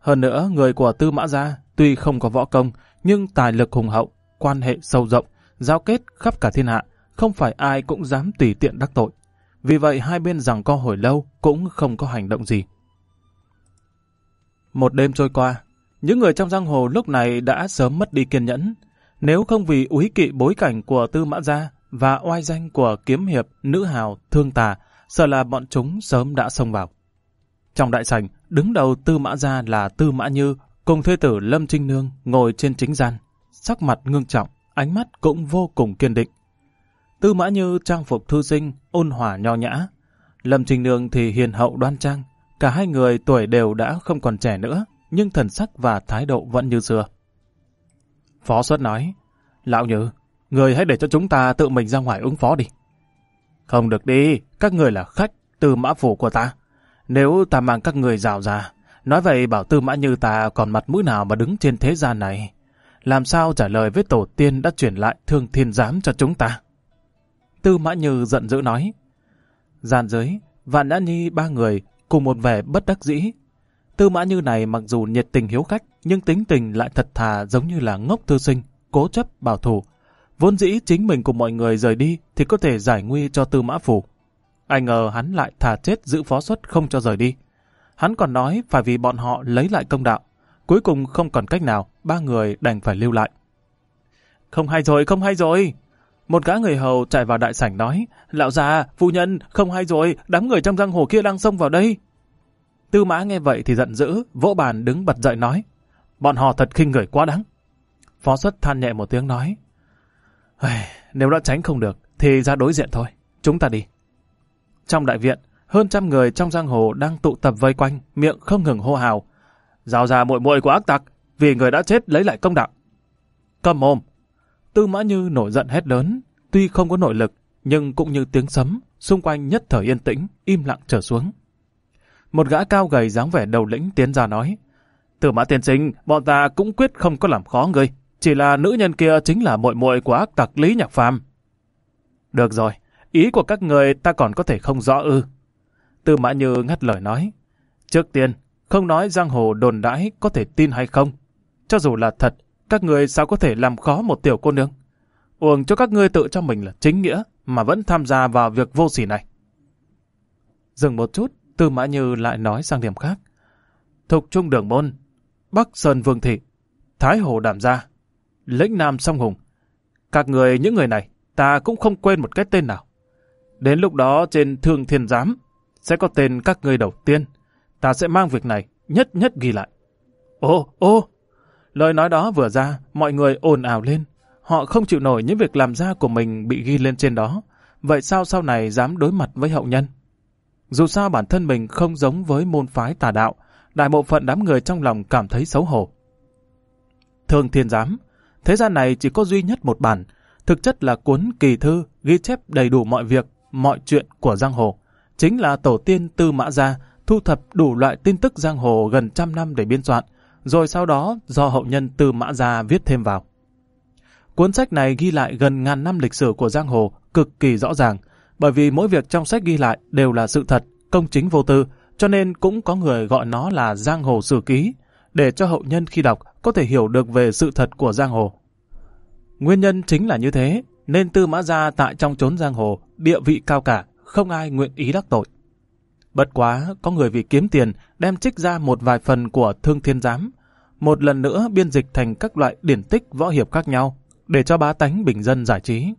Hơn nữa, người của Tư Mã Gia tuy không có võ công, nhưng tài lực hùng hậu, quan hệ sâu rộng, giao kết khắp cả thiên hạ, không phải ai cũng dám tùy tiện đắc tội. Vì vậy hai bên rằng co hồi lâu cũng không có hành động gì. Một đêm trôi qua, những người trong giang hồ lúc này đã sớm mất đi kiên nhẫn. Nếu không vì úy kỵ bối cảnh của Tư Mã Gia và oai danh của kiếm hiệp, nữ hào, thương tà, sợ là bọn chúng sớm đã xông vào. Trong đại sảnh, đứng đầu Tư Mã Gia là Tư Mã Như cùng thuê tử Lâm Trinh Nương ngồi trên chính gian. Sắc mặt ngưng trọng, ánh mắt cũng vô cùng kiên định, Tư Mã Như trang phục thư sinh, ôn hòa nho nhã. Lâm Trình Nương thì hiền hậu đoan trang. Cả hai người tuổi đều đã không còn trẻ nữa, nhưng thần sắc và thái độ vẫn như xưa. Phó Xuất nói, Lão Như, người hãy để cho chúng ta tự mình ra ngoài ứng phó đi. Không được đi, các người là khách tư mã phủ của ta. Nếu ta mang các người rào ra, nói vậy bảo tư mã như ta còn mặt mũi nào mà đứng trên thế gian này. Làm sao trả lời với tổ tiên đã chuyển lại thương thiên giám cho chúng ta? Tư Mã Như giận dữ nói. Giàn giới Vạn Nhã Nhi ba người cùng một vẻ bất đắc dĩ. Tư Mã Như này mặc dù nhiệt tình hiếu khách, nhưng tính tình lại thật thà giống như là ngốc thư sinh, cố chấp, bảo thủ. Vốn dĩ chính mình cùng mọi người rời đi thì có thể giải nguy cho Tư Mã Phủ. Ai ngờ hắn lại thà chết giữ phó xuất không cho rời đi. Hắn còn nói phải vì bọn họ lấy lại công đạo. Cuối cùng không còn cách nào, ba người đành phải lưu lại. Không hay rồi, không hay rồi, một gã người hầu chạy vào đại sảnh nói, lão già, phu nhân, không hay rồi, đám người trong giang hồ kia đang xông vào đây. Tư mã nghe vậy thì giận dữ, vỗ bàn đứng bật dậy nói, bọn họ thật khinh người quá đáng. Phó xuất than nhẹ một tiếng nói, nếu đã tránh không được thì ra đối diện thôi, chúng ta đi. Trong đại viện, hơn trăm người trong giang hồ đang tụ tập vây quanh, miệng không ngừng hô hào. rào ra muội muội của ác tặc, vì người đã chết lấy lại công đạo. Cầm mồm, Tư Mã Như nổi giận hét lớn, tuy không có nội lực, nhưng cũng như tiếng sấm, xung quanh nhất thời yên tĩnh, im lặng trở xuống. Một gã cao gầy dáng vẻ đầu lĩnh tiến ra nói, Tư Mã Tiên Sinh, bọn ta cũng quyết không có làm khó ngươi, chỉ là nữ nhân kia chính là muội muội của ác tặc Lý Nhạc Phàm. Được rồi, ý của các người ta còn có thể không rõ ư. Tư Mã Như ngắt lời nói, trước tiên, không nói giang hồ đồn đãi có thể tin hay không. Cho dù là thật, các người sao có thể làm khó một tiểu cô nương? Uổng cho các ngươi tự cho mình là chính nghĩa mà vẫn tham gia vào việc vô sỉ này. Dừng một chút, Tư Mã Như lại nói sang điểm khác. Thục Trung Đường Môn, Bắc Sơn Vương Thị, Thái Hồ Đàm Gia, Lĩnh Nam Song Hùng. Các người những người này, ta cũng không quên một cái tên nào. Đến lúc đó trên Thương Thiên Giám sẽ có tên các ngươi đầu tiên. Ta sẽ mang việc này nhất nhất ghi lại. Ô, ô, Lời nói đó vừa ra, mọi người ồn ào lên. Họ không chịu nổi những việc làm ra của mình bị ghi lên trên đó. Vậy sao sau này dám đối mặt với hậu nhân? Dù sao bản thân mình không giống với môn phái tà đạo, đại bộ phận đám người trong lòng cảm thấy xấu hổ. Thường thiên giám, thế gian này chỉ có duy nhất một bản, thực chất là cuốn kỳ thư ghi chép đầy đủ mọi việc, mọi chuyện của giang hồ. Chính là tổ tiên Tư Mã Gia thu thập đủ loại tin tức giang hồ gần trăm năm để biên soạn, rồi sau đó do hậu nhân từ Mã Gia viết thêm vào. Cuốn sách này ghi lại gần ngàn năm lịch sử của giang hồ cực kỳ rõ ràng, bởi vì mỗi việc trong sách ghi lại đều là sự thật, công chính vô tư, cho nên cũng có người gọi nó là giang hồ sử ký, để cho hậu nhân khi đọc có thể hiểu được về sự thật của giang hồ. Nguyên nhân chính là như thế, nên Tư Mã Gia tại trong chốn giang hồ, địa vị cao cả, không ai nguyện ý đắc tội. Bất quá, có người vì kiếm tiền đem trích ra một vài phần của Thương Thiên Giám, một lần nữa biên dịch thành các loại điển tích võ hiệp khác nhau, để cho bá tánh bình dân giải trí.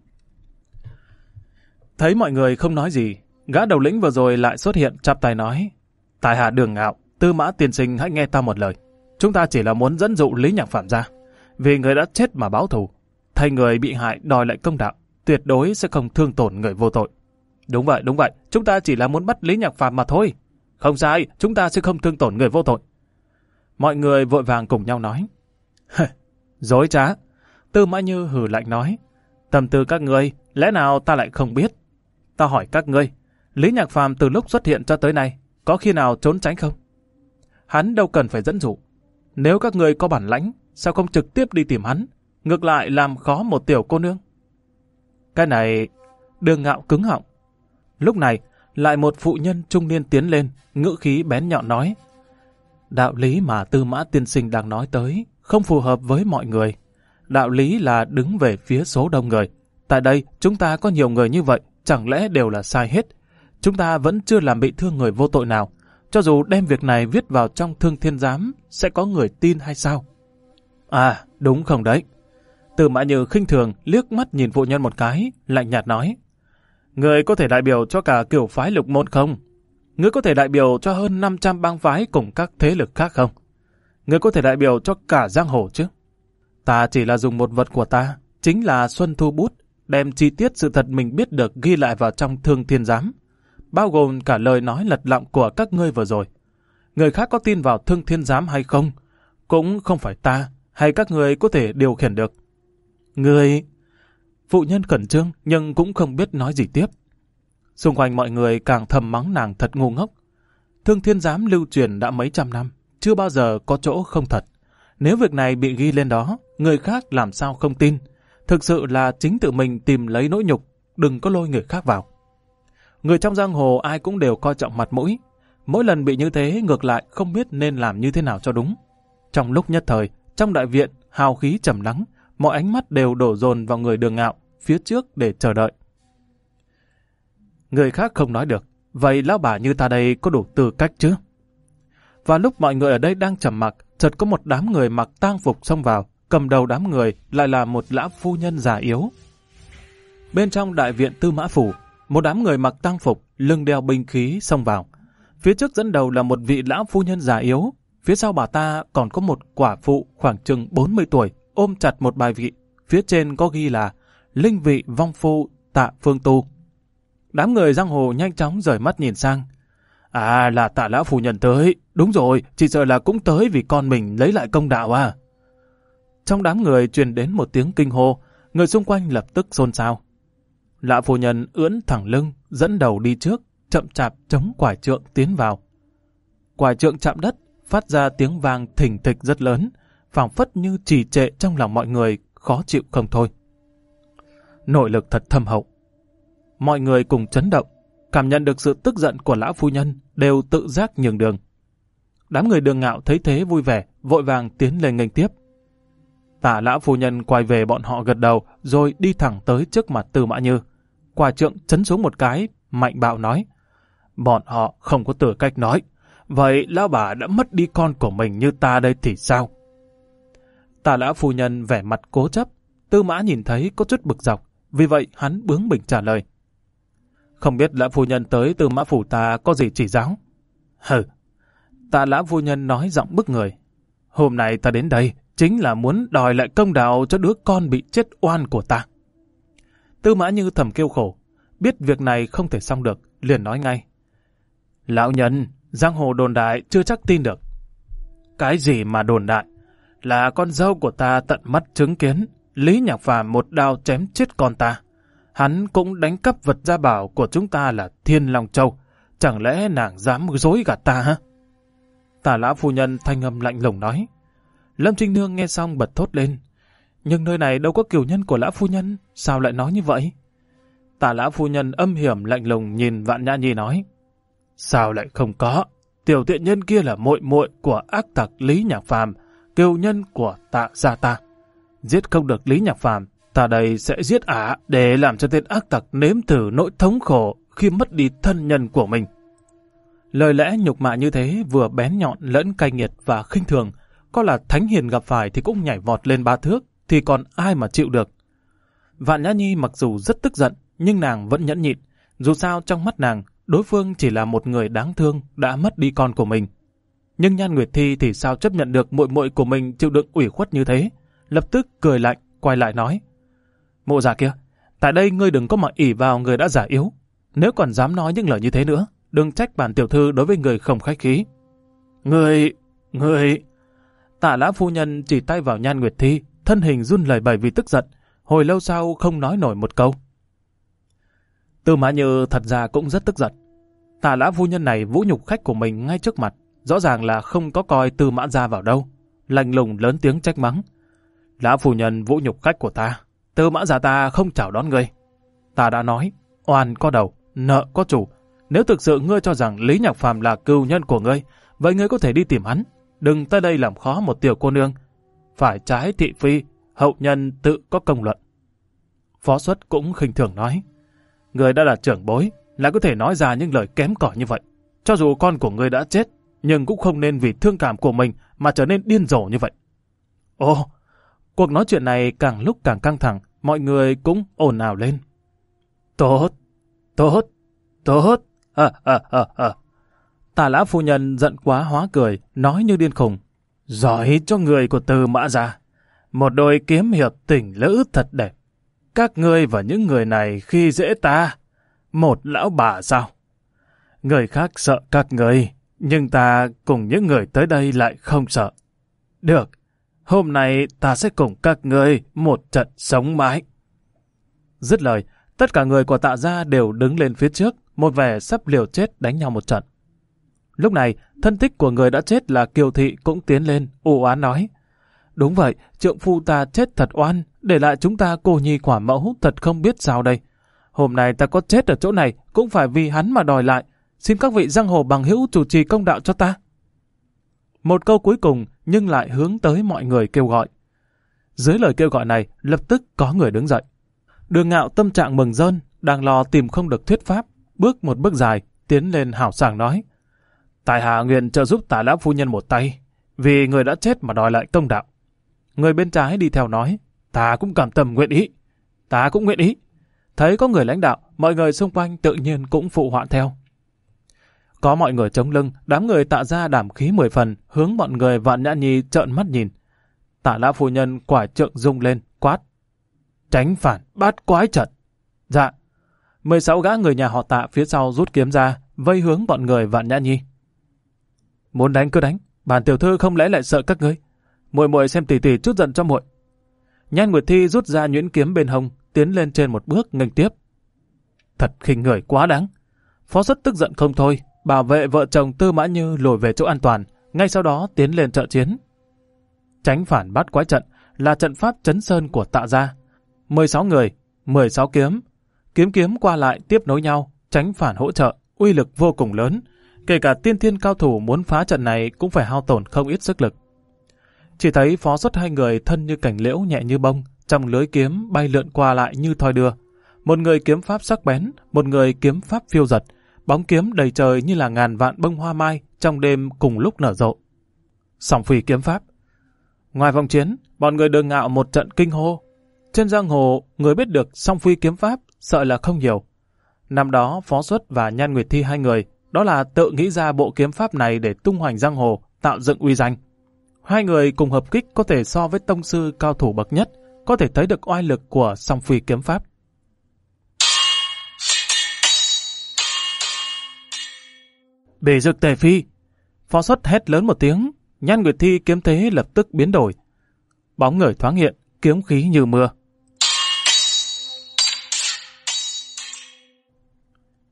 Thấy mọi người không nói gì, gã đầu lĩnh vừa rồi lại xuất hiện chắp tay nói, Tài hạ đường ngạo, tư mã tiền sinh hãy nghe ta một lời. Chúng ta chỉ là muốn dẫn dụ Lý Nhạc Phạm ra, vì người đã chết mà báo thù. Thay người bị hại đòi lại công đạo, tuyệt đối sẽ không thương tổn người vô tội. Đúng vậy, đúng vậy, chúng ta chỉ là muốn bắt Lý Nhạc Phàm mà thôi. Không sai, chúng ta sẽ không thương tổn người vô tội. Mọi người vội vàng cùng nhau nói. [laughs] Dối trá. Tư Mã Như hử lạnh nói. Tâm tư các ngươi, lẽ nào ta lại không biết? Ta hỏi các ngươi, Lý Nhạc Phàm từ lúc xuất hiện cho tới nay, có khi nào trốn tránh không? Hắn đâu cần phải dẫn dụ. Nếu các ngươi có bản lãnh, sao không trực tiếp đi tìm hắn, ngược lại làm khó một tiểu cô nương? Cái này, đường ngạo cứng họng, Lúc này, lại một phụ nhân trung niên tiến lên, ngữ khí bén nhọn nói. Đạo lý mà tư mã tiên sinh đang nói tới không phù hợp với mọi người. Đạo lý là đứng về phía số đông người. Tại đây, chúng ta có nhiều người như vậy, chẳng lẽ đều là sai hết. Chúng ta vẫn chưa làm bị thương người vô tội nào. Cho dù đem việc này viết vào trong thương thiên giám, sẽ có người tin hay sao? À, đúng không đấy. Từ mã như khinh thường liếc mắt nhìn phụ nhân một cái, lạnh nhạt nói. Người có thể đại biểu cho cả kiểu phái lục môn không? Người có thể đại biểu cho hơn 500 bang phái cùng các thế lực khác không? Người có thể đại biểu cho cả giang hồ chứ? Ta chỉ là dùng một vật của ta, chính là Xuân Thu Bút, đem chi tiết sự thật mình biết được ghi lại vào trong thương thiên giám, bao gồm cả lời nói lật lọng của các ngươi vừa rồi. Người khác có tin vào thương thiên giám hay không, cũng không phải ta hay các người có thể điều khiển được. Người Phụ nhân khẩn trương nhưng cũng không biết nói gì tiếp. Xung quanh mọi người càng thầm mắng nàng thật ngu ngốc. Thương thiên giám lưu truyền đã mấy trăm năm, chưa bao giờ có chỗ không thật. Nếu việc này bị ghi lên đó, người khác làm sao không tin. Thực sự là chính tự mình tìm lấy nỗi nhục, đừng có lôi người khác vào. Người trong giang hồ ai cũng đều coi trọng mặt mũi. Mỗi lần bị như thế ngược lại không biết nên làm như thế nào cho đúng. Trong lúc nhất thời, trong đại viện, hào khí trầm lắng, mọi ánh mắt đều đổ dồn vào người đường ngạo, phía trước để chờ đợi. Người khác không nói được, vậy lão bà như ta đây có đủ tư cách chứ? Và lúc mọi người ở đây đang trầm mặc, chợt có một đám người mặc tang phục xông vào, cầm đầu đám người lại là một lão phu nhân già yếu. Bên trong đại viện Tư Mã Phủ, một đám người mặc tang phục, lưng đeo binh khí xông vào. Phía trước dẫn đầu là một vị lão phu nhân già yếu, phía sau bà ta còn có một quả phụ khoảng chừng 40 tuổi, ôm chặt một bài vị, phía trên có ghi là Linh vị vong phu tạ phương tu. Đám người giang hồ nhanh chóng rời mắt nhìn sang. À là tạ lão phù nhân tới, đúng rồi, chỉ sợ là cũng tới vì con mình lấy lại công đạo à. Trong đám người truyền đến một tiếng kinh hô, người xung quanh lập tức xôn xao. lão phù nhân ưỡn thẳng lưng, dẫn đầu đi trước, chậm chạp chống quải trượng tiến vào. Quải trượng chạm đất, phát ra tiếng vang thỉnh thịch rất lớn, phảng phất như trì trệ trong lòng mọi người, khó chịu không thôi. Nội lực thật thâm hậu. Mọi người cùng chấn động, cảm nhận được sự tức giận của lão phu nhân, đều tự giác nhường đường. Đám người đường ngạo thấy thế vui vẻ, vội vàng tiến lên nghênh tiếp. Tả lão phu nhân quay về bọn họ gật đầu, rồi đi thẳng tới trước mặt Từ Mã Như. Quả trượng chấn xuống một cái, mạnh bạo nói. Bọn họ không có tử cách nói. Vậy lão bà đã mất đi con của mình như ta đây thì sao? Tà lão phu nhân vẻ mặt cố chấp, tư mã nhìn thấy có chút bực dọc, vì vậy hắn bướng bỉnh trả lời. Không biết lão phu nhân tới tư mã phủ ta có gì chỉ giáo? Hừ, tà lão phu nhân nói giọng bức người. Hôm nay ta đến đây chính là muốn đòi lại công đạo cho đứa con bị chết oan của ta. Tư mã như thầm kêu khổ, biết việc này không thể xong được, liền nói ngay. Lão nhân, giang hồ đồn đại chưa chắc tin được. Cái gì mà đồn đại? là con dâu của ta tận mắt chứng kiến Lý Nhạc Phàm một đao chém chết con ta. Hắn cũng đánh cắp vật gia bảo của chúng ta là Thiên Long Châu. Chẳng lẽ nàng dám dối gạt ta hả? Tà lão phu nhân thanh âm lạnh lùng nói. Lâm Trinh Nương nghe xong bật thốt lên. Nhưng nơi này đâu có kiểu nhân của lão phu nhân, sao lại nói như vậy? Tà lão phu nhân âm hiểm lạnh lùng nhìn vạn nhã nhi nói. Sao lại không có? Tiểu tiện nhân kia là muội muội của ác tặc Lý Nhạc Phàm kiêu nhân của tạ gia ta. Giết không được Lý Nhạc Phàm, ta đây sẽ giết ả để làm cho tên ác tặc nếm thử nỗi thống khổ khi mất đi thân nhân của mình. Lời lẽ nhục mạ như thế vừa bén nhọn lẫn cay nghiệt và khinh thường, có là thánh hiền gặp phải thì cũng nhảy vọt lên ba thước, thì còn ai mà chịu được. Vạn Nhã Nhi mặc dù rất tức giận, nhưng nàng vẫn nhẫn nhịn, dù sao trong mắt nàng, đối phương chỉ là một người đáng thương đã mất đi con của mình nhưng Nhan Nguyệt Thi thì sao chấp nhận được muội muội của mình chịu đựng ủy khuất như thế, lập tức cười lạnh, quay lại nói: mụ già kia, tại đây ngươi đừng có mà ỉ vào người đã giả yếu, nếu còn dám nói những lời như thế nữa, đừng trách bản tiểu thư đối với người không khách khí." người người Tả Lã phu nhân chỉ tay vào Nhan Nguyệt Thi, thân hình run lời bẩy vì tức giận, hồi lâu sau không nói nổi một câu. Tư Mã Như thật ra cũng rất tức giận. Tả Lã phu nhân này vũ nhục khách của mình ngay trước mặt, rõ ràng là không có coi tư mã ra vào đâu. Lành lùng lớn tiếng trách mắng. đã phu nhân vũ nhục khách của ta, tư mã ra ta không chào đón ngươi. Ta đã nói, oan có đầu, nợ có chủ. Nếu thực sự ngươi cho rằng Lý Nhạc Phàm là cưu nhân của ngươi, vậy ngươi có thể đi tìm hắn. Đừng tới đây làm khó một tiểu cô nương. Phải trái thị phi, hậu nhân tự có công luận. Phó xuất cũng khinh thường nói. Người đã là trưởng bối, lại có thể nói ra những lời kém cỏi như vậy. Cho dù con của ngươi đã chết, nhưng cũng không nên vì thương cảm của mình mà trở nên điên rồ như vậy. Ồ, cuộc nói chuyện này càng lúc càng căng thẳng, mọi người cũng ồn ào lên. Tốt, tốt, tốt, à, à, à, à. Tà lã phu nhân giận quá hóa cười, nói như điên khùng. Giỏi cho người của từ mã ra. Một đôi kiếm hiệp tỉnh lữ thật đẹp. Các ngươi và những người này khi dễ ta. Một lão bà sao? Người khác sợ các ngươi, nhưng ta cùng những người tới đây lại không sợ. Được, hôm nay ta sẽ cùng các ngươi một trận sống mãi. Dứt lời, tất cả người của tạ gia đều đứng lên phía trước, một vẻ sắp liều chết đánh nhau một trận. Lúc này, thân tích của người đã chết là Kiều Thị cũng tiến lên, u oán nói. Đúng vậy, trượng phu ta chết thật oan, để lại chúng ta cô nhi quả mẫu thật không biết sao đây. Hôm nay ta có chết ở chỗ này cũng phải vì hắn mà đòi lại, Xin các vị giang hồ bằng hữu chủ trì công đạo cho ta. Một câu cuối cùng nhưng lại hướng tới mọi người kêu gọi. Dưới lời kêu gọi này, lập tức có người đứng dậy. Đường ngạo tâm trạng mừng rơn, đang lo tìm không được thuyết pháp, bước một bước dài, tiến lên hảo sàng nói. Tài hạ nguyện trợ giúp tả lão phu nhân một tay, vì người đã chết mà đòi lại công đạo. Người bên trái đi theo nói, ta cũng cảm tâm nguyện ý, ta cũng nguyện ý. Thấy có người lãnh đạo, mọi người xung quanh tự nhiên cũng phụ họa theo. Có mọi người chống lưng, đám người tạ ra đảm khí mười phần, hướng mọi người vạn nhã nhi trợn mắt nhìn. Tạ lão phu nhân quả trượng rung lên, quát. Tránh phản, bát quái trận. Dạ. 16 gã người nhà họ tạ phía sau rút kiếm ra, vây hướng bọn người vạn nhã nhi. Muốn đánh cứ đánh, bản tiểu thư không lẽ lại sợ các ngươi. Muội muội xem tỉ tỉ chút giận cho muội. Nhan Nguyệt Thi rút ra nhuyễn kiếm bên hông, tiến lên trên một bước nghênh tiếp. Thật khinh người quá đáng. Phó rất tức giận không thôi, bảo vệ vợ chồng Tư Mã Như lùi về chỗ an toàn, ngay sau đó tiến lên trợ chiến. Tránh phản bắt quái trận là trận pháp chấn sơn của tạ gia. 16 người, 16 kiếm. Kiếm kiếm qua lại tiếp nối nhau, tránh phản hỗ trợ, uy lực vô cùng lớn. Kể cả tiên thiên cao thủ muốn phá trận này cũng phải hao tổn không ít sức lực. Chỉ thấy phó xuất hai người thân như cảnh liễu nhẹ như bông, trong lưới kiếm bay lượn qua lại như thoi đưa. Một người kiếm pháp sắc bén, một người kiếm pháp phiêu giật, bóng kiếm đầy trời như là ngàn vạn bông hoa mai trong đêm cùng lúc nở rộ. Sòng phỉ kiếm pháp Ngoài vòng chiến, bọn người đường ngạo một trận kinh hô. Trên giang hồ, người biết được song phi kiếm pháp sợ là không nhiều. Năm đó, Phó Xuất và Nhan Nguyệt Thi hai người, đó là tự nghĩ ra bộ kiếm pháp này để tung hoành giang hồ, tạo dựng uy danh. Hai người cùng hợp kích có thể so với tông sư cao thủ bậc nhất, có thể thấy được oai lực của song phi kiếm pháp. Bỉ dực tề phi. Phó xuất hét lớn một tiếng, nhan nguyệt thi kiếm thế lập tức biến đổi. Bóng người thoáng hiện, kiếm khí như mưa.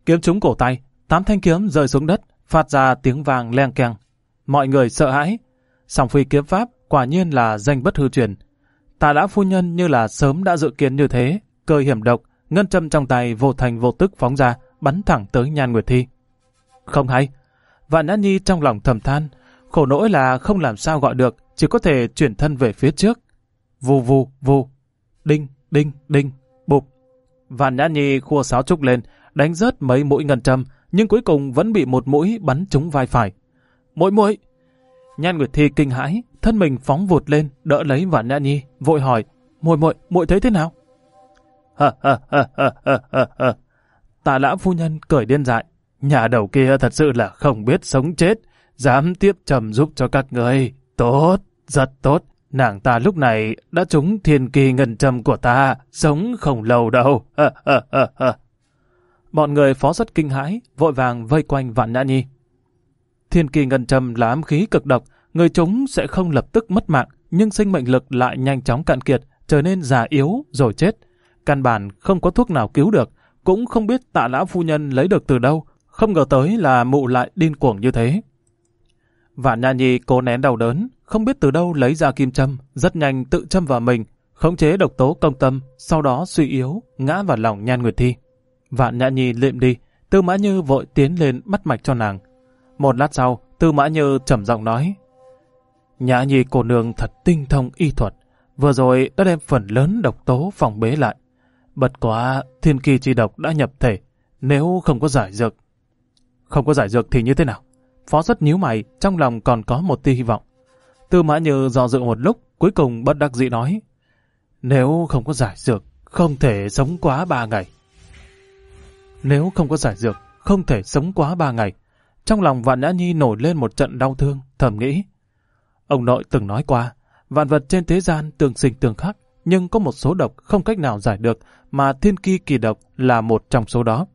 Kiếm trúng cổ tay, tám thanh kiếm rơi xuống đất, phát ra tiếng vàng leng keng. Mọi người sợ hãi. sòng phi kiếm pháp quả nhiên là danh bất hư truyền. Tà đã phu nhân như là sớm đã dự kiến như thế, cơ hiểm độc, ngân châm trong tay vô thành vô tức phóng ra, bắn thẳng tới Nhan Nguyệt Thi. Không hay, Vạn Nhã Nhi trong lòng thầm than, khổ nỗi là không làm sao gọi được, chỉ có thể chuyển thân về phía trước. Vù vù vù, đinh, đinh, đinh, bụp. Vạn Nhã Nhi khua sáo trúc lên, đánh rớt mấy mũi ngân châm, nhưng cuối cùng vẫn bị một mũi bắn trúng vai phải. Mũi mũi! Nhan Nguyệt Thi kinh hãi, thân mình phóng vụt lên, đỡ lấy Vạn Nhã Nhi, vội hỏi, muội mũi, mũi thấy thế nào? Hơ hơ hơ hơ hơ hơ hơ. Tà lão phu nhân cười điên dại, nhà đầu kia thật sự là không biết sống chết, dám tiếp trầm giúp cho các người. Tốt, rất tốt, nàng ta lúc này đã trúng thiên kỳ ngân trầm của ta, sống không lâu đâu. À, à, à, à. Bọn người phó rất kinh hãi, vội vàng vây quanh Vạn nã Nhi. Thiên kỳ ngân trầm là ám khí cực độc, người chúng sẽ không lập tức mất mạng, nhưng sinh mệnh lực lại nhanh chóng cạn kiệt, trở nên già yếu rồi chết. Căn bản không có thuốc nào cứu được, cũng không biết tạ lão phu nhân lấy được từ đâu, không ngờ tới là mụ lại điên cuồng như thế. Vạn Nha Nhi cố nén đau đớn, không biết từ đâu lấy ra kim châm, rất nhanh tự châm vào mình, khống chế độc tố công tâm, sau đó suy yếu, ngã vào lòng Nhan Nguyệt Thi. Vạn Nhã Nhi liệm đi, Tư Mã Như vội tiến lên bắt mạch cho nàng. Một lát sau, Tư Mã Như trầm giọng nói: "Nhã Nhi cô nương thật tinh thông y thuật, vừa rồi đã đem phần lớn độc tố phòng bế lại. Bật quá, thiên kỳ chi độc đã nhập thể, nếu không có giải dược không có giải dược thì như thế nào? Phó rất nhíu mày, trong lòng còn có một tia hy vọng. Tư mã như dò dự một lúc, cuối cùng bất đắc dĩ nói. Nếu không có giải dược, không thể sống quá ba ngày. Nếu không có giải dược, không thể sống quá ba ngày. Trong lòng Vạn Nhã Nhi nổi lên một trận đau thương, thầm nghĩ. Ông nội từng nói qua, vạn vật trên thế gian tương sinh tương khắc, nhưng có một số độc không cách nào giải được, mà thiên kỳ kỳ độc là một trong số đó.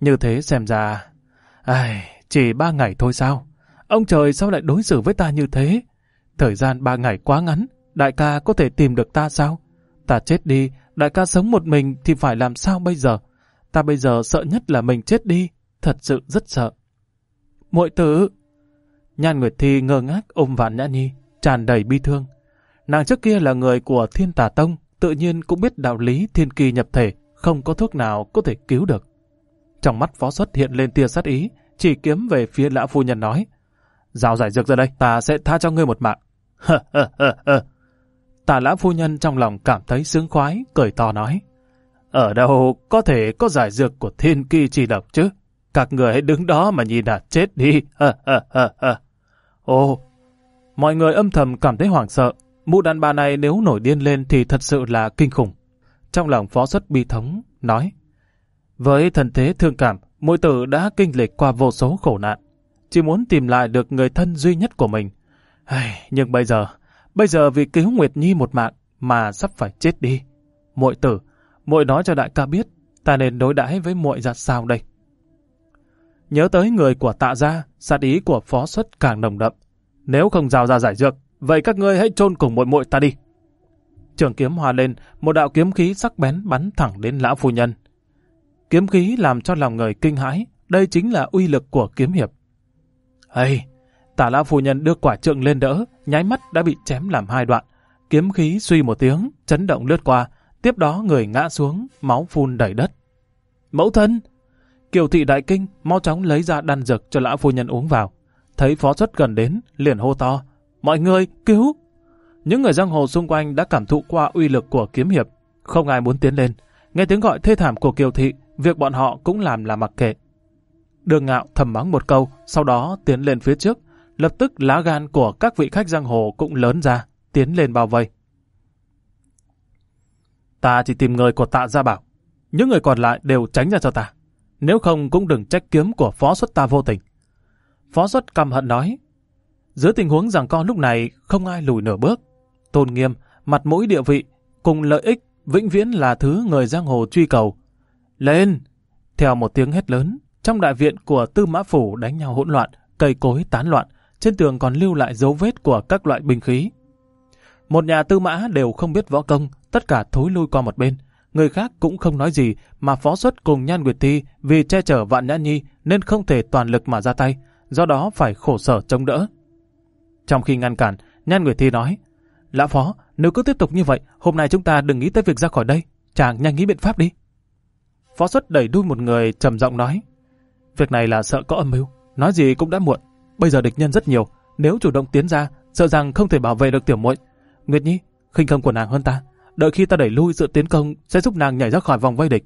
Như thế xem ra, Ai, chỉ ba ngày thôi sao? Ông trời sao lại đối xử với ta như thế? Thời gian ba ngày quá ngắn, đại ca có thể tìm được ta sao? Ta chết đi, đại ca sống một mình thì phải làm sao bây giờ? Ta bây giờ sợ nhất là mình chết đi, thật sự rất sợ. Muội tử! Nhan Nguyệt Thi ngơ ngác ôm vạn nhã nhi, tràn đầy bi thương. Nàng trước kia là người của thiên tà tông, tự nhiên cũng biết đạo lý thiên kỳ nhập thể, không có thuốc nào có thể cứu được. Trong mắt phó xuất hiện lên tia sát ý, chỉ kiếm về phía lão phu nhân nói. Giao giải dược ra đây, ta sẽ tha cho ngươi một mạng. [laughs] Tà lão phu nhân trong lòng cảm thấy sướng khoái, cười to nói. Ở đâu có thể có giải dược của thiên kỳ chỉ độc chứ? Các người hãy đứng đó mà nhìn là chết đi. [laughs] Ồ, mọi người âm thầm cảm thấy hoảng sợ. Mụ đàn bà này nếu nổi điên lên thì thật sự là kinh khủng. Trong lòng phó xuất bi thống, nói. Với thần thế thương cảm, mỗi tử đã kinh lịch qua vô số khổ nạn. Chỉ muốn tìm lại được người thân duy nhất của mình. Ai, nhưng bây giờ, bây giờ vì cứu Nguyệt Nhi một mạng mà sắp phải chết đi. Mội tử, muội nói cho đại ca biết, ta nên đối đãi với muội ra sao đây? Nhớ tới người của tạ gia, sát ý của phó xuất càng nồng đậm. Nếu không rào ra giải dược, vậy các ngươi hãy chôn cùng muội muội ta đi. Trường kiếm hòa lên, một đạo kiếm khí sắc bén bắn thẳng đến lão phu nhân. Kiếm khí làm cho lòng người kinh hãi, đây chính là uy lực của kiếm hiệp. Ây, tả lão phu nhân đưa quả trượng lên đỡ, nháy mắt đã bị chém làm hai đoạn. Kiếm khí suy một tiếng, chấn động lướt qua, tiếp đó người ngã xuống, máu phun đầy đất. Mẫu thân! Kiều thị đại kinh, mau chóng lấy ra đan dược cho lão phu nhân uống vào. Thấy phó xuất gần đến, liền hô to. Mọi người, cứu! Những người giang hồ xung quanh đã cảm thụ qua uy lực của kiếm hiệp. Không ai muốn tiến lên. Nghe tiếng gọi thê thảm của Kiều thị, việc bọn họ cũng làm là mặc kệ. Đường ngạo thầm mắng một câu, sau đó tiến lên phía trước, lập tức lá gan của các vị khách giang hồ cũng lớn ra, tiến lên bao vây. Ta chỉ tìm người của tạ gia bảo, những người còn lại đều tránh ra cho ta, nếu không cũng đừng trách kiếm của phó xuất ta vô tình. Phó xuất căm hận nói, dưới tình huống rằng con lúc này không ai lùi nửa bước, tôn nghiêm, mặt mũi địa vị cùng lợi ích vĩnh viễn là thứ người giang hồ truy cầu, lên! Theo một tiếng hét lớn, trong đại viện của tư mã phủ đánh nhau hỗn loạn, cây cối tán loạn, trên tường còn lưu lại dấu vết của các loại binh khí. Một nhà tư mã đều không biết võ công, tất cả thối lui qua một bên. Người khác cũng không nói gì mà phó xuất cùng Nhan Nguyệt Thi vì che chở Vạn Nhã Nhi nên không thể toàn lực mà ra tay, do đó phải khổ sở chống đỡ. Trong khi ngăn cản, Nhan Nguyệt Thi nói, Lão Phó, nếu cứ tiếp tục như vậy, hôm nay chúng ta đừng nghĩ tới việc ra khỏi đây, chàng nhanh nghĩ biện pháp đi. Phó xuất đẩy đuôi một người trầm giọng nói. Việc này là sợ có âm mưu, nói gì cũng đã muộn. Bây giờ địch nhân rất nhiều, nếu chủ động tiến ra, sợ rằng không thể bảo vệ được tiểu muội. Nguyệt Nhi, khinh công của nàng hơn ta, đợi khi ta đẩy lui sự tiến công sẽ giúp nàng nhảy ra khỏi vòng vây địch.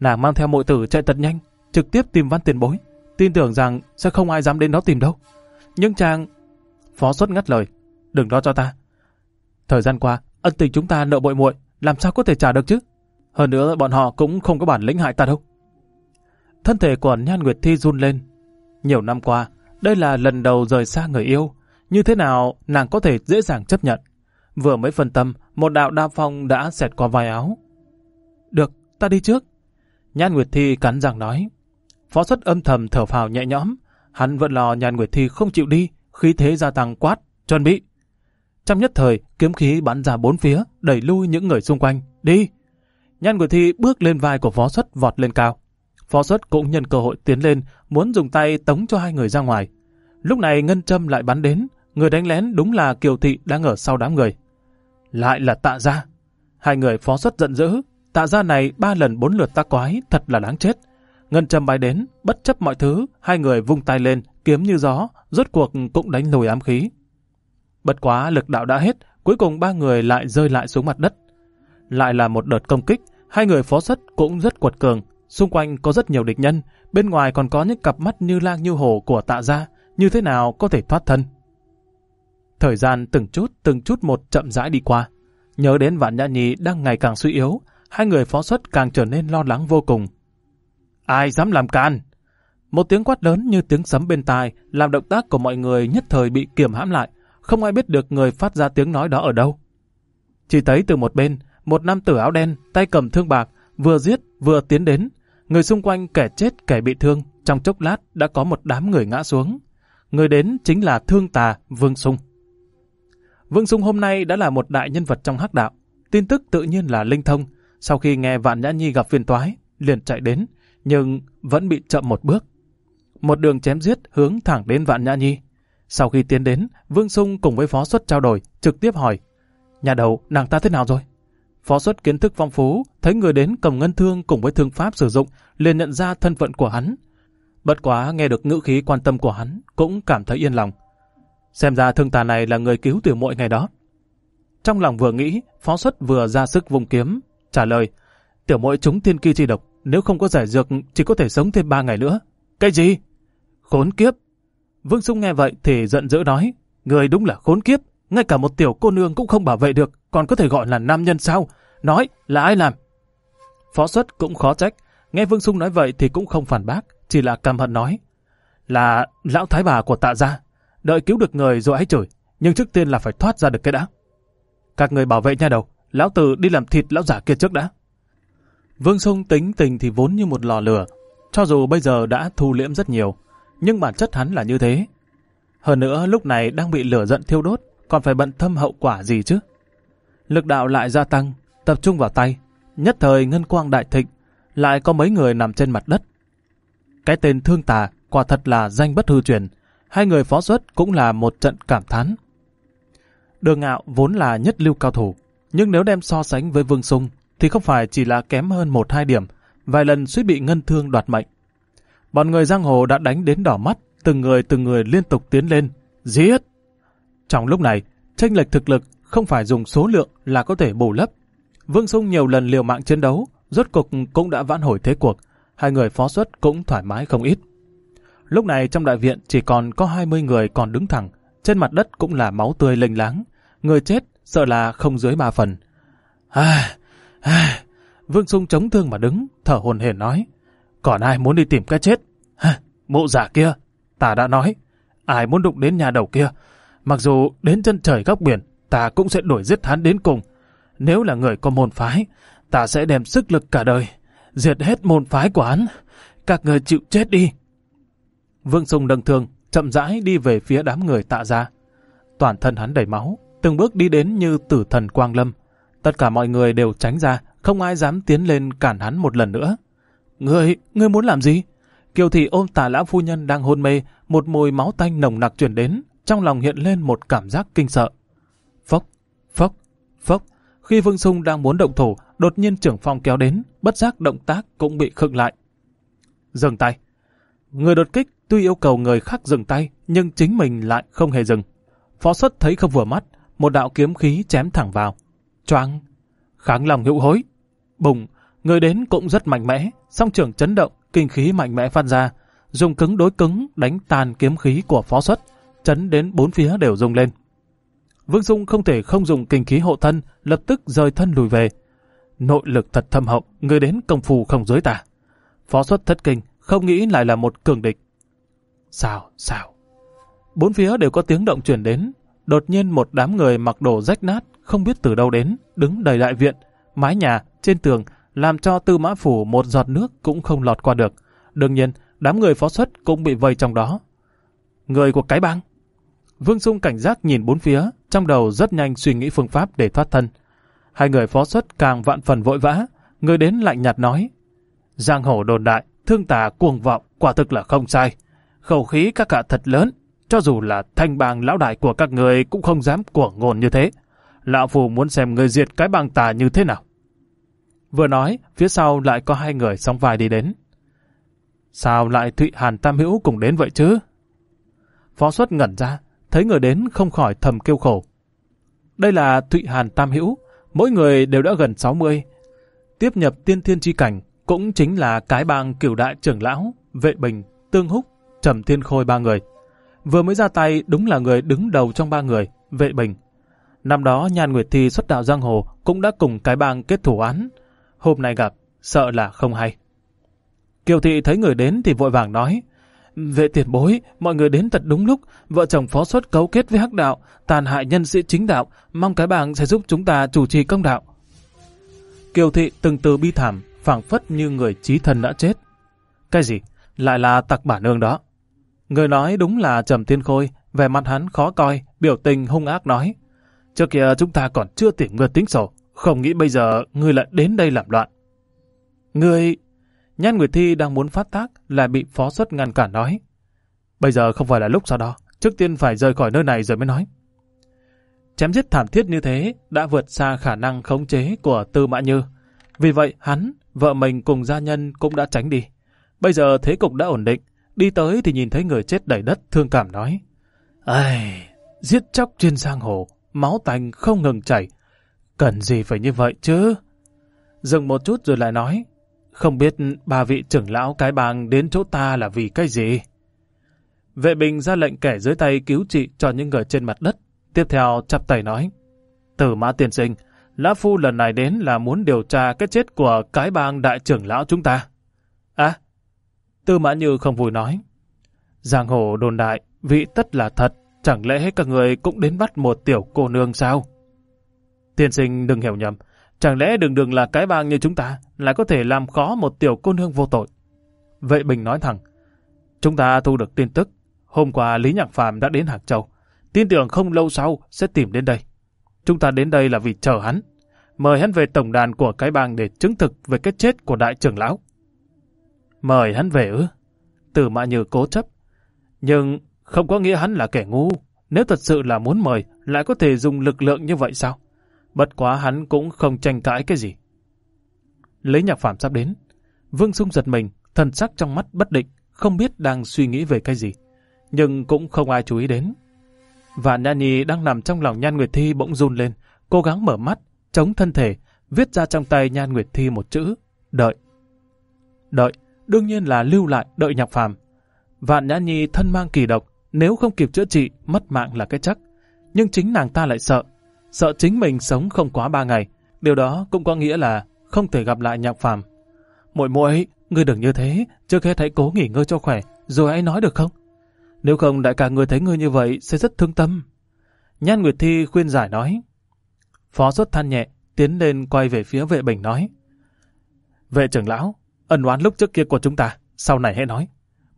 Nàng mang theo muội tử chạy thật nhanh, trực tiếp tìm văn tiền bối, tin tưởng rằng sẽ không ai dám đến đó tìm đâu. Nhưng chàng... Phó xuất ngắt lời, đừng lo cho ta. Thời gian qua, ân tình chúng ta nợ bội muội, làm sao có thể trả được chứ? Hơn nữa bọn họ cũng không có bản lĩnh hại ta đâu. Thân thể của Nhan Nguyệt Thi run lên. Nhiều năm qua, đây là lần đầu rời xa người yêu. Như thế nào nàng có thể dễ dàng chấp nhận. Vừa mới phân tâm, một đạo đa phong đã xẹt qua vai áo. Được, ta đi trước. Nhan Nguyệt Thi cắn răng nói. Phó xuất âm thầm thở phào nhẹ nhõm. Hắn vẫn lo Nhan Nguyệt Thi không chịu đi, khí thế gia tăng quát, chuẩn bị. Trong nhất thời, kiếm khí bắn ra bốn phía, đẩy lui những người xung quanh. Đi! Nhan Nguyệt Thi bước lên vai của Phó Xuất vọt lên cao. Phó Xuất cũng nhân cơ hội tiến lên, muốn dùng tay tống cho hai người ra ngoài. Lúc này Ngân Trâm lại bắn đến, người đánh lén đúng là Kiều Thị đang ở sau đám người. Lại là tạ gia. Hai người Phó Xuất giận dữ, tạ gia này ba lần bốn lượt ta quái, thật là đáng chết. Ngân Trâm bay đến, bất chấp mọi thứ, hai người vung tay lên, kiếm như gió, rốt cuộc cũng đánh lùi ám khí. Bất quá lực đạo đã hết, cuối cùng ba người lại rơi lại xuống mặt đất. Lại là một đợt công kích, Hai người phó sất cũng rất quật cường, xung quanh có rất nhiều địch nhân, bên ngoài còn có những cặp mắt như lang như hổ của tạ gia, như thế nào có thể thoát thân. Thời gian từng chút từng chút một chậm rãi đi qua, nhớ đến vạn nhã nhì đang ngày càng suy yếu, hai người phó xuất càng trở nên lo lắng vô cùng. Ai dám làm can? Một tiếng quát lớn như tiếng sấm bên tai làm động tác của mọi người nhất thời bị kiềm hãm lại, không ai biết được người phát ra tiếng nói đó ở đâu. Chỉ thấy từ một bên, một nam tử áo đen, tay cầm thương bạc, vừa giết vừa tiến đến. Người xung quanh kẻ chết kẻ bị thương, trong chốc lát đã có một đám người ngã xuống. Người đến chính là thương tà Vương Sung. Vương Sung hôm nay đã là một đại nhân vật trong hắc đạo. Tin tức tự nhiên là linh thông. Sau khi nghe Vạn Nhã Nhi gặp phiền toái, liền chạy đến, nhưng vẫn bị chậm một bước. Một đường chém giết hướng thẳng đến Vạn Nhã Nhi. Sau khi tiến đến, Vương Sung cùng với phó xuất trao đổi, trực tiếp hỏi, nhà đầu nàng ta thế nào rồi? Phó xuất kiến thức phong phú, thấy người đến cầm ngân thương cùng với thương pháp sử dụng, liền nhận ra thân phận của hắn. Bất quá nghe được ngữ khí quan tâm của hắn, cũng cảm thấy yên lòng. Xem ra thương tà này là người cứu tiểu muội ngày đó. Trong lòng vừa nghĩ, phó xuất vừa ra sức vùng kiếm, trả lời, tiểu muội chúng thiên kỳ chi độc, nếu không có giải dược chỉ có thể sống thêm ba ngày nữa. Cái gì? Khốn kiếp! Vương Sung nghe vậy thì giận dữ nói, người đúng là khốn kiếp, ngay cả một tiểu cô nương cũng không bảo vệ được, còn có thể gọi là nam nhân sao? Nói là ai làm? Phó xuất cũng khó trách, nghe Vương Sung nói vậy thì cũng không phản bác, chỉ là căm hận nói. Là lão thái bà của tạ gia, đợi cứu được người rồi hãy chửi, nhưng trước tiên là phải thoát ra được cái đã. Các người bảo vệ nha đầu, lão tử đi làm thịt lão giả kia trước đã. Vương Sung tính tình thì vốn như một lò lửa, cho dù bây giờ đã thu liễm rất nhiều, nhưng bản chất hắn là như thế. Hơn nữa lúc này đang bị lửa giận thiêu đốt, còn phải bận thâm hậu quả gì chứ? lực đạo lại gia tăng, tập trung vào tay, nhất thời ngân quang đại thịnh, lại có mấy người nằm trên mặt đất. Cái tên thương tà quả thật là danh bất hư truyền, hai người phó xuất cũng là một trận cảm thán. Đường ngạo vốn là nhất lưu cao thủ, nhưng nếu đem so sánh với Vương Sung thì không phải chỉ là kém hơn một hai điểm, vài lần suýt bị ngân thương đoạt mệnh. Bọn người giang hồ đã đánh đến đỏ mắt, từng người từng người liên tục tiến lên, giết. Trong lúc này, tranh lệch thực lực không phải dùng số lượng là có thể bù lấp. Vương Sung nhiều lần liều mạng chiến đấu, rốt cục cũng đã vãn hồi thế cuộc, hai người phó xuất cũng thoải mái không ít. Lúc này trong đại viện chỉ còn có 20 người còn đứng thẳng, trên mặt đất cũng là máu tươi lênh láng, người chết sợ là không dưới ba phần. À, à, Vương Sung chống thương mà đứng, thở hồn hển nói, còn ai muốn đi tìm cái chết? À, mộ giả kia, ta đã nói, ai muốn đụng đến nhà đầu kia, mặc dù đến chân trời góc biển ta cũng sẽ đuổi giết hắn đến cùng. Nếu là người có môn phái, ta sẽ đem sức lực cả đời, diệt hết môn phái của hắn. Các người chịu chết đi. Vương Sùng đâng thường chậm rãi đi về phía đám người tạ ra. Toàn thân hắn đầy máu, từng bước đi đến như tử thần Quang Lâm. Tất cả mọi người đều tránh ra, không ai dám tiến lên cản hắn một lần nữa. Ngươi, ngươi muốn làm gì? Kiều thị ôm tà lão phu nhân đang hôn mê, một mùi máu tanh nồng nặc chuyển đến, trong lòng hiện lên một cảm giác kinh sợ. Phốc, khi Vương Sung đang muốn động thủ, đột nhiên trưởng phòng kéo đến, bất giác động tác cũng bị khựng lại. Dừng tay. Người đột kích tuy yêu cầu người khác dừng tay, nhưng chính mình lại không hề dừng. Phó xuất thấy không vừa mắt, một đạo kiếm khí chém thẳng vào. Choang, kháng lòng hữu hối. Bùng, người đến cũng rất mạnh mẽ, song trưởng chấn động, kinh khí mạnh mẽ phát ra, dùng cứng đối cứng đánh tàn kiếm khí của phó xuất, chấn đến bốn phía đều rung lên. Vương Dung không thể không dùng kinh khí hộ thân, lập tức rời thân lùi về. Nội lực thật thâm hậu, người đến công phu không giới tả. Phó xuất thất kinh, không nghĩ lại là một cường địch. Sao, sao? Bốn phía đều có tiếng động chuyển đến. Đột nhiên một đám người mặc đồ rách nát, không biết từ đâu đến, đứng đầy đại viện, mái nhà, trên tường, làm cho tư mã phủ một giọt nước cũng không lọt qua được. Đương nhiên, đám người phó xuất cũng bị vây trong đó. Người của cái bang. Vương Dung cảnh giác nhìn bốn phía, trong đầu rất nhanh suy nghĩ phương pháp để thoát thân. Hai người phó xuất càng vạn phần vội vã, người đến lạnh nhạt nói. Giang hồ đồn đại, thương tà cuồng vọng, quả thực là không sai. Khẩu khí các cả thật lớn, cho dù là thanh bang lão đại của các người cũng không dám cuồng ngồn như thế. Lão phù muốn xem người diệt cái bang tà như thế nào. Vừa nói, phía sau lại có hai người song vai đi đến. Sao lại Thụy Hàn Tam Hữu cùng đến vậy chứ? Phó xuất ngẩn ra, thấy người đến không khỏi thầm kêu khổ. Đây là Thụy Hàn Tam Hữu, mỗi người đều đã gần 60. Tiếp nhập tiên thiên chi cảnh, cũng chính là cái bang cửu đại trưởng lão, vệ bình, tương húc, trầm thiên khôi ba người. Vừa mới ra tay đúng là người đứng đầu trong ba người, vệ bình. Năm đó Nhan Nguyệt Thi xuất đạo giang hồ cũng đã cùng cái bang kết thủ án. Hôm nay gặp, sợ là không hay. Kiều thị thấy người đến thì vội vàng nói, về tiền bối, mọi người đến thật đúng lúc, vợ chồng phó xuất cấu kết với hắc đạo, tàn hại nhân sĩ chính đạo, mong cái bảng sẽ giúp chúng ta chủ trì công đạo. Kiều thị từng từ bi thảm, phảng phất như người trí thần đã chết. Cái gì? Lại là tặc bản nương đó. Người nói đúng là Trầm Tiên Khôi, vẻ mặt hắn khó coi, biểu tình hung ác nói. Trước kia chúng ta còn chưa tìm người tính sổ, không nghĩ bây giờ ngươi lại đến đây làm loạn. Ngươi Nhan Nguyệt Thi đang muốn phát tác là bị phó xuất ngăn cản nói. Bây giờ không phải là lúc sau đó, trước tiên phải rời khỏi nơi này rồi mới nói. Chém giết thảm thiết như thế đã vượt xa khả năng khống chế của Tư Mã Như. Vì vậy hắn, vợ mình cùng gia nhân cũng đã tránh đi. Bây giờ thế cục đã ổn định, đi tới thì nhìn thấy người chết đầy đất thương cảm nói. Ai, giết chóc trên giang hồ, máu tanh không ngừng chảy. Cần gì phải như vậy chứ? Dừng một chút rồi lại nói. Không biết ba vị trưởng lão cái bang đến chỗ ta là vì cái gì? Vệ Bình ra lệnh kẻ dưới tay cứu trị cho những người trên mặt đất. Tiếp theo chắp tay nói. Tử mã tiền sinh, Lã Phu lần này đến là muốn điều tra cái chết của cái bang đại trưởng lão chúng ta. À, Tư Mã Như không vui nói. Giang hồ đồn đại, vị tất là thật, chẳng lẽ các người cũng đến bắt một tiểu cô nương sao? Tiên sinh đừng hiểu nhầm, Chẳng lẽ đường đường là cái bang như chúng ta lại có thể làm khó một tiểu cô nương vô tội? vậy Bình nói thẳng, chúng ta thu được tin tức. Hôm qua Lý Nhạc Phàm đã đến Hàng Châu. Tin tưởng không lâu sau sẽ tìm đến đây. Chúng ta đến đây là vì chờ hắn. Mời hắn về tổng đàn của cái bang để chứng thực về cái chết của đại trưởng lão. Mời hắn về ư? Từ mạ như cố chấp. Nhưng không có nghĩa hắn là kẻ ngu. Nếu thật sự là muốn mời, lại có thể dùng lực lượng như vậy sao? Bất quá hắn cũng không tranh cãi cái gì. Lấy nhạc phạm sắp đến. Vương Dung giật mình, thần sắc trong mắt bất định, không biết đang suy nghĩ về cái gì. Nhưng cũng không ai chú ý đến. Và Nhan Nhi đang nằm trong lòng Nhan Nguyệt Thi bỗng run lên, cố gắng mở mắt, chống thân thể, viết ra trong tay Nhan Nguyệt Thi một chữ, đợi. Đợi, đương nhiên là lưu lại đợi nhạc phàm. Vạn Nhã Nhi thân mang kỳ độc, nếu không kịp chữa trị, mất mạng là cái chắc. Nhưng chính nàng ta lại sợ, sợ chính mình sống không quá ba ngày. Điều đó cũng có nghĩa là không thể gặp lại nhạc phàm. Muội muội, ngươi đừng như thế, trước hết hãy cố nghỉ ngơi cho khỏe, rồi hãy nói được không? Nếu không đại ca ngươi thấy ngươi như vậy sẽ rất thương tâm. Nhan Nguyệt Thi khuyên giải nói. Phó xuất than nhẹ, tiến lên quay về phía vệ bình nói. Vệ trưởng lão, ẩn oán lúc trước kia của chúng ta, sau này hãy nói.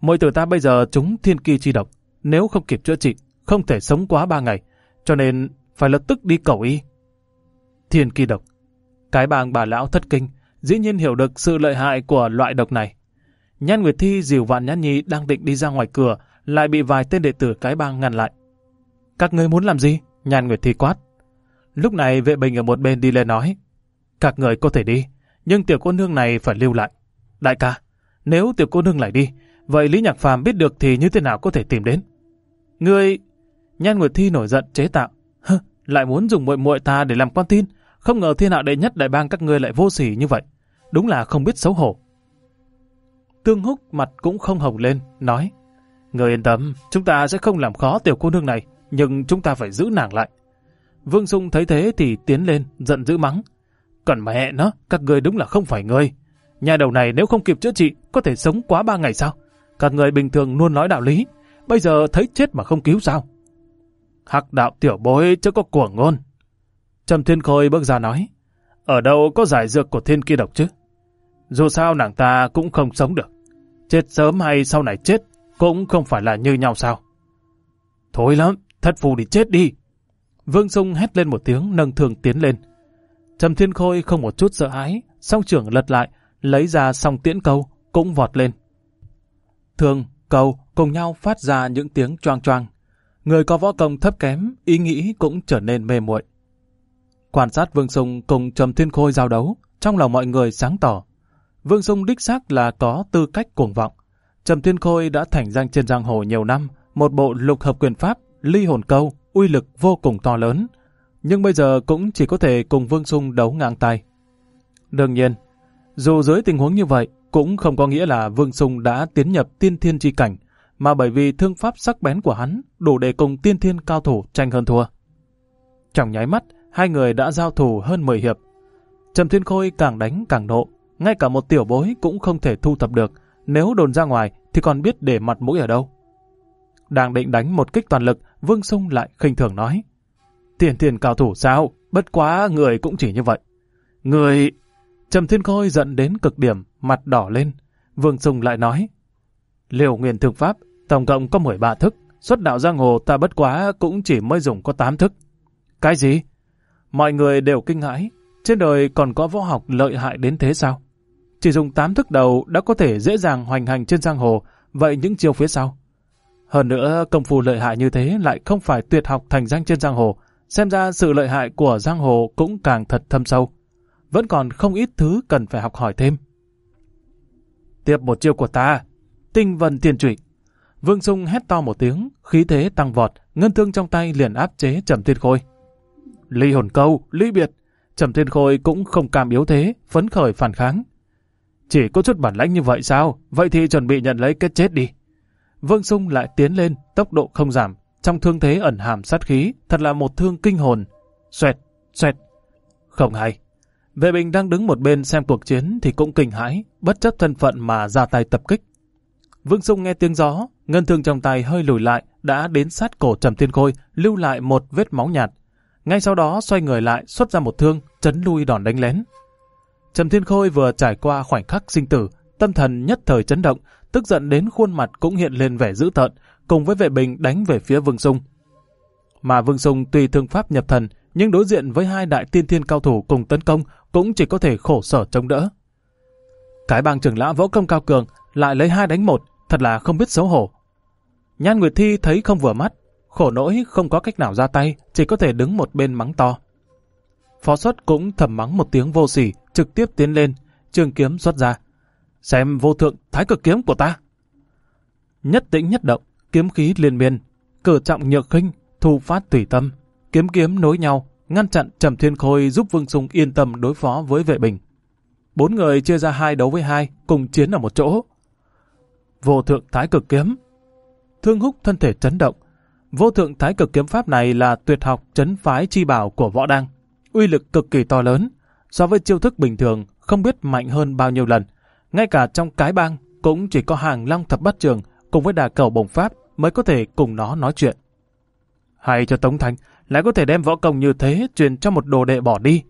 Mỗi tử ta bây giờ chúng thiên kỳ chi độc, nếu không kịp chữa trị, không thể sống quá ba ngày, cho nên phải lập tức đi cầu y. Thiên kỳ độc. Cái bàng bà lão thất kinh, dĩ nhiên hiểu được sự lợi hại của loại độc này. Nhan Nguyệt Thi dìu vạn Nhan Nhi đang định đi ra ngoài cửa, lại bị vài tên đệ tử cái bang ngăn lại. Các người muốn làm gì? Nhan Nguyệt Thi quát. Lúc này vệ bình ở một bên đi lên nói. Các người có thể đi, nhưng tiểu cô nương này phải lưu lại. Đại ca, nếu tiểu cô nương lại đi, vậy Lý Nhạc Phàm biết được thì như thế nào có thể tìm đến? Ngươi... Nhan Nguyệt Thi nổi giận chế tạo lại muốn dùng muội muội ta để làm quan tin, không ngờ thiên hạ đệ nhất đại bang các ngươi lại vô sỉ như vậy, đúng là không biết xấu hổ. Tương Húc mặt cũng không hồng lên, nói: "Ngươi yên tâm, chúng ta sẽ không làm khó tiểu cô nương này, nhưng chúng ta phải giữ nàng lại." Vương Dung thấy thế thì tiến lên, giận dữ mắng: "Cần mẹ nó, các ngươi đúng là không phải người. Nhà đầu này nếu không kịp chữa trị, có thể sống quá ba ngày sao? Các người bình thường luôn nói đạo lý, bây giờ thấy chết mà không cứu sao?" Hắc đạo tiểu bối chứ có của ngôn. Trầm Thiên Khôi bước ra nói, ở đâu có giải dược của thiên kia độc chứ? Dù sao nàng ta cũng không sống được. Chết sớm hay sau này chết cũng không phải là như nhau sao? Thôi lắm, thất phù đi chết đi. Vương Sung hét lên một tiếng nâng thường tiến lên. Trầm Thiên Khôi không một chút sợ hãi, song trưởng lật lại, lấy ra song tiễn câu, cũng vọt lên. Thường, câu cùng nhau phát ra những tiếng choang choang. Người có võ công thấp kém, ý nghĩ cũng trở nên mê muội. Quan sát Vương Sung cùng Trầm Thiên Khôi giao đấu, trong lòng mọi người sáng tỏ. Vương Sung đích xác là có tư cách cuồng vọng. Trầm Thiên Khôi đã thành danh trên giang hồ nhiều năm, một bộ lục hợp quyền pháp, ly hồn câu, uy lực vô cùng to lớn. Nhưng bây giờ cũng chỉ có thể cùng Vương Sung đấu ngang tay. Đương nhiên, dù dưới tình huống như vậy, cũng không có nghĩa là Vương Sung đã tiến nhập tiên thiên chi cảnh mà bởi vì thương pháp sắc bén của hắn đủ để cùng tiên thiên cao thủ tranh hơn thua. Trong nháy mắt, hai người đã giao thủ hơn 10 hiệp. Trầm Thiên Khôi càng đánh càng nộ, ngay cả một tiểu bối cũng không thể thu thập được, nếu đồn ra ngoài thì còn biết để mặt mũi ở đâu. Đang định đánh một kích toàn lực, Vương Sung lại khinh thường nói. Tiền thiên cao thủ sao, bất quá người cũng chỉ như vậy. Người... Trầm Thiên Khôi giận đến cực điểm, mặt đỏ lên. Vương Sung lại nói. Liều nguyền thương pháp Tổng cộng có 13 thức, xuất đạo giang hồ ta bất quá cũng chỉ mới dùng có 8 thức. Cái gì? Mọi người đều kinh hãi, trên đời còn có võ học lợi hại đến thế sao? Chỉ dùng 8 thức đầu đã có thể dễ dàng hoành hành trên giang hồ, vậy những chiêu phía sau? Hơn nữa công phu lợi hại như thế lại không phải tuyệt học thành danh trên giang hồ, xem ra sự lợi hại của giang hồ cũng càng thật thâm sâu. Vẫn còn không ít thứ cần phải học hỏi thêm. Tiếp một chiêu của ta, tinh vần tiền trụy. Vương Sung hét to một tiếng, khí thế tăng vọt, ngân thương trong tay liền áp chế Trầm Thiên Khôi. Ly hồn câu, ly biệt, Trầm Thiên Khôi cũng không cam yếu thế, phấn khởi phản kháng. Chỉ có chút bản lãnh như vậy sao? Vậy thì chuẩn bị nhận lấy cái chết đi. Vương Sung lại tiến lên, tốc độ không giảm, trong thương thế ẩn hàm sát khí, thật là một thương kinh hồn. Xoẹt, xoẹt. Không hay. Vệ Bình đang đứng một bên xem cuộc chiến thì cũng kinh hãi, bất chấp thân phận mà ra tay tập kích. Vương Sung nghe tiếng gió, ngân thương trong tay hơi lùi lại, đã đến sát cổ Trầm Thiên Khôi, lưu lại một vết máu nhạt. Ngay sau đó xoay người lại, xuất ra một thương, chấn lui đòn đánh lén. Trầm Thiên Khôi vừa trải qua khoảnh khắc sinh tử, tâm thần nhất thời chấn động, tức giận đến khuôn mặt cũng hiện lên vẻ dữ tợn, cùng với vệ bình đánh về phía Vương Sung. Mà Vương Sung tuy thương pháp nhập thần, nhưng đối diện với hai đại tiên thiên cao thủ cùng tấn công cũng chỉ có thể khổ sở chống đỡ. Cái bang trưởng lão võ công cao cường lại lấy hai đánh một, thật là không biết xấu hổ. Nhan Nguyệt Thi thấy không vừa mắt, khổ nỗi không có cách nào ra tay, chỉ có thể đứng một bên mắng to. Phó xuất cũng thầm mắng một tiếng vô sỉ, trực tiếp tiến lên, trường kiếm xuất ra. Xem vô thượng thái cực kiếm của ta. Nhất tĩnh nhất động, kiếm khí liên miên, cử trọng nhược khinh, thu phát tùy tâm, kiếm kiếm nối nhau, ngăn chặn Trầm Thiên Khôi giúp Vương Sùng yên tâm đối phó với vệ bình. Bốn người chia ra hai đấu với hai, cùng chiến ở một chỗ, vô thượng thái cực kiếm. Thương Húc thân thể chấn động. Vô thượng thái cực kiếm pháp này là tuyệt học chấn phái chi bảo của võ đăng. Uy lực cực kỳ to lớn, so với chiêu thức bình thường không biết mạnh hơn bao nhiêu lần. Ngay cả trong cái bang cũng chỉ có hàng long thập bắt trường cùng với đà cầu bồng pháp mới có thể cùng nó nói chuyện. Hay cho Tống Thành lại có thể đem võ công như thế truyền cho một đồ đệ bỏ đi.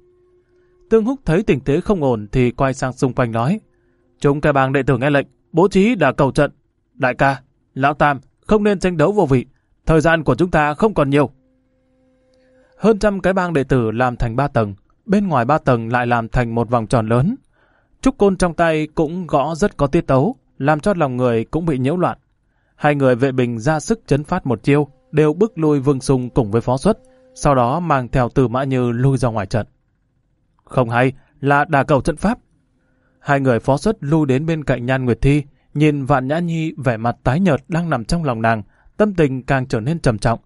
Tương Húc thấy tình thế không ổn thì quay sang xung quanh nói. Chúng cái bang đệ tử nghe lệnh, bố trí đã cầu trận. Đại ca, Lão Tam, không nên tranh đấu vô vị. Thời gian của chúng ta không còn nhiều. Hơn trăm cái bang đệ tử làm thành ba tầng. Bên ngoài ba tầng lại làm thành một vòng tròn lớn. Trúc côn trong tay cũng gõ rất có tiết tấu, làm cho lòng người cũng bị nhiễu loạn. Hai người vệ bình ra sức chấn phát một chiêu, đều bước lui Vương Sung cùng với Phó Xuất, sau đó mang theo Từ Mã Như lui ra ngoài trận. Không hay, là đà cầu trận pháp, Hai người phó xuất lưu đến bên cạnh Nhan Nguyệt Thi, nhìn Vạn Nhã Nhi vẻ mặt tái nhợt đang nằm trong lòng nàng, tâm tình càng trở nên trầm trọng.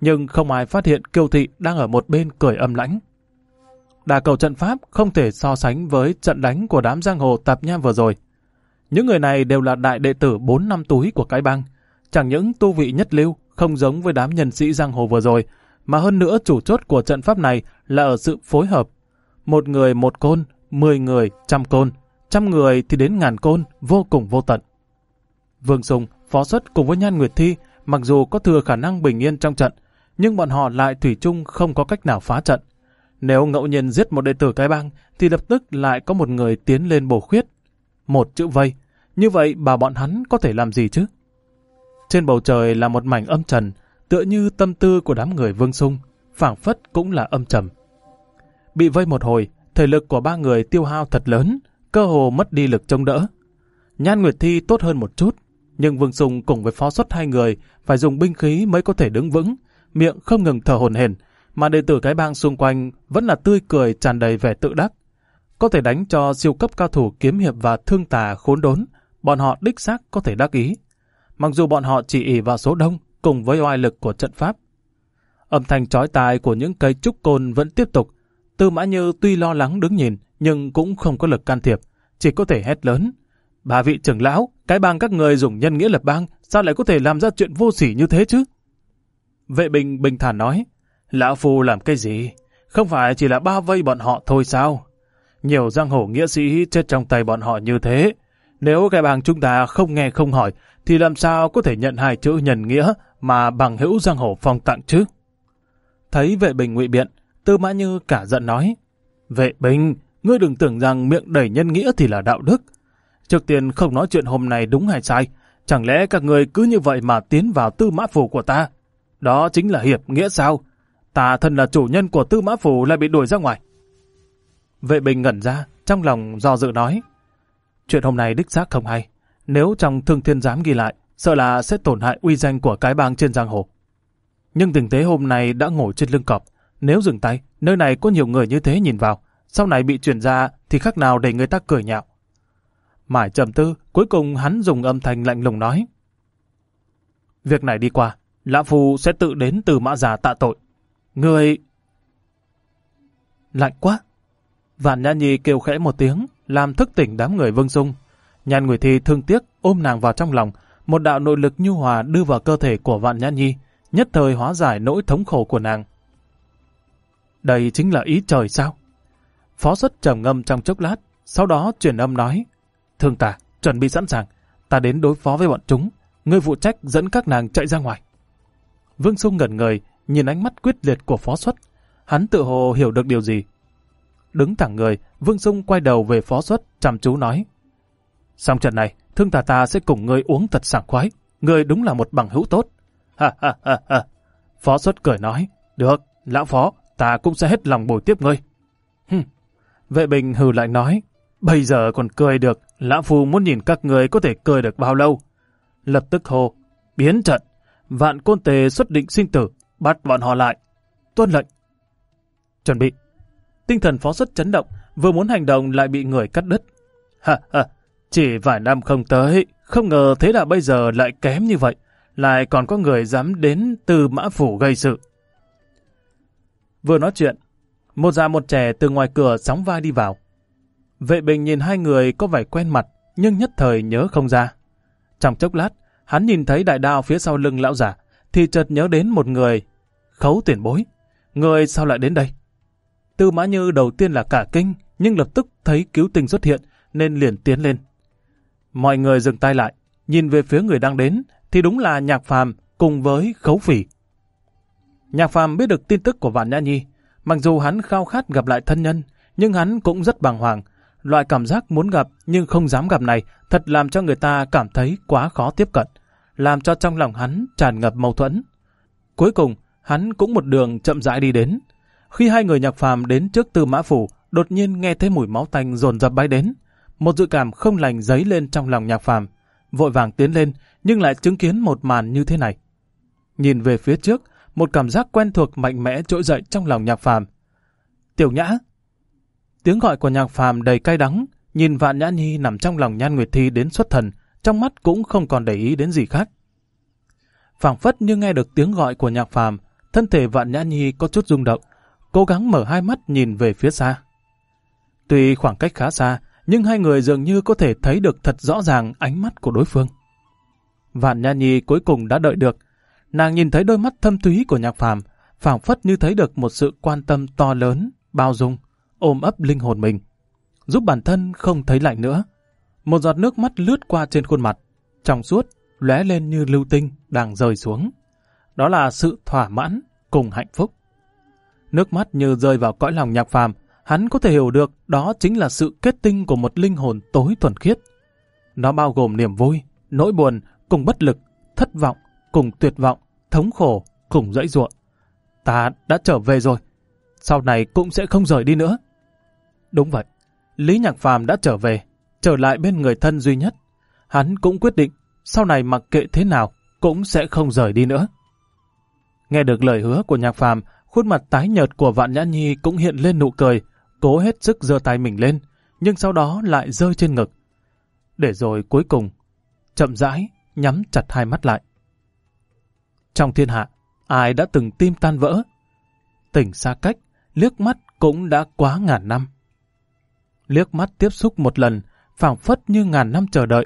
Nhưng không ai phát hiện kiều Thị đang ở một bên cười âm lãnh. Đà cầu trận pháp không thể so sánh với trận đánh của đám giang hồ tạp nham vừa rồi. Những người này đều là đại đệ tử 4 năm túi của cái băng Chẳng những tu vị nhất lưu, không giống với đám nhân sĩ giang hồ vừa rồi, mà hơn nữa chủ chốt của trận pháp này là ở sự phối hợp. Một người một côn, 10 người trăm côn trăm người thì đến ngàn côn, vô cùng vô tận. Vương Sùng, Phó Xuất cùng với Nhan Nguyệt Thi, mặc dù có thừa khả năng bình yên trong trận, nhưng bọn họ lại thủy chung không có cách nào phá trận. Nếu ngẫu nhiên giết một đệ tử cái bang, thì lập tức lại có một người tiến lên bổ khuyết. Một chữ vây, như vậy bà bọn hắn có thể làm gì chứ? Trên bầu trời là một mảnh âm trần, tựa như tâm tư của đám người Vương Sùng phảng phất cũng là âm trầm. Bị vây một hồi, thể lực của ba người tiêu hao thật lớn, cơ hồ mất đi lực trông đỡ. Nhan Nguyệt Thi tốt hơn một chút, nhưng Vương Sùng cùng với phó xuất hai người phải dùng binh khí mới có thể đứng vững, miệng không ngừng thở hồn hển, mà đệ tử cái bang xung quanh vẫn là tươi cười tràn đầy vẻ tự đắc. Có thể đánh cho siêu cấp cao thủ kiếm hiệp và thương tà khốn đốn, bọn họ đích xác có thể đắc ý. Mặc dù bọn họ chỉ ỉ vào số đông cùng với oai lực của trận pháp. Âm thanh trói tài của những cây trúc côn vẫn tiếp tục, Tư Mã Như tuy lo lắng đứng nhìn, nhưng cũng không có lực can thiệp, chỉ có thể hét lớn. Bà vị trưởng lão, cái bang các người dùng nhân nghĩa lập bang, sao lại có thể làm ra chuyện vô sỉ như thế chứ? Vệ bình bình thản nói, lão phu làm cái gì? Không phải chỉ là bao vây bọn họ thôi sao? Nhiều giang hồ nghĩa sĩ chết trong tay bọn họ như thế. Nếu cái bang chúng ta không nghe không hỏi, thì làm sao có thể nhận hai chữ nhân nghĩa mà bằng hữu giang hồ phong tặng chứ? Thấy vệ bình ngụy biện, tư mã như cả giận nói, Vệ bình, Ngươi đừng tưởng rằng miệng đẩy nhân nghĩa thì là đạo đức. Trước tiên không nói chuyện hôm nay đúng hay sai. Chẳng lẽ các người cứ như vậy mà tiến vào tư mã phủ của ta? Đó chính là hiệp nghĩa sao? Ta thân là chủ nhân của tư mã phủ lại bị đuổi ra ngoài. Vệ bình ngẩn ra, trong lòng do dự nói. Chuyện hôm nay đích xác không hay. Nếu trong thương thiên giám ghi lại, sợ là sẽ tổn hại uy danh của cái bang trên giang hồ. Nhưng tình thế hôm nay đã ngồi trên lưng cọp. Nếu dừng tay, nơi này có nhiều người như thế nhìn vào, sau này bị chuyển ra thì khác nào để người ta cười nhạo. Mải trầm tư, cuối cùng hắn dùng âm thanh lạnh lùng nói. Việc này đi qua, Lã Phu sẽ tự đến từ mã già tạ tội. Người... Lạnh quá! Vạn Nhã Nhi kêu khẽ một tiếng, làm thức tỉnh đám người Vương sung. Nhan Người Thi thương tiếc ôm nàng vào trong lòng, một đạo nội lực nhu hòa đưa vào cơ thể của Vạn Nhã Nhi, nhất thời hóa giải nỗi thống khổ của nàng. Đây chính là ý trời sao? Phó xuất trầm ngâm trong chốc lát, sau đó truyền âm nói, Thương tà, chuẩn bị sẵn sàng, ta đến đối phó với bọn chúng, ngươi phụ trách dẫn các nàng chạy ra ngoài. Vương Sung ngẩn người, nhìn ánh mắt quyết liệt của phó xuất, hắn tự hồ hiểu được điều gì. Đứng thẳng người, Vương Sung quay đầu về phó xuất, chăm chú nói, Xong trận này, thương tà ta sẽ cùng ngươi uống thật sảng khoái, ngươi đúng là một bằng hữu tốt. [laughs] Ha ha ha ha. Phó xuất cười nói, được, lão phó, ta cũng sẽ hết lòng bồi tiếp ngươi. [laughs] Hừm. Vệ bình hừ lại nói, bây giờ còn cười được, lão phu muốn nhìn các người có thể cười được bao lâu. Lập tức hô: biến trận, vạn côn tề xuất định sinh tử, bắt bọn họ lại. Tuân lệnh. Chuẩn bị. Tinh thần phó xuất chấn động, vừa muốn hành động lại bị người cắt đứt. Ha ha, chỉ vài năm không tới, không ngờ thế là bây giờ lại kém như vậy, lại còn có người dám đến từ mã phủ gây sự. Vừa nói chuyện, một già một trẻ từ ngoài cửa sóng vai đi vào. Vệ bình nhìn hai người có vẻ quen mặt, nhưng nhất thời nhớ không ra. Trong chốc lát, hắn nhìn thấy đại đao phía sau lưng lão giả, thì chợt nhớ đến một người. Khấu tuyển bối. Người sao lại đến đây? Tư Mã Như đầu tiên là cả kinh, nhưng lập tức thấy cứu tình xuất hiện, nên liền tiến lên. Mọi người dừng tay lại, nhìn về phía người đang đến, thì đúng là Nhạc Phàm cùng với Khấu Phỉ. Nhạc Phàm biết được tin tức của Vạn Nhã Nhi, Mặc dù hắn khao khát gặp lại thân nhân, nhưng hắn cũng rất bàng hoàng. Loại cảm giác muốn gặp nhưng không dám gặp này thật làm cho người ta cảm thấy quá khó tiếp cận, làm cho trong lòng hắn tràn ngập mâu thuẫn. Cuối cùng, hắn cũng một đường chậm rãi đi đến. Khi hai người nhạc phàm đến trước tư mã phủ, đột nhiên nghe thấy mùi máu tanh dồn dập bay đến. Một dự cảm không lành dấy lên trong lòng nhạc phàm. Vội vàng tiến lên, nhưng lại chứng kiến một màn như thế này. Nhìn về phía trước, một cảm giác quen thuộc mạnh mẽ trỗi dậy trong lòng nhạc phàm. Tiểu nhã! Tiếng gọi của nhạc phàm đầy cay đắng, nhìn vạn nhã nhi nằm trong lòng nhan nguyệt thi đến xuất thần, trong mắt cũng không còn để ý đến gì khác. phảng phất như nghe được tiếng gọi của nhạc phàm, thân thể vạn nhã nhi có chút rung động, cố gắng mở hai mắt nhìn về phía xa. Tuy khoảng cách khá xa, nhưng hai người dường như có thể thấy được thật rõ ràng ánh mắt của đối phương. Vạn Nha Nhi cuối cùng đã đợi được, nàng nhìn thấy đôi mắt thâm thúy của nhạc phàm, phảng phất như thấy được một sự quan tâm to lớn, bao dung, ôm ấp linh hồn mình, giúp bản thân không thấy lạnh nữa. Một giọt nước mắt lướt qua trên khuôn mặt, trong suốt, lóe lên như lưu tinh đang rơi xuống. Đó là sự thỏa mãn cùng hạnh phúc. Nước mắt như rơi vào cõi lòng nhạc phàm, hắn có thể hiểu được đó chính là sự kết tinh của một linh hồn tối thuần khiết. Nó bao gồm niềm vui, nỗi buồn cùng bất lực, thất vọng cùng tuyệt vọng, thống khổ, cùng dãy ruộng. Ta đã trở về rồi, sau này cũng sẽ không rời đi nữa. Đúng vậy, Lý Nhạc Phàm đã trở về, trở lại bên người thân duy nhất. Hắn cũng quyết định, sau này mặc kệ thế nào, cũng sẽ không rời đi nữa. Nghe được lời hứa của Nhạc Phàm, khuôn mặt tái nhợt của Vạn Nhã Nhi cũng hiện lên nụ cười, cố hết sức giơ tay mình lên, nhưng sau đó lại rơi trên ngực. Để rồi cuối cùng, chậm rãi, nhắm chặt hai mắt lại. Trong thiên hạ, ai đã từng tim tan vỡ? Tỉnh xa cách, liếc mắt cũng đã quá ngàn năm. Liếc mắt tiếp xúc một lần, phảng phất như ngàn năm chờ đợi.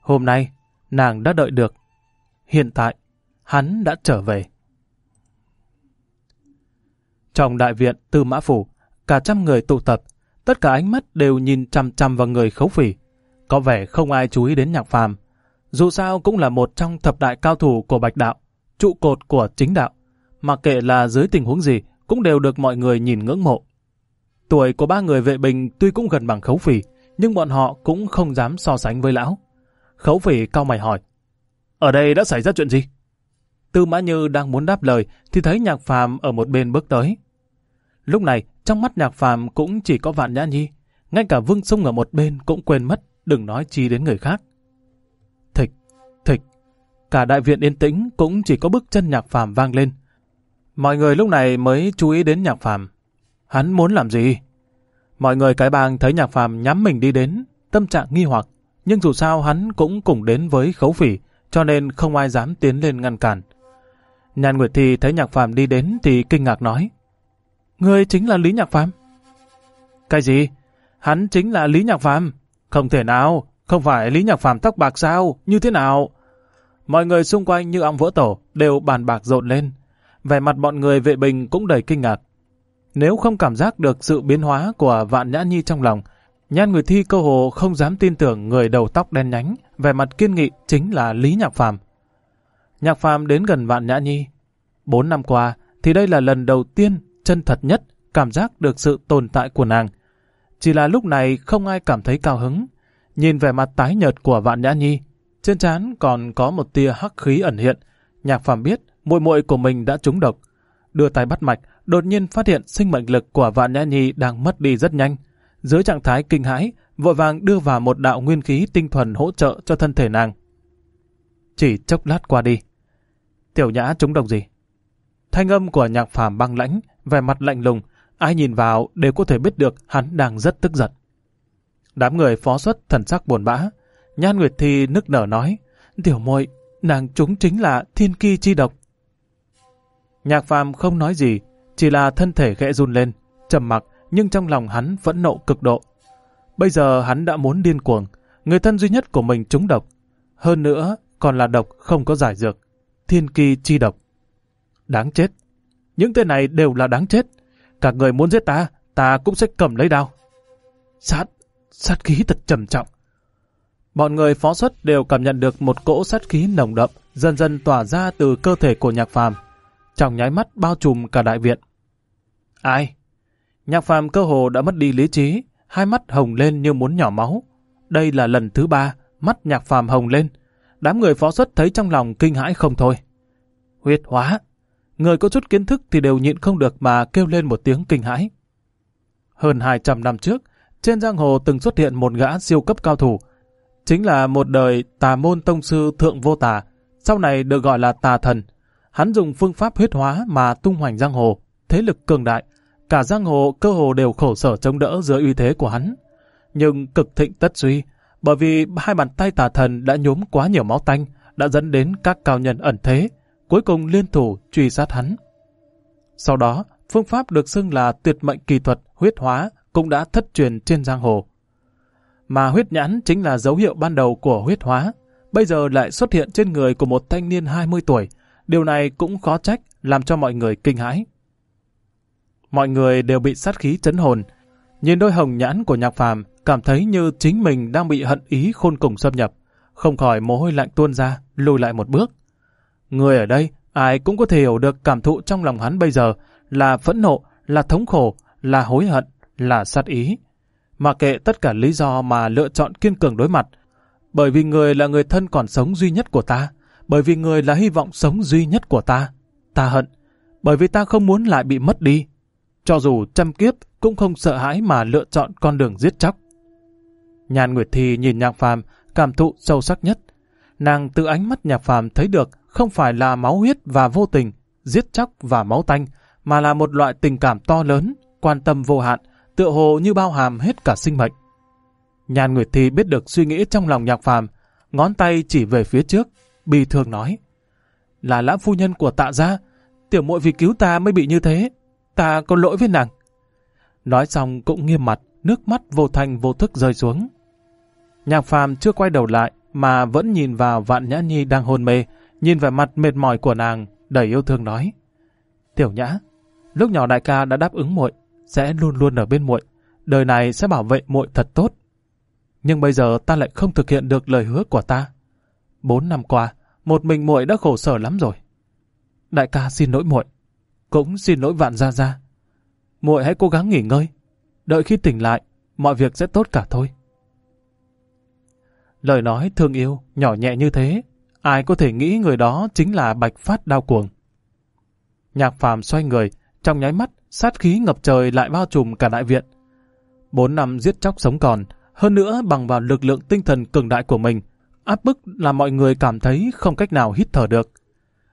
Hôm nay, nàng đã đợi được. Hiện tại, hắn đã trở về. Trong đại viện Tư Mã Phủ, cả trăm người tụ tập, tất cả ánh mắt đều nhìn chăm chăm vào người khấu phỉ. Có vẻ không ai chú ý đến nhạc phàm. Dù sao cũng là một trong thập đại cao thủ của Bạch Đạo trụ cột của chính đạo. Mặc kệ là dưới tình huống gì, cũng đều được mọi người nhìn ngưỡng mộ. Tuổi của ba người vệ bình tuy cũng gần bằng khấu phỉ, nhưng bọn họ cũng không dám so sánh với lão. Khấu phỉ cao mày hỏi, ở đây đã xảy ra chuyện gì? Tư Mã Như đang muốn đáp lời thì thấy Nhạc Phàm ở một bên bước tới. Lúc này, trong mắt Nhạc Phàm cũng chỉ có Vạn Nhã Nhi, ngay cả Vương Sung ở một bên cũng quên mất, đừng nói chi đến người khác cả đại viện yên tĩnh cũng chỉ có bước chân nhạc phàm vang lên. Mọi người lúc này mới chú ý đến nhạc phàm. Hắn muốn làm gì? Mọi người cái bang thấy nhạc phàm nhắm mình đi đến, tâm trạng nghi hoặc, nhưng dù sao hắn cũng cùng đến với khấu phỉ, cho nên không ai dám tiến lên ngăn cản. Nhan Nguyệt Thi thấy nhạc phàm đi đến thì kinh ngạc nói. người chính là Lý Nhạc Phàm Cái gì? Hắn chính là Lý Nhạc Phàm Không thể nào, không phải Lý Nhạc Phàm tóc bạc sao? Như thế nào? Mọi người xung quanh như ong vỡ tổ đều bàn bạc rộn lên. Vẻ mặt bọn người vệ bình cũng đầy kinh ngạc. Nếu không cảm giác được sự biến hóa của vạn nhã nhi trong lòng, nhan người thi cơ hồ không dám tin tưởng người đầu tóc đen nhánh, vẻ mặt kiên nghị chính là Lý Nhạc Phàm. Nhạc Phàm đến gần vạn nhã nhi. Bốn năm qua thì đây là lần đầu tiên chân thật nhất cảm giác được sự tồn tại của nàng. Chỉ là lúc này không ai cảm thấy cao hứng. Nhìn vẻ mặt tái nhợt của vạn nhã nhi, trên trán còn có một tia hắc khí ẩn hiện. Nhạc phàm biết muội muội của mình đã trúng độc. Đưa tay bắt mạch, đột nhiên phát hiện sinh mệnh lực của vạn nhã nhi đang mất đi rất nhanh. Dưới trạng thái kinh hãi, vội vàng đưa vào một đạo nguyên khí tinh thuần hỗ trợ cho thân thể nàng. Chỉ chốc lát qua đi. Tiểu nhã trúng độc gì? Thanh âm của nhạc phàm băng lãnh, vẻ mặt lạnh lùng, ai nhìn vào đều có thể biết được hắn đang rất tức giận. Đám người phó xuất thần sắc buồn bã, Nhan Nguyệt Thi nức nở nói, tiểu muội nàng chúng chính là thiên ki chi độc. Nhạc phàm không nói gì, chỉ là thân thể khẽ run lên, trầm mặc nhưng trong lòng hắn vẫn nộ cực độ. Bây giờ hắn đã muốn điên cuồng, người thân duy nhất của mình trúng độc. Hơn nữa, còn là độc không có giải dược. Thiên kỳ chi độc. Đáng chết. Những tên này đều là đáng chết. Cả người muốn giết ta, ta cũng sẽ cầm lấy đao. Sát, sát khí thật trầm trọng. Bọn người phó xuất đều cảm nhận được một cỗ sát khí nồng đậm, dần dần tỏa ra từ cơ thể của nhạc phàm. Trong nháy mắt bao trùm cả đại viện. Ai? Nhạc phàm cơ hồ đã mất đi lý trí, hai mắt hồng lên như muốn nhỏ máu. Đây là lần thứ ba, mắt nhạc phàm hồng lên. Đám người phó xuất thấy trong lòng kinh hãi không thôi. Huyết hóa! Người có chút kiến thức thì đều nhịn không được mà kêu lên một tiếng kinh hãi. Hơn 200 năm trước, trên giang hồ từng xuất hiện một gã siêu cấp cao thủ, chính là một đời tà môn tông sư thượng vô tà, sau này được gọi là tà thần. Hắn dùng phương pháp huyết hóa mà tung hoành giang hồ, thế lực cường đại, cả giang hồ cơ hồ đều khổ sở chống đỡ dưới uy thế của hắn. Nhưng cực thịnh tất suy, bởi vì hai bàn tay tà thần đã nhốm quá nhiều máu tanh, đã dẫn đến các cao nhân ẩn thế, cuối cùng liên thủ truy sát hắn. Sau đó, phương pháp được xưng là tuyệt mệnh kỳ thuật huyết hóa cũng đã thất truyền trên giang hồ mà huyết nhãn chính là dấu hiệu ban đầu của huyết hóa, bây giờ lại xuất hiện trên người của một thanh niên 20 tuổi. Điều này cũng khó trách, làm cho mọi người kinh hãi. Mọi người đều bị sát khí chấn hồn. Nhìn đôi hồng nhãn của nhạc phàm, cảm thấy như chính mình đang bị hận ý khôn cùng xâm nhập. Không khỏi mồ hôi lạnh tuôn ra, lùi lại một bước. Người ở đây, ai cũng có thể hiểu được cảm thụ trong lòng hắn bây giờ là phẫn nộ, là thống khổ, là hối hận, là sát ý mà kệ tất cả lý do mà lựa chọn kiên cường đối mặt. Bởi vì người là người thân còn sống duy nhất của ta, bởi vì người là hy vọng sống duy nhất của ta. Ta hận, bởi vì ta không muốn lại bị mất đi. Cho dù trăm kiếp cũng không sợ hãi mà lựa chọn con đường giết chóc. Nhàn Nguyệt Thi nhìn Nhạc Phàm, cảm thụ sâu sắc nhất. Nàng từ ánh mắt Nhạc Phàm thấy được không phải là máu huyết và vô tình, giết chóc và máu tanh, mà là một loại tình cảm to lớn, quan tâm vô hạn, tựa hồ như bao hàm hết cả sinh mệnh. Nhàn Nguyệt Thi biết được suy nghĩ trong lòng nhạc phàm, ngón tay chỉ về phía trước, bi thường nói. Là lã phu nhân của tạ gia, tiểu muội vì cứu ta mới bị như thế, ta có lỗi với nàng. Nói xong cũng nghiêm mặt, nước mắt vô thành vô thức rơi xuống. Nhạc phàm chưa quay đầu lại mà vẫn nhìn vào vạn nhã nhi đang hôn mê, nhìn vẻ mặt mệt mỏi của nàng, đầy yêu thương nói. Tiểu nhã, lúc nhỏ đại ca đã đáp ứng muội sẽ luôn luôn ở bên muội, đời này sẽ bảo vệ muội thật tốt. Nhưng bây giờ ta lại không thực hiện được lời hứa của ta. Bốn năm qua, một mình muội đã khổ sở lắm rồi. Đại ca xin lỗi muội, cũng xin lỗi vạn gia gia. Muội hãy cố gắng nghỉ ngơi, đợi khi tỉnh lại, mọi việc sẽ tốt cả thôi. Lời nói thương yêu, nhỏ nhẹ như thế, ai có thể nghĩ người đó chính là Bạch Phát Đao Cuồng. Nhạc Phàm xoay người, trong nháy mắt sát khí ngập trời lại bao trùm cả đại viện. Bốn năm giết chóc sống còn, hơn nữa bằng vào lực lượng tinh thần cường đại của mình, áp bức làm mọi người cảm thấy không cách nào hít thở được.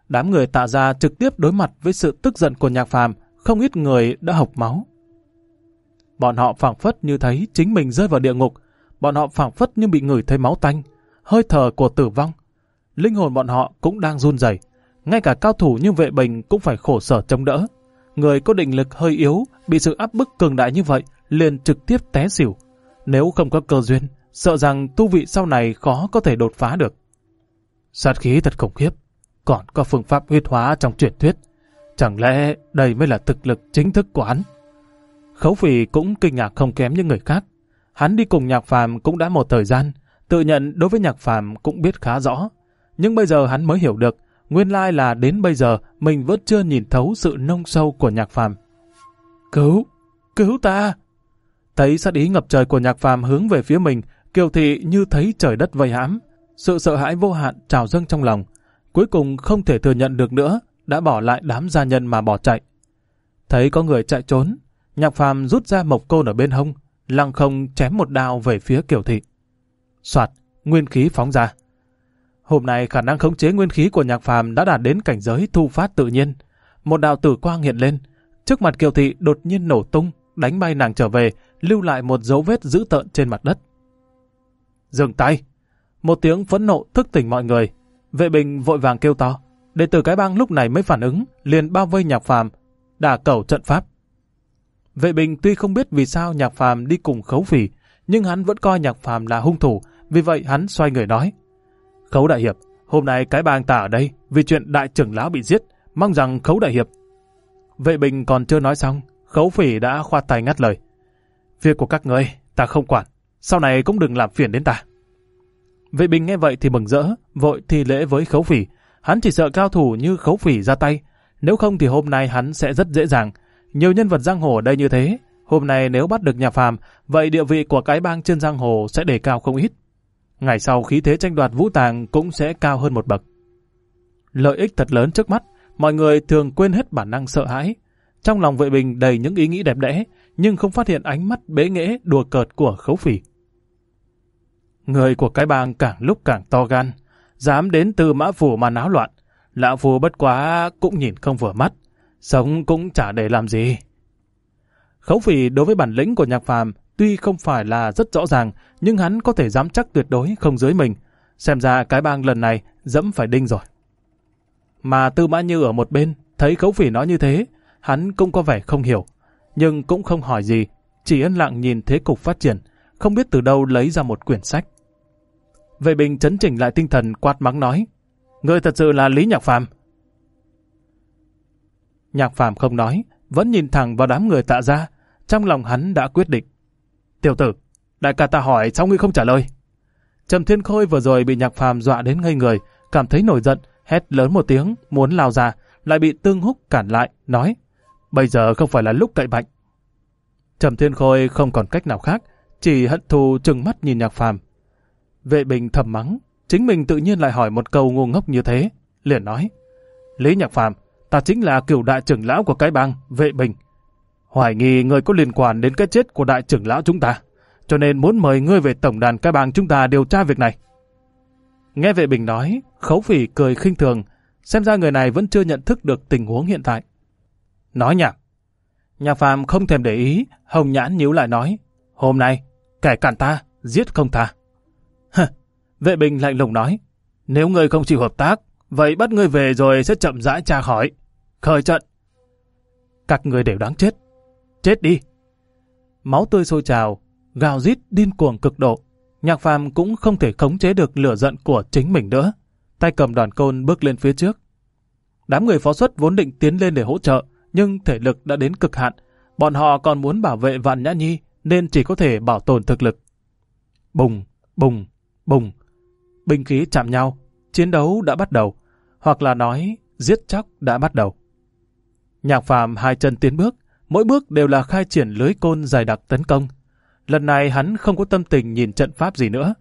Đám người tạ ra trực tiếp đối mặt với sự tức giận của nhạc phàm, không ít người đã hộc máu. Bọn họ phảng phất như thấy chính mình rơi vào địa ngục, bọn họ phảng phất như bị ngửi thấy máu tanh, hơi thở của tử vong. Linh hồn bọn họ cũng đang run rẩy, ngay cả cao thủ như vệ bình cũng phải khổ sở chống đỡ người có định lực hơi yếu, bị sự áp bức cường đại như vậy, liền trực tiếp té xỉu. Nếu không có cơ duyên, sợ rằng tu vị sau này khó có thể đột phá được. Sát khí thật khủng khiếp, còn có phương pháp huyết hóa trong truyền thuyết. Chẳng lẽ đây mới là thực lực chính thức của hắn? Khấu phì cũng kinh ngạc không kém như người khác. Hắn đi cùng nhạc phàm cũng đã một thời gian, tự nhận đối với nhạc phàm cũng biết khá rõ. Nhưng bây giờ hắn mới hiểu được Nguyên lai là đến bây giờ mình vẫn chưa nhìn thấu sự nông sâu của nhạc phàm. Cứu! Cứu ta! Thấy sát ý ngập trời của nhạc phàm hướng về phía mình, Kiều Thị như thấy trời đất vây hãm. Sự sợ hãi vô hạn trào dâng trong lòng. Cuối cùng không thể thừa nhận được nữa, đã bỏ lại đám gia nhân mà bỏ chạy. Thấy có người chạy trốn, nhạc phàm rút ra mộc côn ở bên hông, lăng không chém một đao về phía Kiều Thị. Soạt, nguyên khí phóng ra. Hôm nay khả năng khống chế nguyên khí của nhạc phàm đã đạt đến cảnh giới thu phát tự nhiên. Một đạo tử quang hiện lên, trước mặt Kiều Thị đột nhiên nổ tung, đánh bay nàng trở về, lưu lại một dấu vết dữ tợn trên mặt đất. Dừng tay! Một tiếng phẫn nộ thức tỉnh mọi người. Vệ bình vội vàng kêu to. Đệ tử cái bang lúc này mới phản ứng, liền bao vây nhạc phàm, đả cầu trận pháp. Vệ bình tuy không biết vì sao nhạc phàm đi cùng khấu phỉ, nhưng hắn vẫn coi nhạc phàm là hung thủ, vì vậy hắn xoay người nói. Khấu Đại Hiệp, hôm nay cái bang ta ở đây vì chuyện đại trưởng lão bị giết, mong rằng Khấu Đại Hiệp. Vệ Bình còn chưa nói xong, Khấu Phỉ đã khoa tay ngắt lời. Việc của các người, ta không quản, sau này cũng đừng làm phiền đến ta. Vệ Bình nghe vậy thì mừng rỡ, vội thi lễ với Khấu Phỉ. Hắn chỉ sợ cao thủ như Khấu Phỉ ra tay, nếu không thì hôm nay hắn sẽ rất dễ dàng. Nhiều nhân vật giang hồ ở đây như thế, hôm nay nếu bắt được nhà phàm, vậy địa vị của cái bang trên giang hồ sẽ đề cao không ít. Ngày sau khí thế tranh đoạt vũ tàng cũng sẽ cao hơn một bậc. Lợi ích thật lớn trước mắt, mọi người thường quên hết bản năng sợ hãi. Trong lòng vệ bình đầy những ý nghĩ đẹp đẽ, nhưng không phát hiện ánh mắt bế nghễ đùa cợt của khấu phỉ. Người của cái bang càng lúc càng to gan, dám đến từ mã phủ mà náo loạn. Lão phù bất quá cũng nhìn không vừa mắt, sống cũng chả để làm gì. Khấu phỉ đối với bản lĩnh của nhạc phàm tuy không phải là rất rõ ràng, nhưng hắn có thể dám chắc tuyệt đối không dưới mình. Xem ra cái bang lần này dẫm phải đinh rồi. Mà Tư Mã Như ở một bên, thấy khấu phỉ nói như thế, hắn cũng có vẻ không hiểu, nhưng cũng không hỏi gì, chỉ yên lặng nhìn thế cục phát triển, không biết từ đâu lấy ra một quyển sách. Vệ Bình chấn chỉnh lại tinh thần quát mắng nói, "Người thật sự là Lý Nhạc Phạm." Nhạc Phạm không nói, vẫn nhìn thẳng vào đám người tạ ra, trong lòng hắn đã quyết định. Tiểu tử, đại ca ta hỏi sao ngươi không trả lời? Trầm Thiên Khôi vừa rồi bị Nhạc Phàm dọa đến ngây người, cảm thấy nổi giận, hét lớn một tiếng, muốn lao ra, lại bị Tương Húc cản lại, nói: "Bây giờ không phải là lúc cậy bệnh. Trầm Thiên Khôi không còn cách nào khác, chỉ hận thù trừng mắt nhìn Nhạc Phàm. Vệ Bình thầm mắng, chính mình tự nhiên lại hỏi một câu ngu ngốc như thế, liền nói: "Lý Nhạc Phàm, ta chính là cửu đại trưởng lão của cái bang Vệ Bình, Hoài nghi ngươi có liên quan đến cái chết của đại trưởng lão chúng ta, cho nên muốn mời ngươi về tổng đàn cái bang chúng ta điều tra việc này. Nghe vệ bình nói, khấu phỉ cười khinh thường, xem ra người này vẫn chưa nhận thức được tình huống hiện tại. Nói nhảm. nhà phàm không thèm để ý, hồng nhãn nhíu lại nói, hôm nay, kẻ cản ta, giết không tha. [laughs] Hừ, vệ bình lạnh lùng nói, nếu ngươi không chịu hợp tác, vậy bắt ngươi về rồi sẽ chậm rãi tra khỏi. Khởi trận. Các người đều đáng chết chết đi. Máu tươi sôi trào, gào rít điên cuồng cực độ. Nhạc phàm cũng không thể khống chế được lửa giận của chính mình nữa. Tay cầm đoàn côn bước lên phía trước. Đám người phó xuất vốn định tiến lên để hỗ trợ, nhưng thể lực đã đến cực hạn. Bọn họ còn muốn bảo vệ vạn nhã nhi, nên chỉ có thể bảo tồn thực lực. Bùng, bùng, bùng. Binh khí chạm nhau, chiến đấu đã bắt đầu. Hoặc là nói, giết chóc đã bắt đầu. Nhạc phàm hai chân tiến bước, Mỗi bước đều là khai triển lưới côn dài đặc tấn công. Lần này hắn không có tâm tình nhìn trận pháp gì nữa.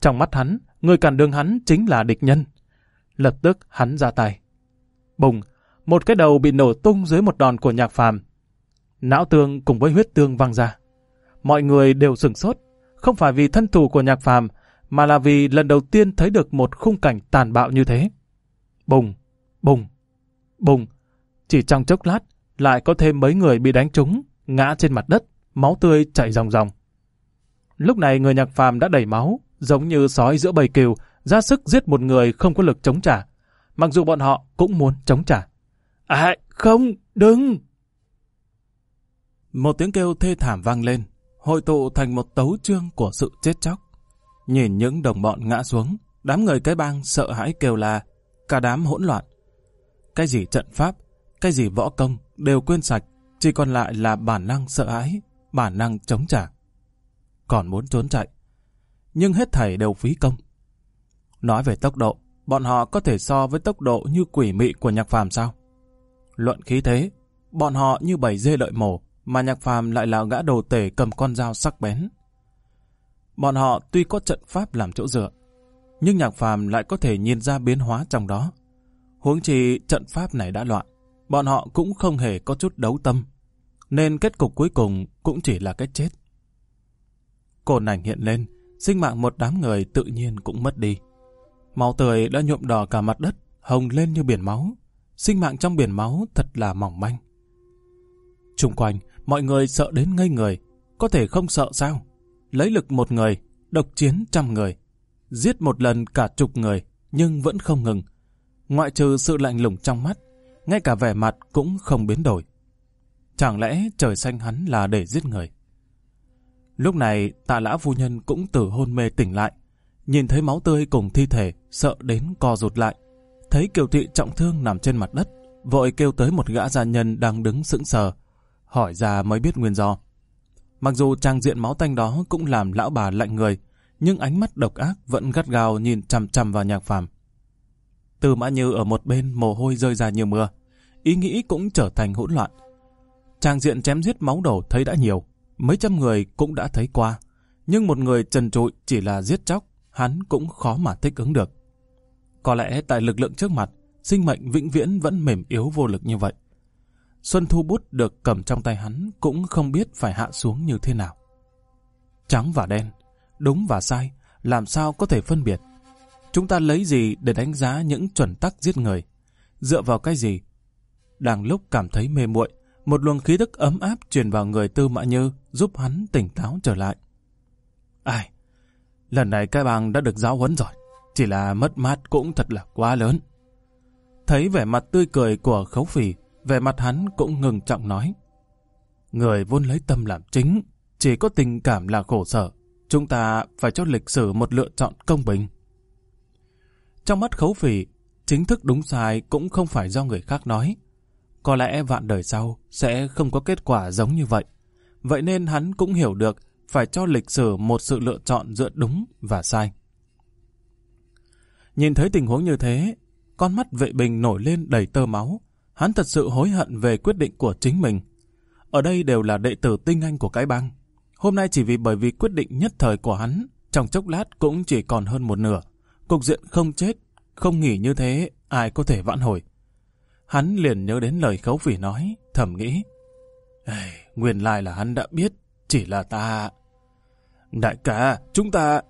Trong mắt hắn, người cản đường hắn chính là địch nhân. Lập tức hắn ra tay. Bùng, một cái đầu bị nổ tung dưới một đòn của nhạc phàm. Não tương cùng với huyết tương văng ra. Mọi người đều sửng sốt, không phải vì thân thủ của nhạc phàm, mà là vì lần đầu tiên thấy được một khung cảnh tàn bạo như thế. Bùng, bùng, bùng. Chỉ trong chốc lát, lại có thêm mấy người bị đánh trúng, ngã trên mặt đất, máu tươi chảy ròng ròng. Lúc này người nhạc phàm đã đầy máu, giống như sói giữa bầy cừu, ra sức giết một người không có lực chống trả. Mặc dù bọn họ cũng muốn chống trả. À, không, đừng! Một tiếng kêu thê thảm vang lên, hội tụ thành một tấu chương của sự chết chóc. Nhìn những đồng bọn ngã xuống, đám người cái bang sợ hãi kêu là cả đám hỗn loạn. Cái gì trận pháp, cái gì võ công, đều quên sạch, chỉ còn lại là bản năng sợ hãi, bản năng chống trả. Còn muốn trốn chạy, nhưng hết thảy đều phí công. Nói về tốc độ, bọn họ có thể so với tốc độ như quỷ mị của nhạc phàm sao? Luận khí thế, bọn họ như bầy dê lợi mổ, mà nhạc phàm lại là gã đồ tể cầm con dao sắc bén. Bọn họ tuy có trận pháp làm chỗ dựa, nhưng nhạc phàm lại có thể nhìn ra biến hóa trong đó. Huống chi trận pháp này đã loạn bọn họ cũng không hề có chút đấu tâm, nên kết cục cuối cùng cũng chỉ là cái chết. Cồn ảnh hiện lên, sinh mạng một đám người tự nhiên cũng mất đi. Máu tươi đã nhuộm đỏ cả mặt đất, hồng lên như biển máu. Sinh mạng trong biển máu thật là mỏng manh. Trung quanh, mọi người sợ đến ngây người, có thể không sợ sao? Lấy lực một người, độc chiến trăm người. Giết một lần cả chục người, nhưng vẫn không ngừng. Ngoại trừ sự lạnh lùng trong mắt, ngay cả vẻ mặt cũng không biến đổi. Chẳng lẽ trời xanh hắn là để giết người? Lúc này tạ lã phu nhân cũng từ hôn mê tỉnh lại, nhìn thấy máu tươi cùng thi thể, sợ đến co rụt lại. Thấy kiều thị trọng thương nằm trên mặt đất, vội kêu tới một gã gia nhân đang đứng sững sờ, hỏi ra mới biết nguyên do. Mặc dù trang diện máu tanh đó cũng làm lão bà lạnh người, nhưng ánh mắt độc ác vẫn gắt gao nhìn chằm chằm vào nhạc phàm. Từ Mã Như ở một bên mồ hôi rơi ra như mưa. Ý nghĩ cũng trở thành hỗn loạn. Trang diện chém giết máu đổ thấy đã nhiều. Mấy trăm người cũng đã thấy qua. Nhưng một người trần trụi chỉ là giết chóc, hắn cũng khó mà thích ứng được. Có lẽ tại lực lượng trước mặt, sinh mệnh vĩnh viễn vẫn mềm yếu vô lực như vậy. Xuân Thu Bút được cầm trong tay hắn cũng không biết phải hạ xuống như thế nào. Trắng và đen, đúng và sai, làm sao có thể phân biệt. Chúng ta lấy gì để đánh giá những chuẩn tắc giết người? Dựa vào cái gì? Đang lúc cảm thấy mê muội, một luồng khí tức ấm áp truyền vào người Tư Mã Như, giúp hắn tỉnh táo trở lại. Ai? Lần này cái bang đã được giáo huấn rồi, chỉ là mất mát cũng thật là quá lớn. Thấy vẻ mặt tươi cười của khấu phỉ, vẻ mặt hắn cũng ngừng trọng nói. Người vốn lấy tâm làm chính, chỉ có tình cảm là khổ sở. Chúng ta phải cho lịch sử một lựa chọn công bình. Trong mắt khấu phỉ, chính thức đúng sai cũng không phải do người khác nói. Có lẽ vạn đời sau sẽ không có kết quả giống như vậy. Vậy nên hắn cũng hiểu được phải cho lịch sử một sự lựa chọn giữa đúng và sai. Nhìn thấy tình huống như thế, con mắt vệ bình nổi lên đầy tơ máu. Hắn thật sự hối hận về quyết định của chính mình. Ở đây đều là đệ tử tinh anh của cái bang. Hôm nay chỉ vì bởi vì quyết định nhất thời của hắn, trong chốc lát cũng chỉ còn hơn một nửa cục diện không chết, không nghỉ như thế, ai có thể vãn hồi. Hắn liền nhớ đến lời khấu phỉ nói, thầm nghĩ. nguyên lai là hắn đã biết, chỉ là ta... Đại ca, chúng ta...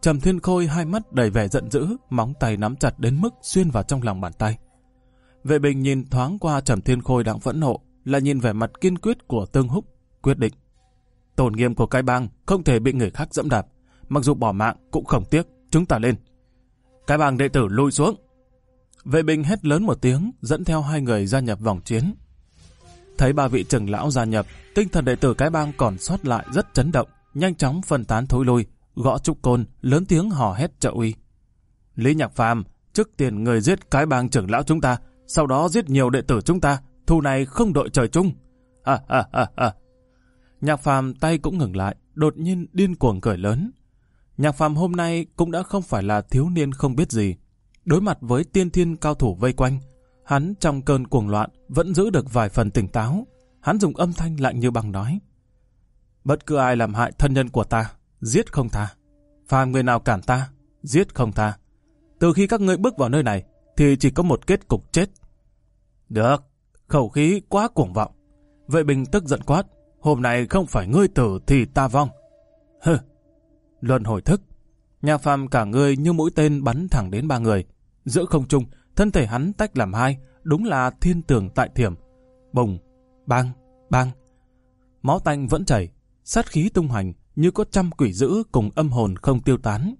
Trầm Thiên Khôi hai mắt đầy vẻ giận dữ, móng tay nắm chặt đến mức xuyên vào trong lòng bàn tay. Vệ Bình nhìn thoáng qua Trầm Thiên Khôi đang phẫn nộ, là nhìn vẻ mặt kiên quyết của Tương Húc, quyết định. Tổn nghiêm của cái bang không thể bị người khác dẫm đạp, mặc dù bỏ mạng cũng không tiếc, chúng ta lên. Cái bàng đệ tử lùi xuống. Vệ binh hét lớn một tiếng, dẫn theo hai người gia nhập vòng chiến. Thấy ba vị trưởng lão gia nhập, tinh thần đệ tử cái bang còn sót lại rất chấn động, nhanh chóng phân tán thối lui, gõ trúc côn, lớn tiếng hò hét trợ uy. Lý Nhạc Phàm, trước tiền người giết cái bang trưởng lão chúng ta, sau đó giết nhiều đệ tử chúng ta, thu này không đội trời chung. À, à, à, à. Nhạc Phàm tay cũng ngừng lại, đột nhiên điên cuồng cười lớn, Nhạc phàm hôm nay cũng đã không phải là thiếu niên không biết gì. Đối mặt với tiên thiên cao thủ vây quanh, hắn trong cơn cuồng loạn vẫn giữ được vài phần tỉnh táo. Hắn dùng âm thanh lạnh như bằng nói. Bất cứ ai làm hại thân nhân của ta, giết không tha. Phàm người nào cản ta, giết không tha. Từ khi các ngươi bước vào nơi này, thì chỉ có một kết cục chết. Được, khẩu khí quá cuồng vọng. Vệ Bình tức giận quát, hôm nay không phải ngươi tử thì ta vong. Hừ, Luân hồi thức. Nhà phàm cả người như mũi tên bắn thẳng đến ba người. Giữa không trung, thân thể hắn tách làm hai, đúng là thiên tường tại thiểm. Bùng, bang, bang. Máu tanh vẫn chảy, sát khí tung hành như có trăm quỷ dữ cùng âm hồn không tiêu tán.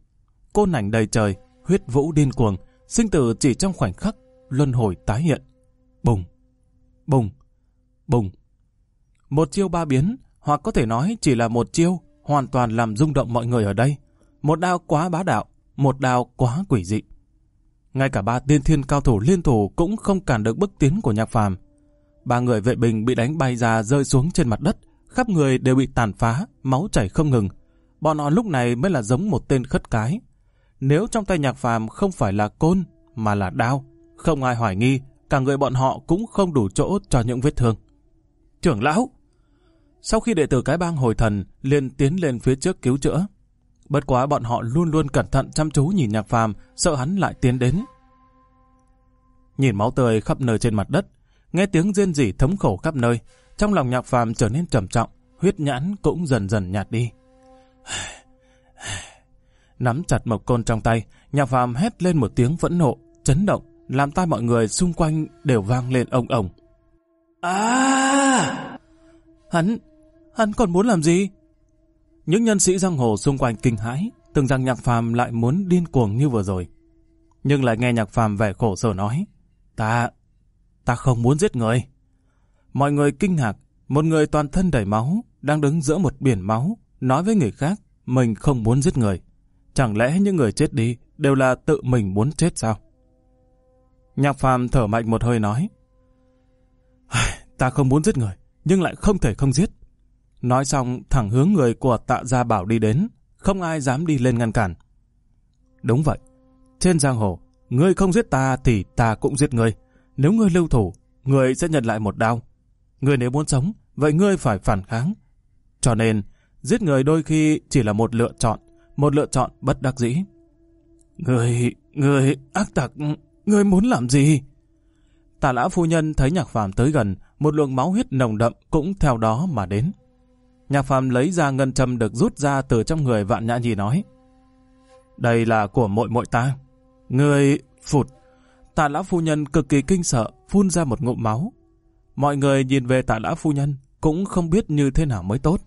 Côn ảnh đầy trời, huyết vũ điên cuồng, sinh tử chỉ trong khoảnh khắc, luân hồi tái hiện. Bùng, bùng, bùng. Một chiêu ba biến, hoặc có thể nói chỉ là một chiêu, hoàn toàn làm rung động mọi người ở đây. Một đao quá bá đạo, một đao quá quỷ dị. Ngay cả ba tiên thiên cao thủ liên thủ cũng không cản được bước tiến của nhạc phàm. Ba người vệ bình bị đánh bay ra rơi xuống trên mặt đất, khắp người đều bị tàn phá, máu chảy không ngừng. Bọn họ lúc này mới là giống một tên khất cái. Nếu trong tay nhạc phàm không phải là côn mà là đao, không ai hoài nghi, cả người bọn họ cũng không đủ chỗ cho những vết thương. Trưởng lão, sau khi đệ tử cái bang hồi thần, liền tiến lên phía trước cứu chữa. Bất quá bọn họ luôn luôn cẩn thận chăm chú nhìn nhạc phàm, sợ hắn lại tiến đến. Nhìn máu tươi khắp nơi trên mặt đất, nghe tiếng rên rỉ thống khổ khắp nơi, trong lòng nhạc phàm trở nên trầm trọng, huyết nhãn cũng dần dần nhạt đi. [sighs] Nắm chặt mộc côn trong tay, nhạc phàm hét lên một tiếng phẫn nộ, chấn động, làm tai mọi người xung quanh đều vang lên ông ổng. À! Hắn, Hắn còn muốn làm gì? Những nhân sĩ giang hồ xung quanh kinh hãi, tưởng rằng nhạc phàm lại muốn điên cuồng như vừa rồi. Nhưng lại nghe nhạc phàm vẻ khổ sở nói, ta, ta không muốn giết người. Mọi người kinh ngạc, một người toàn thân đầy máu, đang đứng giữa một biển máu, nói với người khác, mình không muốn giết người. Chẳng lẽ những người chết đi đều là tự mình muốn chết sao? Nhạc phàm thở mạnh một hơi nói, Ta không muốn giết người, nhưng lại không thể không giết. Nói xong thẳng hướng người của tạ gia bảo đi đến, không ai dám đi lên ngăn cản. Đúng vậy, trên giang hồ, ngươi không giết ta thì ta cũng giết ngươi. Nếu ngươi lưu thủ, ngươi sẽ nhận lại một đau. Ngươi nếu muốn sống, vậy ngươi phải phản kháng. Cho nên, giết người đôi khi chỉ là một lựa chọn, một lựa chọn bất đắc dĩ. Ngươi, ngươi, ác tặc, ngươi muốn làm gì? Tà lã phu nhân thấy nhạc phàm tới gần, một luồng máu huyết nồng đậm cũng theo đó mà đến. Nhạc Phàm lấy ra ngân châm được rút ra từ trong người vạn nhã nhi nói. Đây là của mội mội ta. Người phụt. Tạ lão phu nhân cực kỳ kinh sợ, phun ra một ngụm máu. Mọi người nhìn về tạ lão phu nhân, cũng không biết như thế nào mới tốt.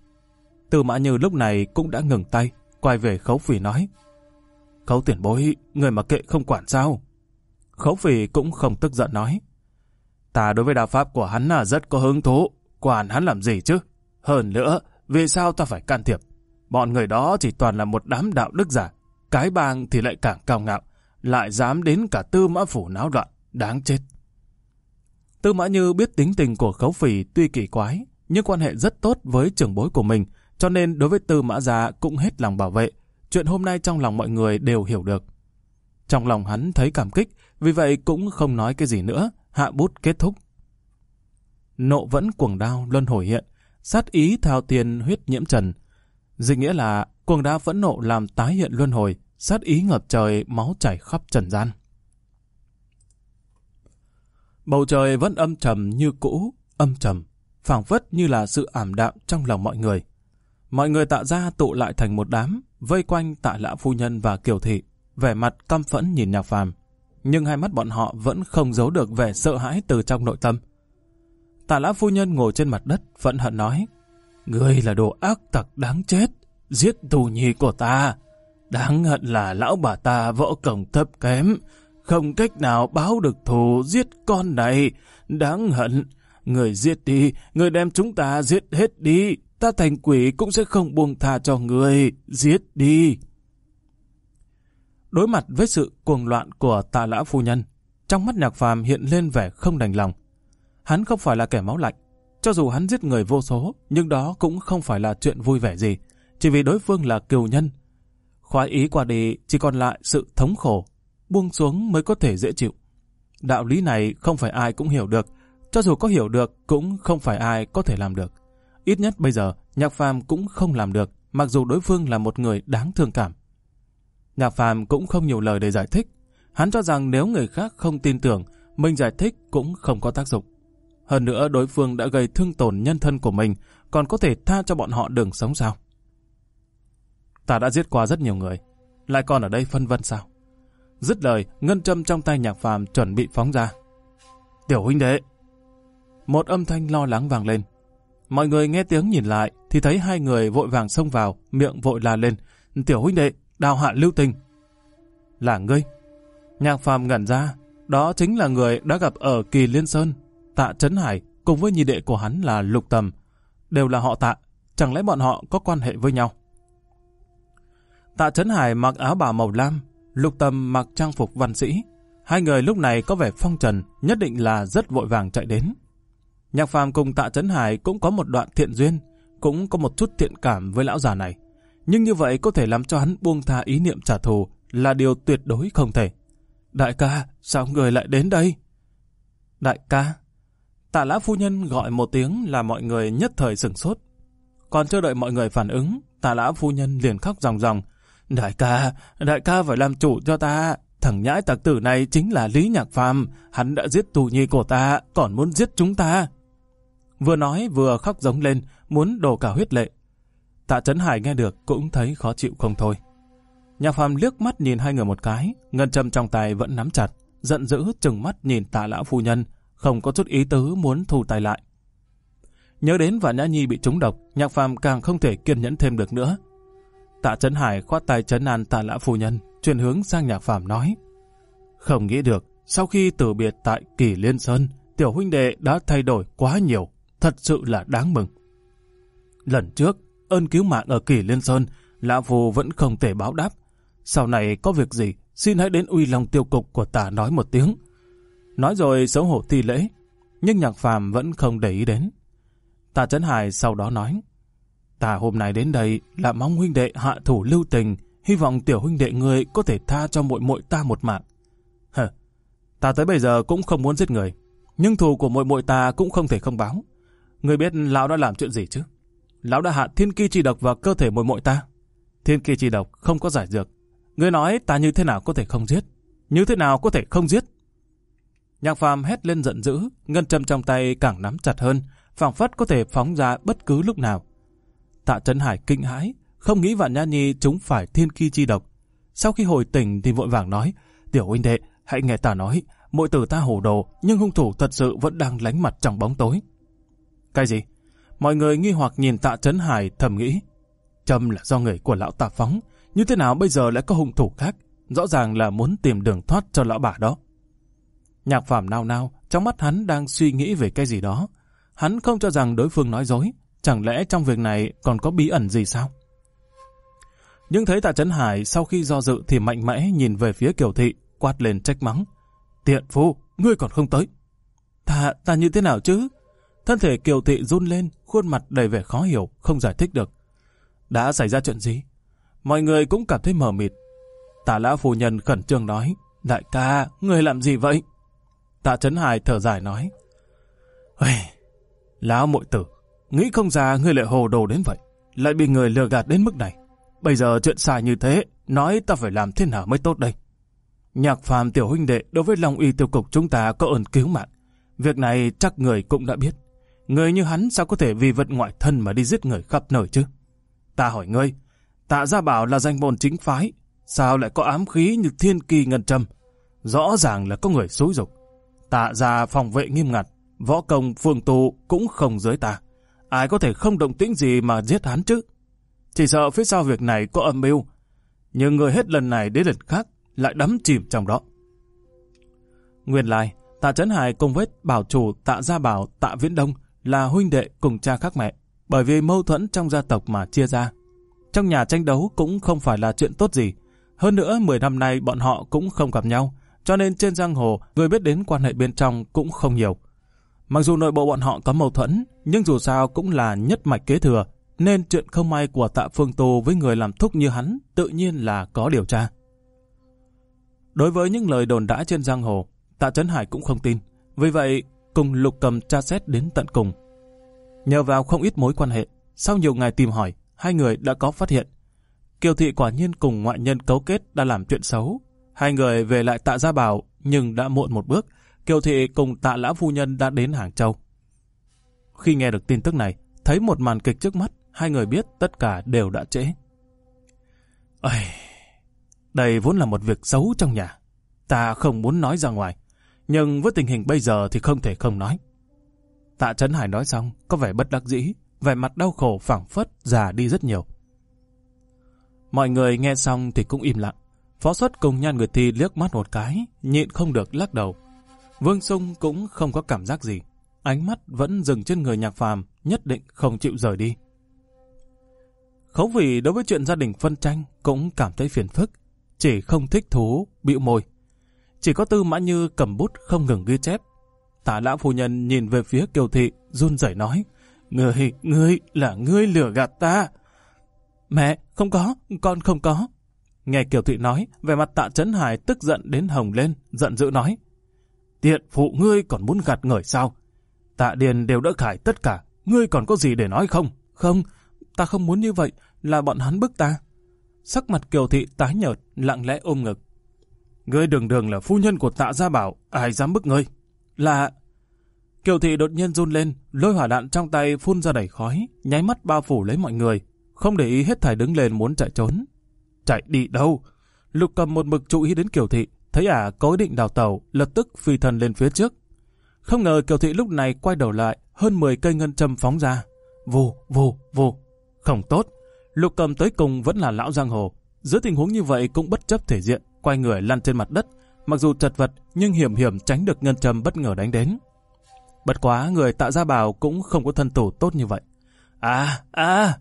Từ mã như lúc này cũng đã ngừng tay, quay về khấu phỉ nói. Khấu tuyển bối, người mà kệ không quản sao. Khấu phỉ cũng không tức giận nói. Ta đối với đạo pháp của hắn là rất có hứng thú, quản hắn làm gì chứ? Hơn nữa, vì sao ta phải can thiệp? Bọn người đó chỉ toàn là một đám đạo đức giả. Cái bang thì lại càng cao ngạo, lại dám đến cả tư mã phủ náo loạn, đáng chết. Tư mã như biết tính tình của khấu phì tuy kỳ quái, nhưng quan hệ rất tốt với trưởng bối của mình, cho nên đối với tư mã già cũng hết lòng bảo vệ. Chuyện hôm nay trong lòng mọi người đều hiểu được. Trong lòng hắn thấy cảm kích, vì vậy cũng không nói cái gì nữa, hạ bút kết thúc. Nộ vẫn cuồng đao luân hồi hiện, sát ý thao tiền huyết nhiễm trần. Dịch nghĩa là cuồng đã phẫn nộ làm tái hiện luân hồi, sát ý ngập trời, máu chảy khắp trần gian. Bầu trời vẫn âm trầm như cũ, âm trầm, phảng phất như là sự ảm đạm trong lòng mọi người. Mọi người tạ ra tụ lại thành một đám, vây quanh tạ lão phu nhân và kiều thị, vẻ mặt căm phẫn nhìn nhạc phàm. Nhưng hai mắt bọn họ vẫn không giấu được vẻ sợ hãi từ trong nội tâm. Tà lão phu nhân ngồi trên mặt đất, phẫn hận nói. người là đồ ác tặc đáng chết, giết tù nhi của ta. Đáng hận là lão bà ta võ cổng thấp kém, không cách nào báo được thù giết con này. Đáng hận, người giết đi, người đem chúng ta giết hết đi, ta thành quỷ cũng sẽ không buông tha cho người, giết đi. Đối mặt với sự cuồng loạn của tà lão phu nhân, trong mắt nhạc phàm hiện lên vẻ không đành lòng hắn không phải là kẻ máu lạnh. Cho dù hắn giết người vô số, nhưng đó cũng không phải là chuyện vui vẻ gì, chỉ vì đối phương là kiều nhân. Khoái ý qua đi chỉ còn lại sự thống khổ, buông xuống mới có thể dễ chịu. Đạo lý này không phải ai cũng hiểu được, cho dù có hiểu được cũng không phải ai có thể làm được. Ít nhất bây giờ, Nhạc Phàm cũng không làm được, mặc dù đối phương là một người đáng thương cảm. Nhạc Phàm cũng không nhiều lời để giải thích, hắn cho rằng nếu người khác không tin tưởng, mình giải thích cũng không có tác dụng. Hơn nữa đối phương đã gây thương tổn nhân thân của mình, còn có thể tha cho bọn họ đường sống sao? Ta đã giết qua rất nhiều người, lại còn ở đây phân vân sao? Dứt lời, ngân châm trong tay nhạc phàm chuẩn bị phóng ra. Tiểu huynh đệ! Một âm thanh lo lắng vang lên. Mọi người nghe tiếng nhìn lại, thì thấy hai người vội vàng xông vào, miệng vội la lên. Tiểu huynh đệ, đào hạ lưu tình. Là ngươi. Nhạc phàm ngẩn ra, đó chính là người đã gặp ở kỳ Liên Sơn, Tạ Trấn Hải cùng với nhị đệ của hắn là Lục Tầm, đều là họ Tạ, chẳng lẽ bọn họ có quan hệ với nhau? Tạ Trấn Hải mặc áo bào màu lam, Lục Tầm mặc trang phục văn sĩ. Hai người lúc này có vẻ phong trần, nhất định là rất vội vàng chạy đến. Nhạc Phàm cùng Tạ Trấn Hải cũng có một đoạn thiện duyên, cũng có một chút thiện cảm với lão già này. Nhưng như vậy có thể làm cho hắn buông tha ý niệm trả thù là điều tuyệt đối không thể. Đại ca, sao người lại đến đây? Đại ca, Tạ lã phu nhân gọi một tiếng là mọi người nhất thời sửng sốt. Còn chưa đợi mọi người phản ứng, tạ lã phu nhân liền khóc ròng ròng. Đại ca, đại ca phải làm chủ cho ta. Thằng nhãi tặc tử này chính là Lý Nhạc Phàm, hắn đã giết tù nhi của ta, còn muốn giết chúng ta. Vừa nói vừa khóc giống lên, muốn đổ cả huyết lệ. Tạ Trấn Hải nghe được cũng thấy khó chịu không thôi. Nhạc Phàm liếc mắt nhìn hai người một cái, ngân châm trong tay vẫn nắm chặt, giận dữ chừng mắt nhìn tạ lão phu nhân, không có chút ý tứ muốn thu tay lại. Nhớ đến và Nhã Nhi bị trúng độc, Nhạc Phàm càng không thể kiên nhẫn thêm được nữa. Tạ Trấn Hải khoát tay trấn an Tạ Lã phu nhân, chuyển hướng sang Nhạc Phàm nói: "Không nghĩ được, sau khi từ biệt tại Kỳ Liên Sơn, tiểu huynh đệ đã thay đổi quá nhiều, thật sự là đáng mừng. Lần trước, ơn cứu mạng ở Kỳ Liên Sơn, Lã Phù vẫn không thể báo đáp. Sau này có việc gì, xin hãy đến uy lòng tiêu cục của tạ nói một tiếng. Nói rồi xấu hổ thi lễ, nhưng nhạc phàm vẫn không để ý đến. Tạ Trấn Hải sau đó nói, ta hôm nay đến đây là mong huynh đệ hạ thủ lưu tình, hy vọng tiểu huynh đệ người có thể tha cho muội muội ta một mạng. Hờ, ta tới bây giờ cũng không muốn giết người, nhưng thù của muội muội ta cũng không thể không báo. Người biết lão đã làm chuyện gì chứ? Lão đã hạ thiên kỳ chi độc vào cơ thể muội muội ta. Thiên kỳ chi độc không có giải dược. Người nói ta như thế nào có thể không giết? Như thế nào có thể không giết? Nhạc phàm hét lên giận dữ, ngân châm trong tay càng nắm chặt hơn, phảng phất có thể phóng ra bất cứ lúc nào. Tạ Trấn Hải kinh hãi, không nghĩ Vạn Nha Nhi chúng phải thiên ki chi độc. Sau khi hồi tỉnh thì vội vàng nói, tiểu huynh đệ, hãy nghe ta nói, mỗi tử ta hồ đồ, nhưng hung thủ thật sự vẫn đang lánh mặt trong bóng tối. Cái gì? Mọi người nghi hoặc nhìn tạ Trấn Hải thầm nghĩ. Trâm là do người của lão tạ phóng, như thế nào bây giờ lại có hung thủ khác? Rõ ràng là muốn tìm đường thoát cho lão bà đó. Nhạc phạm nao nao, trong mắt hắn đang suy nghĩ về cái gì đó. Hắn không cho rằng đối phương nói dối, chẳng lẽ trong việc này còn có bí ẩn gì sao? Nhưng thấy tạ Trấn Hải sau khi do dự thì mạnh mẽ nhìn về phía Kiều Thị, quát lên trách mắng. Tiện phu, ngươi còn không tới. Ta, ta như thế nào chứ? Thân thể Kiều Thị run lên, khuôn mặt đầy vẻ khó hiểu, không giải thích được. Đã xảy ra chuyện gì? Mọi người cũng cảm thấy mờ mịt. Tả lão phù nhân khẩn trương nói, đại ca, người làm gì vậy? Tạ Trấn Hải thở dài nói. Ây, lão mội tử, nghĩ không ra ngươi lại hồ đồ đến vậy, lại bị người lừa gạt đến mức này. Bây giờ chuyện xài như thế, nói ta phải làm thế nào mới tốt đây. Nhạc phàm tiểu huynh đệ đối với long y tiêu cục chúng ta có ơn cứu mạng. Việc này chắc người cũng đã biết. Người như hắn sao có thể vì vật ngoại thân mà đi giết người khắp nơi chứ? Ta hỏi ngươi, tạ gia bảo là danh môn chính phái, sao lại có ám khí như thiên kỳ ngân châm? Rõ ràng là có người xúi dục tạ ra phòng vệ nghiêm ngặt, võ công phương tù cũng không giới ta. Ai có thể không động tĩnh gì mà giết hắn chứ? Chỉ sợ phía sau việc này có âm mưu, nhưng người hết lần này đến lần khác lại đắm chìm trong đó. Nguyên lai, tạ Trấn Hải cùng với bảo chủ tạ Gia Bảo tạ Viễn Đông là huynh đệ cùng cha khác mẹ, bởi vì mâu thuẫn trong gia tộc mà chia ra. Trong nhà tranh đấu cũng không phải là chuyện tốt gì, hơn nữa 10 năm nay bọn họ cũng không gặp nhau, cho nên trên giang hồ người biết đến quan hệ bên trong cũng không nhiều. Mặc dù nội bộ bọn họ có mâu thuẫn, nhưng dù sao cũng là nhất mạch kế thừa, nên chuyện không may của tạ phương tù với người làm thúc như hắn tự nhiên là có điều tra. Đối với những lời đồn đãi trên giang hồ, tạ Trấn Hải cũng không tin, vì vậy cùng lục cầm tra xét đến tận cùng. Nhờ vào không ít mối quan hệ, sau nhiều ngày tìm hỏi, hai người đã có phát hiện. Kiều thị quả nhiên cùng ngoại nhân cấu kết đã làm chuyện xấu, Hai người về lại tạ gia bảo, nhưng đã muộn một bước. Kiều thị cùng tạ lã phu nhân đã đến Hàng Châu. Khi nghe được tin tức này, thấy một màn kịch trước mắt, hai người biết tất cả đều đã trễ. Ây, đây vốn là một việc xấu trong nhà. Ta không muốn nói ra ngoài, nhưng với tình hình bây giờ thì không thể không nói. Tạ Trấn Hải nói xong, có vẻ bất đắc dĩ, vẻ mặt đau khổ phảng phất già đi rất nhiều. Mọi người nghe xong thì cũng im lặng. Phó xuất cùng Nhan người Thi liếc mắt một cái, nhịn không được lắc đầu. Vương Sung cũng không có cảm giác gì. Ánh mắt vẫn dừng trên người nhạc phàm, nhất định không chịu rời đi. Khấu vì đối với chuyện gia đình phân tranh cũng cảm thấy phiền phức, chỉ không thích thú, bịu môi. Chỉ có tư mã như cầm bút không ngừng ghi chép. Tả lão phu nhân nhìn về phía kiều thị, run rẩy nói, Ngươi, ngươi là ngươi lừa gạt ta. Mẹ, không có, con không có. Nghe Kiều Thụy nói, về mặt tạ Trấn Hải tức giận đến hồng lên, giận dữ nói. Tiện phụ ngươi còn muốn gạt người sao? Tạ Điền đều đỡ khải tất cả, ngươi còn có gì để nói không? Không, ta không muốn như vậy, là bọn hắn bức ta. Sắc mặt Kiều Thị tái nhợt, lặng lẽ ôm ngực. Ngươi đường đường là phu nhân của tạ gia bảo, ai dám bức ngươi? Là... Kiều Thị đột nhiên run lên, lôi hỏa đạn trong tay phun ra đầy khói, nháy mắt bao phủ lấy mọi người, không để ý hết thảy đứng lên muốn chạy trốn chạy đi đâu. Lục cầm một mực chú ý đến Kiều Thị, thấy ả à có ý định đào tàu, lập tức phi thần lên phía trước. Không ngờ Kiều Thị lúc này quay đầu lại, hơn 10 cây ngân châm phóng ra. Vù, vù, vù. Không tốt. Lục cầm tới cùng vẫn là lão giang hồ. Dưới tình huống như vậy cũng bất chấp thể diện, quay người lăn trên mặt đất. Mặc dù chật vật nhưng hiểm hiểm tránh được ngân châm bất ngờ đánh đến. Bật quá người tạ ra bào cũng không có thân thủ tốt như vậy. À, à.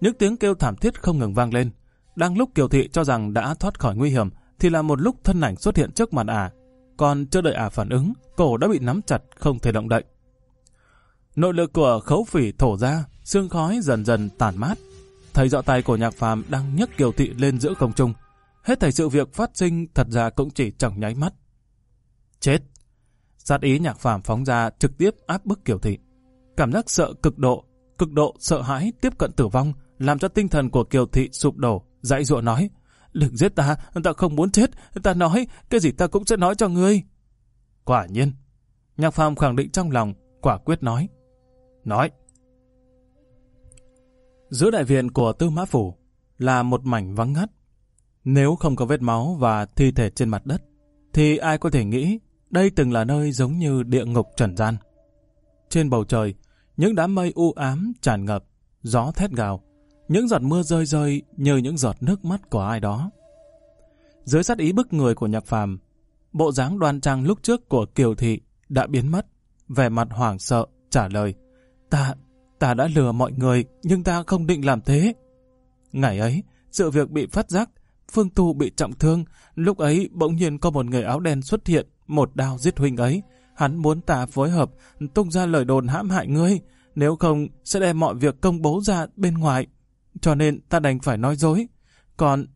Những tiếng kêu thảm thiết không ngừng vang lên. Đang lúc Kiều Thị cho rằng đã thoát khỏi nguy hiểm, thì là một lúc thân ảnh xuất hiện trước mặt ả. Còn chưa đợi ả phản ứng, cổ đã bị nắm chặt, không thể động đậy. Nội lực của khấu phỉ thổ ra, xương khói dần dần tản mát. Thấy rõ tay của nhạc phàm đang nhấc Kiều Thị lên giữa không trung. Hết thảy sự việc phát sinh thật ra cũng chỉ chẳng nháy mắt. Chết! Sát ý nhạc phàm phóng ra trực tiếp áp bức Kiều Thị. Cảm giác sợ cực độ, cực độ sợ hãi tiếp cận tử vong làm cho tinh thần của Kiều Thị sụp đổ Dạy dụa nói, đừng giết ta, ta không muốn chết, ta nói, cái gì ta cũng sẽ nói cho ngươi. Quả nhiên, Nhạc Phàm khẳng định trong lòng, quả quyết nói. Nói. Giữa đại viện của Tư Mã Phủ là một mảnh vắng ngắt. Nếu không có vết máu và thi thể trên mặt đất, thì ai có thể nghĩ đây từng là nơi giống như địa ngục trần gian. Trên bầu trời, những đám mây u ám tràn ngập, gió thét gào, những giọt mưa rơi rơi như những giọt nước mắt của ai đó. Dưới sát ý bức người của nhạc phàm, bộ dáng đoan trang lúc trước của Kiều Thị đã biến mất. Vẻ mặt hoảng sợ, trả lời, ta, ta đã lừa mọi người, nhưng ta không định làm thế. Ngày ấy, sự việc bị phát giác, Phương Tu bị trọng thương, lúc ấy bỗng nhiên có một người áo đen xuất hiện, một đao giết huynh ấy. Hắn muốn ta phối hợp, tung ra lời đồn hãm hại ngươi, nếu không sẽ đem mọi việc công bố ra bên ngoài. Cho nên ta đành phải nói dối. Còn,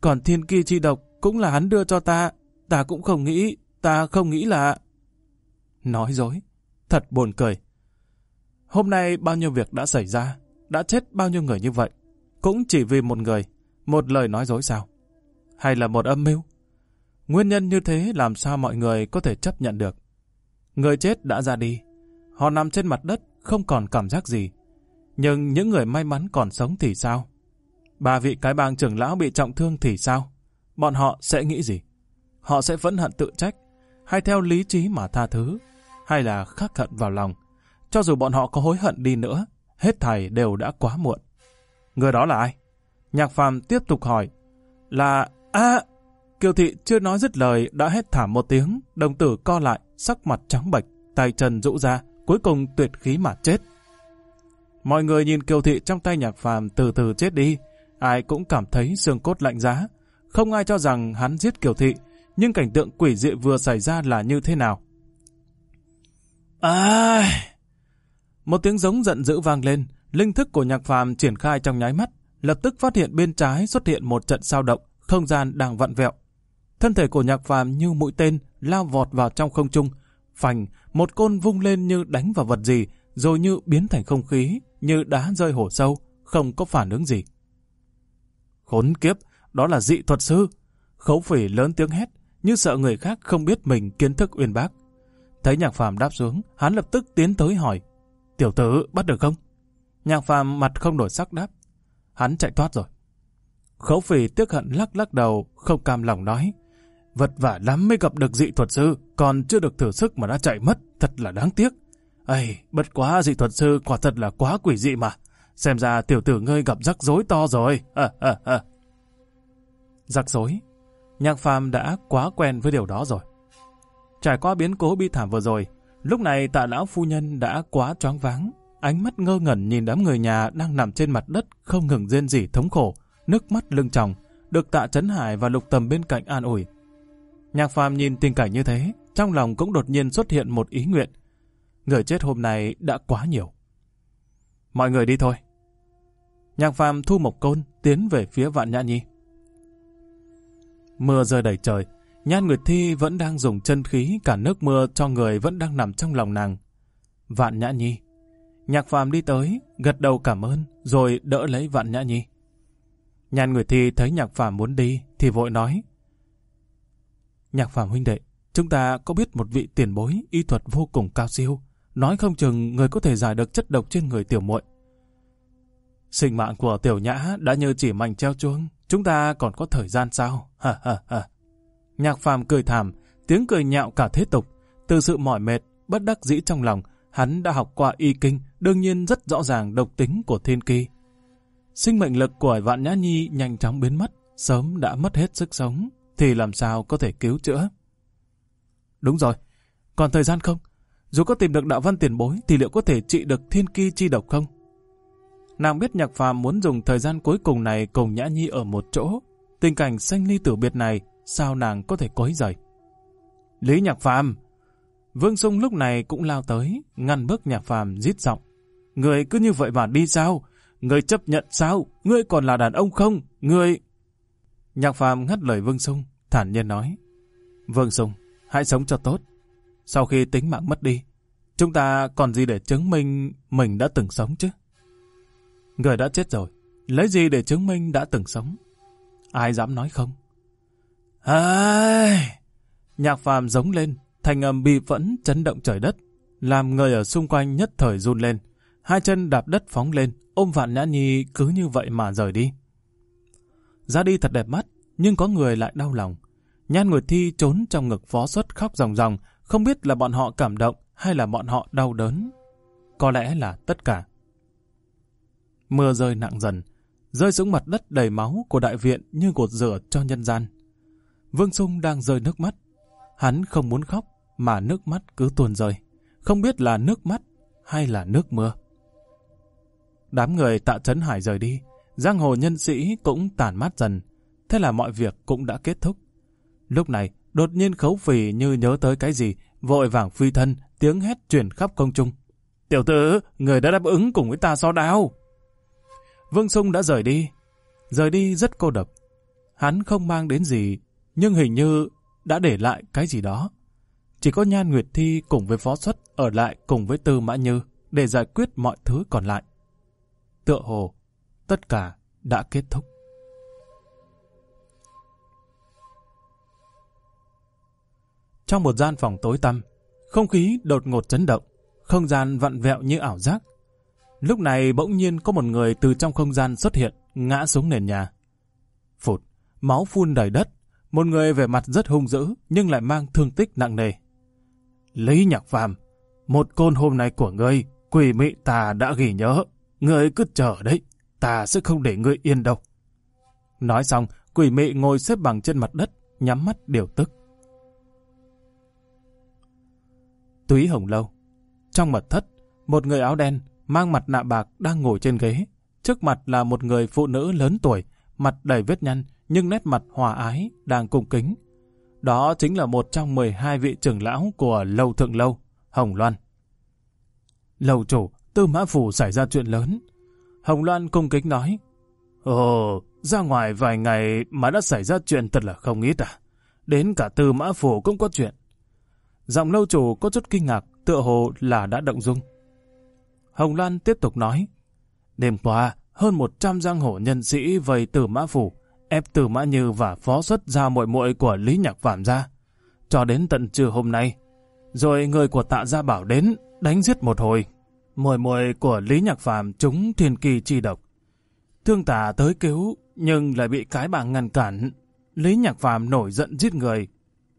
còn thiên kia chi độc cũng là hắn đưa cho ta. Ta cũng không nghĩ, ta không nghĩ là... Nói dối, thật buồn cười. Hôm nay bao nhiêu việc đã xảy ra, đã chết bao nhiêu người như vậy. Cũng chỉ vì một người, một lời nói dối sao? Hay là một âm mưu? Nguyên nhân như thế làm sao mọi người có thể chấp nhận được? Người chết đã ra đi. Họ nằm trên mặt đất, không còn cảm giác gì. Nhưng những người may mắn còn sống thì sao? Ba vị cái bang trưởng lão bị trọng thương thì sao? Bọn họ sẽ nghĩ gì? Họ sẽ vẫn hận tự trách, hay theo lý trí mà tha thứ, hay là khắc hận vào lòng. Cho dù bọn họ có hối hận đi nữa, hết thầy đều đã quá muộn. Người đó là ai? Nhạc phàm tiếp tục hỏi. Là... À, Kiều thị chưa nói dứt lời đã hét thảm một tiếng, đồng tử co lại, sắc mặt trắng bệch, tay chân rũ ra, cuối cùng tuyệt khí mà chết. Mọi người nhìn kiều thị trong tay nhạc phàm từ từ chết đi, ai cũng cảm thấy xương cốt lạnh giá. Không ai cho rằng hắn giết kiều thị, nhưng cảnh tượng quỷ dị vừa xảy ra là như thế nào. Ai... Một tiếng giống giận dữ vang lên, linh thức của nhạc phàm triển khai trong nháy mắt, lập tức phát hiện bên trái xuất hiện một trận sao động, không gian đang vặn vẹo. Thân thể của nhạc phàm như mũi tên lao vọt vào trong không trung, phành, một côn vung lên như đánh vào vật gì, rồi như biến thành không khí, như đá rơi hổ sâu, không có phản ứng gì. Khốn kiếp, đó là dị thuật sư. Khấu phỉ lớn tiếng hét, như sợ người khác không biết mình kiến thức uyên bác. Thấy nhạc phàm đáp xuống, hắn lập tức tiến tới hỏi, tiểu tử bắt được không? Nhạc phàm mặt không đổi sắc đáp, hắn chạy thoát rồi. Khấu phỉ tiếc hận lắc lắc đầu, không cam lòng nói, vật vả lắm mới gặp được dị thuật sư, còn chưa được thử sức mà đã chạy mất, thật là đáng tiếc. Ây, bất quá dị thuật sư quả thật là quá quỷ dị mà. Xem ra tiểu tử ngươi gặp rắc rối to rồi. À, à, à. Rắc rối? Nhạc phàm đã quá quen với điều đó rồi. Trải qua biến cố bi thảm vừa rồi, lúc này tạ lão phu nhân đã quá choáng váng. Ánh mắt ngơ ngẩn nhìn đám người nhà đang nằm trên mặt đất không ngừng rên rỉ thống khổ, nước mắt lưng tròng, được tạ Trấn Hải và lục tầm bên cạnh an ủi. Nhạc phàm nhìn tình cảnh như thế, trong lòng cũng đột nhiên xuất hiện một ý nguyện – người chết hôm nay đã quá nhiều. Mọi người đi thôi. Nhạc phàm thu một côn, tiến về phía vạn nhã nhi. Mưa rơi đầy trời, Nhan người Thi vẫn đang dùng chân khí cả nước mưa cho người vẫn đang nằm trong lòng nàng. Vạn Nhã Nhi. Nhạc phàm đi tới, gật đầu cảm ơn, rồi đỡ lấy Vạn Nhã Nhi. Nhan người Thi thấy nhạc phàm muốn đi, thì vội nói. Nhạc phàm huynh đệ, chúng ta có biết một vị tiền bối y thuật vô cùng cao siêu, nói không chừng người có thể giải được chất độc trên người tiểu muội. Sinh mạng của tiểu nhã đã như chỉ mảnh treo chuông, chúng ta còn có thời gian sao? Ha ha ha. Nhạc phàm cười thảm, tiếng cười nhạo cả thế tục. Từ sự mỏi mệt, bất đắc dĩ trong lòng, hắn đã học qua y kinh, đương nhiên rất rõ ràng độc tính của thiên kỳ. Sinh mệnh lực của vạn nhã nhi nhanh chóng biến mất, sớm đã mất hết sức sống, thì làm sao có thể cứu chữa? Đúng rồi, còn thời gian không? Dù có tìm được đạo văn tiền bối thì liệu có thể trị được thiên ki chi độc không? Nàng biết nhạc phàm muốn dùng thời gian cuối cùng này cùng Nhã Nhi ở một chỗ. Tình cảnh sanh ly tử biệt này, sao nàng có thể cối rời? Lý nhạc phàm! Vương Sung lúc này cũng lao tới, ngăn bước nhạc phàm giết giọng. Người cứ như vậy mà đi sao? Người chấp nhận sao? người còn là đàn ông không? người Nhạc phàm ngắt lời Vương Sung, thản nhiên nói. Vương Sung, hãy sống cho tốt sau khi tính mạng mất đi, chúng ta còn gì để chứng minh mình đã từng sống chứ? Người đã chết rồi, lấy gì để chứng minh đã từng sống? Ai dám nói không? À... Nhạc phàm giống lên, thành âm bi vẫn chấn động trời đất, làm người ở xung quanh nhất thời run lên. Hai chân đạp đất phóng lên, ôm vạn nhã nhi cứ như vậy mà rời đi. Ra đi thật đẹp mắt, nhưng có người lại đau lòng. Nhan người Thi trốn trong ngực phó xuất khóc ròng ròng, không biết là bọn họ cảm động hay là bọn họ đau đớn. Có lẽ là tất cả. Mưa rơi nặng dần, rơi xuống mặt đất đầy máu của đại viện như gột rửa cho nhân gian. Vương Sung đang rơi nước mắt. Hắn không muốn khóc, mà nước mắt cứ tuôn rơi. Không biết là nước mắt hay là nước mưa. Đám người tạ trấn hải rời đi, giang hồ nhân sĩ cũng tàn mát dần. Thế là mọi việc cũng đã kết thúc. Lúc này, Đột nhiên khấu phỉ như nhớ tới cái gì, vội vàng phi thân, tiếng hét truyền khắp công trung. Tiểu tử, người đã đáp ứng cùng với ta so đao. Vương Sung đã rời đi. Rời đi rất cô độc. Hắn không mang đến gì, nhưng hình như đã để lại cái gì đó. Chỉ có Nhan Nguyệt Thi cùng với Phó Xuất ở lại cùng với Tư Mã Như để giải quyết mọi thứ còn lại. Tựa hồ, tất cả đã kết thúc. trong một gian phòng tối tăm. Không khí đột ngột chấn động, không gian vặn vẹo như ảo giác. Lúc này bỗng nhiên có một người từ trong không gian xuất hiện, ngã xuống nền nhà. Phụt, máu phun đầy đất, một người vẻ mặt rất hung dữ nhưng lại mang thương tích nặng nề. Lý Nhạc Phàm, một côn hôm nay của ngươi, quỷ mị ta đã ghi nhớ, ngươi cứ chờ đấy, ta sẽ không để ngươi yên đâu. Nói xong, quỷ mị ngồi xếp bằng trên mặt đất, nhắm mắt điều tức. túy hồng lâu. Trong mật thất, một người áo đen mang mặt nạ bạc đang ngồi trên ghế. Trước mặt là một người phụ nữ lớn tuổi, mặt đầy vết nhăn nhưng nét mặt hòa ái, đang cung kính. Đó chính là một trong 12 vị trưởng lão của Lâu Thượng Lâu, Hồng Loan. Lâu chủ, Tư Mã Phủ xảy ra chuyện lớn. Hồng Loan cung kính nói, Ồ, ra ngoài vài ngày mà đã xảy ra chuyện thật là không ít à. Đến cả Tư Mã Phủ cũng có chuyện. Giọng lâu chủ có chút kinh ngạc, tựa hồ là đã động dung. Hồng Lan tiếp tục nói, đêm qua, hơn 100 giang hồ nhân sĩ vây tử mã phủ, ép tử mã như và phó xuất ra muội muội của Lý Nhạc Phạm ra. Cho đến tận trưa hôm nay, rồi người của tạ gia bảo đến, đánh giết một hồi. Muội muội của Lý Nhạc Phạm trúng thiên kỳ chi độc. Thương tà tới cứu, nhưng lại bị cái bảng ngăn cản. Lý Nhạc Phạm nổi giận giết người.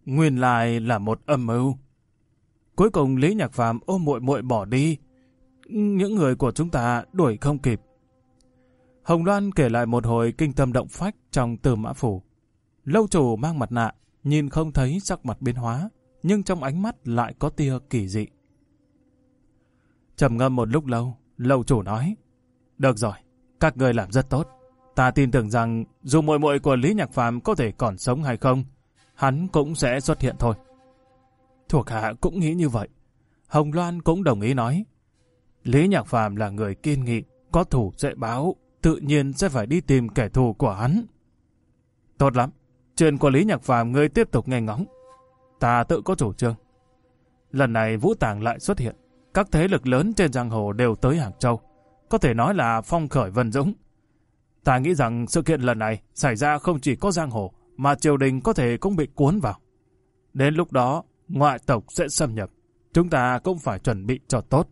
Nguyên lại là một âm mưu. Cuối cùng Lý Nhạc Phạm ôm muội muội bỏ đi. Những người của chúng ta đuổi không kịp. Hồng Loan kể lại một hồi kinh tâm động phách trong từ mã phủ. Lâu chủ mang mặt nạ, nhìn không thấy sắc mặt biến hóa, nhưng trong ánh mắt lại có tia kỳ dị. trầm ngâm một lúc lâu, lâu chủ nói, Được rồi, các người làm rất tốt. Ta tin tưởng rằng dù muội muội của Lý Nhạc Phạm có thể còn sống hay không, hắn cũng sẽ xuất hiện thôi. Thuộc hạ cũng nghĩ như vậy. Hồng Loan cũng đồng ý nói. Lý Nhạc Phàm là người kiên nghị, có thủ dễ báo, tự nhiên sẽ phải đi tìm kẻ thù của hắn. Tốt lắm, chuyện của Lý Nhạc Phàm ngươi tiếp tục nghe ngóng. Ta tự có chủ trương. Lần này Vũ Tàng lại xuất hiện, các thế lực lớn trên giang hồ đều tới Hàng Châu, có thể nói là phong khởi vân dũng. Ta nghĩ rằng sự kiện lần này xảy ra không chỉ có giang hồ, mà triều đình có thể cũng bị cuốn vào. Đến lúc đó, ngoại tộc sẽ xâm nhập. Chúng ta cũng phải chuẩn bị cho tốt.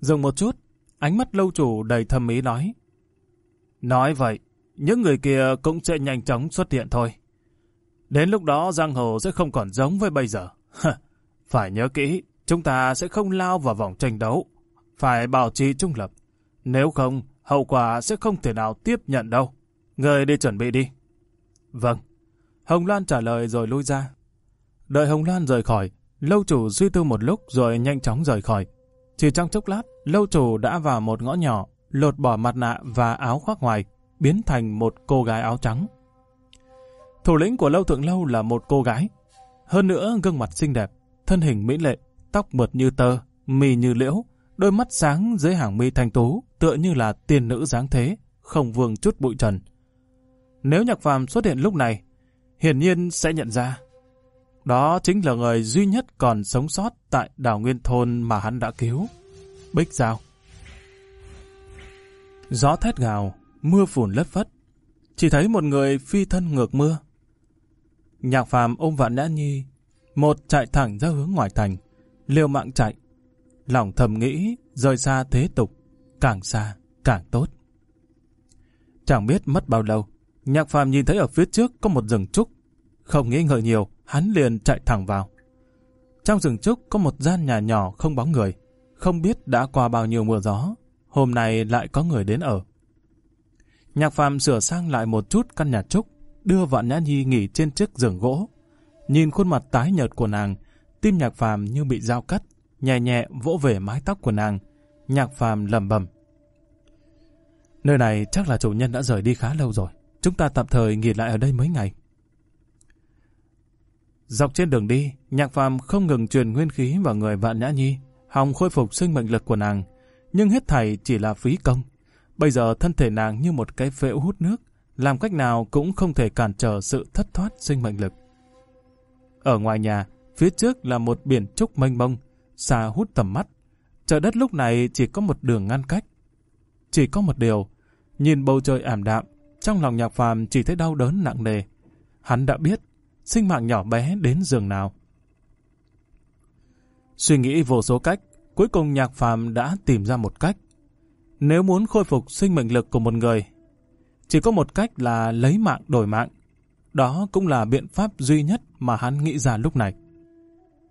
Dừng một chút, ánh mắt lâu chủ đầy thâm ý nói. Nói vậy, những người kia cũng sẽ nhanh chóng xuất hiện thôi. Đến lúc đó giang hồ sẽ không còn giống với bây giờ. phải nhớ kỹ, chúng ta sẽ không lao vào vòng tranh đấu. Phải bảo trì trung lập. Nếu không, hậu quả sẽ không thể nào tiếp nhận đâu. Người đi chuẩn bị đi. Vâng. Hồng Loan trả lời rồi lui ra. Đợi Hồng Loan rời khỏi, lâu chủ suy tư một lúc rồi nhanh chóng rời khỏi. Chỉ trong chốc lát, lâu chủ đã vào một ngõ nhỏ, lột bỏ mặt nạ và áo khoác ngoài, biến thành một cô gái áo trắng. Thủ lĩnh của lâu thượng lâu là một cô gái. Hơn nữa, gương mặt xinh đẹp, thân hình mỹ lệ, tóc mượt như tơ, mì như liễu, đôi mắt sáng dưới hàng mi thanh tú, tựa như là tiên nữ dáng thế, không vương chút bụi trần. Nếu nhạc phàm xuất hiện lúc này, hiển nhiên sẽ nhận ra. Đó chính là người duy nhất còn sống sót tại đảo Nguyên Thôn mà hắn đã cứu. Bích Giao. Gió thét gào, mưa phùn lất phất. Chỉ thấy một người phi thân ngược mưa. Nhạc phàm ôm vạn nã nhi. Một chạy thẳng ra hướng ngoài thành. Liều mạng chạy. Lòng thầm nghĩ rời xa thế tục. Càng xa càng tốt. Chẳng biết mất bao lâu Nhạc Phạm nhìn thấy ở phía trước có một rừng trúc. Không nghĩ ngợi nhiều, hắn liền chạy thẳng vào. Trong rừng trúc có một gian nhà nhỏ không bóng người. Không biết đã qua bao nhiêu mưa gió, hôm nay lại có người đến ở. Nhạc Phạm sửa sang lại một chút căn nhà trúc, đưa vạn nhã nhi nghỉ trên chiếc giường gỗ. Nhìn khuôn mặt tái nhợt của nàng, tim nhạc Phạm như bị dao cắt, nhẹ nhẹ vỗ về mái tóc của nàng. Nhạc Phạm lẩm bẩm. Nơi này chắc là chủ nhân đã rời đi khá lâu rồi. Chúng ta tạm thời nghỉ lại ở đây mấy ngày. Dọc trên đường đi, nhạc phàm không ngừng truyền nguyên khí vào người vạn nhã nhi, hòng khôi phục sinh mệnh lực của nàng. Nhưng hết thảy chỉ là phí công. Bây giờ thân thể nàng như một cái phễu hút nước, làm cách nào cũng không thể cản trở sự thất thoát sinh mệnh lực. Ở ngoài nhà, phía trước là một biển trúc mênh mông, xa hút tầm mắt. Trời đất lúc này chỉ có một đường ngăn cách. Chỉ có một điều, nhìn bầu trời ảm đạm, trong lòng nhạc phàm chỉ thấy đau đớn nặng nề. Hắn đã biết sinh mạng nhỏ bé đến giường nào. Suy nghĩ vô số cách, cuối cùng nhạc phàm đã tìm ra một cách. Nếu muốn khôi phục sinh mệnh lực của một người, chỉ có một cách là lấy mạng đổi mạng. Đó cũng là biện pháp duy nhất mà hắn nghĩ ra lúc này.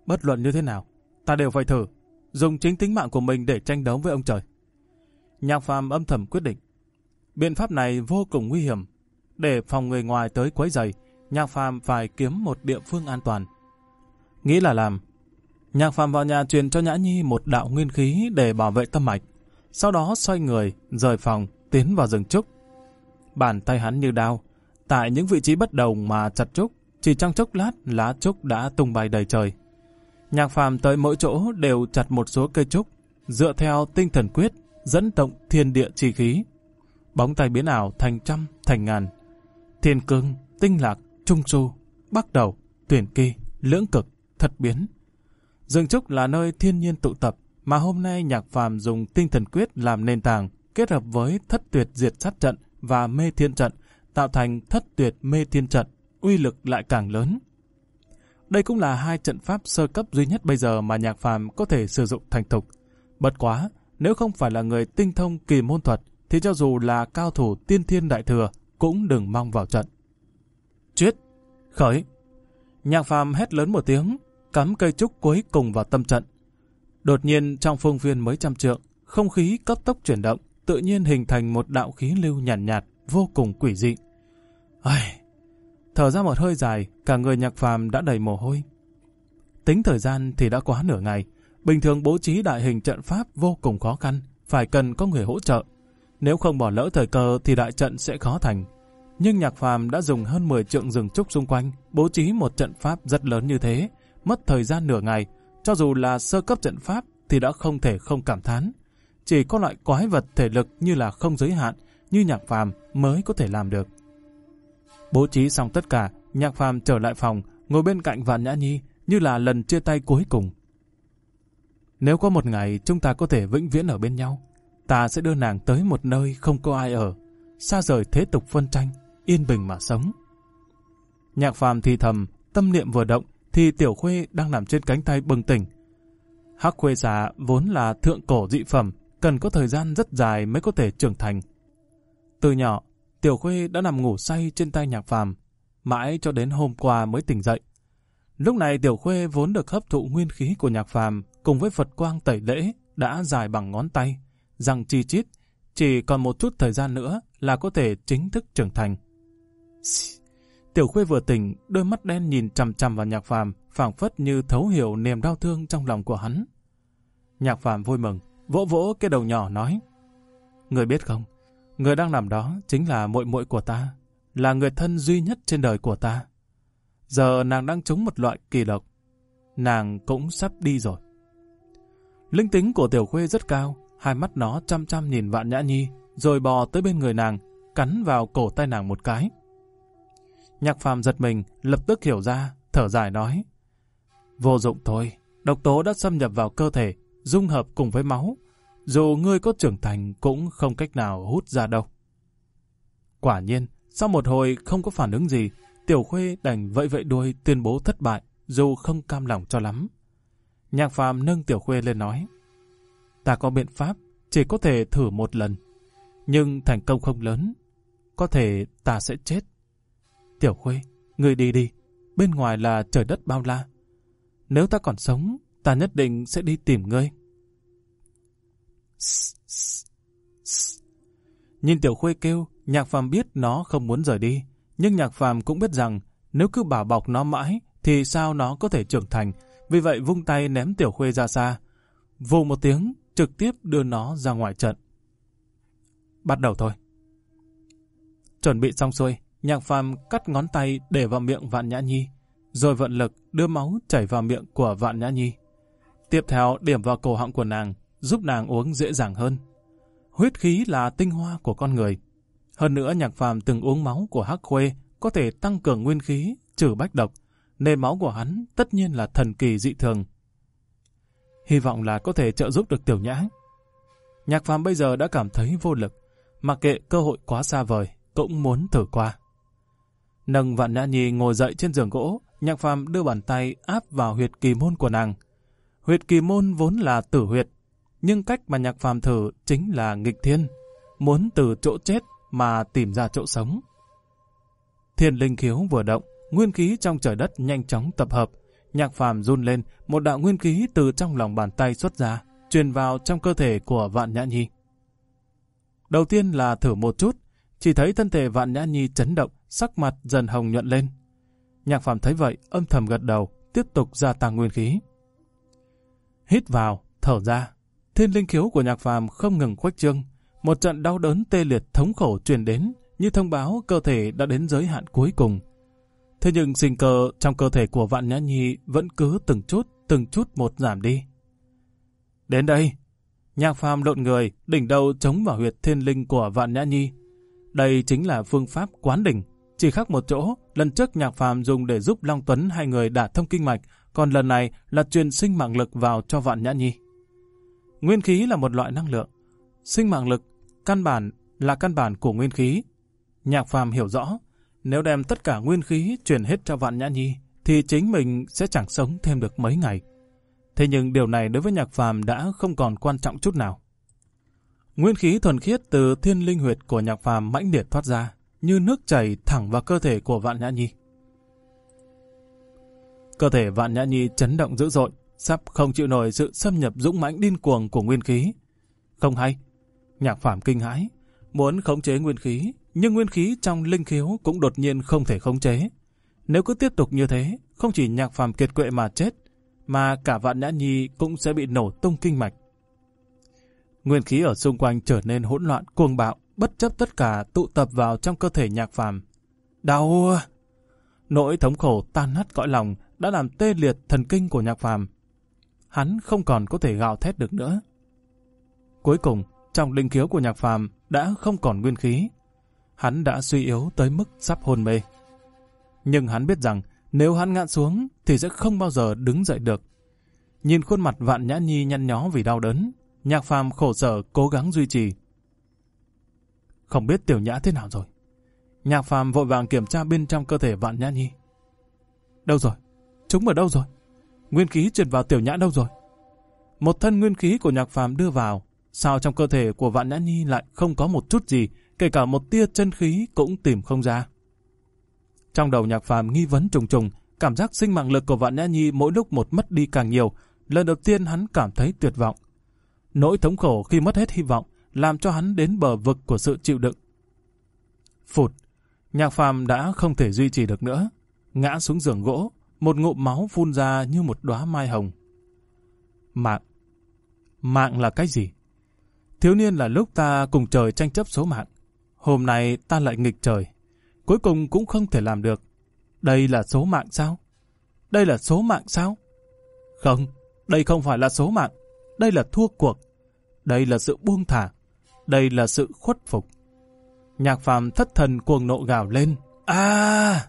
Bất luận như thế nào, ta đều phải thử, dùng chính tính mạng của mình để tranh đấu với ông trời. Nhạc phàm âm thầm quyết định. Biện pháp này vô cùng nguy hiểm. Để phòng người ngoài tới quấy giày, Nhạc Phàm phải kiếm một địa phương an toàn. Nghĩ là làm. Nhạc Phàm vào nhà truyền cho Nhã Nhi một đạo nguyên khí để bảo vệ tâm mạch. Sau đó xoay người, rời phòng, tiến vào rừng trúc. Bàn tay hắn như đao. Tại những vị trí bất đồng mà chặt trúc, chỉ trong chốc lát lá trúc đã tung bay đầy trời. Nhạc Phàm tới mỗi chỗ đều chặt một số cây trúc, dựa theo tinh thần quyết, dẫn động thiên địa chi khí bóng tay biến ảo thành trăm, thành ngàn. Thiên cương, tinh lạc, trung du bắc đầu, tuyển kỳ, lưỡng cực, thật biến. Dương Trúc là nơi thiên nhiên tụ tập mà hôm nay nhạc phàm dùng tinh thần quyết làm nền tảng, kết hợp với thất tuyệt diệt sát trận và mê thiên trận, tạo thành thất tuyệt mê thiên trận, uy lực lại càng lớn. Đây cũng là hai trận pháp sơ cấp duy nhất bây giờ mà nhạc phàm có thể sử dụng thành thục. Bất quá, nếu không phải là người tinh thông kỳ môn thuật, thì cho dù là cao thủ tiên thiên đại thừa cũng đừng mong vào trận. Chuyết, khởi. Nhạc phàm hét lớn một tiếng, cắm cây trúc cuối cùng vào tâm trận. Đột nhiên trong phương viên mới trăm trượng, không khí cấp tốc chuyển động, tự nhiên hình thành một đạo khí lưu nhàn nhạt, nhạt, vô cùng quỷ dị. Ai... Thở ra một hơi dài, cả người nhạc phàm đã đầy mồ hôi. Tính thời gian thì đã quá nửa ngày. Bình thường bố trí đại hình trận pháp vô cùng khó khăn, phải cần có người hỗ trợ. Nếu không bỏ lỡ thời cơ thì đại trận sẽ khó thành. Nhưng Nhạc Phàm đã dùng hơn 10 trượng rừng trúc xung quanh, bố trí một trận pháp rất lớn như thế, mất thời gian nửa ngày, cho dù là sơ cấp trận pháp thì đã không thể không cảm thán. Chỉ có loại quái vật thể lực như là không giới hạn, như Nhạc Phàm mới có thể làm được. Bố trí xong tất cả, Nhạc Phàm trở lại phòng, ngồi bên cạnh Vạn Nhã Nhi như là lần chia tay cuối cùng. Nếu có một ngày chúng ta có thể vĩnh viễn ở bên nhau, ta sẽ đưa nàng tới một nơi không có ai ở, xa rời thế tục phân tranh, yên bình mà sống. Nhạc phàm thì thầm, tâm niệm vừa động, thì tiểu khuê đang nằm trên cánh tay bừng tỉnh. Hắc khuê xà vốn là thượng cổ dị phẩm, cần có thời gian rất dài mới có thể trưởng thành. Từ nhỏ, tiểu khuê đã nằm ngủ say trên tay nhạc phàm, mãi cho đến hôm qua mới tỉnh dậy. Lúc này tiểu khuê vốn được hấp thụ nguyên khí của nhạc phàm cùng với Phật quang tẩy lễ đã dài bằng ngón tay rằng chi chít, chỉ còn một chút thời gian nữa là có thể chính thức trưởng thành. Tiểu Khuê vừa tỉnh, đôi mắt đen nhìn chằm chằm vào Nhạc Phàm, phảng phất như thấu hiểu niềm đau thương trong lòng của hắn. Nhạc Phàm vui mừng, vỗ vỗ cái đầu nhỏ nói: "Người biết không, người đang nằm đó chính là muội muội của ta, là người thân duy nhất trên đời của ta. Giờ nàng đang trúng một loại kỳ độc, nàng cũng sắp đi rồi." Linh tính của Tiểu Khuê rất cao, hai mắt nó chăm chăm nhìn vạn nhã nhi, rồi bò tới bên người nàng, cắn vào cổ tay nàng một cái. Nhạc phàm giật mình, lập tức hiểu ra, thở dài nói. Vô dụng thôi, độc tố đã xâm nhập vào cơ thể, dung hợp cùng với máu. Dù ngươi có trưởng thành cũng không cách nào hút ra đâu. Quả nhiên, sau một hồi không có phản ứng gì, Tiểu Khuê đành vẫy vẫy đuôi tuyên bố thất bại, dù không cam lòng cho lắm. Nhạc phàm nâng Tiểu Khuê lên nói. Ta có biện pháp, chỉ có thể thử một lần. Nhưng thành công không lớn, có thể ta sẽ chết. Tiểu Khuê, người đi đi, bên ngoài là trời đất bao la. Nếu ta còn sống, ta nhất định sẽ đi tìm ngươi. Nhìn Tiểu Khuê kêu, Nhạc Phàm biết nó không muốn rời đi, nhưng Nhạc Phàm cũng biết rằng nếu cứ bảo bọc nó mãi thì sao nó có thể trưởng thành, vì vậy vung tay ném Tiểu Khuê ra xa. Vù một tiếng, trực tiếp đưa nó ra ngoài trận. Bắt đầu thôi. Chuẩn bị xong xuôi, nhạc phàm cắt ngón tay để vào miệng vạn nhã nhi, rồi vận lực đưa máu chảy vào miệng của vạn nhã nhi. Tiếp theo điểm vào cổ họng của nàng, giúp nàng uống dễ dàng hơn. Huyết khí là tinh hoa của con người. Hơn nữa nhạc phàm từng uống máu của hắc khuê có thể tăng cường nguyên khí, trừ bách độc, nên máu của hắn tất nhiên là thần kỳ dị thường, hy vọng là có thể trợ giúp được tiểu nhã. Nhạc phàm bây giờ đã cảm thấy vô lực, mặc kệ cơ hội quá xa vời, cũng muốn thử qua. Nâng vạn nhã nhi ngồi dậy trên giường gỗ, nhạc phàm đưa bàn tay áp vào huyệt kỳ môn của nàng. Huyệt kỳ môn vốn là tử huyệt, nhưng cách mà nhạc phàm thử chính là nghịch thiên, muốn từ chỗ chết mà tìm ra chỗ sống. Thiên linh khiếu vừa động, nguyên khí trong trời đất nhanh chóng tập hợp, Nhạc phàm run lên, một đạo nguyên khí từ trong lòng bàn tay xuất ra, truyền vào trong cơ thể của vạn nhã nhi. Đầu tiên là thử một chút, chỉ thấy thân thể vạn nhã nhi chấn động, sắc mặt dần hồng nhuận lên. Nhạc phàm thấy vậy, âm thầm gật đầu, tiếp tục gia tăng nguyên khí. Hít vào, thở ra, thiên linh khiếu của nhạc phàm không ngừng khuếch trương, một trận đau đớn tê liệt thống khổ truyền đến, như thông báo cơ thể đã đến giới hạn cuối cùng. Thế nhưng sinh cơ trong cơ thể của vạn nhã nhi vẫn cứ từng chút, từng chút một giảm đi. Đến đây, nhạc phàm lộn người, đỉnh đầu chống vào huyệt thiên linh của vạn nhã nhi. Đây chính là phương pháp quán đỉnh. Chỉ khác một chỗ, lần trước nhạc phàm dùng để giúp Long Tuấn hai người đả thông kinh mạch, còn lần này là truyền sinh mạng lực vào cho vạn nhã nhi. Nguyên khí là một loại năng lượng. Sinh mạng lực, căn bản là căn bản của nguyên khí. Nhạc phàm hiểu rõ, nếu đem tất cả nguyên khí chuyển hết cho Vạn Nhã Nhi, thì chính mình sẽ chẳng sống thêm được mấy ngày. Thế nhưng điều này đối với nhạc phàm đã không còn quan trọng chút nào. Nguyên khí thuần khiết từ thiên linh huyệt của nhạc phàm mãnh liệt thoát ra, như nước chảy thẳng vào cơ thể của Vạn Nhã Nhi. Cơ thể Vạn Nhã Nhi chấn động dữ dội, sắp không chịu nổi sự xâm nhập dũng mãnh điên cuồng của nguyên khí. Không hay, nhạc phàm kinh hãi, muốn khống chế nguyên khí nhưng nguyên khí trong linh khiếu cũng đột nhiên không thể khống chế. Nếu cứ tiếp tục như thế, không chỉ nhạc phàm kiệt quệ mà chết, mà cả vạn nhã nhi cũng sẽ bị nổ tung kinh mạch. Nguyên khí ở xung quanh trở nên hỗn loạn, cuồng bạo, bất chấp tất cả tụ tập vào trong cơ thể nhạc phàm. Đau! À! Nỗi thống khổ tan nát cõi lòng đã làm tê liệt thần kinh của nhạc phàm. Hắn không còn có thể gào thét được nữa. Cuối cùng, trong linh khiếu của nhạc phàm đã không còn nguyên khí, hắn đã suy yếu tới mức sắp hôn mê. Nhưng hắn biết rằng nếu hắn ngã xuống thì sẽ không bao giờ đứng dậy được. Nhìn khuôn mặt vạn nhã nhi nhăn nhó vì đau đớn, nhạc phàm khổ sở cố gắng duy trì. Không biết tiểu nhã thế nào rồi. Nhạc phàm vội vàng kiểm tra bên trong cơ thể vạn nhã nhi. Đâu rồi? Chúng ở đâu rồi? Nguyên khí truyền vào tiểu nhã đâu rồi? Một thân nguyên khí của nhạc phàm đưa vào, sao trong cơ thể của vạn nhã nhi lại không có một chút gì kể cả một tia chân khí cũng tìm không ra. Trong đầu nhạc phàm nghi vấn trùng trùng, cảm giác sinh mạng lực của vạn nhã nhi mỗi lúc một mất đi càng nhiều, lần đầu tiên hắn cảm thấy tuyệt vọng. Nỗi thống khổ khi mất hết hy vọng làm cho hắn đến bờ vực của sự chịu đựng. Phụt, nhạc phàm đã không thể duy trì được nữa, ngã xuống giường gỗ, một ngụm máu phun ra như một đóa mai hồng. Mạng. Mạng là cái gì? Thiếu niên là lúc ta cùng trời tranh chấp số mạng. Hôm nay ta lại nghịch trời. Cuối cùng cũng không thể làm được. Đây là số mạng sao? Đây là số mạng sao? Không, đây không phải là số mạng. Đây là thua cuộc. Đây là sự buông thả. Đây là sự khuất phục. Nhạc phàm thất thần cuồng nộ gào lên. À!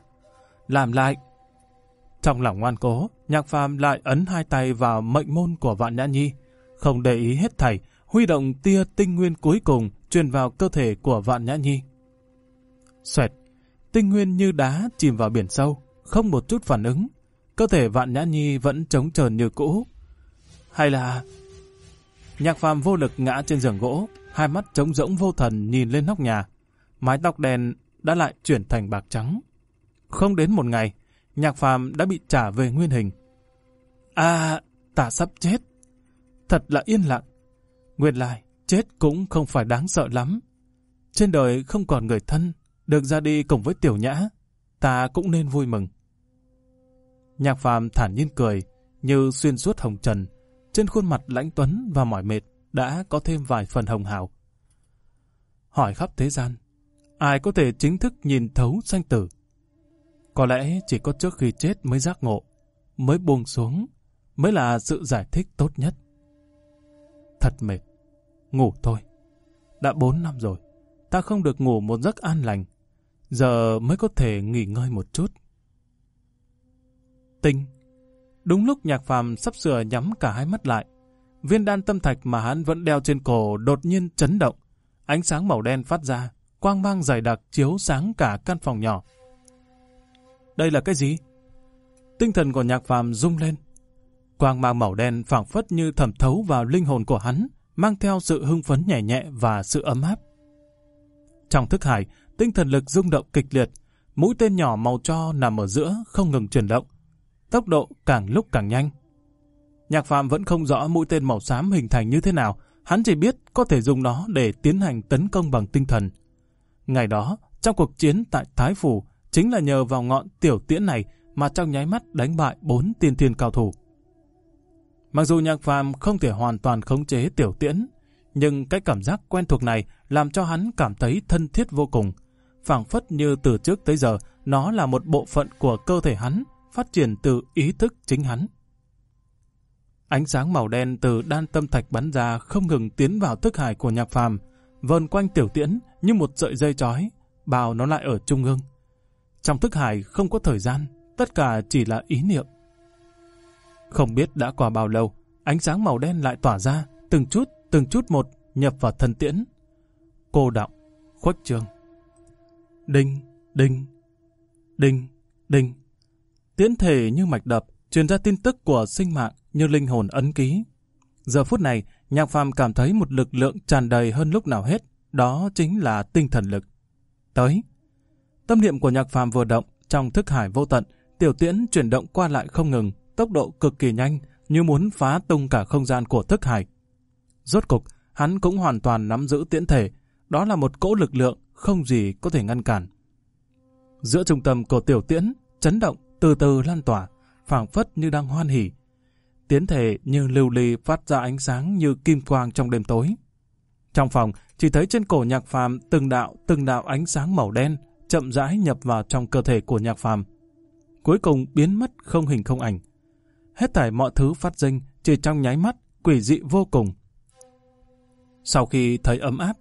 Làm lại. Trong lòng ngoan cố, nhạc phàm lại ấn hai tay vào mệnh môn của vạn nhã nhi. Không để ý hết thảy, huy động tia tinh nguyên cuối cùng, truyền vào cơ thể của Vạn Nhã Nhi. Xoẹt, tinh nguyên như đá chìm vào biển sâu, không một chút phản ứng. Cơ thể Vạn Nhã Nhi vẫn trống trờn như cũ. Hay là... Nhạc phàm vô lực ngã trên giường gỗ, hai mắt trống rỗng vô thần nhìn lên nóc nhà. Mái tóc đen đã lại chuyển thành bạc trắng. Không đến một ngày, nhạc phàm đã bị trả về nguyên hình. À, ta sắp chết. Thật là yên lặng. Nguyên lai, chết cũng không phải đáng sợ lắm. Trên đời không còn người thân, được ra đi cùng với tiểu nhã, ta cũng nên vui mừng. Nhạc phàm thản nhiên cười, như xuyên suốt hồng trần, trên khuôn mặt lãnh tuấn và mỏi mệt đã có thêm vài phần hồng hào. Hỏi khắp thế gian, ai có thể chính thức nhìn thấu sanh tử? Có lẽ chỉ có trước khi chết mới giác ngộ, mới buông xuống, mới là sự giải thích tốt nhất. Thật mệt ngủ thôi. Đã 4 năm rồi, ta không được ngủ một giấc an lành, giờ mới có thể nghỉ ngơi một chút. Tinh Đúng lúc nhạc phàm sắp sửa nhắm cả hai mắt lại, viên đan tâm thạch mà hắn vẫn đeo trên cổ đột nhiên chấn động, ánh sáng màu đen phát ra, quang mang dày đặc chiếu sáng cả căn phòng nhỏ. Đây là cái gì? Tinh thần của nhạc phàm rung lên. Quang mang màu đen phảng phất như thẩm thấu vào linh hồn của hắn, mang theo sự hưng phấn nhẹ nhẹ và sự ấm áp. Trong thức hải, tinh thần lực rung động kịch liệt, mũi tên nhỏ màu cho nằm ở giữa không ngừng chuyển động, tốc độ càng lúc càng nhanh. Nhạc Phạm vẫn không rõ mũi tên màu xám hình thành như thế nào, hắn chỉ biết có thể dùng nó để tiến hành tấn công bằng tinh thần. Ngày đó, trong cuộc chiến tại Thái Phủ, chính là nhờ vào ngọn tiểu tiễn này mà trong nháy mắt đánh bại bốn tiên thiên cao thủ. Mặc dù nhạc phàm không thể hoàn toàn khống chế tiểu tiễn, nhưng cái cảm giác quen thuộc này làm cho hắn cảm thấy thân thiết vô cùng. phảng phất như từ trước tới giờ, nó là một bộ phận của cơ thể hắn, phát triển từ ý thức chính hắn. Ánh sáng màu đen từ đan tâm thạch bắn ra không ngừng tiến vào thức hải của nhạc phàm, vờn quanh tiểu tiễn như một sợi dây chói, bào nó lại ở trung ương. Trong thức hải không có thời gian, tất cả chỉ là ý niệm. Không biết đã qua bao lâu, ánh sáng màu đen lại tỏa ra, từng chút, từng chút một nhập vào thân tiễn. Cô đọng, khuất trường. Đinh, đinh, đinh, đinh. Tiễn thể như mạch đập, truyền ra tin tức của sinh mạng như linh hồn ấn ký. Giờ phút này, Nhạc Phàm cảm thấy một lực lượng tràn đầy hơn lúc nào hết, đó chính là tinh thần lực. Tới. Tâm niệm của Nhạc Phàm vừa động, trong thức hải vô tận, tiểu tiễn chuyển động qua lại không ngừng, tốc độ cực kỳ nhanh, như muốn phá tung cả không gian của thức hải. Rốt cục, hắn cũng hoàn toàn nắm giữ tiễn thể, đó là một cỗ lực lượng không gì có thể ngăn cản. Giữa trung tâm của tiểu tiễn, chấn động từ từ lan tỏa, phảng phất như đang hoan hỉ. tiễn thể như lưu ly phát ra ánh sáng như kim quang trong đêm tối. Trong phòng, chỉ thấy trên cổ nhạc phàm từng đạo từng đạo ánh sáng màu đen chậm rãi nhập vào trong cơ thể của nhạc phàm. Cuối cùng biến mất không hình không ảnh hết thảy mọi thứ phát sinh chỉ trong nháy mắt, quỷ dị vô cùng. Sau khi thấy ấm áp,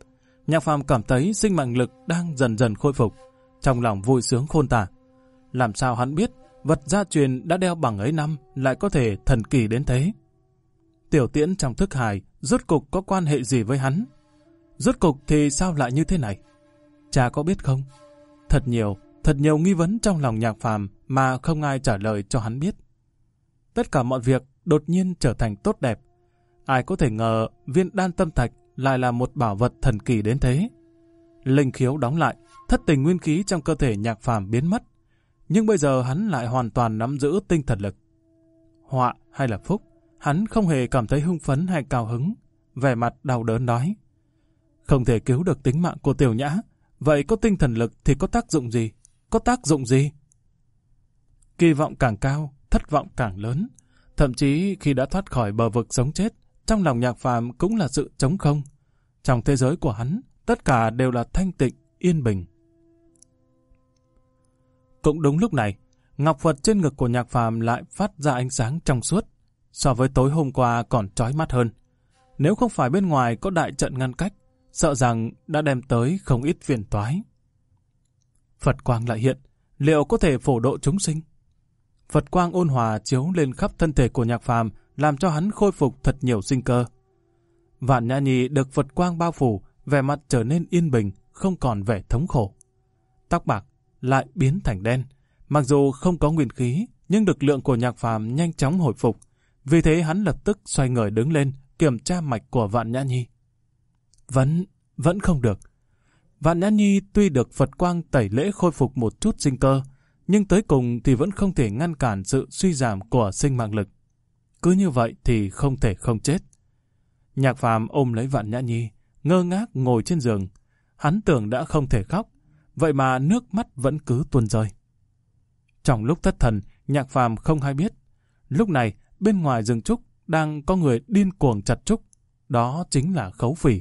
Nhạc Phàm cảm thấy sinh mạng lực đang dần dần khôi phục, trong lòng vui sướng khôn tả. Làm sao hắn biết vật gia truyền đã đeo bằng ấy năm lại có thể thần kỳ đến thế? Tiểu Tiễn trong thức hài rốt cục có quan hệ gì với hắn? Rốt cục thì sao lại như thế này? Cha có biết không? Thật nhiều, thật nhiều nghi vấn trong lòng Nhạc Phàm mà không ai trả lời cho hắn biết tất cả mọi việc đột nhiên trở thành tốt đẹp. Ai có thể ngờ viên đan tâm thạch lại là một bảo vật thần kỳ đến thế. Linh khiếu đóng lại, thất tình nguyên khí trong cơ thể nhạc phàm biến mất. Nhưng bây giờ hắn lại hoàn toàn nắm giữ tinh thần lực. Họa hay là phúc, hắn không hề cảm thấy hưng phấn hay cao hứng, vẻ mặt đau đớn nói. Không thể cứu được tính mạng của tiểu nhã, vậy có tinh thần lực thì có tác dụng gì? Có tác dụng gì? Kỳ vọng càng cao, thất vọng càng lớn. Thậm chí khi đã thoát khỏi bờ vực sống chết, trong lòng nhạc phàm cũng là sự trống không. Trong thế giới của hắn, tất cả đều là thanh tịnh, yên bình. Cũng đúng lúc này, ngọc Phật trên ngực của nhạc phàm lại phát ra ánh sáng trong suốt, so với tối hôm qua còn trói mắt hơn. Nếu không phải bên ngoài có đại trận ngăn cách, sợ rằng đã đem tới không ít phiền toái. Phật quang lại hiện, liệu có thể phổ độ chúng sinh? Phật quang ôn hòa chiếu lên khắp thân thể của nhạc phàm, làm cho hắn khôi phục thật nhiều sinh cơ. Vạn Nhã Nhi được Phật quang bao phủ, vẻ mặt trở nên yên bình, không còn vẻ thống khổ. Tóc bạc lại biến thành đen, mặc dù không có nguyên khí, nhưng lực lượng của nhạc phàm nhanh chóng hồi phục, vì thế hắn lập tức xoay người đứng lên, kiểm tra mạch của Vạn Nhã Nhi. Vẫn, vẫn không được. Vạn Nhã Nhi tuy được Phật quang tẩy lễ khôi phục một chút sinh cơ, nhưng tới cùng thì vẫn không thể ngăn cản sự suy giảm của sinh mạng lực. Cứ như vậy thì không thể không chết. Nhạc phàm ôm lấy vạn nhã nhi, ngơ ngác ngồi trên giường. Hắn tưởng đã không thể khóc, vậy mà nước mắt vẫn cứ tuôn rơi. Trong lúc thất thần, nhạc phàm không hay biết. Lúc này, bên ngoài rừng trúc đang có người điên cuồng chặt trúc. Đó chính là khấu phỉ.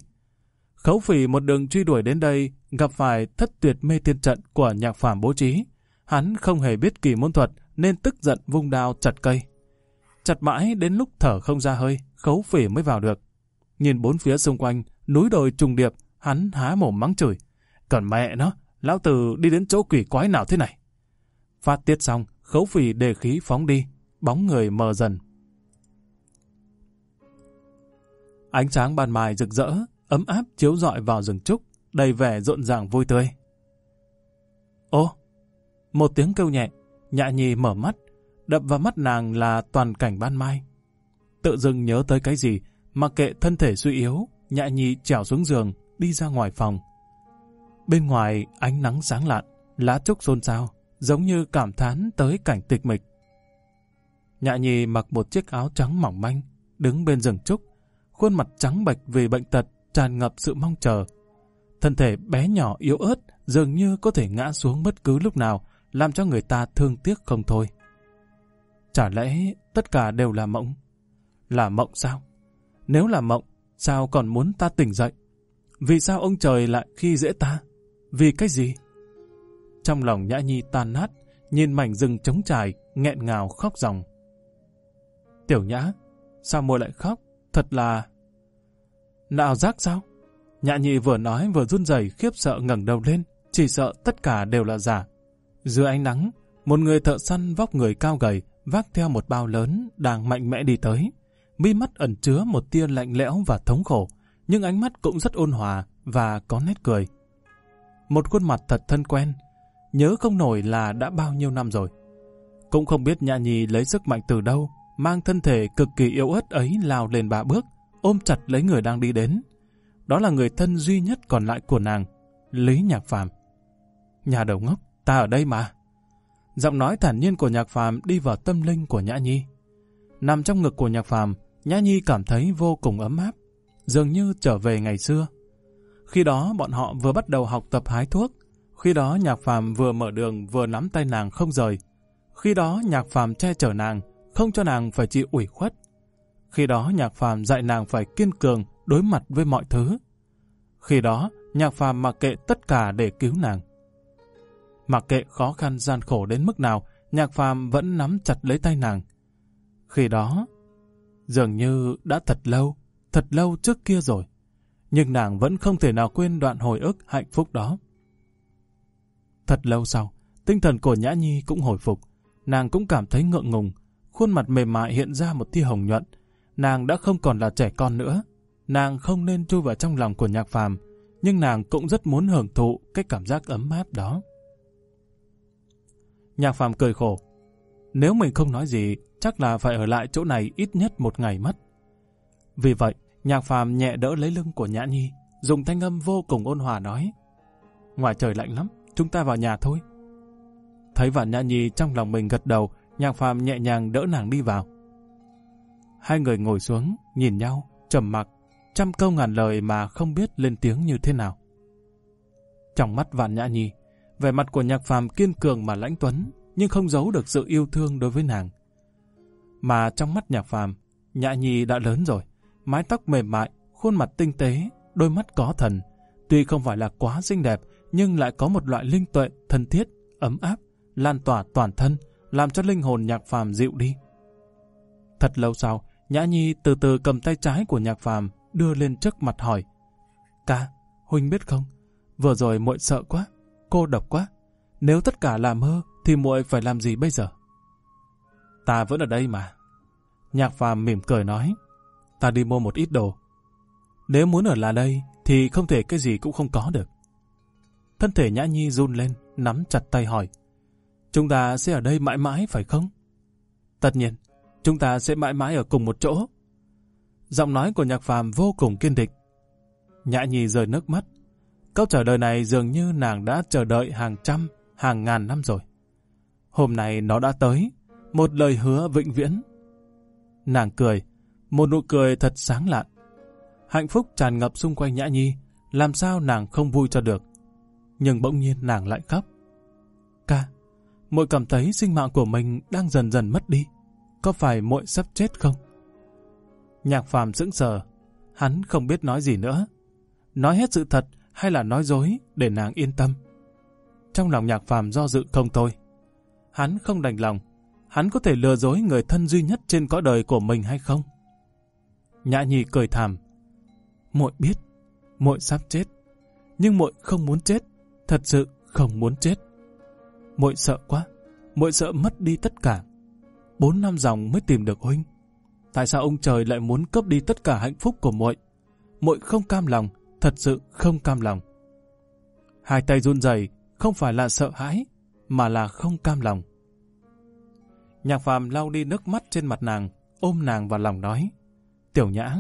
Khấu phỉ một đường truy đuổi đến đây, gặp phải thất tuyệt mê tiên trận của nhạc phàm bố trí Hắn không hề biết kỳ môn thuật nên tức giận vung đao chặt cây. Chặt mãi đến lúc thở không ra hơi, khấu phỉ mới vào được. Nhìn bốn phía xung quanh, núi đồi trùng điệp, hắn há mồm mắng chửi. Còn mẹ nó, lão tử đi đến chỗ quỷ quái nào thế này? Phát tiết xong, khấu phỉ đề khí phóng đi, bóng người mờ dần. Ánh sáng ban mai rực rỡ, ấm áp chiếu rọi vào rừng trúc, đầy vẻ rộn ràng vui tươi. Ô, một tiếng kêu nhẹ, nhạ nhì mở mắt, đập vào mắt nàng là toàn cảnh ban mai. Tự dưng nhớ tới cái gì, mặc kệ thân thể suy yếu, nhạ nhì trèo xuống giường, đi ra ngoài phòng. Bên ngoài ánh nắng sáng lạn, lá trúc xôn xao, giống như cảm thán tới cảnh tịch mịch. Nhạ nhì mặc một chiếc áo trắng mỏng manh, đứng bên rừng trúc, khuôn mặt trắng bệch vì bệnh tật tràn ngập sự mong chờ. Thân thể bé nhỏ yếu ớt dường như có thể ngã xuống bất cứ lúc nào, làm cho người ta thương tiếc không thôi. Chả lẽ tất cả đều là mộng? Là mộng sao? Nếu là mộng, sao còn muốn ta tỉnh dậy? Vì sao ông trời lại khi dễ ta? Vì cái gì? Trong lòng Nhã Nhi tan nát, nhìn mảnh rừng trống trải, nghẹn ngào khóc ròng. Tiểu Nhã, sao mùa lại khóc? Thật là... Nào giác sao? Nhã Nhi vừa nói vừa run rẩy khiếp sợ ngẩng đầu lên, chỉ sợ tất cả đều là giả. Giữa ánh nắng, một người thợ săn vóc người cao gầy, vác theo một bao lớn, đang mạnh mẽ đi tới. Mi mắt ẩn chứa một tia lạnh lẽo và thống khổ, nhưng ánh mắt cũng rất ôn hòa và có nét cười. Một khuôn mặt thật thân quen, nhớ không nổi là đã bao nhiêu năm rồi. Cũng không biết Nhã Nhi lấy sức mạnh từ đâu, mang thân thể cực kỳ yếu ớt ấy lao lên ba bước, ôm chặt lấy người đang đi đến. Đó là người thân duy nhất còn lại của nàng, Lý Nhạc Phàm. Nhà đầu ngốc, Ta ở đây mà. Giọng nói thản nhiên của nhạc phàm đi vào tâm linh của Nhã Nhi. Nằm trong ngực của nhạc phàm, Nhã Nhi cảm thấy vô cùng ấm áp, dường như trở về ngày xưa. Khi đó bọn họ vừa bắt đầu học tập hái thuốc, khi đó nhạc phàm vừa mở đường vừa nắm tay nàng không rời. Khi đó nhạc phàm che chở nàng, không cho nàng phải chịu ủy khuất. Khi đó nhạc phàm dạy nàng phải kiên cường đối mặt với mọi thứ. Khi đó nhạc phàm mặc kệ tất cả để cứu nàng. Mặc kệ khó khăn gian khổ đến mức nào, nhạc phàm vẫn nắm chặt lấy tay nàng. Khi đó, dường như đã thật lâu, thật lâu trước kia rồi. Nhưng nàng vẫn không thể nào quên đoạn hồi ức hạnh phúc đó. Thật lâu sau, tinh thần của Nhã Nhi cũng hồi phục. Nàng cũng cảm thấy ngượng ngùng, khuôn mặt mềm mại hiện ra một tia hồng nhuận. Nàng đã không còn là trẻ con nữa. Nàng không nên chui vào trong lòng của nhạc phàm, nhưng nàng cũng rất muốn hưởng thụ cái cảm giác ấm áp đó. Nhạc Phạm cười khổ. Nếu mình không nói gì, chắc là phải ở lại chỗ này ít nhất một ngày mất. Vì vậy, Nhạc Phạm nhẹ đỡ lấy lưng của Nhã Nhi, dùng thanh âm vô cùng ôn hòa nói. Ngoài trời lạnh lắm, chúng ta vào nhà thôi. Thấy Vạn Nhã Nhi trong lòng mình gật đầu, Nhạc Phạm nhẹ nhàng đỡ nàng đi vào. Hai người ngồi xuống, nhìn nhau, trầm mặc, trăm câu ngàn lời mà không biết lên tiếng như thế nào. Trong mắt Vạn Nhã Nhi, về mặt của nhạc phàm kiên cường mà lãnh tuấn, nhưng không giấu được sự yêu thương đối với nàng. Mà trong mắt nhạc phàm, nhạ nhi đã lớn rồi, mái tóc mềm mại, khuôn mặt tinh tế, đôi mắt có thần. Tuy không phải là quá xinh đẹp, nhưng lại có một loại linh tuệ, thân thiết, ấm áp, lan tỏa toàn thân, làm cho linh hồn nhạc phàm dịu đi. Thật lâu sau, Nhã Nhi từ từ cầm tay trái của nhạc phàm đưa lên trước mặt hỏi. Ca, Huynh biết không, vừa rồi muội sợ quá, cô độc quá. Nếu tất cả làm mơ, thì muội phải làm gì bây giờ? Ta vẫn ở đây mà. Nhạc phàm mỉm cười nói. Ta đi mua một ít đồ. Nếu muốn ở lại đây, thì không thể cái gì cũng không có được. Thân thể Nhã Nhi run lên, nắm chặt tay hỏi. Chúng ta sẽ ở đây mãi mãi phải không? Tất nhiên, chúng ta sẽ mãi mãi ở cùng một chỗ. Giọng nói của nhạc phàm vô cùng kiên định. Nhã Nhi rời nước mắt, Câu trả lời này dường như nàng đã chờ đợi hàng trăm, hàng ngàn năm rồi. Hôm nay nó đã tới, một lời hứa vĩnh viễn. Nàng cười, một nụ cười thật sáng lạn. Hạnh phúc tràn ngập xung quanh Nhã Nhi, làm sao nàng không vui cho được. Nhưng bỗng nhiên nàng lại khóc. Ca, muội cảm thấy sinh mạng của mình đang dần dần mất đi. Có phải muội sắp chết không? Nhạc phàm sững sờ, hắn không biết nói gì nữa. Nói hết sự thật, hay là nói dối để nàng yên tâm. Trong lòng nhạc phàm do dự không thôi. Hắn không đành lòng, hắn có thể lừa dối người thân duy nhất trên cõi đời của mình hay không? Nhã nhì cười thảm. Muội biết, muội sắp chết, nhưng muội không muốn chết, thật sự không muốn chết. Muội sợ quá, muội sợ mất đi tất cả. Bốn năm dòng mới tìm được huynh. Tại sao ông trời lại muốn cướp đi tất cả hạnh phúc của muội? Muội không cam lòng, thật sự không cam lòng. Hai tay run rẩy không phải là sợ hãi, mà là không cam lòng. Nhạc phàm lau đi nước mắt trên mặt nàng, ôm nàng vào lòng nói. Tiểu nhã,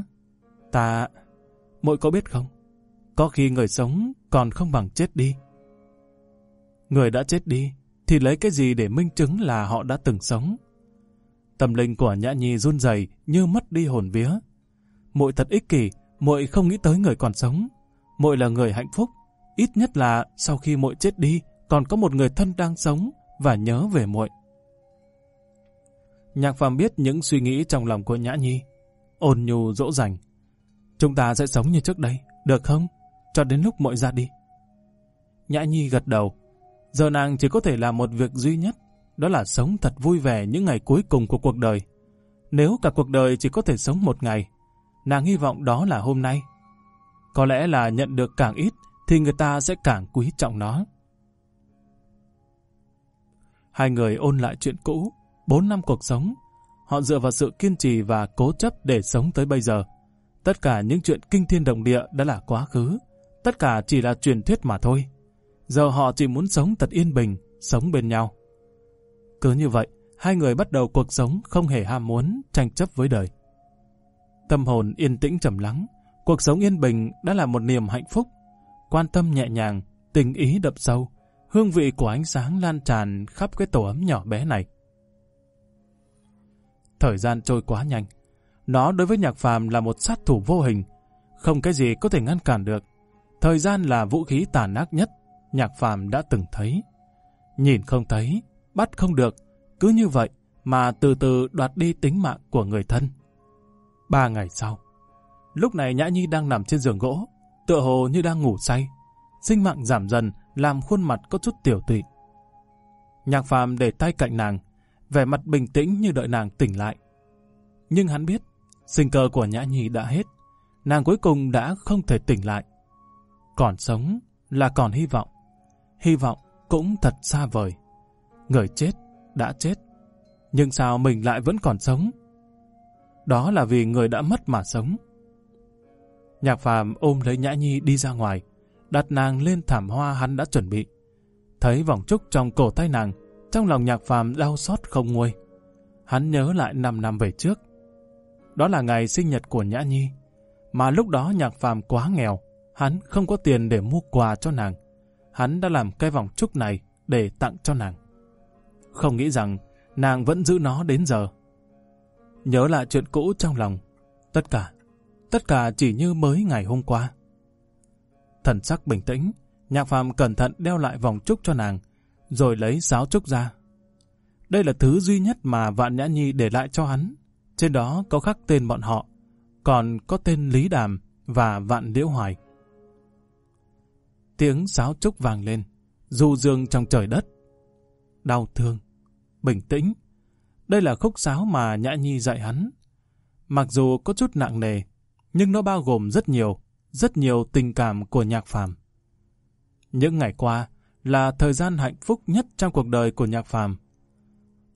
ta... Mội có biết không? Có khi người sống còn không bằng chết đi. Người đã chết đi, thì lấy cái gì để minh chứng là họ đã từng sống? Tâm linh của nhã nhi run rẩy như mất đi hồn vía. Mội thật ích kỷ, muội không nghĩ tới người còn sống. Mội là người hạnh phúc, ít nhất là sau khi mội chết đi, còn có một người thân đang sống và nhớ về muội. Nhạc Phàm biết những suy nghĩ trong lòng của Nhã Nhi, ôn nhu dỗ dành. Chúng ta sẽ sống như trước đây, được không? Cho đến lúc muội ra đi. Nhã Nhi gật đầu. Giờ nàng chỉ có thể làm một việc duy nhất, đó là sống thật vui vẻ những ngày cuối cùng của cuộc đời. Nếu cả cuộc đời chỉ có thể sống một ngày, nàng hy vọng đó là hôm nay có lẽ là nhận được càng ít thì người ta sẽ càng quý trọng nó. Hai người ôn lại chuyện cũ, bốn năm cuộc sống. Họ dựa vào sự kiên trì và cố chấp để sống tới bây giờ. Tất cả những chuyện kinh thiên động địa đã là quá khứ. Tất cả chỉ là truyền thuyết mà thôi. Giờ họ chỉ muốn sống thật yên bình, sống bên nhau. Cứ như vậy, hai người bắt đầu cuộc sống không hề ham muốn, tranh chấp với đời. Tâm hồn yên tĩnh trầm lắng, Cuộc sống yên bình đã là một niềm hạnh phúc. Quan tâm nhẹ nhàng, tình ý đậm sâu, hương vị của ánh sáng lan tràn khắp cái tổ ấm nhỏ bé này. Thời gian trôi quá nhanh. Nó đối với nhạc phàm là một sát thủ vô hình. Không cái gì có thể ngăn cản được. Thời gian là vũ khí tàn ác nhất nhạc phàm đã từng thấy. Nhìn không thấy, bắt không được, cứ như vậy mà từ từ đoạt đi tính mạng của người thân. Ba ngày sau, Lúc này Nhã Nhi đang nằm trên giường gỗ, tựa hồ như đang ngủ say. Sinh mạng giảm dần, làm khuôn mặt có chút tiểu tụy. Nhạc phàm để tay cạnh nàng, vẻ mặt bình tĩnh như đợi nàng tỉnh lại. Nhưng hắn biết, sinh cơ của Nhã Nhi đã hết, nàng cuối cùng đã không thể tỉnh lại. Còn sống là còn hy vọng, hy vọng cũng thật xa vời. Người chết đã chết, nhưng sao mình lại vẫn còn sống? Đó là vì người đã mất mà sống. Nhạc phàm ôm lấy Nhã Nhi đi ra ngoài, đặt nàng lên thảm hoa hắn đã chuẩn bị. Thấy vòng trúc trong cổ tay nàng, trong lòng nhạc phàm đau xót không nguôi. Hắn nhớ lại 5 năm về trước. Đó là ngày sinh nhật của Nhã Nhi, mà lúc đó nhạc phàm quá nghèo, hắn không có tiền để mua quà cho nàng. Hắn đã làm cái vòng trúc này để tặng cho nàng. Không nghĩ rằng nàng vẫn giữ nó đến giờ. Nhớ lại chuyện cũ trong lòng, tất cả tất cả chỉ như mới ngày hôm qua. Thần sắc bình tĩnh, nhạc phàm cẩn thận đeo lại vòng trúc cho nàng, rồi lấy sáo trúc ra. Đây là thứ duy nhất mà Vạn Nhã Nhi để lại cho hắn. Trên đó có khắc tên bọn họ, còn có tên Lý Đàm và Vạn Liễu Hoài. Tiếng sáo trúc vàng lên, du dương trong trời đất. Đau thương, bình tĩnh. Đây là khúc sáo mà Nhã Nhi dạy hắn. Mặc dù có chút nặng nề, nhưng nó bao gồm rất nhiều, rất nhiều tình cảm của Nhạc Phàm. Những ngày qua là thời gian hạnh phúc nhất trong cuộc đời của Nhạc Phàm.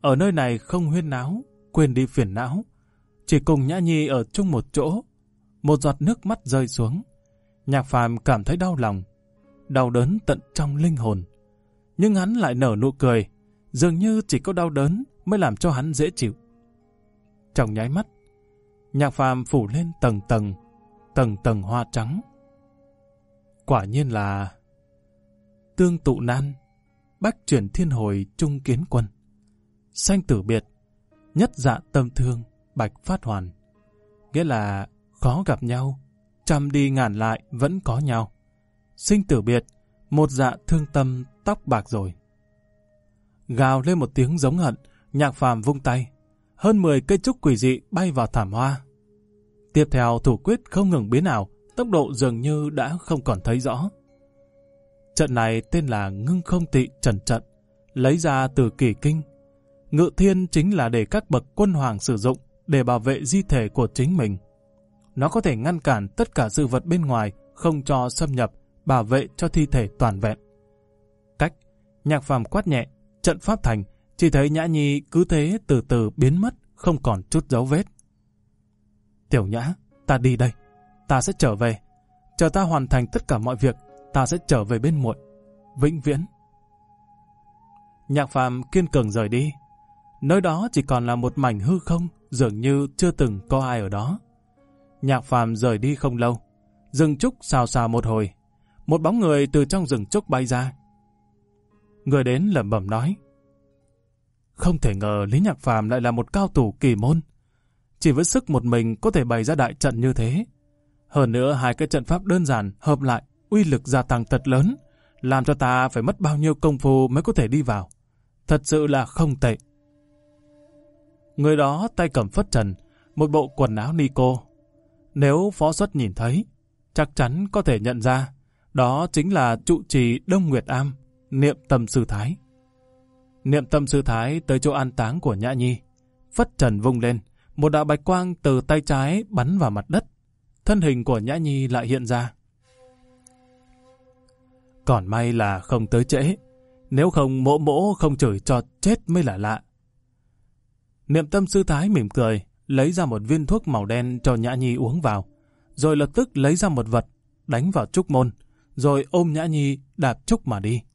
Ở nơi này không huyên náo, quên đi phiền não, chỉ cùng Nhã Nhi ở chung một chỗ, một giọt nước mắt rơi xuống. Nhạc Phàm cảm thấy đau lòng, đau đớn tận trong linh hồn. Nhưng hắn lại nở nụ cười, dường như chỉ có đau đớn mới làm cho hắn dễ chịu. Trong nháy mắt, nhạc phàm phủ lên tầng tầng, tầng tầng hoa trắng. Quả nhiên là tương tụ nan, bách chuyển thiên hồi trung kiến quân, sanh tử biệt, nhất dạ tâm thương, bạch phát hoàn. Nghĩa là khó gặp nhau, trăm đi ngàn lại vẫn có nhau. Sinh tử biệt, một dạ thương tâm tóc bạc rồi. Gào lên một tiếng giống hận, nhạc phàm vung tay, hơn 10 cây trúc quỷ dị bay vào thảm hoa. Tiếp theo thủ quyết không ngừng biến ảo, tốc độ dường như đã không còn thấy rõ. Trận này tên là ngưng không tị trần trận, lấy ra từ kỳ kinh. Ngự thiên chính là để các bậc quân hoàng sử dụng để bảo vệ di thể của chính mình. Nó có thể ngăn cản tất cả sự vật bên ngoài, không cho xâm nhập, bảo vệ cho thi thể toàn vẹn. Cách, nhạc phàm quát nhẹ, trận pháp thành, chỉ thấy Nhã Nhi cứ thế từ từ biến mất, không còn chút dấu vết. Tiểu Nhã, ta đi đây. Ta sẽ trở về. Chờ ta hoàn thành tất cả mọi việc, ta sẽ trở về bên muội. Vĩnh viễn. Nhạc phàm kiên cường rời đi. Nơi đó chỉ còn là một mảnh hư không, dường như chưa từng có ai ở đó. Nhạc phàm rời đi không lâu. Rừng trúc xào xào một hồi. Một bóng người từ trong rừng trúc bay ra. Người đến lẩm bẩm nói. Không thể ngờ Lý Nhạc Phàm lại là một cao thủ kỳ môn. Chỉ với sức một mình có thể bày ra đại trận như thế. Hơn nữa hai cái trận pháp đơn giản hợp lại, uy lực gia tăng thật lớn, làm cho ta phải mất bao nhiêu công phu mới có thể đi vào. Thật sự là không tệ. Người đó tay cầm phất trần, một bộ quần áo ni cô. Nếu phó xuất nhìn thấy, chắc chắn có thể nhận ra, đó chính là trụ trì Đông Nguyệt Am, niệm tâm sư thái niệm tâm sư thái tới chỗ an táng của Nhã Nhi. Phất trần vung lên, một đạo bạch quang từ tay trái bắn vào mặt đất. Thân hình của Nhã Nhi lại hiện ra. Còn may là không tới trễ, nếu không mỗ mỗ không chửi cho chết mới là lạ. Niệm tâm sư thái mỉm cười, lấy ra một viên thuốc màu đen cho Nhã Nhi uống vào, rồi lập tức lấy ra một vật, đánh vào trúc môn, rồi ôm Nhã Nhi đạp trúc mà đi.